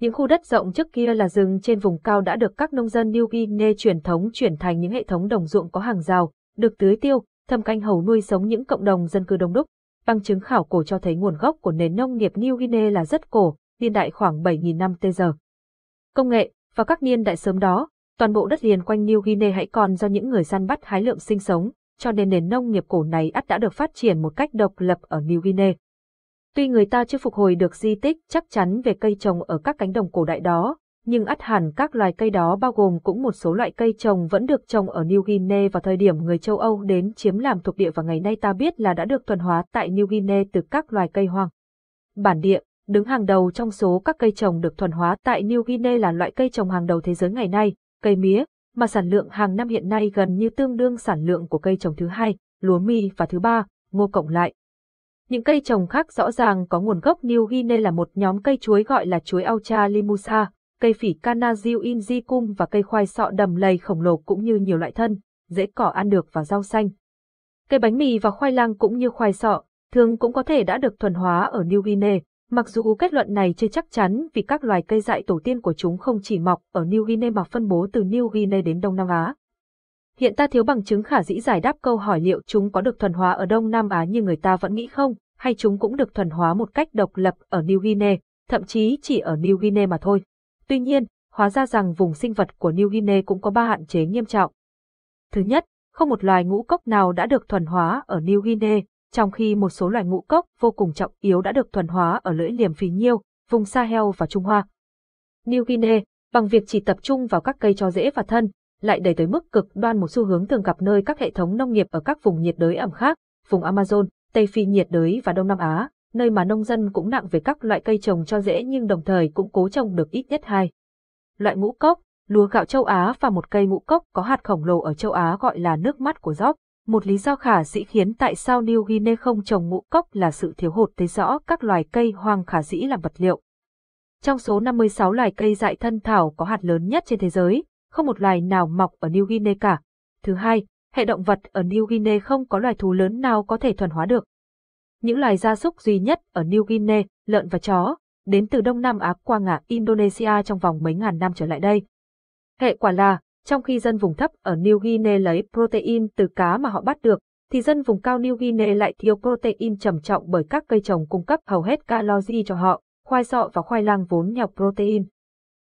Những khu đất rộng trước kia là rừng trên vùng cao đã được các nông dân New Guinea truyền thống chuyển thành những hệ thống đồng ruộng có hàng rào, được tưới tiêu, thâm canh hầu nuôi sống những cộng đồng dân cư đông đúc. Bằng chứng khảo cổ cho thấy nguồn gốc của nền nông nghiệp New Guinea là rất cổ, niên đại khoảng 7.000 năm tê giờ. Công nghệ vào các niên đại sớm đó, toàn bộ đất liền quanh New Guinea hãy còn do những người săn bắt hái lượm sinh sống, cho nên nền nông nghiệp cổ này ắt đã được phát triển một cách độc lập ở New Guinea. Tuy người ta chưa phục hồi được di tích chắc chắn về cây trồng ở các cánh đồng cổ đại đó, nhưng ắt hẳn các loài cây đó bao gồm cũng một số loại cây trồng vẫn được trồng ở New Guinea vào thời điểm người châu Âu đến chiếm làm thuộc địa và ngày nay ta biết là đã được thuần hóa tại New Guinea từ các loài cây hoang. Bản địa đứng hàng đầu trong số các cây trồng được thuần hóa tại New Guinea là loại cây trồng hàng đầu thế giới ngày nay, cây mía, mà sản lượng hàng năm hiện nay gần như tương đương sản lượng của cây trồng thứ hai, lúa mì và thứ ba, ngô cộng lại. Những cây trồng khác rõ ràng có nguồn gốc New Guinea là một nhóm cây chuối gọi là chuối Aucha limusa, cây phỉ Canazil inzicum và cây khoai sọ đầm lầy khổng lồ cũng như nhiều loại thân, dễ cỏ ăn được và rau xanh. Cây bánh mì và khoai lang cũng như khoai sọ, thường cũng có thể đã được thuần hóa ở New Guinea. Mặc dù kết luận này chưa chắc chắn vì các loài cây dại tổ tiên của chúng không chỉ mọc ở New Guinea mà phân bố từ New Guinea đến Đông Nam Á. Hiện ta thiếu bằng chứng khả dĩ giải đáp câu hỏi liệu chúng có được thuần hóa ở Đông Nam Á như người ta vẫn nghĩ không, hay chúng cũng được thuần hóa một cách độc lập ở New Guinea, thậm chí chỉ ở New Guinea mà thôi. Tuy nhiên, hóa ra rằng vùng sinh vật của New Guinea cũng có ba hạn chế nghiêm trọng. Thứ nhất, không một loài ngũ cốc nào đã được thuần hóa ở New Guinea, trong khi một số loài ngũ cốc vô cùng trọng yếu đã được thuần hóa ở lưỡi liềm phì nhiêu, vùng Sahel và Trung Hoa. New Guinea, bằng việc chỉ tập trung vào các cây cho rễ và thân, lại đẩy tới mức cực đoan một xu hướng thường gặp nơi các hệ thống nông nghiệp ở các vùng nhiệt đới ẩm khác, vùng Amazon, Tây Phi nhiệt đới và Đông Nam Á, nơi mà nông dân cũng nặng về các loại cây trồng cho rễ nhưng đồng thời cũng cố trồng được ít nhất hai. Loại ngũ cốc, lúa gạo châu Á và một cây ngũ cốc có hạt khổng lồ ở châu Á gọi là nước mắt của gióp, một lý do khả dĩ khiến tại sao New Guinea không trồng ngũ cốc là sự thiếu hụt thấy rõ các loài cây hoang khả dĩ làm vật liệu. Trong số 56 loài cây dại thân thảo có hạt lớn nhất trên thế giới, không một loài nào mọc ở New Guinea cả. Thứ hai, hệ động vật ở New Guinea không có loài thú lớn nào có thể thuần hóa được. Những loài gia súc duy nhất ở New Guinea, lợn và chó, đến từ Đông Nam Á qua ngã Indonesia trong vòng mấy ngàn năm trở lại đây. Hệ quả là, trong khi dân vùng thấp ở New Guinea lấy protein từ cá mà họ bắt được, thì dân vùng cao New Guinea lại thiếu protein trầm trọng bởi các cây trồng cung cấp hầu hết calorie cho họ, khoai sọ và khoai lang vốn nhọc protein.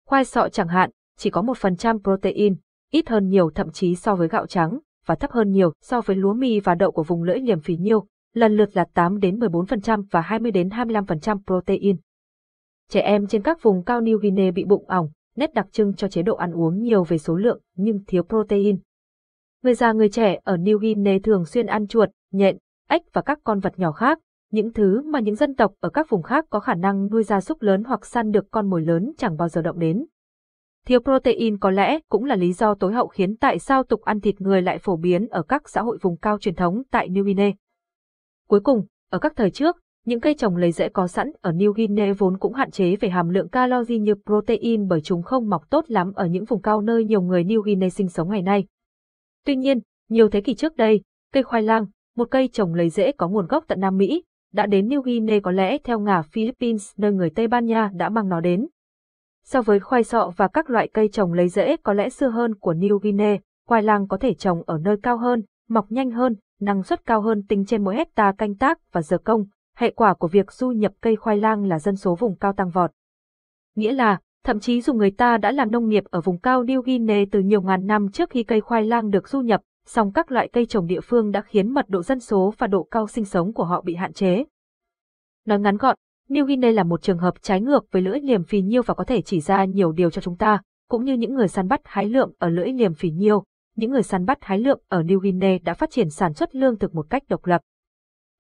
Khoai sọ chẳng hạn, chỉ có 1% protein, ít hơn nhiều thậm chí so với gạo trắng, và thấp hơn nhiều so với lúa mì và đậu của vùng lưỡi liềm phí nhiêu, lần lượt là 8 đến 14% và 20 đến 25% protein. Trẻ em trên các vùng cao New Guinea bị bụng ỏng, nét đặc trưng cho chế độ ăn uống nhiều về số lượng nhưng thiếu protein. Người già người trẻ ở New Guinea thường xuyên ăn chuột, nhện, ếch và các con vật nhỏ khác, những thứ mà những dân tộc ở các vùng khác có khả năng nuôi gia súc lớn hoặc săn được con mồi lớn chẳng bao giờ động đến. Thiếu protein có lẽ cũng là lý do tối hậu khiến tại sao tục ăn thịt người lại phổ biến ở các xã hội vùng cao truyền thống tại New Guinea. Cuối cùng, ở các thời trước, những cây trồng lấy rễ có sẵn ở New Guinea vốn cũng hạn chế về hàm lượng calori như protein bởi chúng không mọc tốt lắm ở những vùng cao nơi nhiều người New Guinea sinh sống ngày nay. Tuy nhiên, nhiều thế kỷ trước đây, cây khoai lang, một cây trồng lấy rễ có nguồn gốc tận Nam Mỹ, đã đến New Guinea có lẽ theo ngả Philippines nơi người Tây Ban Nha đã mang nó đến. So với khoai sọ và các loại cây trồng lấy rễ có lẽ xưa hơn của New Guinea, khoai lang có thể trồng ở nơi cao hơn, mọc nhanh hơn, năng suất cao hơn tính trên mỗi hecta canh tác và giờ công, hệ quả của việc du nhập cây khoai lang là dân số vùng cao tăng vọt. Nghĩa là, thậm chí dù người ta đã làm nông nghiệp ở vùng cao New Guinea từ nhiều ngàn năm trước khi cây khoai lang được du nhập, song các loại cây trồng địa phương đã khiến mật độ dân số và độ cao sinh sống của họ bị hạn chế. Nói ngắn gọn, New Guinea là một trường hợp trái ngược với lưỡi liềm phì nhiêu và có thể chỉ ra nhiều điều cho chúng ta, cũng như những người săn bắt hái lượm ở lưỡi liềm phì nhiêu, những người săn bắt hái lượm ở New Guinea đã phát triển sản xuất lương thực một cách độc lập.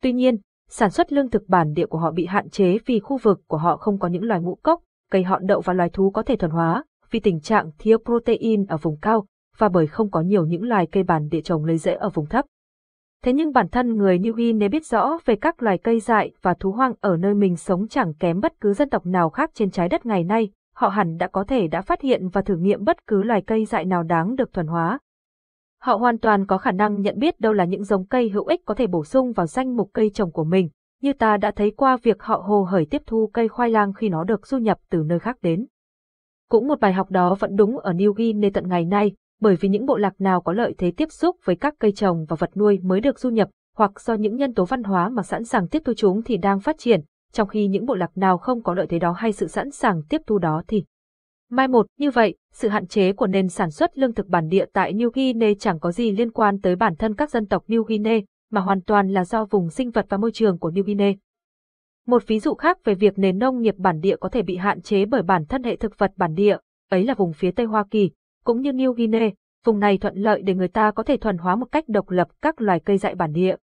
Tuy nhiên, sản xuất lương thực bản địa của họ bị hạn chế vì khu vực của họ không có những loài ngũ cốc, cây họ đậu và loài thú có thể thuần hóa, vì tình trạng thiếu protein ở vùng cao và bởi không có nhiều những loài cây bản địa trồng lấy rễ ở vùng thấp. Thế nhưng bản thân người New Guinea biết rõ về các loài cây dại và thú hoang ở nơi mình sống chẳng kém bất cứ dân tộc nào khác trên trái đất ngày nay, họ hẳn đã có thể đã phát hiện và thử nghiệm bất cứ loài cây dại nào đáng được thuần hóa, Họ hoàn toàn có khả năng nhận biết đâu là những giống cây hữu ích có thể bổ sung vào danh mục cây trồng của mình, như ta đã thấy qua việc họ hồ hởi tiếp thu cây khoai lang khi nó được du nhập từ nơi khác đến. Cũng một bài học đó vẫn đúng ở New Guinea tận ngày nay, bởi vì những bộ lạc nào có lợi thế tiếp xúc với các cây trồng và vật nuôi mới được du nhập, hoặc do những nhân tố văn hóa mà sẵn sàng tiếp thu chúng thì đang phát triển, trong khi những bộ lạc nào không có lợi thế đó hay sự sẵn sàng tiếp thu đó thì Mai một, như vậy, sự hạn chế của nền sản xuất lương thực bản địa tại New Guinea chẳng có gì liên quan tới bản thân các dân tộc New Guinea, mà hoàn toàn là do vùng sinh vật và môi trường của New Guinea. Một ví dụ khác về việc nền nông nghiệp bản địa có thể bị hạn chế bởi bản thân hệ thực vật bản địa, ấy là vùng phía Tây Hoa Kỳ, cũng như New Guinea, vùng này thuận lợi để người ta có thể thuần hóa một cách độc lập các loài cây dại bản địa.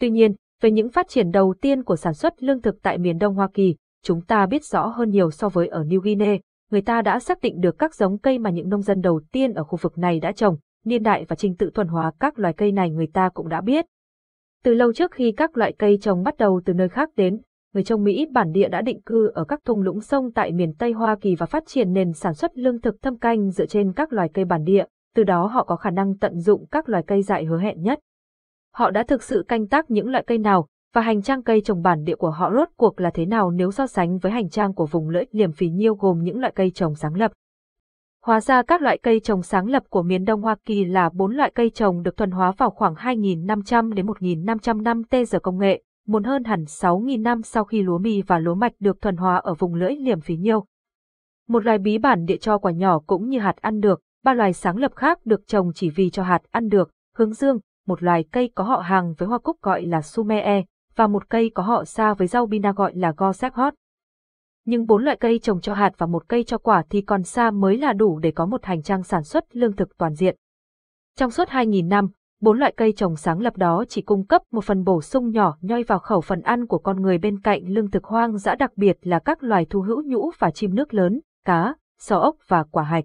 Tuy nhiên, về những phát triển đầu tiên của sản xuất lương thực tại miền Đông Hoa Kỳ, chúng ta biết rõ hơn nhiều so với ở New Guinea, người ta đã xác định được các giống cây mà những nông dân đầu tiên ở khu vực này đã trồng, niên đại và trình tự thuần hóa các loài cây này người ta cũng đã biết. Từ lâu trước khi các loại cây trồng bắt đầu từ nơi khác đến, người trồng Mỹ bản địa đã định cư ở các thung lũng sông tại miền Tây Hoa Kỳ và phát triển nền sản xuất lương thực thâm canh dựa trên các loài cây bản địa, từ đó họ có khả năng tận dụng các loài cây dại hứa hẹn nhất. Họ đã thực sự canh tác những loại cây nào, và hành trang cây trồng bản địa của họ rốt cuộc là thế nào nếu so sánh với hành trang của vùng lưỡi liềm phì nhiêu gồm những loại cây trồng sáng lập. Hóa ra các loại cây trồng sáng lập của miền Đông Hoa Kỳ là bốn loại cây trồng được thuần hóa vào khoảng 2.500 đến 1.500 năm tê giờ công nghệ, muộn hơn hẳn 6.000 năm sau khi lúa mì và lúa mạch được thuần hóa ở vùng lưỡi liềm phí nhiêu. Một loài bí bản địa cho quả nhỏ cũng như hạt ăn được, ba loài sáng lập khác được trồng chỉ vì cho hạt ăn được, hướng dương, một loài cây có họ hàng với hoa cúc gọi là sume, và một cây có họ xa với rau bina gọi là go sép hót. Nhưng bốn loại cây trồng cho hạt và một cây cho quả thì còn xa mới là đủ để có một hành trang sản xuất lương thực toàn diện. Trong suốt 2.000 năm, bốn loại cây trồng sáng lập đó chỉ cung cấp một phần bổ sung nhỏ nhoi vào khẩu phần ăn của con người bên cạnh lương thực hoang dã đặc biệt là các loài thu hữu nhũ và chim nước lớn, cá, sò ốc và quả hạch.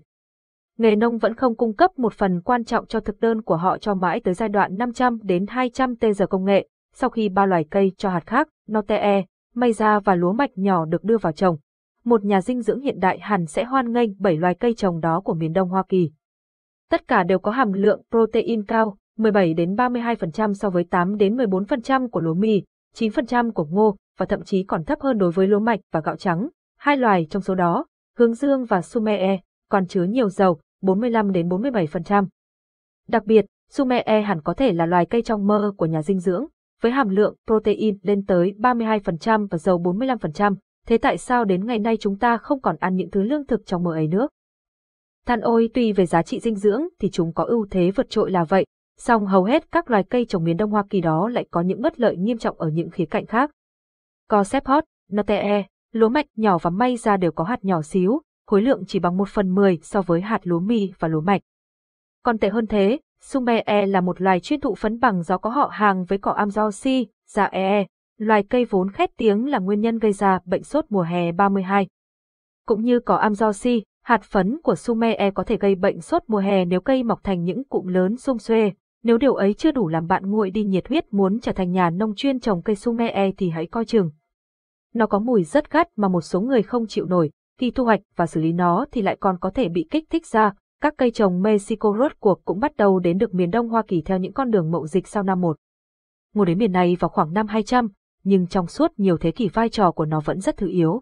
Nghề nông vẫn không cung cấp một phần quan trọng cho thực đơn của họ cho mãi tới giai đoạn 500 đến 200 tê giờ công nghệ, sau khi ba loài cây cho hạt khác, note, e, may ra và lúa mạch nhỏ được đưa vào trồng. Một nhà dinh dưỡng hiện đại hẳn sẽ hoan nghênh bảy loài cây trồng đó của miền Đông Hoa Kỳ. Tất cả đều có hàm lượng protein cao, 17 đến 32% so với 8 đến 14% của lúa mì, 9% của ngô và thậm chí còn thấp hơn đối với lúa mạch và gạo trắng. Hai loài trong số đó, hướng dương và sumee, còn chứa nhiều dầu, 45 đến 47%. Đặc biệt, sumee hẳn có thể là loài cây trong mơ của nhà dinh dưỡng, với hàm lượng protein lên tới 32% và dầu 45%, thế tại sao đến ngày nay chúng ta không còn ăn những thứ lương thực trong mơ ấy nữa? Than ôi tuy về giá trị dinh dưỡng thì chúng có ưu thế vượt trội là vậy, song hầu hết các loài cây trồng miền Đông Hoa Kỳ đó lại có những bất lợi nghiêm trọng ở những khía cạnh khác. Corsephot, e, lúa mạch nhỏ và may ra đều có hạt nhỏ xíu, khối lượng chỉ bằng 1 phần 10 so với hạt lúa mì và lúa mạch. Còn tệ hơn thế, Sumer e là một loài chuyên thụ phấn bằng gió có họ hàng với cỏ Amzosi, dạ e, e, loài cây vốn khét tiếng là nguyên nhân gây ra bệnh sốt mùa hè 32. Cũng như cỏ Amzosi, hạt phấn của Sumer e có thể gây bệnh sốt mùa hè nếu cây mọc thành những cụm lớn xung xuê. Nếu điều ấy chưa đủ làm bạn nguội đi nhiệt huyết muốn trở thành nhà nông chuyên trồng cây Sumer thì hãy coi chừng. Nó có mùi rất gắt mà một số người không chịu nổi, khi thu hoạch và xử lý nó thì lại còn có thể bị kích thích ra, các cây trồng Mexico rốt cuộc cũng bắt đầu đến được miền đông Hoa Kỳ theo những con đường mậu dịch sau năm 1. Ngồi đến miền này vào khoảng năm 200, nhưng trong suốt nhiều thế kỷ vai trò của nó vẫn rất thứ yếu.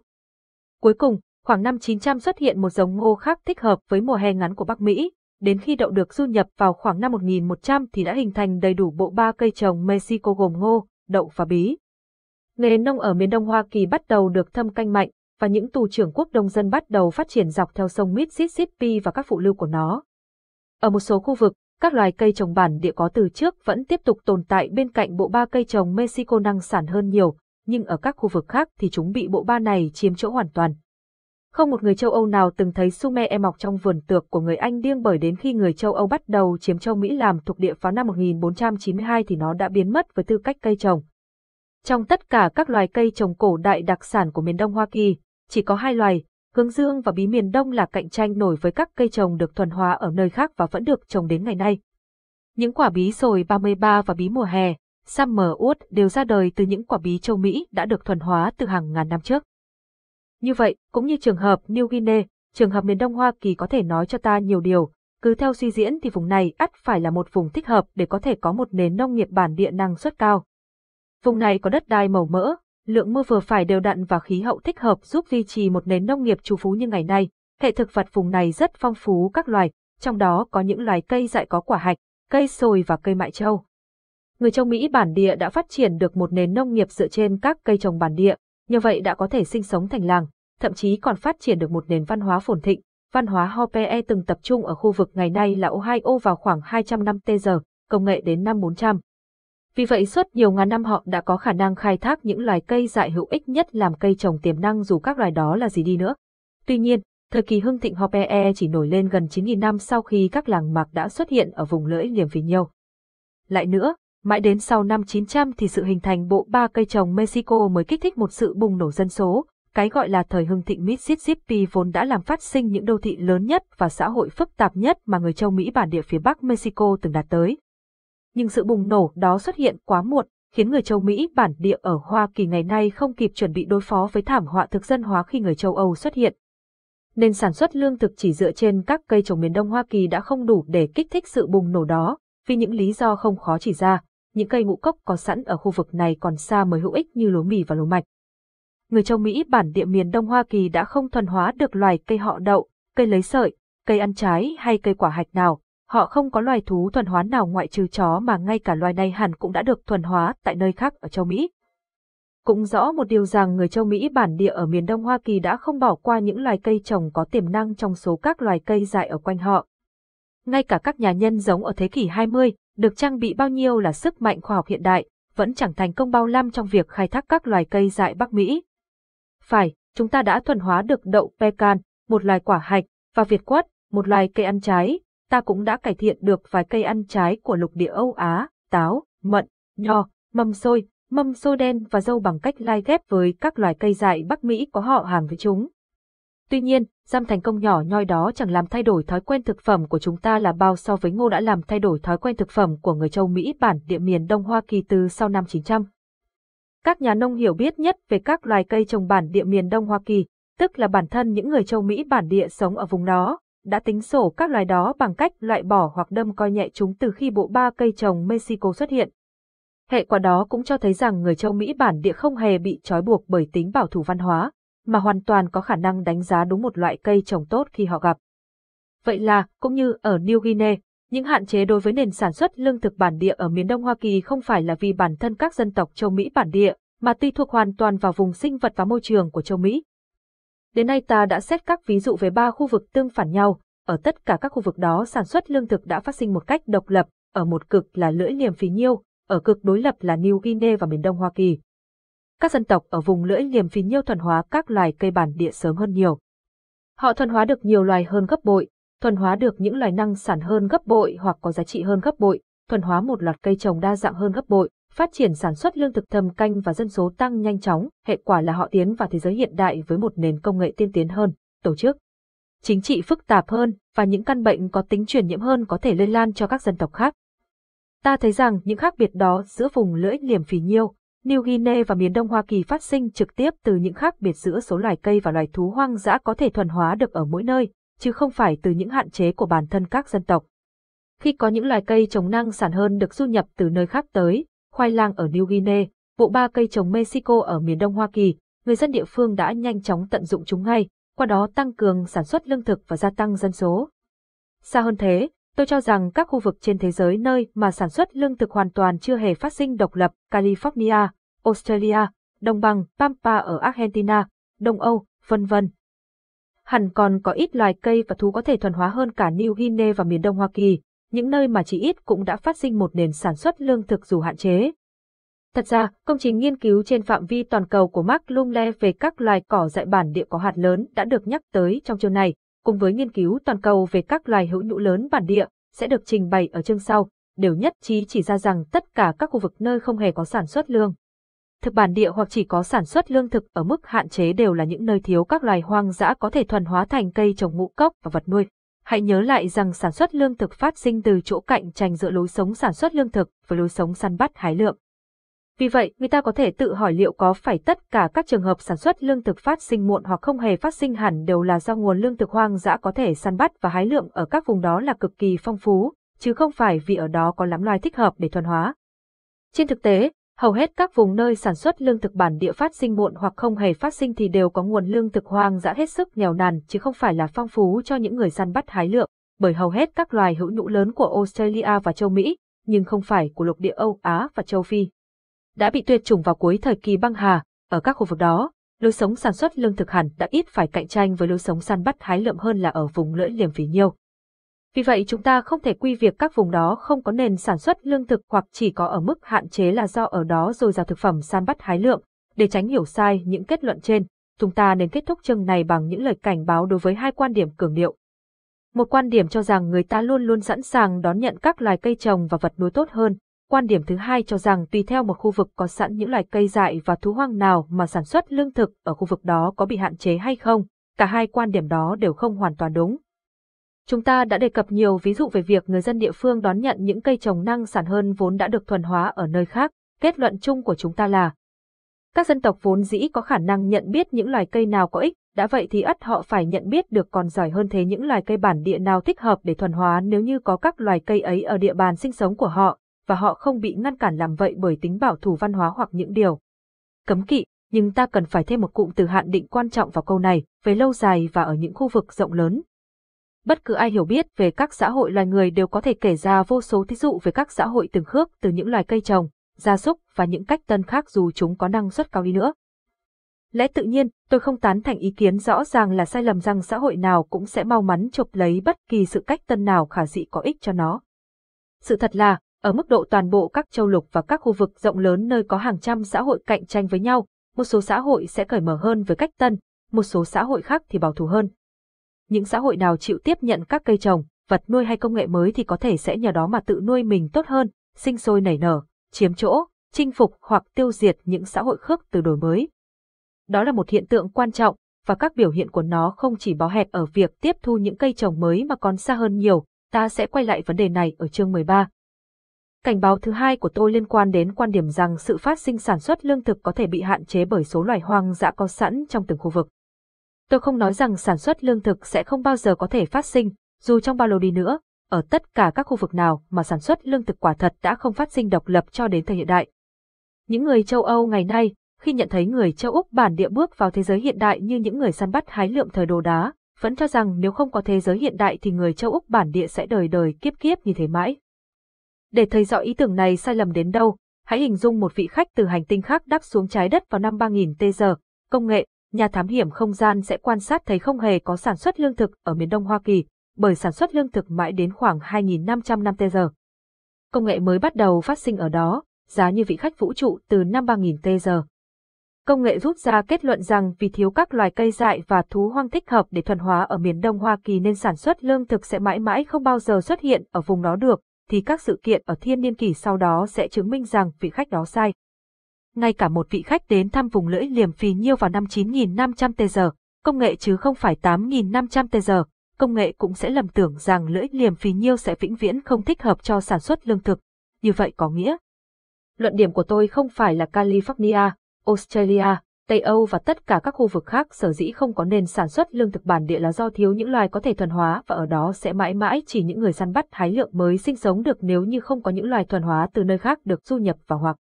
Cuối cùng, khoảng năm 900 xuất hiện một giống ngô khác thích hợp với mùa hè ngắn của Bắc Mỹ, đến khi đậu được du nhập vào khoảng năm 1100 thì đã hình thành đầy đủ bộ ba cây trồng Mexico gồm ngô, đậu và bí. Nghề nông ở miền Đông Hoa Kỳ bắt đầu được thâm canh mạnh, và những tù trưởng quốc đông dân bắt đầu phát triển dọc theo sông Mississippi và các phụ lưu của nó. Ở một số khu vực, các loài cây trồng bản địa có từ trước vẫn tiếp tục tồn tại bên cạnh bộ ba cây trồng Mexico năng sản hơn nhiều, nhưng ở các khu vực khác thì chúng bị bộ ba này chiếm chỗ hoàn toàn. Không một người châu Âu nào từng thấy sume e mọc trong vườn tược của người Anh điêng bởi đến khi người châu Âu bắt đầu chiếm châu Mỹ làm thuộc địa vào năm 1492 thì nó đã biến mất với tư cách cây trồng. Trong tất cả các loài cây trồng cổ đại đặc sản của miền Đông Hoa Kỳ, chỉ có hai loài, hướng dương và bí miền đông là cạnh tranh nổi với các cây trồng được thuần hóa ở nơi khác và vẫn được trồng đến ngày nay. Những quả bí sồi 33 và bí mùa hè, Summer Oat đều ra đời từ những quả bí châu Mỹ đã được thuần hóa từ hàng ngàn năm trước. Như vậy, cũng như trường hợp New Guinea, trường hợp miền Đông Hoa Kỳ có thể nói cho ta nhiều điều, cứ theo suy diễn thì vùng này ắt phải là một vùng thích hợp để có thể có một nền nông nghiệp bản địa năng suất cao. Vùng này có đất đai màu mỡ, lượng mưa vừa phải đều đặn và khí hậu thích hợp giúp duy trì một nền nông nghiệp trù phú như ngày nay. Hệ thực vật vùng này rất phong phú các loài, trong đó có những loài cây dại có quả hạch, cây sồi và cây mại châu. Người châu Mỹ bản địa đã phát triển được một nền nông nghiệp dựa trên các cây trồng bản địa, như vậy đã có thể sinh sống thành làng, thậm chí còn phát triển được một nền văn hóa phồn thịnh. Văn hóa Hope e từng tập trung ở khu vực ngày nay là Ohio vào khoảng 200 năm tê giờ, công nghệ đến năm 400. Vì vậy suốt nhiều ngàn năm họ đã có khả năng khai thác những loài cây dại hữu ích nhất làm cây trồng tiềm năng dù các loài đó là gì đi nữa. Tuy nhiên, thời kỳ hưng thịnh Hope e chỉ nổi lên gần 9.000 năm sau khi các làng mạc đã xuất hiện ở vùng lưỡi liềm phía nhiều Lại nữa, mãi đến sau năm 900 thì sự hình thành bộ ba cây trồng Mexico mới kích thích một sự bùng nổ dân số, cái gọi là thời hưng thịnh Mississippi vốn đã làm phát sinh những đô thị lớn nhất và xã hội phức tạp nhất mà người châu Mỹ bản địa phía Bắc Mexico từng đạt tới nhưng sự bùng nổ đó xuất hiện quá muộn, khiến người châu Mỹ bản địa ở Hoa Kỳ ngày nay không kịp chuẩn bị đối phó với thảm họa thực dân hóa khi người châu Âu xuất hiện. Nên sản xuất lương thực chỉ dựa trên các cây trồng miền Đông Hoa Kỳ đã không đủ để kích thích sự bùng nổ đó, vì những lý do không khó chỉ ra, những cây ngũ cốc có sẵn ở khu vực này còn xa mới hữu ích như lúa mì và lúa mạch. Người châu Mỹ bản địa miền Đông Hoa Kỳ đã không thuần hóa được loài cây họ đậu, cây lấy sợi, cây ăn trái hay cây quả hạch nào, Họ không có loài thú thuần hóa nào ngoại trừ chó mà ngay cả loài này hẳn cũng đã được thuần hóa tại nơi khác ở châu Mỹ. Cũng rõ một điều rằng người châu Mỹ bản địa ở miền Đông Hoa Kỳ đã không bỏ qua những loài cây trồng có tiềm năng trong số các loài cây dại ở quanh họ. Ngay cả các nhà nhân giống ở thế kỷ 20, được trang bị bao nhiêu là sức mạnh khoa học hiện đại, vẫn chẳng thành công bao lăm trong việc khai thác các loài cây dại Bắc Mỹ. Phải, chúng ta đã thuần hóa được đậu pecan, một loài quả hạch, và việt quất, một loài cây ăn trái, ta cũng đã cải thiện được vài cây ăn trái của lục địa Âu Á, táo, mận, nho, mâm xôi, mâm xôi đen và dâu bằng cách lai ghép với các loài cây dại Bắc Mỹ có họ hàng với chúng. Tuy nhiên, giam thành công nhỏ nhoi đó chẳng làm thay đổi thói quen thực phẩm của chúng ta là bao so với ngô đã làm thay đổi thói quen thực phẩm của người châu Mỹ bản địa miền Đông Hoa Kỳ từ sau năm 900. Các nhà nông hiểu biết nhất về các loài cây trồng bản địa miền Đông Hoa Kỳ, tức là bản thân những người châu Mỹ bản địa sống ở vùng đó, đã tính sổ các loài đó bằng cách loại bỏ hoặc đâm coi nhẹ chúng từ khi bộ ba cây trồng Mexico xuất hiện. Hệ quả đó cũng cho thấy rằng người châu Mỹ bản địa không hề bị trói buộc bởi tính bảo thủ văn hóa, mà hoàn toàn có khả năng đánh giá đúng một loại cây trồng tốt khi họ gặp. Vậy là, cũng như ở New Guinea, những hạn chế đối với nền sản xuất lương thực bản địa ở miền Đông Hoa Kỳ không phải là vì bản thân các dân tộc châu Mỹ bản địa, mà tùy thuộc hoàn toàn vào vùng sinh vật và môi trường của châu Mỹ. Đến nay ta đã xét các ví dụ về ba khu vực tương phản nhau, ở tất cả các khu vực đó sản xuất lương thực đã phát sinh một cách độc lập, ở một cực là lưỡi liềm phí nhiêu, ở cực đối lập là New Guinea và miền đông Hoa Kỳ. Các dân tộc ở vùng lưỡi liềm phí nhiêu thuần hóa các loài cây bản địa sớm hơn nhiều. Họ thuần hóa được nhiều loài hơn gấp bội, thuần hóa được những loài năng sản hơn gấp bội hoặc có giá trị hơn gấp bội, thuần hóa một loạt cây trồng đa dạng hơn gấp bội, Phát triển sản xuất lương thực thâm canh và dân số tăng nhanh chóng, hệ quả là họ tiến vào thế giới hiện đại với một nền công nghệ tiên tiến hơn, tổ chức. Chính trị phức tạp hơn và những căn bệnh có tính truyền nhiễm hơn có thể lây lan cho các dân tộc khác. Ta thấy rằng những khác biệt đó giữa vùng lưỡi liềm phì nhiêu, New Guinea và miền Đông Hoa Kỳ phát sinh trực tiếp từ những khác biệt giữa số loài cây và loài thú hoang dã có thể thuần hóa được ở mỗi nơi, chứ không phải từ những hạn chế của bản thân các dân tộc. Khi có những loài cây trồng năng sản hơn được du nhập từ nơi khác tới, khoai lang ở New Guinea, bộ ba cây trồng Mexico ở miền đông Hoa Kỳ, người dân địa phương đã nhanh chóng tận dụng chúng ngay, qua đó tăng cường sản xuất lương thực và gia tăng dân số. Xa hơn thế, tôi cho rằng các khu vực trên thế giới nơi mà sản xuất lương thực hoàn toàn chưa hề phát sinh độc lập, California, Australia, đồng bằng Pampa ở Argentina, Đông Âu, vân vân. Hẳn còn có ít loài cây và thú có thể thuần hóa hơn cả New Guinea và miền Đông Hoa Kỳ, những nơi mà chỉ ít cũng đã phát sinh một nền sản xuất lương thực dù hạn chế. Thật ra, công trình nghiên cứu trên phạm vi toàn cầu của Mark Lumley về các loài cỏ dại bản địa có hạt lớn đã được nhắc tới trong chương này, cùng với nghiên cứu toàn cầu về các loài hữu nhũ lớn bản địa sẽ được trình bày ở chương sau, đều nhất trí chỉ ra rằng tất cả các khu vực nơi không hề có sản xuất lương thực bản địa hoặc chỉ có sản xuất lương thực ở mức hạn chế đều là những nơi thiếu các loài hoang dã có thể thuần hóa thành cây trồng ngũ cốc và vật nuôi. Hãy nhớ lại rằng sản xuất lương thực phát sinh từ chỗ cạnh tranh giữa lối sống sản xuất lương thực với lối sống săn bắt hái lượm. Vì vậy, người ta có thể tự hỏi liệu có phải tất cả các trường hợp sản xuất lương thực phát sinh muộn hoặc không hề phát sinh hẳn đều là do nguồn lương thực hoang dã có thể săn bắt và hái lượm ở các vùng đó là cực kỳ phong phú, chứ không phải vì ở đó có lắm loài thích hợp để thuần hóa. Trên thực tế, Hầu hết các vùng nơi sản xuất lương thực bản địa phát sinh muộn hoặc không hề phát sinh thì đều có nguồn lương thực hoang dã hết sức nghèo nàn chứ không phải là phong phú cho những người săn bắt hái lượm, bởi hầu hết các loài hữu nhũ lớn của Australia và châu Mỹ, nhưng không phải của lục địa Âu Á và châu Phi. Đã bị tuyệt chủng vào cuối thời kỳ băng hà, ở các khu vực đó, lối sống sản xuất lương thực hẳn đã ít phải cạnh tranh với lối sống săn bắt hái lượm hơn là ở vùng lưỡi liềm phí nhiều. Vì vậy chúng ta không thể quy việc các vùng đó không có nền sản xuất lương thực hoặc chỉ có ở mức hạn chế là do ở đó rồi rào thực phẩm săn bắt hái lượng. Để tránh hiểu sai những kết luận trên, chúng ta nên kết thúc chương này bằng những lời cảnh báo đối với hai quan điểm cường điệu. Một quan điểm cho rằng người ta luôn luôn sẵn sàng đón nhận các loài cây trồng và vật nuôi tốt hơn. Quan điểm thứ hai cho rằng tùy theo một khu vực có sẵn những loài cây dại và thú hoang nào mà sản xuất lương thực ở khu vực đó có bị hạn chế hay không. Cả hai quan điểm đó đều không hoàn toàn đúng. Chúng ta đã đề cập nhiều ví dụ về việc người dân địa phương đón nhận những cây trồng năng sản hơn vốn đã được thuần hóa ở nơi khác, kết luận chung của chúng ta là các dân tộc vốn dĩ có khả năng nhận biết những loài cây nào có ích, đã vậy thì ắt họ phải nhận biết được còn giỏi hơn thế những loài cây bản địa nào thích hợp để thuần hóa nếu như có các loài cây ấy ở địa bàn sinh sống của họ, và họ không bị ngăn cản làm vậy bởi tính bảo thủ văn hóa hoặc những điều cấm kỵ, nhưng ta cần phải thêm một cụm từ hạn định quan trọng vào câu này, về lâu dài và ở những khu vực rộng lớn, Bất cứ ai hiểu biết về các xã hội loài người đều có thể kể ra vô số thí dụ về các xã hội từng khước từ những loài cây trồng, gia súc và những cách tân khác dù chúng có năng suất cao đi nữa. Lẽ tự nhiên, tôi không tán thành ý kiến rõ ràng là sai lầm rằng xã hội nào cũng sẽ mau mắn chụp lấy bất kỳ sự cách tân nào khả dị có ích cho nó. Sự thật là, ở mức độ toàn bộ các châu lục và các khu vực rộng lớn nơi có hàng trăm xã hội cạnh tranh với nhau, một số xã hội sẽ cởi mở hơn với cách tân, một số xã hội khác thì bảo thủ hơn những xã hội nào chịu tiếp nhận các cây trồng, vật nuôi hay công nghệ mới thì có thể sẽ nhờ đó mà tự nuôi mình tốt hơn, sinh sôi nảy nở, chiếm chỗ, chinh phục hoặc tiêu diệt những xã hội khác từ đổi mới. Đó là một hiện tượng quan trọng, và các biểu hiện của nó không chỉ bó hẹp ở việc tiếp thu những cây trồng mới mà còn xa hơn nhiều, ta sẽ quay lại vấn đề này ở chương 13. Cảnh báo thứ hai của tôi liên quan đến quan điểm rằng sự phát sinh sản xuất lương thực có thể bị hạn chế bởi số loài hoang dã có sẵn trong từng khu vực. Tôi không nói rằng sản xuất lương thực sẽ không bao giờ có thể phát sinh, dù trong bao lâu đi nữa, ở tất cả các khu vực nào mà sản xuất lương thực quả thật đã không phát sinh độc lập cho đến thời hiện đại. Những người châu Âu ngày nay, khi nhận thấy người châu Úc bản địa bước vào thế giới hiện đại như những người săn bắt hái lượm thời đồ đá, vẫn cho rằng nếu không có thế giới hiện đại thì người châu Úc bản địa sẽ đời đời kiếp kiếp như thế mãi. Để thấy rõ ý tưởng này sai lầm đến đâu, hãy hình dung một vị khách từ hành tinh khác đáp xuống trái đất vào năm 3000 t giờ, công nghệ, nhà thám hiểm không gian sẽ quan sát thấy không hề có sản xuất lương thực ở miền đông Hoa Kỳ, bởi sản xuất lương thực mãi đến khoảng 2.500 năm tê giờ. Công nghệ mới bắt đầu phát sinh ở đó, giá như vị khách vũ trụ từ năm 3.000 tê giờ. Công nghệ rút ra kết luận rằng vì thiếu các loài cây dại và thú hoang thích hợp để thuần hóa ở miền đông Hoa Kỳ nên sản xuất lương thực sẽ mãi mãi không bao giờ xuất hiện ở vùng đó được, thì các sự kiện ở thiên niên kỷ sau đó sẽ chứng minh rằng vị khách đó sai ngay cả một vị khách đến thăm vùng lưỡi liềm phì nhiêu vào năm 9500 tê giờ, công nghệ chứ không phải 8500 tê giờ, công nghệ cũng sẽ lầm tưởng rằng lưỡi liềm phì nhiêu sẽ vĩnh viễn không thích hợp cho sản xuất lương thực. Như vậy có nghĩa. Luận điểm của tôi không phải là California, Australia, Tây Âu và tất cả các khu vực khác sở dĩ không có nền sản xuất lương thực bản địa là do thiếu những loài có thể thuần hóa và ở đó sẽ mãi mãi chỉ những người săn bắt hái lượng mới sinh sống được nếu như không có những loài thuần hóa từ nơi khác được du nhập vào hoặc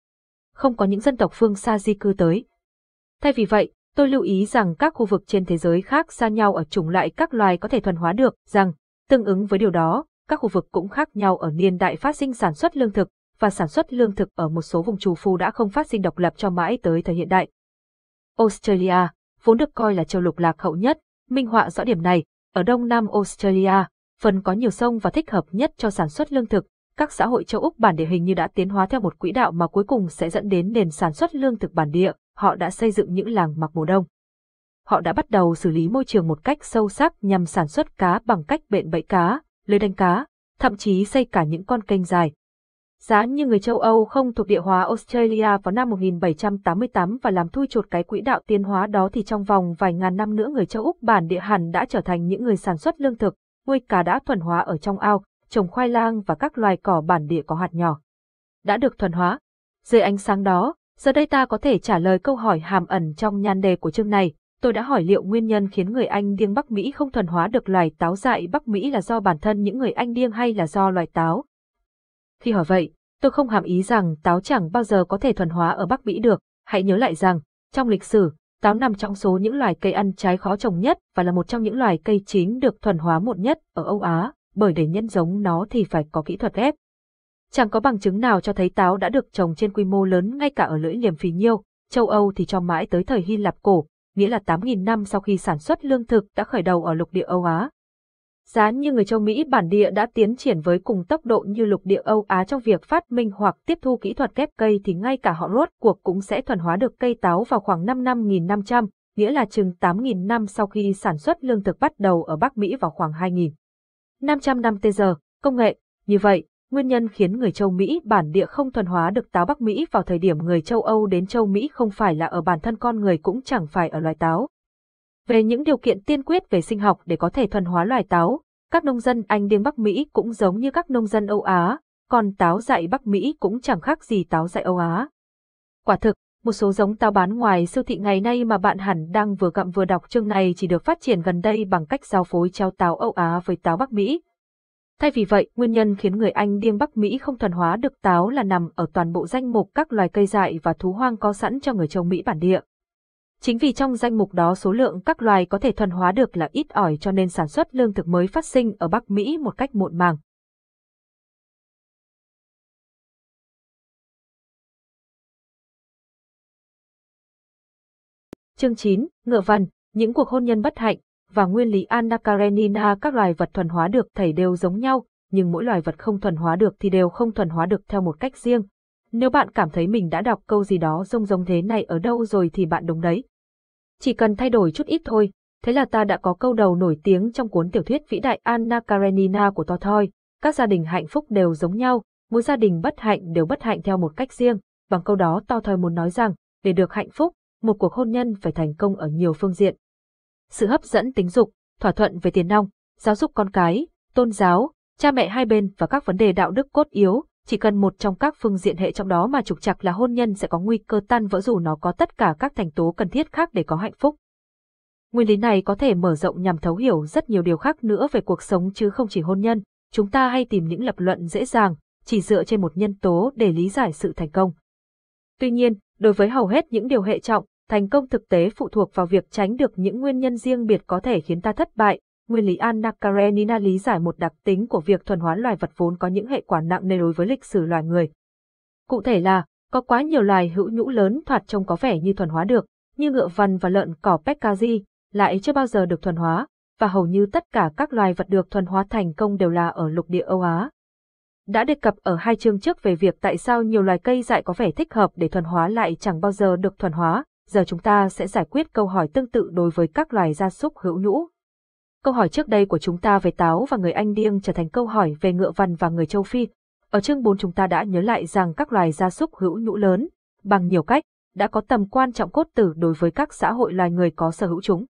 không có những dân tộc phương xa di cư tới. Thay vì vậy, tôi lưu ý rằng các khu vực trên thế giới khác xa nhau ở chủng loại các loài có thể thuần hóa được, rằng, tương ứng với điều đó, các khu vực cũng khác nhau ở niên đại phát sinh sản xuất lương thực, và sản xuất lương thực ở một số vùng trù phu đã không phát sinh độc lập cho mãi tới thời hiện đại. Australia, vốn được coi là châu lục lạc hậu nhất, minh họa rõ điểm này, ở đông nam Australia, phần có nhiều sông và thích hợp nhất cho sản xuất lương thực, các xã hội châu Úc bản địa hình như đã tiến hóa theo một quỹ đạo mà cuối cùng sẽ dẫn đến nền sản xuất lương thực bản địa, họ đã xây dựng những làng mặc mùa đông. Họ đã bắt đầu xử lý môi trường một cách sâu sắc nhằm sản xuất cá bằng cách bện bẫy cá, lưới đánh cá, thậm chí xây cả những con kênh dài. Giá như người châu Âu không thuộc địa hóa Australia vào năm 1788 và làm thui chột cái quỹ đạo tiến hóa đó thì trong vòng vài ngàn năm nữa người châu Úc bản địa hẳn đã trở thành những người sản xuất lương thực, nuôi cá đã thuần hóa ở trong ao, trồng khoai lang và các loài cỏ bản địa có hạt nhỏ. Đã được thuần hóa. Dưới ánh sáng đó, giờ đây ta có thể trả lời câu hỏi hàm ẩn trong nhan đề của chương này. Tôi đã hỏi liệu nguyên nhân khiến người Anh điên Bắc Mỹ không thuần hóa được loài táo dại Bắc Mỹ là do bản thân những người Anh điên hay là do loài táo. Khi hỏi vậy, tôi không hàm ý rằng táo chẳng bao giờ có thể thuần hóa ở Bắc Mỹ được. Hãy nhớ lại rằng, trong lịch sử, táo nằm trong số những loài cây ăn trái khó trồng nhất và là một trong những loài cây chính được thuần hóa muộn nhất ở Âu Á bởi để nhân giống nó thì phải có kỹ thuật ghép. Chẳng có bằng chứng nào cho thấy táo đã được trồng trên quy mô lớn ngay cả ở lưỡi liềm phì nhiêu, châu Âu thì cho mãi tới thời Hy Lạp cổ, nghĩa là 8.000 năm sau khi sản xuất lương thực đã khởi đầu ở lục địa Âu Á. Giá như người châu Mỹ bản địa đã tiến triển với cùng tốc độ như lục địa Âu Á trong việc phát minh hoặc tiếp thu kỹ thuật ghép cây thì ngay cả họ rốt cuộc cũng sẽ thuần hóa được cây táo vào khoảng năm 5.500, nghĩa là chừng 8.000 năm sau khi sản xuất lương thực bắt đầu ở Bắc Mỹ vào khoảng 2.000. 500 năm tê giờ, công nghệ. Như vậy, nguyên nhân khiến người châu Mỹ bản địa không thuần hóa được táo Bắc Mỹ vào thời điểm người châu Âu đến châu Mỹ không phải là ở bản thân con người cũng chẳng phải ở loài táo. Về những điều kiện tiên quyết về sinh học để có thể thuần hóa loài táo, các nông dân Anh điên Bắc Mỹ cũng giống như các nông dân Âu Á, còn táo dại Bắc Mỹ cũng chẳng khác gì táo dại Âu Á. Quả thực, một số giống táo bán ngoài siêu thị ngày nay mà bạn hẳn đang vừa gặm vừa đọc chương này chỉ được phát triển gần đây bằng cách giao phối trao táo Âu Á với táo Bắc Mỹ. Thay vì vậy, nguyên nhân khiến người Anh điên Bắc Mỹ không thuần hóa được táo là nằm ở toàn bộ danh mục các loài cây dại và thú hoang có sẵn cho người châu Mỹ bản địa. Chính vì trong danh mục đó số lượng các loài có thể thuần hóa được là ít ỏi cho nên sản xuất lương thực mới phát sinh ở Bắc Mỹ một cách muộn màng. Chương 9, Ngựa Văn, những cuộc hôn nhân bất hạnh, và nguyên lý Anna Karenina các loài vật thuần hóa được thầy đều giống nhau, nhưng mỗi loài vật không thuần hóa được thì đều không thuần hóa được theo một cách riêng. Nếu bạn cảm thấy mình đã đọc câu gì đó rông rông thế này ở đâu rồi thì bạn đúng đấy. Chỉ cần thay đổi chút ít thôi, thế là ta đã có câu đầu nổi tiếng trong cuốn tiểu thuyết vĩ đại Anna Karenina của to thoi Các gia đình hạnh phúc đều giống nhau, mỗi gia đình bất hạnh đều bất hạnh theo một cách riêng. Bằng câu đó to thoi muốn nói rằng, để được hạnh phúc, một cuộc hôn nhân phải thành công ở nhiều phương diện. Sự hấp dẫn tính dục, thỏa thuận về tiền nong, giáo dục con cái, tôn giáo, cha mẹ hai bên và các vấn đề đạo đức cốt yếu, chỉ cần một trong các phương diện hệ trong đó mà trục trặc là hôn nhân sẽ có nguy cơ tan vỡ dù nó có tất cả các thành tố cần thiết khác để có hạnh phúc. Nguyên lý này có thể mở rộng nhằm thấu hiểu rất nhiều điều khác nữa về cuộc sống chứ không chỉ hôn nhân. Chúng ta hay tìm những lập luận dễ dàng, chỉ dựa trên một nhân tố để lý giải sự thành công. Tuy nhiên, đối với hầu hết những điều hệ trọng, thành công thực tế phụ thuộc vào việc tránh được những nguyên nhân riêng biệt có thể khiến ta thất bại. Nguyên lý Anna Karenina lý giải một đặc tính của việc thuần hóa loài vật vốn có những hệ quả nặng nề đối với lịch sử loài người. Cụ thể là, có quá nhiều loài hữu nhũ lớn thoạt trông có vẻ như thuần hóa được, như ngựa vằn và lợn cỏ Pekazi, lại chưa bao giờ được thuần hóa, và hầu như tất cả các loài vật được thuần hóa thành công đều là ở lục địa Âu Á đã đề cập ở hai chương trước về việc tại sao nhiều loài cây dại có vẻ thích hợp để thuần hóa lại chẳng bao giờ được thuần hóa, giờ chúng ta sẽ giải quyết câu hỏi tương tự đối với các loài gia súc hữu nhũ. Câu hỏi trước đây của chúng ta về táo và người Anh điêng trở thành câu hỏi về ngựa vằn và người châu Phi. Ở chương 4 chúng ta đã nhớ lại rằng các loài gia súc hữu nhũ lớn, bằng nhiều cách, đã có tầm quan trọng cốt tử đối với các xã hội loài người có sở hữu chúng.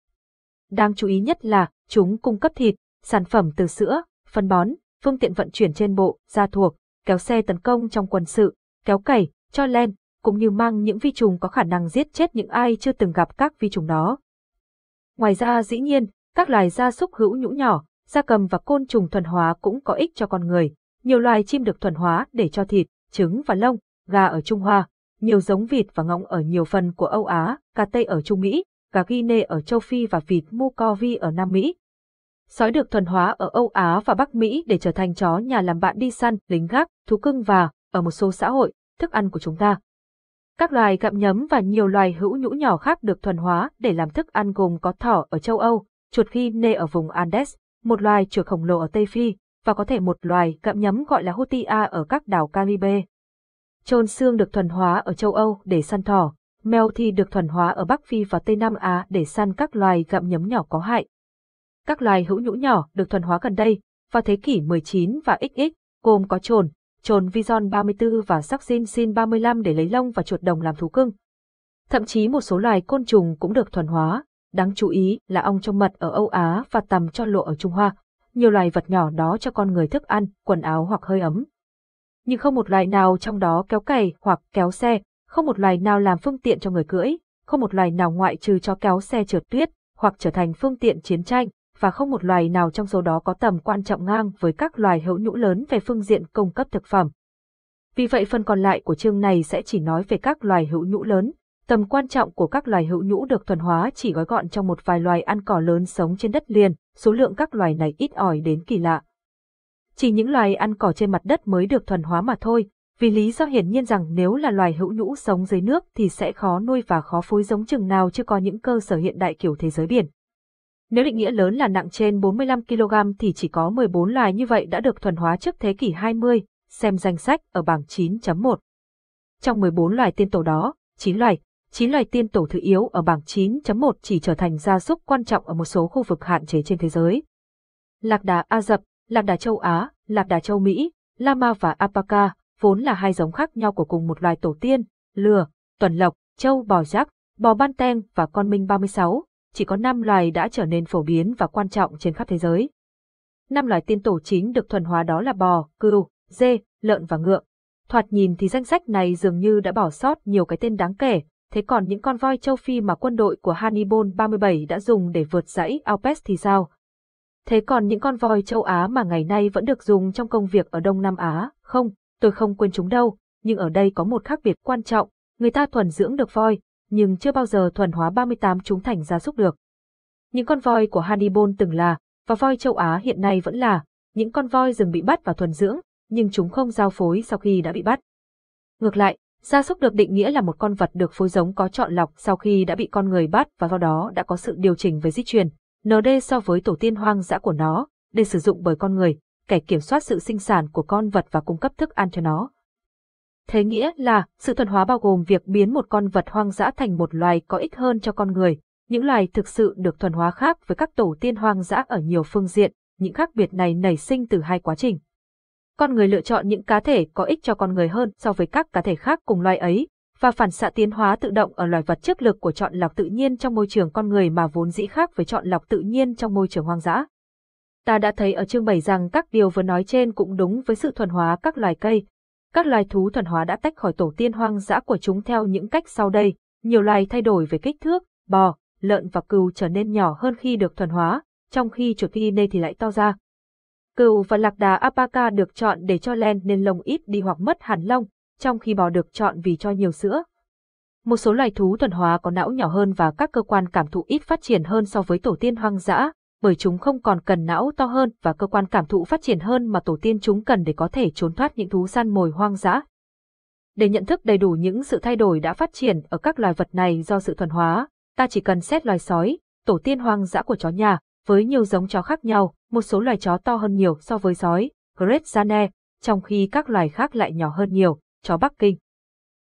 Đáng chú ý nhất là chúng cung cấp thịt, sản phẩm từ sữa, phân bón, phương tiện vận chuyển trên bộ, gia thuộc, kéo xe tấn công trong quân sự, kéo cày, cho len, cũng như mang những vi trùng có khả năng giết chết những ai chưa từng gặp các vi trùng đó. Ngoài ra dĩ nhiên, các loài gia súc hữu nhũ nhỏ, gia cầm và côn trùng thuần hóa cũng có ích cho con người. Nhiều loài chim được thuần hóa để cho thịt, trứng và lông, gà ở Trung Hoa, nhiều giống vịt và ngỗng ở nhiều phần của Âu Á, cà tây ở Trung Mỹ, gà nê ở châu Phi và vịt Mucovi ở Nam Mỹ. Sói được thuần hóa ở Âu Á và Bắc Mỹ để trở thành chó nhà làm bạn đi săn, lính gác, thú cưng và, ở một số xã hội, thức ăn của chúng ta. Các loài gặm nhấm và nhiều loài hữu nhũ nhỏ khác được thuần hóa để làm thức ăn gồm có thỏ ở châu Âu, chuột khi nê ở vùng Andes, một loài chuột khổng lồ ở Tây Phi, và có thể một loài gặm nhấm gọi là Hutia ở các đảo Caribe. Trôn xương được thuần hóa ở châu Âu để săn thỏ, mèo thì được thuần hóa ở Bắc Phi và Tây Nam Á để săn các loài gặm nhấm nhỏ có hại các loài hữu nhũ nhỏ được thuần hóa gần đây, vào thế kỷ 19 và XX, gồm có trồn, trồn Vison 34 và Saxin Sin 35 để lấy lông và chuột đồng làm thú cưng. Thậm chí một số loài côn trùng cũng được thuần hóa, đáng chú ý là ong trong mật ở Âu Á và tầm cho lộ ở Trung Hoa. Nhiều loài vật nhỏ đó cho con người thức ăn, quần áo hoặc hơi ấm. Nhưng không một loài nào trong đó kéo cày hoặc kéo xe, không một loài nào làm phương tiện cho người cưỡi, không một loài nào ngoại trừ cho kéo xe trượt tuyết hoặc trở thành phương tiện chiến tranh, và không một loài nào trong số đó có tầm quan trọng ngang với các loài hữu nhũ lớn về phương diện cung cấp thực phẩm. Vì vậy phần còn lại của chương này sẽ chỉ nói về các loài hữu nhũ lớn, tầm quan trọng của các loài hữu nhũ được thuần hóa chỉ gói gọn trong một vài loài ăn cỏ lớn sống trên đất liền, số lượng các loài này ít ỏi đến kỳ lạ. Chỉ những loài ăn cỏ trên mặt đất mới được thuần hóa mà thôi, vì lý do hiển nhiên rằng nếu là loài hữu nhũ sống dưới nước thì sẽ khó nuôi và khó phối giống chừng nào chưa có những cơ sở hiện đại kiểu thế giới biển. Nếu định nghĩa lớn là nặng trên 45 kg thì chỉ có 14 loài như vậy đã được thuần hóa trước thế kỷ 20, xem danh sách ở bảng 9.1. Trong 14 loài tiên tổ đó, 9 loài, 9 loài tiên tổ thứ yếu ở bảng 9.1 chỉ trở thành gia súc quan trọng ở một số khu vực hạn chế trên thế giới. Lạc đà A dập, lạc đà châu Á, lạc đà châu Mỹ, lama và alpaca vốn là hai giống khác nhau của cùng một loài tổ tiên, lừa, tuần lộc, châu bò giác, bò ban teng và con minh 36, chỉ có 5 loài đã trở nên phổ biến và quan trọng trên khắp thế giới. 5 loài tiên tổ chính được thuần hóa đó là bò, cừu, dê, lợn và ngựa. Thoạt nhìn thì danh sách này dường như đã bỏ sót nhiều cái tên đáng kể, thế còn những con voi châu Phi mà quân đội của Hannibal 37 đã dùng để vượt dãy Alpes thì sao? Thế còn những con voi châu Á mà ngày nay vẫn được dùng trong công việc ở Đông Nam Á, không, tôi không quên chúng đâu, nhưng ở đây có một khác biệt quan trọng, người ta thuần dưỡng được voi, nhưng chưa bao giờ thuần hóa 38 chúng thành gia súc được. Những con voi của Hannibal từng là, và voi châu Á hiện nay vẫn là, những con voi rừng bị bắt và thuần dưỡng, nhưng chúng không giao phối sau khi đã bị bắt. Ngược lại, gia súc được định nghĩa là một con vật được phối giống có chọn lọc sau khi đã bị con người bắt và do đó đã có sự điều chỉnh về di truyền, ND so với tổ tiên hoang dã của nó, để sử dụng bởi con người, kẻ kiểm soát sự sinh sản của con vật và cung cấp thức ăn cho nó. Thế nghĩa là, sự thuần hóa bao gồm việc biến một con vật hoang dã thành một loài có ích hơn cho con người. Những loài thực sự được thuần hóa khác với các tổ tiên hoang dã ở nhiều phương diện, những khác biệt này nảy sinh từ hai quá trình. Con người lựa chọn những cá thể có ích cho con người hơn so với các cá thể khác cùng loài ấy, và phản xạ tiến hóa tự động ở loài vật trước lực của chọn lọc tự nhiên trong môi trường con người mà vốn dĩ khác với chọn lọc tự nhiên trong môi trường hoang dã. Ta đã thấy ở chương 7 rằng các điều vừa nói trên cũng đúng với sự thuần hóa các loài cây, các loài thú thuần hóa đã tách khỏi tổ tiên hoang dã của chúng theo những cách sau đây, nhiều loài thay đổi về kích thước, bò, lợn và cừu trở nên nhỏ hơn khi được thuần hóa, trong khi chuột nê thì lại to ra. Cừu và lạc đà apaca được chọn để cho len nên lông ít đi hoặc mất hẳn lông, trong khi bò được chọn vì cho nhiều sữa. Một số loài thú thuần hóa có não nhỏ hơn và các cơ quan cảm thụ ít phát triển hơn so với tổ tiên hoang dã, bởi chúng không còn cần não to hơn và cơ quan cảm thụ phát triển hơn mà tổ tiên chúng cần để có thể trốn thoát những thú săn mồi hoang dã. Để nhận thức đầy đủ những sự thay đổi đã phát triển ở các loài vật này do sự thuần hóa, ta chỉ cần xét loài sói, tổ tiên hoang dã của chó nhà, với nhiều giống chó khác nhau, một số loài chó to hơn nhiều so với sói, Great Zane, trong khi các loài khác lại nhỏ hơn nhiều, chó Bắc Kinh.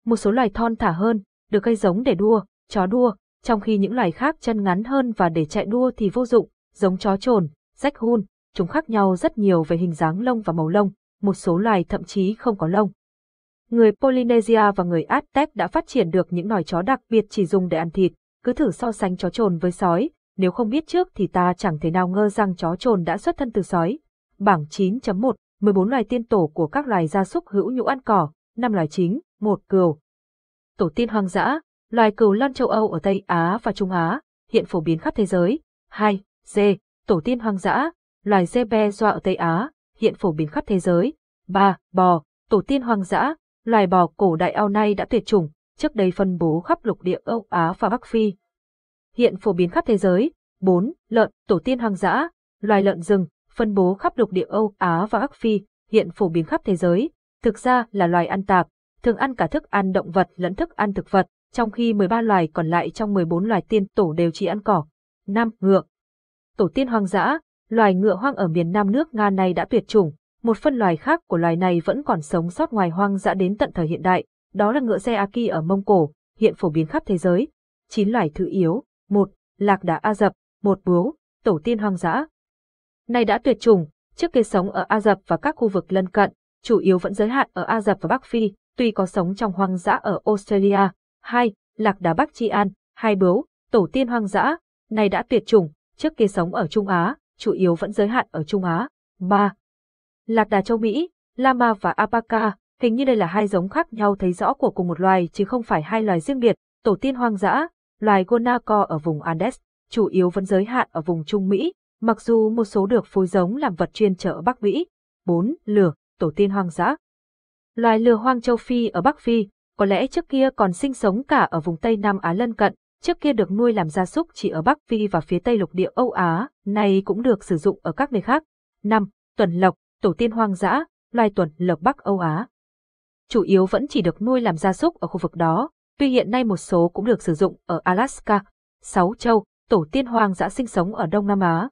Một số loài thon thả hơn, được gây giống để đua, chó đua, trong khi những loài khác chân ngắn hơn và để chạy đua thì vô dụng, giống chó trồn, rách hun, chúng khác nhau rất nhiều về hình dáng lông và màu lông, một số loài thậm chí không có lông. Người Polynesia và người Aztec đã phát triển được những nòi chó đặc biệt chỉ dùng để ăn thịt, cứ thử so sánh chó trồn với sói, nếu không biết trước thì ta chẳng thể nào ngơ rằng chó trồn đã xuất thân từ sói. Bảng 9.1, 14 loài tiên tổ của các loài gia súc hữu nhũ ăn cỏ, 5 loài chính, 1 cừu. Tổ tiên hoang dã, loài cừu lân châu Âu ở Tây Á và Trung Á, hiện phổ biến khắp thế giới. 2. Dê, tổ tiên hoang dã, loài dê be dọa ở Tây Á, hiện phổ biến khắp thế giới. 3. Bò, tổ tiên hoang dã, loài bò cổ đại ao nay đã tuyệt chủng, trước đây phân bố khắp lục địa Âu Á và Bắc Phi. Hiện phổ biến khắp thế giới. 4. Lợn, tổ tiên hoang dã, loài lợn rừng, phân bố khắp lục địa Âu Á và Bắc Phi, hiện phổ biến khắp thế giới. Thực ra là loài ăn tạp, thường ăn cả thức ăn động vật lẫn thức ăn thực vật, trong khi 13 loài còn lại trong 14 loài tiên tổ đều chỉ ăn cỏ. 5. Ngựa, tổ tiên hoang dã, loài ngựa hoang ở miền Nam nước Nga này đã tuyệt chủng, một phân loài khác của loài này vẫn còn sống sót ngoài hoang dã đến tận thời hiện đại, đó là ngựa xe Aki ở Mông Cổ, hiện phổ biến khắp thế giới. Chín loài thứ yếu, một Lạc đà A Dập, một Bướu, tổ tiên hoang dã. Này đã tuyệt chủng, trước kia sống ở A Dập và các khu vực lân cận, chủ yếu vẫn giới hạn ở A Dập và Bắc Phi, tuy có sống trong hoang dã ở Australia. hai Lạc đà Bắc Tri An, hai Bướu, tổ tiên hoang dã, này đã tuyệt chủng, trước kia sống ở Trung Á, chủ yếu vẫn giới hạn ở Trung Á. 3. Lạc đà châu Mỹ, Lama và Apaca, hình như đây là hai giống khác nhau thấy rõ của cùng một loài chứ không phải hai loài riêng biệt, tổ tiên hoang dã, loài Gonaco ở vùng Andes, chủ yếu vẫn giới hạn ở vùng Trung Mỹ, mặc dù một số được phối giống làm vật chuyên trở ở Bắc Mỹ. 4. Lửa, tổ tiên hoang dã. Loài lừa hoang châu Phi ở Bắc Phi, có lẽ trước kia còn sinh sống cả ở vùng Tây Nam Á lân cận, trước kia được nuôi làm gia súc chỉ ở Bắc Phi và phía Tây lục địa Âu Á, nay cũng được sử dụng ở các nơi khác. 5. Tuần lộc, tổ tiên hoang dã, loài tuần lộc Bắc Âu Á. Chủ yếu vẫn chỉ được nuôi làm gia súc ở khu vực đó, tuy hiện nay một số cũng được sử dụng ở Alaska. sáu Châu, tổ tiên hoang dã sinh sống ở Đông Nam Á.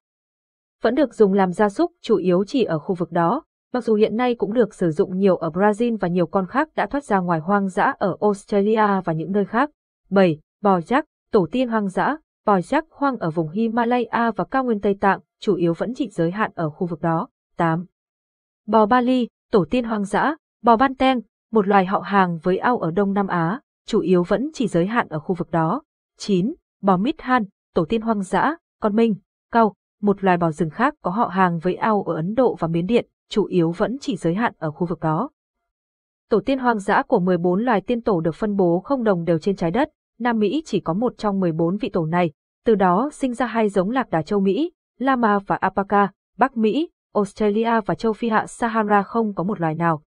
Vẫn được dùng làm gia súc chủ yếu chỉ ở khu vực đó, mặc dù hiện nay cũng được sử dụng nhiều ở Brazil và nhiều con khác đã thoát ra ngoài hoang dã ở Australia và những nơi khác. 7. Bò jack tổ tiên hoang dã, bò giác hoang ở vùng Himalaya và cao nguyên Tây Tạng, chủ yếu vẫn chỉ giới hạn ở khu vực đó. 8. Bò Bali, tổ tiên hoang dã, bò ban teng, một loài họ hàng với ao ở Đông Nam Á, chủ yếu vẫn chỉ giới hạn ở khu vực đó. 9. Bò mít han, tổ tiên hoang dã, con minh, cau, một loài bò rừng khác có họ hàng với ao ở Ấn Độ và Miến Điện, chủ yếu vẫn chỉ giới hạn ở khu vực đó. Tổ tiên hoang dã của 14 loài tiên tổ được phân bố không đồng đều trên trái đất, Nam Mỹ chỉ có một trong 14 vị tổ này, từ đó sinh ra hai giống lạc đà châu Mỹ, Lama và Apaca, Bắc Mỹ, Australia và châu Phi hạ Sahara không có một loài nào.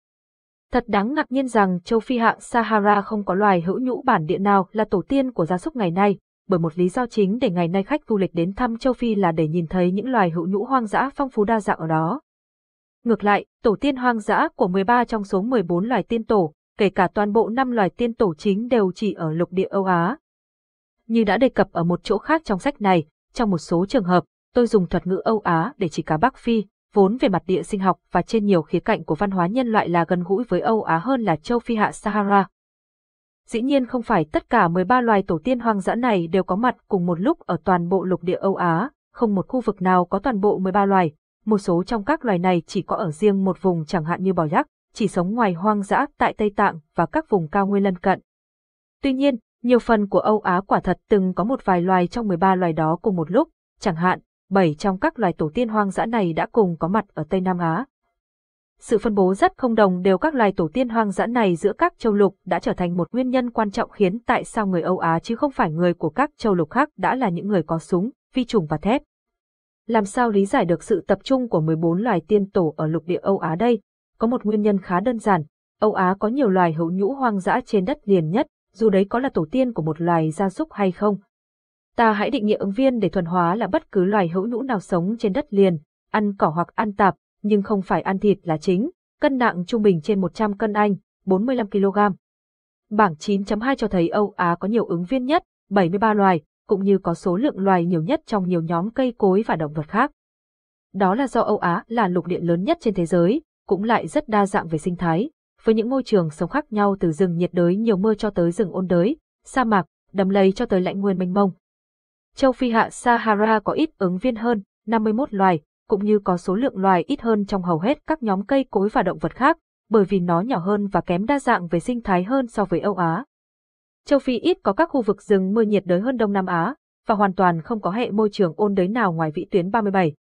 Thật đáng ngạc nhiên rằng châu Phi hạ Sahara không có loài hữu nhũ bản địa nào là tổ tiên của gia súc ngày nay, bởi một lý do chính để ngày nay khách du lịch đến thăm châu Phi là để nhìn thấy những loài hữu nhũ hoang dã phong phú đa dạng ở đó. Ngược lại, tổ tiên hoang dã của 13 trong số 14 loài tiên tổ, kể cả toàn bộ năm loài tiên tổ chính đều chỉ ở lục địa Âu Á. Như đã đề cập ở một chỗ khác trong sách này, trong một số trường hợp, tôi dùng thuật ngữ Âu Á để chỉ cả Bắc Phi, vốn về mặt địa sinh học và trên nhiều khía cạnh của văn hóa nhân loại là gần gũi với Âu Á hơn là châu Phi hạ Sahara. Dĩ nhiên không phải tất cả 13 loài tổ tiên hoang dã này đều có mặt cùng một lúc ở toàn bộ lục địa Âu Á, không một khu vực nào có toàn bộ 13 loài, một số trong các loài này chỉ có ở riêng một vùng chẳng hạn như bò giác chỉ sống ngoài hoang dã tại Tây Tạng và các vùng cao nguyên lân cận. Tuy nhiên, nhiều phần của Âu Á quả thật từng có một vài loài trong 13 loài đó cùng một lúc, chẳng hạn, 7 trong các loài tổ tiên hoang dã này đã cùng có mặt ở Tây Nam Á. Sự phân bố rất không đồng đều các loài tổ tiên hoang dã này giữa các châu lục đã trở thành một nguyên nhân quan trọng khiến tại sao người Âu Á chứ không phải người của các châu lục khác đã là những người có súng, vi trùng và thép. Làm sao lý giải được sự tập trung của 14 loài tiên tổ ở lục địa Âu Á đây? Có một nguyên nhân khá đơn giản, Âu Á có nhiều loài hữu nhũ hoang dã trên đất liền nhất, dù đấy có là tổ tiên của một loài gia súc hay không. Ta hãy định nghĩa ứng viên để thuần hóa là bất cứ loài hữu nhũ nào sống trên đất liền, ăn cỏ hoặc ăn tạp, nhưng không phải ăn thịt là chính, cân nặng trung bình trên 100 cân Anh, 45 kg. Bảng 9.2 cho thấy Âu Á có nhiều ứng viên nhất, 73 loài, cũng như có số lượng loài nhiều nhất trong nhiều nhóm cây cối và động vật khác. Đó là do Âu Á là lục địa lớn nhất trên thế giới, cũng lại rất đa dạng về sinh thái, với những môi trường sống khác nhau từ rừng nhiệt đới nhiều mưa cho tới rừng ôn đới, sa mạc, đầm lầy cho tới lãnh nguyên mênh mông. Châu Phi hạ Sahara có ít ứng viên hơn, 51 loài, cũng như có số lượng loài ít hơn trong hầu hết các nhóm cây cối và động vật khác, bởi vì nó nhỏ hơn và kém đa dạng về sinh thái hơn so với Âu Á. Châu Phi ít có các khu vực rừng mưa nhiệt đới hơn Đông Nam Á, và hoàn toàn không có hệ môi trường ôn đới nào ngoài vĩ tuyến 37.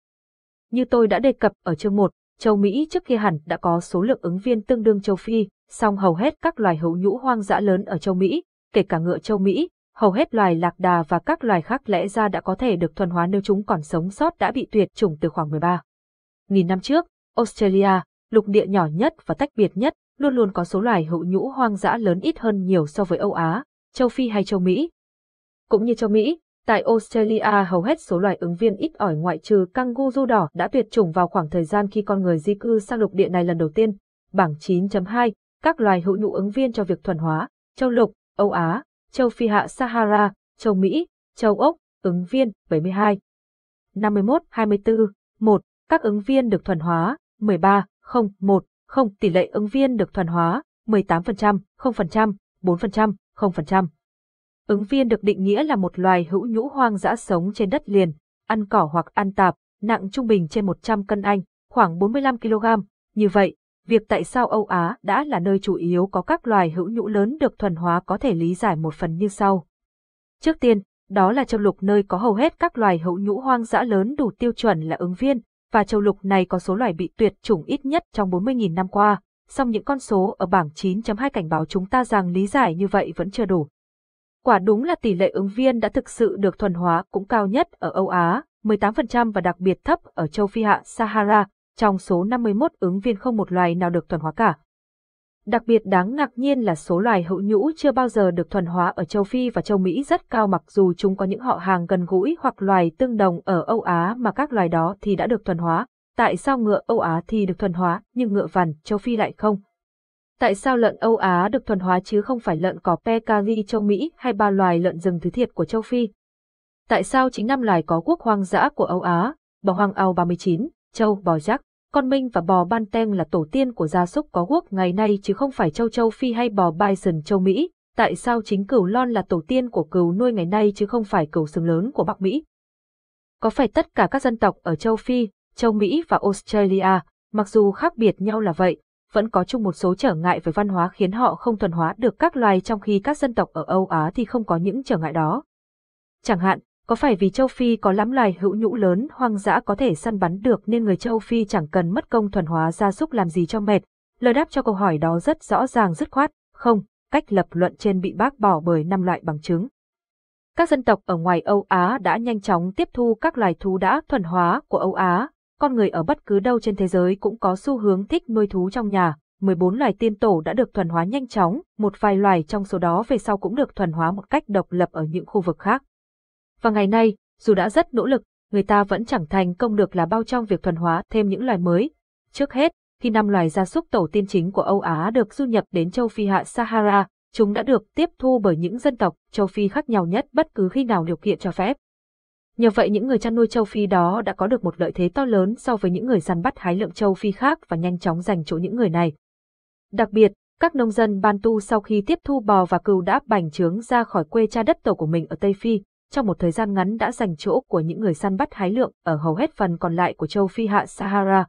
Như tôi đã đề cập ở chương 1, Châu Mỹ trước kia hẳn đã có số lượng ứng viên tương đương châu Phi, song hầu hết các loài hữu nhũ hoang dã lớn ở châu Mỹ, kể cả ngựa châu Mỹ, hầu hết loài lạc đà và các loài khác lẽ ra đã có thể được thuần hóa nếu chúng còn sống sót đã bị tuyệt chủng từ khoảng 13. Nghìn năm trước, Australia, lục địa nhỏ nhất và tách biệt nhất, luôn luôn có số loài hữu nhũ hoang dã lớn ít hơn nhiều so với Âu Á, châu Phi hay châu Mỹ. Cũng như châu Mỹ, Tại Australia hầu hết số loài ứng viên ít ỏi ngoại trừ kanguru đỏ đã tuyệt chủng vào khoảng thời gian khi con người di cư sang lục địa này lần đầu tiên. Bảng 9.2, các loài hữu nhụ ứng viên cho việc thuần hóa, châu lục, Âu Á, châu Phi hạ Sahara, châu Mỹ, châu Úc, ứng viên 72. 51 24 1. Các ứng viên được thuần hóa 13 0 1 0 tỷ lệ ứng viên được thuần hóa 18%, 0%, 4%, 0%. Ứng viên được định nghĩa là một loài hữu nhũ hoang dã sống trên đất liền, ăn cỏ hoặc ăn tạp, nặng trung bình trên 100 cân Anh, khoảng 45 kg. Như vậy, việc tại sao Âu Á đã là nơi chủ yếu có các loài hữu nhũ lớn được thuần hóa có thể lý giải một phần như sau. Trước tiên, đó là châu lục nơi có hầu hết các loài hữu nhũ hoang dã lớn đủ tiêu chuẩn là ứng viên, và châu lục này có số loài bị tuyệt chủng ít nhất trong 40.000 năm qua, song những con số ở bảng 9.2 cảnh báo chúng ta rằng lý giải như vậy vẫn chưa đủ. Quả đúng là tỷ lệ ứng viên đã thực sự được thuần hóa cũng cao nhất ở Âu Á, 18% và đặc biệt thấp ở châu Phi hạ Sahara, trong số 51 ứng viên không một loài nào được thuần hóa cả. Đặc biệt đáng ngạc nhiên là số loài hữu nhũ chưa bao giờ được thuần hóa ở châu Phi và châu Mỹ rất cao mặc dù chúng có những họ hàng gần gũi hoặc loài tương đồng ở Âu Á mà các loài đó thì đã được thuần hóa. Tại sao ngựa Âu Á thì được thuần hóa nhưng ngựa vằn châu Phi lại không? Tại sao lợn Âu Á được thuần hóa chứ không phải lợn có PKG châu Mỹ hay ba loài lợn rừng thứ thiệt của châu Phi? Tại sao chính năm loài có quốc hoang dã của Âu Á, bò hoang Âu 39, châu bò jack, con minh và bò ban tem là tổ tiên của gia súc có quốc ngày nay chứ không phải châu châu Phi hay bò bison châu Mỹ? Tại sao chính cừu lon là tổ tiên của cừu nuôi ngày nay chứ không phải cừu sừng lớn của Bắc Mỹ? Có phải tất cả các dân tộc ở châu Phi, châu Mỹ và Australia, mặc dù khác biệt nhau là vậy, vẫn có chung một số trở ngại với văn hóa khiến họ không thuần hóa được các loài trong khi các dân tộc ở Âu Á thì không có những trở ngại đó. Chẳng hạn, có phải vì châu Phi có lắm loài hữu nhũ lớn hoang dã có thể săn bắn được nên người châu Phi chẳng cần mất công thuần hóa gia súc làm gì cho mệt? Lời đáp cho câu hỏi đó rất rõ ràng dứt khoát, không, cách lập luận trên bị bác bỏ bởi năm loại bằng chứng. Các dân tộc ở ngoài Âu Á đã nhanh chóng tiếp thu các loài thú đã thuần hóa của Âu Á con người ở bất cứ đâu trên thế giới cũng có xu hướng thích nuôi thú trong nhà. 14 loài tiên tổ đã được thuần hóa nhanh chóng, một vài loài trong số đó về sau cũng được thuần hóa một cách độc lập ở những khu vực khác. Và ngày nay, dù đã rất nỗ lực, người ta vẫn chẳng thành công được là bao trong việc thuần hóa thêm những loài mới. Trước hết, khi năm loài gia súc tổ tiên chính của Âu Á được du nhập đến châu Phi hạ Sahara, chúng đã được tiếp thu bởi những dân tộc châu Phi khác nhau nhất bất cứ khi nào điều kiện cho phép. Nhờ vậy những người chăn nuôi châu Phi đó đã có được một lợi thế to lớn so với những người săn bắt hái lượm châu Phi khác và nhanh chóng giành chỗ những người này. Đặc biệt, các nông dân Ban sau khi tiếp thu bò và cừu đã bành trướng ra khỏi quê cha đất tổ của mình ở Tây Phi, trong một thời gian ngắn đã giành chỗ của những người săn bắt hái lượm ở hầu hết phần còn lại của châu Phi hạ Sahara.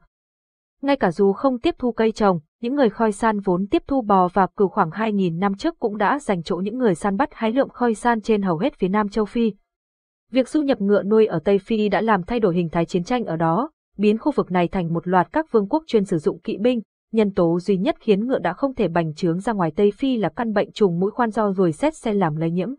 Ngay cả dù không tiếp thu cây trồng, những người khoi san vốn tiếp thu bò và cừu khoảng 2.000 năm trước cũng đã giành chỗ những người săn bắt hái lượm khoi san trên hầu hết phía nam châu Phi, Việc du nhập ngựa nuôi ở Tây Phi đã làm thay đổi hình thái chiến tranh ở đó, biến khu vực này thành một loạt các vương quốc chuyên sử dụng kỵ binh. Nhân tố duy nhất khiến ngựa đã không thể bành trướng ra ngoài Tây Phi là căn bệnh trùng mũi khoan do ruồi xét xe làm lây nhiễm.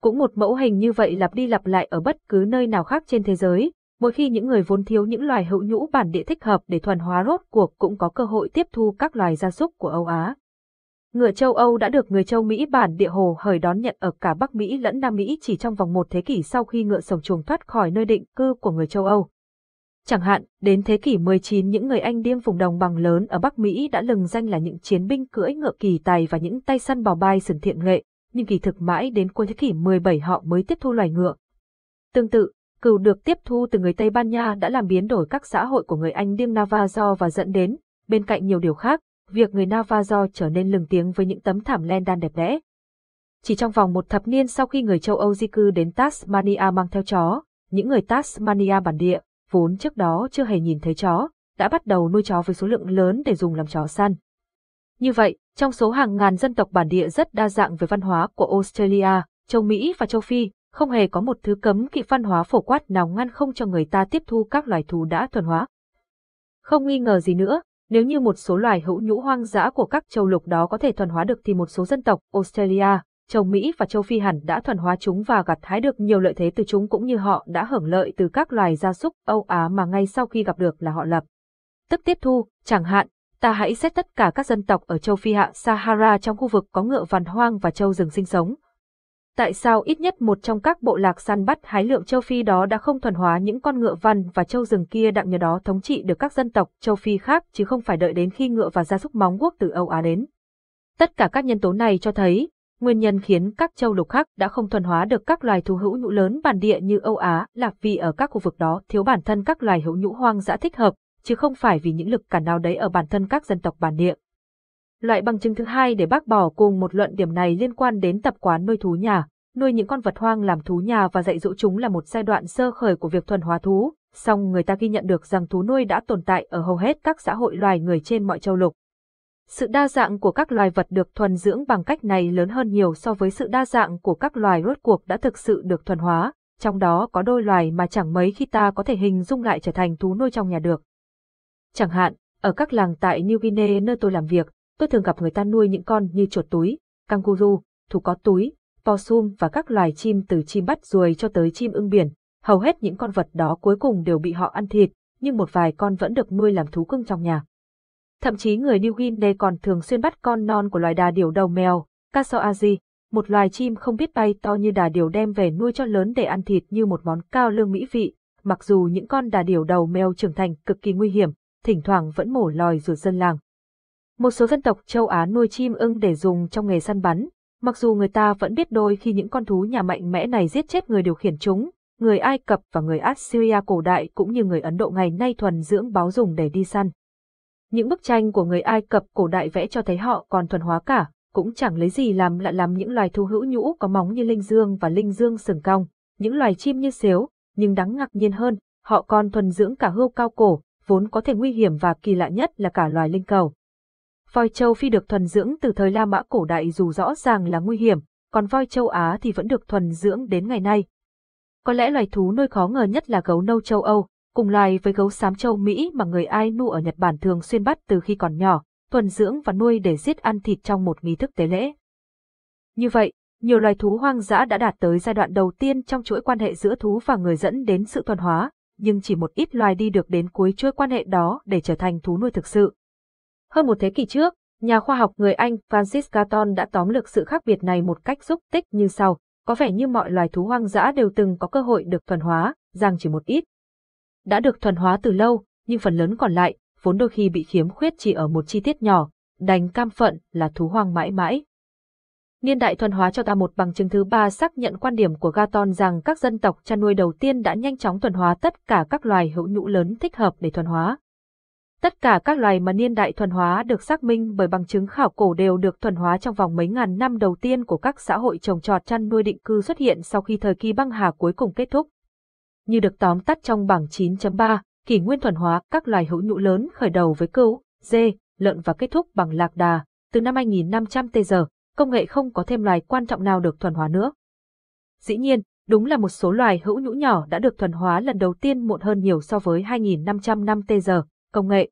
Cũng một mẫu hình như vậy lặp đi lặp lại ở bất cứ nơi nào khác trên thế giới, mỗi khi những người vốn thiếu những loài hữu nhũ bản địa thích hợp để thuần hóa rốt cuộc cũng có cơ hội tiếp thu các loài gia súc của Âu Á. Ngựa châu Âu đã được người châu Mỹ bản địa hồ hời đón nhận ở cả Bắc Mỹ lẫn Nam Mỹ chỉ trong vòng một thế kỷ sau khi ngựa sồng chuồng thoát khỏi nơi định cư của người châu Âu. Chẳng hạn, đến thế kỷ 19 những người Anh điêm vùng đồng bằng lớn ở Bắc Mỹ đã lừng danh là những chiến binh cưỡi ngựa kỳ tài và những tay săn bò bay sừng thiện nghệ, nhưng kỳ thực mãi đến cuối thế kỷ 17 họ mới tiếp thu loài ngựa. Tương tự, cừu được tiếp thu từ người Tây Ban Nha đã làm biến đổi các xã hội của người Anh điêm Navajo và dẫn đến, bên cạnh nhiều điều khác, việc người Navajo trở nên lừng tiếng với những tấm thảm len đan đẹp đẽ. Chỉ trong vòng một thập niên sau khi người châu Âu di cư đến Tasmania mang theo chó, những người Tasmania bản địa, vốn trước đó chưa hề nhìn thấy chó, đã bắt đầu nuôi chó với số lượng lớn để dùng làm chó săn. Như vậy, trong số hàng ngàn dân tộc bản địa rất đa dạng về văn hóa của Australia, châu Mỹ và châu Phi, không hề có một thứ cấm kỵ văn hóa phổ quát nào ngăn không cho người ta tiếp thu các loài thú đã thuần hóa. Không nghi ngờ gì nữa, nếu như một số loài hữu nhũ hoang dã của các châu lục đó có thể thuần hóa được thì một số dân tộc Australia, châu Mỹ và châu Phi hẳn đã thuần hóa chúng và gặt hái được nhiều lợi thế từ chúng cũng như họ đã hưởng lợi từ các loài gia súc Âu Á mà ngay sau khi gặp được là họ lập. Tức tiếp thu, chẳng hạn, ta hãy xét tất cả các dân tộc ở châu Phi hạ Sahara trong khu vực có ngựa vằn hoang và châu rừng sinh sống, Tại sao ít nhất một trong các bộ lạc săn bắt hái lượm châu Phi đó đã không thuần hóa những con ngựa văn và châu rừng kia đặng nhờ đó thống trị được các dân tộc châu Phi khác chứ không phải đợi đến khi ngựa và gia súc móng guốc từ Âu Á đến? Tất cả các nhân tố này cho thấy, nguyên nhân khiến các châu lục khác đã không thuần hóa được các loài thú hữu nhũ lớn bản địa như Âu Á là vì ở các khu vực đó thiếu bản thân các loài hữu nhũ hoang dã thích hợp, chứ không phải vì những lực cản nào đấy ở bản thân các dân tộc bản địa. Loại bằng chứng thứ hai để bác bỏ cùng một luận điểm này liên quan đến tập quán nuôi thú nhà. Nuôi những con vật hoang làm thú nhà và dạy dỗ chúng là một giai đoạn sơ khởi của việc thuần hóa thú, song người ta ghi nhận được rằng thú nuôi đã tồn tại ở hầu hết các xã hội loài người trên mọi châu lục. Sự đa dạng của các loài vật được thuần dưỡng bằng cách này lớn hơn nhiều so với sự đa dạng của các loài rốt cuộc đã thực sự được thuần hóa, trong đó có đôi loài mà chẳng mấy khi ta có thể hình dung lại trở thành thú nuôi trong nhà được. Chẳng hạn, ở các làng tại New Guinea nơi tôi làm việc, Tôi thường gặp người ta nuôi những con như chuột túi, canguru, thú có túi, possum và các loài chim từ chim bắt ruồi cho tới chim ưng biển. Hầu hết những con vật đó cuối cùng đều bị họ ăn thịt, nhưng một vài con vẫn được nuôi làm thú cưng trong nhà. Thậm chí người New Guinea còn thường xuyên bắt con non của loài đà điểu đầu mèo, Casoazi, một loài chim không biết bay to như đà điểu đem về nuôi cho lớn để ăn thịt như một món cao lương mỹ vị. Mặc dù những con đà điểu đầu mèo trưởng thành cực kỳ nguy hiểm, thỉnh thoảng vẫn mổ lòi rủa dân làng. Một số dân tộc châu Á nuôi chim ưng để dùng trong nghề săn bắn, mặc dù người ta vẫn biết đôi khi những con thú nhà mạnh mẽ này giết chết người điều khiển chúng, người Ai Cập và người Assyria cổ đại cũng như người Ấn Độ ngày nay thuần dưỡng báo dùng để đi săn. Những bức tranh của người Ai Cập cổ đại vẽ cho thấy họ còn thuần hóa cả, cũng chẳng lấy gì làm lạ lắm những loài thú hữu nhũ có móng như linh dương và linh dương sừng cong, những loài chim như xếu, nhưng đáng ngạc nhiên hơn, họ còn thuần dưỡng cả hươu cao cổ, vốn có thể nguy hiểm và kỳ lạ nhất là cả loài linh cầu voi châu Phi được thuần dưỡng từ thời La Mã cổ đại dù rõ ràng là nguy hiểm, còn voi châu Á thì vẫn được thuần dưỡng đến ngày nay. Có lẽ loài thú nuôi khó ngờ nhất là gấu nâu châu Âu, cùng loài với gấu xám châu Mỹ mà người Ainu ở Nhật Bản thường xuyên bắt từ khi còn nhỏ, thuần dưỡng và nuôi để giết ăn thịt trong một nghi thức tế lễ. Như vậy, nhiều loài thú hoang dã đã đạt tới giai đoạn đầu tiên trong chuỗi quan hệ giữa thú và người dẫn đến sự thuần hóa, nhưng chỉ một ít loài đi được đến cuối chuỗi quan hệ đó để trở thành thú nuôi thực sự. Hơn một thế kỷ trước, nhà khoa học người Anh Francis Galton đã tóm lược sự khác biệt này một cách xúc tích như sau, có vẻ như mọi loài thú hoang dã đều từng có cơ hội được thuần hóa, rằng chỉ một ít. Đã được thuần hóa từ lâu, nhưng phần lớn còn lại, vốn đôi khi bị khiếm khuyết chỉ ở một chi tiết nhỏ, đành cam phận là thú hoang mãi mãi. Niên đại thuần hóa cho ta một bằng chứng thứ ba xác nhận quan điểm của Gaton rằng các dân tộc chăn nuôi đầu tiên đã nhanh chóng thuần hóa tất cả các loài hữu nhũ lớn thích hợp để thuần hóa. Tất cả các loài mà niên đại thuần hóa được xác minh bởi bằng chứng khảo cổ đều được thuần hóa trong vòng mấy ngàn năm đầu tiên của các xã hội trồng trọt chăn nuôi định cư xuất hiện sau khi thời kỳ băng hà cuối cùng kết thúc. Như được tóm tắt trong bảng 9.3, kỷ nguyên thuần hóa các loài hữu nhũ lớn khởi đầu với cừu, dê, lợn và kết thúc bằng lạc đà, từ năm 2500 t giờ, công nghệ không có thêm loài quan trọng nào được thuần hóa nữa. Dĩ nhiên, đúng là một số loài hữu nhũ nhỏ đã được thuần hóa lần đầu tiên muộn hơn nhiều so với 2500 năm t giờ, công nghệ.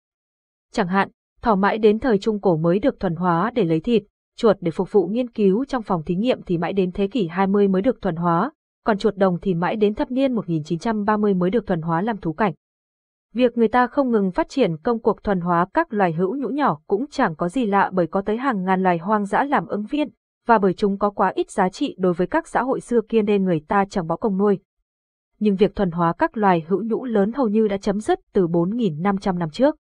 Chẳng hạn, thỏ mãi đến thời Trung Cổ mới được thuần hóa để lấy thịt, chuột để phục vụ nghiên cứu trong phòng thí nghiệm thì mãi đến thế kỷ 20 mới được thuần hóa, còn chuột đồng thì mãi đến thập niên 1930 mới được thuần hóa làm thú cảnh. Việc người ta không ngừng phát triển công cuộc thuần hóa các loài hữu nhũ nhỏ cũng chẳng có gì lạ bởi có tới hàng ngàn loài hoang dã làm ứng viên, và bởi chúng có quá ít giá trị đối với các xã hội xưa kia nên người ta chẳng bó công nuôi nhưng việc thuần hóa các loài hữu nhũ lớn hầu như đã chấm dứt từ 4.500 năm trước.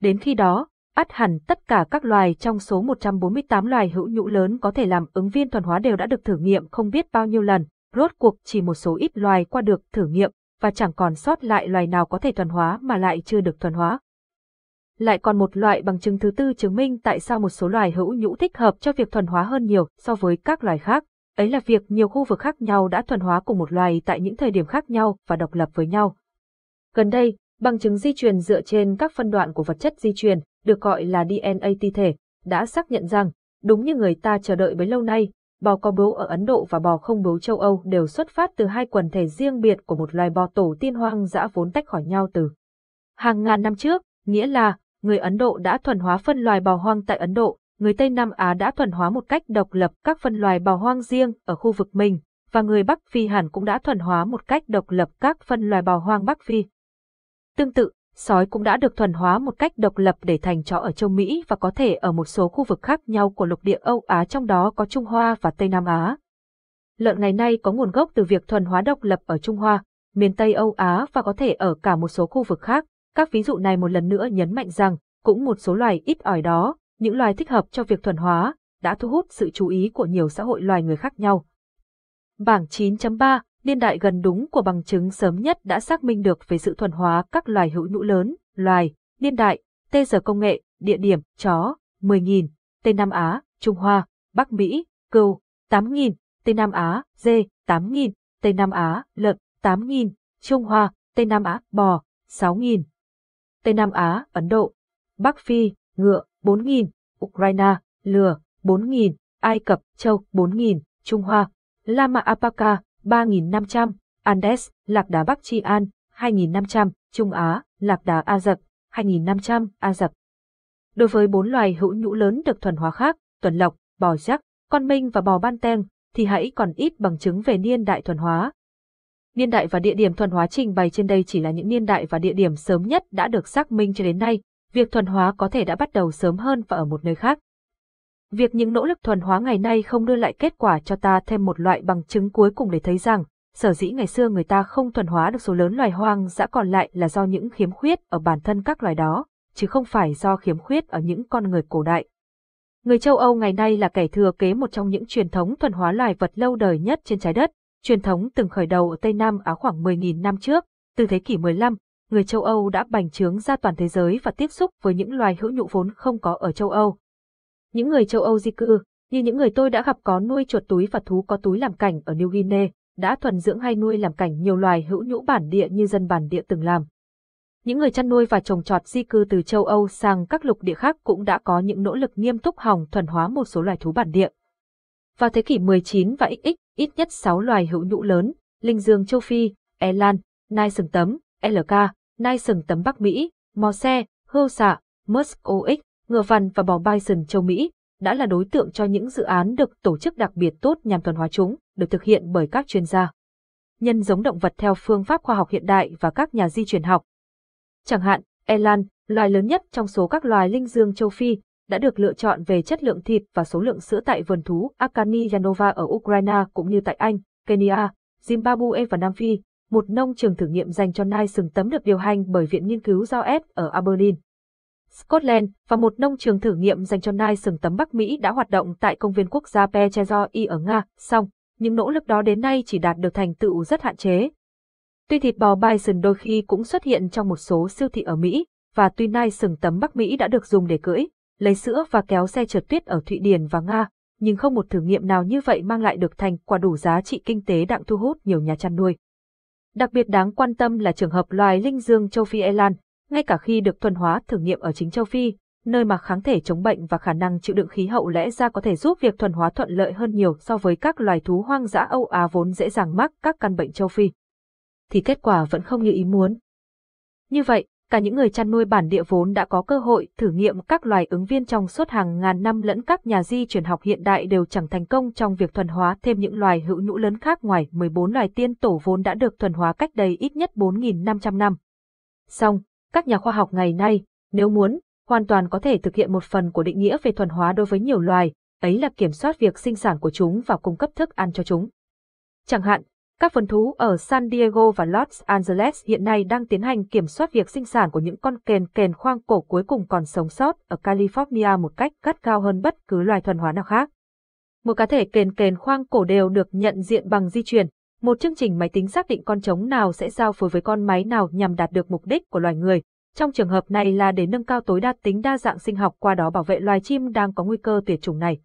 Đến khi đó, át hẳn tất cả các loài trong số 148 loài hữu nhũ lớn có thể làm ứng viên thuần hóa đều đã được thử nghiệm không biết bao nhiêu lần, rốt cuộc chỉ một số ít loài qua được thử nghiệm và chẳng còn sót lại loài nào có thể thuần hóa mà lại chưa được thuần hóa. Lại còn một loại bằng chứng thứ tư chứng minh tại sao một số loài hữu nhũ thích hợp cho việc thuần hóa hơn nhiều so với các loài khác. Ấy là việc nhiều khu vực khác nhau đã thuần hóa cùng một loài tại những thời điểm khác nhau và độc lập với nhau. Gần đây, bằng chứng di truyền dựa trên các phân đoạn của vật chất di truyền, được gọi là DNA ti thể, đã xác nhận rằng, đúng như người ta chờ đợi bấy lâu nay, bò có bướu ở Ấn Độ và bò không bướu châu Âu đều xuất phát từ hai quần thể riêng biệt của một loài bò tổ tiên hoang dã vốn tách khỏi nhau từ hàng ngàn năm trước, nghĩa là người Ấn Độ đã thuần hóa phân loài bò hoang tại Ấn Độ, người Tây Nam Á đã thuần hóa một cách độc lập các phân loài bò hoang riêng ở khu vực mình, và người Bắc Phi hẳn cũng đã thuần hóa một cách độc lập các phân loài bò hoang Bắc Phi. Tương tự, sói cũng đã được thuần hóa một cách độc lập để thành chó ở châu Mỹ và có thể ở một số khu vực khác nhau của lục địa Âu Á trong đó có Trung Hoa và Tây Nam Á. Lợn ngày nay có nguồn gốc từ việc thuần hóa độc lập ở Trung Hoa, miền Tây Âu Á và có thể ở cả một số khu vực khác. Các ví dụ này một lần nữa nhấn mạnh rằng, cũng một số loài ít ỏi đó, những loài thích hợp cho việc thuần hóa, đã thu hút sự chú ý của nhiều xã hội loài người khác nhau. Bảng 9.3, niên đại gần đúng của bằng chứng sớm nhất đã xác minh được về sự thuần hóa các loài hữu nhũ lớn, loài, niên đại, tê giờ công nghệ, địa điểm, chó, 10.000, Tây Nam Á, Trung Hoa, Bắc Mỹ, cừu, 8.000, Tây Nam Á, dê, 8.000, Tây Nam Á, lợn, 8.000, Trung Hoa, Tây Nam Á, bò, 6.000. Tây Nam Á, Ấn Độ, Bắc Phi, ngựa, 4.000, Ukraine, Lừa, 4.000, Ai Cập, Châu, 4.000, Trung Hoa, La Mã Apaca, 3.500, Andes, Lạc Đá Bắc Tri An, 2.500, Trung Á, Lạc Đá A Dập, 2.500, A Dập. Đối với bốn loài hữu nhũ lớn được thuần hóa khác, tuần lộc, bò giác, con minh và bò ban teng, thì hãy còn ít bằng chứng về niên đại thuần hóa. Niên đại và địa điểm thuần hóa trình bày trên đây chỉ là những niên đại và địa điểm sớm nhất đã được xác minh cho đến nay, việc thuần hóa có thể đã bắt đầu sớm hơn và ở một nơi khác. Việc những nỗ lực thuần hóa ngày nay không đưa lại kết quả cho ta thêm một loại bằng chứng cuối cùng để thấy rằng, sở dĩ ngày xưa người ta không thuần hóa được số lớn loài hoang dã còn lại là do những khiếm khuyết ở bản thân các loài đó, chứ không phải do khiếm khuyết ở những con người cổ đại. Người châu Âu ngày nay là kẻ thừa kế một trong những truyền thống thuần hóa loài vật lâu đời nhất trên trái đất, truyền thống từng khởi đầu ở Tây Nam Á khoảng 10.000 năm trước, từ thế kỷ 15, người châu Âu đã bành trướng ra toàn thế giới và tiếp xúc với những loài hữu nhụ vốn không có ở châu Âu. Những người châu Âu di cư, như những người tôi đã gặp có nuôi chuột túi và thú có túi làm cảnh ở New Guinea, đã thuần dưỡng hay nuôi làm cảnh nhiều loài hữu nhũ bản địa như dân bản địa từng làm. Những người chăn nuôi và trồng trọt di cư từ châu Âu sang các lục địa khác cũng đã có những nỗ lực nghiêm túc hòng thuần hóa một số loài thú bản địa. Vào thế kỷ 19 và XX, ít nhất 6 loài hữu nhũ lớn, linh dương châu Phi, e lan, nai sừng tấm, LK, Nai sừng tấm Bắc Mỹ, mò xe, hưu xạ, Musk OX, ngựa vằn và bò Bison châu Mỹ đã là đối tượng cho những dự án được tổ chức đặc biệt tốt nhằm toàn hóa chúng, được thực hiện bởi các chuyên gia. Nhân giống động vật theo phương pháp khoa học hiện đại và các nhà di truyền học. Chẳng hạn, Elan, loài lớn nhất trong số các loài linh dương châu Phi, đã được lựa chọn về chất lượng thịt và số lượng sữa tại vườn thú Akani Yanova ở Ukraine cũng như tại Anh, Kenya, Zimbabwe và Nam Phi, một nông trường thử nghiệm dành cho nai sừng tấm được điều hành bởi Viện Nghiên cứu Giao F ở Aberdeen. Scotland và một nông trường thử nghiệm dành cho nai sừng tấm Bắc Mỹ đã hoạt động tại công viên quốc gia Pechezoi ở Nga, song, những nỗ lực đó đến nay chỉ đạt được thành tựu rất hạn chế. Tuy thịt bò bison đôi khi cũng xuất hiện trong một số siêu thị ở Mỹ, và tuy nai sừng tấm Bắc Mỹ đã được dùng để cưỡi, lấy sữa và kéo xe trượt tuyết ở Thụy Điển và Nga, nhưng không một thử nghiệm nào như vậy mang lại được thành quả đủ giá trị kinh tế đặng thu hút nhiều nhà chăn nuôi. Đặc biệt đáng quan tâm là trường hợp loài linh dương châu Phi Elan, ngay cả khi được thuần hóa thử nghiệm ở chính châu Phi, nơi mà kháng thể chống bệnh và khả năng chịu đựng khí hậu lẽ ra có thể giúp việc thuần hóa thuận lợi hơn nhiều so với các loài thú hoang dã Âu Á vốn dễ dàng mắc các căn bệnh châu Phi. Thì kết quả vẫn không như ý muốn. Như vậy, cả những người chăn nuôi bản địa vốn đã có cơ hội thử nghiệm các loài ứng viên trong suốt hàng ngàn năm lẫn các nhà di chuyển học hiện đại đều chẳng thành công trong việc thuần hóa thêm những loài hữu nhũ lớn khác ngoài 14 loài tiên tổ vốn đã được thuần hóa cách đây ít nhất 4.500 năm. Song, các nhà khoa học ngày nay, nếu muốn, hoàn toàn có thể thực hiện một phần của định nghĩa về thuần hóa đối với nhiều loài, ấy là kiểm soát việc sinh sản của chúng và cung cấp thức ăn cho chúng. Chẳng hạn, các phần thú ở San Diego và Los Angeles hiện nay đang tiến hành kiểm soát việc sinh sản của những con kền kền khoang cổ cuối cùng còn sống sót ở California một cách cắt cao hơn bất cứ loài thuần hóa nào khác. Một cá thể kền kền khoang cổ đều được nhận diện bằng di truyền, một chương trình máy tính xác định con trống nào sẽ giao phối với con máy nào nhằm đạt được mục đích của loài người. Trong trường hợp này là để nâng cao tối đa tính đa dạng sinh học qua đó bảo vệ loài chim đang có nguy cơ tuyệt chủng này.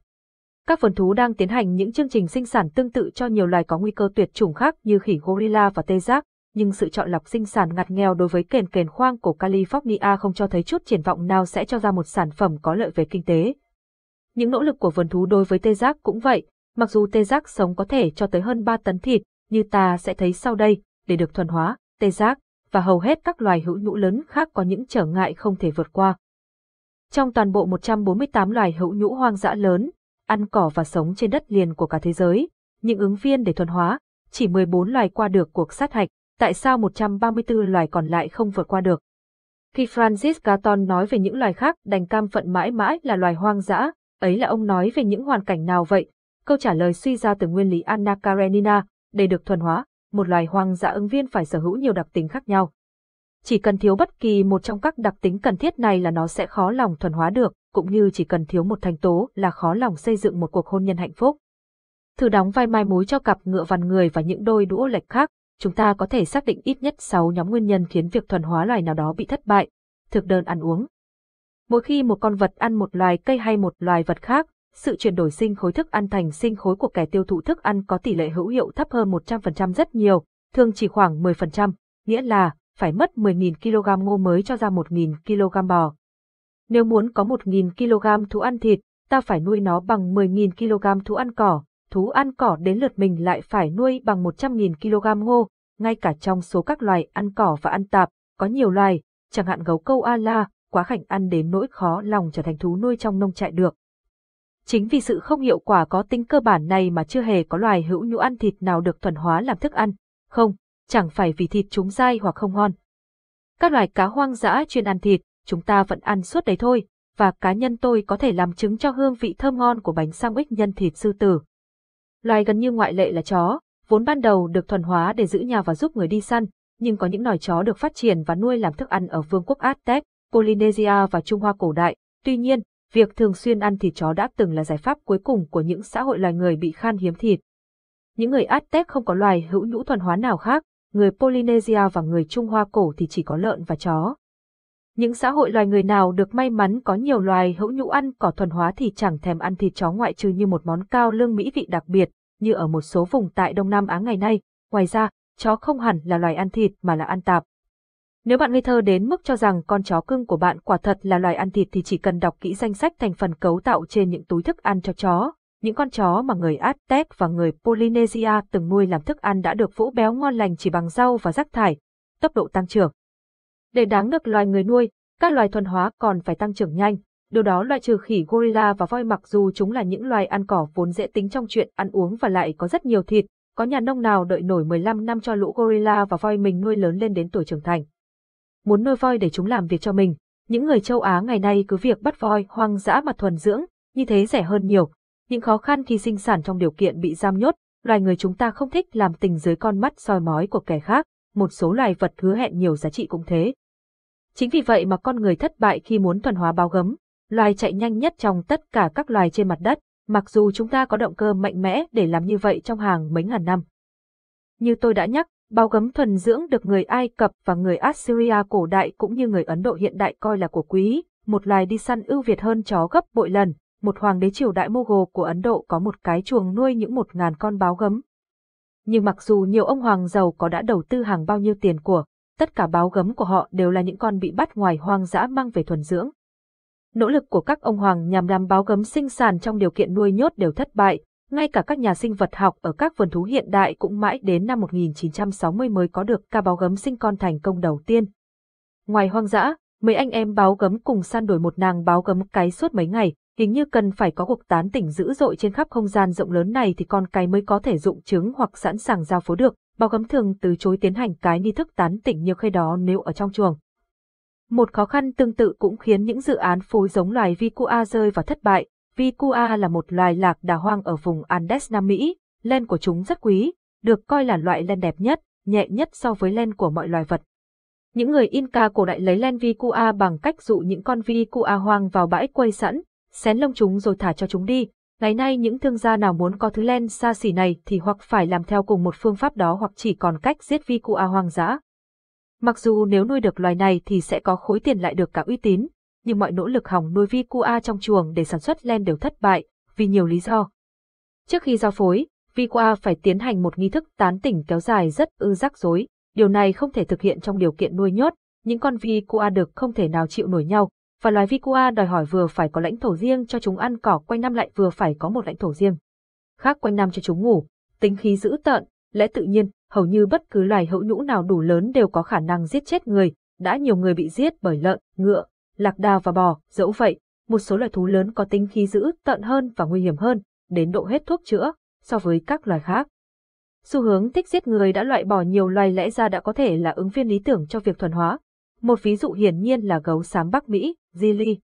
Các vườn thú đang tiến hành những chương trình sinh sản tương tự cho nhiều loài có nguy cơ tuyệt chủng khác như khỉ gorilla và tê giác, nhưng sự chọn lọc sinh sản ngặt nghèo đối với kền kền khoang của California không cho thấy chút triển vọng nào sẽ cho ra một sản phẩm có lợi về kinh tế. Những nỗ lực của vườn thú đối với tê giác cũng vậy, mặc dù tê giác sống có thể cho tới hơn 3 tấn thịt, như ta sẽ thấy sau đây, để được thuần hóa, tê giác và hầu hết các loài hữu nhũ lớn khác có những trở ngại không thể vượt qua. Trong toàn bộ 148 loài hữu nhũ hoang dã lớn, ăn cỏ và sống trên đất liền của cả thế giới, những ứng viên để thuần hóa, chỉ 14 loài qua được cuộc sát hạch, tại sao 134 loài còn lại không vượt qua được? Khi Francis Galton nói về những loài khác đành cam phận mãi mãi là loài hoang dã, ấy là ông nói về những hoàn cảnh nào vậy? Câu trả lời suy ra từ nguyên lý Anna Karenina, để được thuần hóa, một loài hoang dã ứng viên phải sở hữu nhiều đặc tính khác nhau. Chỉ cần thiếu bất kỳ một trong các đặc tính cần thiết này là nó sẽ khó lòng thuần hóa được, cũng như chỉ cần thiếu một thành tố là khó lòng xây dựng một cuộc hôn nhân hạnh phúc. Thử đóng vai mai mối cho cặp ngựa vằn người và những đôi đũa lệch khác, chúng ta có thể xác định ít nhất 6 nhóm nguyên nhân khiến việc thuần hóa loài nào đó bị thất bại. Thực đơn ăn uống. Mỗi khi một con vật ăn một loài cây hay một loài vật khác, sự chuyển đổi sinh khối thức ăn thành sinh khối của kẻ tiêu thụ thức ăn có tỷ lệ hữu hiệu thấp hơn 100% rất nhiều, thường chỉ khoảng 10%, nghĩa là phải mất 10.000 kg ngô mới cho ra 1.000 kg bò nếu muốn có 1.000 kg thú ăn thịt, ta phải nuôi nó bằng 10.000 kg thú ăn cỏ, thú ăn cỏ đến lượt mình lại phải nuôi bằng 100.000 kg ngô, ngay cả trong số các loài ăn cỏ và ăn tạp, có nhiều loài, chẳng hạn gấu câu a la, quá khảnh ăn đến nỗi khó lòng trở thành thú nuôi trong nông trại được. Chính vì sự không hiệu quả có tính cơ bản này mà chưa hề có loài hữu nhũ ăn thịt nào được thuần hóa làm thức ăn, không, chẳng phải vì thịt chúng dai hoặc không ngon. Các loài cá hoang dã chuyên ăn thịt, chúng ta vẫn ăn suốt đấy thôi, và cá nhân tôi có thể làm chứng cho hương vị thơm ngon của bánh sandwich nhân thịt sư tử. Loài gần như ngoại lệ là chó, vốn ban đầu được thuần hóa để giữ nhà và giúp người đi săn, nhưng có những nòi chó được phát triển và nuôi làm thức ăn ở vương quốc Aztec, Polynesia và Trung Hoa cổ đại. Tuy nhiên, việc thường xuyên ăn thịt chó đã từng là giải pháp cuối cùng của những xã hội loài người bị khan hiếm thịt. Những người Aztec không có loài hữu nhũ thuần hóa nào khác, người Polynesia và người Trung Hoa cổ thì chỉ có lợn và chó. Những xã hội loài người nào được may mắn có nhiều loài hữu nhũ ăn cỏ thuần hóa thì chẳng thèm ăn thịt chó ngoại trừ như một món cao lương mỹ vị đặc biệt, như ở một số vùng tại Đông Nam Á ngày nay. Ngoài ra, chó không hẳn là loài ăn thịt mà là ăn tạp. Nếu bạn ngây thơ đến mức cho rằng con chó cưng của bạn quả thật là loài ăn thịt thì chỉ cần đọc kỹ danh sách thành phần cấu tạo trên những túi thức ăn cho chó. Những con chó mà người Aztec và người Polynesia từng nuôi làm thức ăn đã được vỗ béo ngon lành chỉ bằng rau và rác thải. Tốc độ tăng trưởng để đáng được loài người nuôi, các loài thuần hóa còn phải tăng trưởng nhanh. Điều đó loại trừ khỉ gorilla và voi mặc dù chúng là những loài ăn cỏ vốn dễ tính trong chuyện ăn uống và lại có rất nhiều thịt, có nhà nông nào đợi nổi 15 năm cho lũ gorilla và voi mình nuôi lớn lên đến tuổi trưởng thành. Muốn nuôi voi để chúng làm việc cho mình, những người châu Á ngày nay cứ việc bắt voi hoang dã mà thuần dưỡng, như thế rẻ hơn nhiều. Những khó khăn khi sinh sản trong điều kiện bị giam nhốt, loài người chúng ta không thích làm tình dưới con mắt soi mói của kẻ khác một số loài vật hứa hẹn nhiều giá trị cũng thế. Chính vì vậy mà con người thất bại khi muốn thuần hóa báo gấm, loài chạy nhanh nhất trong tất cả các loài trên mặt đất, mặc dù chúng ta có động cơ mạnh mẽ để làm như vậy trong hàng mấy ngàn năm. Như tôi đã nhắc, báo gấm thuần dưỡng được người Ai Cập và người Assyria cổ đại cũng như người Ấn Độ hiện đại coi là của quý, một loài đi săn ưu việt hơn chó gấp bội lần. Một hoàng đế triều đại Mughal của Ấn Độ có một cái chuồng nuôi những một ngàn con báo gấm, nhưng mặc dù nhiều ông hoàng giàu có đã đầu tư hàng bao nhiêu tiền của, tất cả báo gấm của họ đều là những con bị bắt ngoài hoang dã mang về thuần dưỡng. Nỗ lực của các ông hoàng nhằm làm báo gấm sinh sản trong điều kiện nuôi nhốt đều thất bại, ngay cả các nhà sinh vật học ở các vườn thú hiện đại cũng mãi đến năm 1960 mới có được ca báo gấm sinh con thành công đầu tiên. Ngoài hoang dã, mấy anh em báo gấm cùng săn đuổi một nàng báo gấm cái suốt mấy ngày, hình như cần phải có cuộc tán tỉnh dữ dội trên khắp không gian rộng lớn này thì con cái mới có thể dụng chứng hoặc sẵn sàng giao phối được. Bao gấm thường từ chối tiến hành cái nghi thức tán tỉnh như khi đó nếu ở trong chuồng. Một khó khăn tương tự cũng khiến những dự án phối giống loài Vicua rơi vào thất bại. Vicua là một loài lạc đà hoang ở vùng Andes Nam Mỹ, len của chúng rất quý, được coi là loại len đẹp nhất, nhẹ nhất so với len của mọi loài vật. Những người Inca cổ đại lấy len Vicua bằng cách dụ những con Vicua hoang vào bãi quây sẵn, xén lông chúng rồi thả cho chúng đi. Ngày nay những thương gia nào muốn có thứ len xa xỉ này thì hoặc phải làm theo cùng một phương pháp đó hoặc chỉ còn cách giết vi cụ a hoang dã. Mặc dù nếu nuôi được loài này thì sẽ có khối tiền lại được cả uy tín, nhưng mọi nỗ lực hỏng nuôi vi cụ a trong chuồng để sản xuất len đều thất bại, vì nhiều lý do. Trước khi giao phối, vi cụ a phải tiến hành một nghi thức tán tỉnh kéo dài rất ư rắc rối, điều này không thể thực hiện trong điều kiện nuôi nhốt, những con vi cụ a được không thể nào chịu nổi nhau, và loài vicua đòi hỏi vừa phải có lãnh thổ riêng cho chúng ăn cỏ quanh năm lại vừa phải có một lãnh thổ riêng. Khác quanh năm cho chúng ngủ, tính khí dữ tợn, lẽ tự nhiên, hầu như bất cứ loài hữu nhũ nào đủ lớn đều có khả năng giết chết người, đã nhiều người bị giết bởi lợn, ngựa, lạc đà và bò, dẫu vậy, một số loài thú lớn có tính khí dữ tợn hơn và nguy hiểm hơn, đến độ hết thuốc chữa, so với các loài khác. Xu hướng thích giết người đã loại bỏ nhiều loài lẽ ra đã có thể là ứng viên lý tưởng cho việc thuần hóa, một ví dụ hiển nhiên là gấu xám Bắc Mỹ, Gili.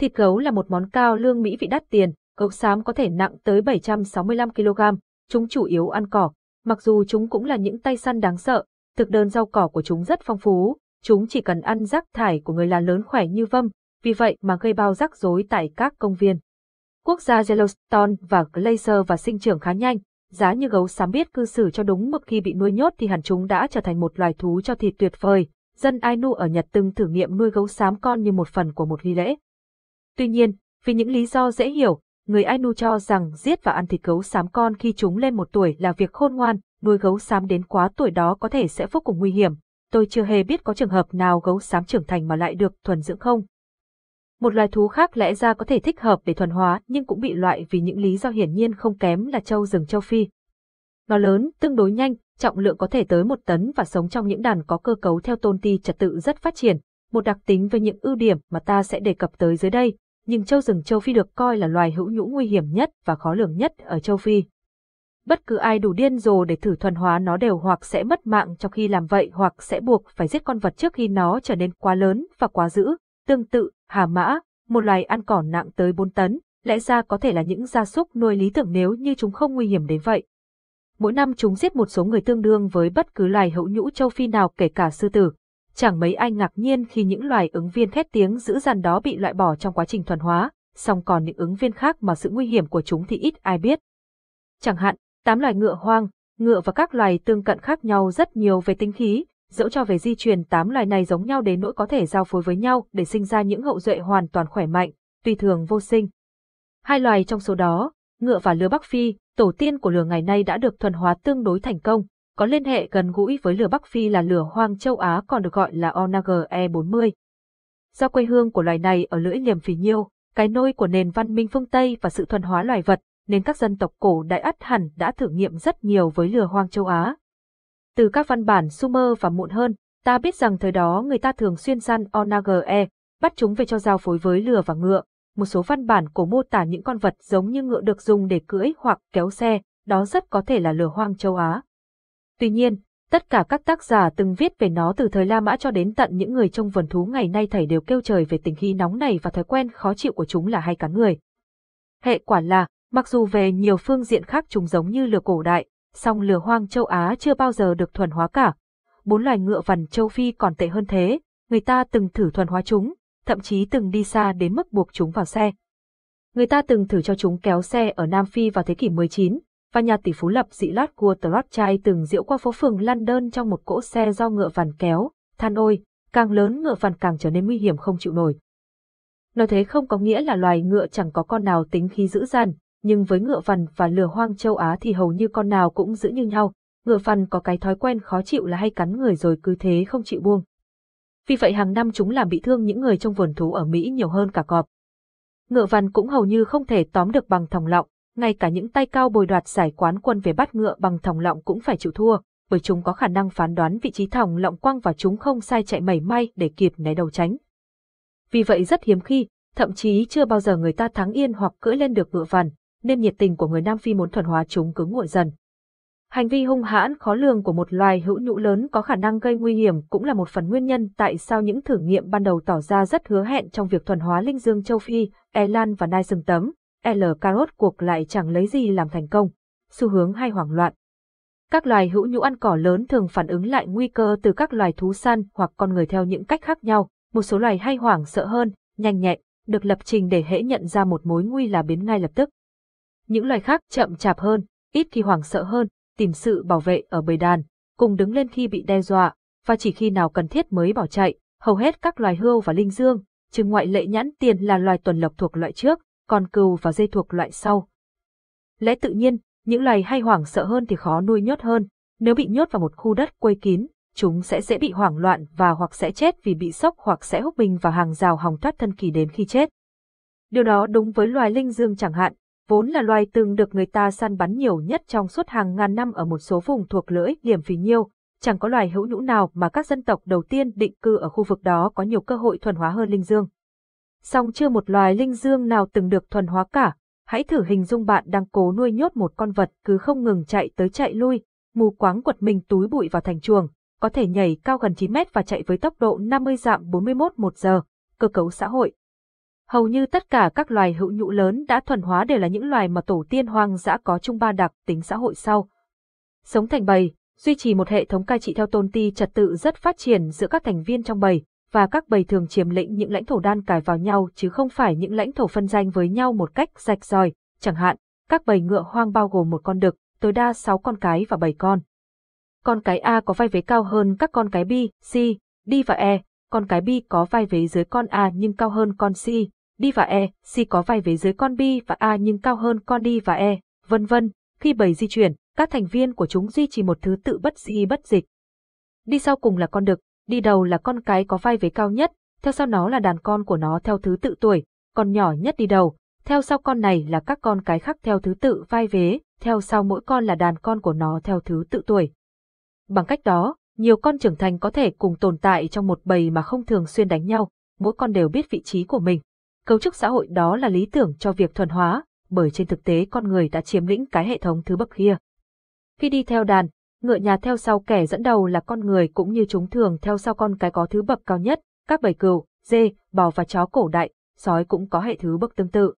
Thịt gấu là một món cao lương Mỹ vị đắt tiền, gấu xám có thể nặng tới 765 kg, chúng chủ yếu ăn cỏ, mặc dù chúng cũng là những tay săn đáng sợ, thực đơn rau cỏ của chúng rất phong phú, chúng chỉ cần ăn rác thải của người là lớn khỏe như vâm, vì vậy mà gây bao rắc rối tại các công viên. Quốc gia Yellowstone và Glacier và sinh trưởng khá nhanh, giá như gấu xám biết cư xử cho đúng mực khi bị nuôi nhốt thì hẳn chúng đã trở thành một loài thú cho thịt tuyệt vời, dân Ainu ở Nhật từng thử nghiệm nuôi gấu xám con như một phần của một nghi lễ. Tuy nhiên, vì những lý do dễ hiểu, người Ainu cho rằng giết và ăn thịt gấu xám con khi chúng lên một tuổi là việc khôn ngoan, nuôi gấu xám đến quá tuổi đó có thể sẽ vô cùng nguy hiểm. Tôi chưa hề biết có trường hợp nào gấu xám trưởng thành mà lại được thuần dưỡng không. Một loài thú khác lẽ ra có thể thích hợp để thuần hóa nhưng cũng bị loại vì những lý do hiển nhiên không kém là châu rừng châu Phi. Nó lớn, tương đối nhanh, trọng lượng có thể tới một tấn và sống trong những đàn có cơ cấu theo tôn ti trật tự rất phát triển, một đặc tính với những ưu điểm mà ta sẽ đề cập tới dưới đây, nhưng châu rừng châu Phi được coi là loài hữu nhũ nguy hiểm nhất và khó lường nhất ở châu Phi. Bất cứ ai đủ điên rồ để thử thuần hóa nó đều hoặc sẽ mất mạng trong khi làm vậy hoặc sẽ buộc phải giết con vật trước khi nó trở nên quá lớn và quá dữ. Tương tự, hà mã, một loài ăn cỏ nặng tới 4 tấn, lẽ ra có thể là những gia súc nuôi lý tưởng nếu như chúng không nguy hiểm đến vậy mỗi năm chúng giết một số người tương đương với bất cứ loài hữu nhũ châu Phi nào kể cả sư tử. Chẳng mấy ai ngạc nhiên khi những loài ứng viên khét tiếng dữ dằn đó bị loại bỏ trong quá trình thuần hóa, song còn những ứng viên khác mà sự nguy hiểm của chúng thì ít ai biết. Chẳng hạn, tám loài ngựa hoang, ngựa và các loài tương cận khác nhau rất nhiều về tính khí, dẫu cho về di truyền tám loài này giống nhau đến nỗi có thể giao phối với nhau để sinh ra những hậu duệ hoàn toàn khỏe mạnh, tùy thường vô sinh. Hai loài trong số đó, ngựa và lứa Bắc Phi, tổ tiên của lửa ngày nay đã được thuần hóa tương đối thành công, có liên hệ gần gũi với lửa Bắc Phi là lửa hoang châu Á còn được gọi là Onager E40. Do quê hương của loài này ở lưỡi liềm phì nhiêu, cái nôi của nền văn minh phương Tây và sự thuần hóa loài vật, nên các dân tộc cổ đại ắt hẳn đã thử nghiệm rất nhiều với lửa hoang châu Á. Từ các văn bản Sumer và muộn hơn, ta biết rằng thời đó người ta thường xuyên săn Onager E, bắt chúng về cho giao phối với lừa và ngựa, một số văn bản cổ mô tả những con vật giống như ngựa được dùng để cưỡi hoặc kéo xe, đó rất có thể là lừa hoang châu Á. Tuy nhiên, tất cả các tác giả từng viết về nó từ thời La Mã cho đến tận những người trong vườn thú ngày nay thảy đều kêu trời về tình khí nóng này và thói quen khó chịu của chúng là hay cắn người. Hệ quả là, mặc dù về nhiều phương diện khác chúng giống như lừa cổ đại, song lừa hoang châu Á chưa bao giờ được thuần hóa cả. Bốn loài ngựa vằn châu Phi còn tệ hơn thế, người ta từng thử thuần hóa chúng, thậm chí từng đi xa đến mức buộc chúng vào xe. Người ta từng thử cho chúng kéo xe ở Nam Phi vào thế kỷ 19, và nhà tỷ phú lập dị lát của Rothschild từng diễu qua phố phường London trong một cỗ xe do ngựa vằn kéo, than ôi, càng lớn ngựa vằn càng trở nên nguy hiểm không chịu nổi. Nói thế không có nghĩa là loài ngựa chẳng có con nào tính khí dữ dằn, nhưng với ngựa vằn và lừa hoang châu Á thì hầu như con nào cũng giữ như nhau, ngựa vằn có cái thói quen khó chịu là hay cắn người rồi cứ thế không chịu buông vì vậy hàng năm chúng làm bị thương những người trong vườn thú ở Mỹ nhiều hơn cả cọp. Ngựa vằn cũng hầu như không thể tóm được bằng thòng lọng, ngay cả những tay cao bồi đoạt giải quán quân về bắt ngựa bằng thòng lọng cũng phải chịu thua, bởi chúng có khả năng phán đoán vị trí thòng lọng quăng và chúng không sai chạy mẩy may để kịp né đầu tránh. Vì vậy rất hiếm khi, thậm chí chưa bao giờ người ta thắng yên hoặc cưỡi lên được ngựa vằn, nên nhiệt tình của người Nam Phi muốn thuần hóa chúng cứ nguội dần. Hành vi hung hãn khó lường của một loài hữu nhũ lớn có khả năng gây nguy hiểm cũng là một phần nguyên nhân tại sao những thử nghiệm ban đầu tỏ ra rất hứa hẹn trong việc thuần hóa linh dương châu Phi, elan và nai sừng tấm, L carot cuộc lại chẳng lấy gì làm thành công, xu hướng hay hoảng loạn. Các loài hữu nhũ ăn cỏ lớn thường phản ứng lại nguy cơ từ các loài thú săn hoặc con người theo những cách khác nhau, một số loài hay hoảng sợ hơn, nhanh nhẹn, được lập trình để hễ nhận ra một mối nguy là biến ngay lập tức. Những loài khác chậm chạp hơn, ít khi hoảng sợ hơn, tìm sự bảo vệ ở bầy đàn, cùng đứng lên khi bị đe dọa, và chỉ khi nào cần thiết mới bỏ chạy. Hầu hết các loài hươu và linh dương, trừ ngoại lệ nhãn tiền là loài tuần lộc thuộc loại trước, còn cừu và dê thuộc loại sau. Lẽ tự nhiên, những loài hay hoảng sợ hơn thì khó nuôi nhốt hơn, nếu bị nhốt vào một khu đất quây kín, chúng sẽ dễ bị hoảng loạn và hoặc sẽ chết vì bị sốc hoặc sẽ húc mình vào hàng rào hòng thoát thân kỳ đến khi chết. Điều đó đúng với loài linh dương chẳng hạn, vốn là loài từng được người ta săn bắn nhiều nhất trong suốt hàng ngàn năm ở một số vùng thuộc lưỡi liềm phì nhiêu, chẳng có loài hữu nhũ nào mà các dân tộc đầu tiên định cư ở khu vực đó có nhiều cơ hội thuần hóa hơn linh dương. Song chưa một loài linh dương nào từng được thuần hóa cả, hãy thử hình dung bạn đang cố nuôi nhốt một con vật cứ không ngừng chạy tới chạy lui, mù quáng quật mình túi bụi vào thành chuồng, có thể nhảy cao gần 9 mét và chạy với tốc độ 50 dặm 41 một giờ. Cơ cấu xã hội, Hầu như tất cả các loài hữu nhũ lớn đã thuần hóa đều là những loài mà tổ tiên hoang dã có chung ba đặc tính xã hội sau. Sống thành bầy, duy trì một hệ thống cai trị theo tôn ti trật tự rất phát triển giữa các thành viên trong bầy, và các bầy thường chiếm lĩnh những lãnh thổ đan cài vào nhau chứ không phải những lãnh thổ phân danh với nhau một cách rạch ròi, chẳng hạn, các bầy ngựa hoang bao gồm một con đực, tối đa 6 con cái và 7 con. Con cái A có vai vế cao hơn các con cái B, C, D và E, con cái B có vai vế dưới con A nhưng cao hơn con C, D và E, si có vai vế dưới con bi và A nhưng cao hơn con đi và E, vân vân. Khi bầy di chuyển, các thành viên của chúng duy trì một thứ tự bất di bất dịch. Đi sau cùng là con đực, đi đầu là con cái có vai vế cao nhất, theo sau nó là đàn con của nó theo thứ tự tuổi, con nhỏ nhất đi đầu, theo sau con này là các con cái khác theo thứ tự vai vế, theo sau mỗi con là đàn con của nó theo thứ tự tuổi. Bằng cách đó, nhiều con trưởng thành có thể cùng tồn tại trong một bầy mà không thường xuyên đánh nhau, mỗi con đều biết vị trí của mình. Cấu trúc xã hội đó là lý tưởng cho việc thuần hóa, bởi trên thực tế con người đã chiếm lĩnh cái hệ thống thứ bậc kia. Khi đi theo đàn, ngựa nhà theo sau kẻ dẫn đầu là con người cũng như chúng thường theo sau con cái có thứ bậc cao nhất, các bầy cừu, dê, bò và chó cổ đại, sói cũng có hệ thứ bậc tương tự.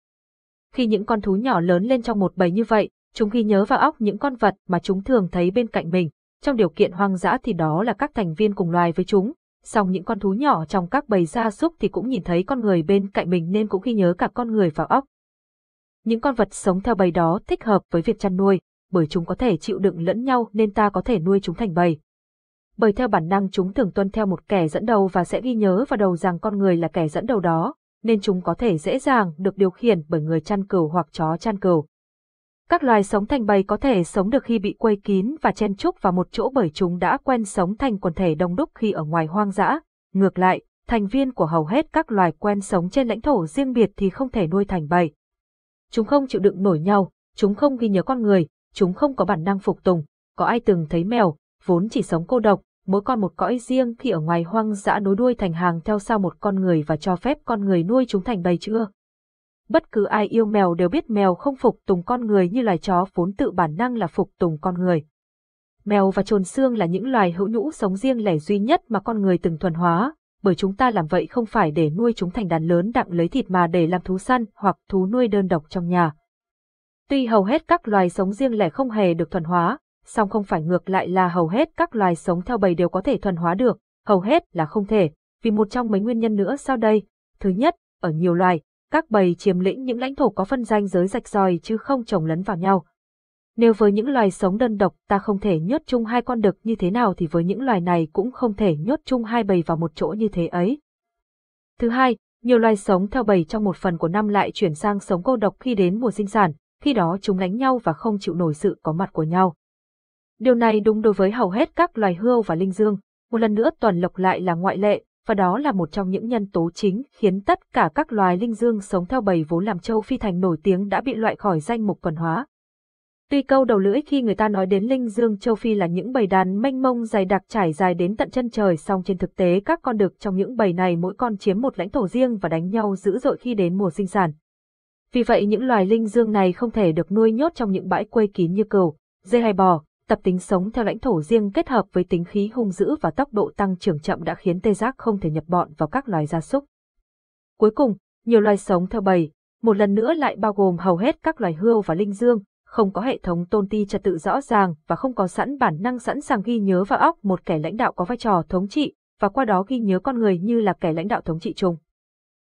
Khi những con thú nhỏ lớn lên trong một bầy như vậy, chúng ghi nhớ vào óc những con vật mà chúng thường thấy bên cạnh mình, trong điều kiện hoang dã thì đó là các thành viên cùng loài với chúng, song những con thú nhỏ trong các bầy gia súc thì cũng nhìn thấy con người bên cạnh mình nên cũng ghi nhớ cả con người vào óc. Những con vật sống theo bầy đó thích hợp với việc chăn nuôi, bởi chúng có thể chịu đựng lẫn nhau nên ta có thể nuôi chúng thành bầy. Bởi theo bản năng chúng thường tuân theo một kẻ dẫn đầu và sẽ ghi nhớ vào đầu rằng con người là kẻ dẫn đầu đó, nên chúng có thể dễ dàng được điều khiển bởi người chăn cừu hoặc chó chăn cừu. Các loài sống thành bầy có thể sống được khi bị quây kín và chen chúc vào một chỗ bởi chúng đã quen sống thành quần thể đông đúc khi ở ngoài hoang dã. Ngược lại, thành viên của hầu hết các loài quen sống trên lãnh thổ riêng biệt thì không thể nuôi thành bầy. Chúng không chịu đựng nổi nhau, chúng không ghi nhớ con người, chúng không có bản năng phục tùng. Có ai từng thấy mèo, vốn chỉ sống cô độc, mỗi con một cõi riêng khi ở ngoài hoang dã nối đuôi thành hàng theo sau một con người và cho phép con người nuôi chúng thành bầy chưa? Bất cứ ai yêu mèo đều biết mèo không phục tùng con người như loài chó vốn tự bản năng là phục tùng con người. Mèo và trồn xương là những loài hữu nhũ sống riêng lẻ duy nhất mà con người từng thuần hóa, bởi chúng ta làm vậy không phải để nuôi chúng thành đàn lớn đặng lấy thịt mà để làm thú săn hoặc thú nuôi đơn độc trong nhà. Tuy hầu hết các loài sống riêng lẻ không hề được thuần hóa, song không phải ngược lại là hầu hết các loài sống theo bầy đều có thể thuần hóa được, hầu hết là không thể, vì một trong mấy nguyên nhân nữa sau đây. Thứ nhất, ở nhiều loài, các bầy chiếm lĩnh những lãnh thổ có phân danh giới rạch ròi chứ không trồng lấn vào nhau. Nếu với những loài sống đơn độc ta không thể nhốt chung hai con đực như thế nào thì với những loài này cũng không thể nhốt chung hai bầy vào một chỗ như thế ấy. Thứ hai, nhiều loài sống theo bầy trong một phần của năm lại chuyển sang sống cô độc khi đến mùa sinh sản, khi đó chúng đánh nhau và không chịu nổi sự có mặt của nhau. Điều này đúng đối với hầu hết các loài hươu và linh dương, một lần nữa toàn lộc lại là ngoại lệ, và đó là một trong những nhân tố chính khiến tất cả các loài linh dương sống theo bầy vốn làm châu Phi Thành nổi tiếng đã bị loại khỏi danh mục quần hóa. Tuy câu đầu lưỡi khi người ta nói đến linh dương châu Phi là những bầy đàn mênh mông dày đặc trải dài đến tận chân trời song trên thực tế các con được trong những bầy này mỗi con chiếm một lãnh thổ riêng và đánh nhau dữ dội khi đến mùa sinh sản. Vì vậy những loài linh dương này không thể được nuôi nhốt trong những bãi quê kín như cừu, dê hay bò, tập tính sống theo lãnh thổ riêng kết hợp với tính khí hung dữ và tốc độ tăng trưởng chậm đã khiến tê giác không thể nhập bọn vào các loài gia súc. Cuối cùng, nhiều loài sống theo bầy, một lần nữa lại bao gồm hầu hết các loài hươu và linh dương, không có hệ thống tôn ti trật tự rõ ràng và không có sẵn bản năng sẵn sàng ghi nhớ vào óc một kẻ lãnh đạo có vai trò thống trị và qua đó ghi nhớ con người như là kẻ lãnh đạo thống trị chung.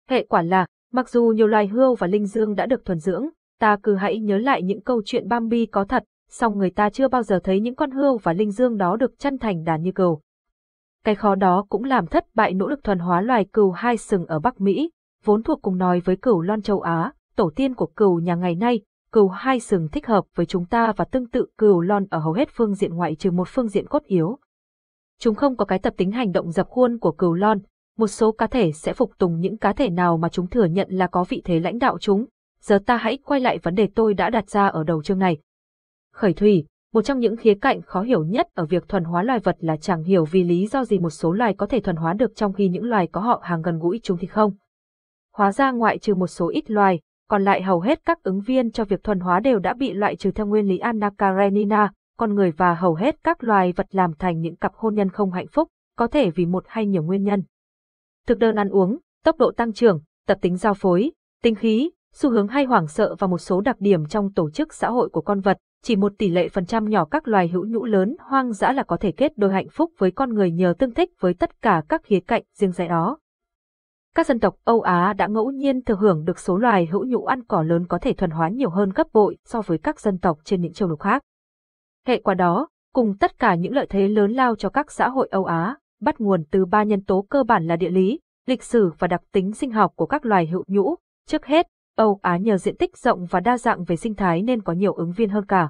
Hệ quả là, mặc dù nhiều loài hươu và linh dương đã được thuần dưỡng, ta cứ hãy nhớ lại những câu chuyện Bambi có thật song người ta chưa bao giờ thấy những con hươu và linh dương đó được chăn thành đàn như cừu. Cái khó đó cũng làm thất bại nỗ lực thuần hóa loài cừu hai sừng ở Bắc Mỹ, vốn thuộc cùng nói với cừu lon châu Á, tổ tiên của cừu nhà ngày nay, cừu hai sừng thích hợp với chúng ta và tương tự cừu lon ở hầu hết phương diện ngoại trừ một phương diện cốt yếu. Chúng không có cái tập tính hành động dập khuôn của cừu lon, một số cá thể sẽ phục tùng những cá thể nào mà chúng thừa nhận là có vị thế lãnh đạo chúng. Giờ ta hãy quay lại vấn đề tôi đã đặt ra ở đầu chương này. Khởi thủy, một trong những khía cạnh khó hiểu nhất ở việc thuần hóa loài vật là chẳng hiểu vì lý do gì một số loài có thể thuần hóa được trong khi những loài có họ hàng gần gũi chúng thì không. Hóa ra ngoại trừ một số ít loài, còn lại hầu hết các ứng viên cho việc thuần hóa đều đã bị loại trừ theo nguyên lý Anna Karenina, con người và hầu hết các loài vật làm thành những cặp hôn nhân không hạnh phúc, có thể vì một hay nhiều nguyên nhân. Thực đơn ăn uống, tốc độ tăng trưởng, tập tính giao phối, tinh khí, xu hướng hay hoảng sợ và một số đặc điểm trong tổ chức xã hội của con vật, chỉ một tỷ lệ phần trăm nhỏ các loài hữu nhũ lớn hoang dã là có thể kết đôi hạnh phúc với con người nhờ tương thích với tất cả các khía cạnh riêng rẽ đó. Các dân tộc Âu Á đã ngẫu nhiên thừa hưởng được số loài hữu nhũ ăn cỏ lớn có thể thuần hóa nhiều hơn gấp bội so với các dân tộc trên những châu lục khác. Hệ quả đó, cùng tất cả những lợi thế lớn lao cho các xã hội Âu Á, bắt nguồn từ ba nhân tố cơ bản là địa lý, lịch sử và đặc tính sinh học của các loài hữu nhũ, trước hết Âu Á nhờ diện tích rộng và đa dạng về sinh thái nên có nhiều ứng viên hơn cả.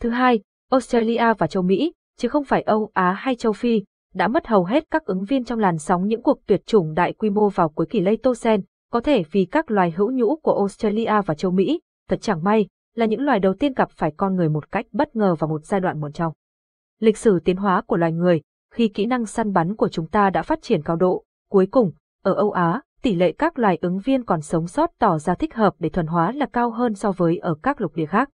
Thứ hai, Australia và châu Mỹ, chứ không phải Âu Á hay châu Phi, đã mất hầu hết các ứng viên trong làn sóng những cuộc tuyệt chủng đại quy mô vào cuối kỷ Sen, có thể vì các loài hữu nhũ của Australia và châu Mỹ, thật chẳng may, là những loài đầu tiên gặp phải con người một cách bất ngờ vào một giai đoạn muộn trong. Lịch sử tiến hóa của loài người, khi kỹ năng săn bắn của chúng ta đã phát triển cao độ, cuối cùng, ở Âu Á, tỷ lệ các loài ứng viên còn sống sót tỏ ra thích hợp để thuần hóa là cao hơn so với ở các lục địa khác.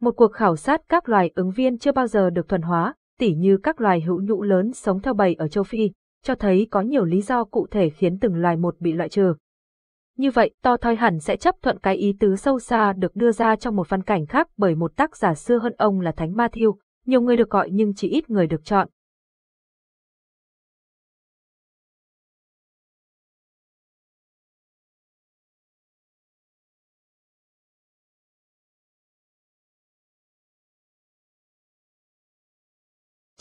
Một cuộc khảo sát các loài ứng viên chưa bao giờ được thuần hóa, tỉ như các loài hữu nhũ lớn sống theo bầy ở châu Phi, cho thấy có nhiều lý do cụ thể khiến từng loài một bị loại trừ. Như vậy, to thoi hẳn sẽ chấp thuận cái ý tứ sâu xa được đưa ra trong một văn cảnh khác bởi một tác giả xưa hơn ông là Thánh Matthew, nhiều người được gọi nhưng chỉ ít người được chọn,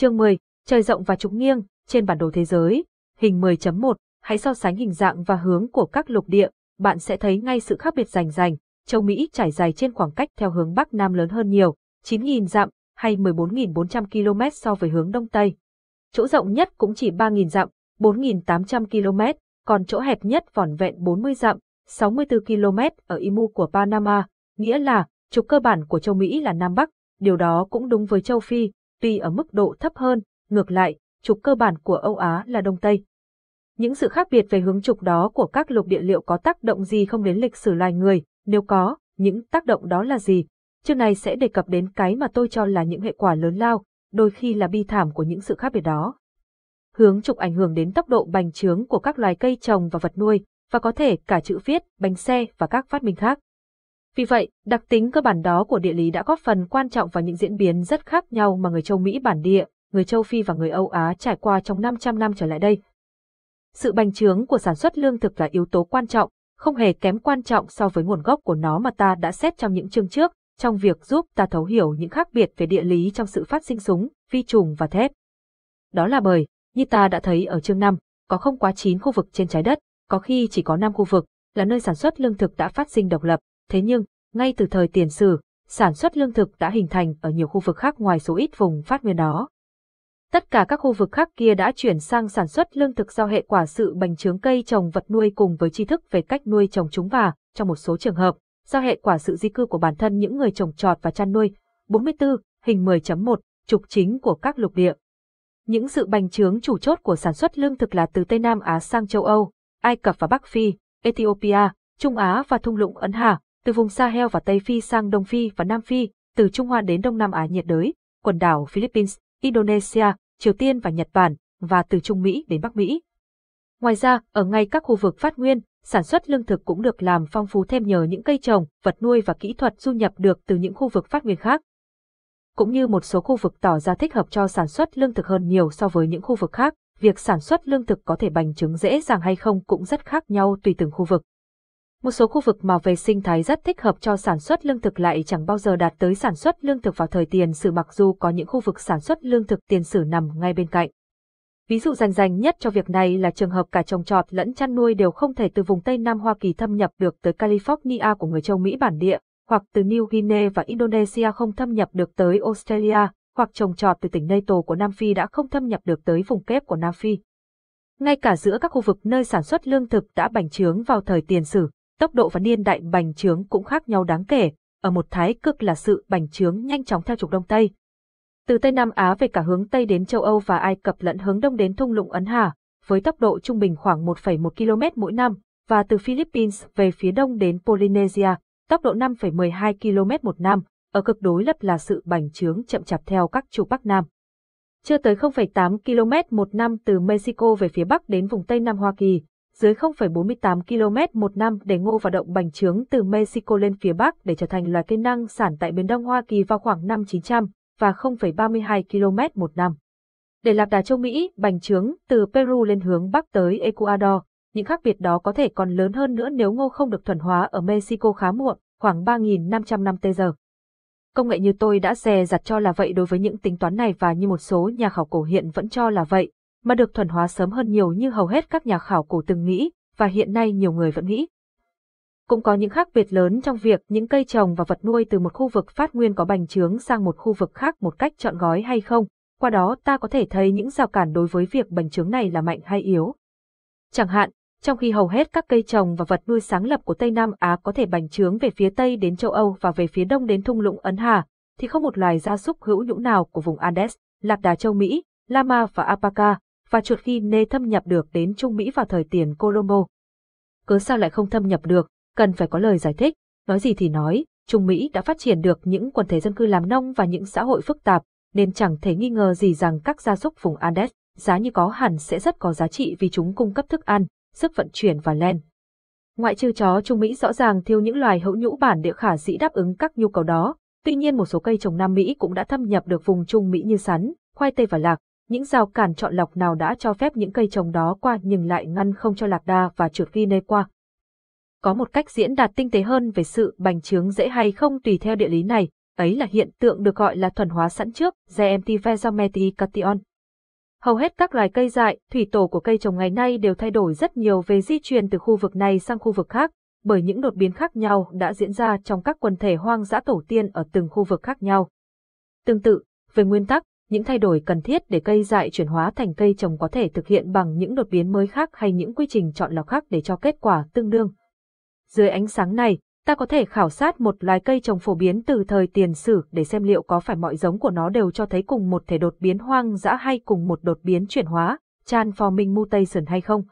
Chương 10, trời rộng và trục nghiêng, trên bản đồ thế giới, hình 10.1, hãy so sánh hình dạng và hướng của các lục địa, bạn sẽ thấy ngay sự khác biệt rành rành, châu Mỹ trải dài trên khoảng cách theo hướng Bắc Nam lớn hơn nhiều, 9.000 dặm hay 14.400 km so với hướng Đông Tây. Chỗ rộng nhất cũng chỉ 3.000 dặm, 4.800 km, còn chỗ hẹp nhất vỏn vẹn 40 dặm, 64 km ở Imu của Panama, nghĩa là trục cơ bản của châu Mỹ là Nam Bắc, điều đó cũng đúng với châu Phi, tuy ở mức độ thấp hơn, ngược lại, trục cơ bản của Âu Á là Đông Tây. Những sự khác biệt về hướng trục đó của các lục địa liệu có tác động gì không đến lịch sử loài người, nếu có, những tác động đó là gì? Chương này sẽ đề cập đến cái mà tôi cho là những hệ quả lớn lao, đôi khi là bi thảm của những sự khác biệt đó. Hướng trục ảnh hưởng đến tốc độ bành trướng của các loài cây trồng và vật nuôi, và có thể cả chữ viết, bánh xe và các phát minh khác. Vì vậy, đặc tính cơ bản đó của địa lý đã góp phần quan trọng vào những diễn biến rất khác nhau mà người châu Mỹ bản địa, người châu Phi và người Âu Á trải qua trong 500 năm trở lại đây. Sự bành trướng của sản xuất lương thực là yếu tố quan trọng, không hề kém quan trọng so với nguồn gốc của nó mà ta đã xét trong những chương trước, trong việc giúp ta thấu hiểu những khác biệt về địa lý trong sự phát sinh súng, vi trùng và thép. Đó là bởi, như ta đã thấy ở chương 5, có không quá 9 khu vực trên trái đất, có khi chỉ có 5 khu vực, là nơi sản xuất lương thực đã phát sinh độc lập. Thế nhưng, ngay từ thời tiền sử, sản xuất lương thực đã hình thành ở nhiều khu vực khác ngoài số ít vùng phát nguyên đó. Tất cả các khu vực khác kia đã chuyển sang sản xuất lương thực do hệ quả sự bành trướng cây trồng vật nuôi cùng với tri thức về cách nuôi trồng chúng và, trong một số trường hợp, do hệ quả sự di cư của bản thân những người trồng trọt và chăn nuôi. 44, hình 10.1, trục chính của các lục địa. Những sự bành trướng chủ chốt của sản xuất lương thực là từ Tây Nam Á sang châu Âu, Ai Cập và Bắc Phi, Ethiopia, Trung Á và thung lũng Ấn Hà, từ vùng Sahel và Tây Phi sang Đông Phi và Nam Phi, từ Trung Hoa đến Đông Nam Á nhiệt đới, quần đảo Philippines, Indonesia, Triều Tiên và Nhật Bản, và từ Trung Mỹ đến Bắc Mỹ. Ngoài ra, ở ngay các khu vực phát nguyên, sản xuất lương thực cũng được làm phong phú thêm nhờ những cây trồng, vật nuôi và kỹ thuật du nhập được từ những khu vực phát nguyên khác. Cũng như một số khu vực tỏ ra thích hợp cho sản xuất lương thực hơn nhiều so với những khu vực khác, việc sản xuất lương thực có thể bành trướng dễ dàng hay không cũng rất khác nhau tùy từng khu vực một số khu vực mà về sinh thái rất thích hợp cho sản xuất lương thực lại chẳng bao giờ đạt tới sản xuất lương thực vào thời tiền sử mặc dù có những khu vực sản xuất lương thực tiền sử nằm ngay bên cạnh. Ví dụ rành rành nhất cho việc này là trường hợp cả trồng trọt lẫn chăn nuôi đều không thể từ vùng Tây Nam Hoa Kỳ thâm nhập được tới California của người châu Mỹ bản địa, hoặc từ New Guinea và Indonesia không thâm nhập được tới Australia, hoặc trồng trọt từ tỉnh Nato của Nam Phi đã không thâm nhập được tới vùng kép của Nam Phi. Ngay cả giữa các khu vực nơi sản xuất lương thực đã bành trướng vào thời tiền sử, tốc độ và niên đại bành trướng cũng khác nhau đáng kể, ở một thái cực là sự bành trướng nhanh chóng theo trục Đông Tây. Từ Tây Nam Á về cả hướng Tây đến châu Âu và Ai Cập lẫn hướng Đông đến thung lũng Ấn Hà, với tốc độ trung bình khoảng 1,1 km mỗi năm, và từ Philippines về phía Đông đến Polynesia, tốc độ 5,12 km một năm, ở cực đối lập là sự bành trướng chậm chạp theo các trục Bắc Nam. Chưa tới 0,8 km một năm từ Mexico về phía Bắc đến vùng Tây Nam Hoa Kỳ, dưới 0,48 km một năm để ngô và động bành trướng từ Mexico lên phía Bắc để trở thành loài cây năng sản tại miền Đông Hoa Kỳ vào khoảng năm 900 và 0,32 km một năm. Để lạc đà châu Mỹ, bành trướng từ Peru lên hướng Bắc tới Ecuador, những khác biệt đó có thể còn lớn hơn nữa nếu ngô không được thuần hóa ở Mexico khá muộn, khoảng 3.500 năm tê giờ. Công nghệ như tôi đã dè dặt cho là vậy đối với những tính toán này và như một số nhà khảo cổ hiện vẫn cho là vậy, mà được thuần hóa sớm hơn nhiều như hầu hết các nhà khảo cổ từng nghĩ, và hiện nay nhiều người vẫn nghĩ. Cũng có những khác biệt lớn trong việc những cây trồng và vật nuôi từ một khu vực phát nguyên có bành trướng sang một khu vực khác một cách chọn gói hay không, qua đó ta có thể thấy những rào cản đối với việc bành trướng này là mạnh hay yếu. Chẳng hạn, trong khi hầu hết các cây trồng và vật nuôi sáng lập của Tây Nam Á có thể bành trướng về phía Tây đến châu Âu và về phía Đông đến thung lũng Ấn Hà, thì không một loài gia súc hữu nhũng nào của vùng Andes, Lạc Đà châu Mỹ, Lama và Apaca và chuột khi nê thâm nhập được đến Trung Mỹ vào thời tiền Colombo. Cớ sao lại không thâm nhập được, cần phải có lời giải thích, nói gì thì nói, Trung Mỹ đã phát triển được những quần thể dân cư làm nông và những xã hội phức tạp, nên chẳng thể nghi ngờ gì rằng các gia súc vùng Andes giá như có hẳn sẽ rất có giá trị vì chúng cung cấp thức ăn, sức vận chuyển và len. Ngoại trừ chó Trung Mỹ rõ ràng thiếu những loài hữu nhũ bản địa khả dĩ đáp ứng các nhu cầu đó, tuy nhiên một số cây trồng Nam Mỹ cũng đã thâm nhập được vùng Trung Mỹ như sắn, khoai tây và lạc, những rào cản chọn lọc nào đã cho phép những cây trồng đó qua nhưng lại ngăn không cho lạc đà và trượt ghi nê qua. Có một cách diễn đạt tinh tế hơn về sự bành trướng dễ hay không tùy theo địa lý này, ấy là hiện tượng được gọi là thuần hóa sẵn trước, Gemtivezometi cation. Hầu hết các loài cây dại, thủy tổ của cây trồng ngày nay đều thay đổi rất nhiều về di truyền từ khu vực này sang khu vực khác, bởi những đột biến khác nhau đã diễn ra trong các quần thể hoang dã tổ tiên ở từng khu vực khác nhau. Tương tự, về nguyên tắc, những thay đổi cần thiết để cây dại chuyển hóa thành cây trồng có thể thực hiện bằng những đột biến mới khác hay những quy trình chọn lọc khác để cho kết quả tương đương. Dưới ánh sáng này, ta có thể khảo sát một loài cây trồng phổ biến từ thời tiền sử để xem liệu có phải mọi giống của nó đều cho thấy cùng một thể đột biến hoang dã hay cùng một đột biến chuyển hóa, transforming mutation hay không.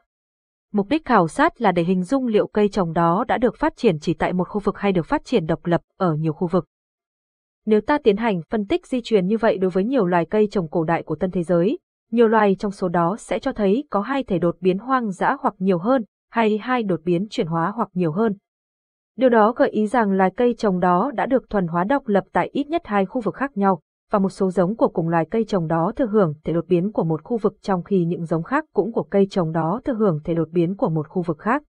Mục đích khảo sát là để hình dung liệu cây trồng đó đã được phát triển chỉ tại một khu vực hay được phát triển độc lập ở nhiều khu vực. Nếu ta tiến hành phân tích di truyền như vậy đối với nhiều loài cây trồng cổ đại của tân thế giới, nhiều loài trong số đó sẽ cho thấy có hai thể đột biến hoang dã hoặc nhiều hơn, hay hai đột biến chuyển hóa hoặc nhiều hơn. Điều đó gợi ý rằng loài cây trồng đó đã được thuần hóa độc lập tại ít nhất hai khu vực khác nhau, và một số giống của cùng loài cây trồng đó thừa hưởng thể đột biến của một khu vực trong khi những giống khác cũng của cây trồng đó thừa hưởng thể đột biến của một khu vực khác.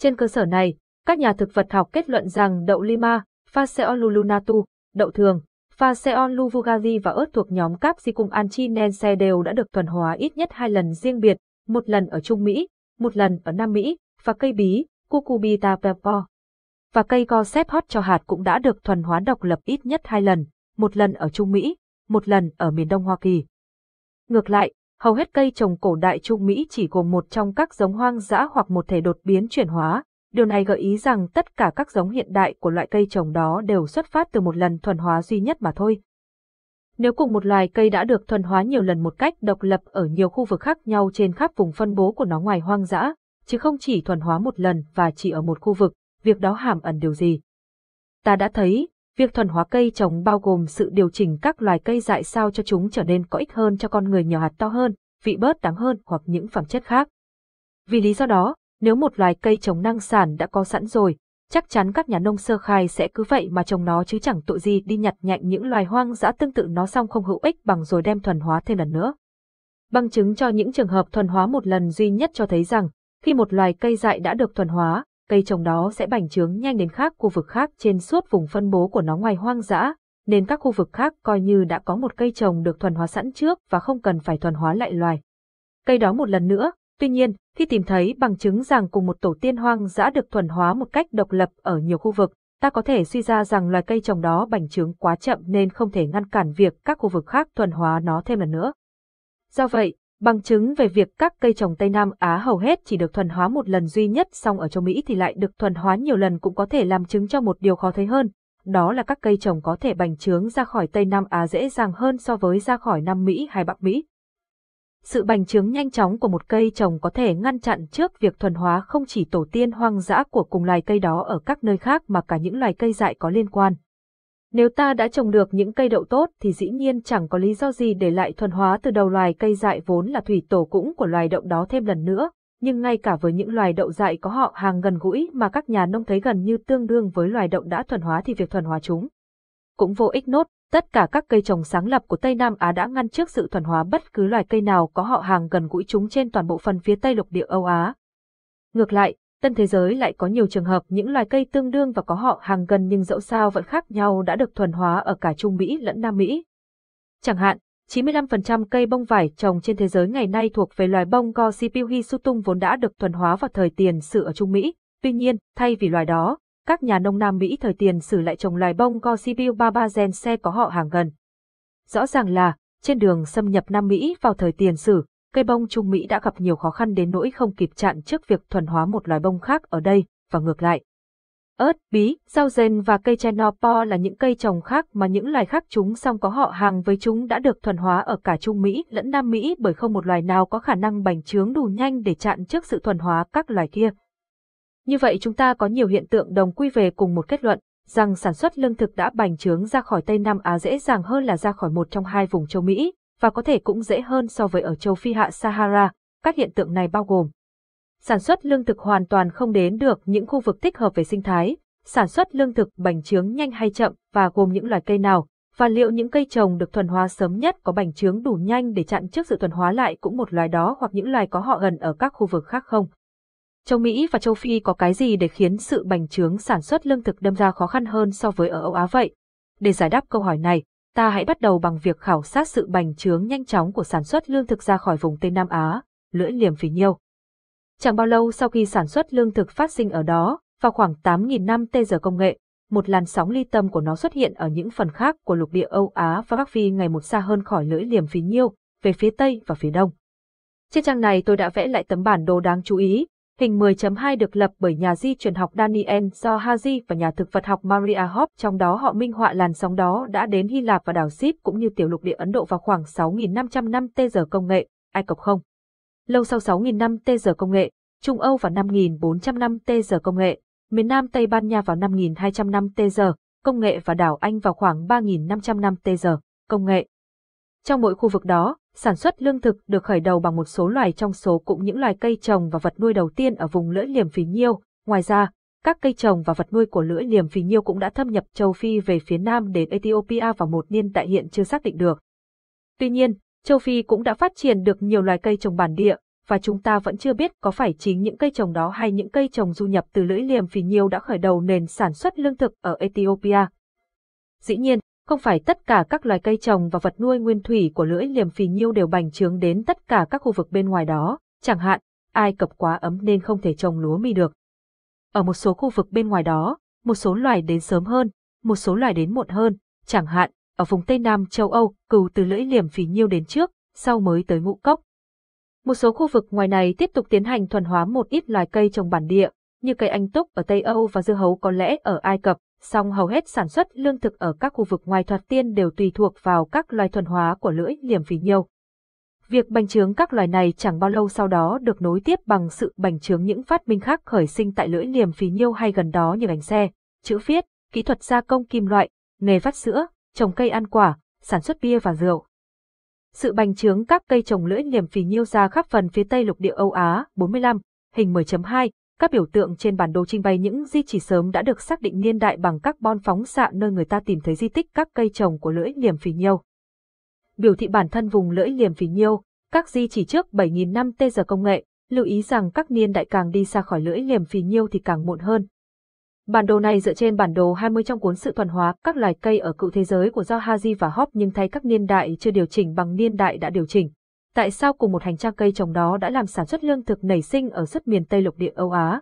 Trên cơ sở này, các nhà thực vật học kết luận rằng đậu lima, Phaseolulunatu, đậu thường, Faseon Luvugazi và ớt thuộc nhóm Capsicum antinense đều đã được thuần hóa ít nhất hai lần riêng biệt, một lần ở Trung Mỹ, một lần ở Nam Mỹ, và cây bí, Cucurbita pepo. Và cây co xếp hot cho hạt cũng đã được thuần hóa độc lập ít nhất hai lần, một lần ở Trung Mỹ, một lần ở miền Đông Hoa Kỳ. Ngược lại, hầu hết cây trồng cổ đại Trung Mỹ chỉ gồm một trong các giống hoang dã hoặc một thể đột biến chuyển hóa, Điều này gợi ý rằng tất cả các giống hiện đại của loại cây trồng đó đều xuất phát từ một lần thuần hóa duy nhất mà thôi. Nếu cùng một loài cây đã được thuần hóa nhiều lần một cách độc lập ở nhiều khu vực khác nhau trên khắp vùng phân bố của nó ngoài hoang dã, chứ không chỉ thuần hóa một lần và chỉ ở một khu vực, việc đó hàm ẩn điều gì? Ta đã thấy, việc thuần hóa cây trồng bao gồm sự điều chỉnh các loài cây dại sao cho chúng trở nên có ích hơn cho con người nhỏ hạt to hơn, vị bớt đáng hơn hoặc những phẩm chất khác. Vì lý do đó, nếu một loài cây trồng năng sản đã có sẵn rồi, chắc chắn các nhà nông sơ khai sẽ cứ vậy mà trồng nó chứ chẳng tội gì đi nhặt nhạnh những loài hoang dã tương tự nó xong không hữu ích bằng rồi đem thuần hóa thêm lần nữa. Bằng chứng cho những trường hợp thuần hóa một lần duy nhất cho thấy rằng, khi một loài cây dại đã được thuần hóa, cây trồng đó sẽ bành trướng nhanh đến khác khu vực khác trên suốt vùng phân bố của nó ngoài hoang dã, nên các khu vực khác coi như đã có một cây trồng được thuần hóa sẵn trước và không cần phải thuần hóa lại loài. Cây đó một lần nữa, Tuy nhiên, khi tìm thấy bằng chứng rằng cùng một tổ tiên hoang dã được thuần hóa một cách độc lập ở nhiều khu vực, ta có thể suy ra rằng loài cây trồng đó bành trướng quá chậm nên không thể ngăn cản việc các khu vực khác thuần hóa nó thêm lần nữa. Do vậy, bằng chứng về việc các cây trồng Tây Nam Á hầu hết chỉ được thuần hóa một lần duy nhất song ở châu Mỹ thì lại được thuần hóa nhiều lần cũng có thể làm chứng cho một điều khó thấy hơn, đó là các cây trồng có thể bành trướng ra khỏi Tây Nam Á dễ dàng hơn so với ra khỏi Nam Mỹ hay Bắc Mỹ sự bành trướng nhanh chóng của một cây trồng có thể ngăn chặn trước việc thuần hóa không chỉ tổ tiên hoang dã của cùng loài cây đó ở các nơi khác mà cả những loài cây dại có liên quan. Nếu ta đã trồng được những cây đậu tốt thì dĩ nhiên chẳng có lý do gì để lại thuần hóa từ đầu loài cây dại vốn là thủy tổ cũng của loài đậu đó thêm lần nữa, nhưng ngay cả với những loài đậu dại có họ hàng gần gũi mà các nhà nông thấy gần như tương đương với loài đậu đã thuần hóa thì việc thuần hóa chúng cũng vô ích nốt Tất cả các cây trồng sáng lập của Tây Nam Á đã ngăn trước sự thuần hóa bất cứ loài cây nào có họ hàng gần gũi chúng trên toàn bộ phần phía Tây lục địa Âu Á. Ngược lại, tân thế giới lại có nhiều trường hợp những loài cây tương đương và có họ hàng gần nhưng dẫu sao vẫn khác nhau đã được thuần hóa ở cả Trung Mỹ lẫn Nam Mỹ. Chẳng hạn, 95% cây bông vải trồng trên thế giới ngày nay thuộc về loài bông Gossypiu hi sutung vốn đã được thuần hóa vào thời tiền sử ở Trung Mỹ. Tuy nhiên, thay vì loài đó, các nhà nông Nam Mỹ thời tiền sử lại trồng loài bông Gorsibiu baba gen xe có họ hàng gần. Rõ ràng là, trên đường xâm nhập Nam Mỹ vào thời tiền sử, cây bông Trung Mỹ đã gặp nhiều khó khăn đến nỗi không kịp chặn trước việc thuần hóa một loài bông khác ở đây, và ngược lại. Ớt, bí, rau dền và cây tre chenopo là những cây trồng khác mà những loài khác chúng song có họ hàng với chúng đã được thuần hóa ở cả Trung Mỹ lẫn Nam Mỹ bởi không một loài nào có khả năng bành trướng đủ nhanh để chặn trước sự thuần hóa các loài kia. Như vậy chúng ta có nhiều hiện tượng đồng quy về cùng một kết luận, rằng sản xuất lương thực đã bành trướng ra khỏi Tây Nam Á dễ dàng hơn là ra khỏi một trong hai vùng châu Mỹ, và có thể cũng dễ hơn so với ở châu Phi hạ Sahara, các hiện tượng này bao gồm Sản xuất lương thực hoàn toàn không đến được những khu vực thích hợp về sinh thái, sản xuất lương thực bành trướng nhanh hay chậm và gồm những loài cây nào, và liệu những cây trồng được thuần hóa sớm nhất có bành trướng đủ nhanh để chặn trước sự thuần hóa lại cũng một loài đó hoặc những loài có họ gần ở các khu vực khác không. Châu Mỹ và châu Phi có cái gì để khiến sự bành trướng sản xuất lương thực đâm ra khó khăn hơn so với ở Âu Á vậy? Để giải đáp câu hỏi này, ta hãy bắt đầu bằng việc khảo sát sự bành trướng nhanh chóng của sản xuất lương thực ra khỏi vùng Tây Nam Á, lưỡi liềm phì nhiêu. Chẳng bao lâu sau khi sản xuất lương thực phát sinh ở đó, vào khoảng 8.000 năm tê giờ công nghệ, một làn sóng ly tâm của nó xuất hiện ở những phần khác của lục địa Âu Á và Bắc Phi ngày một xa hơn khỏi lưỡi liềm phì nhiêu, về phía Tây và phía Đông. Trên trang này tôi đã vẽ lại tấm bản đồ đáng chú ý, Hình 10.2 được lập bởi nhà di truyền học Daniel do Haji và nhà thực vật học Maria Hop, trong đó họ minh họa làn sóng đó đã đến Hy Lạp và đảo Sip cũng như tiểu lục địa Ấn Độ vào khoảng 6.500 năm tê giờ công nghệ, Ai Cập không. Lâu sau 6.000 năm tê giờ công nghệ, Trung Âu vào 5.400 năm tê giờ công nghệ, miền Nam Tây Ban Nha vào 5.200 năm tê giờ, công nghệ và đảo Anh vào khoảng 3.500 năm tê giờ, công nghệ. Trong mỗi khu vực đó, Sản xuất lương thực được khởi đầu bằng một số loài trong số cũng những loài cây trồng và vật nuôi đầu tiên ở vùng lưỡi liềm phì nhiêu. Ngoài ra, các cây trồng và vật nuôi của lưỡi liềm phì nhiêu cũng đã thâm nhập châu Phi về phía nam đến Ethiopia vào một niên đại hiện chưa xác định được. Tuy nhiên, châu Phi cũng đã phát triển được nhiều loài cây trồng bản địa, và chúng ta vẫn chưa biết có phải chính những cây trồng đó hay những cây trồng du nhập từ lưỡi liềm phì nhiêu đã khởi đầu nền sản xuất lương thực ở Ethiopia. Dĩ nhiên, không phải tất cả các loài cây trồng và vật nuôi nguyên thủy của lưỡi liềm phì nhiêu đều bành trướng đến tất cả các khu vực bên ngoài đó, chẳng hạn, Ai Cập quá ấm nên không thể trồng lúa mì được. Ở một số khu vực bên ngoài đó, một số loài đến sớm hơn, một số loài đến muộn hơn, chẳng hạn, ở vùng Tây Nam châu Âu, cừu từ lưỡi liềm phì nhiêu đến trước, sau mới tới ngũ cốc. Một số khu vực ngoài này tiếp tục tiến hành thuần hóa một ít loài cây trồng bản địa, như cây anh túc ở Tây Âu và dưa hấu có lẽ ở Ai Cập, song hầu hết sản xuất lương thực ở các khu vực ngoài thoạt tiên đều tùy thuộc vào các loài thuần hóa của lưỡi liềm phì nhiêu. Việc bành trướng các loài này chẳng bao lâu sau đó được nối tiếp bằng sự bành trướng những phát minh khác khởi sinh tại lưỡi liềm phì nhiêu hay gần đó như bánh xe, chữ viết, kỹ thuật gia công kim loại, nghề vắt sữa, trồng cây ăn quả, sản xuất bia và rượu. Sự bành trướng các cây trồng lưỡi liềm phì nhiêu ra khắp phần phía Tây lục địa Âu Á 45, hình 10.2, các biểu tượng trên bản đồ trình bày những di chỉ sớm đã được xác định niên đại bằng carbon phóng xạ nơi người ta tìm thấy di tích các cây trồng của lưỡi liềm phì nhiêu. Biểu thị bản thân vùng lưỡi liềm phì nhiêu, các di chỉ trước 7.000 năm tê giờ công nghệ, lưu ý rằng các niên đại càng đi xa khỏi lưỡi liềm phì nhiêu thì càng muộn hơn. Bản đồ này dựa trên bản đồ 20 trong cuốn sự thuần hóa các loài cây ở cựu thế giới của Johazi và Hop, nhưng thay các niên đại chưa điều chỉnh bằng niên đại đã điều chỉnh tại sao cùng một hành trang cây trồng đó đã làm sản xuất lương thực nảy sinh ở rất miền Tây lục địa Âu Á.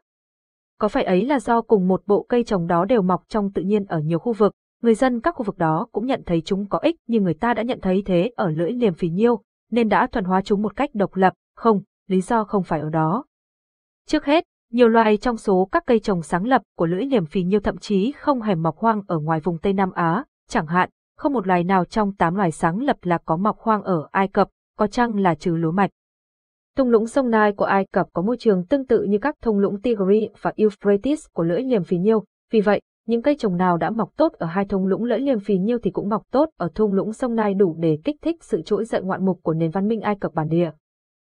Có phải ấy là do cùng một bộ cây trồng đó đều mọc trong tự nhiên ở nhiều khu vực, người dân các khu vực đó cũng nhận thấy chúng có ích như người ta đã nhận thấy thế ở lưỡi liềm phì nhiêu, nên đã thuần hóa chúng một cách độc lập, không, lý do không phải ở đó. Trước hết, nhiều loài trong số các cây trồng sáng lập của lưỡi liềm phì nhiêu thậm chí không hề mọc hoang ở ngoài vùng Tây Nam Á, chẳng hạn, không một loài nào trong 8 loài sáng lập là có mọc hoang ở Ai Cập, có chăng là trừ lúa mạch. Thung lũng sông Nile của Ai Cập có môi trường tương tự như các thung lũng Tigris và Euphrates của lưỡi liềm phì nhiêu, vì vậy, những cây trồng nào đã mọc tốt ở hai thung lũng lưỡi liềm phì nhiêu thì cũng mọc tốt ở thung lũng sông Nile đủ để kích thích sự trỗi dậy ngoạn mục của nền văn minh Ai Cập bản địa.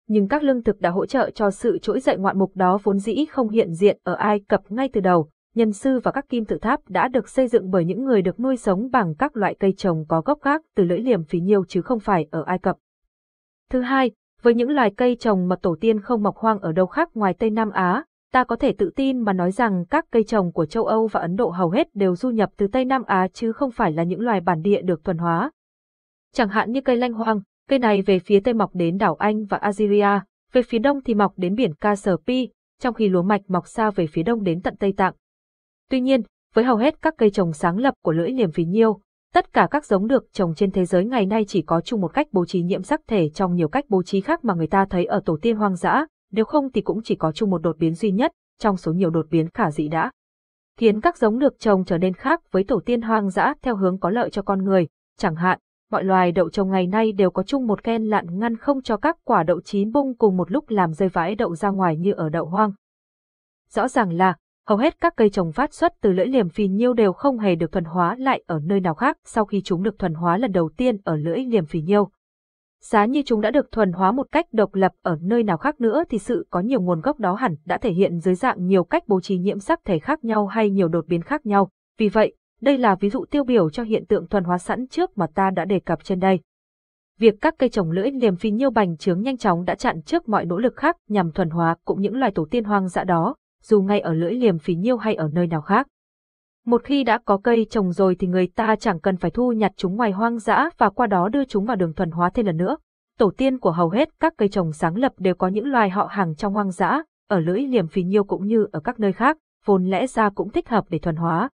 Nhưng các lương thực đã hỗ trợ cho sự trỗi dậy ngoạn mục đó vốn dĩ không hiện diện ở Ai Cập ngay từ đầu, nhân sư và các kim tự tháp đã được xây dựng bởi những người được nuôi sống bằng các loại cây trồng có gốc khác từ lưỡi liềm phí nhiêu chứ không phải ở Ai Cập. Thứ hai, với những loài cây trồng mà tổ tiên không mọc hoang ở đâu khác ngoài Tây Nam Á, ta có thể tự tin mà nói rằng các cây trồng của châu Âu và Ấn Độ hầu hết đều du nhập từ Tây Nam Á chứ không phải là những loài bản địa được thuần hóa. Chẳng hạn như cây lanh hoang, cây này về phía Tây mọc đến đảo Anh và Algeria, về phía Đông thì mọc đến biển Caspi, trong khi lúa mạch mọc xa về phía Đông đến tận Tây Tạng. Tuy nhiên, với hầu hết các cây trồng sáng lập của lưỡi niềm phí nhiêu, Tất cả các giống được trồng trên thế giới ngày nay chỉ có chung một cách bố trí nhiễm sắc thể trong nhiều cách bố trí khác mà người ta thấy ở tổ tiên hoang dã, nếu không thì cũng chỉ có chung một đột biến duy nhất, trong số nhiều đột biến khả dị đã. Khiến các giống được trồng trở nên khác với tổ tiên hoang dã theo hướng có lợi cho con người, chẳng hạn, mọi loài đậu trồng ngày nay đều có chung một gen lặn ngăn không cho các quả đậu chín bung cùng một lúc làm rơi vãi đậu ra ngoài như ở đậu hoang. Rõ ràng là, hầu hết các cây trồng phát xuất từ lưỡi liềm phì nhiêu đều không hề được thuần hóa lại ở nơi nào khác sau khi chúng được thuần hóa lần đầu tiên ở lưỡi liềm phì nhiêu. Giá như chúng đã được thuần hóa một cách độc lập ở nơi nào khác nữa thì sự có nhiều nguồn gốc đó hẳn đã thể hiện dưới dạng nhiều cách bố trí nhiễm sắc thể khác nhau hay nhiều đột biến khác nhau. Vì vậy, đây là ví dụ tiêu biểu cho hiện tượng thuần hóa sẵn trước mà ta đã đề cập trên đây. Việc các cây trồng lưỡi liềm phì nhiêu bành trướng nhanh chóng đã chặn trước mọi nỗ lực khác nhằm thuần hóa cũng những loài tổ tiên hoang dã đó, dù ngay ở lưỡi liềm phí nhiêu hay ở nơi nào khác. Một khi đã có cây trồng rồi thì người ta chẳng cần phải thu nhặt chúng ngoài hoang dã và qua đó đưa chúng vào đường thuần hóa thêm lần nữa. Tổ tiên của hầu hết các cây trồng sáng lập đều có những loài họ hàng trong hoang dã, ở lưỡi liềm phí nhiêu cũng như ở các nơi khác, vốn lẽ ra cũng thích hợp để thuần hóa.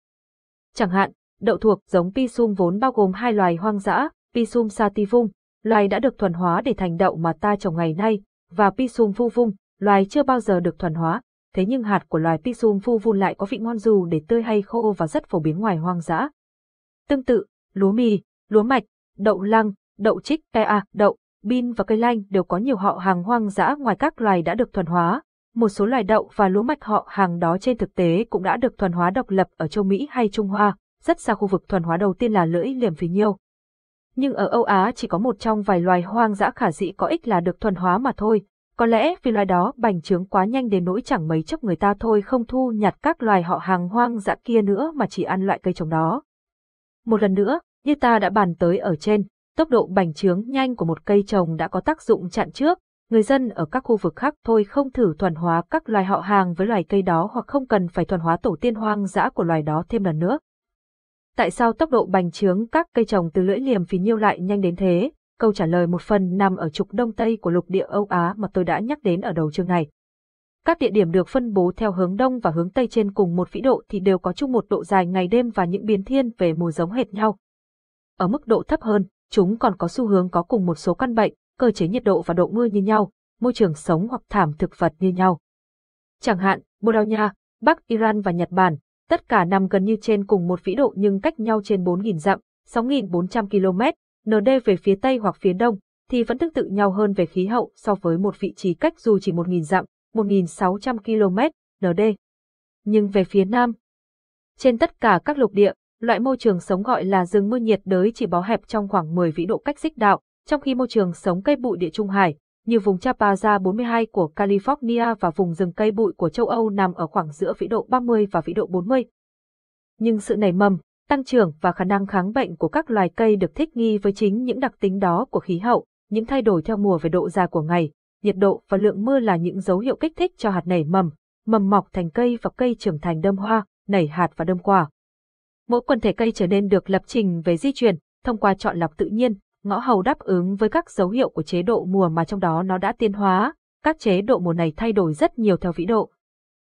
Chẳng hạn, đậu thuộc giống pisum vốn bao gồm hai loài hoang dã, pisum sativum, loài đã được thuần hóa để thành đậu mà ta trồng ngày nay, và pisum fuvum, loài chưa bao giờ được thuần hóa thế nhưng hạt của loài pisum phu vun lại có vị ngon dù để tươi hay khô và rất phổ biến ngoài hoang dã. Tương tự, lúa mì, lúa mạch, đậu lăng, đậu trích, ea, đậu, bin và cây lanh đều có nhiều họ hàng hoang dã ngoài các loài đã được thuần hóa. Một số loài đậu và lúa mạch họ hàng đó trên thực tế cũng đã được thuần hóa độc lập ở châu Mỹ hay Trung Hoa, rất xa khu vực thuần hóa đầu tiên là lưỡi liềm phí nhiêu. Nhưng ở Âu Á chỉ có một trong vài loài hoang dã khả dĩ có ích là được thuần hóa mà thôi, có lẽ vì loài đó bành trướng quá nhanh đến nỗi chẳng mấy chốc người ta thôi không thu nhặt các loài họ hàng hoang dã kia nữa mà chỉ ăn loại cây trồng đó. Một lần nữa, như ta đã bàn tới ở trên, tốc độ bành trướng nhanh của một cây trồng đã có tác dụng chặn trước, người dân ở các khu vực khác thôi không thử thuần hóa các loài họ hàng với loài cây đó hoặc không cần phải thuần hóa tổ tiên hoang dã của loài đó thêm lần nữa. Tại sao tốc độ bành trướng các cây trồng từ lưỡi liềm phí nhiêu lại nhanh đến thế, câu trả lời một phần nằm ở trục đông tây của lục địa Âu Á mà tôi đã nhắc đến ở đầu chương này. Các địa điểm được phân bố theo hướng đông và hướng tây trên cùng một vĩ độ thì đều có chung một độ dài ngày đêm và những biến thiên về mùa giống hệt nhau. Ở mức độ thấp hơn, chúng còn có xu hướng có cùng một số căn bệnh, cơ chế nhiệt độ và độ mưa như nhau, môi trường sống hoặc thảm thực vật như nhau. Chẳng hạn, Bồ Đào Nha, Bắc Iran và Nhật Bản, tất cả nằm gần như trên cùng một vĩ độ nhưng cách nhau trên 4.000 dặm, 6.400 km, ND về phía Tây hoặc phía Đông, thì vẫn tương tự nhau hơn về khí hậu so với một vị trí cách dù chỉ 1.000 dặm, 1.600 km, ND. Nhưng về phía Nam, trên tất cả các lục địa, loại môi trường sống gọi là rừng mưa nhiệt đới chỉ bó hẹp trong khoảng 10 vĩ độ cách xích đạo, trong khi môi trường sống cây bụi địa trung hải, như vùng Chapaza 42 của California và vùng rừng cây bụi của châu Âu nằm ở khoảng giữa vĩ độ 30 và vĩ độ 40. Nhưng sự nảy mầm, tăng trưởng và khả năng kháng bệnh của các loài cây được thích nghi với chính những đặc tính đó của khí hậu, những thay đổi theo mùa về độ già của ngày, nhiệt độ và lượng mưa là những dấu hiệu kích thích cho hạt nảy mầm, mầm mọc thành cây và cây trưởng thành đâm hoa, nảy hạt và đâm quả. Mỗi quần thể cây trở nên được lập trình về di truyền, thông qua chọn lọc tự nhiên, ngõ hầu đáp ứng với các dấu hiệu của chế độ mùa mà trong đó nó đã tiến hóa, các chế độ mùa này thay đổi rất nhiều theo vĩ độ.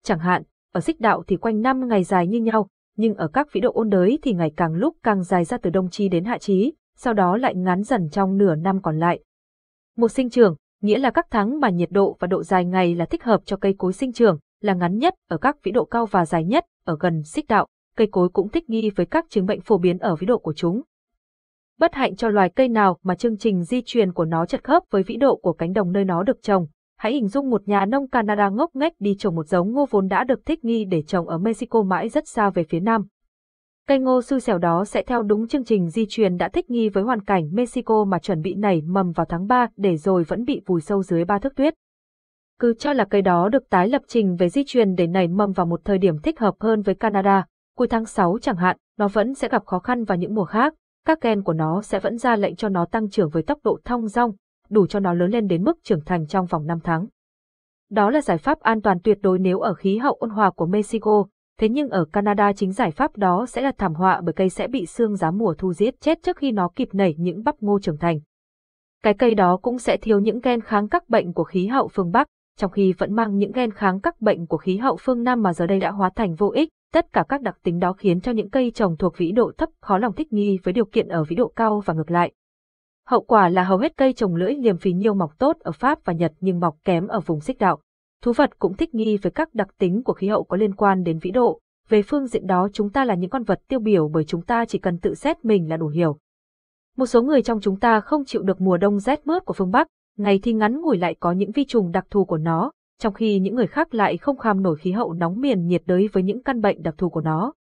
Chẳng hạn, ở xích đạo thì quanh năm ngày dài như nhau, nhưng ở các vĩ độ ôn đới thì ngày càng lúc càng dài ra từ đông chi đến hạ chí, sau đó lại ngắn dần trong nửa năm còn lại. Một sinh trưởng, nghĩa là các tháng mà nhiệt độ và độ dài ngày là thích hợp cho cây cối sinh trưởng, là ngắn nhất ở các vĩ độ cao và dài nhất ở gần xích đạo, cây cối cũng thích nghi với các chứng bệnh phổ biến ở vĩ độ của chúng. Bất hạnh cho loài cây nào mà chương trình di truyền của nó chật khớp với vĩ độ của cánh đồng nơi nó được trồng, Hãy hình dung một nhà nông Canada ngốc nghếch đi trồng một giống ngô vốn đã được thích nghi để trồng ở Mexico mãi rất xa về phía nam. Cây ngô xui xẻo đó sẽ theo đúng chương trình di truyền đã thích nghi với hoàn cảnh Mexico mà chuẩn bị nảy mầm vào tháng 3 để rồi vẫn bị vùi sâu dưới ba thước tuyết. Cứ cho là cây đó được tái lập trình về di truyền để nảy mầm vào một thời điểm thích hợp hơn với Canada, cuối tháng 6 chẳng hạn, nó vẫn sẽ gặp khó khăn vào những mùa khác, các gen của nó sẽ vẫn ra lệnh cho nó tăng trưởng với tốc độ thong dong, đủ cho nó lớn lên đến mức trưởng thành trong vòng 5 tháng. Đó là giải pháp an toàn tuyệt đối nếu ở khí hậu ôn hòa của Mexico, thế nhưng ở Canada chính giải pháp đó sẽ là thảm họa bởi cây sẽ bị xương giá mùa thu giết chết trước khi nó kịp nảy những bắp ngô trưởng thành. Cái cây đó cũng sẽ thiếu những gen kháng các bệnh của khí hậu phương Bắc, trong khi vẫn mang những gen kháng các bệnh của khí hậu phương Nam mà giờ đây đã hóa thành vô ích, tất cả các đặc tính đó khiến cho những cây trồng thuộc vĩ độ thấp khó lòng thích nghi với điều kiện ở vĩ độ cao và ngược lại. Hậu quả là hầu hết cây trồng lưỡi liềm phí nhiêu mọc tốt ở Pháp và Nhật nhưng mọc kém ở vùng xích đạo. Thú vật cũng thích nghi với các đặc tính của khí hậu có liên quan đến vĩ độ. Về phương diện đó chúng ta là những con vật tiêu biểu bởi chúng ta chỉ cần tự xét mình là đủ hiểu. Một số người trong chúng ta không chịu được mùa đông rét mướt của phương Bắc, ngày thì ngắn ngủi lại có những vi trùng đặc thù của nó, trong khi những người khác lại không kham nổi khí hậu nóng miền nhiệt đới với những căn bệnh đặc thù của nó.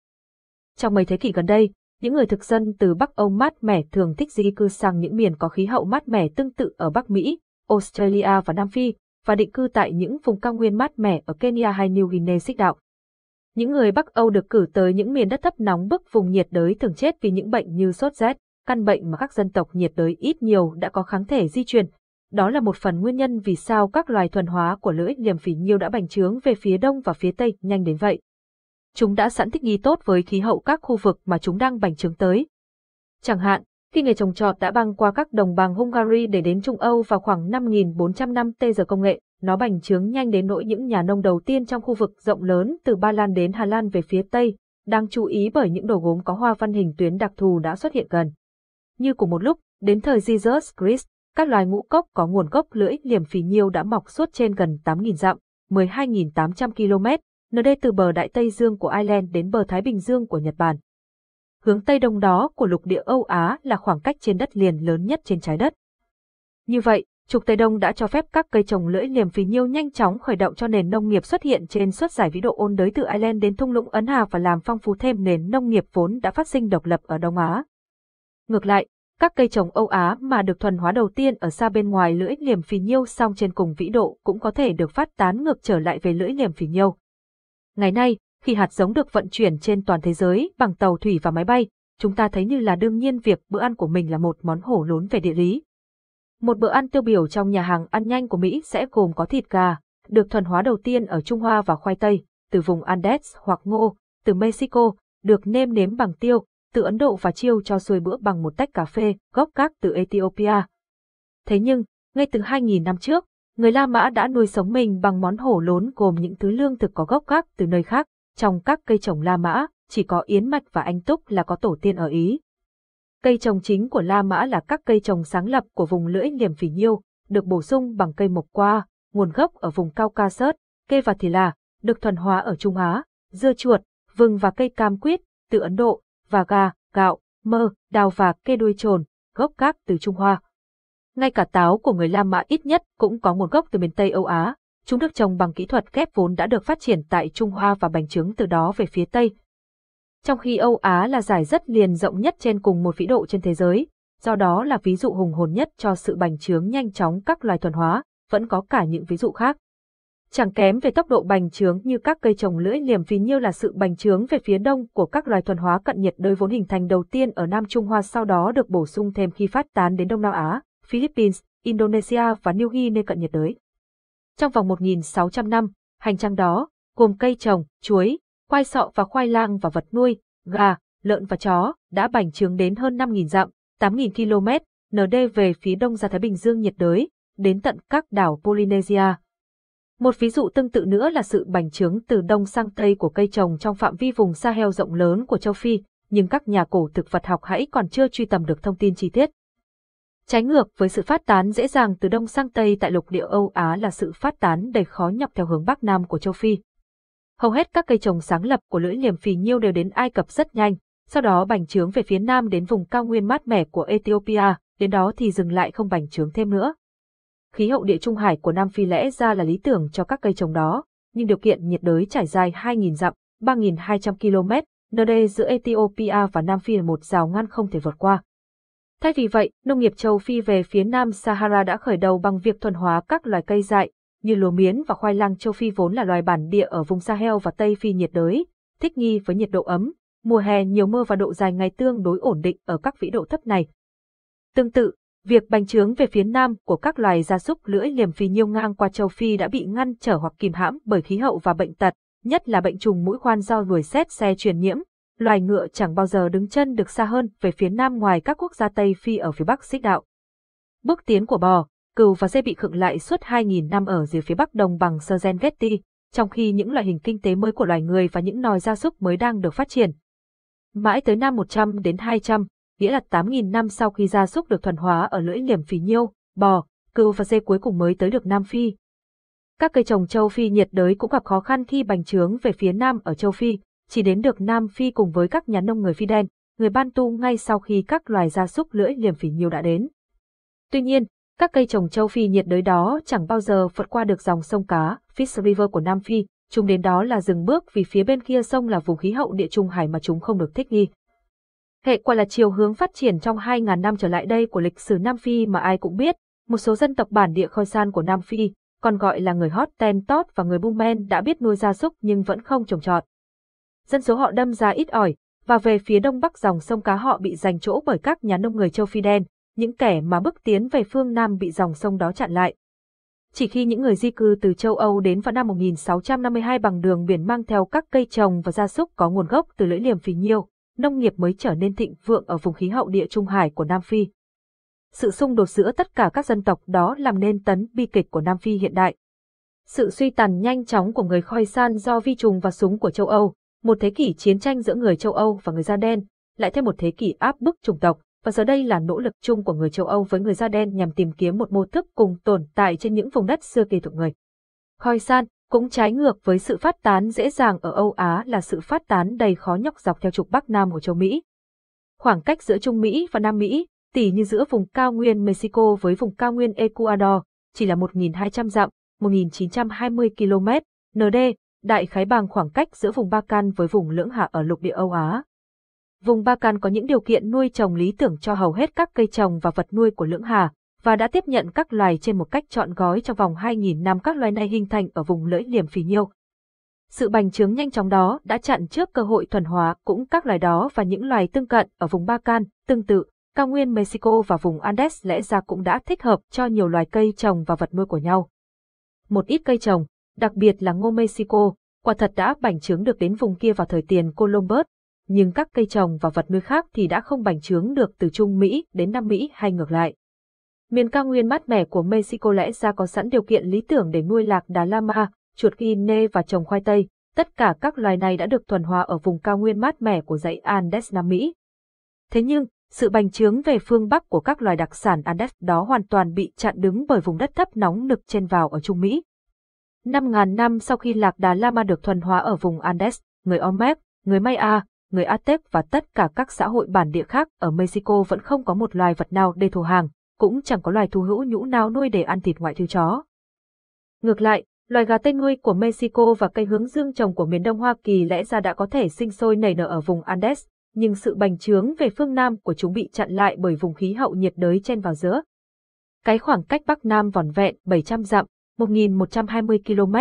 Trong mấy thế kỷ gần đây, những người thực dân từ Bắc Âu mát mẻ thường thích di cư sang những miền có khí hậu mát mẻ tương tự ở Bắc Mỹ, Australia và Nam Phi, và định cư tại những vùng cao nguyên mát mẻ ở Kenya hay New Guinea xích đạo. Những người Bắc Âu được cử tới những miền đất thấp nóng bức vùng nhiệt đới thường chết vì những bệnh như sốt rét, căn bệnh mà các dân tộc nhiệt đới ít nhiều đã có kháng thể di truyền. Đó là một phần nguyên nhân vì sao các loài thuần hóa của lưỡi liềm phỉ nhiêu đã bành trướng về phía đông và phía tây nhanh đến vậy chúng đã sẵn thích nghi tốt với khí hậu các khu vực mà chúng đang bành trướng tới. Chẳng hạn, khi nghề trồng trọt đã băng qua các đồng bằng Hungary để đến Trung Âu vào khoảng 5.400 năm tê giờ công nghệ, nó bành trướng nhanh đến nỗi những nhà nông đầu tiên trong khu vực rộng lớn từ Ba Lan đến Hà Lan về phía Tây, đang chú ý bởi những đồ gốm có hoa văn hình tuyến đặc thù đã xuất hiện gần. Như cùng một lúc, đến thời Jesus Christ, các loài ngũ cốc có nguồn gốc lưỡi liềm phì nhiêu đã mọc suốt trên gần 8.000 dặm, 12.800 km, nơi đây từ bờ Đại Tây Dương của Ireland đến bờ Thái Bình Dương của Nhật Bản. Hướng Tây Đông đó của lục địa Âu Á là khoảng cách trên đất liền lớn nhất trên trái đất. Như vậy, trục Tây Đông đã cho phép các cây trồng lưỡi liềm phì nhiêu nhanh chóng khởi động cho nền nông nghiệp xuất hiện trên suốt giải vĩ độ ôn đới từ Ireland đến thung lũng Ấn Hà và làm phong phú thêm nền nông nghiệp vốn đã phát sinh độc lập ở Đông Á. Ngược lại, các cây trồng Âu Á mà được thuần hóa đầu tiên ở xa bên ngoài lưỡi liềm phì nhiêu song trên cùng vĩ độ cũng có thể được phát tán ngược trở lại về lưỡi liềm phì nhiêu. Ngày nay, khi hạt giống được vận chuyển trên toàn thế giới bằng tàu thủy và máy bay, chúng ta thấy như là đương nhiên việc bữa ăn của mình là một món hổ lốn về địa lý. Một bữa ăn tiêu biểu trong nhà hàng ăn nhanh của Mỹ sẽ gồm có thịt gà, được thuần hóa đầu tiên ở Trung Hoa và khoai tây, từ vùng Andes hoặc ngô, từ Mexico, được nêm nếm bằng tiêu, từ Ấn Độ và chiêu cho xuôi bữa bằng một tách cà phê, gốc các từ Ethiopia. Thế nhưng, ngay từ 2.000 năm trước, người La Mã đã nuôi sống mình bằng món hổ lốn gồm những thứ lương thực có gốc gác từ nơi khác, trong các cây trồng La Mã, chỉ có yến mạch và anh túc là có tổ tiên ở Ý. Cây trồng chính của La Mã là các cây trồng sáng lập của vùng lưỡi liềm phỉ nhiêu, được bổ sung bằng cây mộc qua, nguồn gốc ở vùng cao ca sớt, cây và thì là, được thuần hóa ở Trung Á, dưa chuột, vừng và cây cam quýt, từ Ấn Độ, và gà, gạo, mơ, đào và cây đuôi trồn, gốc các từ Trung Hoa. Ngay cả táo của người La Mã ít nhất cũng có nguồn gốc từ miền Tây Âu Á. Chúng được trồng bằng kỹ thuật ghép vốn đã được phát triển tại Trung Hoa và bành trướng từ đó về phía Tây. Trong khi Âu Á là giải rất liền rộng nhất trên cùng một vĩ độ trên thế giới, do đó là ví dụ hùng hồn nhất cho sự bành trướng nhanh chóng các loài thuần hóa, vẫn có cả những ví dụ khác. Chẳng kém về tốc độ bành trướng như các cây trồng lưỡi liềm vì nhiêu là sự bành trướng về phía đông của các loài thuần hóa cận nhiệt đới vốn hình thành đầu tiên ở Nam Trung Hoa sau đó được bổ sung thêm khi phát tán đến Đông Nam Á. Philippines, Indonesia và New Guinea cận nhiệt đới. Trong vòng 1.600 năm, hành trang đó gồm cây trồng, chuối, khoai sọ và khoai lang và vật nuôi, gà, lợn và chó đã bành trướng đến hơn 5.000 dặm, 8.000 km, ND về phía đông ra Thái Bình Dương nhiệt đới, đến tận các đảo Polynesia. Một ví dụ tương tự nữa là sự bành trướng từ đông sang tây của cây trồng trong phạm vi vùng Sahel rộng lớn của châu Phi, nhưng các nhà cổ thực vật học hãy còn chưa truy tầm được thông tin chi tiết. Trái ngược với sự phát tán dễ dàng từ Đông sang Tây tại lục địa Âu Á là sự phát tán đầy khó nhọc theo hướng Bắc Nam của châu Phi. Hầu hết các cây trồng sáng lập của lưỡi liềm phì nhiêu đều đến Ai Cập rất nhanh, sau đó bành trướng về phía Nam đến vùng cao nguyên mát mẻ của Ethiopia, đến đó thì dừng lại không bành trướng thêm nữa. Khí hậu địa trung hải của Nam Phi lẽ ra là lý tưởng cho các cây trồng đó, nhưng điều kiện nhiệt đới trải dài 2.000 dặm, 3.200 km, nơi đây giữa Ethiopia và Nam Phi là một rào ngăn không thể vượt qua. Thay vì vậy, nông nghiệp châu Phi về phía Nam Sahara đã khởi đầu bằng việc thuần hóa các loài cây dại, như lúa miến và khoai lang châu Phi vốn là loài bản địa ở vùng Sahel và Tây Phi nhiệt đới, thích nghi với nhiệt độ ấm, mùa hè nhiều mưa và độ dài ngày tương đối ổn định ở các vĩ độ thấp này. Tương tự, việc bành trướng về phía nam của các loài gia súc lưỡi liềm phì nhiêu ngang qua châu Phi đã bị ngăn trở hoặc kìm hãm bởi khí hậu và bệnh tật, nhất là bệnh trùng mũi khoan do ruồi xét xe truyền nhiễm, loài ngựa chẳng bao giờ đứng chân được xa hơn về phía nam ngoài các quốc gia Tây Phi ở phía bắc xích đạo. Bước tiến của bò, cừu và dê bị khựng lại suốt 2.000 năm ở dưới phía bắc đồng bằng Serengeti, trong khi những loại hình kinh tế mới của loài người và những nòi gia súc mới đang được phát triển. Mãi tới năm 100 đến 200, nghĩa là 8.000 năm sau khi gia súc được thuần hóa ở lưỡi liềm phì nhiêu, bò, cừu và dê cuối cùng mới tới được Nam Phi. Các cây trồng châu Phi nhiệt đới cũng gặp khó khăn khi bành trướng về phía Nam ở châu Phi, chỉ đến được Nam Phi cùng với các nhà nông người Phi đen, người Ban Tu ngay sau khi các loài gia súc lưỡi liềm phỉ nhiều đã đến. Tuy nhiên, các cây trồng châu Phi nhiệt đới đó chẳng bao giờ vượt qua được dòng sông cá, Fish River của Nam Phi, chúng đến đó là dừng bước vì phía bên kia sông là vùng khí hậu địa trung hải mà chúng không được thích nghi. Hệ quả là chiều hướng phát triển trong 2.000 năm trở lại đây của lịch sử Nam Phi mà ai cũng biết, một số dân tộc bản địa khôi san của Nam Phi, còn gọi là người Hottentot và người Bumen đã biết nuôi gia súc nhưng vẫn không trồng trọt dân số họ đâm ra ít ỏi, và về phía đông bắc dòng sông Cá họ bị giành chỗ bởi các nhà nông người châu Phi đen, những kẻ mà bước tiến về phương Nam bị dòng sông đó chặn lại. Chỉ khi những người di cư từ châu Âu đến vào năm 1652 bằng đường biển mang theo các cây trồng và gia súc có nguồn gốc từ lưỡi liềm phì nhiêu, nông nghiệp mới trở nên thịnh vượng ở vùng khí hậu địa Trung Hải của Nam Phi. Sự xung đột giữa tất cả các dân tộc đó làm nên tấn bi kịch của Nam Phi hiện đại. Sự suy tàn nhanh chóng của người Khoi San do vi trùng và súng của châu Âu, một thế kỷ chiến tranh giữa người châu Âu và người da đen, lại thêm một thế kỷ áp bức chủng tộc, và giờ đây là nỗ lực chung của người châu Âu với người da đen nhằm tìm kiếm một mô thức cùng tồn tại trên những vùng đất xưa kỳ thuộc người. Khoi san cũng trái ngược với sự phát tán dễ dàng ở Âu Á là sự phát tán đầy khó nhọc dọc theo trục Bắc Nam của châu Mỹ. Khoảng cách giữa Trung Mỹ và Nam Mỹ, tỉ như giữa vùng cao nguyên Mexico với vùng cao nguyên Ecuador, chỉ là 1.200 dặm, 1.920 km, ND, đại khái bằng khoảng cách giữa vùng Ba Can với vùng lưỡng hạ ở lục địa Âu Á. Vùng Ba Can có những điều kiện nuôi trồng lý tưởng cho hầu hết các cây trồng và vật nuôi của lưỡng hà, và đã tiếp nhận các loài trên một cách trọn gói trong vòng 2.000 năm các loài này hình thành ở vùng lưỡi liềm phì nhiêu. Sự bành trướng nhanh chóng đó đã chặn trước cơ hội thuần hóa cũng các loài đó và những loài tương cận ở vùng Ba Can, tương tự, cao nguyên Mexico và vùng Andes lẽ ra cũng đã thích hợp cho nhiều loài cây trồng và vật nuôi của nhau. Một ít cây trồng, đặc biệt là ngô Mexico, quả thật đã bành trướng được đến vùng kia vào thời tiền Columbus, nhưng các cây trồng và vật nuôi khác thì đã không bành trướng được từ Trung Mỹ đến Nam Mỹ hay ngược lại. Miền cao nguyên mát mẻ của Mexico lẽ ra có sẵn điều kiện lý tưởng để nuôi lạc đà lama, chuột guinea và trồng khoai tây, tất cả các loài này đã được thuần hóa ở vùng cao nguyên mát mẻ của dãy Andes Nam Mỹ. Thế nhưng, sự bành trướng về phương Bắc của các loài đặc sản Andes đó hoàn toàn bị chặn đứng bởi vùng đất thấp nóng nực trên vào ở Trung Mỹ. 5.000 năm sau khi Lạc Đà Lama được thuần hóa ở vùng Andes, người Olmec, người Maya, người Aztec và tất cả các xã hội bản địa khác ở Mexico vẫn không có một loài vật nào để thù hàng, cũng chẳng có loài thú hữu nhũ nào nuôi để ăn thịt ngoại trừ chó. Ngược lại, loài gà tây nuôi của Mexico và cây hướng dương trồng của miền đông Hoa Kỳ lẽ ra đã có thể sinh sôi nảy nở ở vùng Andes, nhưng sự bành trướng về phương Nam của chúng bị chặn lại bởi vùng khí hậu nhiệt đới chen vào giữa. Cái khoảng cách Bắc Nam vòn vẹn 700 dặm 1.120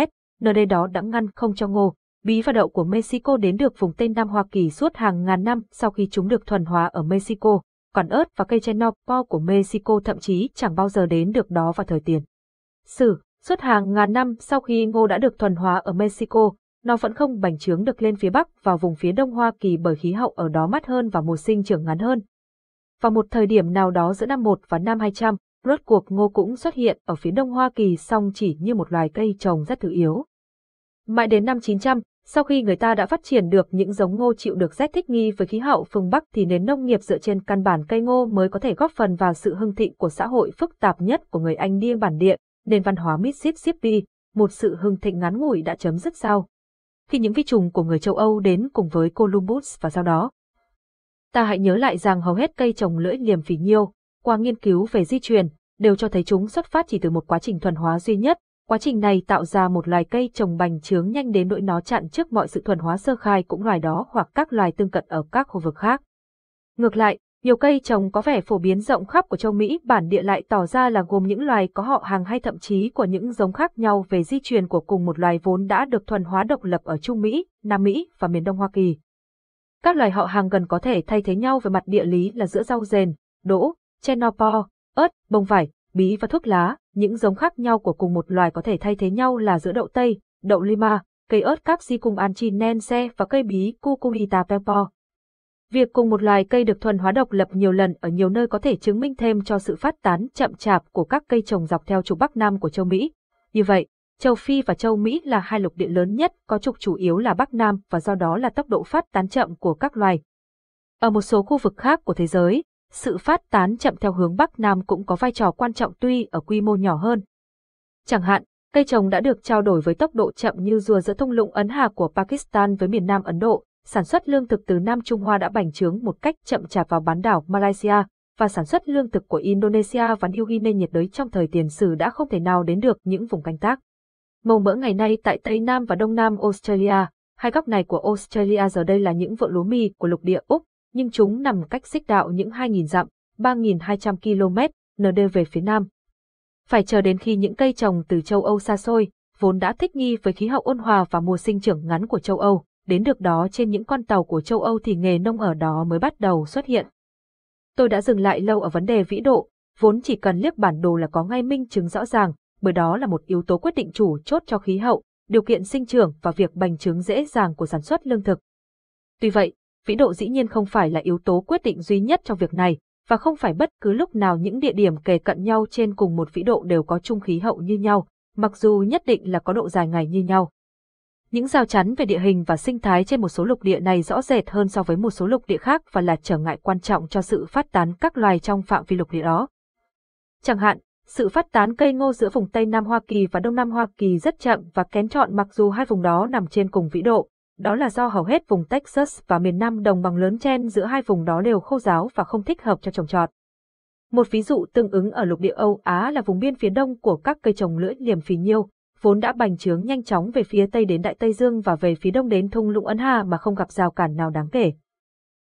km, nơi đây đó đã ngăn không cho ngô, bí và đậu của Mexico đến được vùng Tây Nam Hoa Kỳ suốt hàng ngàn năm sau khi chúng được thuần hóa ở Mexico, còn ớt và cây tre po của Mexico thậm chí chẳng bao giờ đến được đó vào thời tiền. Sử, suốt hàng ngàn năm sau khi ngô đã được thuần hóa ở Mexico, nó vẫn không bành trướng được lên phía Bắc vào vùng phía Đông Hoa Kỳ bởi khí hậu ở đó mát hơn và mùa sinh trưởng ngắn hơn. Vào một thời điểm nào đó giữa năm 1 và năm 200, Rốt cuộc ngô cũng xuất hiện ở phía đông Hoa Kỳ song chỉ như một loài cây trồng rất thứ yếu. Mãi đến năm 900, sau khi người ta đã phát triển được những giống ngô chịu được rét thích nghi với khí hậu phương Bắc thì nền nông nghiệp dựa trên căn bản cây ngô mới có thể góp phần vào sự hưng thịnh của xã hội phức tạp nhất của người Anh điên bản địa, nền văn hóa Mississippi, một sự hưng thịnh ngắn ngủi đã chấm dứt sau. Khi những vi trùng của người châu Âu đến cùng với Columbus và sau đó, ta hãy nhớ lại rằng hầu hết cây trồng lưỡi liềm phì nhiêu, qua nghiên cứu về di truyền, đều cho thấy chúng xuất phát chỉ từ một quá trình thuần hóa duy nhất. Quá trình này tạo ra một loài cây trồng bành trướng nhanh đến nỗi nó chặn trước mọi sự thuần hóa sơ khai cũng loài đó hoặc các loài tương cận ở các khu vực khác. Ngược lại, nhiều cây trồng có vẻ phổ biến rộng khắp của châu Mỹ bản địa lại tỏ ra là gồm những loài có họ hàng hay thậm chí của những giống khác nhau về di truyền của cùng một loài vốn đã được thuần hóa độc lập ở Trung Mỹ, Nam Mỹ và miền Đông Hoa Kỳ. Các loài họ hàng gần có thể thay thế nhau về mặt địa lý là giữa rau dền, đỗ, chenopor, ớt, bông vải, bí và thuốc lá, những giống khác nhau của cùng một loài có thể thay thế nhau là giữa đậu tây, đậu lima, cây ớt capsicum antinense và cây bí cucuita pepor. Việc cùng một loài cây được thuần hóa độc lập nhiều lần ở nhiều nơi có thể chứng minh thêm cho sự phát tán chậm chạp của các cây trồng dọc theo trục Bắc Nam của châu Mỹ. Như vậy, châu Phi và châu Mỹ là hai lục địa lớn nhất có trục chủ yếu là Bắc Nam và do đó là tốc độ phát tán chậm của các loài. Ở một số khu vực khác của thế giới, sự phát tán chậm theo hướng Bắc Nam cũng có vai trò quan trọng tuy ở quy mô nhỏ hơn. Chẳng hạn, cây trồng đã được trao đổi với tốc độ chậm như rùa giữa thung lũng Ấn Hà của Pakistan với miền Nam Ấn Độ, sản xuất lương thực từ Nam Trung Hoa đã bành trướng một cách chậm chạp vào bán đảo Malaysia, và sản xuất lương thực của Indonesia và New Guinea nhiệt đới trong thời tiền sử đã không thể nào đến được những vùng canh tác. Màu mỡ ngày nay tại Tây Nam và Đông Nam Australia, hai góc này của Australia giờ đây là những vựa lúa mì của lục địa Úc, nhưng chúng nằm cách xích đạo những 2.000 dặm, 3.200 km, ND về phía nam. Phải chờ đến khi những cây trồng từ châu Âu xa xôi, vốn đã thích nghi với khí hậu ôn hòa và mùa sinh trưởng ngắn của châu Âu, đến được đó trên những con tàu của châu Âu thì nghề nông ở đó mới bắt đầu xuất hiện. Tôi đã dừng lại lâu ở vấn đề vĩ độ, vốn chỉ cần liếc bản đồ là có ngay minh chứng rõ ràng, bởi đó là một yếu tố quyết định chủ chốt cho khí hậu, điều kiện sinh trưởng và việc bành trướng dễ dàng của sản xuất lương thực. Tuy vậy, vĩ độ dĩ nhiên không phải là yếu tố quyết định duy nhất trong việc này, và không phải bất cứ lúc nào những địa điểm kề cận nhau trên cùng một vĩ độ đều có chung khí hậu như nhau, mặc dù nhất định là có độ dài ngày như nhau. Những rào chắn về địa hình và sinh thái trên một số lục địa này rõ rệt hơn so với một số lục địa khác và là trở ngại quan trọng cho sự phát tán các loài trong phạm vi lục địa đó. Chẳng hạn, sự phát tán cây ngô giữa vùng Tây Nam Hoa Kỳ và Đông Nam Hoa Kỳ rất chậm và kén chọn mặc dù hai vùng đó nằm trên cùng vĩ độ, đó là do hầu hết vùng Texas và miền Nam đồng bằng lớn chen giữa hai vùng đó đều khô giáo và không thích hợp cho trồng trọt. Một ví dụ tương ứng ở lục địa Âu Á là vùng biên phía đông của các cây trồng lưỡi liềm phì nhiêu, vốn đã bành trướng nhanh chóng về phía tây đến Đại Tây Dương và về phía đông đến thung lũng Ấn Hà mà không gặp rào cản nào đáng kể.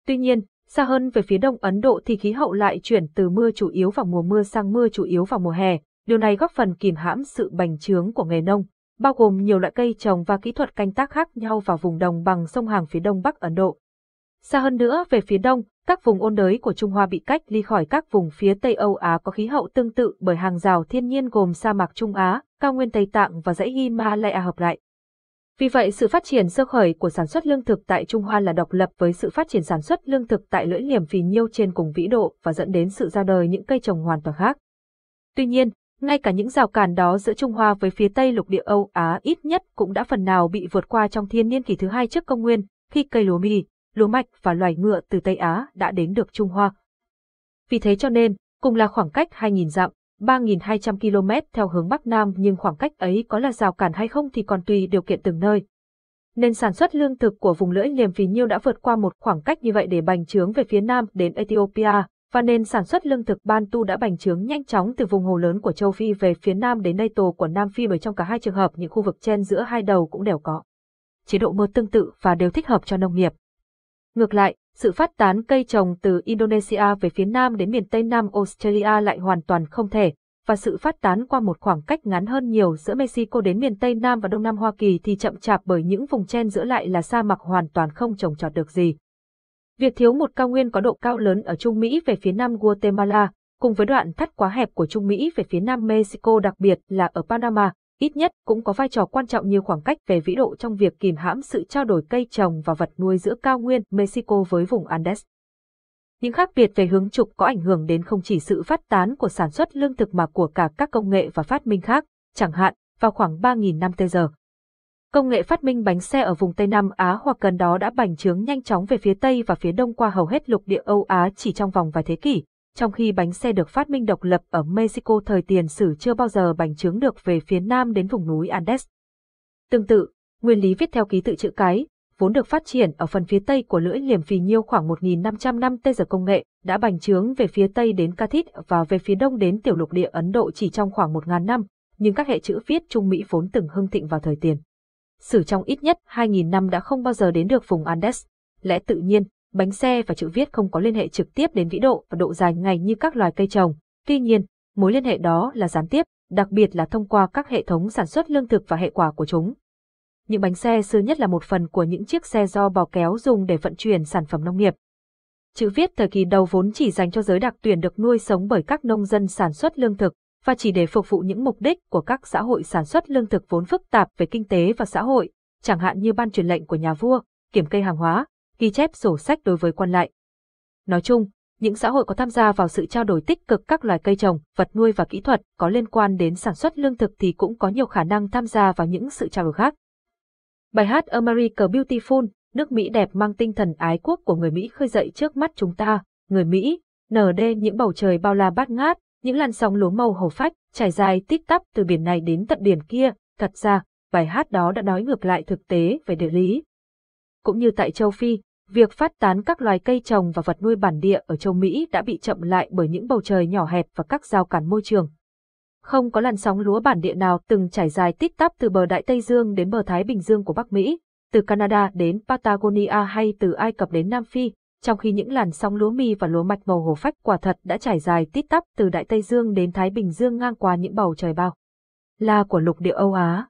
Tuy nhiên, xa hơn về phía đông Ấn Độ thì khí hậu lại chuyển từ mưa chủ yếu vào mùa mưa sang mưa chủ yếu vào mùa hè, điều này góp phần kìm hãm sự bành trướng của nghề nông bao gồm nhiều loại cây trồng và kỹ thuật canh tác khác nhau vào vùng đồng bằng sông Hàng phía đông bắc Ấn Độ. Xa hơn nữa về phía đông, các vùng ôn đới của Trung Hoa bị cách ly khỏi các vùng phía Tây Âu Á có khí hậu tương tự bởi hàng rào thiên nhiên gồm sa mạc Trung Á, cao nguyên Tây Tạng và dãy Himalaya hợp lại. Vì vậy, sự phát triển sơ khởi của sản xuất lương thực tại Trung Hoa là độc lập với sự phát triển sản xuất lương thực tại lưỡi liềm phì nhiêu trên cùng vĩ độ và dẫn đến sự ra đời những cây trồng hoàn toàn khác. Tuy nhiên, ngay cả những rào cản đó giữa Trung Hoa với phía Tây lục địa Âu Á ít nhất cũng đã phần nào bị vượt qua trong thiên niên kỷ thứ hai trước công nguyên, khi cây lúa mì, lúa mạch và loài ngựa từ Tây Á đã đến được Trung Hoa. Vì thế cho nên, cùng là khoảng cách 2.000 dặm, 3.200 km theo hướng Bắc Nam nhưng khoảng cách ấy có là rào cản hay không thì còn tùy điều kiện từng nơi. Nên sản xuất lương thực của vùng lưỡi liềm phì nhiêu đã vượt qua một khoảng cách như vậy để bành trướng về phía Nam đến Ethiopia, và nền sản xuất lương thực Bantu đã bành trướng nhanh chóng từ vùng hồ lớn của châu Phi về phía nam đến tổ của Nam Phi bởi trong cả hai trường hợp những khu vực trên giữa hai đầu cũng đều có. Chế độ mưa tương tự và đều thích hợp cho nông nghiệp. Ngược lại, sự phát tán cây trồng từ Indonesia về phía nam đến miền tây nam Australia lại hoàn toàn không thể, và sự phát tán qua một khoảng cách ngắn hơn nhiều giữa Mexico đến miền tây nam và đông nam Hoa Kỳ thì chậm chạp bởi những vùng chen giữa lại là sa mạc hoàn toàn không trồng trọt được gì. Việc thiếu một cao nguyên có độ cao lớn ở Trung Mỹ về phía nam Guatemala, cùng với đoạn thắt quá hẹp của Trung Mỹ về phía nam Mexico đặc biệt là ở Panama, ít nhất cũng có vai trò quan trọng như khoảng cách về vĩ độ trong việc kìm hãm sự trao đổi cây trồng và vật nuôi giữa cao nguyên Mexico với vùng Andes. Những khác biệt về hướng trục có ảnh hưởng đến không chỉ sự phát tán của sản xuất lương thực mà của cả các công nghệ và phát minh khác, chẳng hạn, vào khoảng 3.000 năm tây giờ, Công nghệ phát minh bánh xe ở vùng Tây Nam Á hoặc gần đó đã bành trướng nhanh chóng về phía Tây và phía Đông qua hầu hết lục địa Âu Á chỉ trong vòng vài thế kỷ, trong khi bánh xe được phát minh độc lập ở Mexico thời tiền sử chưa bao giờ bành trướng được về phía Nam đến vùng núi Andes. Tương tự, nguyên lý viết theo ký tự chữ cái, vốn được phát triển ở phần phía Tây của lưỡi liềm phì nhiêu khoảng 1.500 năm tây giờ công nghệ, đã bành trướng về phía Tây đến Kathit và về phía Đông đến tiểu lục địa Ấn Độ chỉ trong khoảng 1.000 năm, nhưng các hệ chữ viết Trung Mỹ vốn từng hưng thịnh vào thời tiền sử trong ít nhất 2.000 năm đã không bao giờ đến được vùng Andes. Lẽ tự nhiên, bánh xe và chữ viết không có liên hệ trực tiếp đến vĩ độ và độ dài ngày như các loài cây trồng. Tuy nhiên, mối liên hệ đó là gián tiếp, đặc biệt là thông qua các hệ thống sản xuất lương thực và hệ quả của chúng. Những bánh xe xưa nhất là một phần của những chiếc xe do bò kéo dùng để vận chuyển sản phẩm nông nghiệp. Chữ viết thời kỳ đầu vốn chỉ dành cho giới đặc tuyển được nuôi sống bởi các nông dân sản xuất lương thực, và chỉ để phục vụ những mục đích của các xã hội sản xuất lương thực vốn phức tạp về kinh tế và xã hội, chẳng hạn như ban truyền lệnh của nhà vua, kiểm kê hàng hóa, ghi chép sổ sách đối với quan lại. Nói chung, những xã hội có tham gia vào sự trao đổi tích cực các loài cây trồng, vật nuôi và kỹ thuật có liên quan đến sản xuất lương thực thì cũng có nhiều khả năng tham gia vào những sự trao đổi khác. Bài hát America Beautiful, nước Mỹ đẹp mang tinh thần ái quốc của người Mỹ khơi dậy trước mắt chúng ta, người Mỹ, nở đê những bầu trời bao la bát ngát, những làn sóng lúa màu hầu phách trải dài tít tắp từ biển này đến tận biển kia, thật ra, bài hát đó đã nói ngược lại thực tế về địa lý. Cũng như tại châu Phi, việc phát tán các loài cây trồng và vật nuôi bản địa ở châu Mỹ đã bị chậm lại bởi những bầu trời nhỏ hẹp và các rào cản môi trường. Không có làn sóng lúa bản địa nào từng trải dài tít tắp từ bờ Đại Tây Dương đến bờ Thái Bình Dương của Bắc Mỹ, từ Canada đến Patagonia hay từ Ai Cập đến Nam Phi, trong khi những làn sóng lúa mì và lúa mạch màu hồ phách quả thật đã trải dài tít tắp từ Đại Tây Dương đến Thái Bình Dương ngang qua những bầu trời bao la của lục địa Âu Á.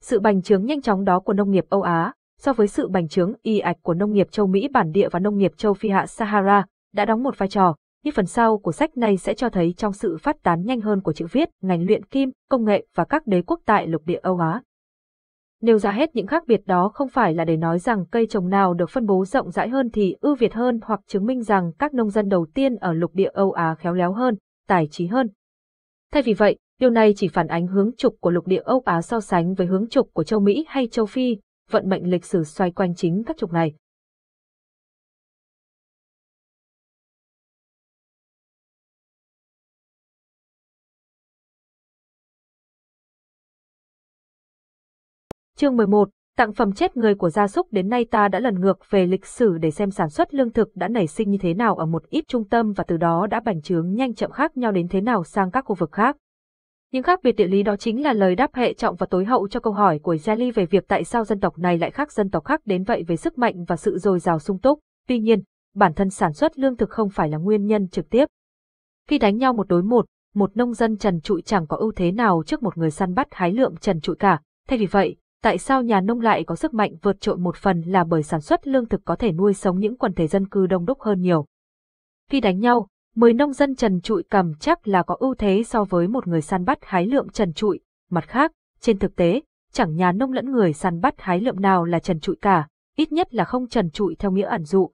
Sự bành trướng nhanh chóng đó của nông nghiệp Âu Á, so với sự bành trướng y ạch của nông nghiệp châu Mỹ bản địa và nông nghiệp châu Phi hạ Sahara, đã đóng một vai trò, như phần sau của sách này sẽ cho thấy trong sự phát tán nhanh hơn của chữ viết, ngành luyện kim, công nghệ và các đế quốc tại lục địa Âu Á. Nêu ra hết những khác biệt đó không phải là để nói rằng cây trồng nào được phân bố rộng rãi hơn thì ưu việt hơn hoặc chứng minh rằng các nông dân đầu tiên ở lục địa Âu Á khéo léo hơn, tài trí hơn. Thay vì vậy, điều này chỉ phản ánh hướng trục của lục địa Âu Á so sánh với hướng trục của châu Mỹ hay châu Phi, vận mệnh lịch sử xoay quanh chính các trục này. Chương 11, tặng phẩm chết người của gia súc đến nay ta đã lần ngược về lịch sử để xem sản xuất lương thực đã nảy sinh như thế nào ở một ít trung tâm và từ đó đã bành trướng nhanh chậm khác nhau đến thế nào sang các khu vực khác. Những khác biệt địa lý đó chính là lời đáp hệ trọng và tối hậu cho câu hỏi của Jelly về việc tại sao dân tộc này lại khác dân tộc khác đến vậy về sức mạnh và sự dồi dào sung túc. Tuy nhiên, bản thân sản xuất lương thực không phải là nguyên nhân trực tiếp. Khi đánh nhau một đối một, một nông dân trần trụi chẳng có ưu thế nào trước một người săn bắt hái lượm trần trụi cả. Thay vì vậy, Tại sao nhà nông lại có sức mạnh vượt trội một phần là bởi sản xuất lương thực có thể nuôi sống những quần thể dân cư đông đúc hơn nhiều. Khi đánh nhau, 10 nông dân trần trụi cầm chắc là có ưu thế so với một người săn bắt hái lượm trần trụi. Mặt khác, trên thực tế, chẳng nhà nông lẫn người săn bắt hái lượm nào là trần trụi cả, ít nhất là không trần trụi theo nghĩa ẩn dụ.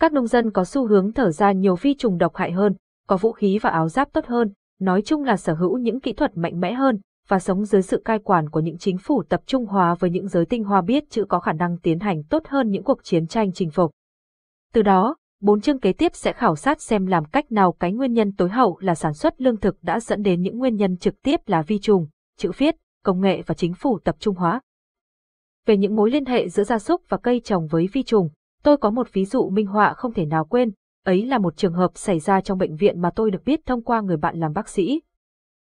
Các nông dân có xu hướng thở ra nhiều vi trùng độc hại hơn, có vũ khí và áo giáp tốt hơn, nói chung là sở hữu những kỹ thuật mạnh mẽ hơn, và sống dưới sự cai quản của những chính phủ tập trung hóa với những giới tinh hoa biết chữ có khả năng tiến hành tốt hơn những cuộc chiến tranh chinh phục. Từ đó, bốn chương kế tiếp sẽ khảo sát xem làm cách nào cái nguyên nhân tối hậu là sản xuất lương thực đã dẫn đến những nguyên nhân trực tiếp là vi trùng, chữ viết, công nghệ và chính phủ tập trung hóa. Về những mối liên hệ giữa gia súc và cây trồng với vi trùng, tôi có một ví dụ minh họa không thể nào quên, ấy là một trường hợp xảy ra trong bệnh viện mà tôi được biết thông qua người bạn làm bác sĩ,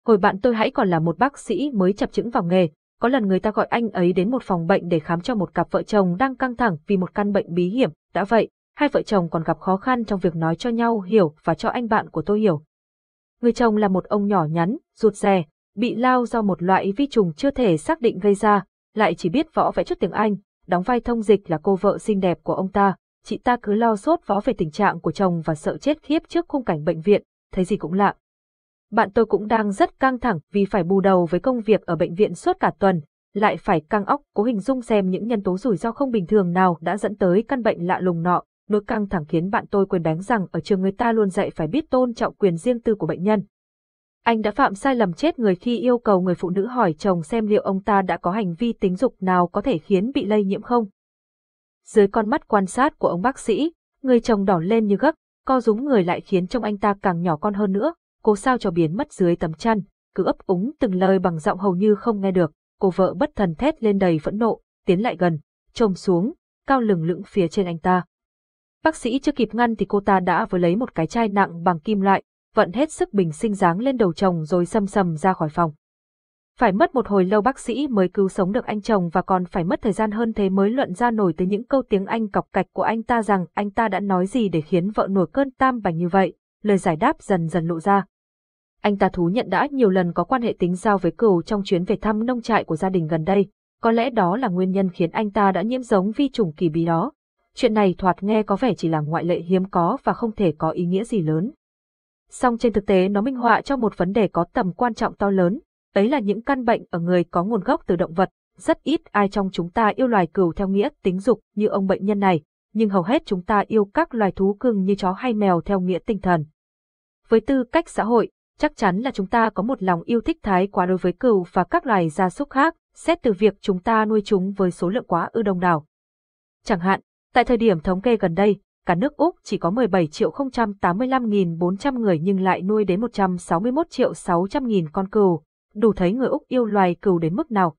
Hồi bạn tôi hãy còn là một bác sĩ mới chập chững vào nghề, có lần người ta gọi anh ấy đến một phòng bệnh để khám cho một cặp vợ chồng đang căng thẳng vì một căn bệnh bí hiểm, đã vậy, hai vợ chồng còn gặp khó khăn trong việc nói cho nhau hiểu và cho anh bạn của tôi hiểu. Người chồng là một ông nhỏ nhắn, ruột rè, bị lao do một loại vi trùng chưa thể xác định gây ra, lại chỉ biết võ vẽ chút tiếng Anh, đóng vai thông dịch là cô vợ xinh đẹp của ông ta. Chị ta cứ lo sốt võ về tình trạng của chồng và sợ chết khiếp trước khung cảnh bệnh viện, thấy gì cũng lạ. Bạn tôi cũng đang rất căng thẳng vì phải bù đầu với công việc ở bệnh viện suốt cả tuần, lại phải căng óc cố hình dung xem những nhân tố rủi ro không bình thường nào đã dẫn tới căn bệnh lạ lùng nọ. Nỗi căng thẳng khiến bạn tôi quên đánh rằng ở trường người ta luôn dạy phải biết tôn trọng quyền riêng tư của bệnh nhân. Anh đã phạm sai lầm chết người khi yêu cầu người phụ nữ hỏi chồng xem liệu ông ta đã có hành vi tính dục nào có thể khiến bị lây nhiễm không. Dưới con mắt quan sát của ông bác sĩ, người chồng đỏ lên như gấc, co rúm người lại khiến trông anh ta càng nhỏ con hơn nữa. Cô sao cho biến mất dưới tấm chăn, cứ ấp úng từng lời bằng giọng hầu như không nghe được, cô vợ bất thần thét lên đầy phẫn nộ, tiến lại gần, trồm xuống, cao lừng lững phía trên anh ta. Bác sĩ chưa kịp ngăn thì cô ta đã vừa lấy một cái chai nặng bằng kim loại, vận hết sức bình sinh dáng lên đầu chồng rồi xâm xầm ra khỏi phòng. Phải mất một hồi lâu bác sĩ mới cứu sống được anh chồng và còn phải mất thời gian hơn thế mới luận ra nổi tới những câu tiếng Anh cọc cạch của anh ta rằng anh ta đã nói gì để khiến vợ nổi cơn tam bành như vậy lời giải đáp dần dần lộ ra. Anh ta thú nhận đã nhiều lần có quan hệ tính giao với cửu trong chuyến về thăm nông trại của gia đình gần đây, có lẽ đó là nguyên nhân khiến anh ta đã nhiễm giống vi trùng kỳ bí đó. Chuyện này thoạt nghe có vẻ chỉ là ngoại lệ hiếm có và không thể có ý nghĩa gì lớn. Song trên thực tế nó minh họa cho một vấn đề có tầm quan trọng to lớn, ấy là những căn bệnh ở người có nguồn gốc từ động vật, rất ít ai trong chúng ta yêu loài cừu theo nghĩa tính dục như ông bệnh nhân này, nhưng hầu hết chúng ta yêu các loài thú cưng như chó hay mèo theo nghĩa tinh thần. Với tư cách xã hội, chắc chắn là chúng ta có một lòng yêu thích thái quá đối với cừu và các loài gia súc khác, xét từ việc chúng ta nuôi chúng với số lượng quá ư đông đảo. Chẳng hạn, tại thời điểm thống kê gần đây, cả nước Úc chỉ có 17 triệu 085.400 người nhưng lại nuôi đến 161 triệu 600 000 con cừu, đủ thấy người Úc yêu loài cừu đến mức nào.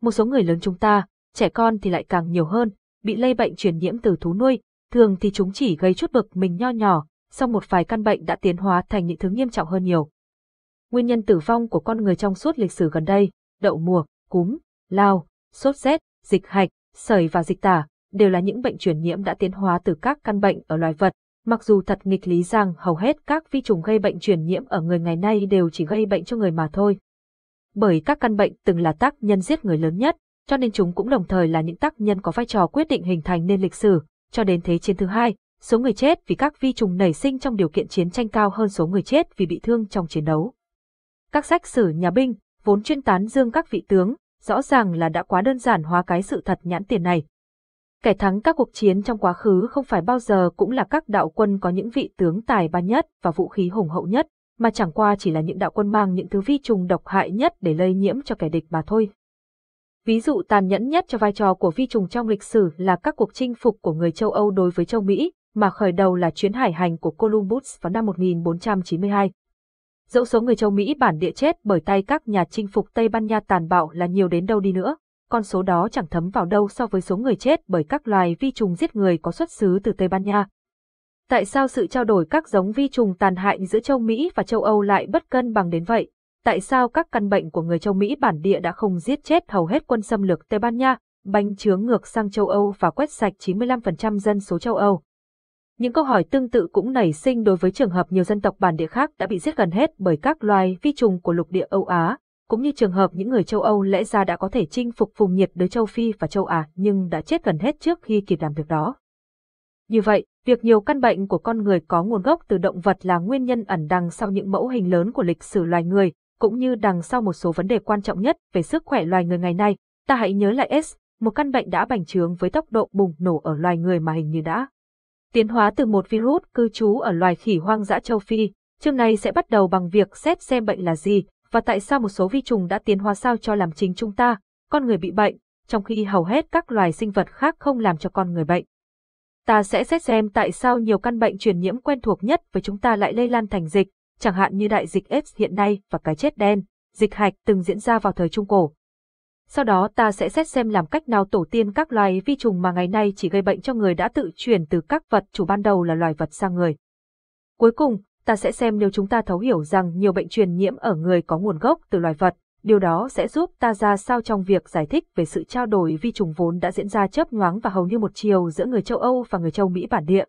Một số người lớn chúng ta, trẻ con thì lại càng nhiều hơn, bị lây bệnh truyền nhiễm từ thú nuôi, thường thì chúng chỉ gây chút bực mình nho nhỏ, song một vài căn bệnh đã tiến hóa thành những thứ nghiêm trọng hơn nhiều. Nguyên nhân tử vong của con người trong suốt lịch sử gần đây, đậu mùa, cúm, lao, sốt rét, dịch hạch, sởi và dịch tả, đều là những bệnh truyền nhiễm đã tiến hóa từ các căn bệnh ở loài vật. Mặc dù thật nghịch lý rằng hầu hết các vi trùng gây bệnh truyền nhiễm ở người ngày nay đều chỉ gây bệnh cho người mà thôi. Bởi các căn bệnh từng là tác nhân giết người lớn nhất, cho nên chúng cũng đồng thời là những tác nhân có vai trò quyết định hình thành nên lịch sử. Cho đến Thế chiến thứ hai, số người chết vì các vi trùng nảy sinh trong điều kiện chiến tranh cao hơn số người chết vì bị thương trong chiến đấu. Các sách sử nhà binh, vốn chuyên tán dương các vị tướng, rõ ràng là đã quá đơn giản hóa cái sự thật nhãn tiền này. Kẻ thắng các cuộc chiến trong quá khứ không phải bao giờ cũng là các đạo quân có những vị tướng tài ba nhất và vũ khí hùng hậu nhất, mà chẳng qua chỉ là những đạo quân mang những thứ vi trùng độc hại nhất để lây nhiễm cho kẻ địch mà thôi. Ví dụ tàn nhẫn nhất cho vai trò của vi trùng trong lịch sử là các cuộc chinh phục của người châu Âu đối với châu Mỹ, mà khởi đầu là chuyến hải hành của Columbus vào năm 1492. Dẫu số người châu Mỹ bản địa chết bởi tay các nhà chinh phục Tây Ban Nha tàn bạo là nhiều đến đâu đi nữa, con số đó chẳng thấm vào đâu so với số người chết bởi các loài vi trùng giết người có xuất xứ từ Tây Ban Nha. Tại sao sự trao đổi các giống vi trùng tàn hại giữa châu Mỹ và châu Âu lại bất cân bằng đến vậy? tại sao các căn bệnh của người châu Mỹ bản địa đã không giết chết hầu hết quân xâm lược Tây Ban Nha, bánh chướng ngược sang châu Âu và quét sạch 95% dân số châu Âu. Những câu hỏi tương tự cũng nảy sinh đối với trường hợp nhiều dân tộc bản địa khác đã bị giết gần hết bởi các loài vi trùng của lục địa Âu Á, cũng như trường hợp những người châu Âu lẽ ra đã có thể chinh phục vùng nhiệt đới châu Phi và châu Á nhưng đã chết gần hết trước khi kịp làm việc đó. Như vậy, việc nhiều căn bệnh của con người có nguồn gốc từ động vật là nguyên nhân ẩn đằng sau những mẫu hình lớn của lịch sử loài người, cũng như đằng sau một số vấn đề quan trọng nhất về sức khỏe loài người ngày nay, ta hãy nhớ lại S, một căn bệnh đã bành trướng với tốc độ bùng nổ ở loài người mà hình như đã. Tiến hóa từ một virus cư trú ở loài khỉ hoang dã châu Phi, chương này sẽ bắt đầu bằng việc xét xem bệnh là gì và tại sao một số vi trùng đã tiến hóa sao cho làm chính chúng ta, con người bị bệnh, trong khi hầu hết các loài sinh vật khác không làm cho con người bệnh. Ta sẽ xét xem tại sao nhiều căn bệnh truyền nhiễm quen thuộc nhất với chúng ta lại lây lan thành dịch, chẳng hạn như đại dịch AIDS hiện nay và cái chết đen, dịch hạch từng diễn ra vào thời Trung Cổ. Sau đó ta sẽ xét xem làm cách nào tổ tiên các loài vi trùng mà ngày nay chỉ gây bệnh cho người đã tự chuyển từ các vật chủ ban đầu là loài vật sang người. Cuối cùng, ta sẽ xem nếu chúng ta thấu hiểu rằng nhiều bệnh truyền nhiễm ở người có nguồn gốc từ loài vật, điều đó sẽ giúp ta ra sao trong việc giải thích về sự trao đổi vi trùng vốn đã diễn ra chớp nhoáng và hầu như một chiều giữa người châu Âu và người châu Mỹ bản địa.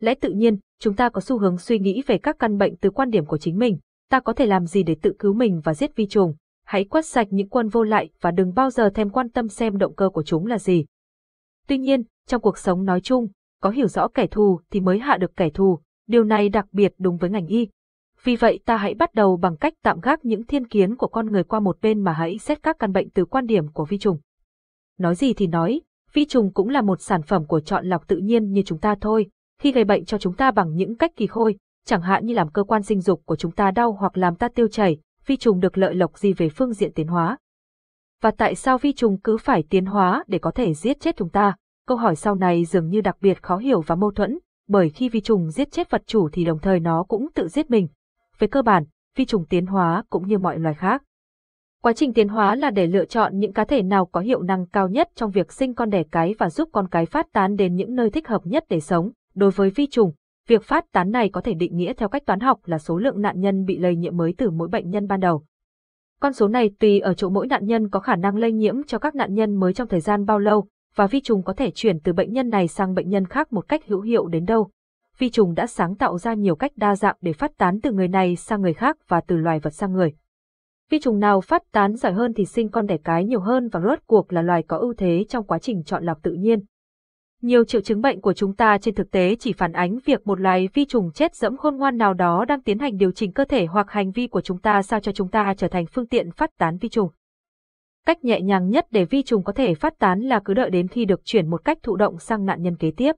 Lẽ tự nhiên, chúng ta có xu hướng suy nghĩ về các căn bệnh từ quan điểm của chính mình, ta có thể làm gì để tự cứu mình và giết vi trùng, hãy quét sạch những quân vô lại và đừng bao giờ thèm quan tâm xem động cơ của chúng là gì. Tuy nhiên, trong cuộc sống nói chung, có hiểu rõ kẻ thù thì mới hạ được kẻ thù, điều này đặc biệt đúng với ngành y. Vì vậy ta hãy bắt đầu bằng cách tạm gác những thiên kiến của con người qua một bên mà hãy xét các căn bệnh từ quan điểm của vi trùng. Nói gì thì nói, vi trùng cũng là một sản phẩm của chọn lọc tự nhiên như chúng ta thôi, khi gây bệnh cho chúng ta bằng những cách kỳ khôi, chẳng hạn như làm cơ quan sinh dục của chúng ta đau hoặc làm ta tiêu chảy, vi trùng được lợi lộc gì về phương diện tiến hóa. Và tại sao vi trùng cứ phải tiến hóa để có thể giết chết chúng ta? Câu hỏi sau này dường như đặc biệt khó hiểu và mâu thuẫn, bởi khi vi trùng giết chết vật chủ thì đồng thời nó cũng tự giết mình. Về cơ bản, vi trùng tiến hóa cũng như mọi loài khác. Quá trình tiến hóa là để lựa chọn những cá thể nào có hiệu năng cao nhất trong việc sinh con đẻ cái và giúp con cái phát tán đến những nơi thích hợp nhất để sống. Đối với vi trùng, việc phát tán này có thể định nghĩa theo cách toán học là số lượng nạn nhân bị lây nhiễm mới từ mỗi bệnh nhân ban đầu. Con số này tùy ở chỗ mỗi nạn nhân có khả năng lây nhiễm cho các nạn nhân mới trong thời gian bao lâu, và vi trùng có thể chuyển từ bệnh nhân này sang bệnh nhân khác một cách hữu hiệu đến đâu. Vi trùng đã sáng tạo ra nhiều cách đa dạng để phát tán từ người này sang người khác và từ loài vật sang người. Vi trùng nào phát tán giỏi hơn thì sinh con đẻ cái nhiều hơn và rốt cuộc là loài có ưu thế trong quá trình chọn lọc tự nhiên. Nhiều triệu chứng bệnh của chúng ta trên thực tế chỉ phản ánh việc một loài vi trùng chết dẫm khôn ngoan nào đó đang tiến hành điều chỉnh cơ thể hoặc hành vi của chúng ta sao cho chúng ta trở thành phương tiện phát tán vi trùng. Cách nhẹ nhàng nhất để vi trùng có thể phát tán là cứ đợi đến khi được chuyển một cách thụ động sang nạn nhân kế tiếp.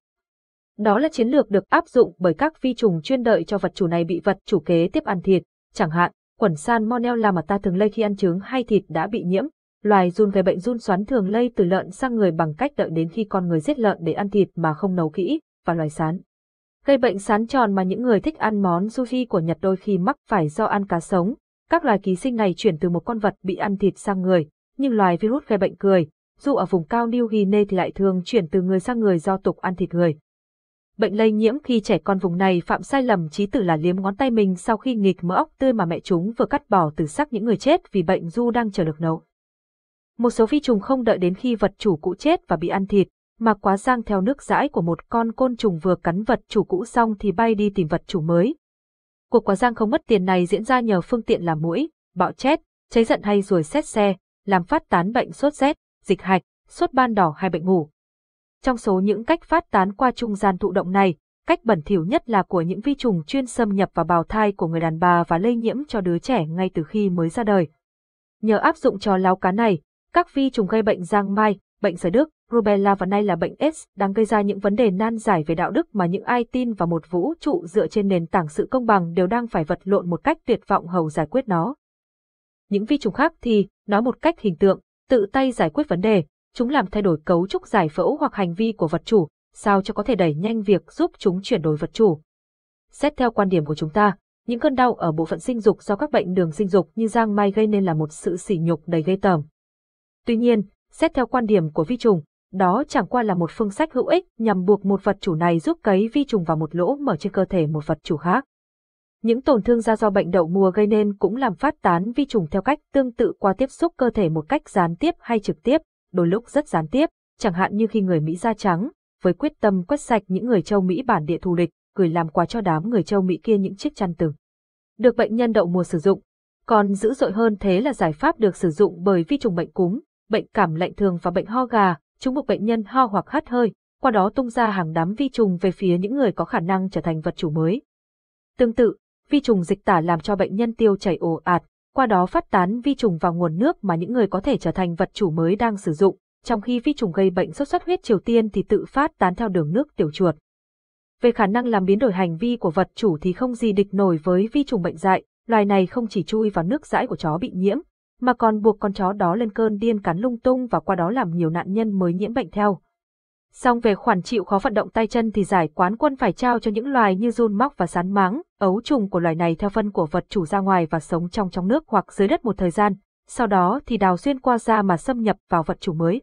Đó là chiến lược được áp dụng bởi các vi trùng chuyên đợi cho vật chủ này bị vật chủ kế tiếp ăn thịt, chẳng hạn, khuẩn salmonella mà ta thường lây khi ăn trứng hay thịt đã bị nhiễm, Loài run gây bệnh run xoắn thường lây từ lợn sang người bằng cách đợi đến khi con người giết lợn để ăn thịt mà không nấu kỹ, và loài sán. Gây bệnh sán tròn mà những người thích ăn món sushi của Nhật đôi khi mắc phải do ăn cá sống. Các loài ký sinh này chuyển từ một con vật bị ăn thịt sang người, nhưng loài virus gây bệnh cười, dù ở vùng cao New Guinea thì lại thường chuyển từ người sang người do tục ăn thịt người. Bệnh lây nhiễm khi trẻ con vùng này phạm sai lầm trí tử là liếm ngón tay mình sau khi nghịch mỡ ốc tươi mà mẹ chúng vừa cắt bỏ từ xác những người chết vì bệnh du đang chờ được nấu. Một số vi trùng không đợi đến khi vật chủ cũ chết và bị ăn thịt, mà quá giang theo nước dãi của một con côn trùng vừa cắn vật chủ cũ xong thì bay đi tìm vật chủ mới. Cuộc quá giang không mất tiền này diễn ra nhờ phương tiện làm mũi, bạo chết, cháy giận hay ruồi xét xe, làm phát tán bệnh sốt rét, dịch hạch, sốt ban đỏ hay bệnh ngủ. Trong số những cách phát tán qua trung gian thụ động này, cách bẩn thỉu nhất là của những vi trùng chuyên xâm nhập vào bào thai của người đàn bà và lây nhiễm cho đứa trẻ ngay từ khi mới ra đời. Nhờ áp dụng trò láo cá này, các vi trùng gây bệnh giang mai, bệnh sởi đức, rubella và nay là bệnh S đang gây ra những vấn đề nan giải về đạo đức mà những ai tin vào một vũ trụ dựa trên nền tảng sự công bằng đều đang phải vật lộn một cách tuyệt vọng hầu giải quyết nó. Những vi trùng khác thì, nói một cách hình tượng, tự tay giải quyết vấn đề, chúng làm thay đổi cấu trúc giải phẫu hoặc hành vi của vật chủ, sao cho có thể đẩy nhanh việc giúp chúng chuyển đổi vật chủ. Xét theo quan điểm của chúng ta, những cơn đau ở bộ phận sinh dục do các bệnh đường sinh dục như giang mai gây nên là một sự sỉ nhục đầy ghê tởm. Tuy nhiên, xét theo quan điểm của vi trùng, đó chẳng qua là một phương sách hữu ích nhằm buộc một vật chủ này giúp cấy vi trùng vào một lỗ mở trên cơ thể một vật chủ khác. Những tổn thương da do bệnh đậu mùa gây nên cũng làm phát tán vi trùng theo cách tương tự qua tiếp xúc cơ thể một cách gián tiếp hay trực tiếp, đôi lúc rất gián tiếp, chẳng hạn như khi người Mỹ da trắng, với quyết tâm quét sạch những người châu Mỹ bản địa thù địch, gửi làm quà cho đám người châu Mỹ kia những chiếc chăn từ. Được bệnh nhân đậu mùa sử dụng, còn dữ dội hơn thế là giải pháp được sử dụng bởi vi trùng bệnh cúm, bệnh cảm lạnh thường và bệnh ho gà, chúng buộc bệnh nhân ho hoặc hắt hơi, qua đó tung ra hàng đám vi trùng về phía những người có khả năng trở thành vật chủ mới. Tương tự, vi trùng dịch tả làm cho bệnh nhân tiêu chảy ồ ạt, qua đó phát tán vi trùng vào nguồn nước mà những người có thể trở thành vật chủ mới đang sử dụng, trong khi vi trùng gây bệnh sốt xuất huyết Triều Tiên thì tự phát tán theo đường nước tiểu chuột. Về khả năng làm biến đổi hành vi của vật chủ thì không gì địch nổi với vi trùng bệnh dại, loài này không chỉ chui vào nước dãi của chó bị nhiễm, mà còn buộc con chó đó lên cơn điên cắn lung tung và qua đó làm nhiều nạn nhân mới nhiễm bệnh theo. Song về khoản chịu khó vận động tay chân thì giải quán quân phải trao cho những loài như run móc và sán máng, ấu trùng của loài này theo phân của vật chủ ra ngoài và sống trong trong nước hoặc dưới đất một thời gian, sau đó thì đào xuyên qua da mà xâm nhập vào vật chủ mới.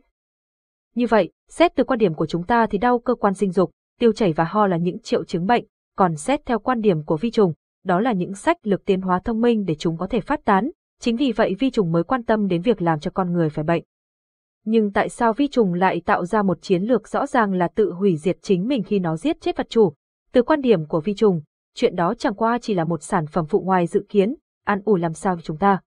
Như vậy, xét từ quan điểm của chúng ta thì đau cơ quan sinh dục, tiêu chảy và ho là những triệu chứng bệnh, còn xét theo quan điểm của vi trùng, đó là những sách lược tiến hóa thông minh để chúng có thể phát tán, Chính vì vậy vi trùng mới quan tâm đến việc làm cho con người phải bệnh. Nhưng tại sao vi trùng lại tạo ra một chiến lược rõ ràng là tự hủy diệt chính mình khi nó giết chết vật chủ? Từ quan điểm của vi trùng, chuyện đó chẳng qua chỉ là một sản phẩm phụ ngoài dự kiến, ăn ủi làm sao chúng ta.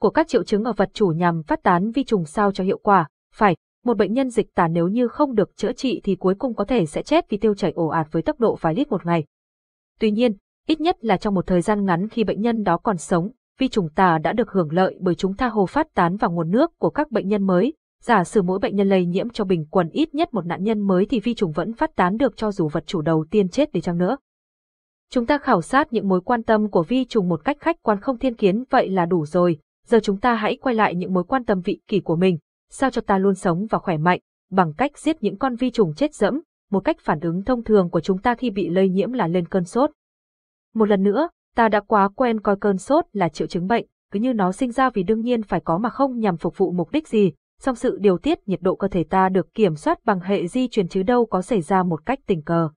Của các triệu chứng ở vật chủ nhằm phát tán vi trùng sao cho hiệu quả, phải, một bệnh nhân dịch tả nếu như không được chữa trị thì cuối cùng có thể sẽ chết vì tiêu chảy ồ ạt với tốc độ vài lít một ngày. Tuy nhiên, ít nhất là trong một thời gian ngắn khi bệnh nhân đó còn sống, vi trùng tà đã được hưởng lợi bởi chúng tha hồ phát tán vào nguồn nước của các bệnh nhân mới. Giả sử mỗi bệnh nhân lây nhiễm cho bình quần ít nhất một nạn nhân mới thì vi trùng vẫn phát tán được cho dù vật chủ đầu tiên chết đi chăng nữa. Chúng ta khảo sát những mối quan tâm của vi trùng một cách khách quan không thiên kiến vậy là đủ rồi, giờ chúng ta hãy quay lại những mối quan tâm vị kỷ của mình, sao cho ta luôn sống và khỏe mạnh, bằng cách giết những con vi trùng chết dẫm, một cách phản ứng thông thường của chúng ta khi bị lây nhiễm là lên cơn sốt. Một lần nữa, Ta đã quá quen coi cơn sốt là triệu chứng bệnh, cứ như nó sinh ra vì đương nhiên phải có mà không nhằm phục vụ mục đích gì, song sự điều tiết nhiệt độ cơ thể ta được kiểm soát bằng hệ di truyền chứ đâu có xảy ra một cách tình cờ.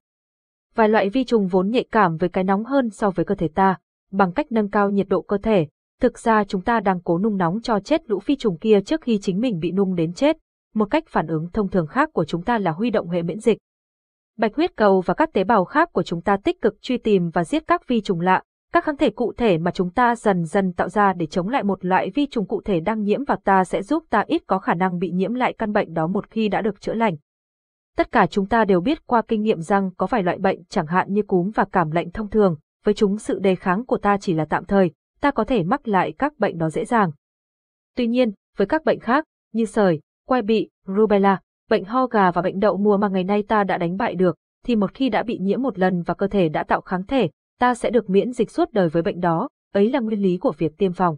Vài loại vi trùng vốn nhạy cảm với cái nóng hơn so với cơ thể ta, bằng cách nâng cao nhiệt độ cơ thể, thực ra chúng ta đang cố nung nóng cho chết lũ vi trùng kia trước khi chính mình bị nung đến chết. Một cách phản ứng thông thường khác của chúng ta là huy động hệ miễn dịch. Bạch huyết cầu và các tế bào khác của chúng ta tích cực truy tìm và giết các vi trùng lạ, các kháng thể cụ thể mà chúng ta dần dần tạo ra để chống lại một loại vi trùng cụ thể đang nhiễm vào ta sẽ giúp ta ít có khả năng bị nhiễm lại căn bệnh đó một khi đã được chữa lành. Tất cả chúng ta đều biết qua kinh nghiệm rằng có vài loại bệnh chẳng hạn như cúm và cảm lạnh thông thường, với chúng sự đề kháng của ta chỉ là tạm thời, ta có thể mắc lại các bệnh đó dễ dàng. Tuy nhiên, với các bệnh khác, như sởi, quai bị, rubella, bệnh ho gà và bệnh đậu mùa mà ngày nay ta đã đánh bại được, thì một khi đã bị nhiễm một lần và cơ thể đã tạo kháng thể, ta sẽ được miễn dịch suốt đời với bệnh đó, ấy là nguyên lý của việc tiêm phòng.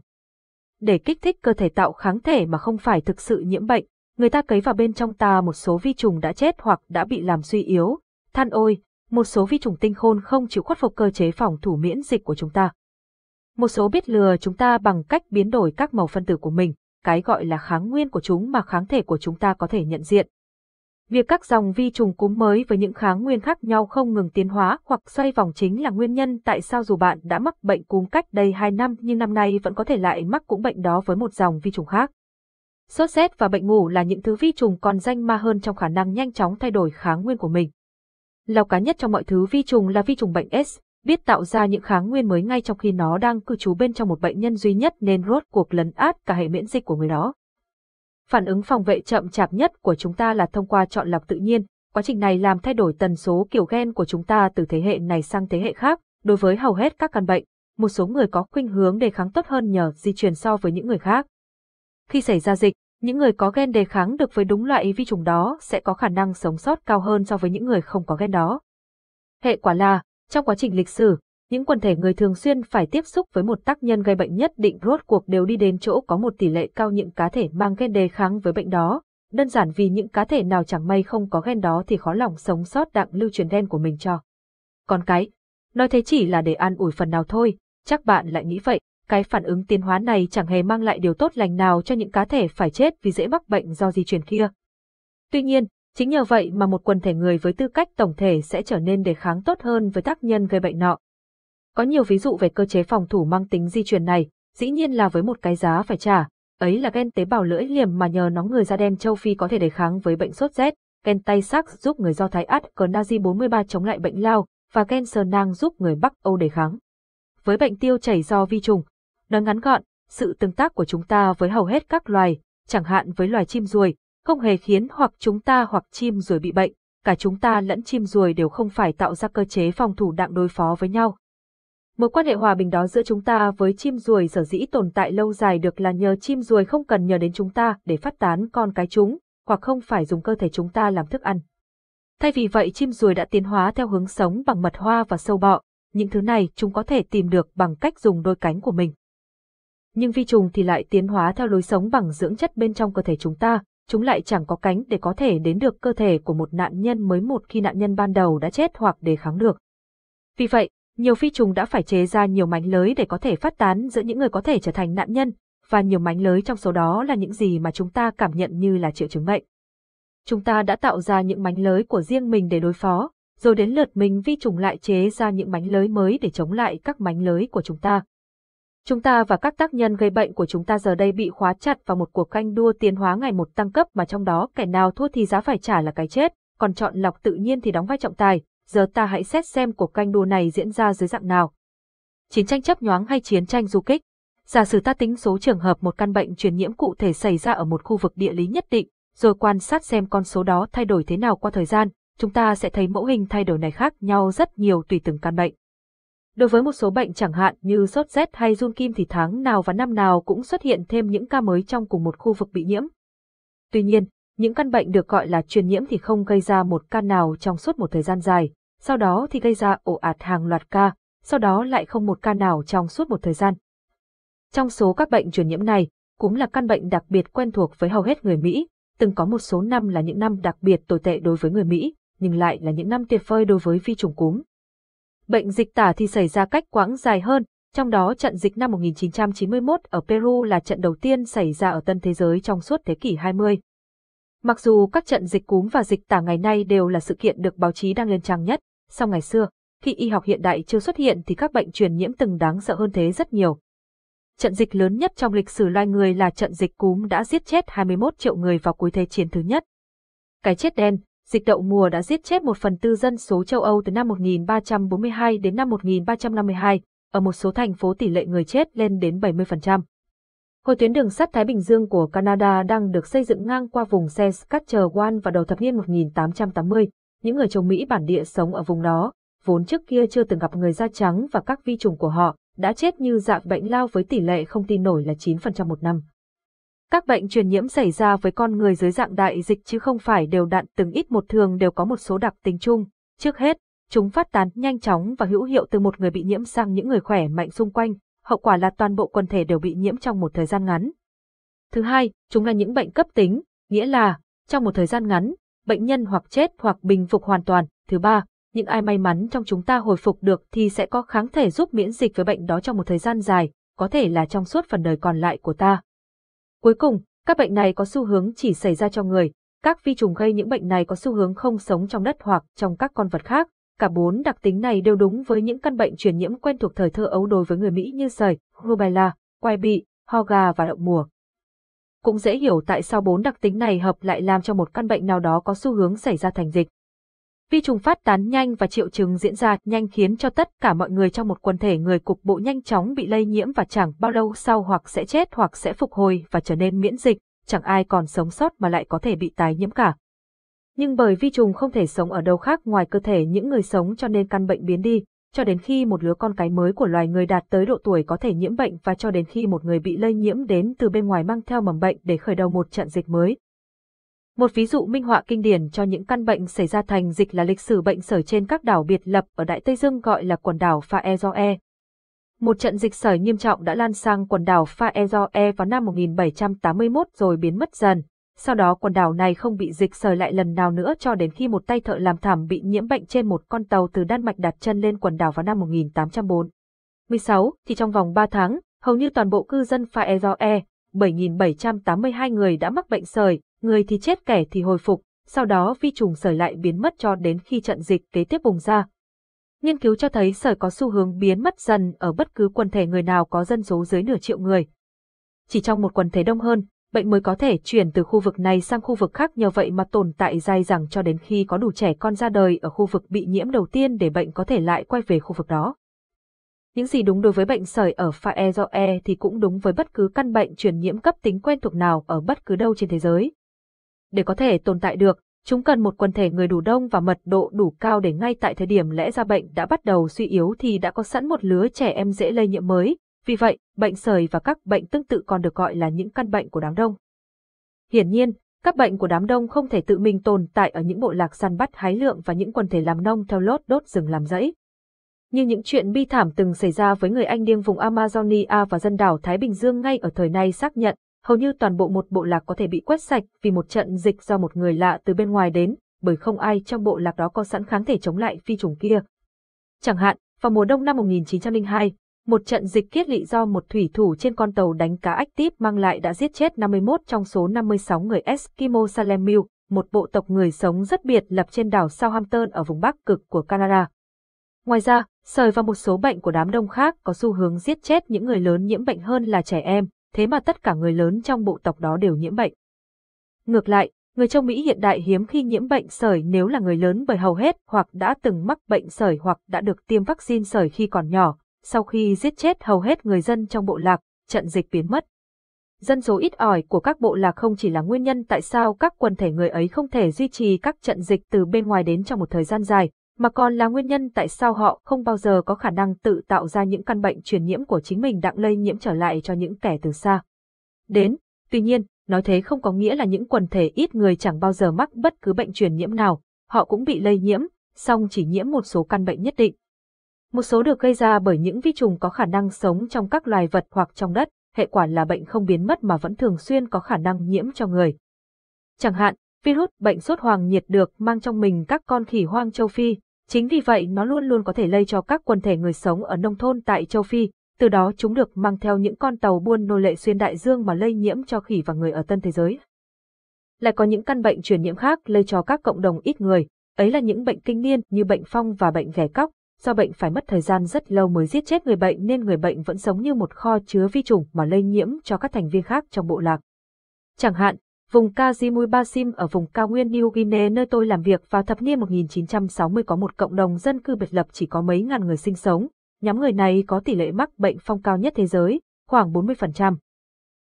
Để kích thích cơ thể tạo kháng thể mà không phải thực sự nhiễm bệnh, người ta cấy vào bên trong ta một số vi trùng đã chết hoặc đã bị làm suy yếu. Than ôi, một số vi trùng tinh khôn không chịu khuất phục cơ chế phòng thủ miễn dịch của chúng ta. Một số biết lừa chúng ta bằng cách biến đổi các màu phân tử của mình, cái gọi là kháng nguyên của chúng mà kháng thể của chúng ta có thể nhận diện. Việc các dòng vi trùng cúm mới với những kháng nguyên khác nhau không ngừng tiến hóa hoặc xoay vòng chính là nguyên nhân tại sao dù bạn đã mắc bệnh cúm cách đây 2 năm nhưng năm nay vẫn có thể lại mắc cũng bệnh đó với một dòng vi trùng khác. Sốt rét và bệnh ngủ là những thứ vi trùng còn danh ma hơn trong khả năng nhanh chóng thay đổi kháng nguyên của mình. Lào cá nhất trong mọi thứ vi trùng là vi trùng bệnh S, biết tạo ra những kháng nguyên mới ngay trong khi nó đang cư trú bên trong một bệnh nhân duy nhất nên rốt cuộc lấn át cả hệ miễn dịch của người đó. Phản ứng phòng vệ chậm chạp nhất của chúng ta là thông qua chọn lọc tự nhiên, quá trình này làm thay đổi tần số kiểu gen của chúng ta từ thế hệ này sang thế hệ khác, đối với hầu hết các căn bệnh, một số người có khuynh hướng đề kháng tốt hơn nhờ di truyền so với những người khác. Khi xảy ra dịch, những người có gen đề kháng được với đúng loại vi trùng đó sẽ có khả năng sống sót cao hơn so với những người không có gen đó. Hệ quả là, trong quá trình lịch sử, những quần thể người thường xuyên phải tiếp xúc với một tác nhân gây bệnh nhất định rốt cuộc đều đi đến chỗ có một tỷ lệ cao những cá thể mang gen đề kháng với bệnh đó. Đơn giản vì những cá thể nào chẳng may không có gen đó thì khó lòng sống sót đặng lưu truyền gen của mình cho. Còn cái, nói thế chỉ là để an ủi phần nào thôi, chắc bạn lại nghĩ vậy, cái phản ứng tiến hóa này chẳng hề mang lại điều tốt lành nào cho những cá thể phải chết vì dễ mắc bệnh do di truyền kia. Tuy nhiên, chính nhờ vậy mà một quần thể người với tư cách tổng thể sẽ trở nên đề kháng tốt hơn với tác nhân gây bệnh nọ, có nhiều ví dụ về cơ chế phòng thủ mang tính di truyền này, dĩ nhiên là với một cái giá phải trả, ấy là gen tế bào lưỡi liềm mà nhờ nó người da đen châu Phi có thể đề kháng với bệnh sốt rét, gen tay sắc giúp người Do Thái Át cờ Nazi 43 chống lại bệnh lao và gen sờ nang giúp người Bắc Âu đề kháng. Với bệnh tiêu chảy do vi trùng, nói ngắn gọn, sự tương tác của chúng ta với hầu hết các loài, chẳng hạn với loài chim ruồi, không hề khiến hoặc chúng ta hoặc chim ruồi bị bệnh, cả chúng ta lẫn chim ruồi đều không phải tạo ra cơ chế phòng thủ đặng đối phó với nhau. Mối quan hệ hòa bình đó giữa chúng ta với chim ruồi sở dĩ tồn tại lâu dài được là nhờ chim ruồi không cần nhờ đến chúng ta để phát tán con cái chúng, hoặc không phải dùng cơ thể chúng ta làm thức ăn. Thay vì vậy chim ruồi đã tiến hóa theo hướng sống bằng mật hoa và sâu bọ, những thứ này chúng có thể tìm được bằng cách dùng đôi cánh của mình. Nhưng vi trùng thì lại tiến hóa theo lối sống bằng dưỡng chất bên trong cơ thể chúng ta, chúng lại chẳng có cánh để có thể đến được cơ thể của một nạn nhân mới một khi nạn nhân ban đầu đã chết hoặc đề kháng được. Vì vậy, nhiều phi trùng đã phải chế ra nhiều mánh lưới để có thể phát tán giữa những người có thể trở thành nạn nhân, và nhiều mánh lưới trong số đó là những gì mà chúng ta cảm nhận như là triệu chứng bệnh. Chúng ta đã tạo ra những mánh lưới của riêng mình để đối phó, rồi đến lượt mình vi trùng lại chế ra những mánh lưới mới để chống lại các mánh lưới của chúng ta. Chúng ta và các tác nhân gây bệnh của chúng ta giờ đây bị khóa chặt vào một cuộc canh đua tiến hóa ngày một tăng cấp mà trong đó kẻ nào thua thì giá phải trả là cái chết, còn chọn lọc tự nhiên thì đóng vai trọng tài, giờ ta hãy xét xem cuộc canh đua này diễn ra dưới dạng nào. Chiến tranh chấp nhoáng hay chiến tranh du kích? Giả sử ta tính số trường hợp một căn bệnh truyền nhiễm cụ thể xảy ra ở một khu vực địa lý nhất định, rồi quan sát xem con số đó thay đổi thế nào qua thời gian, chúng ta sẽ thấy mẫu hình thay đổi này khác nhau rất nhiều tùy từng căn bệnh. Đối với một số bệnh chẳng hạn như sốt rét hay run kim thì tháng nào và năm nào cũng xuất hiện thêm những ca mới trong cùng một khu vực bị nhiễm. Tuy nhiên, những căn bệnh được gọi là truyền nhiễm thì không gây ra một ca nào trong suốt một thời gian dài, sau đó thì gây ra ổ ạt hàng loạt ca, sau đó lại không một ca nào trong suốt một thời gian. Trong số các bệnh truyền nhiễm này, cúm là căn bệnh đặc biệt quen thuộc với hầu hết người Mỹ, từng có một số năm là những năm đặc biệt tồi tệ đối với người Mỹ, nhưng lại là những năm tuyệt vời đối với vi trùng cúm. Bệnh dịch tả thì xảy ra cách quãng dài hơn, trong đó trận dịch năm 1991 ở Peru là trận đầu tiên xảy ra ở tân thế giới trong suốt thế kỷ 20. Mặc dù các trận dịch cúm và dịch tả ngày nay đều là sự kiện được báo chí đang lên trang nhất, sau ngày xưa, khi y học hiện đại chưa xuất hiện thì các bệnh truyền nhiễm từng đáng sợ hơn thế rất nhiều. Trận dịch lớn nhất trong lịch sử loài người là trận dịch cúm đã giết chết 21 triệu người vào cuối Thế chiến thứ nhất. Cái chết đen, dịch đậu mùa đã giết chết một phần tư dân số châu Âu từ năm 1342 đến năm 1352, ở một số thành phố tỷ lệ người chết lên đến 70%. Hồi tuyến đường sắt Thái Bình Dương của Canada đang được xây dựng ngang qua vùng Saskatchewan vào đầu thập niên 1880 những người châu Mỹ bản địa sống ở vùng đó, vốn trước kia chưa từng gặp người da trắng và các vi trùng của họ, đã chết như dạng bệnh lao với tỷ lệ không tin nổi là 9% một năm. Các bệnh truyền nhiễm xảy ra với con người dưới dạng đại dịch chứ không phải đều đặn từng ít một thường đều có một số đặc tính chung. Trước hết, chúng phát tán nhanh chóng và hữu hiệu từ một người bị nhiễm sang những người khỏe mạnh xung quanh, hậu quả là toàn bộ quần thể đều bị nhiễm trong một thời gian ngắn. Thứ hai, chúng là những bệnh cấp tính, nghĩa là, trong một thời gian ngắn, bệnh nhân hoặc chết hoặc bình phục hoàn toàn. Thứ ba, những ai may mắn trong chúng ta hồi phục được thì sẽ có kháng thể giúp miễn dịch với bệnh đó trong một thời gian dài, có thể là trong suốt phần đời còn lại của ta. Cuối cùng, các bệnh này có xu hướng chỉ xảy ra cho người, các vi trùng gây những bệnh này có xu hướng không sống trong đất hoặc trong các con vật khác. Cả bốn đặc tính này đều đúng với những căn bệnh truyền nhiễm quen thuộc thời thơ ấu đối với người Mỹ như sởi, rubella, quai bị, ho gà và đậu mùa cũng dễ hiểu tại sao bốn đặc tính này hợp lại làm cho một căn bệnh nào đó có xu hướng xảy ra thành dịch. Vi trùng phát tán nhanh và triệu chứng diễn ra nhanh khiến cho tất cả mọi người trong một quần thể người cục bộ nhanh chóng bị lây nhiễm và chẳng bao lâu sau hoặc sẽ chết hoặc sẽ phục hồi và trở nên miễn dịch, chẳng ai còn sống sót mà lại có thể bị tái nhiễm cả. Nhưng bởi vi trùng không thể sống ở đâu khác ngoài cơ thể những người sống cho nên căn bệnh biến đi, cho đến khi một lứa con cái mới của loài người đạt tới độ tuổi có thể nhiễm bệnh và cho đến khi một người bị lây nhiễm đến từ bên ngoài mang theo mầm bệnh để khởi đầu một trận dịch mới. Một ví dụ minh họa kinh điển cho những căn bệnh xảy ra thành dịch là lịch sử bệnh sởi trên các đảo biệt lập ở Đại Tây Dương gọi là quần đảo Pha e e. Một trận dịch sởi nghiêm trọng đã lan sang quần đảo Pha e vào năm 1781 rồi biến mất dần sau đó quần đảo này không bị dịch sởi lại lần nào nữa cho đến khi một tay thợ làm thảm bị nhiễm bệnh trên một con tàu từ Đan Mạch đặt chân lên quần đảo vào năm 1846, thì trong vòng 3 tháng, hầu như toàn bộ cư dân Pha Ezoe, 7.782 người đã mắc bệnh sởi, người thì chết kẻ thì hồi phục, sau đó vi trùng sởi lại biến mất cho đến khi trận dịch kế tiếp bùng ra. Nghiên cứu cho thấy sởi có xu hướng biến mất dần ở bất cứ quần thể người nào có dân số dưới nửa triệu người. Chỉ trong một quần thể đông hơn, bệnh mới có thể chuyển từ khu vực này sang khu vực khác nhờ vậy mà tồn tại dai dẳng cho đến khi có đủ trẻ con ra đời ở khu vực bị nhiễm đầu tiên để bệnh có thể lại quay về khu vực đó. Những gì đúng đối với bệnh sởi ở Fae do E thì cũng đúng với bất cứ căn bệnh truyền nhiễm cấp tính quen thuộc nào ở bất cứ đâu trên thế giới. Để có thể tồn tại được, chúng cần một quần thể người đủ đông và mật độ đủ cao để ngay tại thời điểm lẽ ra bệnh đã bắt đầu suy yếu thì đã có sẵn một lứa trẻ em dễ lây nhiễm mới, vì vậy, bệnh sởi và các bệnh tương tự còn được gọi là những căn bệnh của đám đông. Hiển nhiên, các bệnh của đám đông không thể tự mình tồn tại ở những bộ lạc săn bắt hái lượng và những quần thể làm nông theo lốt đốt rừng làm rẫy. Như những chuyện bi thảm từng xảy ra với người Anh điên vùng Amazonia và dân đảo Thái Bình Dương ngay ở thời nay xác nhận, hầu như toàn bộ một bộ lạc có thể bị quét sạch vì một trận dịch do một người lạ từ bên ngoài đến, bởi không ai trong bộ lạc đó có sẵn kháng thể chống lại phi trùng kia. Chẳng hạn, vào mùa đông năm 1902, một trận dịch kiết lị do một thủy thủ trên con tàu đánh cá ách típ mang lại đã giết chết 51 trong số 56 người Eskimo Salemil, một bộ tộc người sống rất biệt lập trên đảo Southampton ở vùng bắc cực của Canada. Ngoài ra, sởi và một số bệnh của đám đông khác có xu hướng giết chết những người lớn nhiễm bệnh hơn là trẻ em, thế mà tất cả người lớn trong bộ tộc đó đều nhiễm bệnh. Ngược lại, người châu Mỹ hiện đại hiếm khi nhiễm bệnh sởi nếu là người lớn bởi hầu hết hoặc đã từng mắc bệnh sởi hoặc đã được tiêm vaccine sởi khi còn nhỏ, sau khi giết chết hầu hết người dân trong bộ lạc, trận dịch biến mất. Dân số ít ỏi của các bộ lạc không chỉ là nguyên nhân tại sao các quần thể người ấy không thể duy trì các trận dịch từ bên ngoài đến trong một thời gian dài, mà còn là nguyên nhân tại sao họ không bao giờ có khả năng tự tạo ra những căn bệnh truyền nhiễm của chính mình đặng lây nhiễm trở lại cho những kẻ từ xa. Đến, tuy nhiên, nói thế không có nghĩa là những quần thể ít người chẳng bao giờ mắc bất cứ bệnh truyền nhiễm nào, họ cũng bị lây nhiễm, song chỉ nhiễm một số căn bệnh nhất định, một số được gây ra bởi những vi trùng có khả năng sống trong các loài vật hoặc trong đất, hệ quả là bệnh không biến mất mà vẫn thường xuyên có khả năng nhiễm cho người. Chẳng hạn, virus bệnh sốt hoàng nhiệt được mang trong mình các con khỉ hoang châu Phi, chính vì vậy nó luôn luôn có thể lây cho các quần thể người sống ở nông thôn tại châu Phi, từ đó chúng được mang theo những con tàu buôn nô lệ xuyên đại dương mà lây nhiễm cho khỉ và người ở tân thế giới. Lại có những căn bệnh truyền nhiễm khác lây cho các cộng đồng ít người, ấy là những bệnh kinh niên như bệnh phong và bệnh ghẻ cóc, do bệnh phải mất thời gian rất lâu mới giết chết người bệnh nên người bệnh vẫn sống như một kho chứa vi trùng mà lây nhiễm cho các thành viên khác trong bộ lạc. Chẳng hạn, vùng Kazimui Basim ở vùng cao nguyên New Guinea nơi tôi làm việc vào thập niên 1960 có một cộng đồng dân cư biệt lập chỉ có mấy ngàn người sinh sống, nhóm người này có tỷ lệ mắc bệnh phong cao nhất thế giới, khoảng 40%.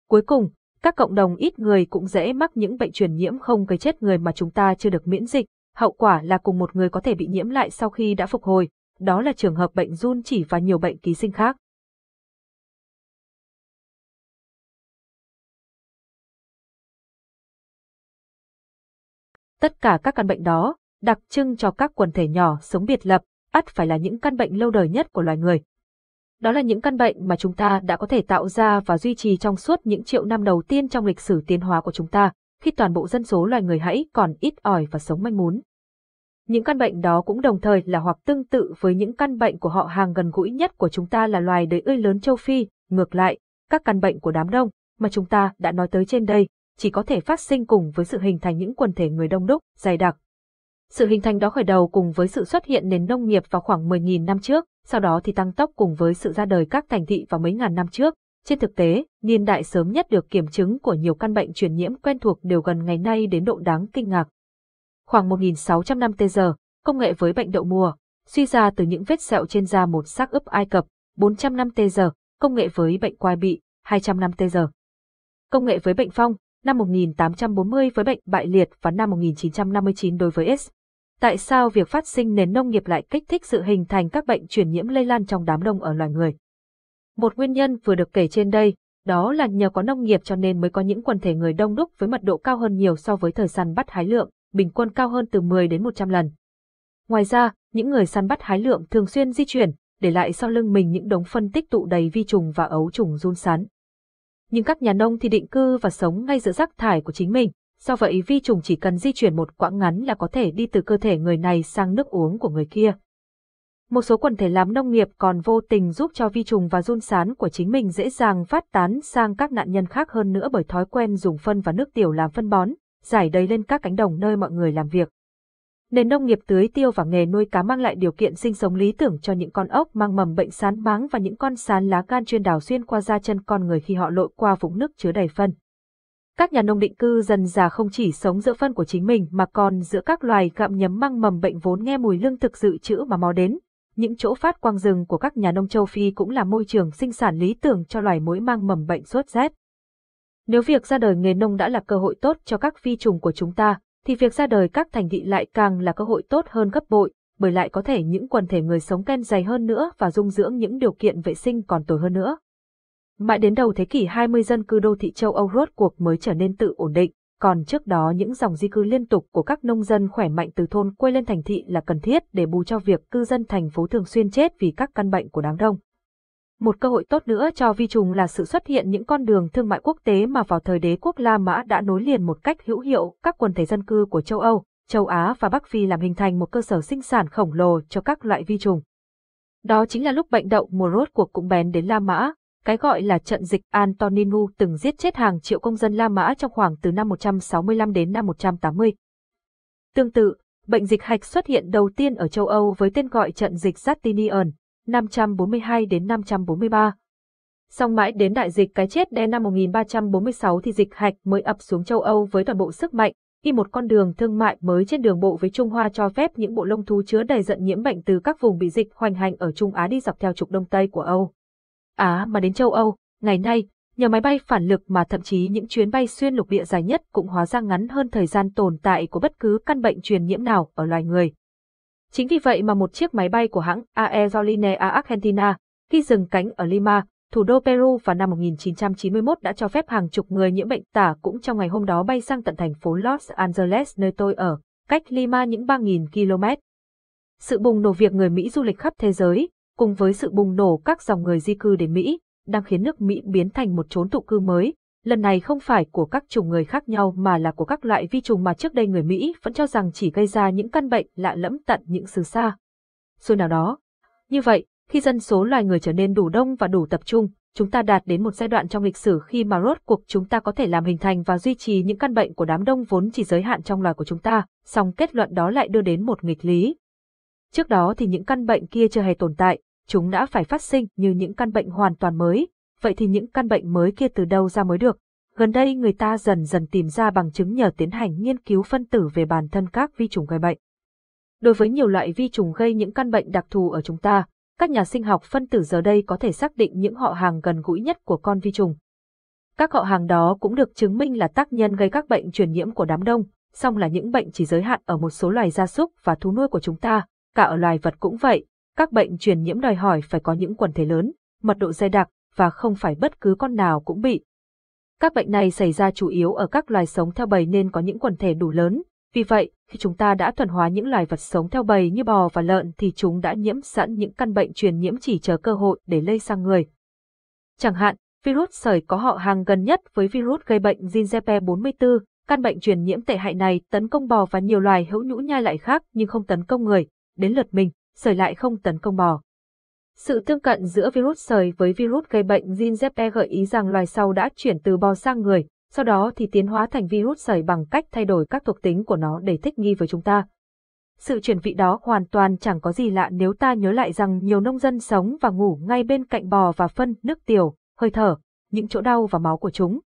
Cuối cùng, các cộng đồng ít người cũng dễ mắc những bệnh truyền nhiễm không gây chết người mà chúng ta chưa được miễn dịch, hậu quả là cùng một người có thể bị nhiễm lại sau khi đã phục hồi, đó là trường hợp bệnh run chỉ và nhiều bệnh ký sinh khác. Tất cả các căn bệnh đó, đặc trưng cho các quần thể nhỏ sống biệt lập, ắt phải là những căn bệnh lâu đời nhất của loài người. Đó là những căn bệnh mà chúng ta đã có thể tạo ra và duy trì trong suốt những triệu năm đầu tiên trong lịch sử tiến hóa của chúng ta, khi toàn bộ dân số loài người hãy còn ít ỏi và sống manh mún. Những căn bệnh đó cũng đồng thời là hoặc tương tự với những căn bệnh của họ hàng gần gũi nhất của chúng ta là loài đời ươi lớn châu Phi, ngược lại, các căn bệnh của đám đông mà chúng ta đã nói tới trên đây chỉ có thể phát sinh cùng với sự hình thành những quần thể người đông đúc, dày đặc. Sự hình thành đó khởi đầu cùng với sự xuất hiện nền nông nghiệp vào khoảng 10.000 năm trước, sau đó thì tăng tốc cùng với sự ra đời các thành thị vào mấy ngàn năm trước. Trên thực tế, niên đại sớm nhất được kiểm chứng của nhiều căn bệnh truyền nhiễm quen thuộc đều gần ngày nay đến độ đáng kinh ngạc khoảng 1.600 năm tê giờ, công nghệ với bệnh đậu mùa, suy ra từ những vết sẹo trên da một xác ướp Ai Cập, 400 năm tê giờ, công nghệ với bệnh quai bị, 200 năm tê giờ. Công nghệ với bệnh phong, năm 1840 với bệnh bại liệt và năm 1959 đối với S. Tại sao việc phát sinh nền nông nghiệp lại kích thích sự hình thành các bệnh truyền nhiễm lây lan trong đám đông ở loài người? Một nguyên nhân vừa được kể trên đây, đó là nhờ có nông nghiệp cho nên mới có những quần thể người đông đúc với mật độ cao hơn nhiều so với thời gian bắt hái lượng bình quân cao hơn từ 10 đến 100 lần. Ngoài ra, những người săn bắt hái lượm thường xuyên di chuyển, để lại sau lưng mình những đống phân tích tụ đầy vi trùng và ấu trùng run sán. Nhưng các nhà nông thì định cư và sống ngay giữa rác thải của chính mình, do vậy vi trùng chỉ cần di chuyển một quãng ngắn là có thể đi từ cơ thể người này sang nước uống của người kia. Một số quần thể làm nông nghiệp còn vô tình giúp cho vi trùng và run sán của chính mình dễ dàng phát tán sang các nạn nhân khác hơn nữa bởi thói quen dùng phân và nước tiểu làm phân bón, giải đầy lên các cánh đồng nơi mọi người làm việc. Nền nông nghiệp tưới tiêu và nghề nuôi cá mang lại điều kiện sinh sống lý tưởng cho những con ốc mang mầm bệnh sán máng và những con sán lá gan chuyên đào xuyên qua da chân con người khi họ lội qua vũng nước chứa đầy phân. Các nhà nông định cư dần già không chỉ sống giữa phân của chính mình mà còn giữa các loài gặm nhấm mang mầm bệnh vốn nghe mùi lương thực dự trữ mà mò đến. Những chỗ phát quang rừng của các nhà nông châu Phi cũng là môi trường sinh sản lý tưởng cho loài muỗi mang mầm bệnh sốt rét. Nếu việc ra đời nghề nông đã là cơ hội tốt cho các vi trùng của chúng ta, thì việc ra đời các thành thị lại càng là cơ hội tốt hơn gấp bội, bởi lại có thể những quần thể người sống ken dày hơn nữa và dung dưỡng những điều kiện vệ sinh còn tồi hơn nữa. Mãi đến đầu thế kỷ 20 dân cư đô thị châu Âu rốt cuộc mới trở nên tự ổn định, còn trước đó những dòng di cư liên tục của các nông dân khỏe mạnh từ thôn quê lên thành thị là cần thiết để bù cho việc cư dân thành phố thường xuyên chết vì các căn bệnh của đám đông. Một cơ hội tốt nữa cho vi trùng là sự xuất hiện những con đường thương mại quốc tế mà vào thời đế quốc La Mã đã nối liền một cách hữu hiệu các quần thể dân cư của châu Âu, châu Á và Bắc Phi làm hình thành một cơ sở sinh sản khổng lồ cho các loại vi trùng. Đó chính là lúc bệnh đậu mùa rốt cuộc cũng bén đến La Mã, cái gọi là trận dịch Antoninu từng giết chết hàng triệu công dân La Mã trong khoảng từ năm 165 đến năm 180. Tương tự, bệnh dịch hạch xuất hiện đầu tiên ở châu Âu với tên gọi trận dịch Zatinian, 542 đến 543. Song mãi đến đại dịch cái chết đen năm 1346 thì dịch hạch mới ập xuống châu Âu với toàn bộ sức mạnh, khi một con đường thương mại mới trên đường bộ với Trung Hoa cho phép những bộ lông thú chứa đầy giận nhiễm bệnh từ các vùng bị dịch hoành hành ở Trung Á đi dọc theo trục đông tây của Âu. Á mà đến châu Âu, ngày nay, nhờ máy bay phản lực mà thậm chí những chuyến bay xuyên lục địa dài nhất cũng hóa ra ngắn hơn thời gian tồn tại của bất cứ căn bệnh truyền nhiễm nào ở loài người. Chính vì vậy mà một chiếc máy bay của hãng Aerolínea Argentina khi dừng cánh ở Lima, thủ đô Peru vào năm 1991 đã cho phép hàng chục người nhiễm bệnh tả cũng trong ngày hôm đó bay sang tận thành phố Los Angeles nơi tôi ở, cách Lima những 3.000 km. Sự bùng nổ việc người Mỹ du lịch khắp thế giới, cùng với sự bùng nổ các dòng người di cư đến Mỹ, đang khiến nước Mỹ biến thành một chốn tụ cư mới, lần này không phải của các chủng người khác nhau mà là của các loại vi trùng mà trước đây người Mỹ vẫn cho rằng chỉ gây ra những căn bệnh lạ lẫm tận những xứ xa. Rồi nào đó. Như vậy, khi dân số loài người trở nên đủ đông và đủ tập trung, chúng ta đạt đến một giai đoạn trong lịch sử khi mà rốt cuộc chúng ta có thể làm hình thành và duy trì những căn bệnh của đám đông vốn chỉ giới hạn trong loài của chúng ta, song kết luận đó lại đưa đến một nghịch lý. Trước đó thì những căn bệnh kia chưa hề tồn tại, chúng đã phải phát sinh như những căn bệnh hoàn toàn mới, vậy thì những căn bệnh mới kia từ đâu ra mới được. Gần đây người ta dần dần tìm ra bằng chứng nhờ tiến hành nghiên cứu phân tử về bản thân các vi trùng gây bệnh. Đối với nhiều loại vi trùng gây những căn bệnh đặc thù ở chúng ta, các nhà sinh học phân tử giờ đây có thể xác định những họ hàng gần gũi nhất của con vi trùng. Các họ hàng đó cũng được chứng minh là tác nhân gây các bệnh truyền nhiễm của đám đông, song là những bệnh chỉ giới hạn ở một số loài gia súc và thú nuôi của chúng ta, cả ở loài vật cũng vậy. Các bệnh truyền nhiễm đòi hỏi phải có những quần thể lớn, mật độ dày đặc, và không phải bất cứ con nào cũng bị. Các bệnh này xảy ra chủ yếu ở các loài sống theo bầy nên có những quần thể đủ lớn, vì vậy, khi chúng ta đã thuần hóa những loài vật sống theo bầy như bò và lợn thì chúng đã nhiễm sẵn những căn bệnh truyền nhiễm chỉ chờ cơ hội để lây sang người. Chẳng hạn, virus sởi có họ hàng gần nhất với virus gây bệnh Rinzepe 44, căn bệnh truyền nhiễm tệ hại này tấn công bò và nhiều loài hữu nhũ nhai lại khác nhưng không tấn công người, đến lượt mình, sởi lại không tấn công bò. Sự tương cận giữa virus sởi với virus gây bệnh Rinzepe gợi ý rằng loài sau đã chuyển từ bò sang người, sau đó thì tiến hóa thành virus sởi bằng cách thay đổi các thuộc tính của nó để thích nghi với chúng ta. Sự chuyển vị đó hoàn toàn chẳng có gì lạ nếu ta nhớ lại rằng nhiều nông dân sống và ngủ ngay bên cạnh bò và phân, nước tiểu, hơi thở, những chỗ đau và máu của chúng.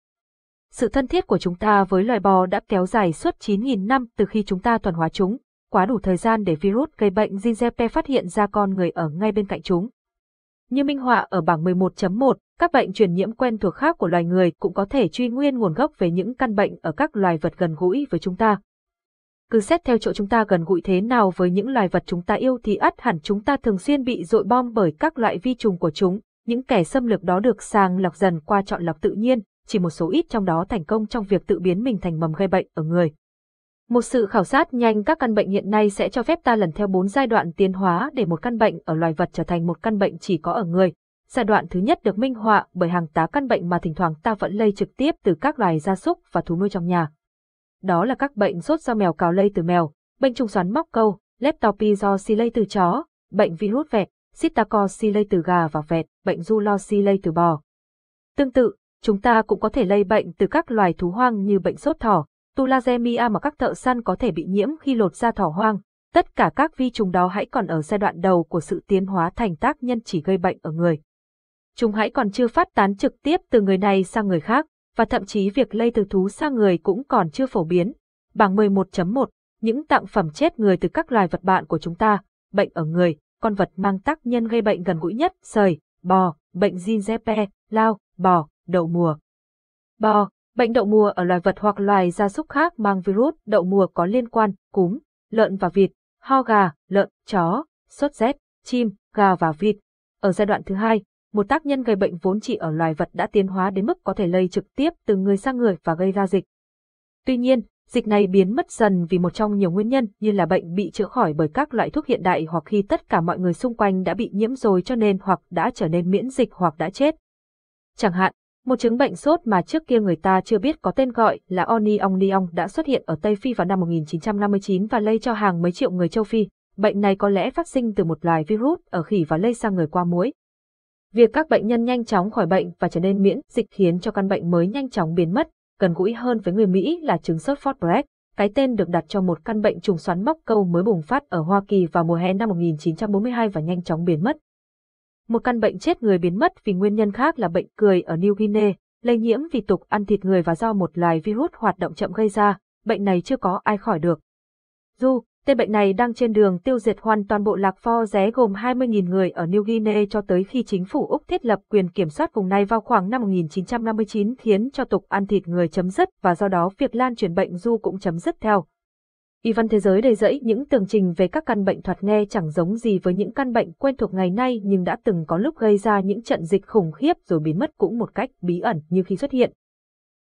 Sự thân thiết của chúng ta với loài bò đã kéo dài suốt 9.000 năm từ khi chúng ta thuần hóa chúng, quá đủ thời gian để virus gây bệnh Rinzepe phát hiện ra con người ở ngay bên cạnh chúng. Như minh họa ở bảng 11.1, các bệnh truyền nhiễm quen thuộc khác của loài người cũng có thể truy nguyên nguồn gốc về những căn bệnh ở các loài vật gần gũi với chúng ta. Cứ xét theo chỗ chúng ta gần gũi thế nào với những loài vật chúng ta yêu thì ắt hẳn chúng ta thường xuyên bị dội bom bởi các loại vi trùng của chúng, những kẻ xâm lược đó được sàng lọc dần qua chọn lọc tự nhiên, chỉ một số ít trong đó thành công trong việc tự biến mình thành mầm gây bệnh ở người. Một sự khảo sát nhanh các căn bệnh hiện nay sẽ cho phép ta lần theo 4 giai đoạn tiến hóa để một căn bệnh ở loài vật trở thành một căn bệnh chỉ có ở người. Giai đoạn thứ nhất được minh họa bởi hàng tá căn bệnh mà thỉnh thoảng ta vẫn lây trực tiếp từ các loài gia súc và thú nuôi trong nhà. Đó là các bệnh sốt do mèo cào lây từ mèo, bệnh trùng xoắn móc câu, leptopi do si lây từ chó, bệnh virus vẹt, si lây từ gà và vẹt, bệnh du lo si lây từ bò. Tương tự, chúng ta cũng có thể lây bệnh từ các loài thú hoang như bệnh sốt thỏ, Tularemia mà các thợ săn có thể bị nhiễm khi lột da thỏ hoang. Tất cả các vi trùng đó hãy còn ở giai đoạn đầu của sự tiến hóa thành tác nhân chỉ gây bệnh ở người. Chúng hãy còn chưa phát tán trực tiếp từ người này sang người khác, và thậm chí việc lây từ thú sang người cũng còn chưa phổ biến. Bảng 11.1 Những tặng phẩm chết người từ các loài vật bạn của chúng ta, bệnh ở người, con vật mang tác nhân gây bệnh gần gũi nhất, sời, bò, bệnh ginjepe, lao, bò, đậu mùa. Bò, Bệnh đậu mùa ở loài vật hoặc loài gia súc khác mang virus đậu mùa có liên quan, cúm, lợn và vịt, ho gà, lợn, chó, sốt rét, chim, gà và vịt. Ở giai đoạn thứ hai, một tác nhân gây bệnh vốn chỉ ở loài vật đã tiến hóa đến mức có thể lây trực tiếp từ người sang người và gây ra dịch. Tuy nhiên, dịch này biến mất dần vì một trong nhiều nguyên nhân như là bệnh bị chữa khỏi bởi các loại thuốc hiện đại hoặc khi tất cả mọi người xung quanh đã bị nhiễm rồi cho nên hoặc đã trở nên miễn dịch hoặc đã chết. Chẳng hạn, một chứng bệnh sốt mà trước kia người ta chưa biết có tên gọi là Oni Onion Nion đã xuất hiện ở Tây Phi vào năm 1959 và lây cho hàng mấy triệu người châu Phi. Bệnh này có lẽ phát sinh từ một loài virus ở khỉ và lây sang người qua muỗi. Việc các bệnh nhân nhanh chóng khỏi bệnh và trở nên miễn dịch khiến cho căn bệnh mới nhanh chóng biến mất, gần gũi hơn với người Mỹ là chứng sốt Fort cái tên được đặt cho một căn bệnh trùng xoắn móc câu mới bùng phát ở Hoa Kỳ vào mùa hè năm 1942 và nhanh chóng biến mất một căn bệnh chết người biến mất vì nguyên nhân khác là bệnh cười ở New Guinea, lây nhiễm vì tục ăn thịt người và do một loài virus hoạt động chậm gây ra, bệnh này chưa có ai khỏi được. Du, tên bệnh này đang trên đường tiêu diệt hoàn toàn bộ lạc pho ré gồm 20.000 người ở New Guinea cho tới khi chính phủ Úc thiết lập quyền kiểm soát vùng này vào khoảng năm 1959 khiến cho tục ăn thịt người chấm dứt và do đó việc lan truyền bệnh du cũng chấm dứt theo. Y văn thế giới đầy rẫy những tường trình về các căn bệnh thoạt nghe chẳng giống gì với những căn bệnh quen thuộc ngày nay nhưng đã từng có lúc gây ra những trận dịch khủng khiếp rồi biến mất cũng một cách bí ẩn như khi xuất hiện.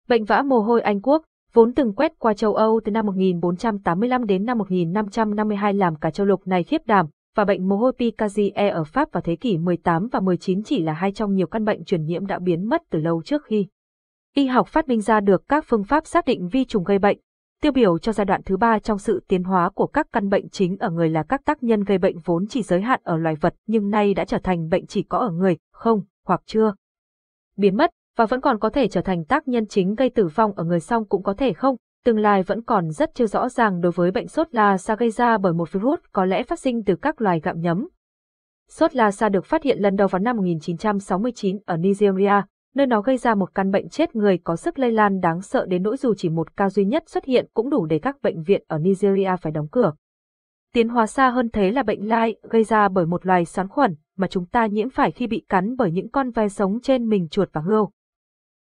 Bệnh vã mồ hôi Anh Quốc vốn từng quét qua châu Âu từ năm 1485 đến năm 1552 làm cả châu lục này khiếp đảm, và bệnh mồ hôi Picazie ở Pháp vào thế kỷ 18 và 19 chỉ là hai trong nhiều căn bệnh truyền nhiễm đã biến mất từ lâu trước khi. Y học phát minh ra được các phương pháp xác định vi trùng gây bệnh, Tiêu biểu cho giai đoạn thứ ba trong sự tiến hóa của các căn bệnh chính ở người là các tác nhân gây bệnh vốn chỉ giới hạn ở loài vật nhưng nay đã trở thành bệnh chỉ có ở người, không, hoặc chưa. Biến mất, và vẫn còn có thể trở thành tác nhân chính gây tử vong ở người song cũng có thể không, tương lai vẫn còn rất chưa rõ ràng đối với bệnh sốt la Lassa gây ra bởi một virus có lẽ phát sinh từ các loài gặm nhấm. Sốt la Lassa được phát hiện lần đầu vào năm 1969 ở Nigeria, nơi nó gây ra một căn bệnh chết người có sức lây lan đáng sợ đến nỗi dù chỉ một ca duy nhất xuất hiện cũng đủ để các bệnh viện ở Nigeria phải đóng cửa. Tiến hóa xa hơn thế là bệnh lai gây ra bởi một loài xoắn khuẩn mà chúng ta nhiễm phải khi bị cắn bởi những con ve sống trên mình chuột và hươu.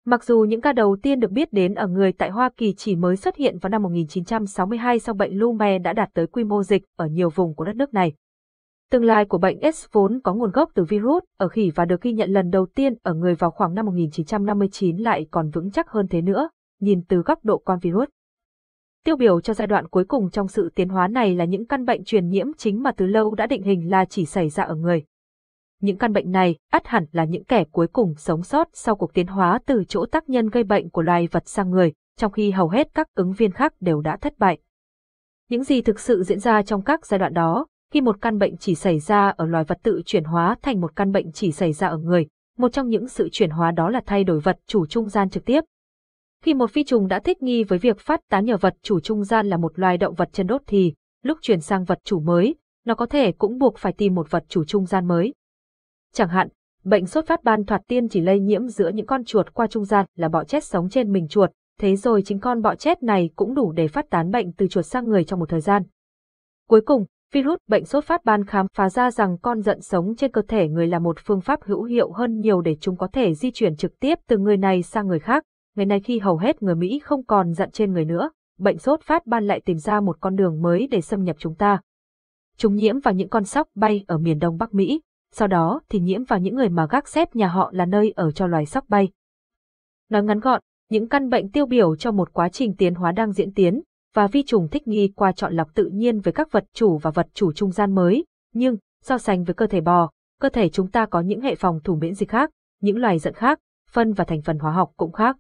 Mặc dù những ca đầu tiên được biết đến ở người tại Hoa Kỳ chỉ mới xuất hiện vào năm 1962 sau bệnh lưu me đã đạt tới quy mô dịch ở nhiều vùng của đất nước này. Tương lai của bệnh S vốn có nguồn gốc từ virus ở khỉ và được ghi nhận lần đầu tiên ở người vào khoảng năm 1959 lại còn vững chắc hơn thế nữa, nhìn từ góc độ con virus. Tiêu biểu cho giai đoạn cuối cùng trong sự tiến hóa này là những căn bệnh truyền nhiễm chính mà từ lâu đã định hình là chỉ xảy ra ở người. Những căn bệnh này ắt hẳn là những kẻ cuối cùng sống sót sau cuộc tiến hóa từ chỗ tác nhân gây bệnh của loài vật sang người, trong khi hầu hết các ứng viên khác đều đã thất bại. Những gì thực sự diễn ra trong các giai đoạn đó, khi một căn bệnh chỉ xảy ra ở loài vật tự chuyển hóa thành một căn bệnh chỉ xảy ra ở người, một trong những sự chuyển hóa đó là thay đổi vật chủ trung gian trực tiếp. Khi một phi trùng đã thích nghi với việc phát tán nhờ vật chủ trung gian là một loài động vật chân đốt thì, lúc chuyển sang vật chủ mới, nó có thể cũng buộc phải tìm một vật chủ trung gian mới. Chẳng hạn, bệnh sốt phát ban thoạt tiên chỉ lây nhiễm giữa những con chuột qua trung gian là bọ chét sống trên mình chuột, thế rồi chính con bọ chét này cũng đủ để phát tán bệnh từ chuột sang người trong một thời gian. Cuối cùng, Virus bệnh sốt phát ban khám phá ra rằng con giận sống trên cơ thể người là một phương pháp hữu hiệu hơn nhiều để chúng có thể di chuyển trực tiếp từ người này sang người khác. Ngày nay khi hầu hết người Mỹ không còn giận trên người nữa, bệnh sốt phát ban lại tìm ra một con đường mới để xâm nhập chúng ta. Chúng nhiễm vào những con sóc bay ở miền đông Bắc Mỹ, sau đó thì nhiễm vào những người mà gác xếp nhà họ là nơi ở cho loài sóc bay. Nói ngắn gọn, những căn bệnh tiêu biểu cho một quá trình tiến hóa đang diễn tiến, và vi trùng thích nghi qua chọn lọc tự nhiên với các vật chủ và vật chủ trung gian mới. Nhưng, so sánh với cơ thể bò, cơ thể chúng ta có những hệ phòng thủ miễn dịch khác, những loài giận khác, phân và thành phần hóa học cũng khác.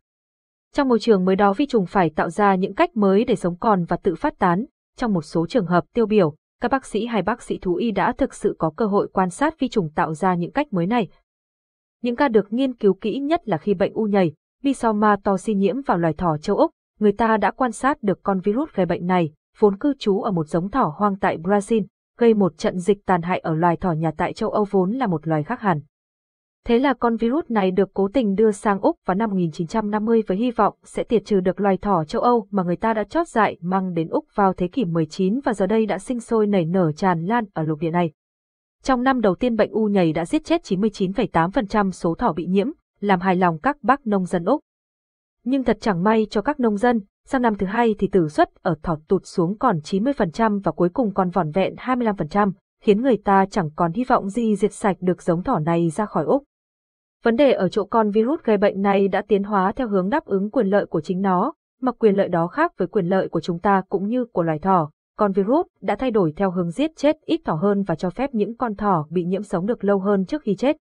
Trong môi trường mới đó vi trùng phải tạo ra những cách mới để sống còn và tự phát tán. Trong một số trường hợp tiêu biểu, các bác sĩ hay bác sĩ thú y đã thực sự có cơ hội quan sát vi trùng tạo ra những cách mới này. Những ca được nghiên cứu kỹ nhất là khi bệnh u nhầy, Myxoma toxi nhiễm vào loài thỏ châu Úc, người ta đã quan sát được con virus gây bệnh này, vốn cư trú ở một giống thỏ hoang tại Brazil, gây một trận dịch tàn hại ở loài thỏ nhà tại châu Âu vốn là một loài khác hẳn. Thế là con virus này được cố tình đưa sang Úc vào năm 1950 với hy vọng sẽ tiệt trừ được loài thỏ châu Âu mà người ta đã chót dại mang đến Úc vào thế kỷ 19 và giờ đây đã sinh sôi nảy nở tràn lan ở lục địa này. Trong năm đầu tiên bệnh u nhầy đã giết chết 99,8% số thỏ bị nhiễm, làm hài lòng các bác nông dân Úc. Nhưng thật chẳng may cho các nông dân, sang năm thứ hai thì tử suất ở thỏ tụt xuống còn 90% và cuối cùng còn vỏn vẹn 25%, khiến người ta chẳng còn hy vọng gì diệt sạch được giống thỏ này ra khỏi Úc. Vấn đề ở chỗ con virus gây bệnh này đã tiến hóa theo hướng đáp ứng quyền lợi của chính nó, mà quyền lợi đó khác với quyền lợi của chúng ta cũng như của loài thỏ. Con virus đã thay đổi theo hướng giết chết ít thỏ hơn và cho phép những con thỏ bị nhiễm sống được lâu hơn trước khi chết.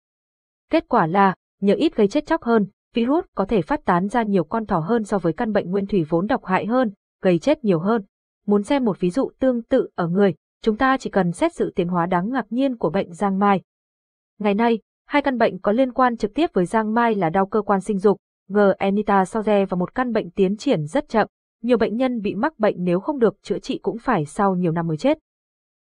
Kết quả là, nhờ ít gây chết chóc hơn, virus có thể phát tán ra nhiều con thỏ hơn so với căn bệnh nguyên thủy vốn độc hại hơn, gây chết nhiều hơn. Muốn xem một ví dụ tương tự ở người, chúng ta chỉ cần xét sự tiến hóa đáng ngạc nhiên của bệnh giang mai. Ngày nay, hai căn bệnh có liên quan trực tiếp với giang mai là đau cơ quan sinh dục, Gernita soze và một căn bệnh tiến triển rất chậm. Nhiều bệnh nhân bị mắc bệnh nếu không được chữa trị cũng phải sau nhiều năm mới chết.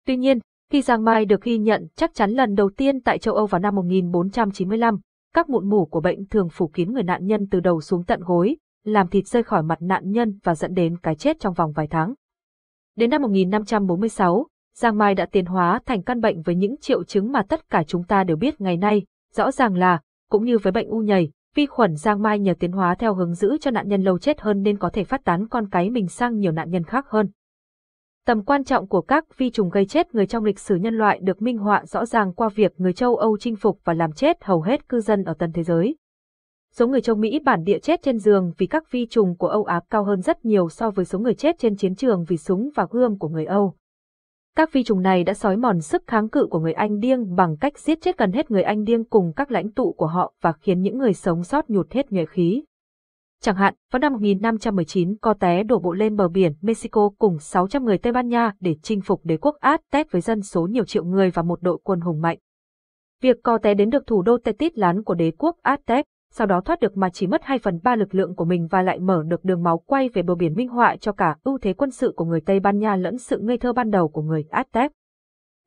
Tuy nhiên, khi giang mai được ghi nhận chắc chắn lần đầu tiên tại châu Âu vào năm 1495, các mụn mủ của bệnh thường phủ kín người nạn nhân từ đầu xuống tận gối, làm thịt rơi khỏi mặt nạn nhân và dẫn đến cái chết trong vòng vài tháng. Đến năm 1546, Giang Mai đã tiến hóa thành căn bệnh với những triệu chứng mà tất cả chúng ta đều biết ngày nay, rõ ràng là, cũng như với bệnh u nhầy, vi khuẩn Giang Mai nhờ tiến hóa theo hướng giữ cho nạn nhân lâu chết hơn nên có thể phát tán con cái mình sang nhiều nạn nhân khác hơn. Tầm quan trọng của các vi trùng gây chết người trong lịch sử nhân loại được minh họa rõ ràng qua việc người châu Âu chinh phục và làm chết hầu hết cư dân ở tận thế giới. Số người châu Mỹ bản địa chết trên giường vì các vi trùng của Âu Á cao hơn rất nhiều so với số người chết trên chiến trường vì súng và gươm của người Âu. Các vi trùng này đã sói mòn sức kháng cự của người Anh điêng bằng cách giết chết gần hết người Anh điêng cùng các lãnh tụ của họ và khiến những người sống sót nhụt hết nhuệ khí. Chẳng hạn, vào năm 1519 có té đổ bộ lên bờ biển Mexico cùng 600 người Tây Ban Nha để chinh phục đế quốc Aztec với dân số nhiều triệu người và một đội quân hùng mạnh. Việc có té đến được thủ đô Tenochtitlan của đế quốc Aztec, sau đó thoát được mà chỉ mất 2 phần 3 lực lượng của mình và lại mở được đường máu quay về bờ biển minh họa cho cả ưu thế quân sự của người Tây Ban Nha lẫn sự ngây thơ ban đầu của người Aztec.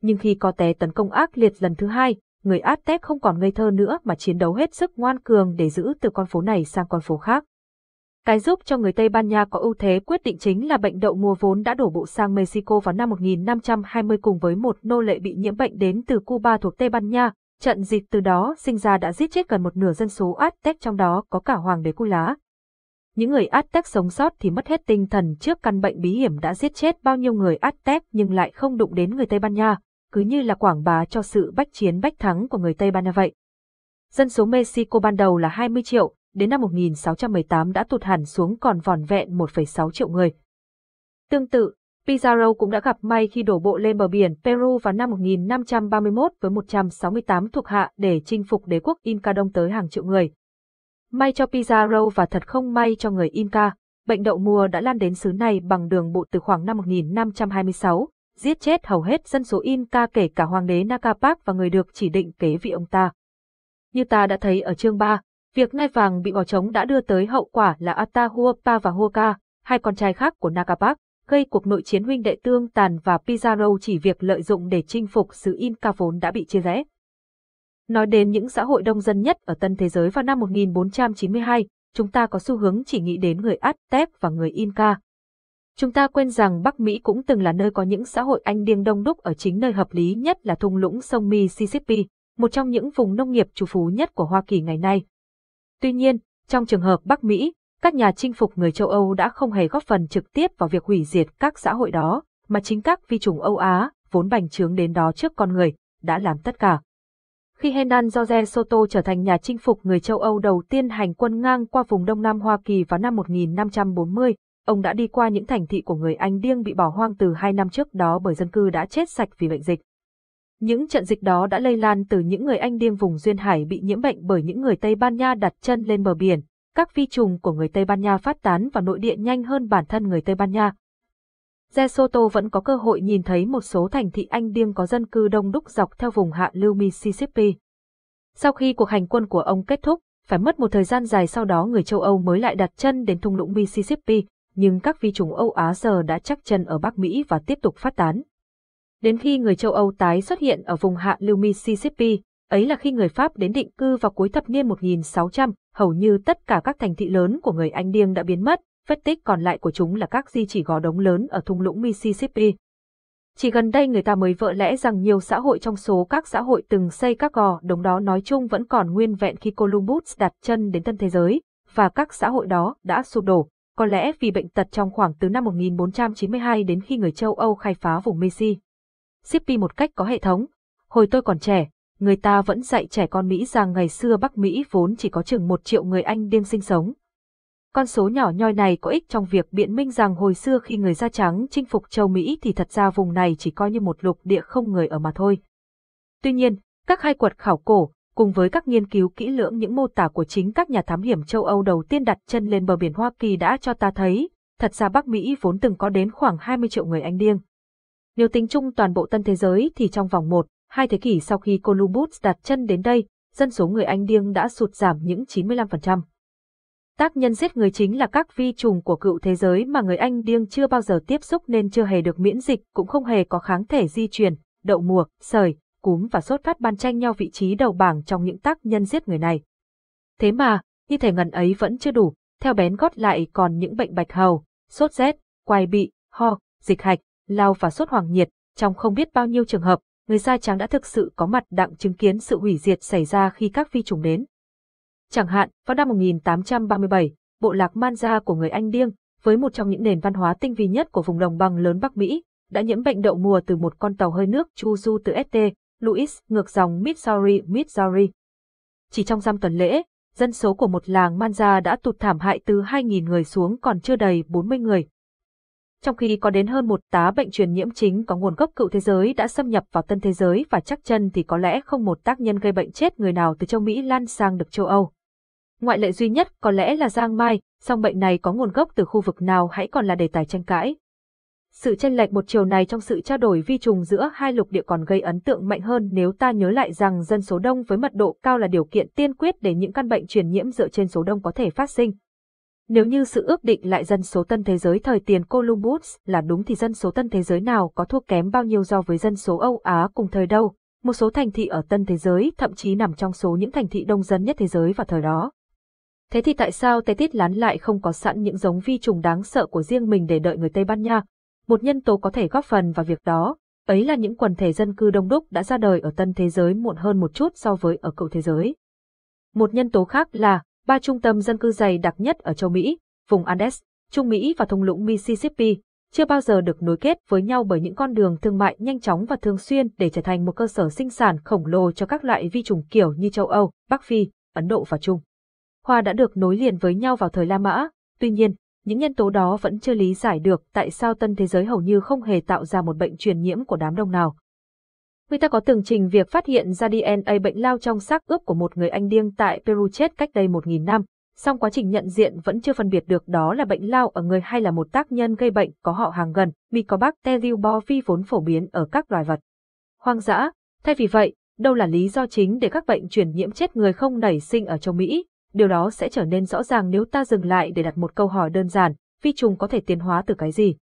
Nhưng khi có té tấn công ác liệt lần thứ hai, người Aztec không còn ngây thơ nữa mà chiến đấu hết sức ngoan cường để giữ từ con phố này sang con phố khác. Cái giúp cho người Tây Ban Nha có ưu thế quyết định chính là bệnh đậu mùa vốn đã đổ bộ sang Mexico vào năm 1520 cùng với một nô lệ bị nhiễm bệnh đến từ Cuba thuộc Tây Ban Nha. Trận dịch từ đó sinh ra đã giết chết gần một nửa dân số Aztec trong đó có cả hoàng đế Cuba. Những người Aztec sống sót thì mất hết tinh thần trước căn bệnh bí hiểm đã giết chết bao nhiêu người Aztec nhưng lại không đụng đến người Tây Ban Nha, cứ như là quảng bá cho sự bách chiến bách thắng của người Tây Ban Nha vậy. Dân số Mexico ban đầu là 20 triệu, đến năm 1618 đã tụt hẳn xuống còn vòn vẹn 1,6 triệu người. Tương tự, Pizarro cũng đã gặp may khi đổ bộ lên bờ biển Peru vào năm 1531 với 168 thuộc hạ để chinh phục đế quốc Inca đông tới hàng triệu người. May cho Pizarro và thật không may cho người Inca, bệnh đậu mùa đã lan đến xứ này bằng đường bộ từ khoảng năm 1526, giết chết hầu hết dân số Inca kể cả hoàng đế Nakapak và người được chỉ định kế vị ông ta. Như ta đã thấy ở chương 3, Việc ngai vàng bị bỏ trống đã đưa tới hậu quả là Atahualpa và Huoka, hai con trai khác của Nagapak, gây cuộc nội chiến huynh đệ tương tàn và Pizarro chỉ việc lợi dụng để chinh phục Sự Inca vốn đã bị chia rẽ. Nói đến những xã hội đông dân nhất ở tân thế giới vào năm 1492, chúng ta có xu hướng chỉ nghĩ đến người Aztec và người Inca. Chúng ta quên rằng Bắc Mỹ cũng từng là nơi có những xã hội anh điên đông đúc ở chính nơi hợp lý nhất là thung lũng sông Mississippi, một trong những vùng nông nghiệp chủ phú nhất của Hoa Kỳ ngày nay. Tuy nhiên, trong trường hợp Bắc Mỹ, các nhà chinh phục người châu Âu đã không hề góp phần trực tiếp vào việc hủy diệt các xã hội đó, mà chính các vi trùng Âu Á, vốn bành trướng đến đó trước con người, đã làm tất cả. Khi Hernan Jose Soto trở thành nhà chinh phục người châu Âu đầu tiên hành quân ngang qua vùng Đông Nam Hoa Kỳ vào năm 1540, ông đã đi qua những thành thị của người Anh điêng bị bỏ hoang từ hai năm trước đó bởi dân cư đã chết sạch vì bệnh dịch. Những trận dịch đó đã lây lan từ những người Anh điên vùng Duyên Hải bị nhiễm bệnh bởi những người Tây Ban Nha đặt chân lên bờ biển. Các vi trùng của người Tây Ban Nha phát tán vào nội địa nhanh hơn bản thân người Tây Ban Nha. De Soto vẫn có cơ hội nhìn thấy một số thành thị Anh điên có dân cư đông đúc dọc theo vùng hạ lưu Mississippi. Sau khi cuộc hành quân của ông kết thúc, phải mất một thời gian dài sau đó người châu Âu mới lại đặt chân đến thung lũng Mississippi, nhưng các vi trùng Âu Á giờ đã chắc chân ở Bắc Mỹ và tiếp tục phát tán. Đến khi người châu Âu tái xuất hiện ở vùng hạ lưu Mississippi, ấy là khi người Pháp đến định cư vào cuối thập niên 1600, hầu như tất cả các thành thị lớn của người Anh Điêng đã biến mất, vết tích còn lại của chúng là các di chỉ gò đống lớn ở thung lũng Mississippi. Chỉ gần đây người ta mới vỡ lẽ rằng nhiều xã hội trong số các xã hội từng xây các gò đống đó nói chung vẫn còn nguyên vẹn khi Columbus đặt chân đến tân thế giới, và các xã hội đó đã sụp đổ, có lẽ vì bệnh tật trong khoảng từ năm 1492 đến khi người châu Âu khai phá vùng Mississippi. Shopee một cách có hệ thống. Hồi tôi còn trẻ, người ta vẫn dạy trẻ con Mỹ rằng ngày xưa Bắc Mỹ vốn chỉ có chừng một triệu người Anh điên sinh sống. Con số nhỏ nhoi này có ích trong việc biện minh rằng hồi xưa khi người da trắng chinh phục châu Mỹ thì thật ra vùng này chỉ coi như một lục địa không người ở mà thôi. Tuy nhiên, các khai quật khảo cổ, cùng với các nghiên cứu kỹ lưỡng những mô tả của chính các nhà thám hiểm châu Âu đầu tiên đặt chân lên bờ biển Hoa Kỳ đã cho ta thấy, thật ra Bắc Mỹ vốn từng có đến khoảng 20 triệu người Anh điên. Nếu tính chung toàn bộ tân thế giới thì trong vòng một, hai thế kỷ sau khi Columbus đặt chân đến đây, dân số người Anh Điêng đã sụt giảm những 95%. Tác nhân giết người chính là các vi trùng của cựu thế giới mà người Anh Điêng chưa bao giờ tiếp xúc nên chưa hề được miễn dịch, cũng không hề có kháng thể di truyền, đậu mùa, sởi, cúm và sốt phát ban tranh nhau vị trí đầu bảng trong những tác nhân giết người này. Thế mà, như thể ngần ấy vẫn chưa đủ, theo bén gót lại còn những bệnh bạch hầu, sốt rét, quai bị, ho, dịch hạch, lao và sốt hoàng nhiệt, trong không biết bao nhiêu trường hợp, người da trắng đã thực sự có mặt đặng chứng kiến sự hủy diệt xảy ra khi các vi trùng đến. Chẳng hạn, vào năm 1837, bộ lạc Manja của người Anh Điêng, với một trong những nền văn hóa tinh vi nhất của vùng đồng bằng lớn Bắc Mỹ, đã nhiễm bệnh đậu mùa từ một con tàu hơi nước chu du từ ST, Louis ngược dòng Missouri, Missouri. Chỉ trong giam tuần lễ, dân số của một làng Manja đã tụt thảm hại từ 2.000 người xuống còn chưa đầy 40 người, trong khi có đến hơn một tá bệnh truyền nhiễm chính có nguồn gốc cựu thế giới đã xâm nhập vào tân thế giới và chắc chân thì có lẽ không một tác nhân gây bệnh chết người nào từ châu Mỹ lan sang được châu Âu. Ngoại lệ duy nhất có lẽ là Giang Mai, song bệnh này có nguồn gốc từ khu vực nào hãy còn là đề tài tranh cãi. Sự chênh lệch một chiều này trong sự trao đổi vi trùng giữa hai lục địa còn gây ấn tượng mạnh hơn nếu ta nhớ lại rằng dân số đông với mật độ cao là điều kiện tiên quyết để những căn bệnh truyền nhiễm dựa trên số đông có thể phát sinh. Nếu như sự ước định lại dân số tân thế giới thời tiền Columbus là đúng thì dân số tân thế giới nào có thua kém bao nhiêu so với dân số Âu Á cùng thời đâu, một số thành thị ở tân thế giới thậm chí nằm trong số những thành thị đông dân nhất thế giới vào thời đó. Thế thì tại sao Tây Tít Lán lại không có sẵn những giống vi trùng đáng sợ của riêng mình để đợi người Tây Ban Nha? Một nhân tố có thể góp phần vào việc đó, ấy là những quần thể dân cư đông đúc đã ra đời ở tân thế giới muộn hơn một chút so với ở cựu thế giới. Một nhân tố khác là ba trung tâm dân cư dày đặc nhất ở châu Mỹ, vùng Andes, Trung Mỹ và thung lũng Mississippi, chưa bao giờ được nối kết với nhau bởi những con đường thương mại nhanh chóng và thường xuyên để trở thành một cơ sở sinh sản khổng lồ cho các loại vi trùng kiểu như châu Âu, Bắc Phi, Ấn Độ và Trung. Hoa đã được nối liền với nhau vào thời La Mã, tuy nhiên, những nhân tố đó vẫn chưa lý giải được tại sao tân thế giới hầu như không hề tạo ra một bệnh truyền nhiễm của đám đông nào. Người ta có tường trình việc phát hiện ra DNA bệnh lao trong xác ướp của một người Anh điên tại Peru chết cách đây 1.000 năm, song quá trình nhận diện vẫn chưa phân biệt được đó là bệnh lao ở người hay là một tác nhân gây bệnh có họ hàng gần, Mycobacterium bovi vốn phổ biến ở các loài vật. Hoang dã, thay vì vậy, đâu là lý do chính để các bệnh truyền nhiễm chết người không nảy sinh ở châu Mỹ, điều đó sẽ trở nên rõ ràng nếu ta dừng lại để đặt một câu hỏi đơn giản, vi trùng có thể tiến hóa từ cái gì?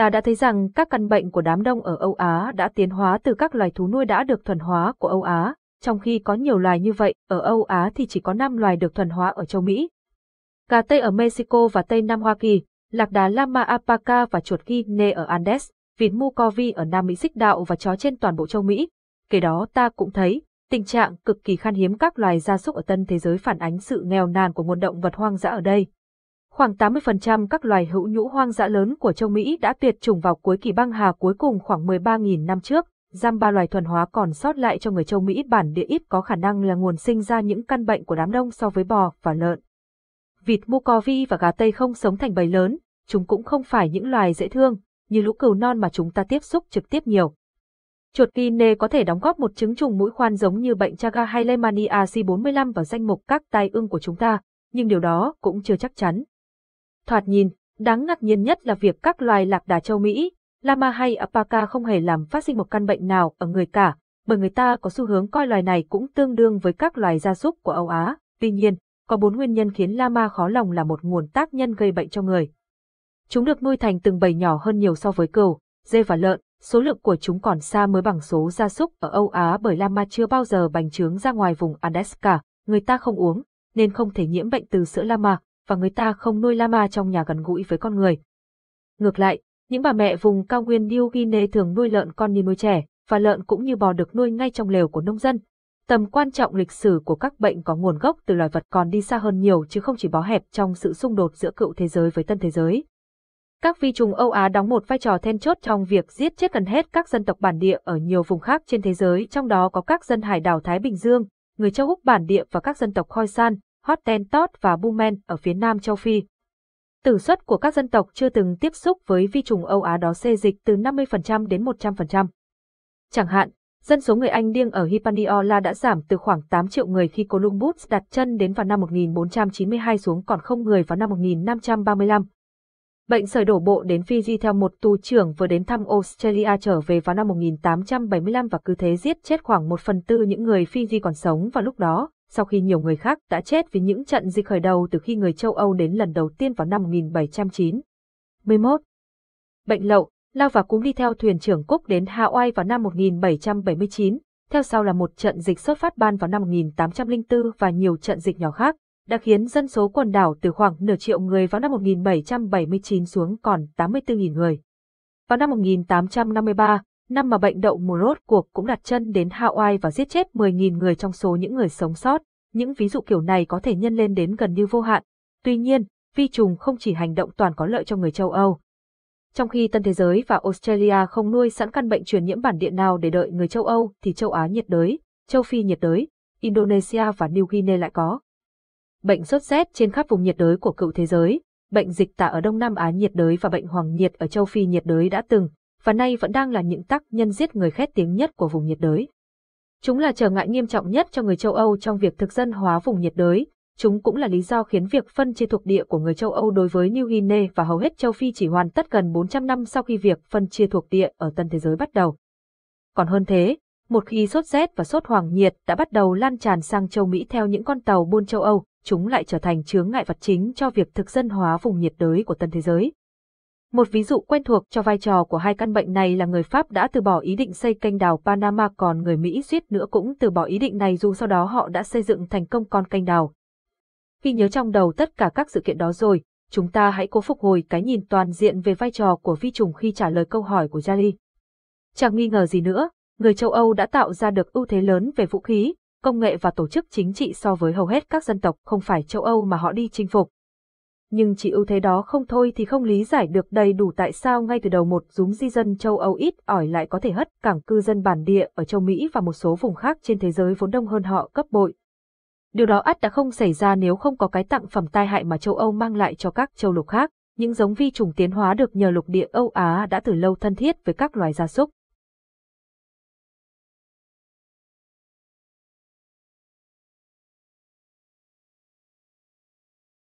ta đã thấy rằng các căn bệnh của đám đông ở Âu Á đã tiến hóa từ các loài thú nuôi đã được thuần hóa của Âu Á, trong khi có nhiều loài như vậy, ở Âu Á thì chỉ có 5 loài được thuần hóa ở châu Mỹ. Gà Tây ở Mexico và Tây Nam Hoa Kỳ, lạc đá Lama Apaca và chuột Guinea ở Andes, vịt mu Mucovi ở Nam Mỹ xích đạo và chó trên toàn bộ châu Mỹ. Kể đó ta cũng thấy, tình trạng cực kỳ khan hiếm các loài gia súc ở tân thế giới phản ánh sự nghèo nàn của nguồn động vật hoang dã ở đây. Khoảng 80% các loài hữu nhũ hoang dã lớn của châu Mỹ đã tuyệt chủng vào cuối kỳ băng hà cuối cùng khoảng 13.000 năm trước, giam ba loài thuần hóa còn sót lại cho người châu Mỹ bản địa ít có khả năng là nguồn sinh ra những căn bệnh của đám đông so với bò và lợn. Vịt Mucovi và gà Tây không sống thành bầy lớn, chúng cũng không phải những loài dễ thương, như lũ cừu non mà chúng ta tiếp xúc trực tiếp nhiều. Chuột Guinea có thể đóng góp một chứng trùng mũi khoan giống như bệnh Chaga hay Leishmania C45 vào danh mục các tai ương của chúng ta, nhưng điều đó cũng chưa chắc chắn. Thoạt nhìn, đáng ngạc nhiên nhất là việc các loài lạc đà châu Mỹ, lama hay alpaca không hề làm phát sinh một căn bệnh nào ở người cả, bởi người ta có xu hướng coi loài này cũng tương đương với các loài gia súc của Âu Á. Tuy nhiên, có bốn nguyên nhân khiến lama khó lòng là một nguồn tác nhân gây bệnh cho người. Chúng được nuôi thành từng bầy nhỏ hơn nhiều so với cừu, dê và lợn, số lượng của chúng còn xa mới bằng số gia súc ở Âu Á bởi lama chưa bao giờ bành trướng ra ngoài vùng Andes cả, người ta không uống, nên không thể nhiễm bệnh từ sữa lama và người ta không nuôi lama trong nhà gần gũi với con người. Ngược lại, những bà mẹ vùng cao nguyên New Guinea thường nuôi lợn con đi nuôi trẻ, và lợn cũng như bò được nuôi ngay trong lều của nông dân. Tầm quan trọng lịch sử của các bệnh có nguồn gốc từ loài vật còn đi xa hơn nhiều chứ không chỉ bó hẹp trong sự xung đột giữa cựu thế giới với tân thế giới. Các vi trùng Âu Á đóng một vai trò then chốt trong việc giết chết gần hết các dân tộc bản địa ở nhiều vùng khác trên thế giới, trong đó có các dân hải đảo Thái Bình Dương, người châu Úc bản địa và các dân tộc Khoi San, Hottentot và Bumen ở phía nam châu Phi. Tử suất của các dân tộc chưa từng tiếp xúc với vi trùng Âu Á đó xê dịch từ 50% đến 100%. Chẳng hạn, dân số người Anh điêng ở Hispaniola đã giảm từ khoảng 8 triệu người khi Columbus đặt chân đến vào năm 1492 xuống còn không người vào năm 1535. Bệnh sởi đổ bộ đến Fiji theo một tù trưởng vừa đến thăm Australia trở về vào năm 1875 và cứ thế giết chết khoảng một phần tư những người Fiji còn sống vào lúc đó sau khi nhiều người khác đã chết vì những trận dịch khởi đầu từ khi người châu Âu đến lần đầu tiên vào năm 1709. 11. Bệnh lậu, Lao và cúm đi theo thuyền trưởng Cúc đến Hawaii vào năm 1779, theo sau là một trận dịch xuất phát ban vào năm 1804 và nhiều trận dịch nhỏ khác, đã khiến dân số quần đảo từ khoảng nửa triệu người vào năm 1779 xuống còn 84.000 người. Vào năm 1853, năm mà bệnh đậu mùa rốt cuộc cũng đặt chân đến Hawaii và giết chết 10.000 người trong số những người sống sót. Những ví dụ kiểu này có thể nhân lên đến gần như vô hạn. Tuy nhiên, vi trùng không chỉ hành động toàn có lợi cho người châu Âu. Trong khi Tân Thế Giới và Australia không nuôi sẵn căn bệnh truyền nhiễm bản địa nào để đợi người châu Âu thì châu Á nhiệt đới, châu Phi nhiệt đới, Indonesia và New Guinea lại có. Bệnh sốt rét trên khắp vùng nhiệt đới của cựu thế giới, bệnh dịch tả ở Đông Nam Á nhiệt đới và bệnh hoàng nhiệt ở châu Phi nhiệt đới đã từng và nay vẫn đang là những tác nhân giết người khét tiếng nhất của vùng nhiệt đới. Chúng là trở ngại nghiêm trọng nhất cho người châu Âu trong việc thực dân hóa vùng nhiệt đới, chúng cũng là lý do khiến việc phân chia thuộc địa của người châu Âu đối với New Guinea và hầu hết châu Phi chỉ hoàn tất gần 400 năm sau khi việc phân chia thuộc địa ở tân thế giới bắt đầu. Còn hơn thế, một khi sốt rét và sốt hoàng nhiệt đã bắt đầu lan tràn sang châu Mỹ theo những con tàu buôn châu Âu, chúng lại trở thành chướng ngại vật chính cho việc thực dân hóa vùng nhiệt đới của tân thế giới. Một ví dụ quen thuộc cho vai trò của hai căn bệnh này là người Pháp đã từ bỏ ý định xây kênh đào Panama còn người Mỹ suýt nữa cũng từ bỏ ý định này dù sau đó họ đã xây dựng thành công con kênh đào. Khi nhớ trong đầu tất cả các sự kiện đó rồi, chúng ta hãy cố phục hồi cái nhìn toàn diện về vai trò của vi trùng khi trả lời câu hỏi của Jali. Chẳng nghi ngờ gì nữa, người châu Âu đã tạo ra được ưu thế lớn về vũ khí, công nghệ và tổ chức chính trị so với hầu hết các dân tộc không phải châu Âu mà họ đi chinh phục nhưng chỉ ưu thế đó không thôi thì không lý giải được đầy đủ tại sao ngay từ đầu một rúm di dân châu Âu ít ỏi lại có thể hất cảng cư dân bản địa ở châu Mỹ và một số vùng khác trên thế giới vốn đông hơn họ gấp bội. Điều đó ắt đã không xảy ra nếu không có cái tặng phẩm tai hại mà châu Âu mang lại cho các châu lục khác, những giống vi trùng tiến hóa được nhờ lục địa Âu Á đã từ lâu thân thiết với các loài gia súc.